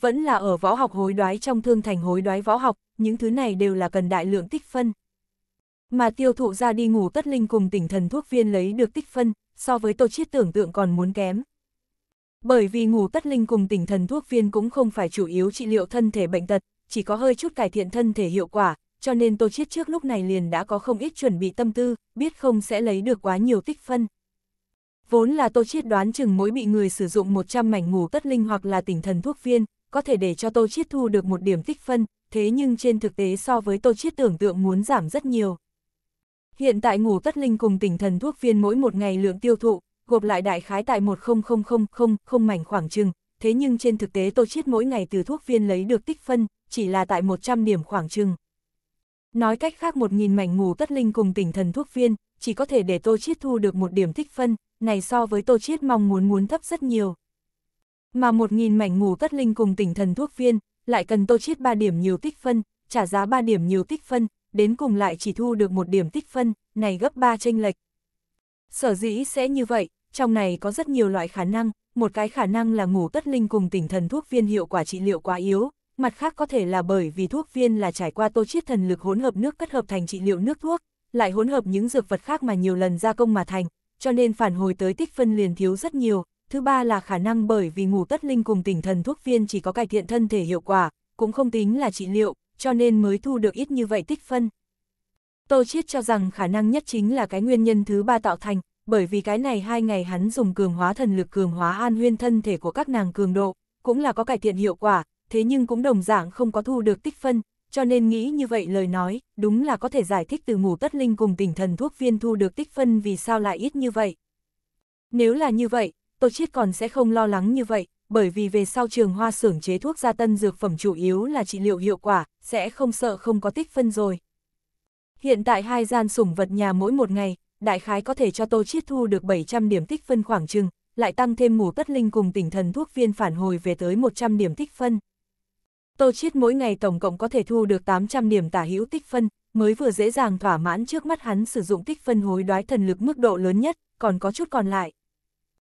Speaker 1: vẫn là ở võ học hối đoái trong thương thành hối đoái võ học, những thứ này đều là cần đại lượng tích phân. Mà tiêu thụ ra đi ngủ tất linh cùng tỉnh thần thuốc viên lấy được tích phân, so với Tô Chiết tưởng tượng còn muốn kém. Bởi vì ngủ tất linh cùng tỉnh thần thuốc viên cũng không phải chủ yếu trị liệu thân thể bệnh tật, chỉ có hơi chút cải thiện thân thể hiệu quả, cho nên Tô Chiết trước lúc này liền đã có không ít chuẩn bị tâm tư, biết không sẽ lấy được quá nhiều tích phân. Vốn là Tô Chiết đoán chừng mỗi bị người sử dụng 100 mảnh ngủ tất linh hoặc là tỉnh thần thuốc viên, có thể để cho Tô Chiết thu được một điểm tích phân, thế nhưng trên thực tế so với Tô Chiết tưởng tượng muốn giảm rất nhiều. Hiện tại ngủ tất linh cùng tỉnh thần thuốc viên mỗi một ngày lượng tiêu thụ, gộp lại đại khái tại 10000 không mảnh khoảng chừng, thế nhưng trên thực tế Tô Chiết mỗi ngày từ thuốc viên lấy được tích phân, chỉ là tại 100 điểm khoảng chừng. Nói cách khác 1000 mảnh ngủ tất linh cùng tỉnh thần thuốc viên, chỉ có thể để Tô Chiết thu được một điểm tích phân, này so với Tô Chiết mong muốn muốn thấp rất nhiều. Mà 1000 mảnh ngủ tất linh cùng tỉnh thần thuốc viên, lại cần Tô Chiết 3 điểm nhiều tích phân, trả giá 3 điểm nhiều tích phân, đến cùng lại chỉ thu được một điểm tích phân, này gấp 3 tranh lệch. Sở dĩ sẽ như vậy, trong này có rất nhiều loại khả năng, một cái khả năng là ngủ tất linh cùng tỉnh thần thuốc viên hiệu quả trị liệu quá yếu, mặt khác có thể là bởi vì thuốc viên là trải qua tô chiết thần lực hỗn hợp nước kết hợp thành trị liệu nước thuốc, lại hỗn hợp những dược vật khác mà nhiều lần gia công mà thành, cho nên phản hồi tới tích phân liền thiếu rất nhiều. Thứ ba là khả năng bởi vì ngủ tất linh cùng tỉnh thần thuốc viên chỉ có cải thiện thân thể hiệu quả, cũng không tính là trị liệu, cho nên mới thu được ít như vậy tích phân. Tô Chiết cho rằng khả năng nhất chính là cái nguyên nhân thứ ba tạo thành, bởi vì cái này hai ngày hắn dùng cường hóa thần lực cường hóa an huyên thân thể của các nàng cường độ, cũng là có cải thiện hiệu quả, thế nhưng cũng đồng dạng không có thu được tích phân, cho nên nghĩ như vậy lời nói, đúng là có thể giải thích từ ngủ tất linh cùng tỉnh thần thuốc viên thu được tích phân vì sao lại ít như vậy. Nếu là như vậy, Tô chết còn sẽ không lo lắng như vậy, bởi vì về sau trường hoa xưởng chế thuốc gia tân dược phẩm chủ yếu là trị liệu hiệu quả, sẽ không sợ không có tích phân rồi. Hiện tại hai gian sủng vật nhà mỗi một ngày, đại khái có thể cho Tô Chiết thu được 700 điểm tích phân khoảng chừng, lại tăng thêm mù cất linh cùng tỉnh thần thuốc viên phản hồi về tới 100 điểm tích phân. Tô Chiết mỗi ngày tổng cộng có thể thu được 800 điểm tả hữu tích phân, mới vừa dễ dàng thỏa mãn trước mắt hắn sử dụng tích phân hối đoái thần lực mức độ lớn nhất, còn có chút còn lại.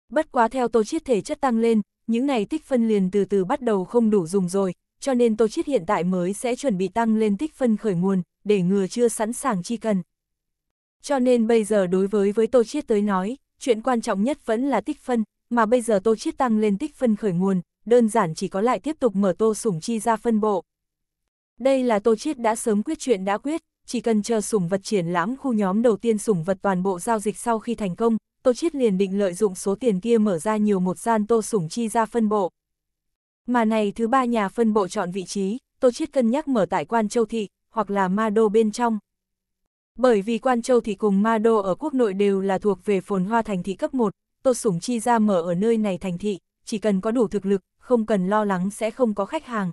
Speaker 1: Bất quá theo Tô Chiết thể chất tăng lên, những này tích phân liền từ từ bắt đầu không đủ dùng rồi, cho nên Tô Chiết hiện tại mới sẽ chuẩn bị tăng lên tích phân khởi nguồn, để ngừa chưa sẵn sàng chi cần. Cho nên bây giờ đối với với Tô Chiết tới nói, chuyện quan trọng nhất vẫn là tích phân, mà bây giờ Tô Chiết tăng lên tích phân khởi nguồn, đơn giản chỉ có lại tiếp tục mở Tô Sủng Chi ra phân bộ. Đây là Tô Chiết đã sớm quyết chuyện đã quyết, chỉ cần chờ sủng vật triển lãm khu nhóm đầu tiên sủng vật toàn bộ giao dịch sau khi thành công, Tô Chiết liền định lợi dụng số tiền kia mở ra nhiều một gian Tô Sủng Chi ra phân bộ. Mà này thứ ba nhà phân bộ chọn vị trí, Tô Chiết cân nhắc mở tại Quan Châu Thị, hoặc là Ma Đô bên trong, bởi vì Quan Châu thì cùng Ma Đô ở quốc nội đều là thuộc về phồn hoa thành thị cấp 1, Tô Sủng Chi ra mở ở nơi này thành thị, chỉ cần có đủ thực lực, không cần lo lắng sẽ không có khách hàng.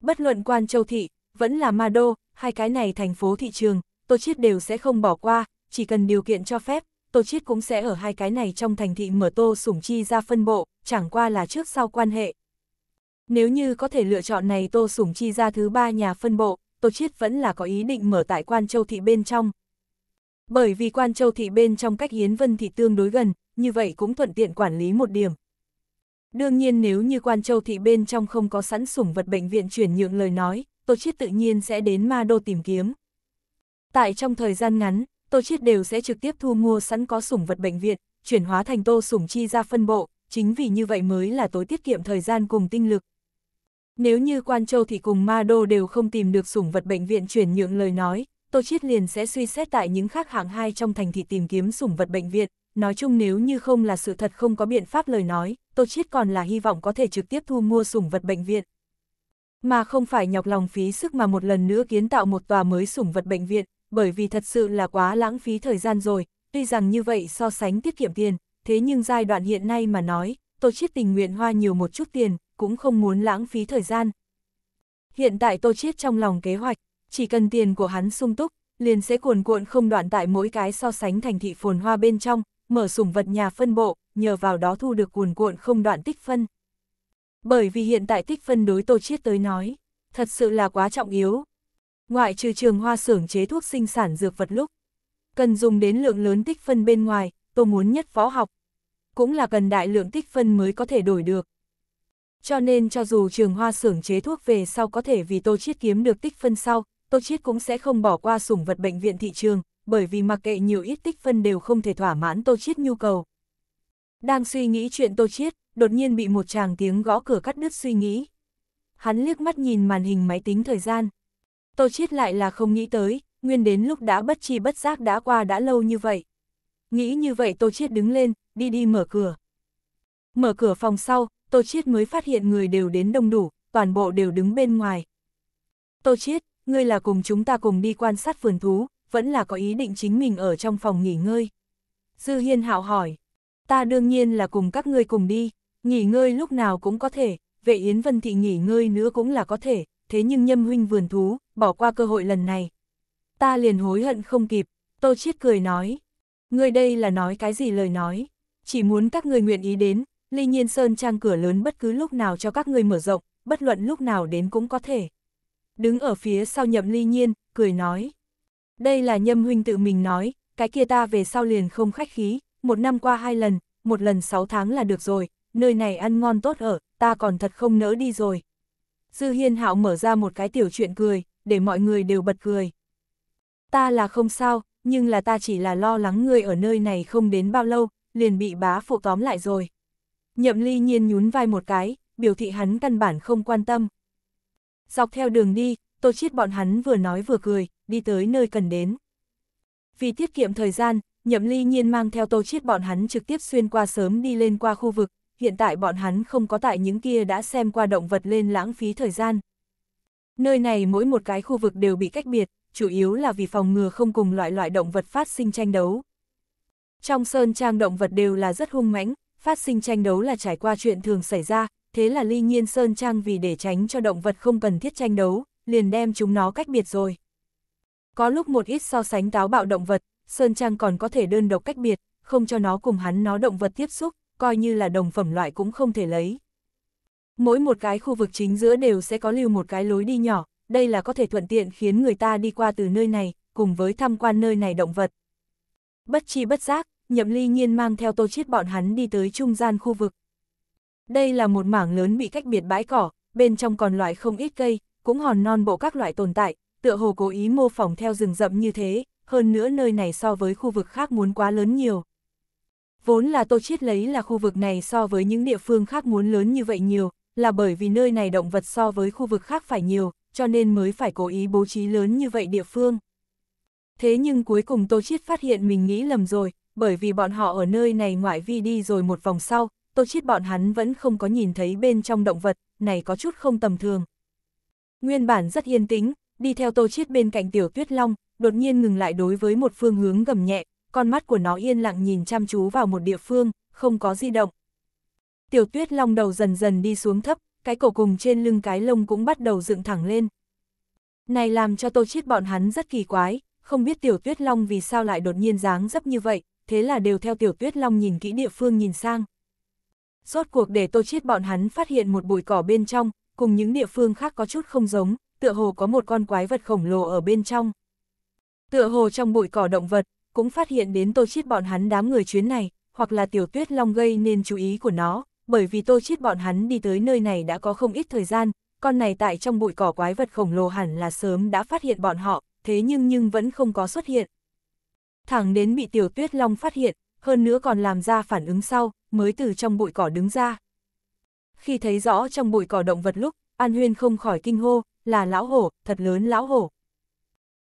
Speaker 1: Bất luận Quan Châu thị, vẫn là Ma Đô, hai cái này thành phố thị trường, Tô Chiết đều sẽ không bỏ qua, chỉ cần điều kiện cho phép, Tô Chiết cũng sẽ ở hai cái này trong thành thị mở Tô Sủng Chi ra phân bộ, chẳng qua là trước sau quan hệ. Nếu như có thể lựa chọn này Tô Sủng Chi ra thứ ba nhà phân bộ, Tô Chiết vẫn là có ý định mở tại Quan Châu Thị bên trong. Bởi vì Quan Châu Thị bên trong cách yến Vân Thị tương đối gần, như vậy cũng thuận tiện quản lý một điểm. Đương nhiên nếu như Quan Châu Thị bên trong không có sẵn sủng vật bệnh viện chuyển nhượng lời nói, Tô Chiết tự nhiên sẽ đến Ma Đô tìm kiếm. Tại trong thời gian ngắn, Tô Chiết đều sẽ trực tiếp thu mua sẵn có sủng vật bệnh viện, chuyển hóa thành tô sủng chi ra phân bộ, chính vì như vậy mới là tối tiết kiệm thời gian cùng tinh lực. Nếu như Quan Châu thì cùng Ma Đô đều không tìm được sủng vật bệnh viện chuyển nhượng lời nói, Tô Chiết liền sẽ suy xét tại những khác hạng hai trong thành thị tìm kiếm sủng vật bệnh viện. Nói chung nếu như không là sự thật không có biện pháp lời nói, Tô Chiết còn là hy vọng có thể trực tiếp thu mua sủng vật bệnh viện. Mà không phải nhọc lòng phí sức mà một lần nữa kiến tạo một tòa mới sủng vật bệnh viện, bởi vì thật sự là quá lãng phí thời gian rồi, tuy rằng như vậy so sánh tiết kiệm tiền, thế nhưng giai đoạn hiện nay mà nói, Tô Chiết tình nguyện hoa nhiều một chút tiền, cũng không muốn lãng phí thời gian. Hiện tại Tô Chiết trong lòng kế hoạch, chỉ cần tiền của hắn sung túc, liền sẽ cuồn cuộn không đoạn tại mỗi cái so sánh thành thị phồn hoa bên trong, mở sủng vật nhà phân bộ, nhờ vào đó thu được cuồn cuộn không đoạn tích phân. Bởi vì hiện tại tích phân đối Tô Chiết tới nói, thật sự là quá trọng yếu. Ngoại trừ trường hoa xưởng chế thuốc sinh sản dược vật lúc, cần dùng đến lượng lớn tích phân bên ngoài, Tô muốn nhất phó học. Cũng là cần đại lượng tích phân mới có thể đổi được. Cho nên cho dù trường hoa xưởng chế thuốc về sau có thể vì Tô Chiết kiếm được tích phân sau, Tô Chiết cũng sẽ không bỏ qua sủng vật bệnh viện thị trường, bởi vì mặc kệ nhiều ít tích phân đều không thể thỏa mãn Tô Chiết nhu cầu. Đang suy nghĩ chuyện Tô Chiết, đột nhiên bị một chàng tiếng gõ cửa cắt đứt suy nghĩ. Hắn liếc mắt nhìn màn hình máy tính thời gian. Tô Chiết lại là không nghĩ tới, nguyên đến lúc đã bất chi bất giác đã qua đã lâu như vậy. Nghĩ như vậy Tô Chiết đứng lên, đi đi mở cửa. Mở cửa phòng sau, Tô Chiết mới phát hiện người đều đến đông đủ, toàn bộ đều đứng bên ngoài. Tô Chiết, ngươi là cùng chúng ta cùng đi quan sát vườn thú, vẫn là có ý định chính mình ở trong phòng nghỉ ngơi. Dư Hiên hạo hỏi, ta đương nhiên là cùng các ngươi cùng đi, nghỉ ngơi lúc nào cũng có thể, vệ Yến Vân Thị nghỉ ngơi nữa cũng là có thể, thế nhưng nhâm huynh vườn thú, bỏ qua cơ hội lần này. Ta liền hối hận không kịp, Tô Chiết cười nói, ngươi đây là nói cái gì lời nói, chỉ muốn các ngươi nguyện ý đến, Ly Nhiên Sơn trang cửa lớn bất cứ lúc nào cho các ngươi mở rộng, bất luận lúc nào đến cũng có thể. Đứng ở phía sau nhậm Ly Nhiên, cười nói. Đây là nhâm huynh tự mình nói, cái kia ta về sau liền không khách khí, một năm qua hai lần, một lần sáu tháng là được rồi, nơi này ăn ngon tốt ở, ta còn thật không nỡ đi rồi. Dư Hiên Hạo mở ra một cái tiểu chuyện cười, để mọi người đều bật cười. Ta là không sao, nhưng là ta chỉ là lo lắng ngươi ở nơi này không đến bao lâu, liền bị bá phụ tóm lại rồi. Nhậm ly nhiên nhún vai một cái, biểu thị hắn căn bản không quan tâm. Dọc theo đường đi, tô chiết bọn hắn vừa nói vừa cười, đi tới nơi cần đến. Vì tiết kiệm thời gian, nhậm ly nhiên mang theo tô chiết bọn hắn trực tiếp xuyên qua sớm đi lên qua khu vực, hiện tại bọn hắn không có tại những kia đã xem qua động vật lên lãng phí thời gian. Nơi này mỗi một cái khu vực đều bị cách biệt, chủ yếu là vì phòng ngừa không cùng loại loại động vật phát sinh tranh đấu. Trong sơn trang động vật đều là rất hung mãnh, phát sinh tranh đấu là trải qua chuyện thường xảy ra, thế là Ly Nhiên Sơn Trang vì để tránh cho động vật không cần thiết tranh đấu, liền đem chúng nó cách biệt rồi. Có lúc một ít so sánh táo bạo động vật, Sơn Trang còn có thể đơn độc cách biệt, không cho nó cùng hắn nó động vật tiếp xúc, coi như là đồng phẩm loại cũng không thể lấy. Mỗi một cái khu vực chính giữa đều sẽ có lưu một cái lối đi nhỏ, đây là có thể thuận tiện khiến người ta đi qua từ nơi này, cùng với tham quan nơi này động vật. Bất chi bất giác, Nhậm Ly Nhiên mang theo Tô Chiết bọn hắn đi tới trung gian khu vực. Đây là một mảng lớn bị cách biệt bãi cỏ, bên trong còn loại không ít cây, cũng hòn non bộ các loại tồn tại, tựa hồ cố ý mô phỏng theo rừng rậm như thế, hơn nữa nơi này so với khu vực khác muốn quá lớn nhiều. Vốn là Tô Chiết lấy là khu vực này so với những địa phương khác muốn lớn như vậy nhiều, là bởi vì nơi này động vật so với khu vực khác phải nhiều, cho nên mới phải cố ý bố trí lớn như vậy địa phương. Thế nhưng cuối cùng Tô Chiết phát hiện mình nghĩ lầm rồi, bởi vì bọn họ ở nơi này ngoại vi đi rồi một vòng sau, Tô Chiết bọn hắn vẫn không có nhìn thấy bên trong động vật, này có chút không tầm thường. Nguyên bản rất yên tĩnh, đi theo Tô Chiết bên cạnh Tiểu Tuyết Long, đột nhiên ngừng lại đối với một phương hướng gầm nhẹ, con mắt của nó yên lặng nhìn chăm chú vào một địa phương, không có di động. Tiểu Tuyết Long đầu dần dần đi xuống thấp, cái cổ cùng trên lưng cái lông cũng bắt đầu dựng thẳng lên. Này làm cho Tô Chiết bọn hắn rất kỳ quái, không biết Tiểu Tuyết Long vì sao lại đột nhiên dáng dấp như vậy, thế là đều theo tiểu tuyết long nhìn kỹ địa phương nhìn sang. Rốt cuộc để tô chiết bọn hắn phát hiện một bụi cỏ bên trong, cùng những địa phương khác có chút không giống, tựa hồ có một con quái vật khổng lồ ở bên trong. Tựa hồ trong bụi cỏ động vật, cũng phát hiện đến tô chiết bọn hắn đám người chuyến này, hoặc là tiểu tuyết long gây nên chú ý của nó, bởi vì tô chiết bọn hắn đi tới nơi này đã có không ít thời gian, con này tại trong bụi cỏ quái vật khổng lồ hẳn là sớm đã phát hiện bọn họ, thế nhưng nhưng vẫn không có xuất hiện thẳng đến bị tiểu tuyết long phát hiện, hơn nữa còn làm ra phản ứng sau, mới từ trong bụi cỏ đứng ra. Khi thấy rõ trong bụi cỏ động vật lúc, An Huyên không khỏi kinh hô, là lão hổ, thật lớn lão hổ.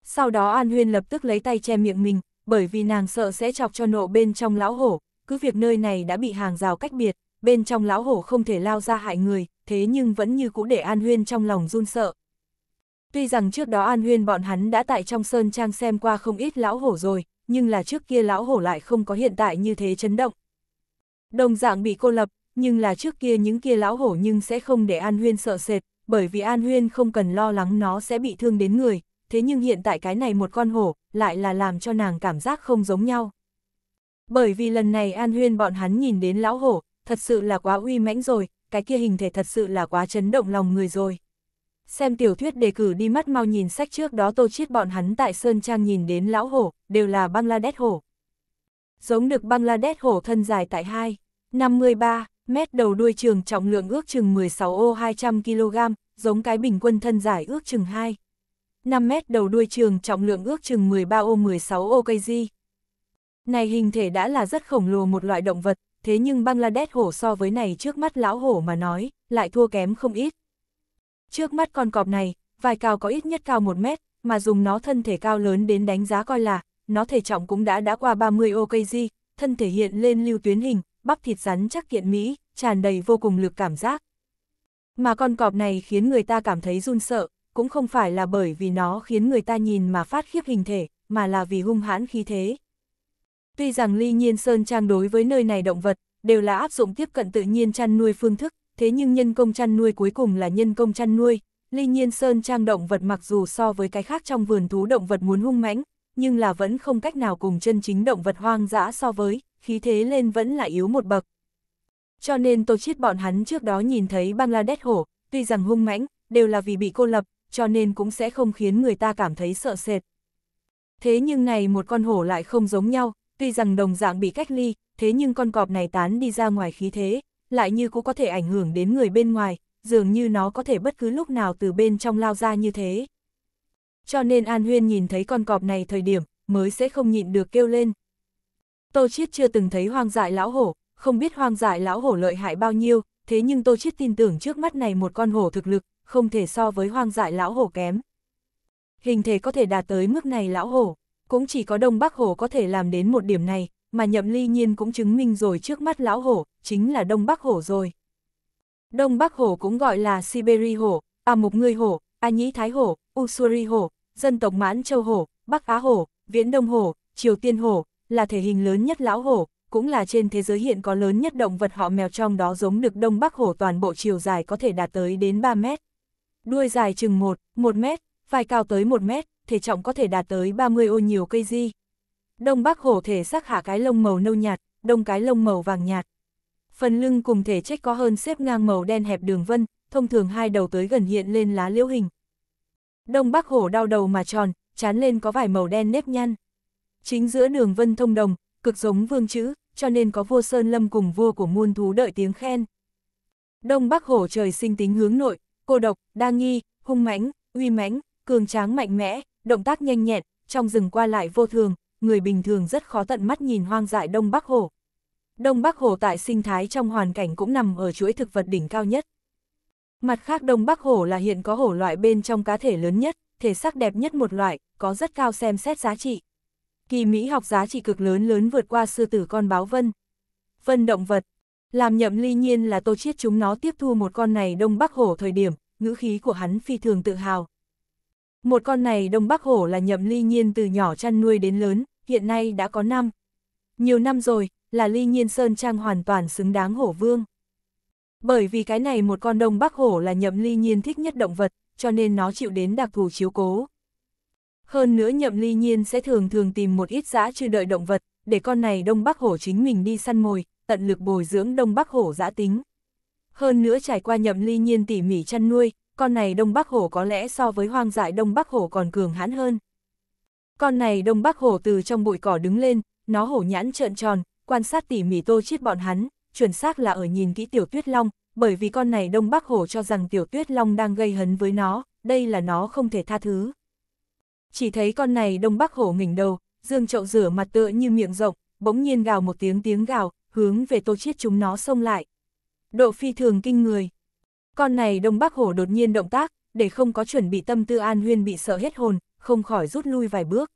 Speaker 1: Sau đó An Huyên lập tức lấy tay che miệng mình, bởi vì nàng sợ sẽ chọc cho nộ bên trong lão hổ, cứ việc nơi này đã bị hàng rào cách biệt, bên trong lão hổ không thể lao ra hại người, thế nhưng vẫn như cũ để An Huyên trong lòng run sợ. Tuy rằng trước đó An Huyên bọn hắn đã tại trong sơn trang xem qua không ít lão hổ rồi, nhưng là trước kia lão hổ lại không có hiện tại như thế chấn động. Đồng dạng bị cô lập, nhưng là trước kia những kia lão hổ nhưng sẽ không để An Huyên sợ sệt, bởi vì An Huyên không cần lo lắng nó sẽ bị thương đến người, thế nhưng hiện tại cái này một con hổ lại là làm cho nàng cảm giác không giống nhau. Bởi vì lần này An Huyên bọn hắn nhìn đến lão hổ, thật sự là quá uy mãnh rồi, cái kia hình thể thật sự là quá chấn động lòng người rồi. Xem tiểu thuyết đề cử đi mắt mau nhìn sách trước đó tô chiết bọn hắn tại Sơn Trang nhìn đến lão hổ, đều là Bangladesh hổ. Giống được Bangladesh hổ thân dài tại 2, 53 mét đầu đuôi trường trọng lượng ước chừng 16 ô 200 kg, giống cái bình quân thân dài ước chừng 2. 5 mét đầu đuôi trường trọng lượng ước chừng 13 ô 16 ô kg. Này hình thể đã là rất khổng lồ một loại động vật, thế nhưng Bangladesh hổ so với này trước mắt lão hổ mà nói, lại thua kém không ít. Trước mắt con cọp này, vài cao có ít nhất cao 1 mét, mà dùng nó thân thể cao lớn đến đánh giá coi là, nó thể trọng cũng đã đã qua 30 okg, thân thể hiện lên lưu tuyến hình, bắp thịt rắn chắc kiện mỹ, tràn đầy vô cùng lực cảm giác. Mà con cọp này khiến người ta cảm thấy run sợ, cũng không phải là bởi vì nó khiến người ta nhìn mà phát khiếp hình thể, mà là vì hung hãn khí thế. Tuy rằng ly nhiên sơn trang đối với nơi này động vật, đều là áp dụng tiếp cận tự nhiên chăn nuôi phương thức, thế nhưng nhân công chăn nuôi cuối cùng là nhân công chăn nuôi, Ly Nhiên Sơn trang động vật mặc dù so với cái khác trong vườn thú động vật muốn hung mãnh, nhưng là vẫn không cách nào cùng chân chính động vật hoang dã so với, khí thế lên vẫn là yếu một bậc. Cho nên tôi Chiết bọn hắn trước đó nhìn thấy Bangladesh hổ, tuy rằng hung mãnh, đều là vì bị cô lập, cho nên cũng sẽ không khiến người ta cảm thấy sợ sệt. Thế nhưng này một con hổ lại không giống nhau, tuy rằng đồng dạng bị cách ly, thế nhưng con cọp này tán đi ra ngoài khí thế, lại như cũng có thể ảnh hưởng đến người bên ngoài, dường như nó có thể bất cứ lúc nào từ bên trong lao ra như thế. Cho nên An Huyên nhìn thấy con cọp này thời điểm, mới sẽ không nhịn được kêu lên. Tô Chiết chưa từng thấy hoang dại lão hổ, không biết hoang dại lão hổ lợi hại bao nhiêu, thế nhưng Tô Chiết tin tưởng trước mắt này một con hổ thực lực, không thể so với hoang dại lão hổ kém. Hình thể có thể đạt tới mức này lão hổ, cũng chỉ có Đông Bắc hổ có thể làm đến một điểm này, mà nhậm ly nhiên cũng chứng minh rồi trước mắt lão hổ, chính là Đông Bắc hổ rồi. Đông Bắc hổ cũng gọi là Siberi hổ, A mục ngươi hổ, A nhĩ thái hổ, Usuri hổ, dân tộc mãn châu hổ, Bắc Á hổ, Viễn Đông hổ, Triều Tiên hổ, là thể hình lớn nhất lão hổ, cũng là trên thế giới hiện có lớn nhất động vật họ mèo trong đó giống được Đông Bắc hổ toàn bộ chiều dài có thể đạt tới đến 3 mét. Đuôi dài chừng 1, 1 mét, vai cao tới 1 mét, thể trọng có thể đạt tới 30 ô nhiều cây di. Đông Bắc hổ thể sắc hạ cái lông màu nâu nhạt, đông cái lông màu vàng nhạt. Phần lưng cùng thể trách có hơn xếp ngang màu đen hẹp đường vân, thông thường hai đầu tới gần hiện lên lá liễu hình. Đông Bắc hổ đau đầu mà tròn, chán lên có vài màu đen nếp nhăn. Chính giữa đường vân thông đồng, cực giống vương chữ, cho nên có vua Sơn Lâm cùng vua của muôn thú đợi tiếng khen. Đông Bắc hổ trời sinh tính hướng nội, cô độc, đa nghi, hung mãnh, uy mãnh, cường tráng mạnh mẽ, động tác nhanh nhẹn, trong rừng qua lại vô thường, người bình thường rất khó tận mắt nhìn hoang dại Đông Bắc Hồ. Đông Bắc Hồ tại sinh thái trong hoàn cảnh cũng nằm ở chuỗi thực vật đỉnh cao nhất. Mặt khác Đông Bắc Hồ là hiện có hổ loại bên trong cá thể lớn nhất, thể sắc đẹp nhất một loại, có rất cao xem xét giá trị. Kỳ Mỹ học giá trị cực lớn lớn vượt qua sư tử con báo vân. Vân động vật, làm nhậm ly nhiên là tô chiết chúng nó tiếp thu một con này Đông Bắc Hổ thời điểm, ngữ khí của hắn phi thường tự hào. Một con này Đông Bắc Hổ là nhậm ly nhiên từ nhỏ chăn nuôi đến lớn, hiện nay đã có năm. Nhiều năm rồi, là ly nhiên sơn trang hoàn toàn xứng đáng hổ vương. Bởi vì cái này một con đông bắc hổ là nhậm ly nhiên thích nhất động vật, cho nên nó chịu đến đặc thù chiếu cố. Hơn nữa nhậm ly nhiên sẽ thường thường tìm một ít giã chưa đợi động vật, để con này đông bắc hổ chính mình đi săn mồi, tận lực bồi dưỡng đông bắc hổ giã tính. Hơn nữa trải qua nhậm ly nhiên tỉ mỉ chăn nuôi, con này đông bắc hổ có lẽ so với hoang dại đông bắc hổ còn cường hãn hơn. Con này Đông Bắc Hổ từ trong bụi cỏ đứng lên, nó hổ nhãn trợn tròn, quan sát tỉ mỉ tô chiết bọn hắn, chuẩn xác là ở nhìn kỹ Tiểu Tuyết Long, bởi vì con này Đông Bắc Hổ cho rằng Tiểu Tuyết Long đang gây hấn với nó, đây là nó không thể tha thứ. Chỉ thấy con này Đông Bắc Hổ nghỉnh đầu, dương trậu rửa mặt tựa như miệng rộng, bỗng nhiên gào một tiếng tiếng gào, hướng về tô chiết chúng nó xông lại. Độ phi thường kinh người. Con này Đông Bắc Hổ đột nhiên động tác, để không có chuẩn bị tâm tư An Huyên bị sợ hết hồn, không khỏi rút lui vài bước.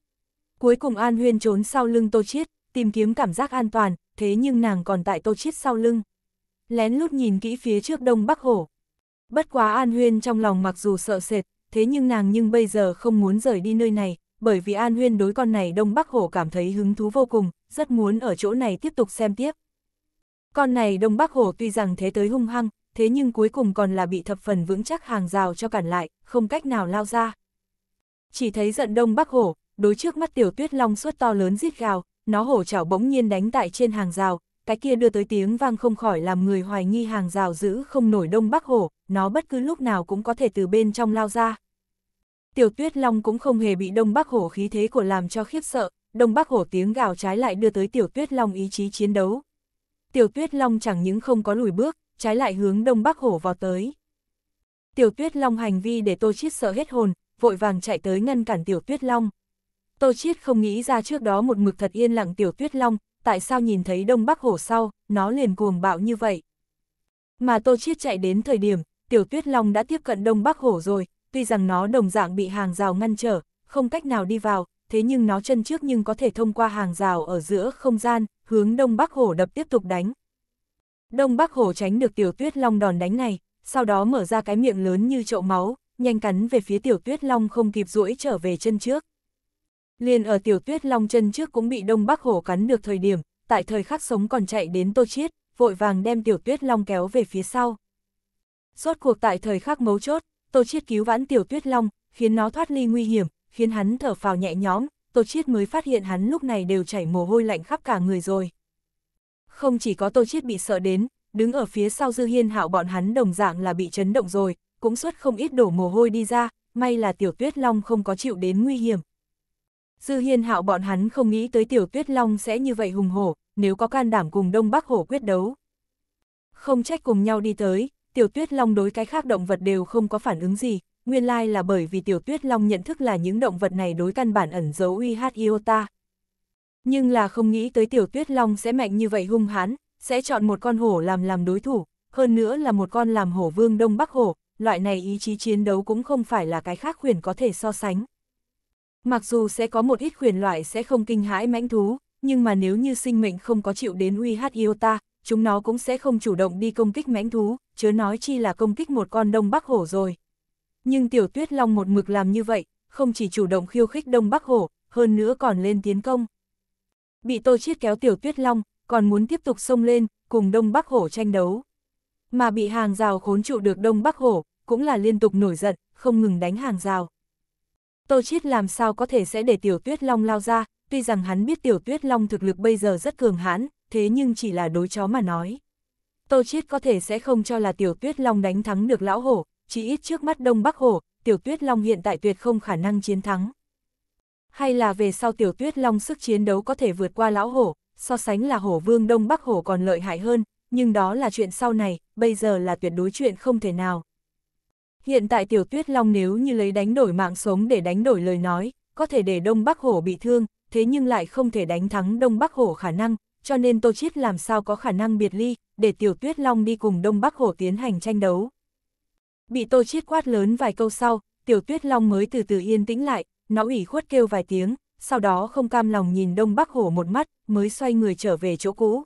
Speaker 1: Cuối cùng An Huyên trốn sau lưng Tô Chiết, tìm kiếm cảm giác an toàn, thế nhưng nàng còn tại Tô Chiết sau lưng. Lén lút nhìn kỹ phía trước đông bắc hổ. Bất quá An Huyên trong lòng mặc dù sợ sệt, thế nhưng nàng nhưng bây giờ không muốn rời đi nơi này, bởi vì An Huyên đối con này đông bắc hổ cảm thấy hứng thú vô cùng, rất muốn ở chỗ này tiếp tục xem tiếp. Con này đông bắc hổ tuy rằng thế tới hung hăng, thế nhưng cuối cùng còn là bị thập phần vững chắc hàng rào cho cản lại, không cách nào lao ra. Chỉ thấy giận đông bắc hổ, đối trước mắt tiểu tuyết long suốt to lớn rít gào, nó hổ chảo bỗng nhiên đánh tại trên hàng rào, cái kia đưa tới tiếng vang không khỏi làm người hoài nghi hàng rào giữ không nổi đông bắc hổ, nó bất cứ lúc nào cũng có thể từ bên trong lao ra. Tiểu tuyết long cũng không hề bị đông bắc hổ khí thế của làm cho khiếp sợ, đông bắc hổ tiếng gào trái lại đưa tới tiểu tuyết long ý chí chiến đấu. Tiểu tuyết long chẳng những không có lùi bước, trái lại hướng đông bắc hổ vào tới. Tiểu tuyết long hành vi để tô chiết sợ hết hồn, vội vàng chạy tới ngăn cản Tiểu Tuyết Long. Tô Chiết không nghĩ ra trước đó một mực thật yên lặng Tiểu Tuyết Long, tại sao nhìn thấy Đông Bắc Hổ sau, nó liền cuồng bạo như vậy. Mà Tô Chiết chạy đến thời điểm, Tiểu Tuyết Long đã tiếp cận Đông Bắc Hổ rồi, tuy rằng nó đồng dạng bị hàng rào ngăn trở, không cách nào đi vào, thế nhưng nó chân trước nhưng có thể thông qua hàng rào ở giữa không gian, hướng Đông Bắc Hổ đập tiếp tục đánh. Đông Bắc Hổ tránh được Tiểu Tuyết Long đòn đánh này, sau đó mở ra cái miệng lớn như chậu máu, nhanh cắn về phía tiểu tuyết long không kịp duỗi trở về chân trước. Liền ở tiểu tuyết long chân trước cũng bị đông bắc hổ cắn được thời điểm, tại thời khắc sống còn chạy đến tô chiết, vội vàng đem tiểu tuyết long kéo về phía sau. Rốt cuộc tại thời khắc mấu chốt, tô chiết cứu vãn tiểu tuyết long, khiến nó thoát ly nguy hiểm, khiến hắn thở phào nhẹ nhõm, Tô Chiết mới phát hiện hắn lúc này đều chảy mồ hôi lạnh khắp cả người rồi. Không chỉ có Tô Chiết bị sợ đến, đứng ở phía sau Dư Hiên Hạo bọn hắn đồng dạng là bị chấn động rồi, cũng suốt không ít đổ mồ hôi đi ra, may là tiểu tuyết long không có chịu đến nguy hiểm. Dư hiên hạo bọn hắn không nghĩ tới tiểu tuyết long sẽ như vậy hùng hổ, nếu có can đảm cùng đông bắc hổ quyết đấu. Không trách cùng nhau đi tới, tiểu tuyết long đối cái khác động vật đều không có phản ứng gì, nguyên lai là bởi vì tiểu tuyết long nhận thức là những động vật này đối căn bản ẩn dấu uy hát iota. Nhưng là không nghĩ tới tiểu tuyết long sẽ mạnh như vậy hung hán, sẽ chọn một con hổ làm làm đối thủ, hơn nữa là một con làm hổ vương đông bắc hổ, loại này ý chí chiến đấu cũng không phải là cái khác khuyển có thể so sánh. Mặc dù sẽ có một ít khuyển loại sẽ không kinh hãi mãnh thú, nhưng mà nếu như sinh mệnh không có chịu đến uy hát ta, chúng nó cũng sẽ không chủ động đi công kích mãnh thú, chớ nói chi là công kích một con đông bắc hổ rồi. Nhưng tiểu tuyết long một mực làm như vậy, không chỉ chủ động khiêu khích đông bắc hổ, hơn nữa còn lên tiến công. Bị tô chiết kéo tiểu tuyết long, còn muốn tiếp tục xông lên, cùng đông bắc hổ tranh đấu mà bị hàng rào khốn trụ được Đông Bắc Hổ, cũng là liên tục nổi giận, không ngừng đánh hàng rào. Tô Chiết làm sao có thể sẽ để Tiểu Tuyết Long lao ra, tuy rằng hắn biết Tiểu Tuyết Long thực lực bây giờ rất cường hãn, thế nhưng chỉ là đối chó mà nói. Tô Chiết có thể sẽ không cho là Tiểu Tuyết Long đánh thắng được Lão Hổ, chỉ ít trước mắt Đông Bắc Hổ, Tiểu Tuyết Long hiện tại tuyệt không khả năng chiến thắng. Hay là về sau Tiểu Tuyết Long sức chiến đấu có thể vượt qua Lão Hổ, so sánh là Hổ Vương Đông Bắc Hổ còn lợi hại hơn, nhưng đó là chuyện sau này, bây giờ là tuyệt đối chuyện không thể nào. Hiện tại tiểu tuyết long nếu như lấy đánh đổi mạng sống để đánh đổi lời nói, có thể để Đông Bắc Hổ bị thương, thế nhưng lại không thể đánh thắng Đông Bắc Hổ khả năng, cho nên Tô Chiết làm sao có khả năng biệt ly, để Tiểu Tuyết Long đi cùng Đông Bắc Hổ tiến hành tranh đấu. Bị Tô Chiết quát lớn vài câu sau, Tiểu Tuyết Long mới từ từ yên tĩnh lại, nó ủy khuất kêu vài tiếng, sau đó không cam lòng nhìn Đông Bắc Hổ một mắt, mới xoay người trở về chỗ cũ.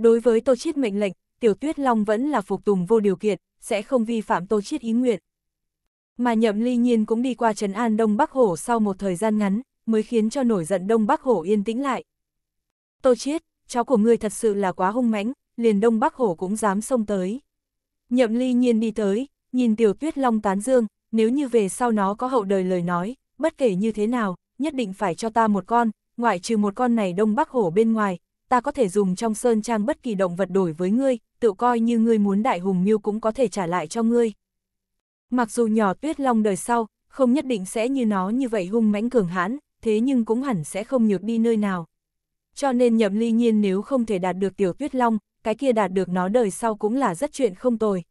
Speaker 1: Đối với Tô Chiết mệnh lệnh, Tiểu Tuyết Long vẫn là phục tùng vô điều kiện, sẽ không vi phạm Tô Chiết ý nguyện. Mà Nhậm Ly Nhiên cũng đi qua trấn an Đông Bắc Hổ sau một thời gian ngắn, mới khiến cho nổi giận Đông Bắc Hổ yên tĩnh lại. Tô Chiết, cháu của ngươi thật sự là quá hung mãnh, liền Đông Bắc Hổ cũng dám xông tới. Nhậm Ly Nhiên đi tới, nhìn Tiểu Tuyết Long tán dương, nếu như về sau nó có hậu đời lời nói, bất kể như thế nào, nhất định phải cho ta một con, ngoại trừ một con này Đông Bắc Hổ bên ngoài, ta có thể dùng trong sơn trang bất kỳ động vật đổi với ngươi, tự coi như ngươi muốn đại hùng miêu cũng có thể trả lại cho ngươi. Mặc dù nhỏ tuyết long đời sau, không nhất định sẽ như nó như vậy hung mãnh cường hãn, thế nhưng cũng hẳn sẽ không nhược đi nơi nào. Cho nên nhậm ly nhiên nếu không thể đạt được tiểu tuyết long, cái kia đạt được nó đời sau cũng là rất chuyện không tồi.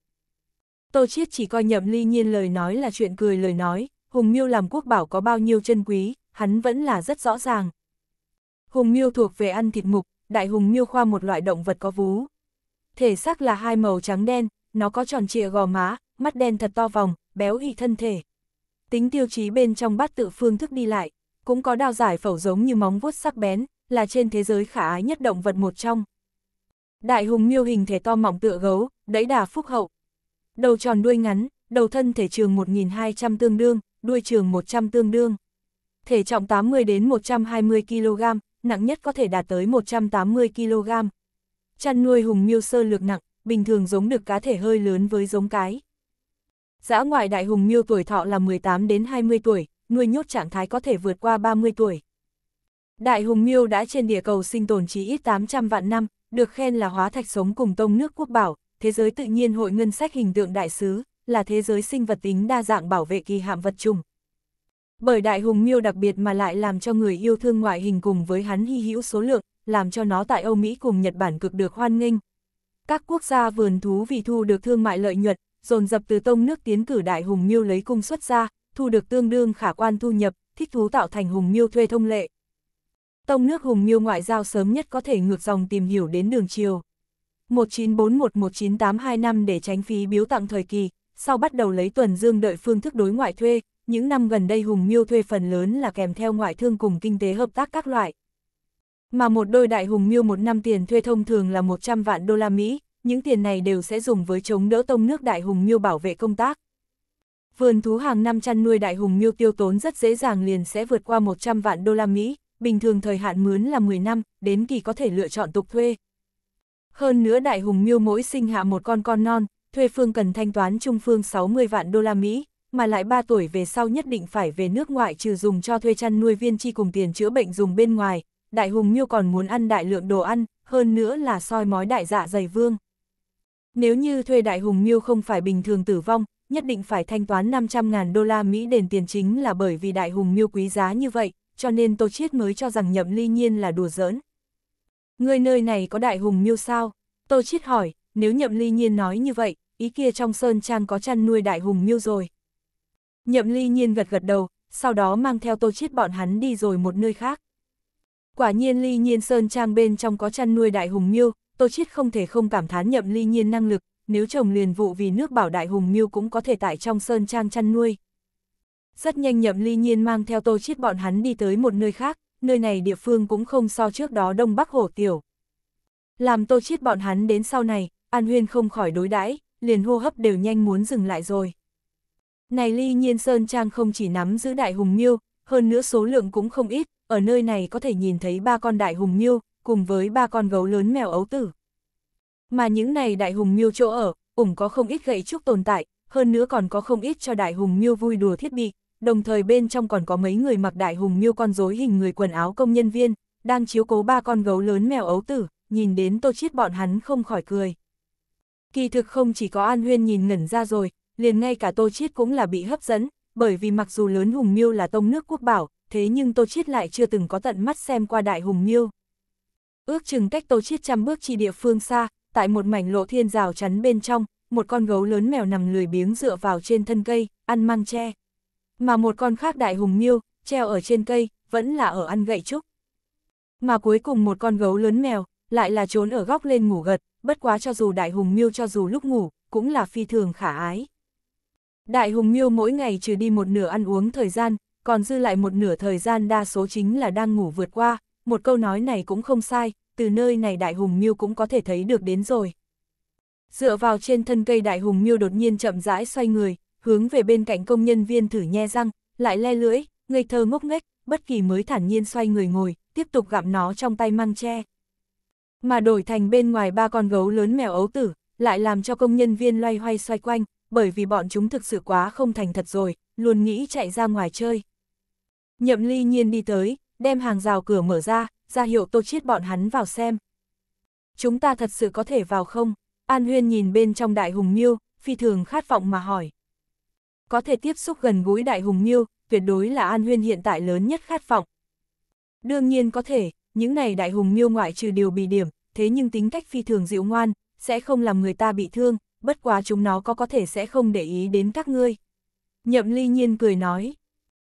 Speaker 1: Tô Chiết chỉ coi nhậm ly nhiên lời nói là chuyện cười lời nói, Hùng Miêu làm quốc bảo có bao nhiêu chân quý, hắn vẫn là rất rõ ràng. Hùng Miêu thuộc về ăn thịt mục, đại hùng miêu khoa một loại động vật có vú. Thể xác là hai màu trắng đen, nó có tròn trịa gò má, mắt đen thật to vòng, béo y thân thể. Tính tiêu chí bên trong bát tự phương thức đi lại, cũng có đao giải phẩu giống như móng vuốt sắc bén, là trên thế giới khả ái nhất động vật một trong. Đại hùng miêu hình thể to mỏng tựa gấu, đẫy đà phúc hậu. Đầu tròn đuôi ngắn, đầu thân thể trường 1200 tương đương, đuôi trường 100 tương đương. Thể trọng 80 đến 120 kg, nặng nhất có thể đạt tới 180 kg. Chăn nuôi hùng miêu sơ lược nặng, bình thường giống được cá thể hơi lớn với giống cái. Giã ngoại đại hùng miêu tuổi thọ là 18 đến 20 tuổi, nuôi nhốt trạng thái có thể vượt qua 30 tuổi. Đại hùng miêu đã trên địa cầu sinh tồn chí ít 800 vạn năm, được khen là hóa thạch sống cùng tông nước quốc bảo, thế giới tự nhiên hội ngân sách hình tượng đại sứ, là thế giới sinh vật tính đa dạng bảo vệ kỳ hạm vật chung. Bởi đại hùng miêu đặc biệt mà lại làm cho người yêu thương ngoại hình cùng với hắn hy hữu số lượng, làm cho nó tại Âu Mỹ cùng Nhật Bản cực được hoan nghênh. Các quốc gia vườn thú vì thu được thương mại lợi nhuận, dồn dập từ tông nước tiến cử đại hùng miêu lấy cung xuất ra, thu được tương đương khả quan thu nhập, thích thú tạo thành hùng miêu thuê thông lệ. Tông nước hùng miêu ngoại giao sớm nhất có thể ngược dòng tìm hiểu đến đường chiều. 1941 năm để tránh phí biếu tặng thời kỳ, sau bắt đầu lấy tuần dương đợi phương thức đối ngoại thuê, những năm gần đây Hùng Miêu thuê phần lớn là kèm theo ngoại thương cùng kinh tế hợp tác các loại. Mà một đôi đại Hùng Miêu một năm tiền thuê thông thường là 100 vạn đô la Mỹ, những tiền này đều sẽ dùng với chống đỡ tông nước đại Hùng Miêu bảo vệ công tác. Vườn thú hàng năm chăn nuôi đại Hùng Miêu tiêu tốn rất dễ dàng liền sẽ vượt qua 100 vạn đô la Mỹ, bình thường thời hạn mướn là 10 năm, đến kỳ có thể lựa chọn tục thuê. Hơn nữa đại hùng miêu mỗi sinh hạ một con con non, thuê phương cần thanh toán trung phương 60 vạn đô la Mỹ, mà lại 3 tuổi về sau nhất định phải về nước ngoại trừ dùng cho thuê chăn nuôi viên chi cùng tiền chữa bệnh dùng bên ngoài, đại hùng miêu còn muốn ăn đại lượng đồ ăn, hơn nữa là soi mói đại dạ dày vương. Nếu như thuê đại hùng miêu không phải bình thường tử vong, nhất định phải thanh toán 500.000 đô la Mỹ đền tiền chính là bởi vì đại hùng miêu quý giá như vậy, cho nên Tô Chiết mới cho rằng nhậm ly nhiên là đùa giỡn. Người nơi này có đại hùng miêu sao? Tô Chiết hỏi, nếu nhậm ly nhiên nói như vậy, ý kia trong sơn trang có chăn nuôi đại hùng miêu rồi. Nhậm ly nhiên gật gật đầu, sau đó mang theo tô chiết bọn hắn đi rồi một nơi khác. Quả nhiên ly nhiên sơn trang bên trong có chăn nuôi đại hùng miêu, tô chiết không thể không cảm thán nhậm ly nhiên năng lực, nếu trồng liền vụ vì nước bảo đại hùng miêu cũng có thể tại trong sơn trang chăn nuôi. Rất nhanh nhậm ly nhiên mang theo tô chiết bọn hắn đi tới một nơi khác, nơi này địa phương cũng không so trước đó đông bắc hổ tiểu. Làm tô chiết bọn hắn đến sau này, An Huyên không khỏi đối đãi liền hô hấp đều nhanh muốn dừng lại rồi. Này ly nhiên Sơn Trang không chỉ nắm giữ đại hùng miêu, hơn nữa số lượng cũng không ít, ở nơi này có thể nhìn thấy ba con đại hùng miêu, cùng với ba con gấu lớn mèo ấu tử. Mà những này đại hùng miêu chỗ ở, ủng có không ít gậy trúc tồn tại, hơn nữa còn có không ít cho đại hùng miêu vui đùa thiết bị, đồng thời bên trong còn có mấy người mặc đại hùng miêu con rối hình người quần áo công nhân viên, đang chiếu cố ba con gấu lớn mèo ấu tử, nhìn đến tô chiết bọn hắn không khỏi cười. Kỳ thực không chỉ có An Huyên nhìn ngẩn ra rồi, liền ngay cả Tô Chiết cũng là bị hấp dẫn, bởi vì mặc dù lớn Hùng Miêu là tông nước quốc bảo, thế nhưng Tô Chiết lại chưa từng có tận mắt xem qua đại Hùng Miêu. Ước chừng cách Tô Chiết trăm bước chi địa phương xa, tại một mảnh lộ thiên rào chắn bên trong, một con gấu lớn mèo nằm lười biếng dựa vào trên thân cây, ăn măng tre. Mà một con khác đại Hùng Miêu, treo ở trên cây, vẫn là ở ăn gậy trúc. Mà cuối cùng một con gấu lớn mèo, lại là trốn ở góc lên ngủ gật, bất quá cho dù đại hùng miêu cho dù lúc ngủ, cũng là phi thường khả ái. Đại hùng miêu mỗi ngày trừ đi một nửa ăn uống thời gian, còn dư lại một nửa thời gian đa số chính là đang ngủ vượt qua, một câu nói này cũng không sai, từ nơi này đại hùng miêu cũng có thể thấy được đến rồi. Dựa vào trên thân cây đại hùng miêu đột nhiên chậm rãi xoay người, hướng về bên cạnh công nhân viên thử nhe răng, lại le lưỡi, ngây thơ ngốc nghếch, bất kỳ mới thản nhiên xoay người ngồi, tiếp tục gặm nó trong tay mang tre. Mà đổi thành bên ngoài ba con gấu lớn mèo ấu tử, lại làm cho công nhân viên loay hoay xoay quanh, bởi vì bọn chúng thực sự quá không thành thật rồi, luôn nghĩ chạy ra ngoài chơi. Nhậm ly nhiên đi tới, đem hàng rào cửa mở ra, ra hiệu tô chiết bọn hắn vào xem. Chúng ta thật sự có thể vào không? An Huyên nhìn bên trong đại hùng miêu, phi thường khát vọng mà hỏi. Có thể tiếp xúc gần gũi đại hùng miêu, tuyệt đối là An Huyên hiện tại lớn nhất khát vọng. Đương nhiên có thể, những này đại hùng miêu ngoại trừ điều bị điểm, thế nhưng tính cách phi thường dịu ngoan, sẽ không làm người ta bị thương, bất quá chúng nó có có thể sẽ không để ý đến các ngươi. Nhậm ly nhiên cười nói.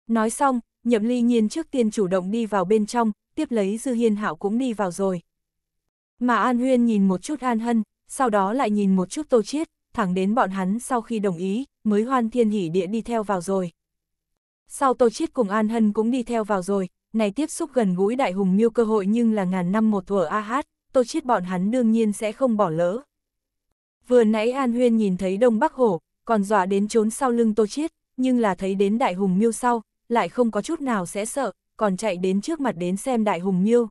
Speaker 1: Nói xong, nhậm ly nhiên trước tiên chủ động đi vào bên trong, tiếp lấy dư hiên hảo cũng đi vào rồi. Mà An Huyên nhìn một chút An Hân, sau đó lại nhìn một chút Tô Chiết, thẳng đến bọn hắn sau khi đồng ý, mới hoan thiên hỉ địa đi theo vào rồi. Sau Tô Chiết cùng An Hân cũng đi theo vào rồi, này tiếp xúc gần gũi đại hùng miêu cơ hội nhưng là ngàn năm một thuở a hát, Tô Chiết bọn hắn đương nhiên sẽ không bỏ lỡ, Vừa nãy An Huyên nhìn thấy Đông Bắc Hổ, còn dọa đến trốn sau lưng Tô Chiết, nhưng là thấy đến Đại Hùng Miêu sau, lại không có chút nào sẽ sợ, còn chạy đến trước mặt đến xem Đại Hùng Miêu.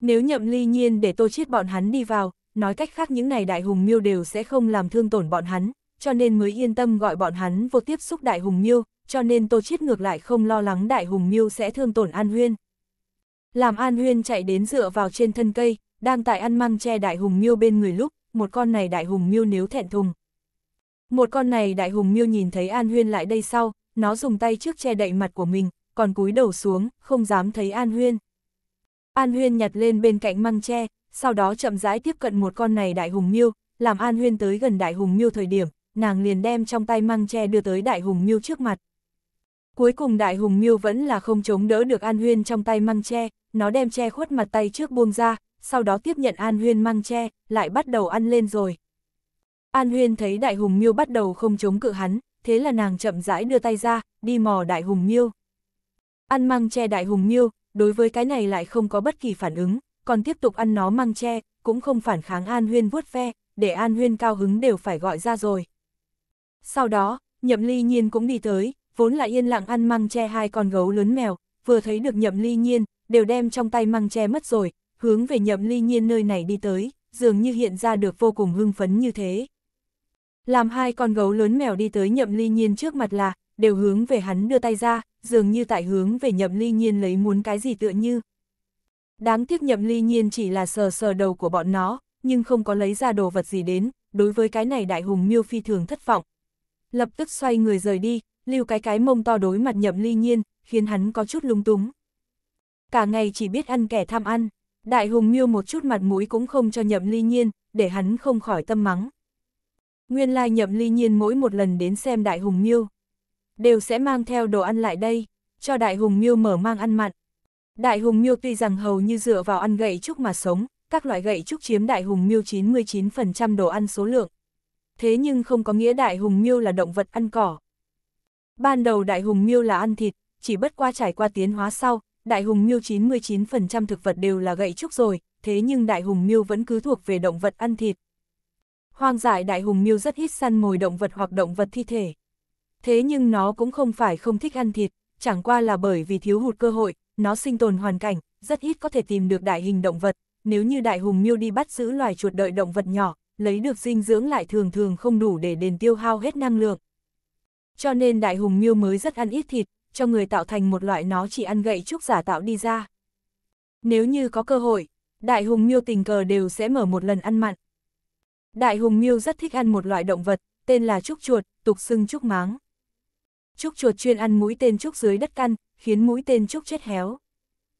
Speaker 1: Nếu nhậm ly nhiên để Tô Chiết bọn hắn đi vào, nói cách khác những này Đại Hùng Miêu đều sẽ không làm thương tổn bọn hắn, cho nên mới yên tâm gọi bọn hắn vô tiếp xúc Đại Hùng Miêu, cho nên Tô Chiết ngược lại không lo lắng Đại Hùng Miêu sẽ thương tổn An Huyên. Làm An Huyên chạy đến dựa vào trên thân cây, đang tại ăn măng che Đại Hùng Miêu bên người lúc, một con này đại hùng miêu nếu thẹn thùng. Một con này đại hùng miêu nhìn thấy An Huyên lại đây sau, nó dùng tay trước che đậy mặt của mình, còn cúi đầu xuống, không dám thấy An Huyên. An Huyên nhặt lên bên cạnh măng tre, sau đó chậm rãi tiếp cận một con này đại hùng miêu, làm An Huyên tới gần đại hùng miêu thời điểm, nàng liền đem trong tay măng tre đưa tới đại hùng miêu trước mặt. Cuối cùng đại hùng miêu vẫn là không chống đỡ được An Huyên trong tay măng tre, nó đem che khuất mặt tay trước buông ra, sau đó tiếp nhận An Huyên mang che, lại bắt đầu ăn lên rồi. An Huyên thấy Đại Hùng Miêu bắt đầu không chống cự hắn, thế là nàng chậm rãi đưa tay ra, đi mò Đại Hùng Miêu. Ăn mang che Đại Hùng Miêu, đối với cái này lại không có bất kỳ phản ứng, còn tiếp tục ăn nó mang che, cũng không phản kháng An Huyên vuốt ve, để An Huyên cao hứng đều phải gọi ra rồi. Sau đó, Nhậm Ly Nhiên cũng đi tới, vốn là yên lặng ăn mang che hai con gấu lớn mèo, vừa thấy được Nhậm Ly Nhiên, đều đem trong tay mang che mất rồi, hướng về nhậm ly nhiên nơi này đi tới, dường như hiện ra được vô cùng hưng phấn như thế. Làm hai con gấu lớn mèo đi tới nhậm ly nhiên trước mặt là, đều hướng về hắn đưa tay ra, dường như tại hướng về nhậm ly nhiên lấy muốn cái gì tựa như. Đáng tiếc nhậm ly nhiên chỉ là sờ sờ đầu của bọn nó, nhưng không có lấy ra đồ vật gì đến, đối với cái này đại hùng miêu phi thường thất vọng. Lập tức xoay người rời đi, lưu cái cái mông to đối mặt nhậm ly nhiên, khiến hắn có chút lung túng. Cả ngày chỉ biết ăn kẻ tham ăn. Đại hùng miêu một chút mặt mũi cũng không cho nhậm ly nhiên, để hắn không khỏi tâm mắng. Nguyên lai like nhậm ly nhiên mỗi một lần đến xem đại hùng miêu, đều sẽ mang theo đồ ăn lại đây, cho đại hùng miêu mở mang ăn mặn. Đại hùng miêu tuy rằng hầu như dựa vào ăn gậy trúc mà sống, các loại gậy trúc chiếm đại hùng miêu 99% đồ ăn số lượng. Thế nhưng không có nghĩa đại hùng miêu là động vật ăn cỏ. Ban đầu đại hùng miêu là ăn thịt, chỉ bất qua trải qua tiến hóa sau, đại hùng miêu 99% thực vật đều là gậy trúc rồi, thế nhưng đại hùng miêu vẫn cứ thuộc về động vật ăn thịt. Hoang dại đại hùng miêu rất ít săn mồi động vật hoặc động vật thi thể. Thế nhưng nó cũng không phải không thích ăn thịt, chẳng qua là bởi vì thiếu hụt cơ hội, nó sinh tồn hoàn cảnh, rất ít có thể tìm được đại hình động vật. Nếu như đại hùng miêu đi bắt giữ loài chuột đợi động vật nhỏ, lấy được dinh dưỡng lại thường thường không đủ để đền tiêu hao hết năng lượng. Cho nên đại hùng miêu mới rất ăn ít thịt, cho người tạo thành một loại nó chỉ ăn gậy trúc giả tạo đi ra. Nếu như có cơ hội, đại hùng miêu tình cờ đều sẽ mở một lần ăn mặn. Đại hùng miêu rất thích ăn một loại động vật, tên là trúc chuột, tục xưng trúc máng. Trúc chuột chuyên ăn mũi tên trúc dưới đất căn, khiến mũi tên trúc chết héo.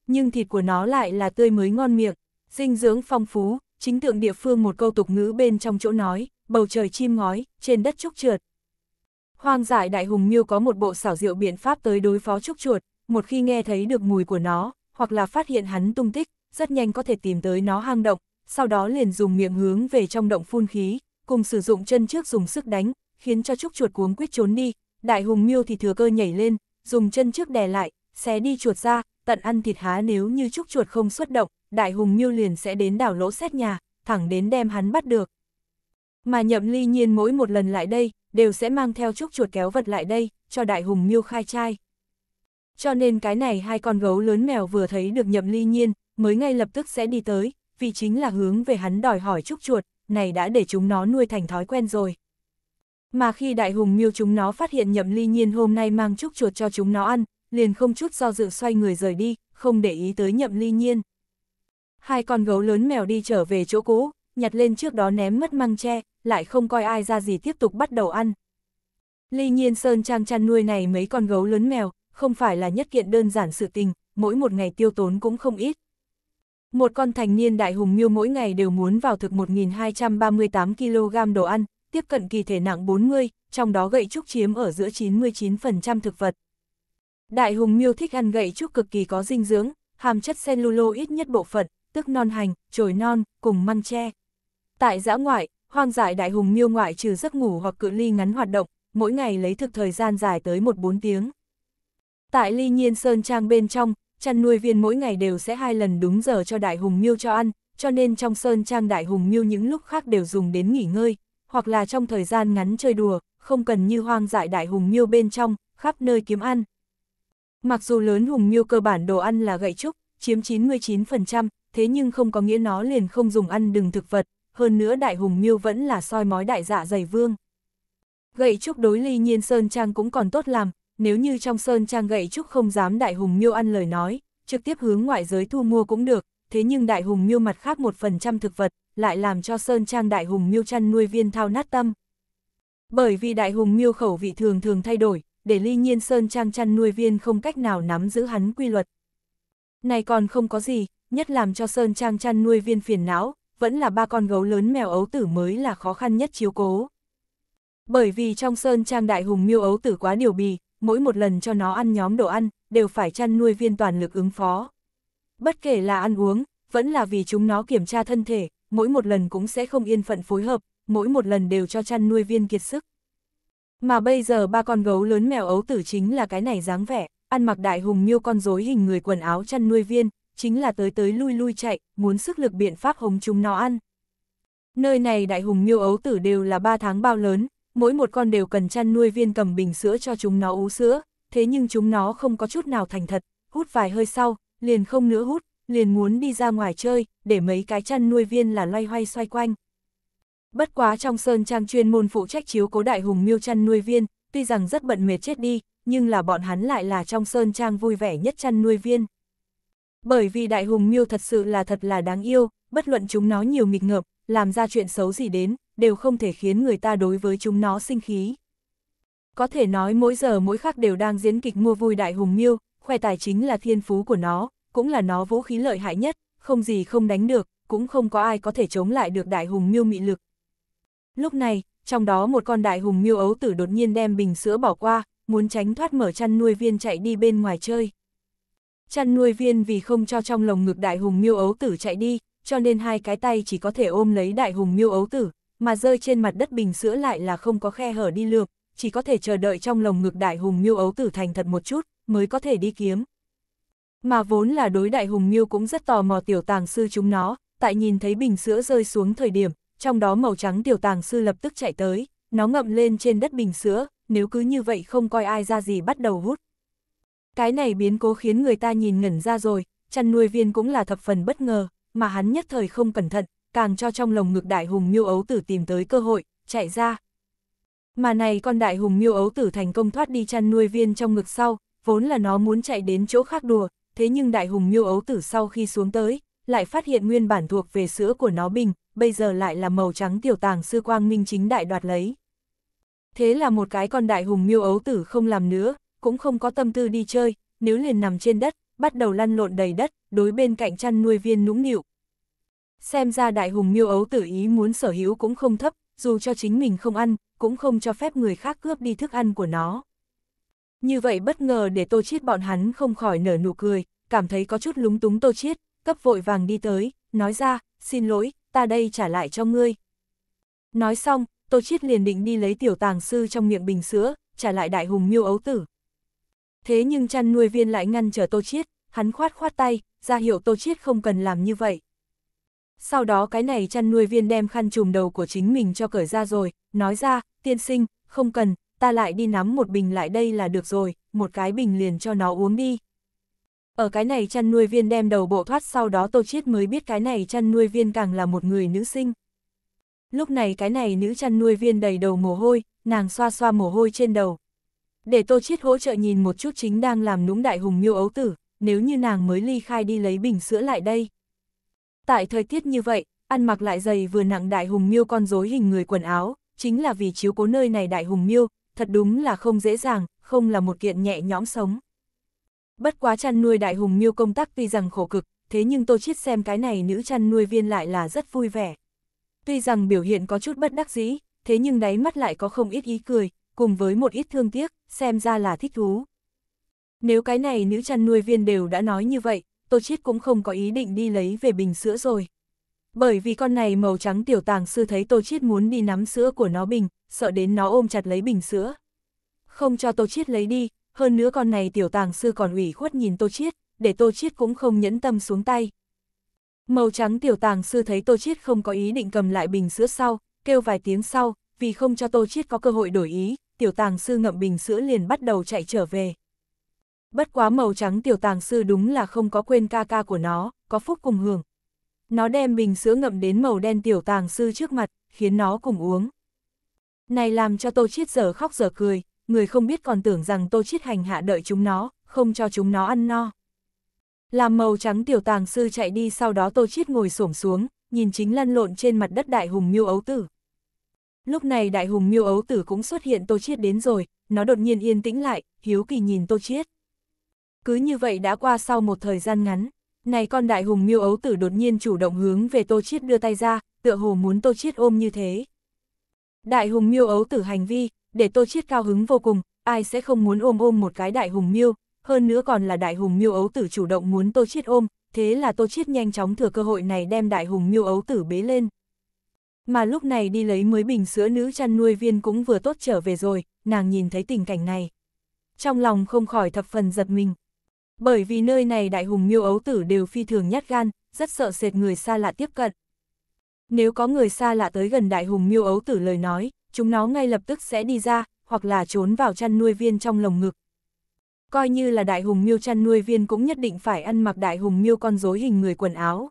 Speaker 1: Nhưng thịt của nó lại là tươi mới ngon miệng, dinh dưỡng phong phú, chính tượng địa phương một câu tục ngữ bên trong chỗ nói, bầu trời chim ngói, trên đất trúc trượt. Hoang dại đại hùng miêu có một bộ xảo diệu biện pháp tới đối phó trúc chuột, một khi nghe thấy được mùi của nó, hoặc là phát hiện hắn tung tích, rất nhanh có thể tìm tới nó hang động, sau đó liền dùng miệng hướng về trong động phun khí, cùng sử dụng chân trước dùng sức đánh, khiến cho trúc chuột cuống quýt trốn đi, đại hùng miêu thì thừa cơ nhảy lên, dùng chân trước đè lại, xé đi chuột ra, tận ăn thịt há nếu như trúc chuột không xuất động, đại hùng miêu liền sẽ đến đảo lỗ xét nhà, thẳng đến đem hắn bắt được, mà nhậm ly nhiên mỗi một lần lại đây, đều sẽ mang theo chút chuột kéo vật lại đây, cho đại hùng miêu khai trai. Cho nên cái này hai con gấu lớn mèo vừa thấy được nhậm ly nhiên, mới ngay lập tức sẽ đi tới, vì chính là hướng về hắn đòi hỏi chúc chuột, này đã để chúng nó nuôi thành thói quen rồi. Mà khi đại hùng miêu chúng nó phát hiện nhậm ly nhiên hôm nay mang chúc chuột cho chúng nó ăn, liền không chút do dự xoay người rời đi, không để ý tới nhậm ly nhiên. Hai con gấu lớn mèo đi trở về chỗ cũ, nhặt lên trước đó ném mất măng tre, lại không coi ai ra gì tiếp tục bắt đầu ăn. Ly Nhiên Sơn Trang chăn nuôi này mấy con gấu lớn mèo, không phải là nhất kiện đơn giản sự tình, mỗi một ngày tiêu tốn cũng không ít. Một con thành niên đại hùng miêu mỗi ngày đều muốn vào thực 1.238 kg đồ ăn, tiếp cận kỳ thể nặng 40, trong đó gậy trúc chiếm ở giữa 99% thực vật. Đại hùng miêu thích ăn gậy trúc cực kỳ có dinh dưỡng, hàm chất cellulo ít nhất bộ phận, tức non hành, trồi non, cùng măng tre. Tại giã ngoại, hoang dại đại hùng miêu ngoại trừ giấc ngủ hoặc cự ly ngắn hoạt động, mỗi ngày lấy thực thời gian dài tới 1-4 tiếng. Tại ly nhiên sơn trang bên trong, chăn nuôi viên mỗi ngày đều sẽ hai lần đúng giờ cho đại hùng miêu cho ăn, cho nên trong sơn trang đại hùng miêu những lúc khác đều dùng đến nghỉ ngơi, hoặc là trong thời gian ngắn chơi đùa, không cần như hoang dại đại hùng miêu bên trong, khắp nơi kiếm ăn. Mặc dù lớn hùng miêu cơ bản đồ ăn là gậy trúc, chiếm 99%, thế nhưng không có nghĩa nó liền không dùng ăn đừng thực vật, hơn nữa đại hùng miêu vẫn là soi mói đại dạ dày vương. Gậy trúc đối ly nhiên Sơn Trang cũng còn tốt làm, nếu như trong Sơn Trang gậy trúc không dám đại hùng miêu ăn lời nói, trực tiếp hướng ngoại giới thu mua cũng được, thế nhưng đại hùng miêu mặt khác một phần trăm thực vật, lại làm cho Sơn Trang đại hùng miêu chăn nuôi viên thao nát tâm. Bởi vì đại hùng miêu khẩu vị thường thường thay đổi, để ly nhiên Sơn Trang chăn nuôi viên không cách nào nắm giữ hắn quy luật. Này còn không có gì, nhất làm cho Sơn Trang chăn nuôi viên phiền não, vẫn là ba con gấu lớn mèo ấu tử mới là khó khăn nhất chiếu cố. Bởi vì trong sơn trang đại hùng miêu ấu tử quá điều bì, mỗi một lần cho nó ăn nhóm đồ ăn, đều phải chăn nuôi viên toàn lực ứng phó. Bất kể là ăn uống, vẫn là vì chúng nó kiểm tra thân thể, mỗi một lần cũng sẽ không yên phận phối hợp, mỗi một lần đều cho chăn nuôi viên kiệt sức. Mà bây giờ ba con gấu lớn mèo ấu tử chính là cái này dáng vẻ, ăn mặc đại hùng miêu con rối hình người quần áo chăn nuôi viên, chính là tới tới lui lui chạy, muốn sức lực biện pháp hống chúng nó ăn. Nơi này đại hùng nhiêu ấu tử đều là 3 tháng bao lớn, mỗi một con đều cần chăn nuôi viên cầm bình sữa cho chúng nó uống sữa, thế nhưng chúng nó không có chút nào thành thật, hút vài hơi sau, liền không nữa hút, liền muốn đi ra ngoài chơi, để mấy cái chăn nuôi viên là loay hoay xoay quanh. Bất quá trong sơn trang chuyên môn phụ trách chiếu cố đại hùng miêu chăn nuôi viên, tuy rằng rất bận mệt chết đi, nhưng là bọn hắn lại là trong sơn trang vui vẻ nhất chăn nuôi viên. Bởi vì đại hùng miêu thật sự là thật là đáng yêu, bất luận chúng nó nhiều nghịch ngợp làm ra chuyện xấu gì đến, đều không thể khiến người ta đối với chúng nó sinh khí. Có thể nói mỗi giờ mỗi khắc đều đang diễn kịch mua vui đại hùng miêu, khoe tài chính là thiên phú của nó, cũng là nó vũ khí lợi hại nhất, không gì không đánh được, cũng không có ai có thể chống lại được đại hùng miêu mị lực. Lúc này, trong đó một con đại hùng miêu ấu tử đột nhiên đem bình sữa bỏ qua, muốn tránh thoát mở chăn nuôi viên chạy đi bên ngoài chơi. Chăn nuôi viên vì không cho trong lồng ngực đại hùng miêu ấu tử chạy đi, cho nên hai cái tay chỉ có thể ôm lấy đại hùng miêu ấu tử, mà rơi trên mặt đất bình sữa lại là không có khe hở đi lược, chỉ có thể chờ đợi trong lồng ngực đại hùng miêu ấu tử thành thật một chút, mới có thể đi kiếm. Mà vốn là đối đại hùng miêu cũng rất tò mò tiểu tàng sư chúng nó, tại nhìn thấy bình sữa rơi xuống thời điểm, trong đó màu trắng tiểu tàng sư lập tức chạy tới, nó ngậm lên trên đất bình sữa, nếu cứ như vậy không coi ai ra gì bắt đầu hút, cái này biến cố khiến người ta nhìn ngẩn ra rồi, chăn nuôi viên cũng là thập phần bất ngờ, mà hắn nhất thời không cẩn thận, càng cho trong lồng ngực đại hùng miêu ấu tử tìm tới cơ hội, chạy ra. Mà này con đại hùng miêu ấu tử thành công thoát đi chăn nuôi viên trong ngực sau, vốn là nó muốn chạy đến chỗ khác đùa, thế nhưng đại hùng miêu ấu tử sau khi xuống tới, lại phát hiện nguyên bản thuộc về sữa của nó bình, bây giờ lại là màu trắng tiểu tàng sư quang minh chính đại đoạt lấy. Thế là một cái con đại hùng miêu ấu tử không làm nữa, cũng không có tâm tư đi chơi, nếu liền nằm trên đất, bắt đầu lăn lộn đầy đất, đối bên cạnh chăn nuôi viên nũng nịu. Xem ra đại hùng miêu ấu tử ý muốn sở hữu cũng không thấp, dù cho chính mình không ăn, cũng không cho phép người khác cướp đi thức ăn của nó. Như vậy bất ngờ để tô chiết bọn hắn không khỏi nở nụ cười, cảm thấy có chút lúng túng tô chiết, cấp vội vàng đi tới, nói ra, xin lỗi, ta đây trả lại cho ngươi. Nói xong, tô chiết liền định đi lấy tiểu tàng sư trong miệng bình sữa, trả lại đại hùng miêu ấu tử. Thế nhưng chăn nuôi viên lại ngăn trở Tô Chiết, hắn khoát khoát tay, ra hiệu Tô Chiết không cần làm như vậy. Sau đó cái này chăn nuôi viên đem khăn trùm đầu của chính mình cho cởi ra rồi, nói ra, tiên sinh, không cần, ta lại đi nắm một bình lại đây là được rồi, một cái bình liền cho nó uống đi. Ở cái này chăn nuôi viên đem đầu bộ thoát sau đó Tô Chiết mới biết cái này chăn nuôi viên càng là một người nữ sinh. Lúc này cái này nữ chăn nuôi viên đầy đầu mồ hôi, nàng xoa xoa mồ hôi trên đầu, để Tô Chiết hỗ trợ nhìn một chút chính đang làm nũng đại hùng miêu ấu tử, nếu như nàng mới ly khai đi lấy bình sữa lại đây. Tại thời tiết như vậy, ăn mặc lại dày vừa nặng đại hùng miêu con rối hình người quần áo, chính là vì chiếu cố nơi này đại hùng miêu, thật đúng là không dễ dàng, không là một kiện nhẹ nhõm sống. Bất quá chăn nuôi đại hùng miêu công tác tuy rằng khổ cực, thế nhưng Tô Chiết xem cái này nữ chăn nuôi viên lại là rất vui vẻ. Tuy rằng biểu hiện có chút bất đắc dĩ, thế nhưng đáy mắt lại có không ít ý cười, cùng với một ít thương tiếc, xem ra là thích thú. Nếu cái này nữ chăn nuôi viên đều đã nói như vậy, Tô Chiết cũng không có ý định đi lấy về bình sữa rồi. Bởi vì con này màu trắng tiểu tàng sư thấy Tô Chiết muốn đi nắm sữa của nó bình, sợ đến nó ôm chặt lấy bình sữa. Không cho Tô Chiết lấy đi, hơn nữa con này tiểu tàng sư còn ủy khuất nhìn Tô Chiết, để Tô Chiết cũng không nhẫn tâm xuống tay. Màu trắng tiểu tàng sư thấy Tô Chiết không có ý định cầm lại bình sữa sau, kêu vài tiếng sau, vì không cho Tô Chiết có cơ hội đổi ý, tiểu tàng sư ngậm bình sữa liền bắt đầu chạy trở về. Bất quá màu trắng tiểu tàng sư đúng là không có quên ca ca của nó, có phúc cùng hưởng. Nó đem bình sữa ngậm đến màu đen tiểu tàng sư trước mặt, khiến nó cùng uống. Này làm cho Tô Chiết giờ khóc giờ cười, người không biết còn tưởng rằng Tô Chiết hành hạ đợi chúng nó, không cho chúng nó ăn no. Làm màu trắng tiểu tàng sư chạy đi sau đó Tô Chiết ngồi xổm xuống, nhìn chính lăn lộn trên mặt đất đại hùng miêu ấu tử. Lúc này đại hùng miêu ấu tử cũng xuất hiện Tô Chiết đến rồi, nó đột nhiên yên tĩnh lại, hiếu kỳ nhìn Tô Chiết. Cứ như vậy đã qua sau một thời gian ngắn, này con đại hùng miêu ấu tử đột nhiên chủ động hướng về Tô Chiết đưa tay ra, tựa hồ muốn Tô Chiết ôm như thế. Đại hùng miêu ấu tử hành vi, để Tô Chiết cao hứng vô cùng, ai sẽ không muốn ôm ôm một cái đại hùng miêu, hơn nữa còn là đại hùng miêu ấu tử chủ động muốn Tô Chiết ôm, thế là Tô Chiết nhanh chóng thừa cơ hội này đem đại hùng miêu ấu tử bế lên. Mà lúc này đi lấy mới bình sữa nữ chăn nuôi viên cũng vừa tốt trở về rồi, nàng nhìn thấy tình cảnh này. Trong lòng không khỏi thập phần giật mình. Bởi vì nơi này đại hùng miêu ấu tử đều phi thường nhát gan, rất sợ sệt người xa lạ tiếp cận. Nếu có người xa lạ tới gần đại hùng miêu ấu tử lời nói, chúng nó ngay lập tức sẽ đi ra, hoặc là trốn vào chăn nuôi viên trong lồng ngực. Coi như là đại hùng miêu chăn nuôi viên cũng nhất định phải ăn mặc đại hùng miêu con rối hình người quần áo.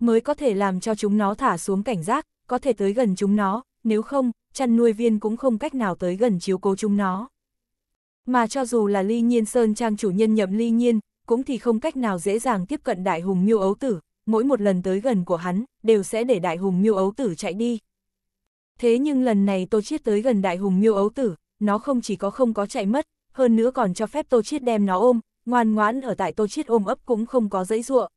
Speaker 1: Mới có thể làm cho chúng nó thả xuống cảnh giác, có thể tới gần chúng nó, nếu không, chăn nuôi viên cũng không cách nào tới gần chiếu cố chúng nó. Mà cho dù là Ly Nhiên Sơn Trang chủ nhân nhậm Ly Nhiên, cũng thì không cách nào dễ dàng tiếp cận đại hùng miêu ấu tử, mỗi một lần tới gần của hắn, đều sẽ để đại hùng miêu ấu tử chạy đi. Thế nhưng lần này Tô Chiết tới gần đại hùng miêu ấu tử, nó không chỉ có không có chạy mất, hơn nữa còn cho phép Tô Chiết đem nó ôm, ngoan ngoãn ở tại Tô Chiết ôm ấp cũng không có dãy ruộng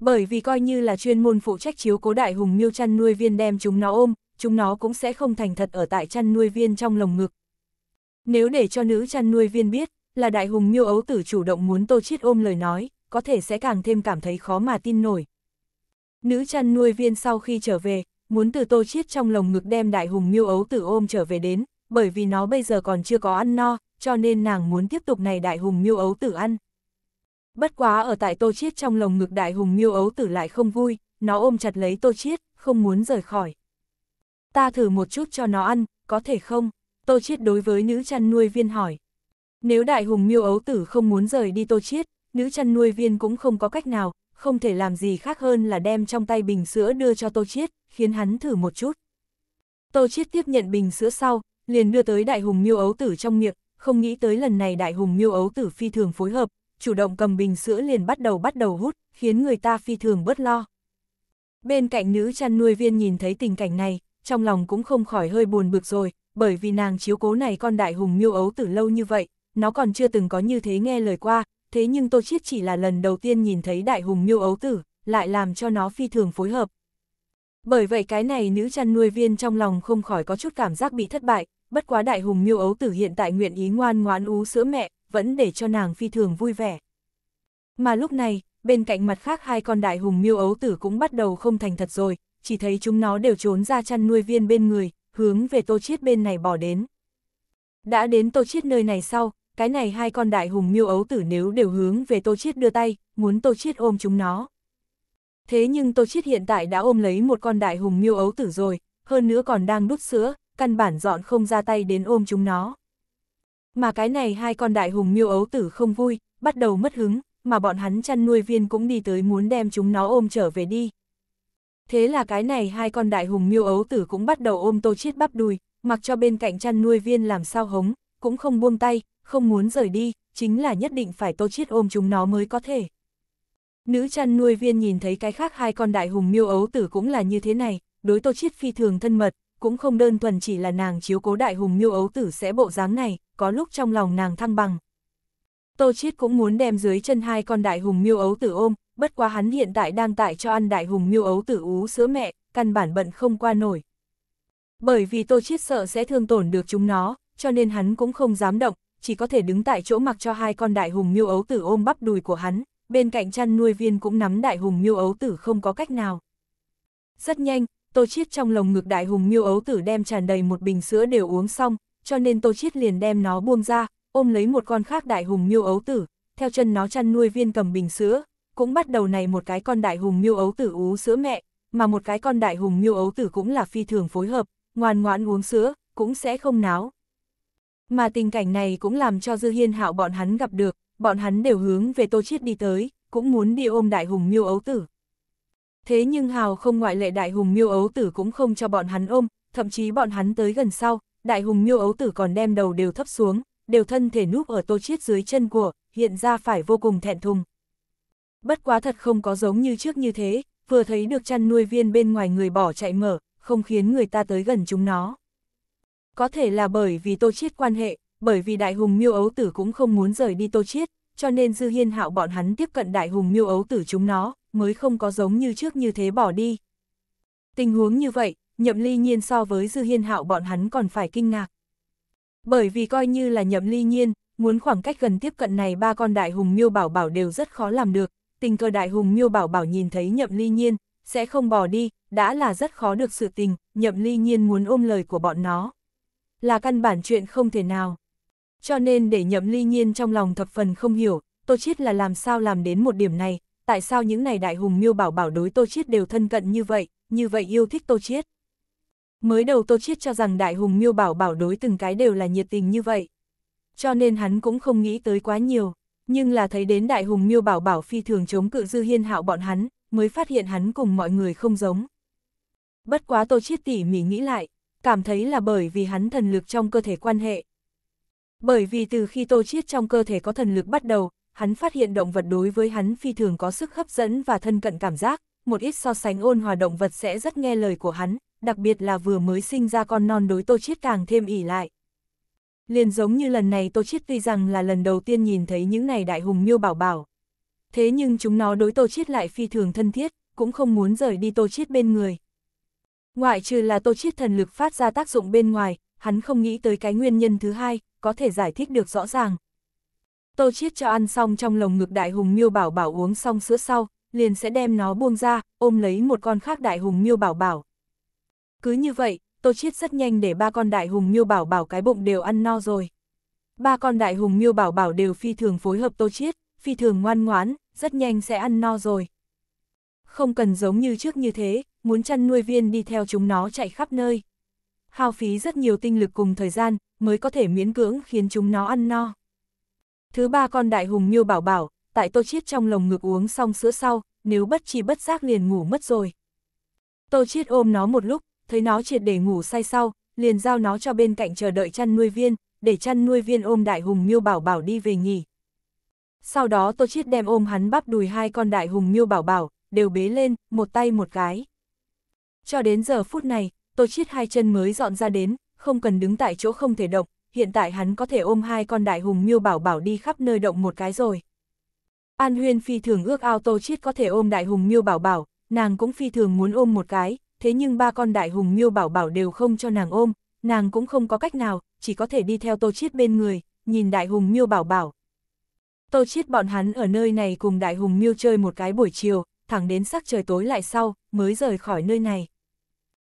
Speaker 1: bởi vì coi như là chuyên môn phụ trách chiếu cố đại hùng miêu chăn nuôi viên đem chúng nó ôm, chúng nó cũng sẽ không thành thật ở tại chăn nuôi viên trong lồng ngực. Nếu để cho nữ chăn nuôi viên biết, là đại hùng miêu ấu tử chủ động muốn tô chiết ôm lời nói, có thể sẽ càng thêm cảm thấy khó mà tin nổi. Nữ chăn nuôi viên sau khi trở về, muốn từ tô chiết trong lồng ngực đem đại hùng miêu ấu tử ôm trở về đến, bởi vì nó bây giờ còn chưa có ăn no, cho nên nàng muốn tiếp tục này đại hùng miêu ấu tử ăn. Bất quá ở tại Tô Chiết trong lồng ngực đại hùng miêu ấu tử lại không vui, nó ôm chặt lấy Tô Chiết, không muốn rời khỏi. Ta thử một chút cho nó ăn, có thể không? Tô Chiết đối với nữ chăn nuôi viên hỏi. Nếu đại hùng miêu ấu tử không muốn rời đi Tô Chiết, nữ chăn nuôi viên cũng không có cách nào, không thể làm gì khác hơn là đem trong tay bình sữa đưa cho Tô Chiết, khiến hắn thử một chút. Tô Chiết tiếp nhận bình sữa sau, liền đưa tới đại hùng miêu ấu tử trong miệng, không nghĩ tới lần này đại hùng miêu ấu tử phi thường phối hợp, chủ động cầm bình sữa liền bắt đầu bắt đầu hút, khiến người ta phi thường bớt lo. Bên cạnh nữ chăn nuôi viên nhìn thấy tình cảnh này, trong lòng cũng không khỏi hơi buồn bực rồi, bởi vì nàng chiếu cố này con đại hùng miêu ấu từ lâu như vậy, nó còn chưa từng có như thế nghe lời qua, thế nhưng Tô Chiết chỉ là lần đầu tiên nhìn thấy đại hùng miêu ấu tử, lại làm cho nó phi thường phối hợp. Bởi vậy cái này nữ chăn nuôi viên trong lòng không khỏi có chút cảm giác bị thất bại, bất quá đại hùng miêu ấu tử hiện tại nguyện ý ngoan ngoãn ú sữa mẹ, vẫn để cho nàng phi thường vui vẻ. Mà lúc này, bên cạnh mặt khác hai con đại hùng miêu ấu tử cũng bắt đầu không thành thật rồi, chỉ thấy chúng nó đều trốn ra chăn nuôi viên bên người, hướng về tô chiết bên này bỏ đến. Đã đến tô chiết nơi này sau, cái này hai con đại hùng miêu ấu tử nếu đều hướng về tô chiết đưa tay, muốn tô chiết ôm chúng nó. Thế nhưng tô chiết hiện tại đã ôm lấy một con đại hùng miêu ấu tử rồi, hơn nữa còn đang đút sữa, căn bản dọn không ra tay đến ôm chúng nó mà cái này hai con đại hùng miêu ấu tử không vui, bắt đầu mất hứng, mà bọn hắn chăn nuôi viên cũng đi tới muốn đem chúng nó ôm trở về đi. Thế là cái này hai con đại hùng miêu ấu tử cũng bắt đầu ôm tô chiết bắp đùi, mặc cho bên cạnh chăn nuôi viên làm sao hống, cũng không buông tay, không muốn rời đi, chính là nhất định phải tô chiết ôm chúng nó mới có thể. Nữ chăn nuôi viên nhìn thấy cái khác hai con đại hùng miêu ấu tử cũng là như thế này, đối tô chiết phi thường thân mật, cũng không đơn thuần chỉ là nàng chiếu cố đại hùng miêu ấu tử sẽ bộ dáng này, có lúc trong lòng nàng thăng bằng. Tô Chiết cũng muốn đem dưới chân hai con đại hùng miêu ấu tử ôm, bất quá hắn hiện tại đang tại cho ăn đại hùng miêu ấu tử ú sữa mẹ, căn bản bận không qua nổi. Bởi vì Tô Chiết sợ sẽ thương tổn được chúng nó, cho nên hắn cũng không dám động, chỉ có thể đứng tại chỗ mặc cho hai con đại hùng miêu ấu tử ôm bắp đùi của hắn, bên cạnh chăn nuôi viên cũng nắm đại hùng miêu ấu tử không có cách nào. Rất nhanh, Tô Chiết trong lồng ngực đại hùng miêu ấu tử đem tràn đầy một bình sữa đều uống xong, cho nên Tô Chiết liền đem nó buông ra, ôm lấy một con khác đại hùng miêu ấu tử, theo chân nó chăn nuôi viên cầm bình sữa, cũng bắt đầu này một cái con đại hùng miêu ấu tử ú sữa mẹ, mà một cái con đại hùng miêu ấu tử cũng là phi thường phối hợp, ngoan ngoãn uống sữa, cũng sẽ không náo. Mà tình cảnh này cũng làm cho Dư Hiên Hạo bọn hắn gặp được, bọn hắn đều hướng về Tô Chiết đi tới, cũng muốn đi ôm đại hùng miêu ấu tử. Thế nhưng Hào không ngoại lệ đại hùng miêu ấu tử cũng không cho bọn hắn ôm, thậm chí bọn hắn tới gần sau, đại hùng miêu ấu tử còn đem đầu đều thấp xuống, đều thân thể núp ở tô chiết dưới chân của, hiện ra phải vô cùng thẹn thùng. Bất quá thật không có giống như trước như thế, vừa thấy được chăn nuôi viên bên ngoài người bỏ chạy mở, không khiến người ta tới gần chúng nó. Có thể là bởi vì tô chiết quan hệ, bởi vì đại hùng miêu ấu tử cũng không muốn rời đi tô chiết, cho nên dư hiên hạo bọn hắn tiếp cận đại hùng miêu ấu tử chúng nó, mới không có giống như trước như thế bỏ đi. Tình huống như vậy, nhậm ly nhiên so với dư hiên hạo bọn hắn còn phải kinh ngạc. Bởi vì coi như là nhậm ly nhiên, muốn khoảng cách gần tiếp cận này ba con đại hùng miêu bảo bảo đều rất khó làm được, tình cờ đại hùng miêu bảo bảo nhìn thấy nhậm ly nhiên, sẽ không bỏ đi, đã là rất khó được sự tình, nhậm ly nhiên muốn ôm lời của bọn nó. Là căn bản chuyện không thể nào. Cho nên để nhậm ly nhiên trong lòng thập phần không hiểu, Tô Chiết là làm sao làm đến một điểm này, tại sao những này đại hùng miêu bảo bảo đối Tô Chiết đều thân cận như vậy, như vậy yêu thích Tô Chiết. Mới đầu Tô Chiết cho rằng Đại Hùng Miêu Bảo Bảo đối từng cái đều là nhiệt tình như vậy. Cho nên hắn cũng không nghĩ tới quá nhiều, nhưng là thấy đến Đại Hùng Miêu Bảo Bảo phi thường chống cự dư hiên hạo bọn hắn, mới phát hiện hắn cùng mọi người không giống. Bất quá Tô Chiết tỉ mỉ nghĩ lại, cảm thấy là bởi vì hắn thần lực trong cơ thể quan hệ. Bởi vì từ khi Tô Chiết trong cơ thể có thần lực bắt đầu, hắn phát hiện động vật đối với hắn phi thường có sức hấp dẫn và thân cận cảm giác, một ít so sánh ôn hòa động vật sẽ rất nghe lời của hắn, đặc biệt là vừa mới sinh ra con non đối Tô Chiết càng thêm ỉ lại. Liền giống như lần này Tô Chiết tuy rằng là lần đầu tiên nhìn thấy những này đại hùng miêu bảo bảo. Thế nhưng chúng nó đối Tô Chiết lại phi thường thân thiết, cũng không muốn rời đi Tô Chiết bên người. Ngoại trừ là Tô Chiết thần lực phát ra tác dụng bên ngoài, hắn không nghĩ tới cái nguyên nhân thứ hai, có thể giải thích được rõ ràng. Tô Chiết cho ăn xong trong lồng ngực đại hùng miêu bảo bảo uống xong sữa sau, liền sẽ đem nó buông ra, ôm lấy một con khác đại hùng miêu bảo bảo, cứ như vậy, Tô Chiết rất nhanh để ba con đại hùng miêu bảo bảo cái bụng đều ăn no rồi. Ba con đại hùng miêu bảo bảo đều phi thường phối hợp Tô Chiết, phi thường ngoan ngoãn, rất nhanh sẽ ăn no rồi. Không cần giống như trước như thế, muốn chăn nuôi viên đi theo chúng nó chạy khắp nơi. Hao phí rất nhiều tinh lực cùng thời gian, mới có thể miễn cưỡng khiến chúng nó ăn no. Thứ ba con đại hùng miêu bảo bảo, tại Tô Chiết trong lồng ngực uống xong sữa sau, nếu bất chi bất giác liền ngủ mất rồi. Tô Chiết ôm nó một lúc, thấy nó triệt để ngủ say sau, liền giao nó cho bên cạnh chờ đợi chăn nuôi viên, để chăn nuôi viên ôm đại hùng miêu bảo bảo đi về nghỉ. Sau đó Tô Chiết đem ôm hắn bắp đùi hai con đại hùng miêu bảo bảo, đều bế lên, một tay một cái. Cho đến giờ phút này, Tô Chiết hai chân mới dọn ra đến, không cần đứng tại chỗ không thể động, hiện tại hắn có thể ôm hai con đại hùng miêu bảo bảo đi khắp nơi động một cái rồi. An Huyên phi thường ước ao Tô Chiết có thể ôm đại hùng miêu bảo bảo, nàng cũng phi thường muốn ôm một cái, thế nhưng ba con đại hùng miêu bảo bảo đều không cho nàng ôm, nàng cũng không có cách nào, chỉ có thể đi theo Tô Chiết bên người, nhìn đại hùng miêu bảo bảo. Tô Chiết bọn hắn ở nơi này cùng đại hùng miêu chơi một cái buổi chiều, thẳng đến sắc trời tối lại sau, mới rời khỏi nơi này.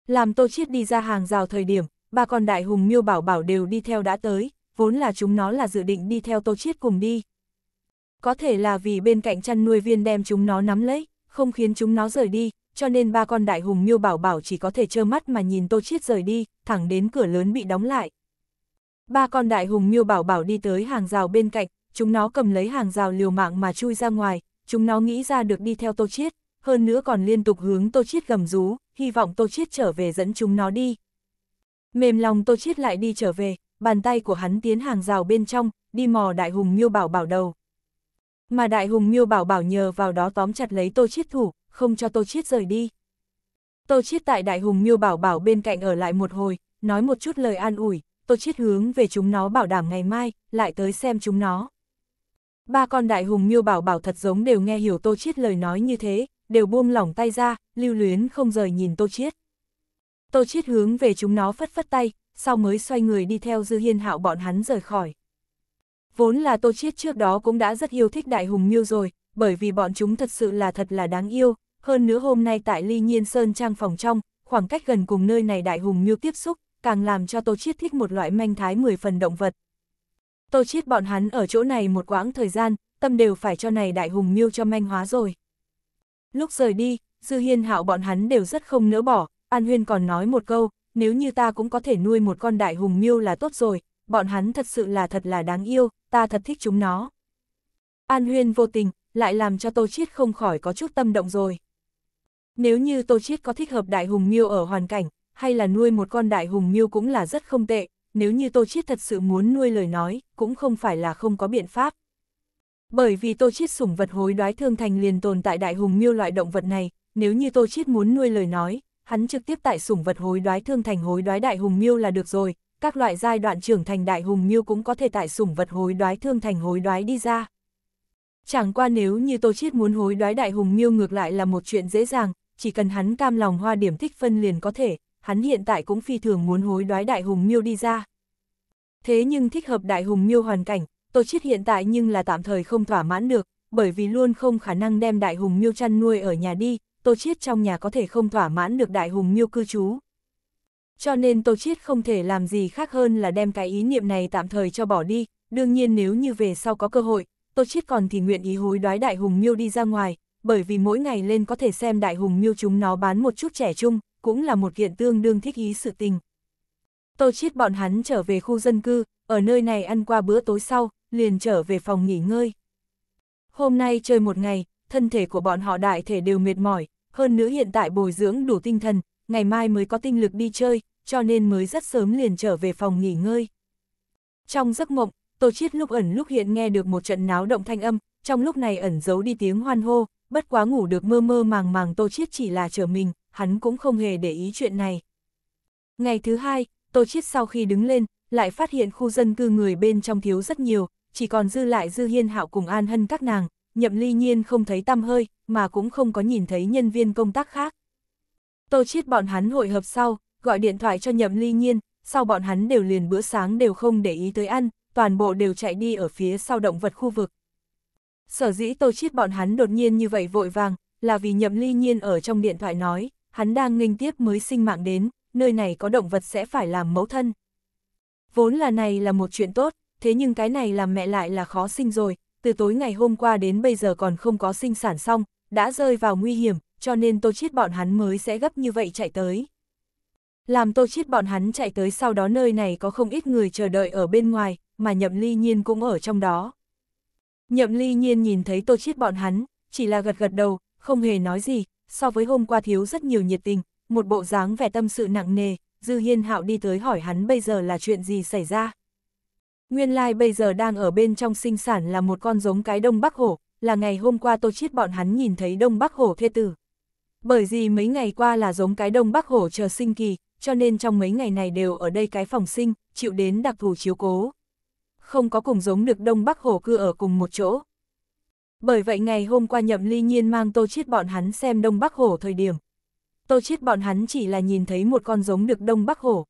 Speaker 1: Làm Tô Chiết đi ra hàng rào thời điểm, ba con đại hùng miêu bảo bảo đều đi theo đã tới, vốn là chúng nó là dự định đi theo Tô Chiết cùng đi. Có thể là vì bên cạnh chăn nuôi viên đem chúng nó nắm lấy, không khiến chúng nó rời đi, cho nên ba con đại hùng miêu bảo bảo chỉ có thể trơ mắt mà nhìn Tô Chiết rời đi, thẳng đến cửa lớn bị đóng lại. Ba con đại hùng miêu bảo bảo đi tới hàng rào bên cạnh, chúng nó cầm lấy hàng rào liều mạng mà chui ra ngoài, chúng nó nghĩ ra được đi theo Tô Chiết, hơn nữa còn liên tục hướng Tô Chiết gầm rú, hy vọng Tô Chiết trở về dẫn chúng nó đi. Mềm lòng Tô Chiết lại đi trở về, bàn tay của hắn tiến hàng rào bên trong, đi mò đại hùng miêu bảo bảo đầu. Mà đại hùng miêu bảo bảo nhờ vào đó tóm chặt lấy Tô Chiết thủ, không cho Tô Chiết rời đi. Tô Chiết tại Đại Hùng Miêu Bảo Bảo bên cạnh ở lại một hồi, nói một chút lời an ủi, Tô Chiết hướng về chúng nó bảo đảm ngày mai, lại tới xem chúng nó. Ba con Đại Hùng Miêu Bảo Bảo thật giống đều nghe hiểu Tô Chiết lời nói như thế, đều buông lỏng tay ra, lưu luyến không rời nhìn Tô Chiết. Tô Chiết hướng về chúng nó phất phất tay, sau mới xoay người đi theo Dư Hiên Hạo bọn hắn rời khỏi. Vốn là Tô Chiết trước đó cũng đã rất yêu thích Đại Hùng Miêu rồi, bởi vì bọn chúng thật sự là thật là đáng yêu, hơn nữa hôm nay tại Ly Nhiên Sơn trang phòng trong, khoảng cách gần cùng nơi này Đại Hùng Miêu tiếp xúc, càng làm cho Tô Chiết thích một loại manh thái 10 phần động vật. Tô Chiết bọn hắn ở chỗ này một quãng thời gian, tâm đều phải cho này Đại Hùng Miêu cho manh hóa rồi. Lúc rời đi, Dư Hiên Hạo bọn hắn đều rất không nỡ bỏ, An Huyên còn nói một câu, nếu như ta cũng có thể nuôi một con đại hùng miêu là tốt rồi, bọn hắn thật sự là thật là đáng yêu, ta thật thích chúng nó. An Huyên vô tình, lại làm cho Tô Chiết không khỏi có chút tâm động rồi. Nếu như Tô Chiết có thích hợp đại hùng miêu ở hoàn cảnh, hay là nuôi một con đại hùng miêu cũng là rất không tệ, nếu như Tô Chiết thật sự muốn nuôi lời nói, cũng không phải là không có biện pháp. Bởi vì Tô Chiết sủng vật hối đoái thương thành liền tồn tại đại hùng miêu loại động vật này, nếu như Tô Chiết muốn nuôi lời nói, hắn trực tiếp tại sủng vật hối đoái thương thành hối đoái đại hùng miêu là được rồi, các loại giai đoạn trưởng thành đại hùng miêu cũng có thể tại sủng vật hối đoái thương thành hối đoái đi ra. Chẳng qua nếu như Tô Chiết muốn hối đoái đại hùng miêu ngược lại là một chuyện dễ dàng, chỉ cần hắn cam lòng hoa điểm thích phân liền có thể, hắn hiện tại cũng phi thường muốn hối đoái đại hùng miêu đi ra. Thế nhưng thích hợp đại hùng miêu hoàn cảnh, Tô Chiết hiện tại nhưng là tạm thời không thỏa mãn được, bởi vì luôn không khả năng đem đại hùng miêu chăn nuôi ở nhà đi, Tô Chiết trong nhà có thể không thỏa mãn được đại hùng miêu cư trú, cho nên Tô Chiết không thể làm gì khác hơn là đem cái ý niệm này tạm thời cho bỏ đi, đương nhiên nếu như về sau có cơ hội, Tô Chiết còn thì nguyện ý hối đoái Đại Hùng Miêu đi ra ngoài, bởi vì mỗi ngày lên có thể xem Đại Hùng Miêu chúng nó bán một chút trẻ trung, cũng là một kiện tương đương thích ý sự tình. Tô Chiết bọn hắn trở về khu dân cư, ở nơi này ăn qua bữa tối sau, liền trở về phòng nghỉ ngơi. Hôm nay chơi một ngày, thân thể của bọn họ đại thể đều mệt mỏi, hơn nữa hiện tại bồi dưỡng đủ tinh thần, ngày mai mới có tinh lực đi chơi, cho nên mới rất sớm liền trở về phòng nghỉ ngơi. Trong giấc mộng, Tô Chiết lúc ẩn lúc hiện nghe được một trận náo động thanh âm, trong lúc này ẩn giấu đi tiếng hoan hô, bất quá ngủ được mơ mơ màng màng Tô Chiết chỉ là chờ mình, hắn cũng không hề để ý chuyện này. Ngày thứ hai, Tô Chiết sau khi đứng lên, lại phát hiện khu dân cư người bên trong thiếu rất nhiều, chỉ còn dư lại Dư Hiên Hạo cùng An Hân các nàng, Nhậm Ly Nhiên không thấy tăm hơi, mà cũng không có nhìn thấy nhân viên công tác khác. Tô Chiết bọn hắn hội hợp sau, gọi điện thoại cho Nhậm Ly Nhiên, sau bọn hắn đều liền bữa sáng đều không để ý tới ăn, toàn bộ đều chạy đi ở phía sau động vật khu vực. Sở dĩ Tô Chiết bọn hắn đột nhiên như vậy vội vàng, là vì Nhậm Ly Nhiên ở trong điện thoại nói, hắn đang nghênh tiếp mới sinh mạng đến, nơi này có động vật sẽ phải làm mẫu thân. Vốn là này là một chuyện tốt, thế nhưng cái này làm mẹ lại là khó sinh rồi, từ tối ngày hôm qua đến bây giờ còn không có sinh sản xong, đã rơi vào nguy hiểm, cho nên Tô Chiết bọn hắn mới sẽ gấp như vậy chạy tới. Làm tô chết bọn hắn chạy tới sau đó nơi này có không ít người chờ đợi ở bên ngoài, mà nhậm ly nhiên cũng ở trong đó. Nhậm ly nhiên nhìn thấy tô chết bọn hắn, chỉ là gật gật đầu, không hề nói gì, so với hôm qua thiếu rất nhiều nhiệt tình, một bộ dáng vẻ tâm sự nặng nề, Dư Hiên Hạo đi tới hỏi hắn bây giờ là chuyện gì xảy ra. Nguyên lai like bây giờ đang ở bên trong sinh sản là một con giống cái Đông Bắc Hổ, là ngày hôm qua tô chết bọn hắn nhìn thấy Đông Bắc Hổ thê tử. Bởi vì mấy ngày qua là giống cái Đông Bắc Hổ chờ sinh kỳ, cho nên trong mấy ngày này đều ở đây cái phòng sinh, chịu đến đặc thù chiếu cố. Không có cùng giống được Đông Bắc Hổ cư ở cùng một chỗ. Bởi vậy ngày hôm qua Nhậm Ly Nhiên mang Tô Chiết bọn hắn xem Đông Bắc Hổ thời điểm. Tô Chiết bọn hắn chỉ là nhìn thấy một con giống được Đông Bắc Hổ.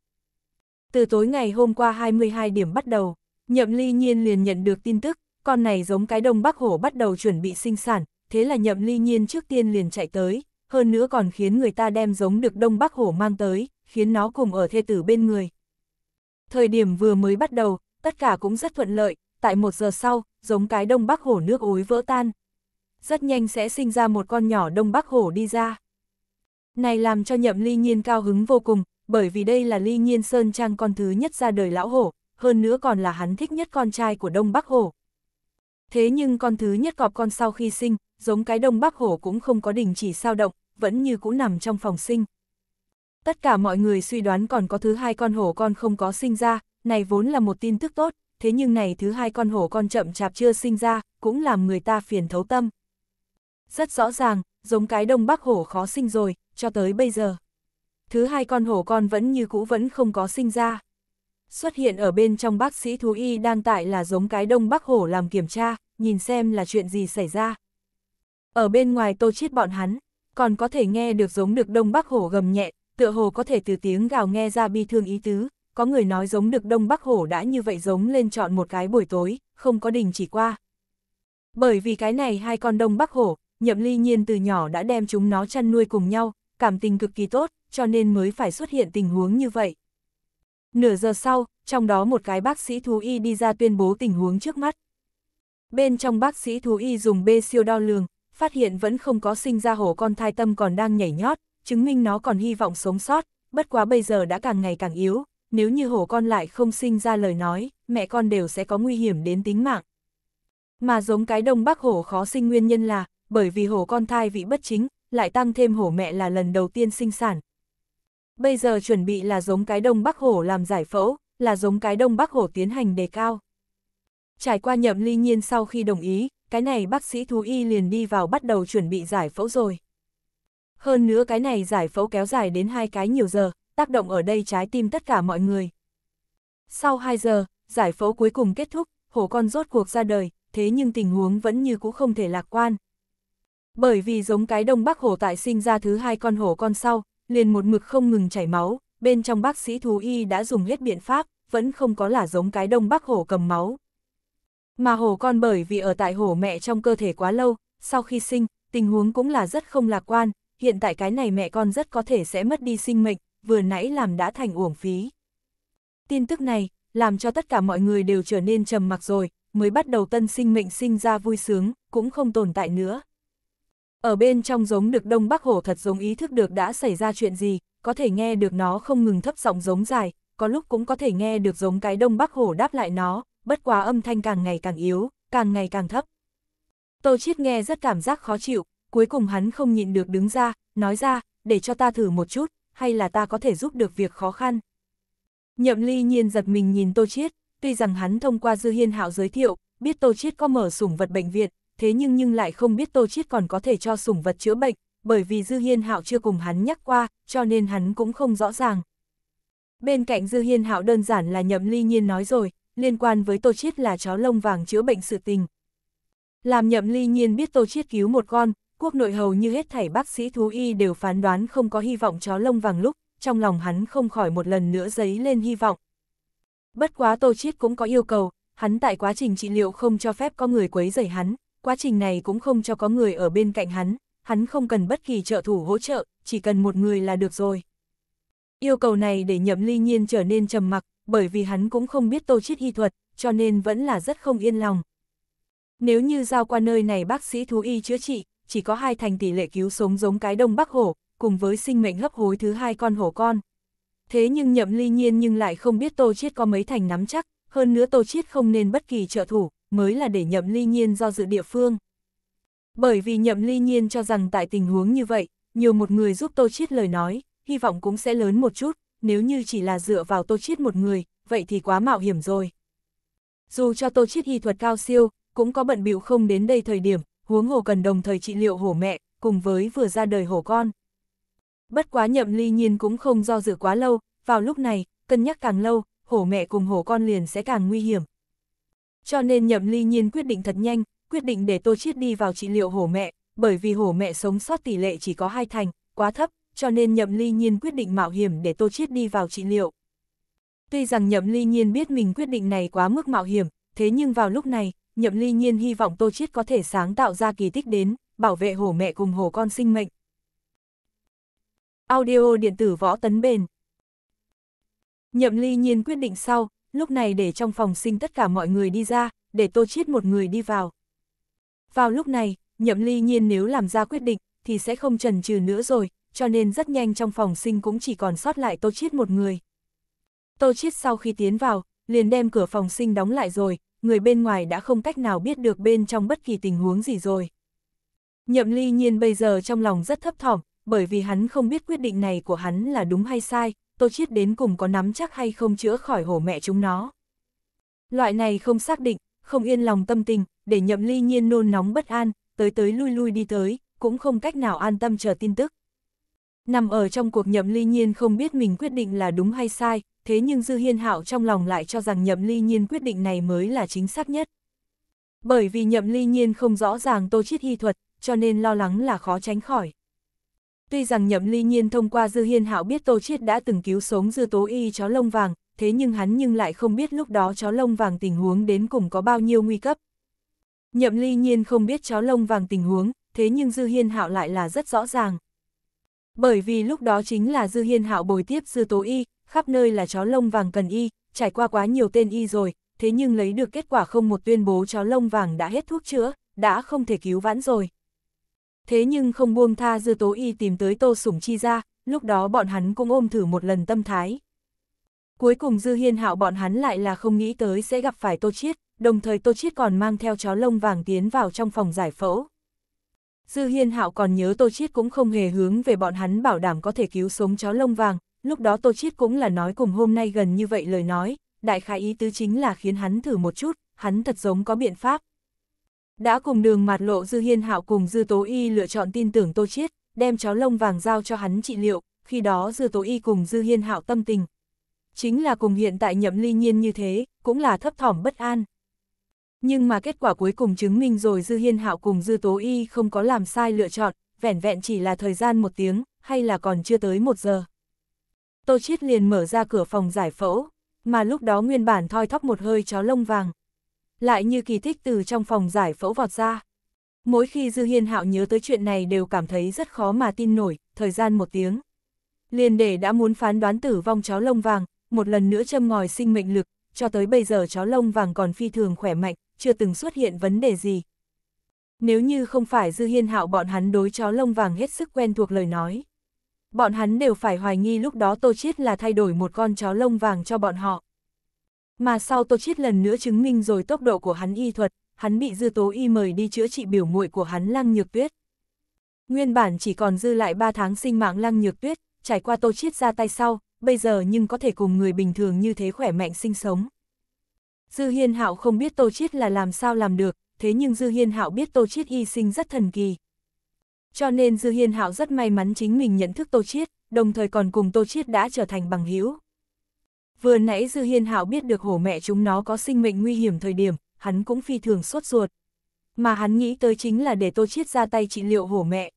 Speaker 1: Từ tối ngày hôm qua 22 điểm bắt đầu, Nhậm Ly Nhiên liền nhận được tin tức, con này giống cái Đông Bắc Hổ bắt đầu chuẩn bị sinh sản, thế là Nhậm Ly Nhiên trước tiên liền chạy tới, hơn nữa còn khiến người ta đem giống được Đông Bắc Hổ mang tới, khiến nó cùng ở thê tử bên người. Thời điểm vừa mới bắt đầu, tất cả cũng rất thuận lợi, tại một giờ sau, giống cái đông bắc hổ nước ối vỡ tan. Rất nhanh sẽ sinh ra một con nhỏ đông bắc hổ đi ra. Này làm cho nhậm ly nhiên cao hứng vô cùng, bởi vì đây là ly nhiên sơn trang con thứ nhất ra đời lão hổ, hơn nữa còn là hắn thích nhất con trai của đông bắc hổ. Thế nhưng con thứ nhất cọp con sau khi sinh, giống cái đông bắc hổ cũng không có đình chỉ sao động, vẫn như cũ nằm trong phòng sinh. Tất cả mọi người suy đoán còn có thứ hai con hổ con không có sinh ra, này vốn là một tin tức tốt, thế nhưng này thứ hai con hổ con chậm chạp chưa sinh ra, cũng làm người ta phiền thấu tâm. Rất rõ ràng, giống cái đông bắc hổ khó sinh rồi, cho tới bây giờ. Thứ hai con hổ con vẫn như cũ vẫn không có sinh ra. Xuất hiện ở bên trong bác sĩ thú y đang tại là giống cái đông bắc hổ làm kiểm tra, nhìn xem là chuyện gì xảy ra. Ở bên ngoài tô chiết bọn hắn, còn có thể nghe được giống được đông bắc hổ gầm nhẹ, tựa hồ có thể từ tiếng gào nghe ra bi thương ý tứ, có người nói giống được Đông Bắc Hổ đã như vậy giống lên chọn một cái buổi tối, không có đình chỉ qua. Bởi vì cái này hai con Đông Bắc Hổ, Nhậm Ly Nhiên từ nhỏ đã đem chúng nó chăn nuôi cùng nhau, cảm tình cực kỳ tốt, cho nên mới phải xuất hiện tình huống như vậy. Nửa giờ sau, trong đó một cái bác sĩ thú y đi ra tuyên bố tình huống trước mắt. Bên trong bác sĩ thú y dùng bê siêu đo lường, phát hiện vẫn không có sinh ra hổ con thai tâm còn đang nhảy nhót, chứng minh nó còn hy vọng sống sót, bất quá bây giờ đã càng ngày càng yếu, nếu như hổ con lại không sinh ra lời nói, mẹ con đều sẽ có nguy hiểm đến tính mạng. Mà giống cái đông bắc hổ khó sinh nguyên nhân là, bởi vì hổ con thai vị bất chính, lại tăng thêm hổ mẹ là lần đầu tiên sinh sản. Bây giờ chuẩn bị là giống cái đông bắc hổ làm giải phẫu, là giống cái đông bắc hổ tiến hành đề cao. Trải qua nhậm ly nhiên sau khi đồng ý, cái này bác sĩ thú y liền đi vào bắt đầu chuẩn bị giải phẫu rồi. Hơn nữa cái này giải phẫu kéo dài đến hai cái nhiều giờ, tác động ở đây trái tim tất cả mọi người. Sau 2 giờ, giải phẫu cuối cùng kết thúc, hổ con rốt cuộc ra đời, thế nhưng tình huống vẫn như cũ không thể lạc quan. Bởi vì giống cái đông bắc hổ tại sinh ra thứ hai con hổ con sau, liền một mực không ngừng chảy máu, bên trong bác sĩ thú y đã dùng hết biện pháp, vẫn không có là giống cái đông bắc hổ cầm máu. Mà hổ con bởi vì ở tại hổ mẹ trong cơ thể quá lâu, sau khi sinh, tình huống cũng là rất không lạc quan, hiện tại cái này mẹ con rất có thể sẽ mất đi sinh mệnh, vừa nãy làm đã thành uổng phí. Tin tức này, làm cho tất cả mọi người đều trở nên trầm mặc rồi, mới bắt đầu tân sinh mệnh sinh ra vui sướng, cũng không tồn tại nữa. Ở bên trong giống được Đông Bắc Hổ thật giống ý thức được đã xảy ra chuyện gì, có thể nghe được nó không ngừng thấp giọng giống dài, có lúc cũng có thể nghe được giống cái Đông Bắc Hổ đáp lại nó, bất quá âm thanh càng ngày càng yếu, càng ngày càng thấp. Tô Chiết nghe rất cảm giác khó chịu, cuối cùng hắn không nhịn được đứng ra, nói ra, để cho ta thử một chút, hay là ta có thể giúp được việc khó khăn. Nhậm ly nhiên giật mình nhìn Tô Chiết, tuy rằng hắn thông qua Dư Hiên Hạo giới thiệu, biết Tô Chiết có mở sủng vật bệnh viện, thế nhưng nhưng lại không biết Tô Chiết còn có thể cho sủng vật chữa bệnh, bởi vì Dư Hiên Hạo chưa cùng hắn nhắc qua, cho nên hắn cũng không rõ ràng. Bên cạnh Dư Hiên Hạo đơn giản là Nhậm Ly Nhiên nói rồi, liên quan với Tô Chiết là chó lông vàng chữa bệnh sự tình. Làm Nhậm Ly Nhiên biết Tô Chiết cứu một con, quốc nội hầu như hết thảy bác sĩ thú y đều phán đoán không có hy vọng chó lông vàng lúc, trong lòng hắn không khỏi một lần nữa dấy lên hy vọng. Bất quá Tô Chiết cũng có yêu cầu, hắn tại quá trình trị liệu không cho phép có người quấy rầy hắn, quá trình này cũng không cho có người ở bên cạnh hắn, hắn không cần bất kỳ trợ thủ hỗ trợ, chỉ cần một người là được rồi. Yêu cầu này để nhậm ly nhiên trở nên trầm mặc, bởi vì hắn cũng không biết Tô Chiết y thuật, cho nên vẫn là rất không yên lòng. Nếu như giao qua nơi này bác sĩ thú y chữa trị, chỉ có hai thành tỷ lệ cứu sống giống cái đông bắc hổ, cùng với sinh mệnh hấp hối thứ hai con hổ con. Thế nhưng nhậm ly nhiên nhưng lại không biết Tô Chiết có mấy thành nắm chắc, hơn nữa Tô Chiết không nên bất kỳ trợ thủ, mới là để nhậm ly nhiên do dự địa phương. Bởi vì nhậm ly nhiên cho rằng tại tình huống như vậy, nhiều một người giúp Tô Chiết lời nói, hy vọng cũng sẽ lớn một chút, nếu như chỉ là dựa vào Tô Chiết một người, vậy thì quá mạo hiểm rồi. Dù cho Tô Chiết y thuật cao siêu, cũng có bận bịu không đến đây thời điểm, huống hồ cần đồng thời trị liệu hổ mẹ, cùng với vừa ra đời hổ con. Bất quá nhậm ly nhiên cũng không do dự quá lâu, vào lúc này, cân nhắc càng lâu, hổ mẹ cùng hổ con liền sẽ càng nguy hiểm. Cho nên nhậm ly nhiên quyết định thật nhanh, quyết định để Tô Chiết đi vào trị liệu hổ mẹ, bởi vì hổ mẹ sống sót tỷ lệ chỉ có hai thành, quá thấp, cho nên nhậm ly nhiên quyết định mạo hiểm để Tô Chiết đi vào trị liệu. Tuy rằng nhậm ly nhiên biết mình quyết định này quá mức mạo hiểm, thế nhưng vào lúc này, Nhậm Ly Nhiên hy vọng Tô Chiết có thể sáng tạo ra kỳ tích đến, bảo vệ hổ mẹ cùng hổ con sinh mệnh. Audio điện tử võ tấn bền Nhậm Ly Nhiên quyết định sau, lúc này để trong phòng sinh tất cả mọi người đi ra, để Tô Chiết một người đi vào. Vào lúc này, Nhậm Ly Nhiên nếu làm ra quyết định, thì sẽ không trần trừ nữa rồi, cho nên rất nhanh trong phòng sinh cũng chỉ còn sót lại Tô Chiết một người. Tô Chiết sau khi tiến vào, liền đem cửa phòng sinh đóng lại rồi, người bên ngoài đã không cách nào biết được bên trong bất kỳ tình huống gì rồi. Nhậm ly nhiên bây giờ trong lòng rất thấp thỏm, bởi vì hắn không biết quyết định này của hắn là đúng hay sai, tô chiết đến cùng có nắm chắc hay không chữa khỏi hổ mẹ chúng nó. Loại này không xác định, không yên lòng tâm tình, để nhậm ly nhiên nôn nóng bất an, tới tới lui lui đi tới, cũng không cách nào an tâm chờ tin tức. Nằm ở trong cuộc nhậm ly nhiên không biết mình quyết định là đúng hay sai, thế nhưng Dư Hiên Hạo trong lòng lại cho rằng Nhậm Ly Nhiên quyết định này mới là chính xác nhất. Bởi vì Nhậm Ly Nhiên không rõ ràng Tô Chiết Hy thuật, cho nên lo lắng là khó tránh khỏi. Tuy rằng Nhậm Ly Nhiên thông qua Dư Hiên Hạo biết Tô Chiết đã từng cứu sống Dư Tố Y chó lông vàng, thế nhưng hắn nhưng lại không biết lúc đó chó lông vàng tình huống đến cùng có bao nhiêu nguy cấp. Nhậm Ly Nhiên không biết chó lông vàng tình huống, thế nhưng Dư Hiên Hạo lại là rất rõ ràng. Bởi vì lúc đó chính là Dư Hiên Hạo bồi tiếp Dư Tố Y, khắp nơi là chó lông vàng cần y, trải qua quá nhiều tên y rồi, thế nhưng lấy được kết quả không một tuyên bố chó lông vàng đã hết thuốc chữa, đã không thể cứu vãn rồi. Thế nhưng không buông tha dư tố y tìm tới tô sủng chi ra, lúc đó bọn hắn cũng ôm thử một lần tâm thái. Cuối cùng dư hiên hạo bọn hắn lại là không nghĩ tới sẽ gặp phải tô chiết, đồng thời tô chiết còn mang theo chó lông vàng tiến vào trong phòng giải phẫu. Dư hiên hạo còn nhớ tô chiết cũng không hề hướng về bọn hắn bảo đảm có thể cứu sống chó lông vàng, lúc đó Tô Chiết cũng là nói cùng hôm nay gần như vậy lời nói, đại khái ý tứ chính là khiến hắn thử một chút, hắn thật giống có biện pháp. Đã cùng đường mạt lộ Dư Hiên Hạo cùng Dư Tố Y lựa chọn tin tưởng Tô Chiết, đem chó lông vàng giao cho hắn trị liệu, khi đó Dư Tố Y cùng Dư Hiên Hạo tâm tình. Chính là cùng hiện tại nhậm ly nhiên như thế, cũng là thấp thỏm bất an. Nhưng mà kết quả cuối cùng chứng minh rồi Dư Hiên Hạo cùng Dư Tố Y không có làm sai lựa chọn, vẻn vẹn chỉ là thời gian một tiếng, hay là còn chưa tới một giờ. Tô Chiết liền mở ra cửa phòng giải phẫu, mà lúc đó nguyên bản thoi thóp một hơi chó lông vàng. Lại như kỳ tích từ trong phòng giải phẫu vọt ra. Mỗi khi Dư Hiên Hạo nhớ tới chuyện này đều cảm thấy rất khó mà tin nổi, thời gian một tiếng. Liền để đã muốn phán đoán tử vong chó lông vàng, một lần nữa châm ngòi sinh mệnh lực, cho tới bây giờ chó lông vàng còn phi thường khỏe mạnh, chưa từng xuất hiện vấn đề gì. Nếu như không phải Dư Hiên Hạo bọn hắn đối chó lông vàng hết sức quen thuộc lời nói, bọn hắn đều phải hoài nghi lúc đó Tô Chiết là thay đổi một con chó lông vàng cho bọn họ. Mà sau Tô Chiết lần nữa chứng minh rồi tốc độ của hắn y thuật, hắn bị Dư Tố Y mời đi chữa trị biểu muội của hắn Lăng Nhược Tuyết. Nguyên bản chỉ còn dư lại 3 tháng sinh mạng Lăng Nhược Tuyết, trải qua Tô Chiết ra tay sau, bây giờ nhưng có thể cùng người bình thường như thế khỏe mạnh sinh sống. Dư Hiên Hạo không biết Tô Chiết là làm sao làm được, thế nhưng Dư Hiên Hạo biết Tô Chiết y sinh rất thần kỳ, cho nên Dư Hiên Hạo rất may mắn chính mình nhận thức Tô Chiết, đồng thời còn cùng Tô Chiết đã trở thành bằng hữu. Vừa nãy Dư Hiên Hạo biết được hổ mẹ chúng nó có sinh mệnh nguy hiểm thời điểm, hắn cũng phi thường sốt ruột. Mà hắn nghĩ tới chính là để Tô Chiết ra tay trị liệu hổ mẹ.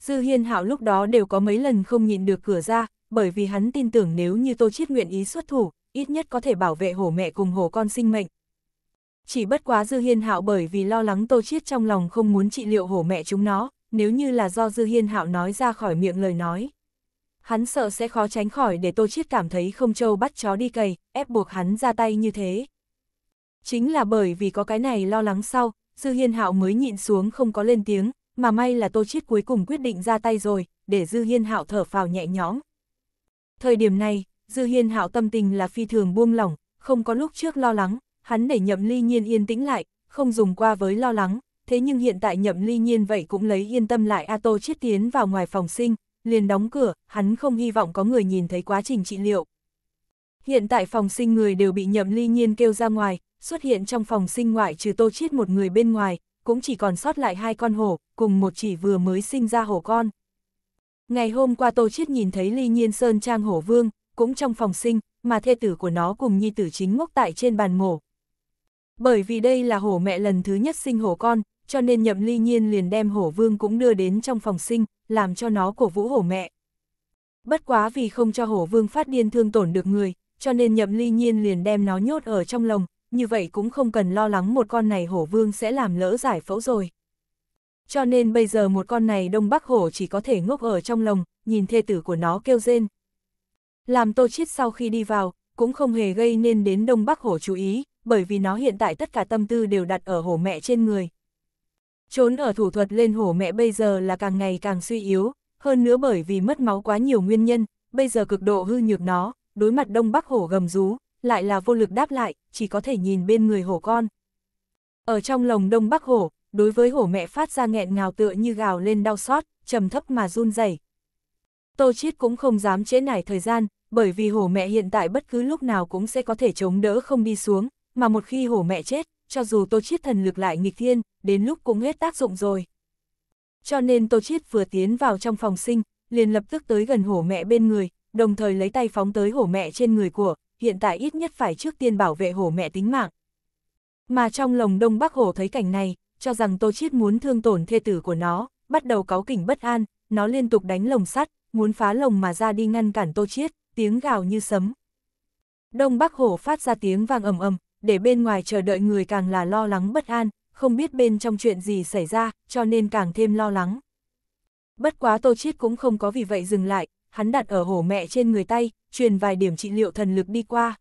Speaker 1: Dư Hiên Hạo lúc đó đều có mấy lần không nhịn được cửa ra, bởi vì hắn tin tưởng nếu như Tô Chiết nguyện ý xuất thủ, ít nhất có thể bảo vệ hổ mẹ cùng hổ con sinh mệnh. Chỉ bất quá Dư Hiên Hạo bởi vì lo lắng Tô Chiết trong lòng không muốn trị liệu hổ mẹ chúng nó, nếu như là do Dư Hiên Hạo nói ra khỏi miệng lời nói. Hắn sợ sẽ khó tránh khỏi để Tô Chiết cảm thấy không trâu bắt chó đi cày, ép buộc hắn ra tay như thế. Chính là bởi vì có cái này lo lắng sau, Dư Hiên Hạo mới nhịn xuống không có lên tiếng, mà may là Tô Chiết cuối cùng quyết định ra tay rồi, để Dư Hiên Hạo thở phào nhẹ nhõm. Thời điểm này, Dư Hiên Hạo tâm tình là phi thường buông lỏng, không có lúc trước lo lắng, hắn để Nhậm Ly Nhiên yên tĩnh lại, không dùng qua với lo lắng, thế nhưng hiện tại nhậm ly nhiên vậy cũng lấy yên tâm lại A Tô chết tiến vào ngoài phòng sinh, liền đóng cửa, hắn không hy vọng có người nhìn thấy quá trình trị liệu. Hiện tại phòng sinh người đều bị nhậm ly nhiên kêu ra ngoài, xuất hiện trong phòng sinh ngoại trừ Tô chết một người bên ngoài, cũng chỉ còn sót lại hai con hổ, cùng một chỉ vừa mới sinh ra hổ con. Ngày hôm qua Tô Chiết nhìn thấy Ly Nhiên Sơn Trang Hổ Vương, cũng trong phòng sinh, mà thê tử của nó cùng nhi tử chính ngốc tại trên bàn mổ. Bởi vì đây là hổ mẹ lần thứ nhất sinh hổ con, cho nên nhậm ly nhiên liền đem hổ vương cũng đưa đến trong phòng sinh, làm cho nó cổ vũ hổ mẹ. Bất quá vì không cho hổ vương phát điên thương tổn được người, cho nên nhậm ly nhiên liền đem nó nhốt ở trong lồng, như vậy cũng không cần lo lắng một con này hổ vương sẽ làm lỡ giải phẫu rồi. Cho nên bây giờ một con này đông bắc hổ chỉ có thể ngốc ở trong lồng, nhìn thê tử của nó kêu rên. Làm tô chiết sau khi đi vào, cũng không hề gây nên đến đông bắc hổ chú ý, bởi vì nó hiện tại tất cả tâm tư đều đặt ở hổ mẹ trên người. Trốn ở thủ thuật lên hổ mẹ bây giờ là càng ngày càng suy yếu, hơn nữa bởi vì mất máu quá nhiều nguyên nhân, bây giờ cực độ hư nhược nó, đối mặt đông bắc hổ gầm rú, lại là vô lực đáp lại, chỉ có thể nhìn bên người hổ con. Ở trong lồng đông bắc hổ, đối với hổ mẹ phát ra nghẹn ngào tựa như gào lên đau xót, trầm thấp mà run rẩy. Tô Chiết cũng không dám trễ nải thời gian, bởi vì hổ mẹ hiện tại bất cứ lúc nào cũng sẽ có thể chống đỡ không đi xuống, mà một khi hổ mẹ chết, cho dù Tô Chiết thần lực lại nghịch thiên, đến lúc cũng hết tác dụng rồi. Cho nên Tô Chiết vừa tiến vào trong phòng sinh, liền lập tức tới gần hổ mẹ bên người, đồng thời lấy tay phóng tới hổ mẹ trên người của, hiện tại ít nhất phải trước tiên bảo vệ hổ mẹ tính mạng. Mà trong lòng Đông Bắc Hổ thấy cảnh này, cho rằng Tô Chiết muốn thương tổn thê tử của nó, bắt đầu cáu kỉnh bất an, nó liên tục đánh lồng sắt, muốn phá lồng mà ra đi ngăn cản Tô Chiết, tiếng gào như sấm. Đông Bắc Hổ phát ra tiếng vang ầm ầm, để bên ngoài chờ đợi người càng là lo lắng bất an, không biết bên trong chuyện gì xảy ra, cho nên càng thêm lo lắng. Bất quá Tô Chiết cũng không có vì vậy dừng lại, hắn đặt ở hổ mẹ trên người tay, truyền vài điểm trị liệu thần lực đi qua.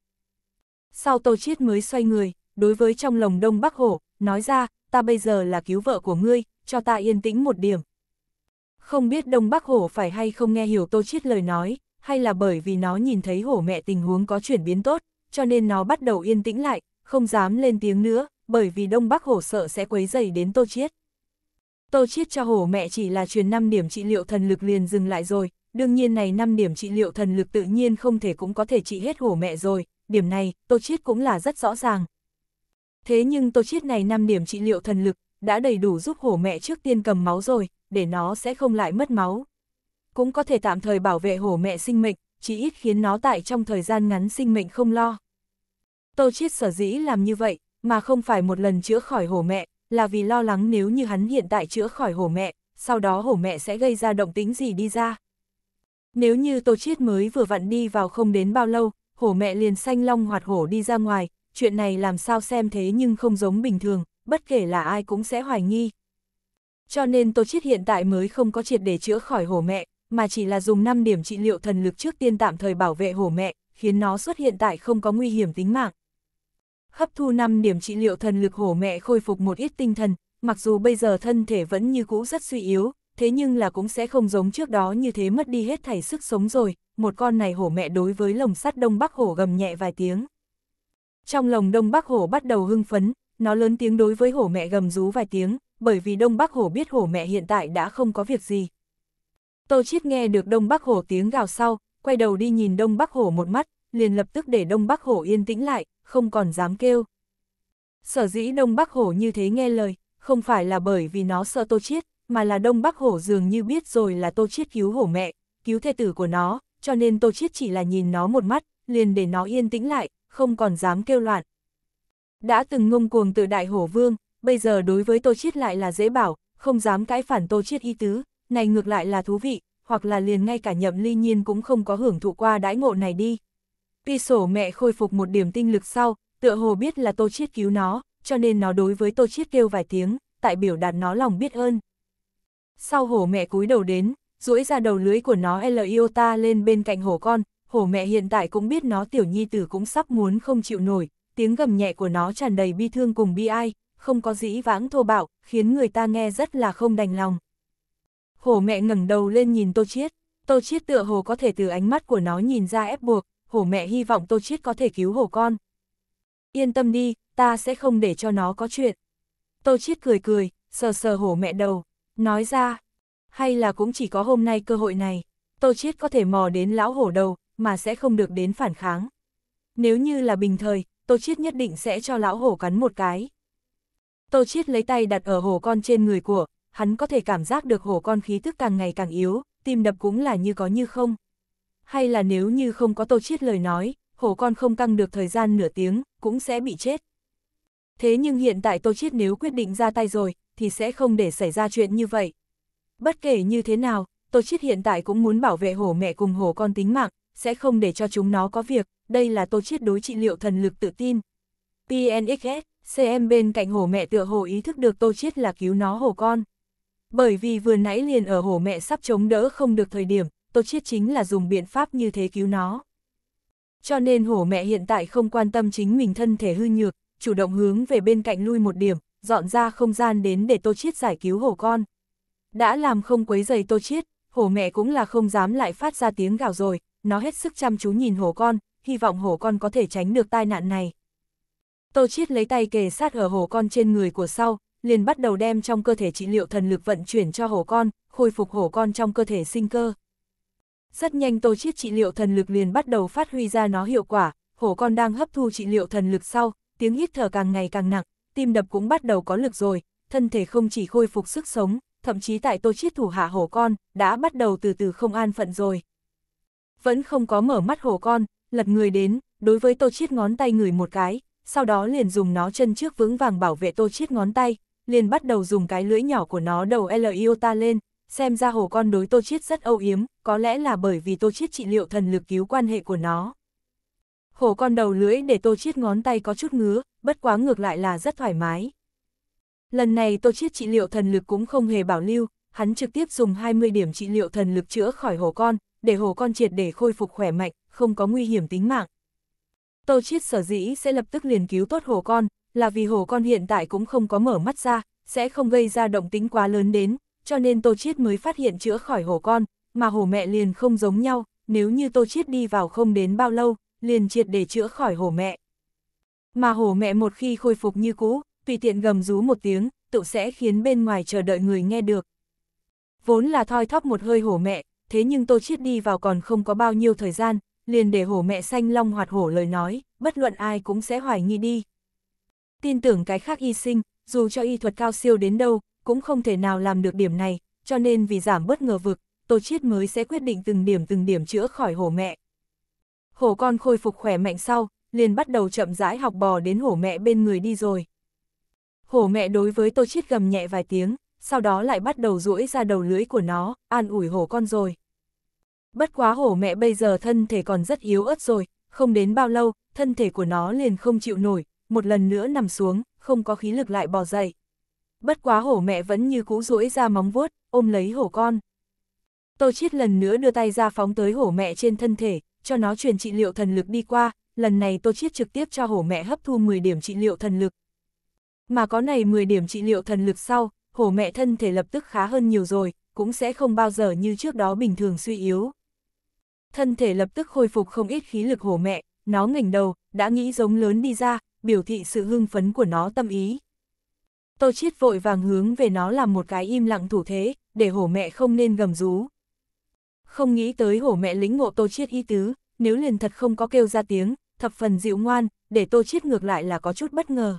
Speaker 1: Sau Tô Chiết mới xoay người, đối với trong lồng đông bắc hổ, nói ra, ta bây giờ là cứu vợ của ngươi, cho ta yên tĩnh một điểm. Không biết đông bắc hổ phải hay không nghe hiểu Tô Chiết lời nói, hay là bởi vì nó nhìn thấy hổ mẹ tình huống có chuyển biến tốt, cho nên nó bắt đầu yên tĩnh lại, không dám lên tiếng nữa, bởi vì Đông Bắc Hổ sợ sẽ quấy dày đến Tô Chiết. Tô Chiết cho hổ mẹ chỉ là truyền 5 điểm trị liệu thần lực liền dừng lại rồi, đương nhiên này 5 điểm trị liệu thần lực tự nhiên không thể cũng có thể trị hết hổ mẹ rồi, điểm này Tô Chiết cũng là rất rõ ràng. Thế nhưng Tô Chiết này 5 điểm trị liệu thần lực đã đầy đủ giúp hổ mẹ trước tiên cầm máu rồi, để nó sẽ không lại mất máu. Cũng có thể tạm thời bảo vệ hổ mẹ sinh mệnh, chỉ ít khiến nó tại trong thời gian ngắn sinh mệnh không lo. Tô Chiết sở dĩ làm như vậy, mà không phải một lần chữa khỏi hổ mẹ, là vì lo lắng nếu như hắn hiện tại chữa khỏi hổ mẹ, sau đó hổ mẹ sẽ gây ra động tính gì đi ra. Nếu như Tô Chiết mới vừa vặn đi vào không đến bao lâu, hổ mẹ liền xanh long hoạt hổ đi ra ngoài, chuyện này làm sao xem thế nhưng không giống bình thường, bất kể là ai cũng sẽ hoài nghi. Cho nên Tô Chiết hiện tại mới không có triệt để chữa khỏi hổ mẹ, mà chỉ là dùng 5 điểm trị liệu thần lực trước tiên tạm thời bảo vệ hổ mẹ, khiến nó xuất hiện tại không có nguy hiểm tính mạng hấp thu 5 điểm trị liệu thần lực hổ mẹ khôi phục một ít tinh thần, mặc dù bây giờ thân thể vẫn như cũ rất suy yếu, thế nhưng là cũng sẽ không giống trước đó như thế mất đi hết thảy sức sống rồi, một con này hổ mẹ đối với lồng sắt đông bắc hổ gầm nhẹ vài tiếng. Trong lồng đông bắc hổ bắt đầu hưng phấn, nó lớn tiếng đối với hổ mẹ gầm rú vài tiếng, bởi vì đông bắc hổ biết hổ mẹ hiện tại đã không có việc gì. Tô Chiết nghe được đông bắc hổ tiếng gào sau, quay đầu đi nhìn đông bắc hổ một mắt, liền lập tức để đông bắc hổ yên tĩnh lại, không còn dám kêu. Sở dĩ Đông Bắc Hổ như thế nghe lời, không phải là bởi vì nó sợ Tô Chiết, mà là Đông Bắc Hổ dường như biết rồi là Tô Chiết cứu hổ mẹ, cứu thê tử của nó, cho nên Tô Chiết chỉ là nhìn nó một mắt, liền để nó yên tĩnh lại, không còn dám kêu loạn. Đã từng ngông cuồng tự Đại Hổ Vương, bây giờ đối với Tô Chiết lại là dễ bảo, không dám cãi phản Tô Chiết y tứ, này ngược lại là thú vị, hoặc là liền ngay cả nhậm ly nhiên cũng không có hưởng thụ qua đãi ngộ này đi. Pi sổ mẹ khôi phục một điểm tinh lực sau, tựa hồ biết là Tô Chiết cứu nó, cho nên nó đối với Tô Chiết kêu vài tiếng, tại biểu đạt nó lòng biết ơn. Sau hổ mẹ cúi đầu đến, duỗi ra đầu lưới của nó L Iota lên bên cạnh hổ con, hổ mẹ hiện tại cũng biết nó tiểu nhi tử cũng sắp muốn không chịu nổi, tiếng gầm nhẹ của nó tràn đầy bi thương cùng bi ai, không có dĩ vãng thô bạo, khiến người ta nghe rất là không đành lòng. Hổ mẹ ngẩng đầu lên nhìn Tô Chiết, Tô Chiết tựa hồ có thể từ ánh mắt của nó nhìn ra ép buộc, hổ mẹ hy vọng Tô Chiết có thể cứu hổ con. Yên tâm đi, ta sẽ không để cho nó có chuyện. Tô Chiết cười cười, sờ sờ hổ mẹ đầu, nói ra, hay là cũng chỉ có hôm nay cơ hội này, Tô Chiết có thể mò đến lão hổ đầu, mà sẽ không được đến phản kháng. Nếu như là bình thời, Tô Chiết nhất định sẽ cho lão hổ cắn một cái. Tô Chiết lấy tay đặt ở hổ con trên người của, hắn có thể cảm giác được hổ con khí tức càng ngày càng yếu, tim đập cũng là như có như không hay là nếu như không có tô chiết lời nói, hổ con không căng được thời gian nửa tiếng, cũng sẽ bị chết. Thế nhưng hiện tại tô chiết nếu quyết định ra tay rồi, thì sẽ không để xảy ra chuyện như vậy. Bất kể như thế nào, tô chiết hiện tại cũng muốn bảo vệ hổ mẹ cùng hổ con tính mạng, sẽ không để cho chúng nó có việc, đây là tô chiết đối trị liệu thần lực tự tin. PNXS, CM bên cạnh hổ mẹ tựa hồ ý thức được tô chiết là cứu nó hổ con. Bởi vì vừa nãy liền ở hổ mẹ sắp chống đỡ không được thời điểm, Tô chiết chính là dùng biện pháp như thế cứu nó. Cho nên hổ mẹ hiện tại không quan tâm chính mình thân thể hư nhược, chủ động hướng về bên cạnh lui một điểm, dọn ra không gian đến để Tô Chiết giải cứu hổ con. Đã làm không quấy giày Tô Chiết, hổ mẹ cũng là không dám lại phát ra tiếng gào rồi, nó hết sức chăm chú nhìn hổ con, hy vọng hổ con có thể tránh được tai nạn này. Tô Chiết lấy tay kề sát ở hổ con trên người của sau, liền bắt đầu đem trong cơ thể trị liệu thần lực vận chuyển cho hổ con, khôi phục hổ con trong cơ thể sinh cơ. Rất nhanh tô chiết trị liệu thần lực liền bắt đầu phát huy ra nó hiệu quả, hổ con đang hấp thu trị liệu thần lực sau, tiếng hít thở càng ngày càng nặng, tim đập cũng bắt đầu có lực rồi, thân thể không chỉ khôi phục sức sống, thậm chí tại tô chiết thủ hạ hổ con, đã bắt đầu từ từ không an phận rồi. Vẫn không có mở mắt hổ con, lật người đến, đối với tô chiết ngón tay người một cái, sau đó liền dùng nó chân trước vững vàng bảo vệ tô chiết ngón tay, liền bắt đầu dùng cái lưỡi nhỏ của nó đầu L-iota lên, xem ra hồ con đối Tô Chiết rất âu yếm, có lẽ là bởi vì Tô Chiết trị liệu thần lực cứu quan hệ của nó. hồ con đầu lưỡi để Tô Chiết ngón tay có chút ngứa, bất quá ngược lại là rất thoải mái. Lần này Tô Chiết trị liệu thần lực cũng không hề bảo lưu, hắn trực tiếp dùng 20 điểm trị liệu thần lực chữa khỏi hồ con, để hồ con triệt để khôi phục khỏe mạnh, không có nguy hiểm tính mạng. Tô Chiết sở dĩ sẽ lập tức liền cứu tốt hồ con, là vì hồ con hiện tại cũng không có mở mắt ra, sẽ không gây ra động tính quá lớn đến, cho nên Tô Chiết mới phát hiện chữa khỏi hổ con, mà hổ mẹ liền không giống nhau, nếu như Tô Chiết đi vào không đến bao lâu, liền triệt để chữa khỏi hổ mẹ. Mà hổ mẹ một khi khôi phục như cũ, tùy tiện gầm rú một tiếng, tự sẽ khiến bên ngoài chờ đợi người nghe được. Vốn là thoi thóp một hơi hổ mẹ, thế nhưng Tô Chiết đi vào còn không có bao nhiêu thời gian, liền để hổ mẹ xanh long hoạt hổ lời nói, bất luận ai cũng sẽ hoài nghi đi. Tin tưởng cái khác y sinh, dù cho y thuật cao siêu đến đâu, cũng không thể nào làm được điểm này, cho nên vì giảm bớt ngờ vực, Tô Chiết mới sẽ quyết định từng điểm từng điểm chữa khỏi hổ mẹ. Hổ con khôi phục khỏe mạnh sau, liền bắt đầu chậm rãi học bò đến hổ mẹ bên người đi rồi. Hổ mẹ đối với Tô Chiết gầm nhẹ vài tiếng, sau đó lại bắt đầu duỗi ra đầu lưỡi của nó, an ủi hổ con rồi. Bất quá hổ mẹ bây giờ thân thể còn rất yếu ớt rồi, không đến bao lâu, thân thể của nó liền không chịu nổi, một lần nữa nằm xuống, không có khí lực lại bò dậy bất quá hổ mẹ vẫn như cũ duỗi ra móng vuốt, ôm lấy hổ con. Tô Chiết lần nữa đưa tay ra phóng tới hổ mẹ trên thân thể, cho nó truyền trị liệu thần lực đi qua, lần này Tô Chiết trực tiếp cho hổ mẹ hấp thu 10 điểm trị liệu thần lực. Mà có này 10 điểm trị liệu thần lực sau, hổ mẹ thân thể lập tức khá hơn nhiều rồi, cũng sẽ không bao giờ như trước đó bình thường suy yếu. Thân thể lập tức khôi phục không ít khí lực hổ mẹ, nó ngẩng đầu, đã nghĩ giống lớn đi ra, biểu thị sự hưng phấn của nó tâm ý. Tô Chiết vội vàng hướng về nó làm một cái im lặng thủ thế, để hổ mẹ không nên gầm rú. Không nghĩ tới hổ mẹ lính ngộ Tô Chiết ý tứ, nếu liền thật không có kêu ra tiếng, thập phần dịu ngoan, để Tô Chiết ngược lại là có chút bất ngờ.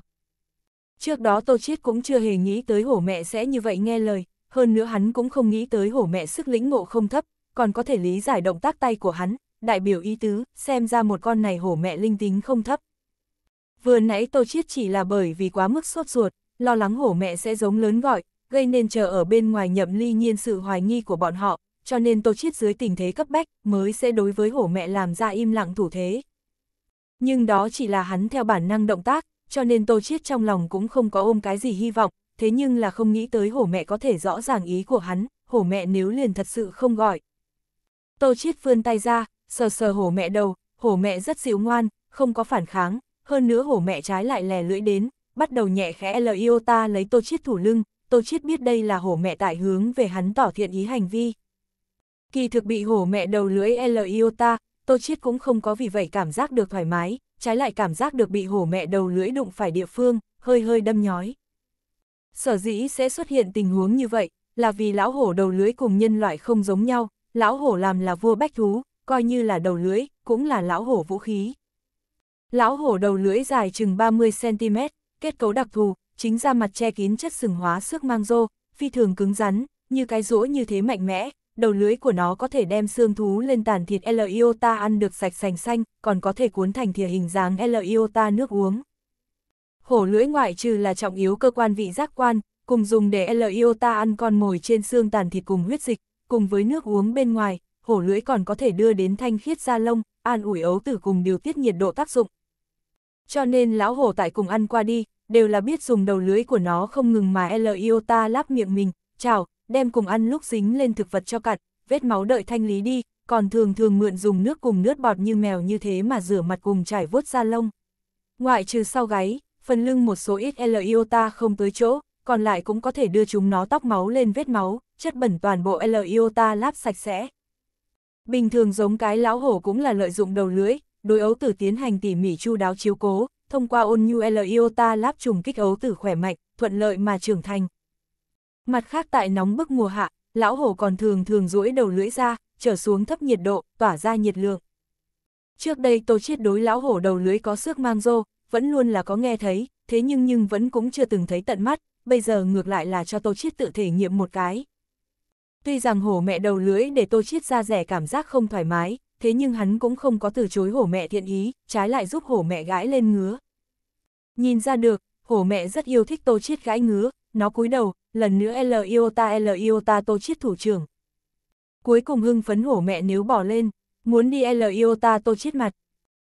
Speaker 1: Trước đó Tô Chiết cũng chưa hề nghĩ tới hổ mẹ sẽ như vậy nghe lời, hơn nữa hắn cũng không nghĩ tới hổ mẹ sức lĩnh ngộ không thấp, còn có thể lý giải động tác tay của hắn, đại biểu ý tứ, xem ra một con này hổ mẹ linh tính không thấp. Vừa nãy Tô Chiết chỉ là bởi vì quá mức sốt ruột, lo lắng hổ mẹ sẽ giống lớn gọi, gây nên chờ ở bên ngoài nhậm ly nhiên sự hoài nghi của bọn họ, cho nên Tô Chiết dưới tình thế cấp bách mới sẽ đối với hổ mẹ làm ra im lặng thủ thế. Nhưng đó chỉ là hắn theo bản năng động tác, cho nên Tô Chiết trong lòng cũng không có ôm cái gì hy vọng, thế nhưng là không nghĩ tới hổ mẹ có thể rõ ràng ý của hắn, hổ mẹ nếu liền thật sự không gọi. Tô Chiết vươn tay ra, sờ sờ hổ mẹ đầu, hổ mẹ rất dịu ngoan, không có phản kháng, hơn nữa hổ mẹ trái lại lè lưỡi đến, bắt đầu nhẹ khẽ lời ta lấy tô chiết thủ lưng, tô chiết biết đây là hổ mẹ tại hướng về hắn tỏ thiện ý hành vi. Kỳ thực bị hổ mẹ đầu lưỡi Eliota, Tô Chiết cũng không có vì vậy cảm giác được thoải mái, trái lại cảm giác được bị hổ mẹ đầu lưỡi đụng phải địa phương, hơi hơi đâm nhói. Sở dĩ sẽ xuất hiện tình huống như vậy, là vì lão hổ đầu lưỡi cùng nhân loại không giống nhau, lão hổ làm là vua bách thú, coi như là đầu lưỡi, cũng là lão hổ vũ khí. Lão hổ đầu lưỡi dài chừng 30cm, kết cấu đặc thù, chính ra mặt che kín chất sừng hóa xước mang rô, phi thường cứng rắn, như cái rũa như thế mạnh mẽ, đầu lưới của nó có thể đem xương thú lên tàn thịt L-iota ăn được sạch sành xanh, còn có thể cuốn thành thìa hình dáng L-iota nước uống. Hổ lưỡi ngoại trừ là trọng yếu cơ quan vị giác quan, cùng dùng để L-iota ăn con mồi trên xương tàn thịt cùng huyết dịch, cùng với nước uống bên ngoài, hổ lưỡi còn có thể đưa đến thanh khiết da lông, an ủi ấu tử cùng điều tiết nhiệt độ tác dụng, cho nên lão hổ tại cùng ăn qua đi, đều là biết dùng đầu lưới của nó không ngừng mà l i lắp miệng mình, chào, đem cùng ăn lúc dính lên thực vật cho cặt, vết máu đợi thanh lý đi, còn thường thường mượn dùng nước cùng nước bọt như mèo như thế mà rửa mặt cùng trải vuốt da lông. Ngoại trừ sau gáy, phần lưng một số ít l i không tới chỗ, còn lại cũng có thể đưa chúng nó tóc máu lên vết máu, chất bẩn toàn bộ l i o sạch sẽ. Bình thường giống cái lão hổ cũng là lợi dụng đầu lưới đối ấu tử tiến hành tỉ mỉ chu đáo chiếu cố, thông qua ôn nhu L iota láp trùng kích ấu tử khỏe mạnh, thuận lợi mà trưởng thành. Mặt khác tại nóng bức mùa hạ, lão hổ còn thường thường duỗi đầu lưỡi ra, trở xuống thấp nhiệt độ, tỏa ra nhiệt lượng. Trước đây Tô Chiết đối lão hổ đầu lưỡi có sức mang rô, vẫn luôn là có nghe thấy, thế nhưng nhưng vẫn cũng chưa từng thấy tận mắt, bây giờ ngược lại là cho Tô Chiết tự thể nghiệm một cái. Tuy rằng hổ mẹ đầu lưỡi để Tô Chiết ra rẻ cảm giác không thoải mái, thế nhưng hắn cũng không có từ chối hổ mẹ thiện ý, trái lại giúp hổ mẹ gãi lên ngứa. Nhìn ra được, hổ mẹ rất yêu thích tô chiết gãi ngứa, nó cúi đầu, lần nữa L iota L iota tô chiết thủ trưởng. Cuối cùng hưng phấn hổ mẹ nếu bỏ lên, muốn đi L iota tô chiết mặt.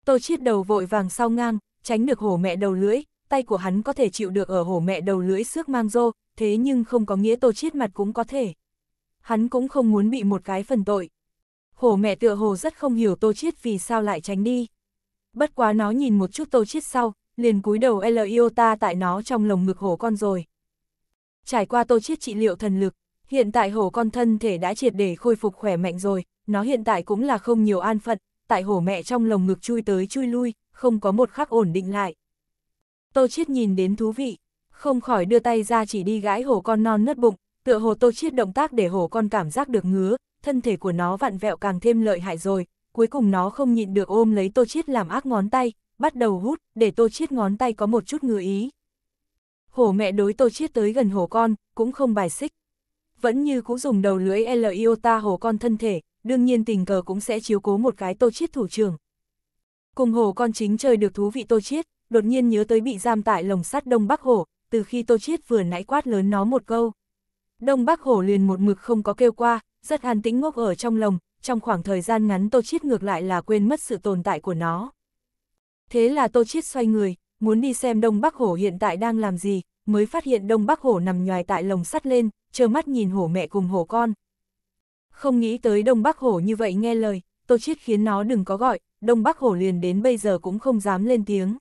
Speaker 1: Tô chiết đầu vội vàng sau ngang, tránh được hổ mẹ đầu lưỡi, tay của hắn có thể chịu được ở hổ mẹ đầu lưỡi xước mang rô, thế nhưng không có nghĩa tô chiết mặt cũng có thể. Hắn cũng không muốn bị một cái phần tội hổ mẹ tựa hồ rất không hiểu Tô Chiết vì sao lại tránh đi. Bất quá nó nhìn một chút Tô Chiết sau, liền cúi đầu L Iota tại nó trong lồng ngực hổ con rồi. Trải qua Tô Chiết trị liệu thần lực, hiện tại hổ con thân thể đã triệt để khôi phục khỏe mạnh rồi, nó hiện tại cũng là không nhiều an phận, tại hổ mẹ trong lồng ngực chui tới chui lui, không có một khắc ổn định lại. Tô Chiết nhìn đến thú vị, không khỏi đưa tay ra chỉ đi gãi hổ con non nứt bụng, tựa hồ Tô Chiết động tác để hổ con cảm giác được ngứa, thân thể của nó vặn vẹo càng thêm lợi hại rồi, cuối cùng nó không nhịn được ôm lấy Tô Chiết làm ác ngón tay, bắt đầu hút, để Tô Chiết ngón tay có một chút ngứa ý. Hổ mẹ đối Tô Chiết tới gần hổ con, cũng không bài xích. Vẫn như cũ dùng đầu lưỡi L iota hổ con thân thể, đương nhiên tình cờ cũng sẽ chiếu cố một cái Tô Chiết thủ trưởng. Cùng hổ con chính chơi được thú vị Tô Chiết, đột nhiên nhớ tới bị giam tại lồng sắt Đông Bắc Hổ, từ khi Tô Chiết vừa nãy quát lớn nó một câu. Đông Bắc Hổ liền một mực không có kêu qua, rất an tĩnh ngốc ở trong lồng, trong khoảng thời gian ngắn Tô Chiết ngược lại là quên mất sự tồn tại của nó. Thế là Tô Chiết xoay người, muốn đi xem Đông Bắc Hổ hiện tại đang làm gì, mới phát hiện Đông Bắc Hổ nằm nhòi tại lồng sắt lên, trơ mắt nhìn hổ mẹ cùng hổ con. Không nghĩ tới Đông Bắc Hổ như vậy nghe lời, Tô Chiết khiến nó đừng có gọi, Đông Bắc Hổ liền đến bây giờ cũng không dám lên tiếng.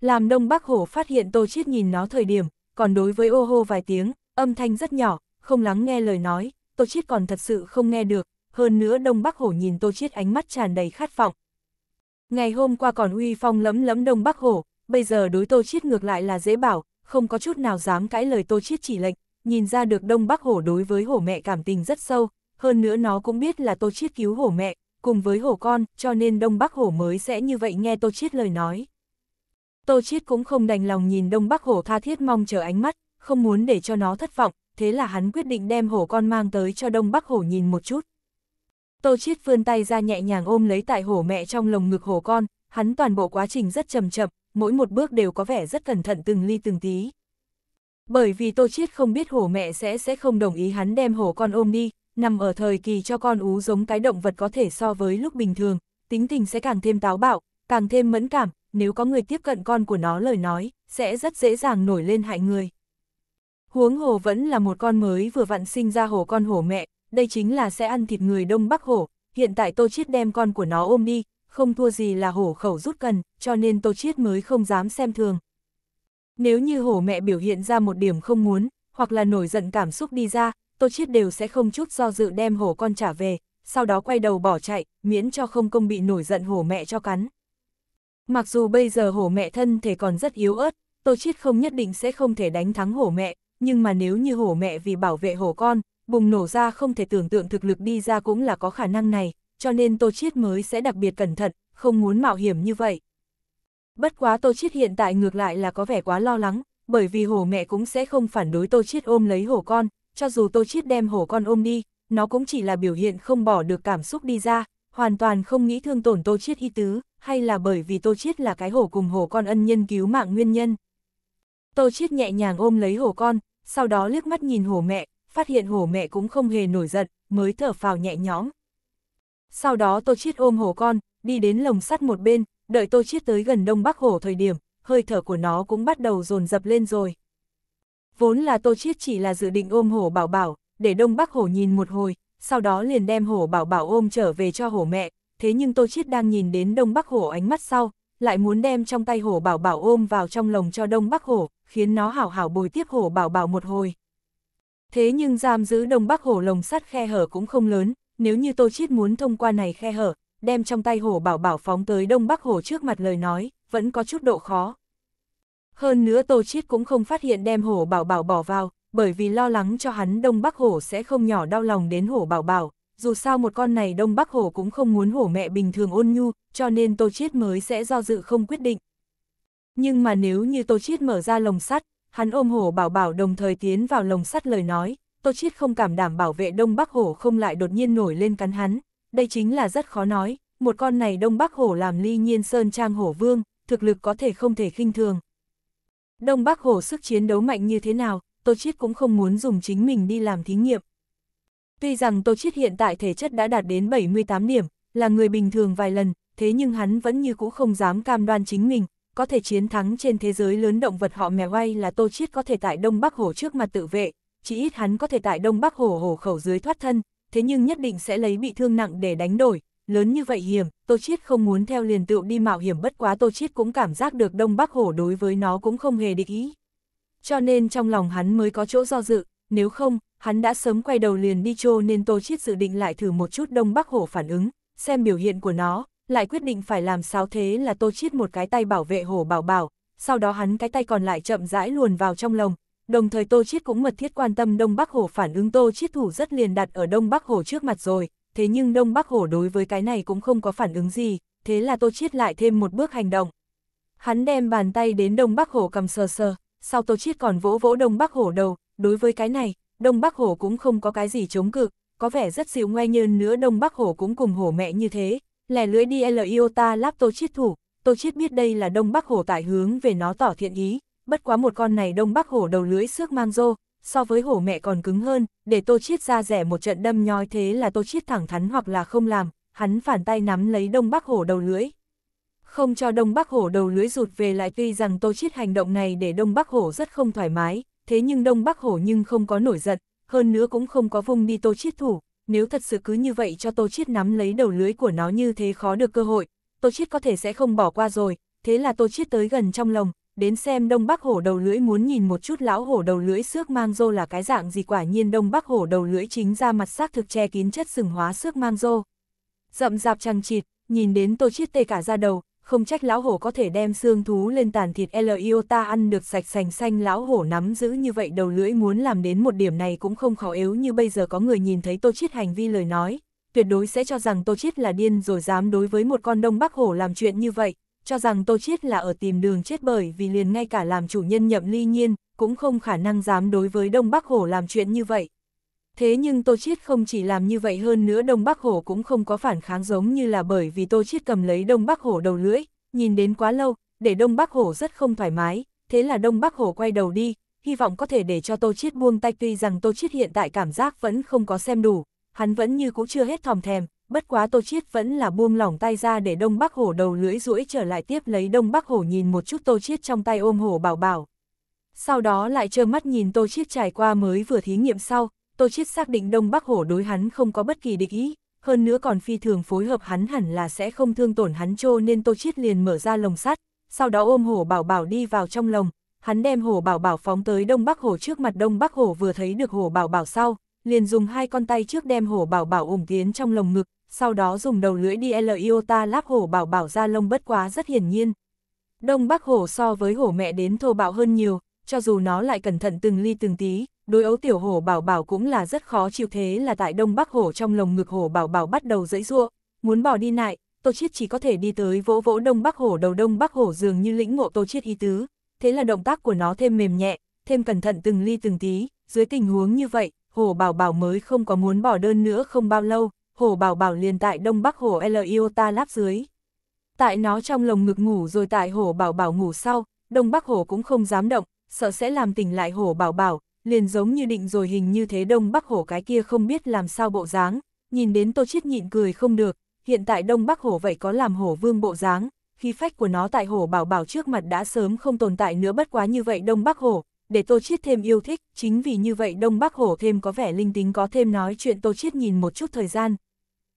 Speaker 1: Làm Đông Bắc Hổ phát hiện Tô Chiết nhìn nó thời điểm, còn đối với ô hô vài tiếng, âm thanh rất nhỏ, không lắng nghe lời nói, Tô Chiết còn thật sự không nghe được, hơn nữa Đông Bắc Hổ nhìn Tô Chiết ánh mắt tràn đầy khát vọng. Ngày hôm qua còn uy phong lấm lấm Đông Bắc Hổ, bây giờ đối Tô Chiết ngược lại là dễ bảo, không có chút nào dám cãi lời Tô Chiết chỉ lệnh, nhìn ra được Đông Bắc Hổ đối với hổ mẹ cảm tình rất sâu, hơn nữa nó cũng biết là Tô Chiết cứu hổ mẹ, cùng với hổ con, cho nên Đông Bắc Hổ mới sẽ như vậy nghe Tô Chiết lời nói. Tô Chiết cũng không đành lòng nhìn Đông Bắc Hổ tha thiết mong chờ ánh mắt, không muốn để cho nó thất vọng, thế là hắn quyết định đem hổ con mang tới cho Đông Bắc hổ nhìn một chút. Tô Chiết vươn tay ra nhẹ nhàng ôm lấy tại hổ mẹ trong lồng ngực hổ con, hắn toàn bộ quá trình rất chậm chậm, mỗi một bước đều có vẻ rất cẩn thận từng ly từng tí. Bởi vì Tô Chiết không biết hổ mẹ sẽ sẽ không đồng ý hắn đem hổ con ôm đi, nằm ở thời kỳ cho con ú giống cái động vật có thể so với lúc bình thường, tính tình sẽ càng thêm táo bạo, càng thêm mẫn cảm, nếu có người tiếp cận con của nó lời nói, sẽ rất dễ dàng nổi lên hại người. Huống hồ vẫn là một con mới vừa vặn sinh ra hổ con hổ mẹ, đây chính là sẽ ăn thịt người Đông Bắc hổ, hiện tại Tô Chiết đem con của nó ôm đi, không thua gì là hổ khẩu rút cần, cho nên Tô Chiết mới không dám xem thường. Nếu như hổ mẹ biểu hiện ra một điểm không muốn, hoặc là nổi giận cảm xúc đi ra, Tô Chiết đều sẽ không chút do dự đem hổ con trả về, sau đó quay đầu bỏ chạy, miễn cho không công bị nổi giận hổ mẹ cho cắn. Mặc dù bây giờ hổ mẹ thân thể còn rất yếu ớt, Tô Chiết không nhất định sẽ không thể đánh thắng hổ mẹ, nhưng mà nếu như hổ mẹ vì bảo vệ hổ con, bùng nổ ra không thể tưởng tượng thực lực đi ra cũng là có khả năng này, cho nên Tô Chiết mới sẽ đặc biệt cẩn thận, không muốn mạo hiểm như vậy. Bất quá Tô Chiết hiện tại ngược lại là có vẻ quá lo lắng, bởi vì hổ mẹ cũng sẽ không phản đối Tô Chiết ôm lấy hổ con, cho dù Tô Chiết đem hổ con ôm đi, nó cũng chỉ là biểu hiện không bỏ được cảm xúc đi ra, hoàn toàn không nghĩ thương tổn Tô Chiết y tứ, hay là bởi vì Tô Chiết là cái hổ cùng hổ con ân nhân cứu mạng nguyên nhân. Tô Chiết nhẹ nhàng ôm lấy hổ con, sau đó liếc mắt nhìn hổ mẹ, phát hiện hổ mẹ cũng không hề nổi giận, mới thở phào nhẹ nhõm. Sau đó Tô Chiết ôm hổ con, đi đến lồng sắt một bên, đợi Tô Chiết tới gần đông bắc hổ thời điểm, hơi thở của nó cũng bắt đầu dồn dập lên rồi. Vốn là Tô Chiết chỉ là dự định ôm hổ bảo bảo, để đông bắc hổ nhìn một hồi, sau đó liền đem hổ bảo bảo ôm trở về cho hổ mẹ, thế nhưng Tô Chiết đang nhìn đến đông bắc hổ ánh mắt sau, lại muốn đem trong tay hổ bảo bảo ôm vào trong lồng cho đông bắc hổ, khiến nó hảo hảo bồi tiếp hổ bảo bảo một hồi. Thế nhưng giam giữ đông bắc hổ lồng sắt khe hở cũng không lớn, nếu như Tô Chiết muốn thông qua này khe hở, đem trong tay hổ bảo bảo phóng tới đông bắc hổ trước mặt lời nói, vẫn có chút độ khó. Hơn nữa Tô Chiết cũng không phát hiện đem hổ bảo bảo bỏ vào, bởi vì lo lắng cho hắn đông bắc hổ sẽ không nhỏ đau lòng đến hổ bảo bảo, dù sao một con này Đông Bắc Hổ cũng không muốn hổ mẹ bình thường ôn nhu, cho nên Tô Chiết mới sẽ do dự không quyết định. Nhưng mà nếu như Tô Chiết mở ra lồng sắt, hắn ôm hổ bảo bảo đồng thời tiến vào lồng sắt lời nói, Tô Chiết không cảm đảm bảo vệ Đông Bắc Hổ không lại đột nhiên nổi lên cắn hắn, đây chính là rất khó nói, một con này Đông Bắc Hổ làm ly nhiên sơn trang hổ vương, thực lực có thể không thể khinh thường. Đông Bắc Hổ sức chiến đấu mạnh như thế nào, Tô Chiết cũng không muốn dùng chính mình đi làm thí nghiệm, Tuy rằng Tô Chiết hiện tại thể chất đã đạt đến 78 điểm, là người bình thường vài lần, thế nhưng hắn vẫn như cũ không dám cam đoan chính mình, có thể chiến thắng trên thế giới lớn động vật họ mèo quay là Tô Chiết có thể tại Đông Bắc Hồ trước mặt tự vệ, chỉ ít hắn có thể tại Đông Bắc Hồ hổ khẩu dưới thoát thân, thế nhưng nhất định sẽ lấy bị thương nặng để đánh đổi, lớn như vậy hiểm, Tô Chiết không muốn theo liền tựu đi mạo hiểm bất quá Tô Chiết cũng cảm giác được Đông Bắc Hổ đối với nó cũng không hề địch ý. Cho nên trong lòng hắn mới có chỗ do dự, nếu không, hắn đã sớm quay đầu liền đi trô nên Tô Chiết dự định lại thử một chút Đông Bắc Hổ phản ứng, xem biểu hiện của nó, lại quyết định phải làm sao thế là Tô Chiết một cái tay bảo vệ Hổ Bảo Bảo, sau đó hắn cái tay còn lại chậm rãi luồn vào trong lồng, đồng thời Tô Chiết cũng mật thiết quan tâm Đông Bắc Hổ phản ứng Tô Chiết thủ rất liền đặt ở Đông Bắc Hổ trước mặt rồi, thế nhưng Đông Bắc Hổ đối với cái này cũng không có phản ứng gì, thế là Tô Chiết lại thêm một bước hành động. Hắn đem bàn tay đến Đông Bắc Hổ cầm sờ sờ, sau Tô Chiết còn vỗ vỗ Đông Bắc Hổ đầu, đối với cái này, Đông Bắc Hổ cũng không có cái gì chống cự, có vẻ rất xíu ngoe như nữa Đông Bắc Hổ cũng cùng hổ mẹ như thế, lẻ lưỡi đi L Iota láp tô chiết thủ, tô chiết biết đây là Đông Bắc Hổ tại hướng về nó tỏ thiện ý, bất quá một con này Đông Bắc Hổ đầu lưỡi xước mang rô, so với hổ mẹ còn cứng hơn, để tô chiết ra rẻ một trận đâm nhói thế là tô chiết thẳng thắn hoặc là không làm, hắn phản tay nắm lấy Đông Bắc Hổ đầu lưỡi. Không cho Đông Bắc Hổ đầu lưỡi rụt về lại tuy rằng tô chiết hành động này để Đông Bắc Hổ rất không thoải mái, thế nhưng Đông Bắc Hổ nhưng không có nổi giận, hơn nữa cũng không có vùng đi Tô Chiết thủ, nếu thật sự cứ như vậy cho Tô Chiết nắm lấy đầu lưới của nó như thế khó được cơ hội, Tô Chiết có thể sẽ không bỏ qua rồi, thế là Tô Chiết tới gần trong lòng, đến xem Đông Bắc Hổ đầu lưỡi muốn nhìn một chút lão hổ đầu lưỡi xước mang rô là cái dạng gì quả nhiên Đông Bắc Hổ đầu lưỡi chính ra mặt xác thực che kín chất sừng hóa xước mang rô. Rậm rạp chằng chịt, nhìn đến Tô Chiết tê cả da đầu, không trách lão hổ có thể đem xương thú lên tàn thịt l i o t ăn được sạch sành xanh lão hổ nắm giữ như vậy đầu lưỡi muốn làm đến một điểm này cũng không khó yếu như bây giờ có người nhìn thấy tô chiết hành vi lời nói, tuyệt đối sẽ cho rằng tô chiết là điên rồi dám đối với một con đông bắc hổ làm chuyện như vậy, cho rằng tô chiết là ở tìm đường chết bởi vì liền ngay cả làm chủ nhân nhậm ly nhiên, cũng không khả năng dám đối với đông bắc hổ làm chuyện như vậy, Thế nhưng Tô Chiết không chỉ làm như vậy hơn nữa Đông Bắc Hổ cũng không có phản kháng giống như là bởi vì Tô Chiết cầm lấy Đông Bắc Hổ đầu lưỡi, nhìn đến quá lâu, để Đông Bắc Hổ rất không thoải mái, thế là Đông Bắc Hổ quay đầu đi, hy vọng có thể để cho Tô Chiết buông tay tuy rằng Tô Chiết hiện tại cảm giác vẫn không có xem đủ, hắn vẫn như cũ chưa hết thòm thèm, bất quá Tô Chiết vẫn là buông lỏng tay ra để Đông Bắc Hổ đầu lưỡi duỗi trở lại tiếp lấy Đông Bắc Hổ nhìn một chút Tô Chiết trong tay ôm hổ bảo bảo. Sau đó lại trơ mắt nhìn Tô Chiết trải qua mới vừa thí nghiệm sau, Tô Chiết xác định Đông Bắc Hổ đối hắn không có bất kỳ địch ý, hơn nữa còn phi thường phối hợp hắn hẳn là sẽ không thương tổn hắn trô nên Tô Chiết liền mở ra lồng sắt, sau đó ôm Hổ Bảo Bảo đi vào trong lồng, hắn đem Hổ Bảo Bảo phóng tới Đông Bắc Hổ trước mặt Đông Bắc Hổ vừa thấy được Hổ Bảo Bảo sau, liền dùng hai con tay trước đem Hổ Bảo Bảo ôm tiến trong lồng ngực, sau đó dùng đầu lưỡi đi Iota láp Hổ Bảo Bảo ra lông bất quá rất hiển nhiên. Đông Bắc Hổ so với Hổ mẹ đến thô bạo hơn nhiều, cho dù nó lại cẩn thận từng ly từng tí, đối ấu tiểu hổ bảo bảo cũng là rất khó chịu thế là tại đông bắc hổ trong lồng ngực hổ bảo bảo bắt đầu dẫy giụa, muốn bỏ đi nại Tô Chiết chỉ có thể đi tới vỗ vỗ đông bắc hổ đầu đông bắc hổ dường như lĩnh ngộ Tô Chiết ý tứ, thế là động tác của nó thêm mềm nhẹ, thêm cẩn thận từng ly từng tí, dưới tình huống như vậy, hổ bảo bảo mới không có muốn bỏ đơn nữa không bao lâu, hổ bảo bảo liền tại đông bắc hổ eliota Iota láp dưới. Tại nó trong lồng ngực ngủ rồi tại hổ bảo bảo ngủ sau, đông bắc hổ cũng không dám động, sợ sẽ làm tỉnh lại hổ bảo bảo, liền giống như định rồi hình như thế Đông Bắc Hổ cái kia không biết làm sao bộ dáng, nhìn đến Tô Chiết nhịn cười không được, hiện tại Đông Bắc Hổ vậy có làm hổ vương bộ dáng, khi phách của nó tại hổ bảo bảo trước mặt đã sớm không tồn tại nữa bất quá như vậy Đông Bắc Hổ, để Tô Chiết thêm yêu thích, chính vì như vậy Đông Bắc Hổ thêm có vẻ linh tính có thêm nói chuyện Tô Chiết nhìn một chút thời gian.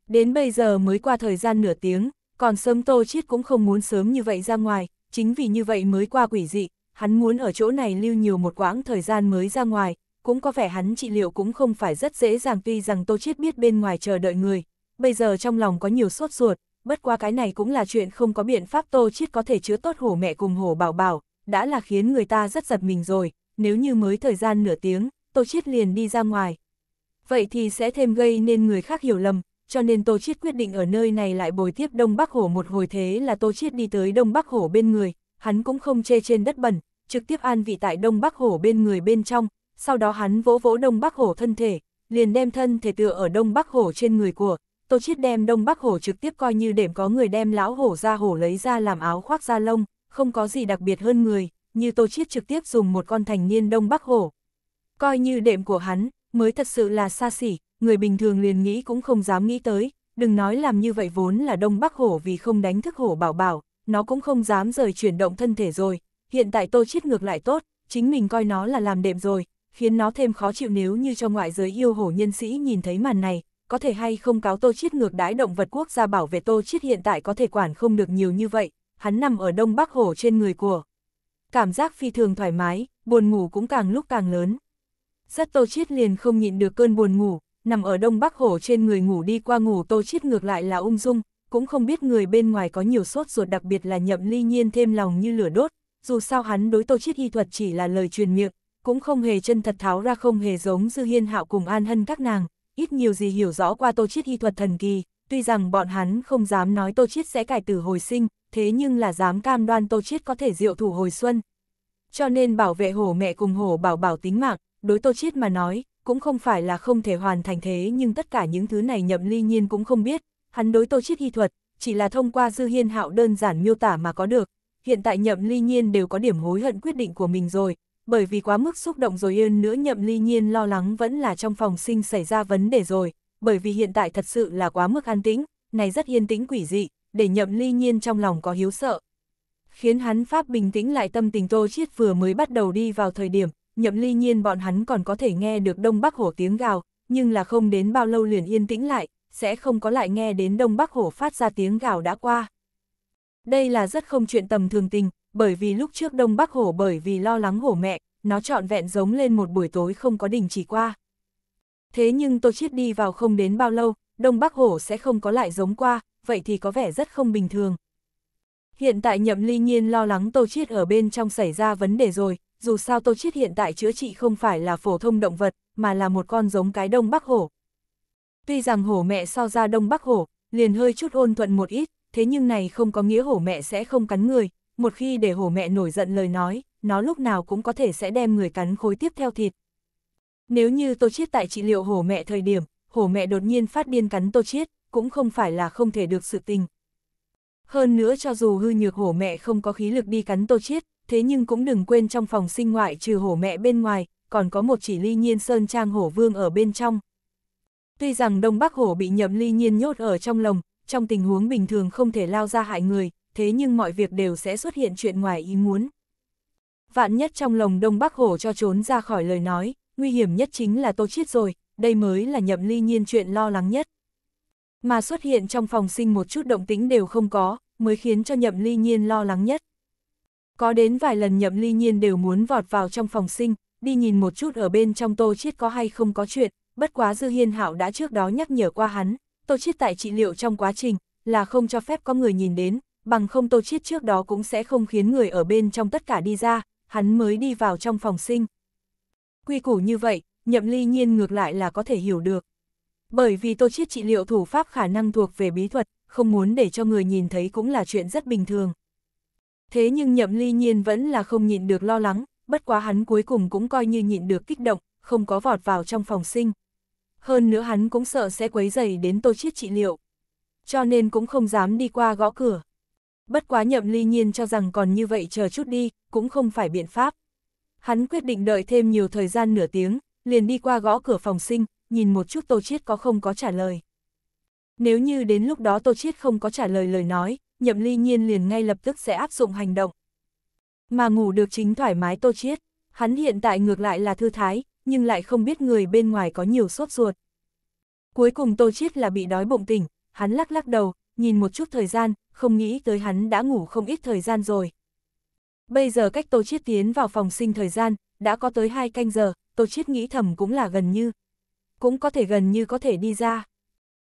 Speaker 1: Đến bây giờ mới qua thời gian nửa tiếng, còn sớm Tô Chiết cũng không muốn sớm như vậy ra ngoài, chính vì như vậy mới qua quỷ dị, hắn muốn ở chỗ này lưu nhiều một quãng thời gian mới ra ngoài, cũng có vẻ hắn trị liệu cũng không phải rất dễ dàng tuy rằng Tô Chiết biết bên ngoài chờ đợi người, bây giờ trong lòng có nhiều sốt ruột, bất qua cái này cũng là chuyện không có biện pháp Tô Chiết có thể chứa tốt hổ mẹ cùng hổ bảo bảo, đã là khiến người ta rất giật mình rồi, nếu như mới thời gian nửa tiếng, Tô Chiết liền đi ra ngoài. Vậy thì sẽ thêm gây nên người khác hiểu lầm, cho nên Tô Chiết quyết định ở nơi này lại bồi tiếp Đông Bắc Hổ một hồi thế là Tô Chiết đi tới Đông Bắc Hổ bên người, hắn cũng không chê trên đất bẩn, trực tiếp an vị tại Đông Bắc Hổ bên người bên trong, sau đó hắn vỗ vỗ Đông Bắc Hổ thân thể, liền đem thân thể tựa ở Đông Bắc Hổ trên người của, Tô Chiết đem Đông Bắc Hổ trực tiếp coi như đệm có người đem lão hổ ra hổ lấy ra làm áo khoác da lông, không có gì đặc biệt hơn người, như Tô Chiết trực tiếp dùng một con thành niên Đông Bắc Hổ. Coi như đệm của hắn, mới thật sự là xa xỉ, người bình thường liền nghĩ cũng không dám nghĩ tới, đừng nói làm như vậy vốn là Đông Bắc Hổ vì không đánh thức hổ bảo bảo, nó cũng không dám rời chuyển động thân thể rồi, hiện tại tô chết ngược lại tốt, chính mình coi nó là làm đệm rồi, khiến nó thêm khó chịu nếu như cho ngoại giới yêu hổ nhân sĩ nhìn thấy màn này, có thể hay không cáo tô chết ngược đái động vật quốc gia bảo vệ tô chết hiện tại có thể quản không được nhiều như vậy, hắn nằm ở đông bắc hổ trên người của. Cảm giác phi thường thoải mái, buồn ngủ cũng càng lúc càng lớn. Rất tô chết liền không nhịn được cơn buồn ngủ, nằm ở đông bắc hổ trên người ngủ đi qua ngủ tô chết ngược lại là ung dung, cũng không biết người bên ngoài có nhiều sốt ruột đặc biệt là nhậm ly nhiên thêm lòng như lửa đốt, dù sao hắn đối tô chiết y thuật chỉ là lời truyền miệng, cũng không hề chân thật tháo ra không hề giống Dư Hiên Hạo cùng An Hân các nàng, ít nhiều gì hiểu rõ qua tô chiết y thuật thần kỳ, tuy rằng bọn hắn không dám nói tô chiết sẽ cải tử hồi sinh, thế nhưng là dám cam đoan tô chiết có thể diệu thủ hồi xuân. Cho nên bảo vệ hổ mẹ cùng hổ bảo bảo tính mạng, đối tô chiết mà nói, cũng không phải là không thể hoàn thành thế nhưng tất cả những thứ này nhậm ly nhiên cũng không biết, hắn đối tô chiết y thuật, chỉ là thông qua dư hiên hạo đơn giản miêu tả mà có được, hiện tại nhậm ly nhiên đều có điểm hối hận quyết định của mình rồi, bởi vì quá mức xúc động rồi yên nữa nhậm ly nhiên lo lắng vẫn là trong phòng sinh xảy ra vấn đề rồi, bởi vì hiện tại thật sự là quá mức an tĩnh, này rất yên tĩnh quỷ dị, để nhậm ly nhiên trong lòng có hiếu sợ. Khiến hắn pháp bình tĩnh lại tâm tình tô chiết vừa mới bắt đầu đi vào thời điểm, nhậm ly nhiên bọn hắn còn có thể nghe được đông bắc hổ tiếng gào, nhưng là không đến bao lâu liền yên tĩnh lại, sẽ không có lại nghe đến đông bắc hổ phát ra tiếng gào đã qua. Đây là rất không chuyện tầm thường tình, bởi vì lúc trước Đông Bắc Hổ bởi vì lo lắng hổ mẹ, nó trọn vẹn giống lên một buổi tối không có đình chỉ qua. Thế nhưng Tô Chiết đi vào không đến bao lâu, Đông Bắc Hổ sẽ không có lại giống qua, vậy thì có vẻ rất không bình thường. Hiện tại Nhậm Ly Nhiên lo lắng Tô Chiết ở bên trong xảy ra vấn đề rồi, dù sao Tô Chiết hiện tại chữa trị không phải là phổ thông động vật, mà là một con giống cái Đông Bắc Hổ. Tuy rằng hổ mẹ so ra Đông Bắc Hổ, liền hơi chút ôn thuận một ít, thế nhưng này không có nghĩa hổ mẹ sẽ không cắn người, một khi để hổ mẹ nổi giận lời nói, nó lúc nào cũng có thể sẽ đem người cắn khối tiếp theo thịt. Nếu như Tô Chiết tại trị liệu hổ mẹ thời điểm, hổ mẹ đột nhiên phát điên cắn Tô Chiết, cũng không phải là không thể được sự tình. Hơn nữa cho dù hư nhược hổ mẹ không có khí lực đi cắn Tô Chiết, thế nhưng cũng đừng quên trong phòng sinh ngoại trừ hổ mẹ bên ngoài, còn có một chỉ ly nhiên sơn trang hổ vương ở bên trong. Tuy rằng Đông Bắc Hổ bị nhậm ly nhiên nhốt ở trong lồng, trong tình huống bình thường không thể lao ra hại người, thế nhưng mọi việc đều sẽ xuất hiện chuyện ngoài ý muốn. Vạn nhất trong lòng Đông Bắc Hổ cho trốn ra khỏi lời nói, nguy hiểm nhất chính là Tô Chiết rồi, đây mới là nhậm ly nhiên chuyện lo lắng nhất. Mà xuất hiện trong phòng sinh một chút động tĩnh đều không có, mới khiến cho nhậm ly nhiên lo lắng nhất. Có đến vài lần nhậm ly nhiên đều muốn vọt vào trong phòng sinh, đi nhìn một chút ở bên trong Tô Chiết có hay không có chuyện, bất quá Dư Hiên hảo đã trước đó nhắc nhở qua hắn, Tô Chiết tại trị liệu trong quá trình là không cho phép có người nhìn đến, bằng không Tô Chiết trước đó cũng sẽ không khiến người ở bên trong tất cả đi ra, hắn mới đi vào trong phòng sinh. Quy củ như vậy, Nhậm Ly Nhiên ngược lại là có thể hiểu được. Bởi vì Tô Chiết trị liệu thủ pháp khả năng thuộc về bí thuật, không muốn để cho người nhìn thấy cũng là chuyện rất bình thường. Thế nhưng Nhậm Ly Nhiên vẫn là không nhịn được lo lắng, bất quá hắn cuối cùng cũng coi như nhịn được kích động, không có vọt vào trong phòng sinh hơn nữa hắn cũng sợ sẽ quấy dày đến tô chiết trị liệu. Cho nên cũng không dám đi qua gõ cửa. Bất quá nhậm ly nhiên cho rằng còn như vậy chờ chút đi, cũng không phải biện pháp. Hắn quyết định đợi thêm nhiều thời gian nửa tiếng, liền đi qua gõ cửa phòng sinh, nhìn một chút Tô Chiết có không có trả lời. Nếu như đến lúc đó Tô Chiết không có trả lời lời nói, Nhậm Ly Nhiên liền ngay lập tức sẽ áp dụng hành động. Mà ngủ được chính thoải mái Tô Chiết, hắn hiện tại ngược lại là thư thái, nhưng lại không biết người bên ngoài có nhiều sốt ruột. Cuối cùng Tô Chiết là bị đói bụng tỉnh, hắn lắc lắc đầu, nhìn một chút thời gian, không nghĩ tới hắn đã ngủ không ít thời gian rồi. Bây giờ cách Tô Chiết tiến vào phòng sinh thời gian, đã có tới 2 canh giờ, Tô Chiết nghĩ thầm cũng là gần như. Cũng có thể gần như có thể đi ra.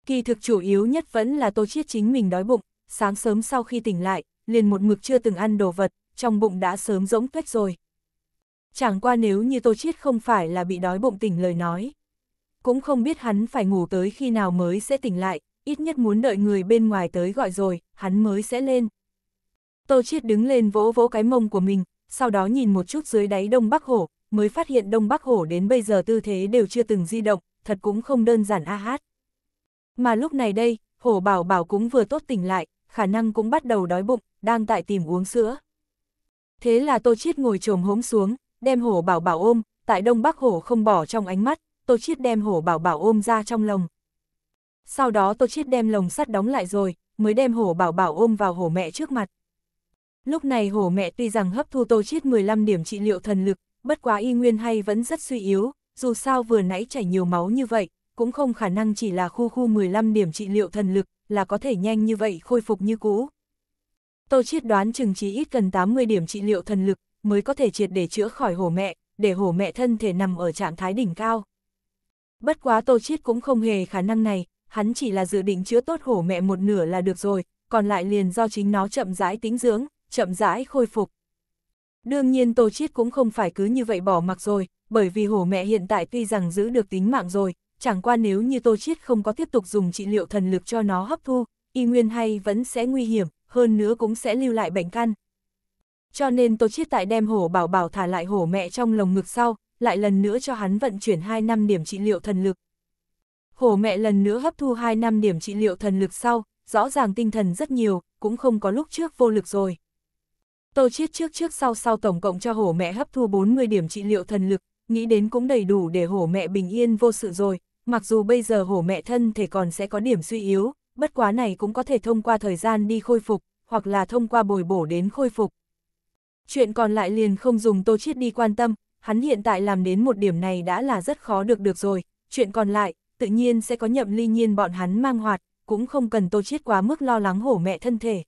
Speaker 1: Kỳ thực chủ yếu nhất vẫn là Tô Chiết chính mình đói bụng, sáng sớm sau khi tỉnh lại, liền một mực chưa từng ăn đồ vật, trong bụng đã sớm rỗng tuếch rồi chẳng qua nếu như Tô Chiết không phải là bị đói bụng tỉnh lời nói. Cũng không biết hắn phải ngủ tới khi nào mới sẽ tỉnh lại, ít nhất muốn đợi người bên ngoài tới gọi rồi, hắn mới sẽ lên. Tô Chiết đứng lên vỗ vỗ cái mông của mình, sau đó nhìn một chút dưới đáy Đông Bắc Hổ, mới phát hiện Đông Bắc Hổ đến bây giờ tư thế đều chưa từng di động, thật cũng không đơn giản a hát. Mà lúc này đây, Hổ Bảo Bảo cũng vừa tốt tỉnh lại, khả năng cũng bắt đầu đói bụng, đang tại tìm uống sữa. Thế là Tô Chiết ngồi trồm hốm xuống, đem hổ bảo bảo ôm, tại Đông Bắc hổ không bỏ trong ánh mắt, Tô Chiết đem hổ bảo bảo ôm ra trong lồng. Sau đó Tô Chiết đem lồng sắt đóng lại rồi, mới đem hổ bảo bảo ôm vào hổ mẹ trước mặt. Lúc này hổ mẹ tuy rằng hấp thu Tô Chiết 15 điểm trị liệu thần lực, bất quá y nguyên hay vẫn rất suy yếu, dù sao vừa nãy chảy nhiều máu như vậy, cũng không khả năng chỉ là khu khu 15 điểm trị liệu thần lực, là có thể nhanh như vậy khôi phục như cũ. Tô Chiết đoán chừng chỉ ít cần 80 điểm trị liệu thần lực, mới có thể triệt để chữa khỏi hổ mẹ, để hổ mẹ thân thể nằm ở trạng thái đỉnh cao. Bất quá Tô Chiết cũng không hề khả năng này, hắn chỉ là dự định chữa tốt hổ mẹ một nửa là được rồi, còn lại liền do chính nó chậm rãi tính dưỡng, chậm rãi khôi phục. Đương nhiên Tô Chiết cũng không phải cứ như vậy bỏ mặc rồi, bởi vì hổ mẹ hiện tại tuy rằng giữ được tính mạng rồi, chẳng qua nếu như Tô Chiết không có tiếp tục dùng trị liệu thần lực cho nó hấp thu, y nguyên hay vẫn sẽ nguy hiểm, hơn nữa cũng sẽ lưu lại bệnh căn, cho nên Tô Chiết tại đem hổ bảo bảo thả lại hổ mẹ trong lồng ngực sau, lại lần nữa cho hắn vận chuyển hai năm điểm trị liệu thần lực. Hổ mẹ lần nữa hấp thu hai năm điểm trị liệu thần lực sau, rõ ràng tinh thần rất nhiều, cũng không có lúc trước vô lực rồi. Tô Chiết trước trước sau sau tổng cộng cho hổ mẹ hấp thu 40 điểm trị liệu thần lực, nghĩ đến cũng đầy đủ để hổ mẹ bình yên vô sự rồi, mặc dù bây giờ hổ mẹ thân thể còn sẽ có điểm suy yếu, bất quá này cũng có thể thông qua thời gian đi khôi phục, hoặc là thông qua bồi bổ đến khôi phục. Chuyện còn lại liền không dùng Tô Chiết đi quan tâm, hắn hiện tại làm đến một điểm này đã là rất khó được được rồi, chuyện còn lại, tự nhiên sẽ có nhậm ly nhiên bọn hắn mang hoạt, cũng không cần Tô Chiết quá mức lo lắng hổ mẹ thân thể.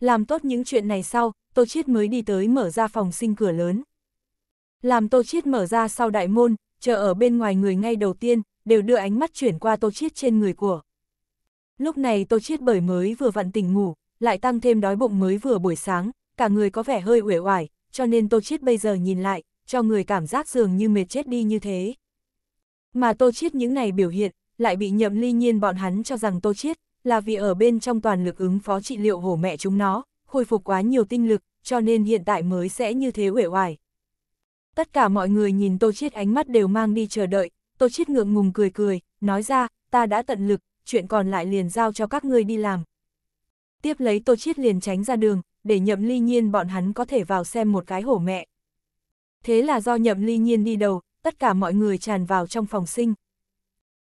Speaker 1: Làm tốt những chuyện này sau, Tô Chiết mới đi tới mở ra phòng sinh cửa lớn. Làm Tô Chiết mở ra sau đại môn, chờ ở bên ngoài người ngay đầu tiên, đều đưa ánh mắt chuyển qua Tô Chiết trên người của. Lúc này Tô Chiết bởi mới vừa vặn tỉnh ngủ, lại tăng thêm đói bụng mới vừa buổi sáng, cả người có vẻ hơi uể oải, cho nên Tô Chiết bây giờ nhìn lại, cho người cảm giác dường như mệt chết đi như thế. Mà Tô Chiết những này biểu hiện, lại bị nhậm ly nhiên bọn hắn cho rằng Tô Chiết là vì ở bên trong toàn lực ứng phó trị liệu hổ mẹ chúng nó, khôi phục quá nhiều tinh lực, cho nên hiện tại mới sẽ như thế uể oải. Tất cả mọi người nhìn Tô Chiết ánh mắt đều mang đi chờ đợi, Tô Chiết ngượng ngùng cười cười, nói ra, ta đã tận lực, chuyện còn lại liền giao cho các ngươi đi làm. Tiếp lấy Tô Chiết liền tránh ra đường, để nhậm ly nhiên bọn hắn có thể vào xem một cái hổ mẹ. Thế là do nhậm ly nhiên đi đầu, tất cả mọi người tràn vào trong phòng sinh.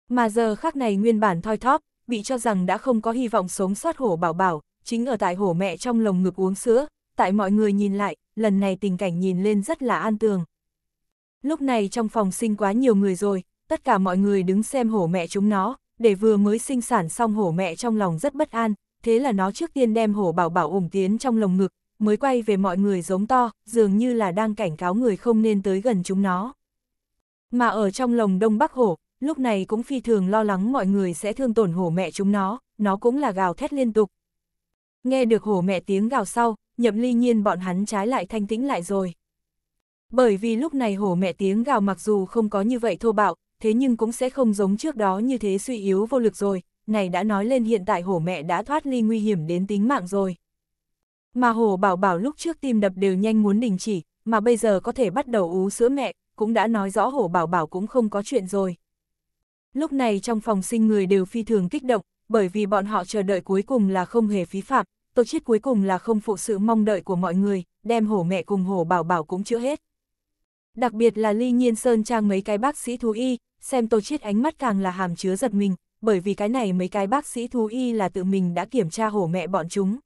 Speaker 1: Mà giờ khắc này nguyên bản thoi thóp, bị cho rằng đã không có hy vọng sống sót hổ bảo bảo, chính ở tại hổ mẹ trong lồng ngực uống sữa, tại mọi người nhìn lại, lần này tình cảnh nhìn lên rất là an tường. Lúc này trong phòng sinh quá nhiều người rồi, tất cả mọi người đứng xem hổ mẹ chúng nó, để vừa mới sinh sản xong hổ mẹ trong lòng rất bất an, thế là nó trước tiên đem hổ bảo bảo ủng tiến trong lồng ngực, mới quay về mọi người giống to, dường như là đang cảnh cáo người không nên tới gần chúng nó. Mà ở trong lồng đông bắc hổ, lúc này cũng phi thường lo lắng mọi người sẽ thương tổn hổ mẹ chúng nó, nó cũng là gào thét liên tục. Nghe được hổ mẹ tiếng gào sau, nhậm ly nhiên bọn hắn trái lại thanh tĩnh lại rồi. Bởi vì lúc này hổ mẹ tiếng gào mặc dù không có như vậy thô bạo, thế nhưng cũng sẽ không giống trước đó như thế suy yếu vô lực rồi, này đã nói lên hiện tại hổ mẹ đã thoát ly nguy hiểm đến tính mạng rồi. Mà hổ bảo bảo lúc trước tim đập đều nhanh muốn đình chỉ, mà bây giờ có thể bắt đầu ú sữa mẹ, cũng đã nói rõ hổ bảo bảo cũng không có chuyện rồi. Lúc này trong phòng sinh người đều phi thường kích động, bởi vì bọn họ chờ đợi cuối cùng là không hề phí phạm, tổ chức cuối cùng là không phụ sự mong đợi của mọi người, đem hổ mẹ cùng hổ bảo bảo cũng chữa hết. Đặc biệt là ly nhiên sơn trang mấy cái bác sĩ thú y, xem tổ chức ánh mắt càng là hàm chứa giật mình, bởi vì cái này mấy cái bác sĩ thú y là tự mình đã kiểm tra hổ mẹ bọn chúng.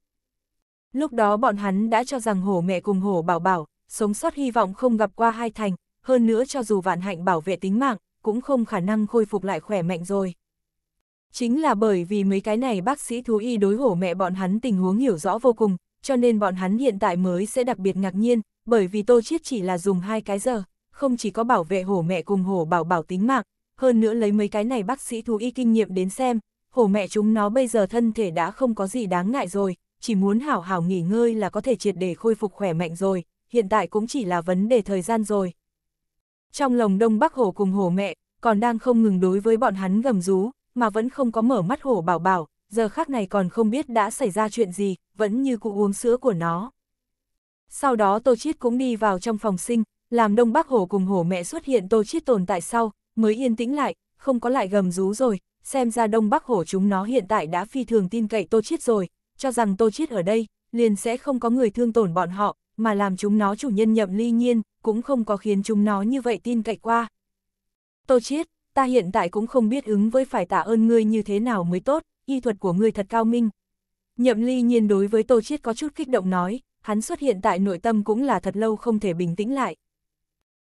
Speaker 1: Lúc đó bọn hắn đã cho rằng hổ mẹ cùng hổ bảo bảo, sống sót hy vọng không gặp qua hai thành, hơn nữa cho dù vạn hạnh bảo vệ tính mạng, cũng không khả năng khôi phục lại khỏe mạnh rồi. Chính là bởi vì mấy cái này bác sĩ thú y đối hổ mẹ bọn hắn tình huống hiểu rõ vô cùng, cho nên bọn hắn hiện tại mới sẽ đặc biệt ngạc nhiên, bởi vì Tô Chiết chỉ là dùng hai cái giờ, không chỉ có bảo vệ hổ mẹ cùng hổ bảo bảo tính mạng, hơn nữa lấy mấy cái này bác sĩ thú y kinh nghiệm đến xem, hổ mẹ chúng nó bây giờ thân thể đã không có gì đáng ngại rồi, chỉ muốn hảo hảo nghỉ ngơi là có thể triệt để khôi phục khỏe mạnh rồi, hiện tại cũng chỉ là vấn đề thời gian rồi. Trong lòng đông bắc hổ cùng hổ mẹ, còn đang không ngừng đối với bọn hắn gầm rú, mà vẫn không có mở mắt hổ bảo bảo, giờ khác này còn không biết đã xảy ra chuyện gì, vẫn như cụ uống sữa của nó. Sau đó Tô Chiết cũng đi vào trong phòng sinh, làm Đông Bắc Hổ cùng Hổ mẹ xuất hiện Tô Chiết tồn tại sau, mới yên tĩnh lại, không có lại gầm rú rồi, xem ra Đông Bắc Hổ chúng nó hiện tại đã phi thường tin cậy Tô Chiết rồi, cho rằng Tô Chiết ở đây, liền sẽ không có người thương tổn bọn họ, mà làm chúng nó chủ nhân nhậm ly nhiên, cũng không có khiến chúng nó như vậy tin cậy qua. Tô Chiết, ta hiện tại cũng không biết ứng với phải tạ ơn ngươi như thế nào mới tốt, y thuật của ngươi thật cao minh. Nhậm ly nhiên đối với Tô Chiết có chút kích động nói, hắn xuất hiện tại nội tâm cũng là thật lâu không thể bình tĩnh lại.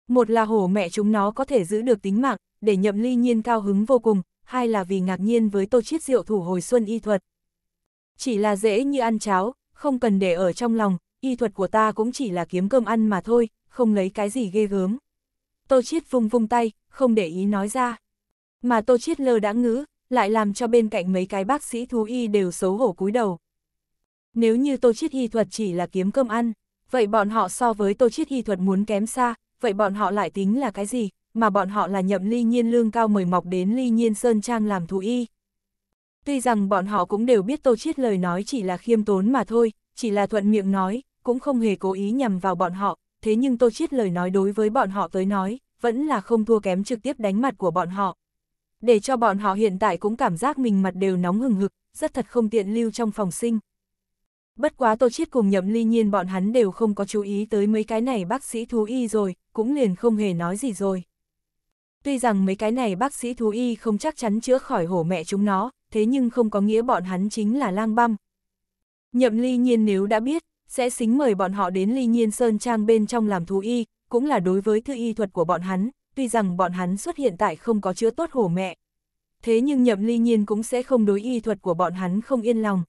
Speaker 1: Một là hổ mẹ chúng nó có thể giữ được tính mạng, để nhậm ly nhiên cao hứng vô cùng, hai là vì ngạc nhiên với tô chiết diệu thủ hồi xuân y thuật. Chỉ là dễ như ăn cháo, không cần để ở trong lòng, y thuật của ta cũng chỉ là kiếm cơm ăn mà thôi, không lấy cái gì ghê gớm. Tô chiết vung vung tay, không để ý nói ra. Mà tô chiết lơ đã ngữ, lại làm cho bên cạnh mấy cái bác sĩ thú y đều xấu hổ cúi đầu. Nếu như tô chiết y thuật chỉ là kiếm cơm ăn, vậy bọn họ so với tô chiết y thuật muốn kém xa, vậy bọn họ lại tính là cái gì, mà bọn họ là nhậm ly nhiên lương cao mời mọc đến ly nhiên sơn trang làm thú y. Tuy rằng bọn họ cũng đều biết tô chiết lời nói chỉ là khiêm tốn mà thôi, chỉ là thuận miệng nói, cũng không hề cố ý nhằm vào bọn họ, thế nhưng tô chiết lời nói đối với bọn họ tới nói, vẫn là không thua kém trực tiếp đánh mặt của bọn họ. Để cho bọn họ hiện tại cũng cảm giác mình mặt đều nóng hừng hực, rất thật không tiện lưu trong phòng sinh. Bất quá Tô Chiết cùng Nhậm Ly Nhiên bọn hắn đều không có chú ý tới mấy cái này bác sĩ thú y rồi, cũng liền không hề nói gì rồi. Tuy rằng mấy cái này bác sĩ thú y không chắc chắn chữa khỏi hổ mẹ chúng nó, thế nhưng không có nghĩa bọn hắn chính là lang băm. Nhậm Ly Nhiên nếu đã biết, sẽ xính mời bọn họ đến Ly Nhiên Sơn Trang bên trong làm thú y, cũng là đối với thư y thuật của bọn hắn, tuy rằng bọn hắn xuất hiện tại không có chữa tốt hổ mẹ. Thế nhưng Nhậm Ly Nhiên cũng sẽ không đối y thuật của bọn hắn không yên lòng,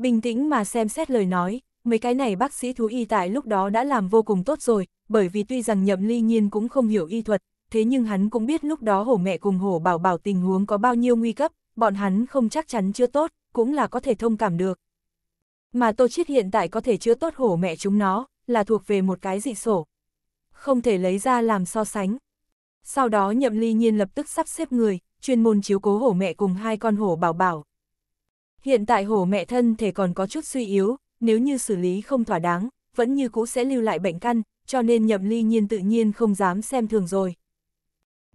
Speaker 1: Bình tĩnh mà xem xét lời nói, mấy cái này bác sĩ thú y tại lúc đó đã làm vô cùng tốt rồi, bởi vì tuy rằng nhậm ly nhiên cũng không hiểu y thuật, thế nhưng hắn cũng biết lúc đó hổ mẹ cùng hổ bảo bảo tình huống có bao nhiêu nguy cấp, bọn hắn không chắc chắn chưa tốt, cũng là có thể thông cảm được. Mà Tô Chiết hiện tại có thể chưa tốt hổ mẹ chúng nó, là thuộc về một cái dị sổ. Không thể lấy ra làm so sánh. Sau đó nhậm ly nhiên lập tức sắp xếp người, chuyên môn chiếu cố hổ mẹ cùng hai con hổ bảo bảo. Hiện tại hổ mẹ thân thể còn có chút suy yếu, nếu như xử lý không thỏa đáng, vẫn như cũ sẽ lưu lại bệnh căn, cho nên nhậm ly nhiên tự nhiên không dám xem thường rồi.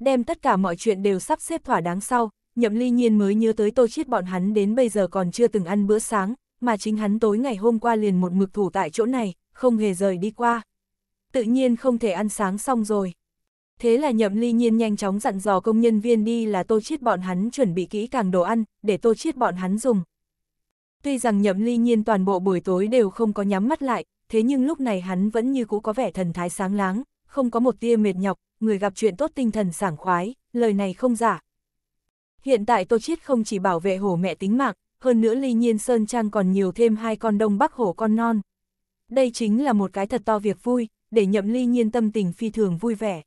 Speaker 1: Đem tất cả mọi chuyện đều sắp xếp thỏa đáng sau, nhậm ly nhiên mới nhớ tới tô chiết bọn hắn đến bây giờ còn chưa từng ăn bữa sáng, mà chính hắn tối ngày hôm qua liền một mực thủ tại chỗ này, không hề rời đi qua. Tự nhiên không thể ăn sáng xong rồi. Thế là nhậm ly nhiên nhanh chóng dặn dò công nhân viên đi là tô chiết bọn hắn chuẩn bị kỹ càng đồ ăn, để tô chiết bọn hắn dùng. Tuy rằng nhậm ly nhiên toàn bộ buổi tối đều không có nhắm mắt lại, thế nhưng lúc này hắn vẫn như cũ có vẻ thần thái sáng láng, không có một tia mệt nhọc, người gặp chuyện tốt tinh thần sảng khoái, lời này không giả. Hiện tại Tô Chiết không chỉ bảo vệ hổ mẹ tính mạng, hơn nữa ly nhiên Sơn Trang còn nhiều thêm hai con đông bắc hổ con non. Đây chính là một cái thật to việc vui, để nhậm ly nhiên tâm tình phi thường vui vẻ.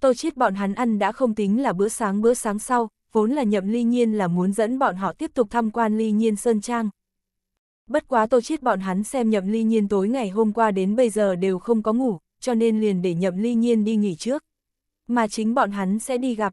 Speaker 1: Tô Chiết bọn hắn ăn đã không tính là bữa sáng bữa sáng sau, vốn là nhậm ly nhiên là muốn dẫn bọn họ tiếp tục tham quan ly nhiên Sơn Trang. Bất quá tô chiết bọn hắn xem nhậm ly nhiên tối ngày hôm qua đến bây giờ đều không có ngủ, cho nên liền để nhậm ly nhiên đi nghỉ trước. Mà chính bọn hắn sẽ đi gặp.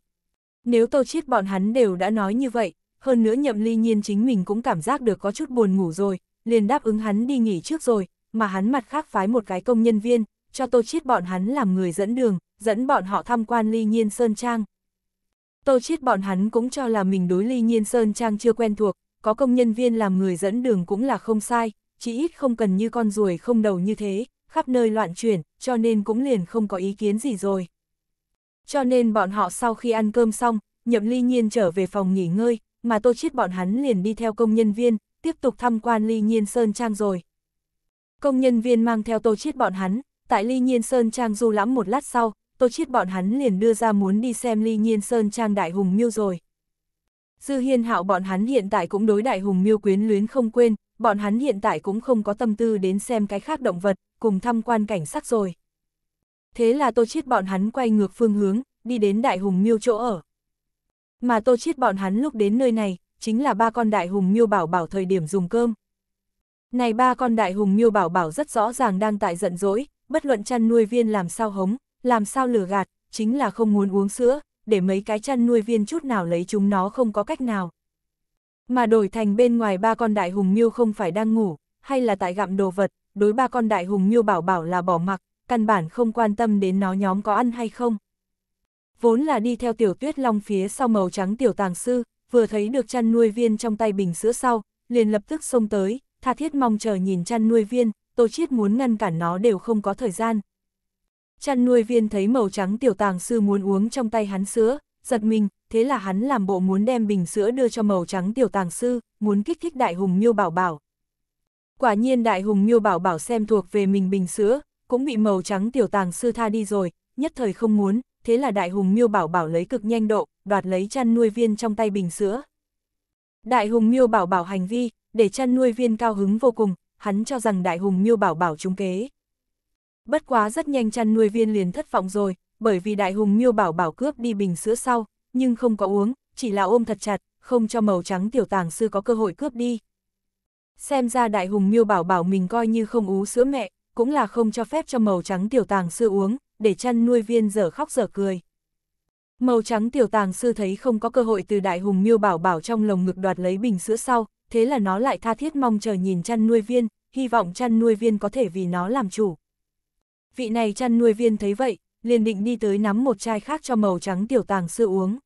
Speaker 1: Nếu tô chiết bọn hắn đều đã nói như vậy, hơn nữa nhậm ly nhiên chính mình cũng cảm giác được có chút buồn ngủ rồi, liền đáp ứng hắn đi nghỉ trước rồi, mà hắn mặt khác phái một cái công nhân viên, cho tô chiết bọn hắn làm người dẫn đường, dẫn bọn họ tham quan ly nhiên Sơn Trang. Tô Chiết bọn hắn cũng cho là mình đối ly nhiên sơn trang chưa quen thuộc, có công nhân viên làm người dẫn đường cũng là không sai, chỉ ít không cần như con ruồi không đầu như thế, khắp nơi loạn chuyển, cho nên cũng liền không có ý kiến gì rồi. Cho nên bọn họ sau khi ăn cơm xong, nhậm ly nhiên trở về phòng nghỉ ngơi, mà tô chiết bọn hắn liền đi theo công nhân viên, tiếp tục tham quan ly nhiên sơn trang rồi. Công nhân viên mang theo tô chiết bọn hắn, tại ly nhiên sơn trang du lãm một lát sau, Tôi Chiết bọn hắn liền đưa ra muốn đi xem Ly Nhiên Sơn Trang Đại Hùng Miêu rồi. Dư Hiên Hạo bọn hắn hiện tại cũng đối Đại Hùng Miêu quyến luyến không quên, bọn hắn hiện tại cũng không có tâm tư đến xem cái khác động vật, cùng thăm quan cảnh sắc rồi. Thế là tôi Chiết bọn hắn quay ngược phương hướng, đi đến Đại Hùng Miêu chỗ ở. Mà tôi Chiết bọn hắn lúc đến nơi này, chính là ba con Đại Hùng Miêu bảo bảo thời điểm dùng cơm. Này ba con Đại Hùng Miêu bảo bảo rất rõ ràng đang tại giận dỗi, bất luận chăn nuôi viên làm sao hống, làm sao lừa gạt, chính là không muốn uống sữa, để mấy cái chăn nuôi viên chút nào lấy chúng nó không có cách nào. Mà đổi thành bên ngoài ba con đại hùng miêu không phải đang ngủ, hay là tại gặm đồ vật, đối ba con đại hùng miêu bảo bảo là bỏ mặc, căn bản không quan tâm đến nó nhóm có ăn hay không. Vốn là đi theo tiểu tuyết long phía sau màu trắng tiểu tàng sư, vừa thấy được chăn nuôi viên trong tay bình sữa sau, liền lập tức xông tới, tha thiết mong chờ nhìn chăn nuôi viên, tô chiết muốn ngăn cản nó đều không có thời gian, Chăn nuôi viên thấy màu trắng tiểu tàng sư muốn uống trong tay hắn sữa, giật mình, thế là hắn làm bộ muốn đem bình sữa đưa cho màu trắng tiểu tàng sư, muốn kích thích đại hùng miêu bảo bảo. Quả nhiên đại hùng miêu bảo bảo xem thuộc về mình bình sữa, cũng bị màu trắng tiểu tàng sư tha đi rồi, nhất thời không muốn, thế là đại hùng miêu bảo bảo lấy cực nhanh độ, đoạt lấy chăn nuôi viên trong tay bình sữa. Đại hùng miêu bảo bảo hành vi, để chăn nuôi viên cao hứng vô cùng, hắn cho rằng đại hùng miêu bảo bảo trúng kế. Bất quá rất nhanh chăn nuôi viên liền thất vọng rồi, bởi vì đại hùng miêu bảo bảo cướp đi bình sữa sau, nhưng không có uống, chỉ là ôm thật chặt, không cho màu trắng tiểu tàng sư có cơ hội cướp đi. Xem ra đại hùng miêu bảo bảo mình coi như không ú sữa mẹ, cũng là không cho phép cho màu trắng tiểu tàng sư uống, để chăn nuôi viên dở khóc dở cười. Màu trắng tiểu tàng sư thấy không có cơ hội từ đại hùng miêu bảo bảo trong lồng ngực đoạt lấy bình sữa sau, thế là nó lại tha thiết mong chờ nhìn chăn nuôi viên, hy vọng chăn nuôi viên có thể vì nó làm chủ vị này chăn nuôi viên thấy vậy, liền định đi tới nắm một chai khác cho màu trắng tiểu tàng sư uống.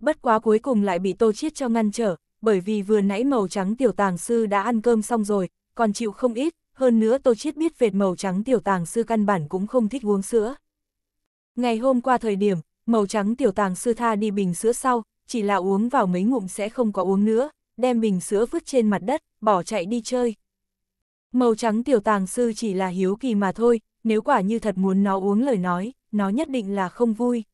Speaker 1: Bất quá cuối cùng lại bị tô chiết cho ngăn trở, bởi vì vừa nãy màu trắng tiểu tàng sư đã ăn cơm xong rồi, còn chịu không ít, hơn nữa tô chiết biết vệt màu trắng tiểu tàng sư căn bản cũng không thích uống sữa. Ngày hôm qua thời điểm, màu trắng tiểu tàng sư tha đi bình sữa sau, chỉ là uống vào mấy ngụm sẽ không có uống nữa, đem bình sữa vứt trên mặt đất, bỏ chạy đi chơi. Màu trắng tiểu tàng sư chỉ là hiếu kỳ mà thôi, nếu quả như thật muốn nó uống lời nói, nó nhất định là không vui.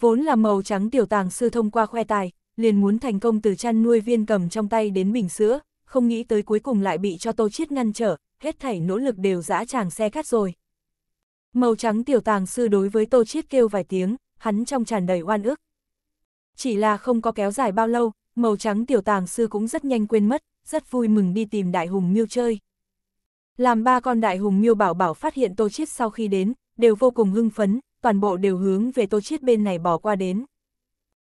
Speaker 1: Vốn là màu trắng tiểu tàng sư thông qua khoe tài, liền muốn thành công từ chăn nuôi viên cầm trong tay đến bình sữa, không nghĩ tới cuối cùng lại bị cho tô chiết ngăn trở, hết thảy nỗ lực đều dã tràng xe cắt rồi. Màu trắng tiểu tàng sư đối với tô chiết kêu vài tiếng, hắn trong tràn đầy oan ức. Chỉ là không có kéo dài bao lâu, màu trắng tiểu tàng sư cũng rất nhanh quên mất, rất vui mừng đi tìm đại hùng miêu chơi. Làm ba con đại hùng miêu bảo bảo phát hiện Tô Chiết sau khi đến, đều vô cùng hưng phấn, toàn bộ đều hướng về Tô Chiết bên này bỏ qua đến.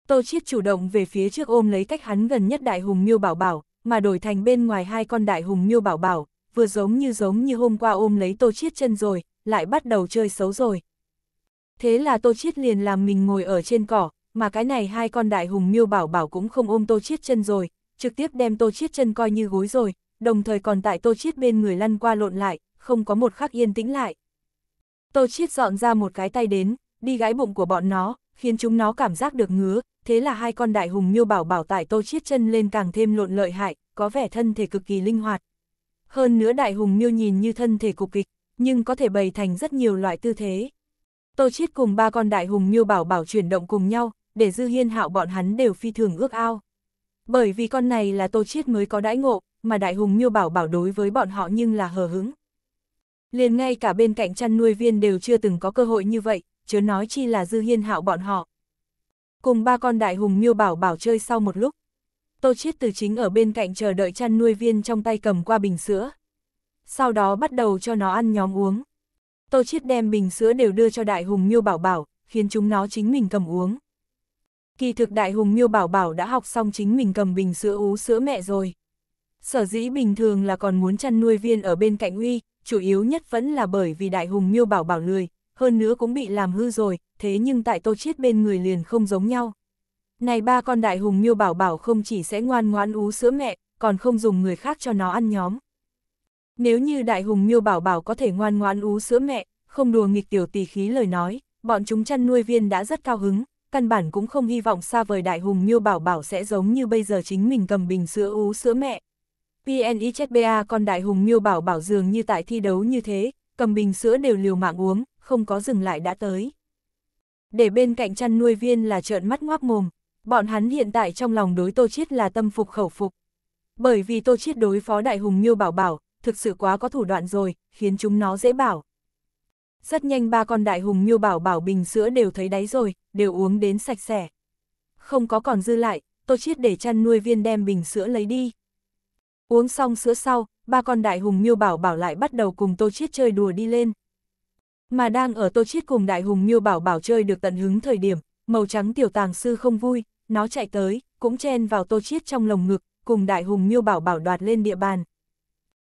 Speaker 1: Tô Chiết chủ động về phía trước ôm lấy cách hắn gần nhất đại hùng miêu bảo bảo, mà đổi thành bên ngoài hai con đại hùng miêu bảo bảo, vừa giống như giống như hôm qua ôm lấy Tô Chiết chân rồi, lại bắt đầu chơi xấu rồi. Thế là Tô Chiết liền làm mình ngồi ở trên cỏ, mà cái này hai con đại hùng miêu bảo bảo cũng không ôm Tô Chiết chân rồi, trực tiếp đem Tô Chiết chân coi như gối rồi, đồng thời còn tại Tô Chiết bên người lăn qua lộn lại, không có một khắc yên tĩnh lại. Tô Chiết dọn ra một cái tay đến, đi gái bụng của bọn nó, khiến chúng nó cảm giác được ngứa, thế là hai con đại hùng miêu bảo bảo tại Tô Chiết chân lên càng thêm lộn lợi hại, có vẻ thân thể cực kỳ linh hoạt. Hơn nữa đại hùng miêu nhìn như thân thể cục kịch, nhưng có thể bày thành rất nhiều loại tư thế. Tô Chiết cùng ba con đại hùng miêu bảo bảo chuyển động cùng nhau, để Dư Hiên Hạo bọn hắn đều phi thường ước ao. Bởi vì con này là Tô Chiết mới có đãi ngộ, mà đại hùng miêu bảo bảo đối với bọn họ nhưng là hờ hững. Liền ngay cả bên cạnh chăn nuôi viên đều chưa từng có cơ hội như vậy, chớ nói chi là dư hiên hạo bọn họ. Cùng ba con đại hùng miêu bảo bảo chơi sau một lúc. Tô Chiết từ chính ở bên cạnh chờ đợi chăn nuôi viên trong tay cầm qua bình sữa. Sau đó bắt đầu cho nó ăn nhóm uống. Tô Chiết đem bình sữa đều đưa cho đại hùng miêu bảo bảo, khiến chúng nó chính mình cầm uống. Kỳ thực đại hùng miêu bảo bảo đã học xong chính mình cầm bình sữa ú sữa mẹ rồi. Sở dĩ bình thường là còn muốn chăn nuôi viên ở bên cạnh uy, chủ yếu nhất vẫn là bởi vì đại hùng miêu bảo bảo lười, hơn nữa cũng bị làm hư rồi, thế nhưng tại tô chiết bên người liền không giống nhau. Này ba con đại hùng miêu bảo bảo không chỉ sẽ ngoan ngoãn ú sữa mẹ, còn không dùng người khác cho nó ăn nhóm. Nếu như đại hùng miêu bảo bảo có thể ngoan ngoãn ú sữa mẹ, không đùa nghịch tiểu tỳ khí lời nói, bọn chúng chăn nuôi viên đã rất cao hứng, căn bản cũng không hy vọng xa vời đại hùng miêu bảo bảo sẽ giống như bây giờ chính mình cầm bình sữa ú sữa mẹ, PNXBA con đại hùng miêu bảo bảo dường như tại thi đấu như thế, cầm bình sữa đều liều mạng uống, không có dừng lại đã tới. Để bên cạnh chăn nuôi viên là trợn mắt ngoác mồm, bọn hắn hiện tại trong lòng đối Tô Chiết là tâm phục khẩu phục. Bởi vì Tô Chiết đối phó đại hùng miêu bảo bảo, thực sự quá có thủ đoạn rồi, khiến chúng nó dễ bảo. Rất nhanh ba con đại hùng miêu bảo bảo bình sữa đều thấy đáy rồi, đều uống đến sạch sẽ. Không có còn dư lại, Tô Chiết để chăn nuôi viên đem bình sữa lấy đi, Uống xong sữa sau, ba con đại hùng miêu bảo bảo lại bắt đầu cùng Tô Chiết chơi đùa đi lên. Mà đang ở Tô Chiết cùng đại hùng miêu bảo bảo chơi được tận hứng thời điểm, màu trắng tiểu tàng sư không vui, nó chạy tới, cũng chen vào Tô Chiết trong lồng ngực, cùng đại hùng miêu bảo bảo đoạt lên địa bàn.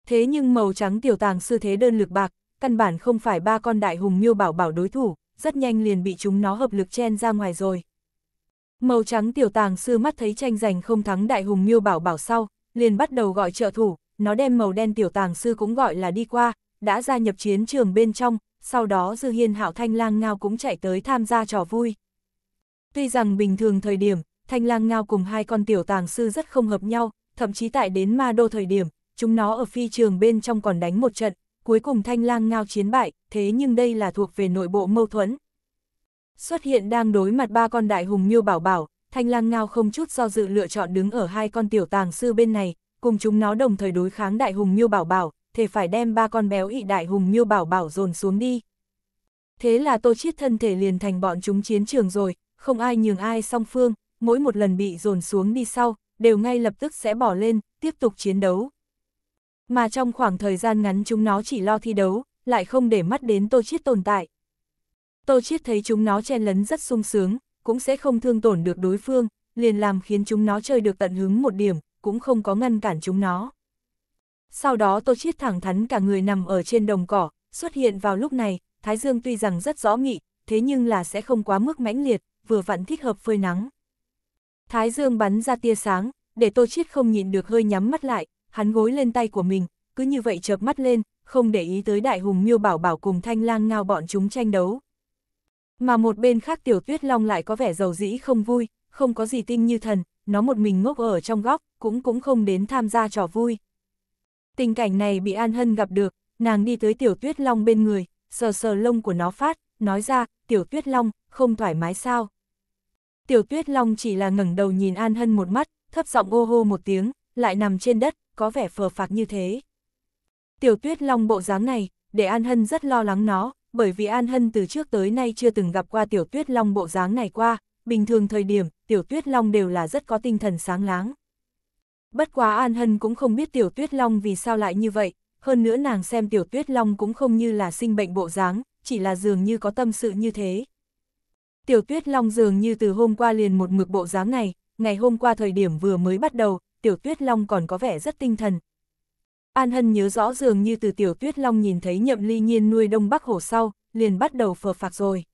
Speaker 1: Thế nhưng màu trắng tiểu tàng sư thế đơn lực bạc, căn bản không phải ba con đại hùng miêu bảo bảo đối thủ, rất nhanh liền bị chúng nó hợp lực chen ra ngoài rồi. Màu trắng tiểu tàng sư mắt thấy tranh giành không thắng đại hùng miêu bảo bảo sau, liền bắt đầu gọi trợ thủ, nó đem màu đen tiểu tàng sư cũng gọi là đi qua, đã gia nhập chiến trường bên trong, sau đó Dư Hiên Hạo Thanh Lang Ngao cũng chạy tới tham gia trò vui. Tuy rằng bình thường thời điểm, Thanh Lang Ngao cùng hai con tiểu tàng sư rất không hợp nhau, thậm chí tại đến ma đô thời điểm, chúng nó ở phi trường bên trong còn đánh một trận, cuối cùng Thanh Lang Ngao chiến bại, thế nhưng đây là thuộc về nội bộ mâu thuẫn. Xuất hiện đang đối mặt ba con đại hùng miêu bảo bảo, Thanh Lang Ngao không chút do dự lựa chọn đứng ở hai con tiểu tàng sư bên này, cùng chúng nó đồng thời đối kháng đại hùng miêu bảo bảo, thể phải đem ba con béo ị đại hùng miêu bảo bảo dồn xuống đi. Thế là Tô Chiết thân thể liền thành bọn chúng chiến trường rồi, không ai nhường ai song phương, mỗi một lần bị dồn xuống đi sau, đều ngay lập tức sẽ bỏ lên, tiếp tục chiến đấu. Mà trong khoảng thời gian ngắn chúng nó chỉ lo thi đấu, lại không để mắt đến Tô Chiết tồn tại. Tô Chiết thấy chúng nó chen lấn rất sung sướng, cũng sẽ không thương tổn được đối phương, liền làm khiến chúng nó chơi được tận hứng một điểm, cũng không có ngăn cản chúng nó. Sau đó Tô Chiết thẳng thắn cả người nằm ở trên đồng cỏ, xuất hiện vào lúc này, Thái Dương tuy rằng rất rõ nghị, thế nhưng là sẽ không quá mức mãnh liệt, vừa vặn thích hợp phơi nắng. Thái Dương bắn ra tia sáng, để Tô Chiết không nhìn được hơi nhắm mắt lại, hắn gối lên tay của mình, cứ như vậy chợp mắt lên, không để ý tới đại hùng miêu bảo bảo cùng thanh lang ngao bọn chúng tranh đấu, mà một bên khác tiểu tuyết long lại có vẻ giàu dĩ không vui, không có gì tinh như thần, nó một mình ngốc ở trong góc, cũng cũng không đến tham gia trò vui. Tình cảnh này bị An Hân gặp được, nàng đi tới tiểu tuyết long bên người, sờ sờ lông của nó phát, nói ra, tiểu tuyết long, không thoải mái sao. Tiểu tuyết long chỉ là ngẩng đầu nhìn An Hân một mắt, thấp giọng ô hô một tiếng, lại nằm trên đất, có vẻ phờ phạc như thế. Tiểu tuyết long bộ dáng này, để An Hân rất lo lắng nó, bởi vì An Hân từ trước tới nay chưa từng gặp qua tiểu tuyết long bộ dáng này qua, bình thường thời điểm, tiểu tuyết long đều là rất có tinh thần sáng láng. Bất quá An Hân cũng không biết tiểu tuyết long vì sao lại như vậy, hơn nữa nàng xem tiểu tuyết long cũng không như là sinh bệnh bộ dáng, chỉ là dường như có tâm sự như thế. Tiểu tuyết long dường như từ hôm qua liền một mực bộ dáng này, ngày hôm qua thời điểm vừa mới bắt đầu, tiểu tuyết long còn có vẻ rất tinh thần, An Hân nhớ rõ dường như từ tiểu tuyết long nhìn thấy nhậm ly nhiên nuôi đông bắc hổ sau, liền bắt đầu phờ phạc rồi.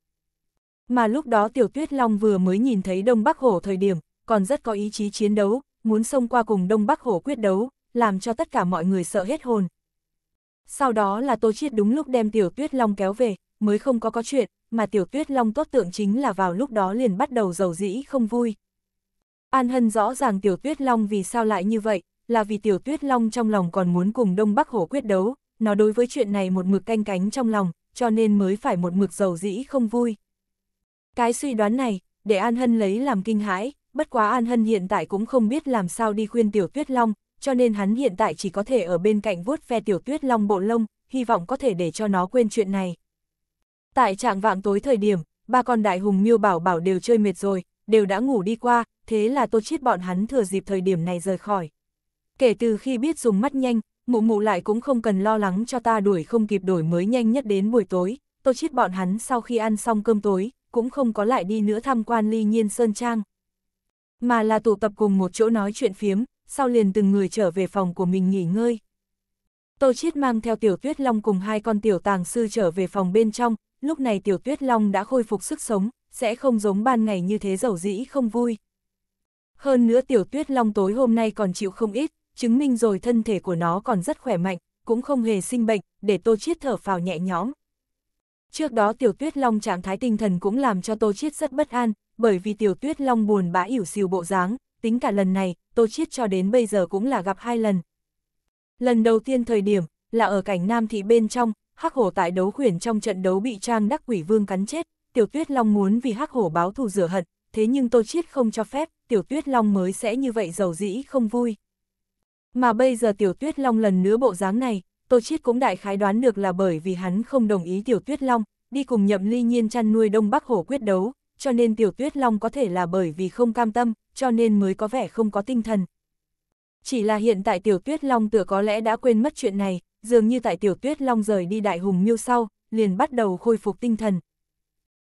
Speaker 1: Mà lúc đó tiểu tuyết long vừa mới nhìn thấy đông bắc hổ thời điểm, còn rất có ý chí chiến đấu, muốn xông qua cùng đông bắc hổ quyết đấu, làm cho tất cả mọi người sợ hết hồn. Sau đó là tô chiết đúng lúc đem tiểu tuyết long kéo về, mới không có có chuyện, mà tiểu tuyết long tốt tượng chính là vào lúc đó liền bắt đầu giàu dĩ không vui. An Hân rõ ràng tiểu tuyết long vì sao lại như vậy, là vì Tiểu Tuyết Long trong lòng còn muốn cùng Đông Bắc Hổ quyết đấu, nó đối với chuyện này một mực canh cánh trong lòng, cho nên mới phải một mực dầu dĩ không vui. Cái suy đoán này, để An Hân lấy làm kinh hãi, bất quá An Hân hiện tại cũng không biết làm sao đi khuyên Tiểu Tuyết Long, cho nên hắn hiện tại chỉ có thể ở bên cạnh vuốt ve Tiểu Tuyết Long bộ lông, hy vọng có thể để cho nó quên chuyện này. Tại trạng vạng tối thời điểm, ba con đại hùng miêu bảo bảo đều chơi mệt rồi, đều đã ngủ đi qua, thế là tô chiết bọn hắn thừa dịp thời điểm này rời khỏi. Kể từ khi biết dùng mắt nhanh, mụ mụ lại cũng không cần lo lắng cho ta đuổi không kịp đổi mới nhanh nhất đến buổi tối, Tôi chết bọn hắn sau khi ăn xong cơm tối, cũng không có lại đi nữa tham quan ly nhiên Sơn Trang. Mà là tụ tập cùng một chỗ nói chuyện phiếm, sau liền từng người trở về phòng của mình nghỉ ngơi. Tô Chiết mang theo Tiểu Tuyết Long cùng hai con tiểu tàng sư trở về phòng bên trong, lúc này Tiểu Tuyết Long đã khôi phục sức sống, sẽ không giống ban ngày như thế dầu dĩ không vui. Hơn nữa Tiểu Tuyết Long tối hôm nay còn chịu không ít, chứng minh rồi thân thể của nó còn rất khỏe mạnh, cũng không hề sinh bệnh, để Tô Chiết thở phào nhẹ nhõm. Trước đó Tiểu Tuyết Long trạng thái tinh thần cũng làm cho Tô Chiết rất bất an, bởi vì Tiểu Tuyết Long buồn bã ỉu xìu bộ dáng, tính cả lần này, Tô Chiết cho đến bây giờ cũng là gặp hai lần. Lần đầu tiên thời điểm, là ở cảnh Nam Thị bên trong, Hắc Hổ tại đấu khuyển trong trận đấu bị Trang Đắc Quỷ Vương cắn chết, Tiểu Tuyết Long muốn vì Hắc Hổ báo thù rửa hận, thế nhưng Tô Chiết không cho phép, Tiểu Tuyết Long mới sẽ như vậy giàu dĩ không vui. Mà bây giờ tiểu tuyết long lần nữa bộ dáng này, Tô Chiết cũng đại khái đoán được là bởi vì hắn không đồng ý tiểu tuyết long, đi cùng nhậm ly nhiên chăn nuôi đông bắc hổ quyết đấu, cho nên tiểu tuyết long có thể là bởi vì không cam tâm, cho nên mới có vẻ không có tinh thần. Chỉ là hiện tại tiểu tuyết long tựa có lẽ đã quên mất chuyện này, dường như tại tiểu tuyết long rời đi đại hùng miêu sau, liền bắt đầu khôi phục tinh thần.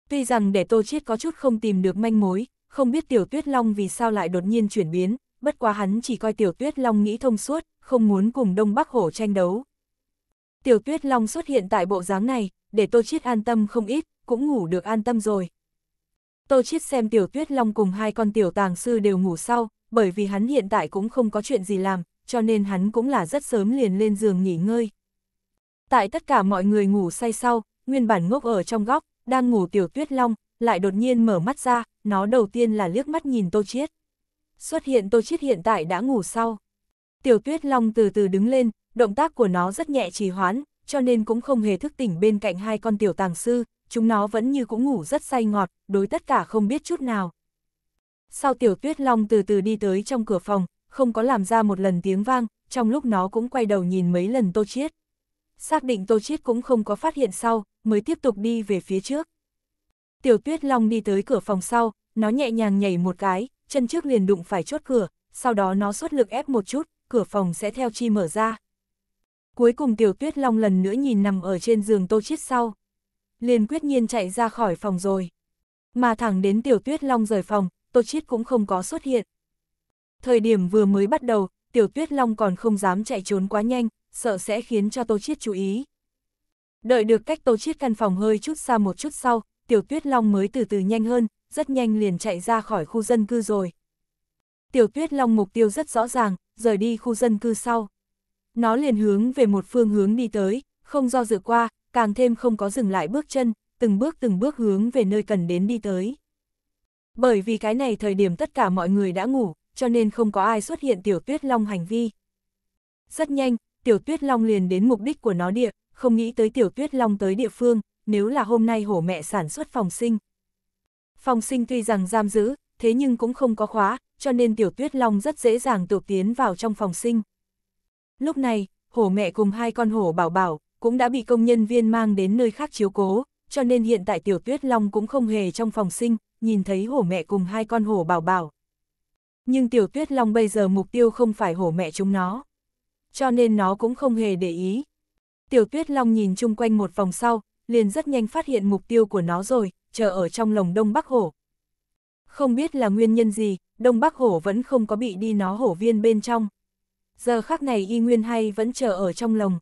Speaker 1: Tuy rằng để Tô Chiết có chút không tìm được manh mối, không biết tiểu tuyết long vì sao lại đột nhiên chuyển biến, bất quá hắn chỉ coi Tiểu Tuyết Long nghĩ thông suốt, không muốn cùng Đông Bắc Hổ tranh đấu. Tiểu Tuyết Long xuất hiện tại bộ dáng này, để Tô Chiết an tâm không ít, cũng ngủ được an tâm rồi. Tô Chiết xem Tiểu Tuyết Long cùng hai con Tiểu Tàng Sư đều ngủ sau, bởi vì hắn hiện tại cũng không có chuyện gì làm, cho nên hắn cũng là rất sớm liền lên giường nghỉ ngơi. Tại tất cả mọi người ngủ say sau, nguyên bản ngốc ở trong góc, đang ngủ Tiểu Tuyết Long, lại đột nhiên mở mắt ra, nó đầu tiên là liếc mắt nhìn Tô Chiết. Xuất hiện Tô Chiết hiện tại đã ngủ sau. Tiểu Tuyết Long từ từ đứng lên, động tác của nó rất nhẹ trì hoãn, cho nên cũng không hề thức tỉnh bên cạnh hai con tiểu tàng sư, chúng nó vẫn như cũng ngủ rất say ngọt, đối tất cả không biết chút nào. Sau Tiểu Tuyết Long từ từ đi tới trong cửa phòng, không có làm ra một lần tiếng vang, trong lúc nó cũng quay đầu nhìn mấy lần Tô Chiết. Xác định Tô Chiết cũng không có phát hiện sau, mới tiếp tục đi về phía trước. Tiểu Tuyết Long đi tới cửa phòng sau, nó nhẹ nhàng nhảy một cái, chân trước liền đụng phải chốt cửa, sau đó nó xuất lực ép một chút, cửa phòng sẽ theo chi mở ra. Cuối cùng Tiểu Tuyết Long lần nữa nhìn nằm ở trên giường Tô Chiết sau. Liền quyết nhiên chạy ra khỏi phòng rồi. Mà thẳng đến Tiểu Tuyết Long rời phòng, Tô Chiết cũng không có xuất hiện. Thời điểm vừa mới bắt đầu, Tiểu Tuyết Long còn không dám chạy trốn quá nhanh, sợ sẽ khiến cho Tô Chiết chú ý. Đợi được cách Tô Chiết căn phòng hơi chút xa một chút sau, Tiểu Tuyết Long mới từ từ nhanh hơn, rất nhanh liền chạy ra khỏi khu dân cư rồi. Tiểu tuyết long mục tiêu rất rõ ràng, rời đi khu dân cư sau. Nó liền hướng về một phương hướng đi tới, không do dự qua, càng thêm không có dừng lại bước chân, từng bước từng bước hướng về nơi cần đến đi tới. Bởi vì cái này thời điểm tất cả mọi người đã ngủ, cho nên không có ai xuất hiện tiểu tuyết long hành vi. Rất nhanh, tiểu tuyết long liền đến mục đích của nó địa, không nghĩ tới tiểu tuyết long tới địa phương, nếu là hôm nay hổ mẹ sản xuất phòng sinh, Phòng sinh tuy rằng giam giữ, thế nhưng cũng không có khóa, cho nên tiểu tuyết long rất dễ dàng tụ tiến vào trong phòng sinh. Lúc này, hổ mẹ cùng hai con hổ bảo bảo, cũng đã bị công nhân viên mang đến nơi khác chiếu cố, cho nên hiện tại tiểu tuyết long cũng không hề trong phòng sinh, nhìn thấy hổ mẹ cùng hai con hổ bảo bảo. Nhưng tiểu tuyết long bây giờ mục tiêu không phải hổ mẹ chúng nó, cho nên nó cũng không hề để ý. Tiểu tuyết long nhìn chung quanh một vòng sau, liền rất nhanh phát hiện mục tiêu của nó rồi, chờ ở trong lồng Đông Bắc Hổ. Không biết là nguyên nhân gì, Đông Bắc Hổ vẫn không có bị đi nó hổ viên bên trong. Giờ khắc này y nguyên hay vẫn chờ ở trong lồng.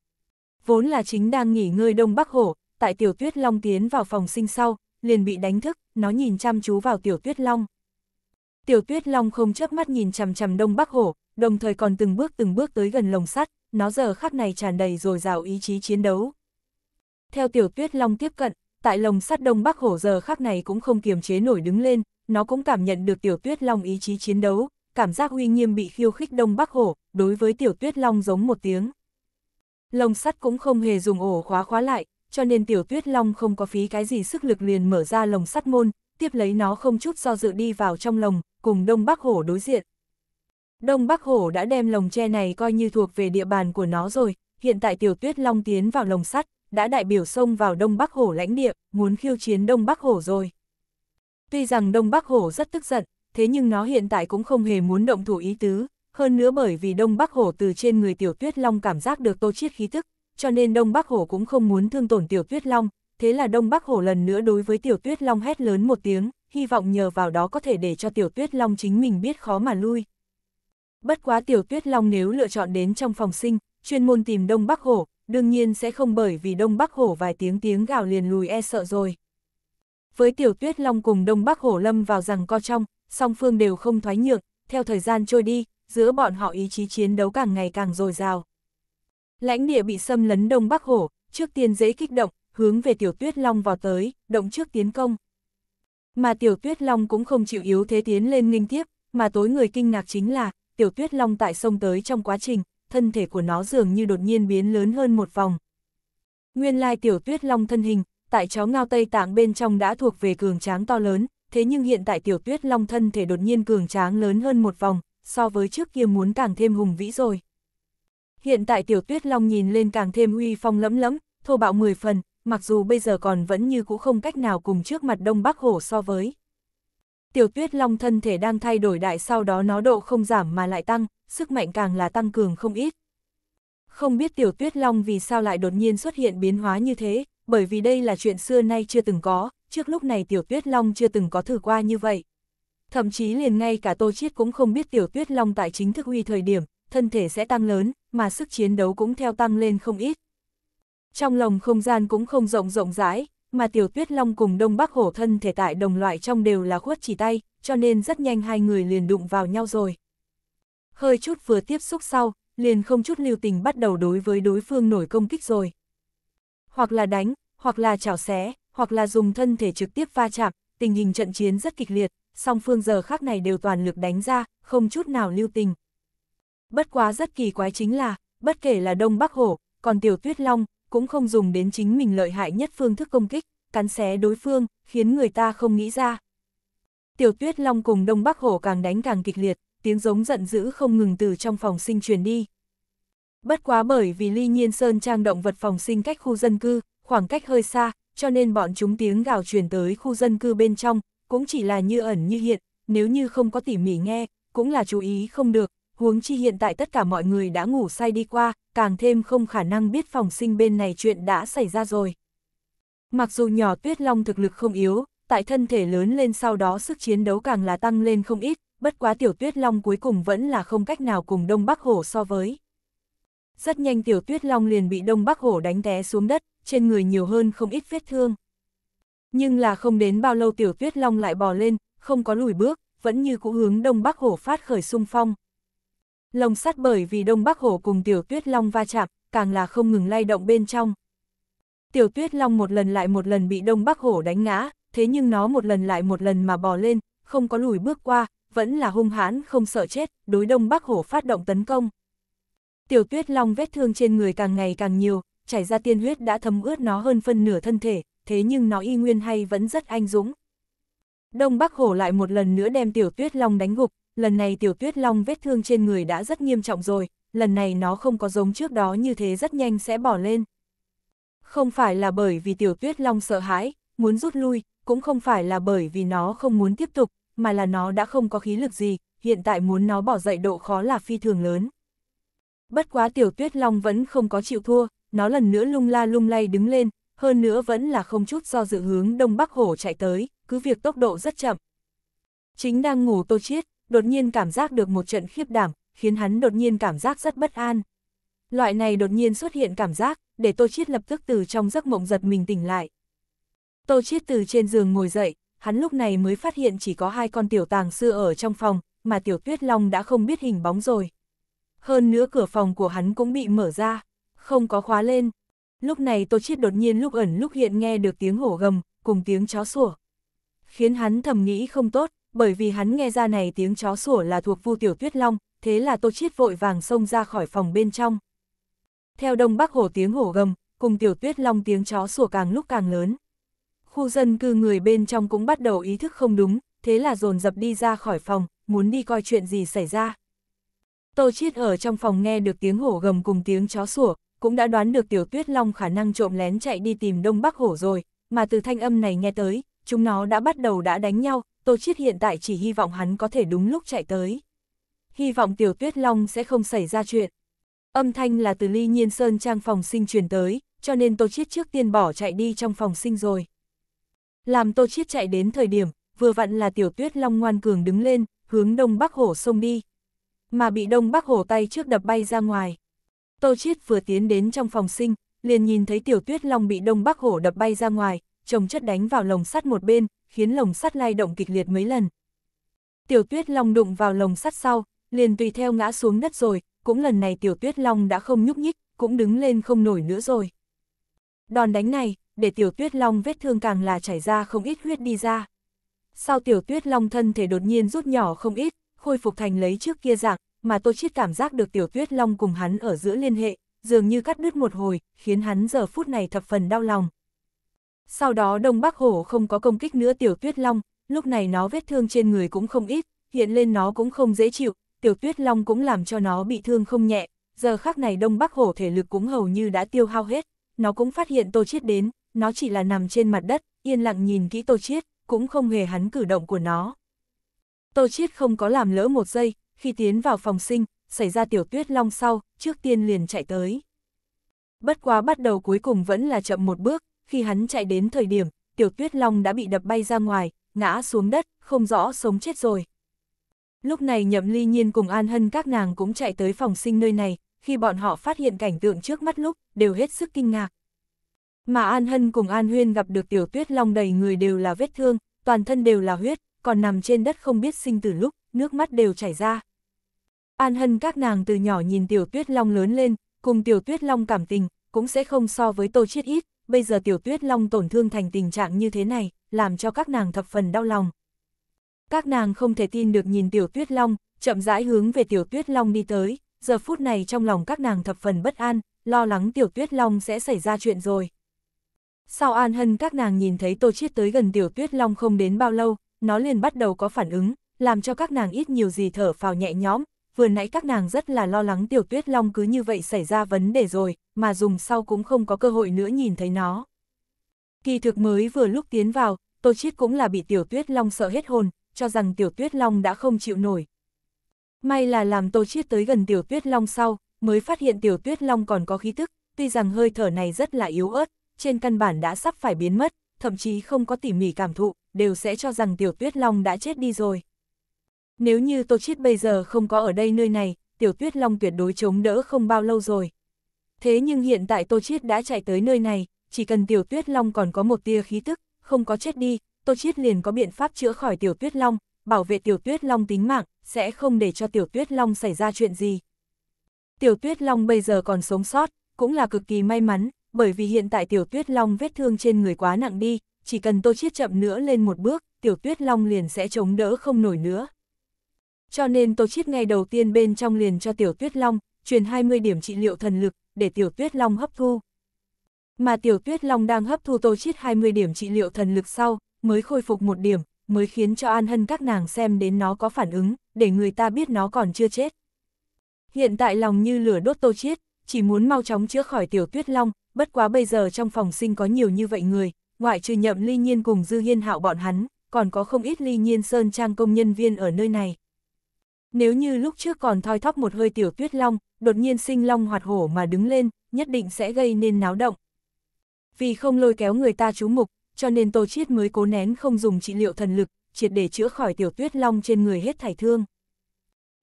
Speaker 1: Vốn là chính đang nghỉ ngơi Đông Bắc Hổ, tại Tiểu Tuyết Long tiến vào phòng sinh sau, liền bị đánh thức, nó nhìn chăm chú vào Tiểu Tuyết Long. Tiểu Tuyết Long không chớp mắt nhìn chằm chằm Đông Bắc Hổ, đồng thời còn từng bước từng bước tới gần lồng sắt, nó giờ khắc này tràn đầy rồi rào ý chí chiến đấu theo tiểu tuyết long tiếp cận, tại lồng sắt đông bắc hổ giờ khắc này cũng không kiềm chế nổi đứng lên, nó cũng cảm nhận được tiểu tuyết long ý chí chiến đấu, cảm giác uy nghiêm bị khiêu khích đông bắc hổ, đối với tiểu tuyết long giống một tiếng. Lồng sắt cũng không hề dùng ổ khóa khóa lại, cho nên tiểu tuyết long không có phí cái gì sức lực liền mở ra lồng sắt môn, tiếp lấy nó không chút do dự đi vào trong lồng, cùng đông bắc hổ đối diện. Đông Bắc Hổ đã đem lồng tre này coi như thuộc về địa bàn của nó rồi, hiện tại Tiểu Tuyết Long tiến vào lồng sắt, đã đại biểu xông vào Đông Bắc Hổ lãnh địa, muốn khiêu chiến Đông Bắc Hổ rồi. Tuy rằng Đông Bắc Hổ rất tức giận, thế nhưng nó hiện tại cũng không hề muốn động thủ ý tứ, hơn nữa bởi vì Đông Bắc Hổ từ trên người Tiểu Tuyết Long cảm giác được tô chiết khí tức, cho nên Đông Bắc Hổ cũng không muốn thương tổn Tiểu Tuyết Long, thế là Đông Bắc Hổ lần nữa đối với Tiểu Tuyết Long hét lớn một tiếng, hy vọng nhờ vào đó có thể để cho Tiểu Tuyết Long chính mình biết khó mà lui. Bất quá Tiểu Tuyết Long nếu lựa chọn đến trong phòng sinh, chuyên môn tìm Đông Bắc Hổ, đương nhiên sẽ không bởi vì Đông Bắc Hổ vài tiếng tiếng gào liền lùi e sợ rồi. Với Tiểu Tuyết Long cùng Đông Bắc Hổ lâm vào rằng co trong, song phương đều không thoái nhượng, theo thời gian trôi đi, giữa bọn họ ý chí chiến đấu càng ngày càng dồi dào. Lãnh địa bị xâm lấn Đông Bắc Hổ, trước tiên dễ kích động, hướng về Tiểu Tuyết Long vào tới, động trước tiến công. Mà Tiểu Tuyết Long cũng không chịu yếu thế tiến lên nghinh tiếp, mà tối người kinh ngạc chính là, Tiểu Tuyết Long tại sông tới trong quá trình, thân thể của nó dường như đột nhiên biến lớn hơn một vòng. Nguyên lai tiểu tuyết long thân hình, tại chó ngao Tây Tạng bên trong đã thuộc về cường tráng to lớn, thế nhưng hiện tại tiểu tuyết long thân thể đột nhiên cường tráng lớn hơn một vòng, so với trước kia muốn càng thêm hùng vĩ rồi. Hiện tại tiểu tuyết long nhìn lên càng thêm uy phong lẫm lẫm, thô bạo 10 phần, mặc dù bây giờ còn vẫn như cũ không cách nào cùng trước mặt Đông Bắc Hổ so với tiểu tuyết long thân thể đang thay đổi đại sau đó nó độ không giảm mà lại tăng, sức mạnh càng là tăng cường không ít. Không biết tiểu tuyết long vì sao lại đột nhiên xuất hiện biến hóa như thế, bởi vì đây là chuyện xưa nay chưa từng có, trước lúc này tiểu tuyết long chưa từng có thử qua như vậy. Thậm chí liền ngay cả tô chiết cũng không biết tiểu tuyết long tại chính thức huy thời điểm, thân thể sẽ tăng lớn, mà sức chiến đấu cũng theo tăng lên không ít. Trong lòng không gian cũng không rộng rộng rãi, mà Tiểu Tuyết Long cùng Đông Bắc Hổ thân thể tại đồng loại trong đều là khuất chỉ tay, cho nên rất nhanh hai người liền đụng vào nhau rồi. Hơi chút vừa tiếp xúc sau, liền không chút lưu tình bắt đầu đối với đối phương nổi công kích rồi. Hoặc là đánh, hoặc là chảo xé, hoặc là dùng thân thể trực tiếp va chạm, tình hình trận chiến rất kịch liệt, song phương giờ khác này đều toàn lực đánh ra, không chút nào lưu tình. Bất quá rất kỳ quái chính là, bất kể là Đông Bắc Hổ, còn Tiểu Tuyết Long, cũng không dùng đến chính mình lợi hại nhất phương thức công kích, cắn xé đối phương, khiến người ta không nghĩ ra. Tiểu tuyết long cùng đông bắc hổ càng đánh càng kịch liệt, tiếng giống giận dữ không ngừng từ trong phòng sinh truyền đi. Bất quá bởi vì ly nhiên sơn trang động vật phòng sinh cách khu dân cư, khoảng cách hơi xa, cho nên bọn chúng tiếng gào truyền tới khu dân cư bên trong, cũng chỉ là như ẩn như hiện, nếu như không có tỉ mỉ nghe, cũng là chú ý không được, huống chi hiện tại tất cả mọi người đã ngủ say đi qua, càng thêm không khả năng biết phòng sinh bên này chuyện đã xảy ra rồi. Mặc dù nhỏ tuyết long thực lực không yếu, tại thân thể lớn lên sau đó sức chiến đấu càng là tăng lên không ít, bất quá tiểu tuyết long cuối cùng vẫn là không cách nào cùng Đông Bắc Hổ so với. Rất nhanh tiểu tuyết long liền bị Đông Bắc Hổ đánh té xuống đất, trên người nhiều hơn không ít vết thương. Nhưng là không đến bao lâu tiểu tuyết long lại bò lên, không có lùi bước, vẫn như cũ hướng Đông Bắc Hổ phát khởi sung phong. Lồng sắt bởi vì Đông Bắc Hổ cùng Tiểu Tuyết Long va chạm, càng là không ngừng lay động bên trong. Tiểu Tuyết Long một lần lại một lần bị Đông Bắc Hổ đánh ngã, thế nhưng nó một lần lại một lần mà bò lên, không có lùi bước qua, vẫn là hung hãn không sợ chết, đối Đông Bắc Hổ phát động tấn công. Tiểu Tuyết Long vết thương trên người càng ngày càng nhiều, chảy ra tiên huyết đã thấm ướt nó hơn phân nửa thân thể, thế nhưng nó y nguyên hay vẫn rất anh dũng. Đông Bắc Hổ lại một lần nữa đem Tiểu Tuyết Long đánh gục, lần này tiểu tuyết long vết thương trên người đã rất nghiêm trọng rồi, lần này nó không có giống trước đó như thế rất nhanh sẽ bỏ lên. Không phải là bởi vì tiểu tuyết long sợ hãi, muốn rút lui, cũng không phải là bởi vì nó không muốn tiếp tục, mà là nó đã không có khí lực gì, hiện tại muốn nó bỏ dậy độ khó là phi thường lớn. Bất quá tiểu tuyết long vẫn không có chịu thua, nó lần nữa lung la lung lay đứng lên, hơn nữa vẫn là không chút do dự hướng đông bắc hổ chạy tới, cứ việc tốc độ rất chậm. Chính đang ngủ tô chiết, đột nhiên cảm giác được một trận khiếp đảm, khiến hắn đột nhiên cảm giác rất bất an. Loại này đột nhiên xuất hiện cảm giác, để Tô Chiết lập tức từ trong giấc mộng giật mình tỉnh lại. Tô Chiết từ trên giường ngồi dậy, hắn lúc này mới phát hiện chỉ có hai con tiểu tàng sư ở trong phòng, mà tiểu tuyết long đã không biết hình bóng rồi. Hơn nữa cửa phòng của hắn cũng bị mở ra, không có khóa lên. Lúc này Tô Chiết đột nhiên lúc ẩn lúc hiện nghe được tiếng hổ gầm, cùng tiếng chó sủa. Khiến hắn thầm nghĩ không tốt, bởi vì hắn nghe ra này tiếng chó sủa là thuộc Vu Tiểu Tuyết Long, thế là Tô Chiết vội vàng xông ra khỏi phòng bên trong. Theo đông bắc hồ tiếng hổ gầm, cùng Tiểu Tuyết Long tiếng chó sủa càng lúc càng lớn. Khu dân cư người bên trong cũng bắt đầu ý thức không đúng, thế là dồn dập đi ra khỏi phòng, muốn đi coi chuyện gì xảy ra. Tô Chiết ở trong phòng nghe được tiếng hổ gầm cùng tiếng chó sủa, cũng đã đoán được Tiểu Tuyết Long khả năng trộm lén chạy đi tìm Đông Bắc Hổ rồi, mà từ thanh âm này nghe tới, chúng nó đã bắt đầu đã đánh nhau, Tô Chiết hiện tại chỉ hy vọng hắn có thể đúng lúc chạy tới. Hy vọng Tiểu Tuyết Long sẽ không xảy ra chuyện. Âm thanh là từ Ly Nhiên Sơn trang phòng sinh truyền tới, cho nên Tô Chiết trước tiên bỏ chạy đi trong phòng sinh rồi. Làm Tô Chiết chạy đến thời điểm, vừa vặn là Tiểu Tuyết Long ngoan cường đứng lên, hướng Đông Bắc Hổ sông đi. Mà bị Đông Bắc Hổ tay trước đập bay ra ngoài. Tô Chiết vừa tiến đến trong phòng sinh, liền nhìn thấy Tiểu Tuyết Long bị Đông Bắc Hổ đập bay ra ngoài, chồng chất đánh vào lồng sắt một bên, khiến lồng sắt lay động kịch liệt mấy lần. Tiểu tuyết long đụng vào lồng sắt sau, liền tùy theo ngã xuống đất rồi, cũng lần này tiểu tuyết long đã không nhúc nhích, cũng đứng lên không nổi nữa rồi. Đòn đánh này, để tiểu tuyết long vết thương càng là chảy ra không ít huyết đi ra. Sau tiểu tuyết long thân thể đột nhiên rút nhỏ không ít, khôi phục thành lấy trước kia dạng, mà tôi chiết cảm giác được tiểu tuyết long cùng hắn ở giữa liên hệ, dường như cắt đứt một hồi, khiến hắn giờ phút này thập phần đau lòng. Sau đó Đông Bắc Hổ không có công kích nữa Tiểu Tuyết Long, lúc này nó vết thương trên người cũng không ít, hiện lên nó cũng không dễ chịu, Tiểu Tuyết Long cũng làm cho nó bị thương không nhẹ, giờ khắc này Đông Bắc Hổ thể lực cũng hầu như đã tiêu hao hết, nó cũng phát hiện Tô Chiết đến, nó chỉ là nằm trên mặt đất, yên lặng nhìn kỹ Tô Chiết, cũng không hề hắn cử động của nó. Tô Chiết không có làm lỡ một giây, khi tiến vào phòng sinh, xảy ra Tiểu Tuyết Long sau, trước tiên liền chạy tới. Bất quá bắt đầu cuối cùng vẫn là chậm một bước, khi hắn chạy đến thời điểm, tiểu tuyết long đã bị đập bay ra ngoài, ngã xuống đất, không rõ sống chết rồi. Lúc này nhậm ly nhiên cùng an hân các nàng cũng chạy tới phòng sinh nơi này, khi bọn họ phát hiện cảnh tượng trước mắt lúc, đều hết sức kinh ngạc. Mà An Hân cùng An Huyên gặp được tiểu tuyết long đầy người đều là vết thương, toàn thân đều là huyết, còn nằm trên đất không biết sinh từ lúc, nước mắt đều chảy ra. An Hân các nàng từ nhỏ nhìn tiểu tuyết long lớn lên, cùng tiểu tuyết long cảm tình, cũng sẽ không so với tô chiết ít, bây giờ tiểu tuyết long tổn thương thành tình trạng như thế này, làm cho các nàng thập phần đau lòng. Các nàng không thể tin được nhìn tiểu tuyết long, chậm rãi hướng về tiểu tuyết long đi tới, giờ phút này trong lòng các nàng thập phần bất an, lo lắng tiểu tuyết long sẽ xảy ra chuyện rồi. Sau an hân các nàng nhìn thấy tô chiết tới gần tiểu tuyết long không đến bao lâu, nó liền bắt đầu có phản ứng, làm cho các nàng ít nhiều gì thở phào nhẹ nhõm, vừa nãy các nàng rất là lo lắng tiểu tuyết long cứ như vậy xảy ra vấn đề rồi, mà dùng sau cũng không có cơ hội nữa nhìn thấy nó. Kỳ thực mới vừa lúc tiến vào, Tô Chiết cũng là bị tiểu tuyết long sợ hết hồn, cho rằng tiểu tuyết long đã không chịu nổi. May là làm Tô Chiết tới gần tiểu tuyết long sau, mới phát hiện tiểu tuyết long còn có khí tức, tuy rằng hơi thở này rất là yếu ớt, trên căn bản đã sắp phải biến mất, thậm chí không có tỉ mỉ cảm thụ, đều sẽ cho rằng tiểu tuyết long đã chết đi rồi. Nếu như Tô Chiết bây giờ không có ở đây nơi này, Tiểu Tuyết Long tuyệt đối chống đỡ không bao lâu rồi. Thế nhưng hiện tại Tô Chiết đã chạy tới nơi này, chỉ cần Tiểu Tuyết Long còn có một tia khí tức, không có chết đi, Tô Chiết liền có biện pháp chữa khỏi Tiểu Tuyết Long, bảo vệ Tiểu Tuyết Long tính mạng, sẽ không để cho Tiểu Tuyết Long xảy ra chuyện gì. Tiểu Tuyết Long bây giờ còn sống sót, cũng là cực kỳ may mắn, bởi vì hiện tại Tiểu Tuyết Long vết thương trên người quá nặng đi, chỉ cần Tô Chiết chậm nữa lên một bước, Tiểu Tuyết Long liền sẽ chống đỡ không nổi nữa. Cho nên Tô Chiết ngay đầu tiên bên trong liền cho Tiểu Tuyết Long, truyền 20 điểm trị liệu thần lực, để Tiểu Tuyết Long hấp thu. Mà Tiểu Tuyết Long đang hấp thu Tô Chiết 20 điểm trị liệu thần lực sau, mới khôi phục một điểm, mới khiến cho An Hân các nàng xem đến nó có phản ứng, để người ta biết nó còn chưa chết. Hiện tại lòng như lửa đốt Tô Chiết, chỉ muốn mau chóng chữa khỏi Tiểu Tuyết Long, bất quá bây giờ trong phòng sinh có nhiều như vậy người, ngoại trừ nhậm ly nhiên cùng dư hiên hạo bọn hắn, còn có không ít ly nhiên sơn trang công nhân viên ở nơi này. Nếu như lúc trước còn thoi thóp một hơi tiểu tuyết long, đột nhiên sinh long hoạt hổ mà đứng lên, nhất định sẽ gây nên náo động. Vì không lôi kéo người ta chú mục, cho nên Tô Chiết mới cố nén không dùng trị liệu thần lực, triệt để chữa khỏi tiểu tuyết long trên người hết thảy thương.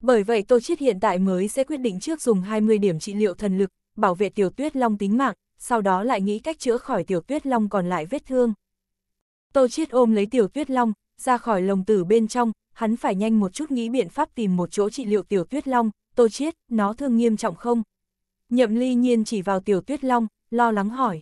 Speaker 1: Bởi vậy Tô Chiết hiện tại mới sẽ quyết định trước dùng 20 điểm trị liệu thần lực, bảo vệ tiểu tuyết long tính mạng, sau đó lại nghĩ cách chữa khỏi tiểu tuyết long còn lại vết thương. Tô Chiết ôm lấy tiểu tuyết long, ra khỏi lồng tử bên trong, hắn phải nhanh một chút nghĩ biện pháp tìm một chỗ trị liệu tiểu tuyết long, tô chiết, nó thương nghiêm trọng không? Nhậm ly nhiên chỉ vào tiểu tuyết long, lo lắng hỏi.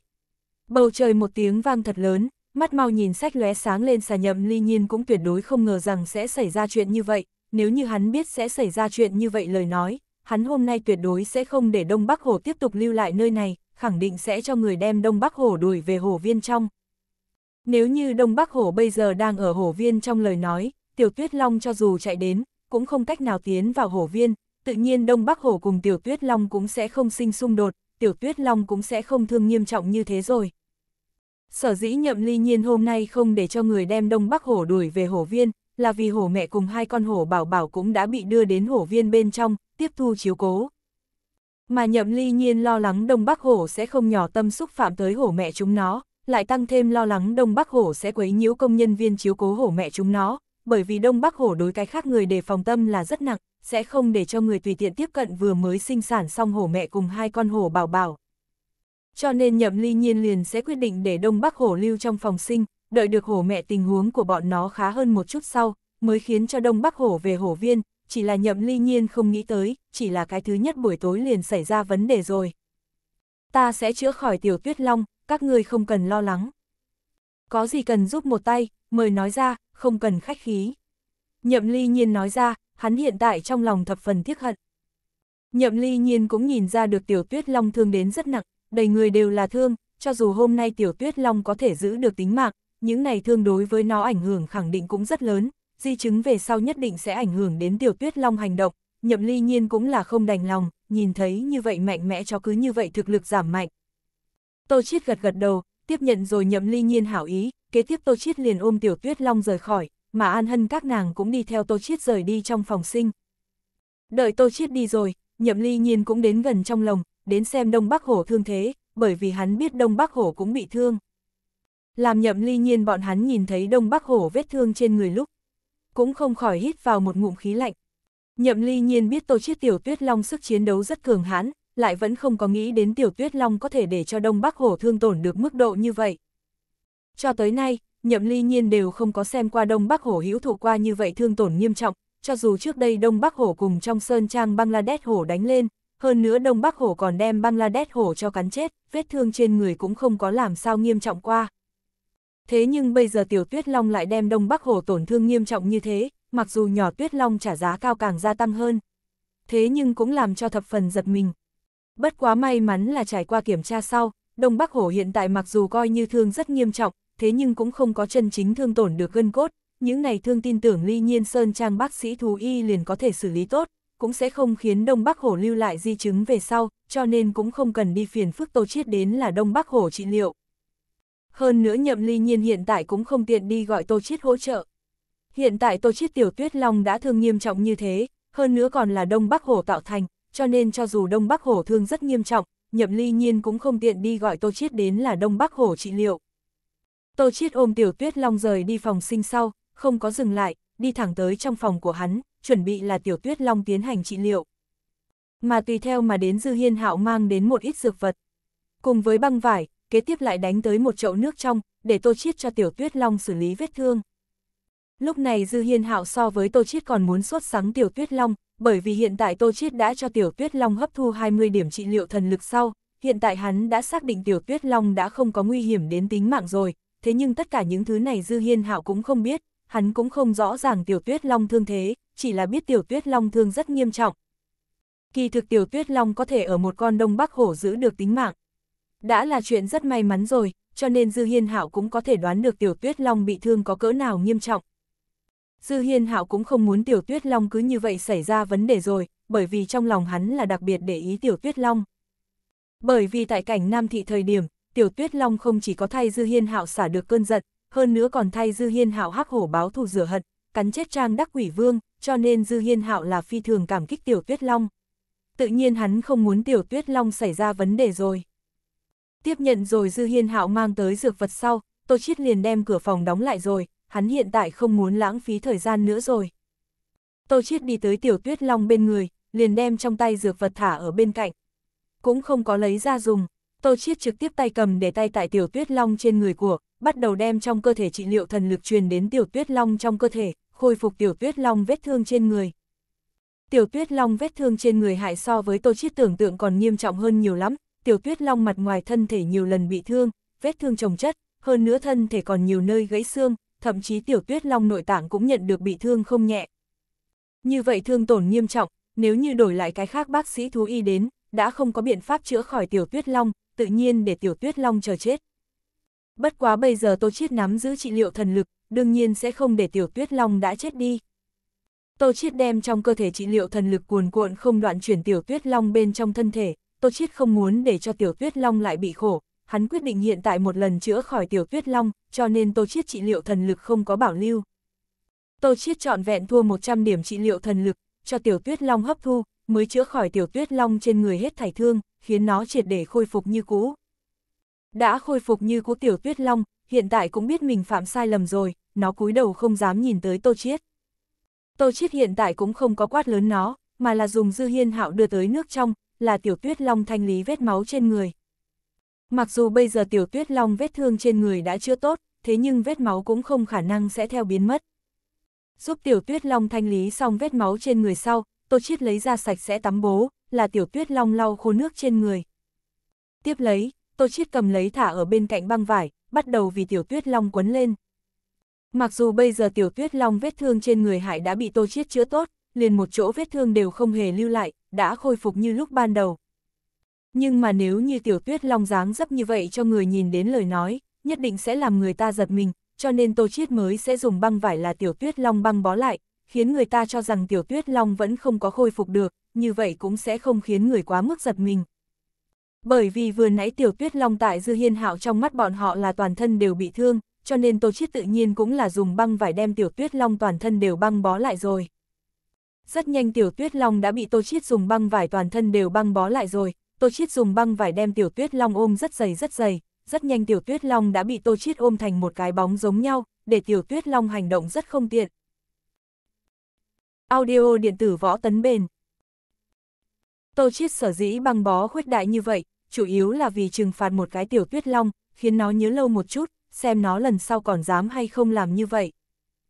Speaker 1: Bầu trời một tiếng vang thật lớn, mắt mau nhìn sách lóe sáng lên xà nhậm ly nhiên cũng tuyệt đối không ngờ rằng sẽ xảy ra chuyện như vậy, nếu như hắn biết sẽ xảy ra chuyện như vậy lời nói, hắn hôm nay tuyệt đối sẽ không để Đông Bắc Hồ tiếp tục lưu lại nơi này, khẳng định sẽ cho người đem Đông Bắc Hồ đuổi về Hồ Viên trong. Nếu như Đông Bắc Hồ bây giờ đang ở Hồ Viên trong lời nói, Tiểu Tuyết Long cho dù chạy đến, cũng không cách nào tiến vào hổ viên, tự nhiên Đông Bắc Hổ cùng Tiểu Tuyết Long cũng sẽ không sinh xung đột, Tiểu Tuyết Long cũng sẽ không thương nghiêm trọng như thế rồi. Sở dĩ nhậm ly nhiên hôm nay không để cho người đem Đông Bắc Hổ đuổi về hổ viên, là vì hổ mẹ cùng hai con hổ bảo bảo cũng đã bị đưa đến hổ viên bên trong, tiếp thu chiếu cố. Mà nhậm ly nhiên lo lắng Đông Bắc Hổ sẽ không nhỏ tâm xúc phạm tới hổ mẹ chúng nó, lại tăng thêm lo lắng Đông Bắc Hổ sẽ quấy nhiễu công nhân viên chiếu cố hổ mẹ chúng nó, bởi vì Đông Bắc Hổ đối cái khác người đề phòng tâm là rất nặng, sẽ không để cho người tùy tiện tiếp cận vừa mới sinh sản xong hổ mẹ cùng hai con hổ bảo bảo. Cho nên Nhậm Ly Nhiên liền sẽ quyết định để Đông Bắc Hổ lưu trong phòng sinh, đợi được hổ mẹ tình huống của bọn nó khá hơn một chút sau, mới khiến cho Đông Bắc Hổ về hổ viên, chỉ là Nhậm Ly Nhiên không nghĩ tới, chỉ là cái thứ nhất buổi tối liền xảy ra vấn đề rồi. Ta sẽ chữa khỏi tiểu tuyết long, các ngươi không cần lo lắng. Có gì cần giúp một tay, mời nói ra, không cần khách khí. Nhậm ly nhiên nói ra, hắn hiện tại trong lòng thập phần tiếc hận. Nhậm ly nhiên cũng nhìn ra được tiểu tuyết long thương đến rất nặng, đầy người đều là thương, cho dù hôm nay tiểu tuyết long có thể giữ được tính mạng, những này thương đối với nó ảnh hưởng khẳng định cũng rất lớn, di chứng về sau nhất định sẽ ảnh hưởng đến tiểu tuyết long hành động, nhậm ly nhiên cũng là không đành lòng, nhìn thấy như vậy mạnh mẽ cho cứ như vậy thực lực giảm mạnh. Tô Chiết gật gật đầu, tiếp nhận rồi nhậm ly nhiên hảo ý, kế tiếp Tô Chiết liền ôm Tiểu Tuyết Long rời khỏi, mà An Hân các nàng cũng đi theo Tô Chiết rời đi trong phòng sinh. Đợi Tô Chiết đi rồi, nhậm ly nhiên cũng đến gần trong lồng, đến xem Đông Bắc Hổ thương thế, bởi vì hắn biết Đông Bắc Hổ cũng bị thương. Làm nhậm ly nhiên bọn hắn nhìn thấy Đông Bắc Hổ vết thương trên người lúc, cũng không khỏi hít vào một ngụm khí lạnh. Nhậm ly nhiên biết Tô Chiết Tiểu Tuyết Long sức chiến đấu rất cường hãn, lại vẫn không có nghĩ đến Tiểu Tuyết Long có thể để cho Đông Bắc Hổ thương tổn được mức độ như vậy. Cho tới nay, Nhậm Ly Nhiên đều không có xem qua Đông Bắc Hổ hữu thụ qua như vậy thương tổn nghiêm trọng, cho dù trước đây Đông Bắc Hổ cùng trong sơn trang Bangladesh Hổ đánh lên, hơn nữa Đông Bắc Hổ còn đem Bangladesh Hổ cho cắn chết, vết thương trên người cũng không có làm sao nghiêm trọng qua. Thế nhưng bây giờ Tiểu Tuyết Long lại đem Đông Bắc Hổ tổn thương nghiêm trọng như thế, mặc dù nhỏ Tuyết Long trả giá cao càng gia tăng hơn. Thế nhưng cũng làm cho thập phần giật mình, bất quá may mắn là trải qua kiểm tra sau, Đông Bắc Hổ hiện tại mặc dù coi như thương rất nghiêm trọng, thế nhưng cũng không có chân chính thương tổn được gân cốt, những này thương tin tưởng Ly Nhiên Sơn trang bác sĩ thú y liền có thể xử lý tốt, cũng sẽ không khiến Đông Bắc Hổ lưu lại di chứng về sau, cho nên cũng không cần đi phiền phức Tô Chiết đến là Đông Bắc Hổ trị liệu. Hơn nữa Nhậm Ly Nhiên hiện tại cũng không tiện đi gọi Tô Chiết hỗ trợ. Hiện tại Tô Chiết Tiểu Tuyết Long đã thương nghiêm trọng như thế, hơn nữa còn là Đông Bắc Hổ tạo thành, cho nên cho dù Đông Bắc Hổ thương rất nghiêm trọng, Nhậm Ly Nhiên cũng không tiện đi gọi Tô Chiết đến là Đông Bắc Hổ trị liệu. Tô Chiết ôm Tiểu Tuyết Long rời đi phòng sinh sau, không có dừng lại, đi thẳng tới trong phòng của hắn, chuẩn bị là Tiểu Tuyết Long tiến hành trị liệu. Mà tùy theo mà đến Dư Hiên Hạo mang đến một ít dược vật. Cùng với băng vải, kế tiếp lại đánh tới một chậu nước trong, để Tô Chiết cho Tiểu Tuyết Long xử lý vết thương. Lúc này Dư Hiên Hạo so với Tô Chiết còn muốn sốt sắng Tiểu Tuyết Long, bởi vì hiện tại Tô Chiết đã cho Tiểu Tuyết Long hấp thu 20 điểm trị liệu thần lực sau, hiện tại hắn đã xác định Tiểu Tuyết Long đã không có nguy hiểm đến tính mạng rồi, thế nhưng tất cả những thứ này Dư Hiên Hạo cũng không biết, hắn cũng không rõ ràng Tiểu Tuyết Long thương thế, chỉ là biết Tiểu Tuyết Long thương rất nghiêm trọng. Kỳ thực Tiểu Tuyết Long có thể ở một con Đông Bắc Hổ giữ được tính mạng. Đã là chuyện rất may mắn rồi, cho nên Dư Hiên Hạo cũng có thể đoán được Tiểu Tuyết Long bị thương có cỡ nào nghiêm trọng, Dư Hiên Hạo cũng không muốn Tiểu Tuyết Long cứ như vậy xảy ra vấn đề rồi, bởi vì trong lòng hắn là đặc biệt để ý Tiểu Tuyết Long. Bởi vì tại cảnh Nam Thị thời điểm, Tiểu Tuyết Long không chỉ có thay Dư Hiên Hạo xả được cơn giận, hơn nữa còn thay Dư Hiên Hạo hắc hổ báo thù rửa hận, cắn chết Trang Đắc Quỷ Vương, cho nên Dư Hiên Hạo là phi thường cảm kích Tiểu Tuyết Long. Tự nhiên hắn không muốn Tiểu Tuyết Long xảy ra vấn đề rồi. Tiếp nhận rồi Dư Hiên Hạo mang tới dược vật sau, Tô Chiết liền đem cửa phòng đóng lại rồi, hắn hiện tại không muốn lãng phí thời gian nữa rồi. Tô Chiết đi tới Tiểu Tuyết Long bên người, liền đem trong tay dược vật thả ở bên cạnh. Cũng không có lấy ra dùng, Tô Chiết trực tiếp tay cầm để tay tại Tiểu Tuyết Long trên người của, bắt đầu đem trong cơ thể trị liệu thần lực truyền đến Tiểu Tuyết Long trong cơ thể, khôi phục Tiểu Tuyết Long vết thương trên người. Tiểu Tuyết Long vết thương trên người hại so với Tô Chiết tưởng tượng còn nghiêm trọng hơn nhiều lắm, Tiểu Tuyết Long mặt ngoài thân thể nhiều lần bị thương, vết thương trồng chất, hơn nữa thân thể còn nhiều nơi gãy xương, thậm chí tiểu tuyết long nội tạng cũng nhận được bị thương không nhẹ. Như vậy thương tổn nghiêm trọng, nếu như đổi lại cái khác bác sĩ thú y đến, đã không có biện pháp chữa khỏi tiểu tuyết long, tự nhiên để tiểu tuyết long chờ chết. Bất quá bây giờ Tô Chiết nắm giữ trị liệu thần lực, đương nhiên sẽ không để tiểu tuyết long đã chết đi. Tô Chiết đem trong cơ thể trị liệu thần lực cuồn cuộn không đoạn chuyển tiểu tuyết long bên trong thân thể, Tô Chiết không muốn để cho tiểu tuyết long lại bị khổ, hắn quyết định hiện tại một lần chữa khỏi tiểu tuyết long, cho nên Tô Chiết trị liệu thần lực không có bảo lưu. Tô Chiết chọn vẹn thua 100 điểm trị liệu thần lực, cho tiểu tuyết long hấp thu, mới chữa khỏi tiểu tuyết long trên người hết thảy thương, khiến nó triệt để khôi phục như cũ. Đã khôi phục như cũ tiểu tuyết long, hiện tại cũng biết mình phạm sai lầm rồi, nó cúi đầu không dám nhìn tới Tô Chiết. Tô Chiết hiện tại cũng không có quát lớn nó, mà là dùng dư hiên hạo đưa tới nước trong, là tiểu tuyết long thanh lý vết máu trên người. Mặc dù bây giờ tiểu tuyết long vết thương trên người đã chưa tốt, thế nhưng vết máu cũng không khả năng sẽ theo biến mất. Giúp tiểu tuyết long thanh lý xong vết máu trên người sau, Tô Chiết lấy ra sạch sẽ tắm bố, là tiểu tuyết long lau khô nước trên người. Tiếp lấy, Tô Chiết cầm lấy thả ở bên cạnh băng vải, bắt đầu vì tiểu tuyết long quấn lên. Mặc dù bây giờ tiểu tuyết long vết thương trên người hải đã bị Tô Chiết chữa tốt, liền một chỗ vết thương đều không hề lưu lại, đã khôi phục như lúc ban đầu. Nhưng mà nếu như tiểu tuyết long dáng dấp như vậy cho người nhìn đến lời nói, nhất định sẽ làm người ta giật mình, cho nên Tô Chiết mới sẽ dùng băng vải là tiểu tuyết long băng bó lại, khiến người ta cho rằng tiểu tuyết long vẫn không có khôi phục được, như vậy cũng sẽ không khiến người quá mức giật mình. Bởi vì vừa nãy tiểu tuyết long tại Dư Hiên Hạo trong mắt bọn họ là toàn thân đều bị thương, cho nên Tô Chiết tự nhiên cũng là dùng băng vải đem tiểu tuyết long toàn thân đều băng bó lại rồi. Rất nhanh tiểu tuyết long đã bị Tô Chiết dùng băng vải toàn thân đều băng bó lại rồi, Tô Chiết dùng băng vải đem Tiểu Tuyết Long ôm rất dày rất dày, rất nhanh Tiểu Tuyết Long đã bị Tô Chiết ôm thành một cái bóng giống nhau, để Tiểu Tuyết Long hành động rất không tiện. Audio điện tử võ tấn bền Tô Chiết sở dĩ băng bó khuyết đại như vậy, chủ yếu là vì trừng phạt một cái Tiểu Tuyết Long, khiến nó nhớ lâu một chút, xem nó lần sau còn dám hay không làm như vậy.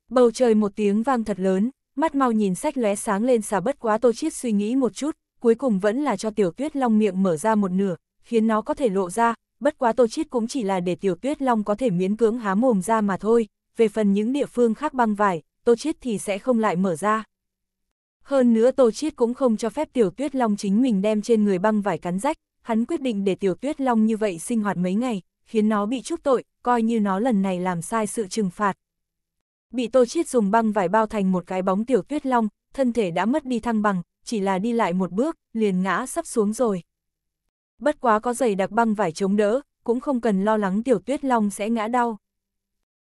Speaker 1: Bầu trời một tiếng vang thật lớn, mắt mau nhìn sách lóe sáng lên xà bất quá Tô Chiết suy nghĩ một chút, cuối cùng vẫn là cho tiểu tuyết long miệng mở ra một nửa, khiến nó có thể lộ ra, bất quá tô chiết cũng chỉ là để tiểu tuyết long có thể miễn cưỡng há mồm ra mà thôi, về phần những địa phương khác băng vải, tô chiết thì sẽ không lại mở ra. Hơn nữa tô chiết cũng không cho phép tiểu tuyết long chính mình đem trên người băng vải cắn rách, hắn quyết định để tiểu tuyết long như vậy sinh hoạt mấy ngày, khiến nó bị trúc tội, coi như nó lần này làm sai sự trừng phạt. Bị tô chiết dùng băng vải bao thành một cái bóng tiểu tuyết long, thân thể đã mất đi thăng bằng, chỉ là đi lại một bước, liền ngã sắp xuống rồi. Bất quá có giày đặc băng vải chống đỡ, cũng không cần lo lắng tiểu tuyết long sẽ ngã đau.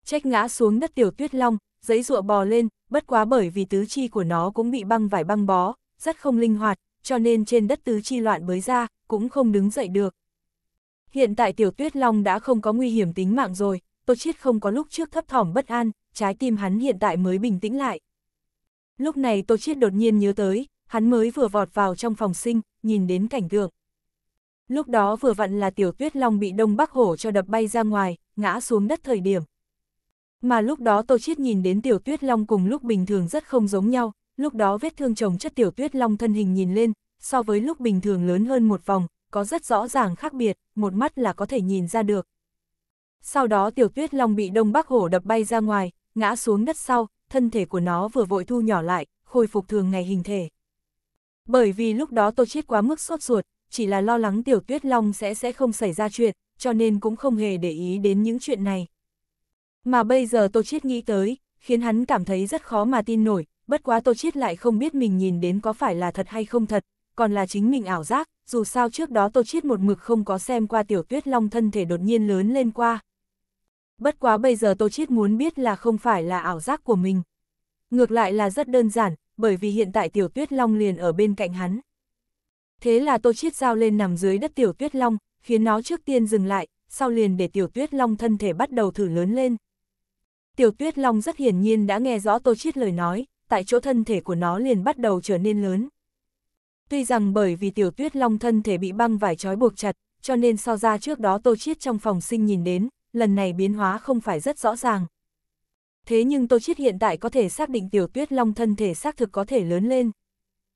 Speaker 1: Trách ngã xuống đất tiểu tuyết long, giấy rụa bò lên, bất quá bởi vì tứ chi của nó cũng bị băng vải băng bó, rất không linh hoạt, cho nên trên đất tứ chi loạn bới ra, cũng không đứng dậy được. Hiện tại tiểu tuyết long đã không có nguy hiểm tính mạng rồi, Tô Chiết không có lúc trước thấp thỏm bất an, trái tim hắn hiện tại mới bình tĩnh lại. Lúc này Tô Chiết đột nhiên nhớ tới, hắn mới vừa vọt vào trong phòng sinh, nhìn đến cảnh tượng. Lúc đó vừa vặn là tiểu tuyết long bị đông bắc hổ cho đập bay ra ngoài, ngã xuống đất thời điểm. Mà lúc đó Tô Chiết nhìn đến tiểu tuyết long cùng lúc bình thường rất không giống nhau, lúc đó vết thương chồng chất tiểu tuyết long thân hình nhìn lên, so với lúc bình thường lớn hơn một vòng, có rất rõ ràng khác biệt, một mắt là có thể nhìn ra được. Sau đó tiểu tuyết long bị đông bắc hổ đập bay ra ngoài, ngã xuống đất sau, thân thể của nó vừa vội thu nhỏ lại, khôi phục thường ngày hình thể. Bởi vì lúc đó tôi chết quá mức sốt ruột, chỉ là lo lắng Tiểu Tuyết Long sẽ sẽ không xảy ra chuyện, cho nên cũng không hề để ý đến những chuyện này. Mà bây giờ tôi chết nghĩ tới, khiến hắn cảm thấy rất khó mà tin nổi, bất quá tôi chết lại không biết mình nhìn đến có phải là thật hay không thật, còn là chính mình ảo giác, dù sao trước đó tôi chết một mực không có xem qua Tiểu Tuyết Long thân thể đột nhiên lớn lên qua. Bất quá bây giờ tôi chết muốn biết là không phải là ảo giác của mình. Ngược lại là rất đơn giản, bởi vì hiện tại tiểu tuyết long liền ở bên cạnh hắn. Thế là tô chiết dao lên nằm dưới đất tiểu tuyết long, khiến nó trước tiên dừng lại, sau liền để tiểu tuyết long thân thể bắt đầu thử lớn lên. Tiểu tuyết long rất hiển nhiên đã nghe rõ tô chiết lời nói, tại chỗ thân thể của nó liền bắt đầu trở nên lớn. Tuy rằng bởi vì tiểu tuyết long thân thể bị băng vải trói buộc chặt, cho nên so ra trước đó tô chiết trong phòng sinh nhìn đến, lần này biến hóa không phải rất rõ ràng thế nhưng Tô Chiết hiện tại có thể xác định Tiểu Tuyết Long thân thể xác thực có thể lớn lên.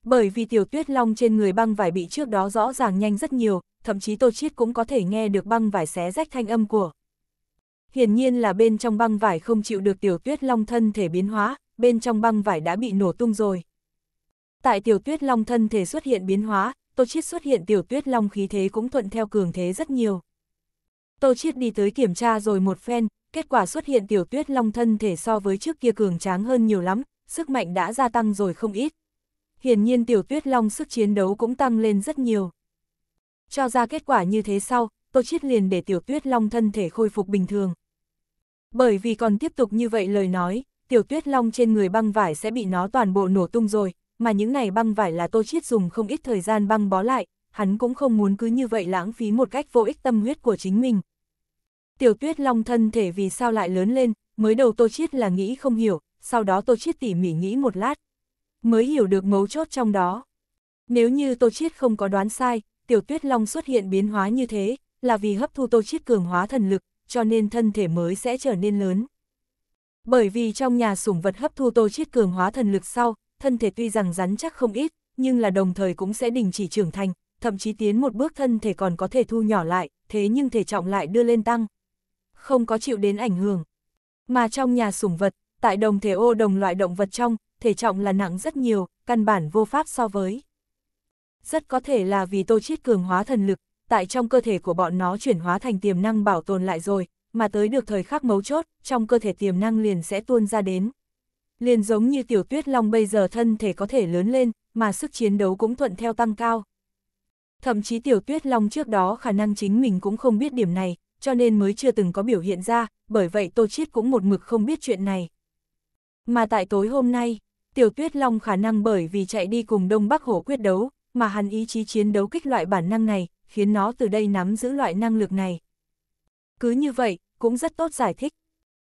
Speaker 1: Bởi vì Tiểu Tuyết Long trên người băng vải bị trước đó rõ ràng nhanh rất nhiều, thậm chí Tô Chiết cũng có thể nghe được băng vải xé rách thanh âm của. Hiển nhiên là bên trong băng vải không chịu được Tiểu Tuyết Long thân thể biến hóa, bên trong băng vải đã bị nổ tung rồi. Tại Tiểu Tuyết Long thân thể xuất hiện biến hóa, Tô Chiết xuất hiện Tiểu Tuyết Long khí thế cũng thuận theo cường thế rất nhiều. Tô Chiết đi tới kiểm tra rồi một phen, kết quả xuất hiện tiểu tuyết long thân thể so với trước kia cường tráng hơn nhiều lắm, sức mạnh đã gia tăng rồi không ít. Hiển nhiên tiểu tuyết long sức chiến đấu cũng tăng lên rất nhiều. Cho ra kết quả như thế sau, Tô Chiết liền để tiểu tuyết long thân thể khôi phục bình thường. Bởi vì còn tiếp tục như vậy lời nói, tiểu tuyết long trên người băng vải sẽ bị nó toàn bộ nổ tung rồi, mà những này băng vải là Tô Chiết dùng không ít thời gian băng bó lại, hắn cũng không muốn cứ như vậy lãng phí một cách vô ích tâm huyết của chính mình, Tiểu tuyết long thân thể vì sao lại lớn lên, mới đầu tô chiết là nghĩ không hiểu, sau đó tô chiết tỉ mỉ nghĩ một lát. Mới hiểu được mấu chốt trong đó. Nếu như tô chiết không có đoán sai, tiểu tuyết long xuất hiện biến hóa như thế, là vì hấp thu tô chiết cường hóa thần lực, cho nên thân thể mới sẽ trở nên lớn. Bởi vì trong nhà sủng vật hấp thu tô chiết cường hóa thần lực sau, thân thể tuy rằng rắn chắc không ít, nhưng là đồng thời cũng sẽ đình chỉ trưởng thành, thậm chí tiến một bước thân thể còn có thể thu nhỏ lại, thế nhưng thể trọng lại đưa lên tăng, không có chịu đến ảnh hưởng. Mà trong nhà sủng vật, tại đồng thể ô đồng loại động vật trong, thể trọng là nặng rất nhiều, căn bản vô pháp so với. Rất có thể là vì tô chiết cường hóa thần lực, tại trong cơ thể của bọn nó chuyển hóa thành tiềm năng bảo tồn lại rồi, mà tới được thời khắc mấu chốt, trong cơ thể tiềm năng liền sẽ tuôn ra đến. Liền giống như tiểu tuyết long bây giờ thân thể có thể lớn lên, mà sức chiến đấu cũng thuận theo tăng cao. Thậm chí tiểu tuyết long trước đó khả năng chính mình cũng không biết điểm này, cho nên mới chưa từng có biểu hiện ra, bởi vậy Tô Chiết cũng một mực không biết chuyện này. Mà tại tối hôm nay, Tiểu Tuyết Long khả năng bởi vì chạy đi cùng Đông Bắc Hổ quyết đấu, mà hắn ý chí chiến đấu kích loại bản năng này, khiến nó từ đây nắm giữ loại năng lực này. Cứ như vậy, cũng rất tốt giải thích.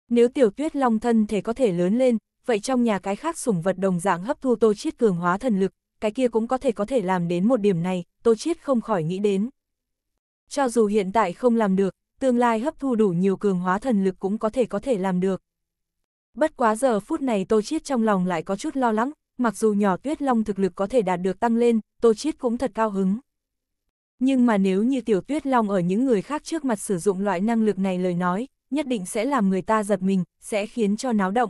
Speaker 1: Nếu Tiểu Tuyết Long thân thể có thể lớn lên, vậy trong nhà cái khác sủng vật đồng dạng hấp thu Tô Chiết cường hóa thần lực, cái kia cũng có thể có thể làm đến một điểm này, Tô Chiết không khỏi nghĩ đến. Cho dù hiện tại không làm được, tương lai hấp thu đủ nhiều cường hóa thần lực cũng có thể có thể làm được. Bất quá giờ phút này Tô Chiết trong lòng lại có chút lo lắng, mặc dù nhỏ tuyết long thực lực có thể đạt được tăng lên, Tô Chiết cũng thật cao hứng. Nhưng mà nếu như tiểu tuyết long ở những người khác trước mặt sử dụng loại năng lực này lời nói, nhất định sẽ làm người ta giật mình, sẽ khiến cho náo động.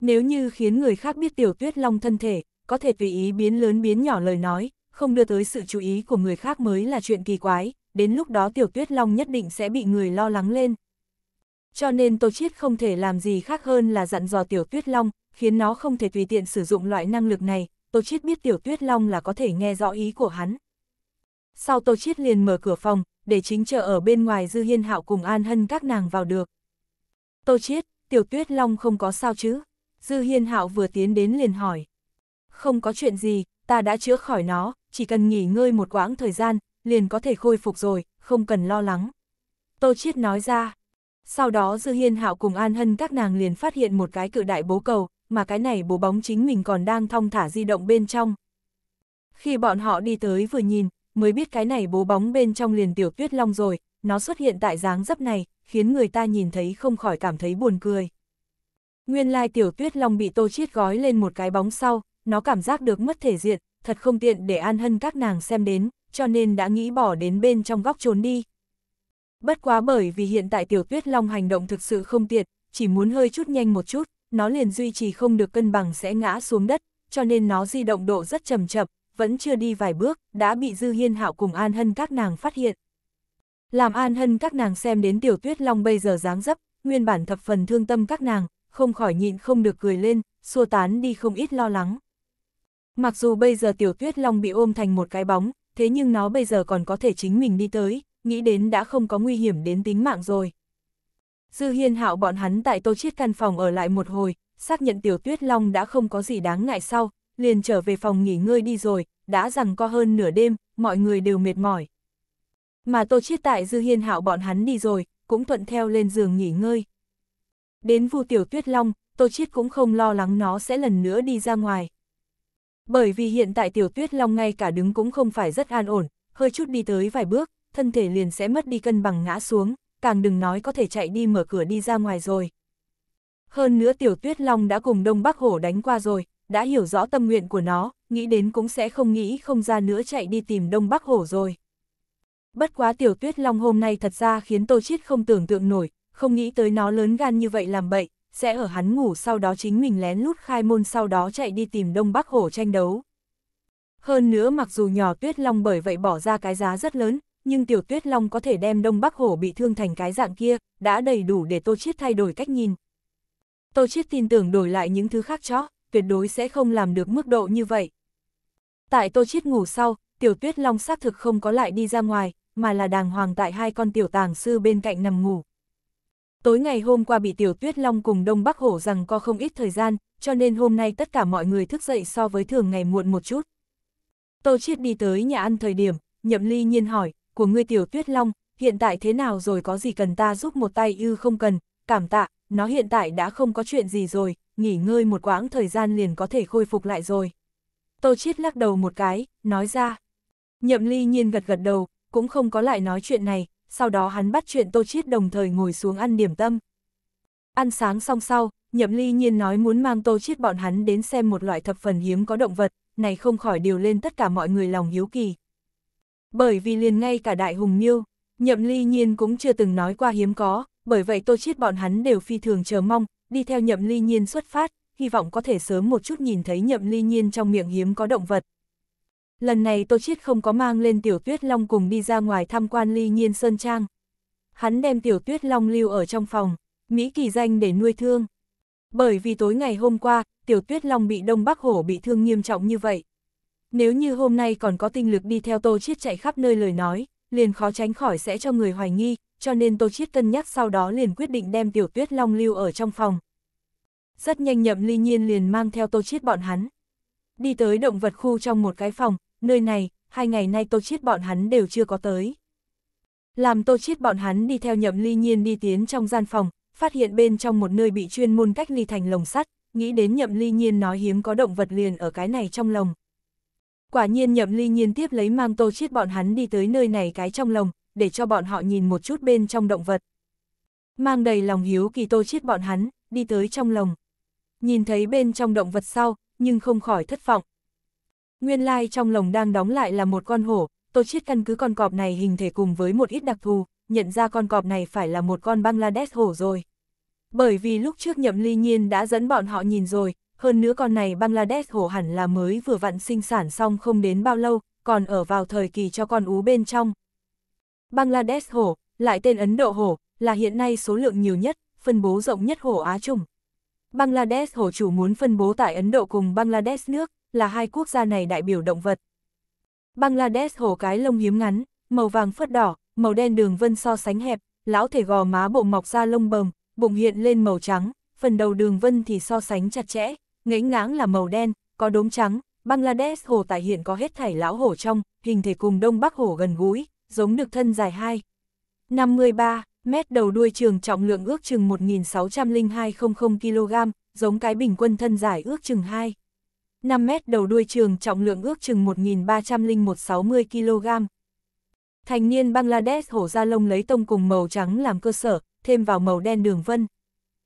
Speaker 1: Nếu như khiến người khác biết tiểu tuyết long thân thể, có thể tùy ý biến lớn biến nhỏ lời nói, không đưa tới sự chú ý của người khác mới là chuyện kỳ quái, đến lúc đó tiểu tuyết long nhất định sẽ bị người lo lắng lên. Cho nên Tô Chiết không thể làm gì khác hơn là dặn dò tiểu tuyết long, khiến nó không thể tùy tiện sử dụng loại năng lực này, Tô Chiết biết tiểu tuyết long là có thể nghe rõ ý của hắn. Sau Tô Chiết liền mở cửa phòng, để chính chờ ở bên ngoài Dư Hiên Hạo cùng An Hân các nàng vào được. Tô Chiết, tiểu tuyết long không có sao chứ? Dư Hiên Hạo vừa tiến đến liền hỏi. Không có chuyện gì, ta đã chữa khỏi nó, chỉ cần nghỉ ngơi một quãng thời gian, liền có thể khôi phục rồi, không cần lo lắng. Tô Chiết nói ra. Sau đó Dư Hiên Hạo cùng An Hân các nàng liền phát hiện một cái cự đại bố cầu, mà cái này bố bóng chính mình còn đang thong thả di động bên trong. Khi bọn họ đi tới vừa nhìn, mới biết cái này bố bóng bên trong liền tiểu tuyết long rồi, nó xuất hiện tại dáng dấp này, khiến người ta nhìn thấy không khỏi cảm thấy buồn cười. Nguyên lai tiểu tuyết long bị tô chiết gói lên một cái bóng sau, nó cảm giác được mất thể diện, thật không tiện để an hân các nàng xem đến, cho nên đã nghĩ bỏ đến bên trong góc trốn đi. Bất quá bởi vì hiện tại tiểu tuyết long hành động thực sự không tiện, chỉ muốn hơi chút nhanh một chút, nó liền duy trì không được cân bằng sẽ ngã xuống đất, cho nên nó di động độ rất chậm chậm, vẫn chưa đi vài bước, đã bị Dư Hiên Hạo cùng An Hân các nàng phát hiện. Làm An Hân các nàng xem đến tiểu tuyết long bây giờ dáng dấp, nguyên bản thập phần thương tâm các nàng, không khỏi nhịn không được cười lên, xua tán đi không ít lo lắng. Mặc dù bây giờ tiểu tuyết long bị ôm thành một cái bóng, thế nhưng nó bây giờ còn có thể chính mình đi tới, nghĩ đến đã không có nguy hiểm đến tính mạng rồi. Dư hiên hạo bọn hắn tại tô chiết căn phòng ở lại một hồi, xác nhận tiểu tuyết long đã không có gì đáng ngại sau, liền trở về phòng nghỉ ngơi đi rồi, đã rằng co hơn nửa đêm, mọi người đều mệt mỏi. Mà tô chiết tại dư hiên hạo bọn hắn đi rồi, cũng thuận theo lên giường nghỉ ngơi. Đến vu tiểu tuyết long, tô chiết cũng không lo lắng nó sẽ lần nữa đi ra ngoài. Bởi vì hiện tại tiểu tuyết long ngay cả đứng cũng không phải rất an ổn, hơi chút đi tới vài bước, thân thể liền sẽ mất đi cân bằng ngã xuống, càng đừng nói có thể chạy đi mở cửa đi ra ngoài rồi. Hơn nữa tiểu tuyết long đã cùng đông bắc hổ đánh qua rồi, đã hiểu rõ tâm nguyện của nó, nghĩ đến cũng sẽ không nghĩ không ra nữa chạy đi tìm đông bắc hổ rồi. Bất quá tiểu tuyết long hôm nay thật ra khiến tô chiết không tưởng tượng nổi, không nghĩ tới nó lớn gan như vậy làm bậy, sẽ ở hắn ngủ sau đó chính mình lén lút khai môn sau đó chạy đi tìm Đông Bắc Hổ tranh đấu. Hơn nữa mặc dù nhỏ Tuyết Long bởi vậy bỏ ra cái giá rất lớn, nhưng tiểu Tuyết Long có thể đem Đông Bắc Hổ bị thương thành cái dạng kia, đã đầy đủ để Tô Chiết thay đổi cách nhìn. Tô Chiết tin tưởng đổi lại những thứ khác chó, tuyệt đối sẽ không làm được mức độ như vậy. Tại Tô Chiết ngủ sau, tiểu Tuyết Long xác thực không có lại đi ra ngoài, mà là đàng hoàng tại hai con tiểu tàng sư bên cạnh nằm ngủ. Tối ngày hôm qua bị Tiểu Tuyết Long cùng Đông Bắc Hổ rằng có không ít thời gian, cho nên hôm nay tất cả mọi người thức dậy so với thường ngày muộn một chút. Tô Chiết đi tới nhà ăn thời điểm, Nhậm Ly nhiên hỏi, của ngươi Tiểu Tuyết Long, hiện tại thế nào rồi có gì cần ta giúp một tay ư không cần, cảm tạ, nó hiện tại đã không có chuyện gì rồi, nghỉ ngơi một quãng thời gian liền có thể khôi phục lại rồi. Tô Chiết lắc đầu một cái, nói ra. Nhậm Ly nhiên gật gật đầu, cũng không có lại nói chuyện này, sau đó hắn bắt chuyện Tô Chiết đồng thời ngồi xuống ăn điểm tâm. Ăn sáng xong sau, Nhậm Ly Nhiên nói muốn mang Tô Chiết bọn hắn đến xem một loại thập phần hiếm có động vật, này không khỏi điều lên tất cả mọi người lòng hiếu kỳ. Bởi vì liền ngay cả Đại Hùng Miêu, Nhậm Ly Nhiên cũng chưa từng nói qua hiếm có, bởi vậy Tô Chiết bọn hắn đều phi thường chờ mong, đi theo Nhậm Ly Nhiên xuất phát, hy vọng có thể sớm một chút nhìn thấy Nhậm Ly Nhiên trong miệng hiếm có động vật, lần này Tô Chiết không có mang lên Tiểu Tuyết Long cùng đi ra ngoài tham quan ly nhiên Sơn Trang. Hắn đem Tiểu Tuyết Long lưu ở trong phòng, Mỹ kỳ danh để nuôi thương. Bởi vì tối ngày hôm qua, Tiểu Tuyết Long bị Đông Bắc Hổ bị thương nghiêm trọng như vậy. Nếu như hôm nay còn có tinh lực đi theo Tô Chiết chạy khắp nơi lời nói, liền khó tránh khỏi sẽ cho người hoài nghi, cho nên Tô Chiết cân nhắc sau đó liền quyết định đem Tiểu Tuyết Long lưu ở trong phòng. Rất nhanh nhậm ly nhiên liền mang theo Tô Chiết bọn hắn. Đi tới động vật khu trong một cái phòng, nơi này, hai ngày nay tô chiết bọn hắn đều chưa có tới. Làm tô chiết bọn hắn đi theo nhậm ly nhiên đi tiến trong gian phòng, phát hiện bên trong một nơi bị chuyên môn cách ly thành lồng sắt, nghĩ đến nhậm ly nhiên nói hiếm có động vật liền ở cái này trong lồng. Quả nhiên nhậm ly nhiên tiếp lấy mang tô chiết bọn hắn đi tới nơi này cái trong lồng, để cho bọn họ nhìn một chút bên trong động vật. Mang đầy lòng hiếu kỳ tô chiết bọn hắn, đi tới trong lồng. Nhìn thấy bên trong động vật sau, nhưng không khỏi thất vọng, Nguyên lai trong lồng đang đóng lại là một con hổ, Tôi Chiết căn cứ con cọp này hình thể cùng với một ít đặc thù, nhận ra con cọp này phải là một con Bangladesh hổ rồi. Bởi vì lúc trước Nhậm Ly Nhiên đã dẫn bọn họ nhìn rồi, hơn nữa con này Bangladesh hổ hẳn là mới vừa vặn sinh sản xong không đến bao lâu, còn ở vào thời kỳ cho con ú bên trong. Bangladesh hổ, lại tên Ấn Độ hổ, là hiện nay số lượng nhiều nhất, phân bố rộng nhất hổ Á Trung. Bangladesh hổ chủ muốn phân bố tại Ấn Độ cùng Bangladesh nước, là hai quốc gia này đại biểu động vật. Bangladesh hổ cái lông hiếm ngắn, màu vàng phớt đỏ, màu đen đường vân so sánh hẹp, lão thể gò má bộ mọc ra lông bờm, bụng hiện lên màu trắng, phần đầu đường vân thì so sánh chặt chẽ, ngẫy ngáng là màu đen, có đốm trắng. Bangladesh hổ tại hiện có hết thảy lão hổ trong, hình thể cùng đông bắc hổ gần gũi, giống được thân dài 2. 53 mét đầu đuôi trường trọng lượng ước chừng 1.602 kg, giống cái bình quân thân dài ước chừng 2. 5 mét đầu đuôi trường trọng lượng ước chừng 1.301-60 kg. Thành niên Bangladesh hổ da lông lấy tông cùng màu trắng làm cơ sở, thêm vào màu đen đường vân.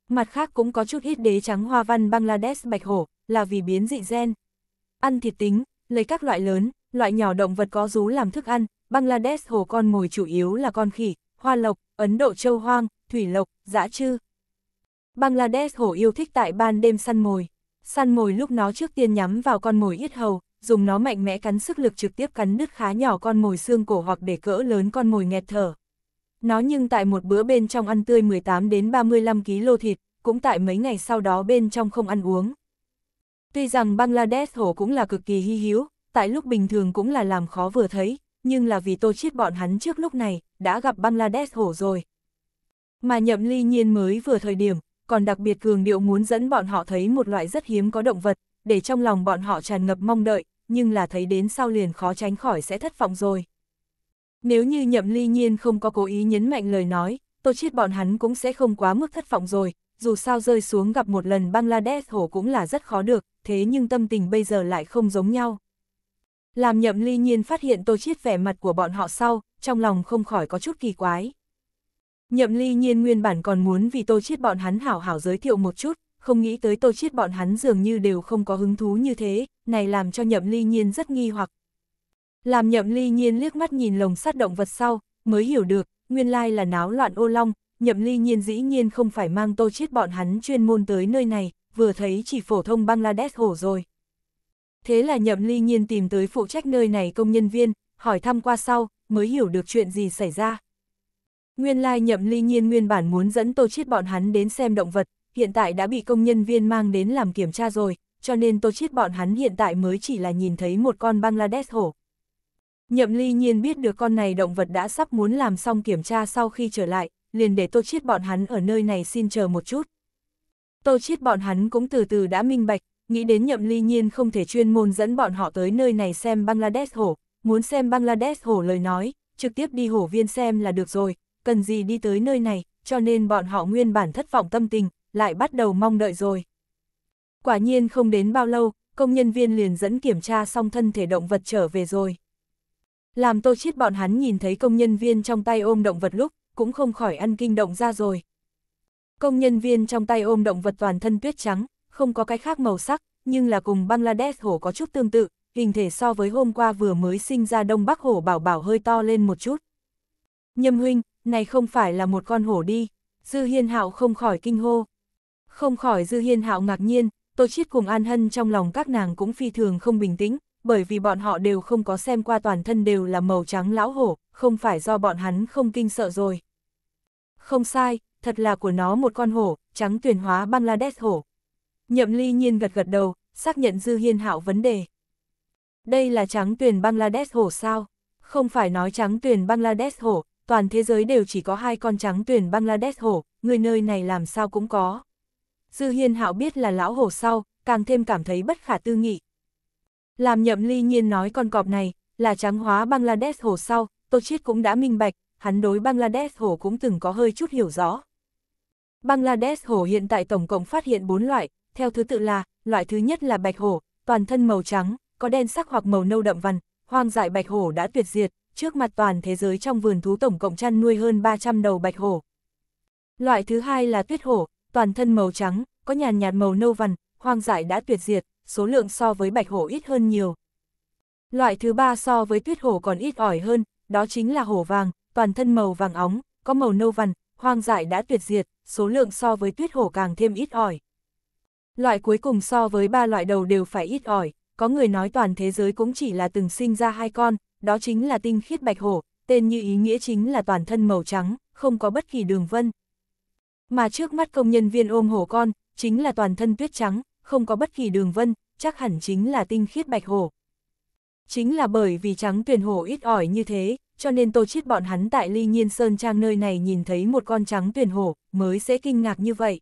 Speaker 1: Mặt khác cũng có chút ít đế trắng hoa văn Bangladesh bạch hổ, là vì biến dị gen. Ăn thịt tính, lấy các loại lớn, loại nhỏ động vật có rú làm thức ăn, Bangladesh hổ con mồi chủ yếu là con khỉ, hoa lộc, Ấn Độ châu hoang, thủy lộc, dã chư. Bangladesh hổ yêu thích tại ban đêm săn mồi. Săn mồi lúc nó trước tiên nhắm vào con mồi yết hầu, dùng nó mạnh mẽ cắn sức lực trực tiếp cắn đứt khá nhỏ con mồi xương cổ hoặc để cỡ lớn con mồi nghẹt thở. Nó nhưng tại một bữa bên trong ăn tươi 18 đến 35 kg thịt, cũng tại mấy ngày sau đó bên trong không ăn uống. Tuy rằng Bangladesh hổ cũng là cực kỳ hy hữu, tại lúc bình thường cũng là làm khó vừa thấy, nhưng là vì tô chiết bọn hắn trước lúc này, đã gặp Bangladesh hổ rồi. Mà nhậm ly nhiên mới vừa thời điểm, còn đặc biệt cường điệu muốn dẫn bọn họ thấy một loại rất hiếm có động vật, để trong lòng bọn họ tràn ngập mong đợi, nhưng là thấy đến sau liền khó tránh khỏi sẽ thất vọng rồi. Nếu như nhậm ly nhiên không có cố ý nhấn mạnh lời nói, tô chiết bọn hắn cũng sẽ không quá mức thất vọng rồi, dù sao rơi xuống gặp một lần Bangladesh hổ cũng là rất khó được, thế nhưng tâm tình bây giờ lại không giống nhau. Làm nhậm ly nhiên phát hiện tô chiết vẻ mặt của bọn họ sau, trong lòng không khỏi có chút kỳ quái. Nhậm ly nhiên nguyên bản còn muốn vì tô chiết bọn hắn hảo hảo giới thiệu một chút, không nghĩ tới tô chiết bọn hắn dường như đều không có hứng thú như thế, này làm cho nhậm ly nhiên rất nghi hoặc. Làm nhậm ly nhiên liếc mắt nhìn lồng sát động vật sau, mới hiểu được, nguyên lai là náo loạn ô long, nhậm ly nhiên dĩ nhiên không phải mang tô chiết bọn hắn chuyên môn tới nơi này, vừa thấy chỉ phổ thông Bangladesh hổ rồi. Thế là nhậm ly nhiên tìm tới phụ trách nơi này công nhân viên, hỏi thăm qua sau, mới hiểu được chuyện gì xảy ra. Nguyên lai nhậm ly nhiên nguyên bản muốn dẫn Tô Chiết bọn hắn đến xem động vật, hiện tại đã bị công nhân viên mang đến làm kiểm tra rồi, cho nên Tô Chiết bọn hắn hiện tại mới chỉ là nhìn thấy một con Bangladesh hổ. Nhậm ly nhiên biết được con này động vật đã sắp muốn làm xong kiểm tra sau khi trở lại, liền để Tô Chiết bọn hắn ở nơi này xin chờ một chút. Tô Chiết bọn hắn cũng từ từ đã minh bạch, nghĩ đến nhậm ly nhiên không thể chuyên môn dẫn bọn họ tới nơi này xem Bangladesh hổ, muốn xem Bangladesh hổ lời nói, trực tiếp đi hổ viên xem là được rồi, cần gì đi tới nơi này, cho nên bọn họ nguyên bản thất vọng tâm tình, lại bắt đầu mong đợi rồi. Quả nhiên không đến bao lâu, công nhân viên liền dẫn kiểm tra xong thân thể động vật trở về rồi. Làm tô chiết bọn hắn nhìn thấy công nhân viên trong tay ôm động vật lúc, cũng không khỏi ăn kinh động ra rồi. Công nhân viên trong tay ôm động vật toàn thân tuyết trắng, không có cái khác màu sắc, nhưng là cùng Bangladesh hổ có chút tương tự, hình thể so với hôm qua vừa mới sinh ra Đông Bắc hổ bảo bảo hơi to lên một chút. Nhâm huynh, này không phải là một con hổ đi, Dư Hiên Hạo không khỏi kinh hô. Không khỏi Dư Hiên Hạo ngạc nhiên, Tôi Chiết cùng An Hân trong lòng các nàng cũng phi thường không bình tĩnh, bởi vì bọn họ đều không có xem qua toàn thân đều là màu trắng lão hổ, không phải do bọn hắn không kinh sợ rồi. Không sai, thật là của nó một con hổ, trắng tuyển hóa Bangladesh hổ. Nhậm ly nhiên gật gật đầu, xác nhận Dư Hiên Hạo vấn đề. Đây là trắng tuyển Bangladesh hổ sao? Không phải nói trắng tuyển Bangladesh hổ, toàn thế giới đều chỉ có hai con trắng tuyển Bangladesh hổ, người nơi này làm sao cũng có. Dư Hiên Hạo biết là lão hổ sau, càng thêm cảm thấy bất khả tư nghị. Làm nhậm ly nhiên nói con cọp này, là trắng hóa Bangladesh hổ sau, Tô Chiết cũng đã minh bạch, hắn đối Bangladesh hổ cũng từng có hơi chút hiểu rõ. Bangladesh hổ hiện tại tổng cộng phát hiện 4 loại, theo thứ tự là, loại thứ nhất là bạch hổ, toàn thân màu trắng, có đen sắc hoặc màu nâu đậm vằn, hoang dại bạch hổ đã tuyệt diệt, trước mặt toàn thế giới trong vườn thú tổng cộng chăn nuôi hơn 300 đầu bạch hổ. Loại thứ hai là tuyết hổ, toàn thân màu trắng, có nhàn nhạt màu nâu vằn, hoang dại đã tuyệt diệt, số lượng so với bạch hổ ít hơn nhiều. Loại thứ ba so với tuyết hổ còn ít ỏi hơn, đó chính là hổ vàng, toàn thân màu vàng óng, có màu nâu vằn, hoang dại đã tuyệt diệt, số lượng so với tuyết hổ càng thêm ít ỏi. Loại cuối cùng so với ba loại đầu đều phải ít ỏi, có người nói toàn thế giới cũng chỉ là từng sinh ra hai con, đó chính là tinh khiết bạch hổ, tên như ý nghĩa chính là toàn thân màu trắng, không có bất kỳ đường vân. Mà trước mắt công nhân viên ôm hổ con, chính là toàn thân tuyết trắng, không có bất kỳ đường vân, chắc hẳn chính là tinh khiết bạch hổ. Chính là bởi vì trắng tuyển hổ ít ỏi như thế, cho nên tô chiết bọn hắn tại ly nhiên sơn trang nơi này nhìn thấy một con trắng tuyển hổ, mới sẽ kinh ngạc như vậy.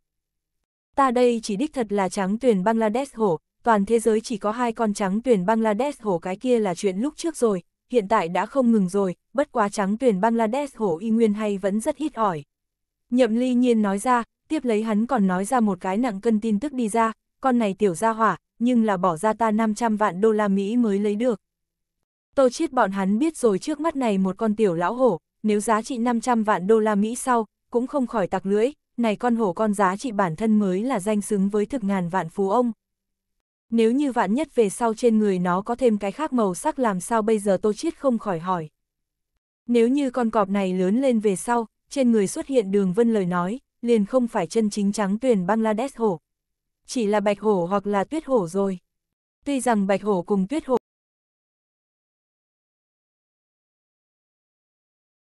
Speaker 1: Ta đây chỉ đích thật là trắng tuyển Bangladesh hổ, toàn thế giới chỉ có hai con trắng tuyển Bangladesh hổ cái kia là chuyện lúc trước rồi, hiện tại đã không ngừng rồi, bất quá trắng tuyển Bangladesh hổ y nguyên hay vẫn rất ít ỏi. Nhậm ly nhiên nói ra, tiếp lấy hắn còn nói ra một cái nặng cân tin tức đi ra, con này tiểu ra hỏa, nhưng là bỏ ra ta 500 vạn đô la Mỹ mới lấy được. Tô chiết bọn hắn biết rồi trước mắt này một con tiểu lão hổ, nếu giá trị 500 vạn đô la Mỹ sau, cũng không khỏi tặc lưỡi, này con hổ con giá trị bản thân mới là danh xứng với thực ngàn vạn phú ông nếu như vạn nhất về sau trên người nó có thêm cái khác màu sắc làm sao bây giờ Tô Chiết không khỏi hỏi. Nếu như con cọp này lớn lên về sau, trên người xuất hiện đường vân lời nói, liền không phải chân chính trắng tuyển Bangladesh hổ. Chỉ là bạch hổ hoặc là tuyết hổ rồi. Tuy rằng bạch hổ cùng tuyết hổ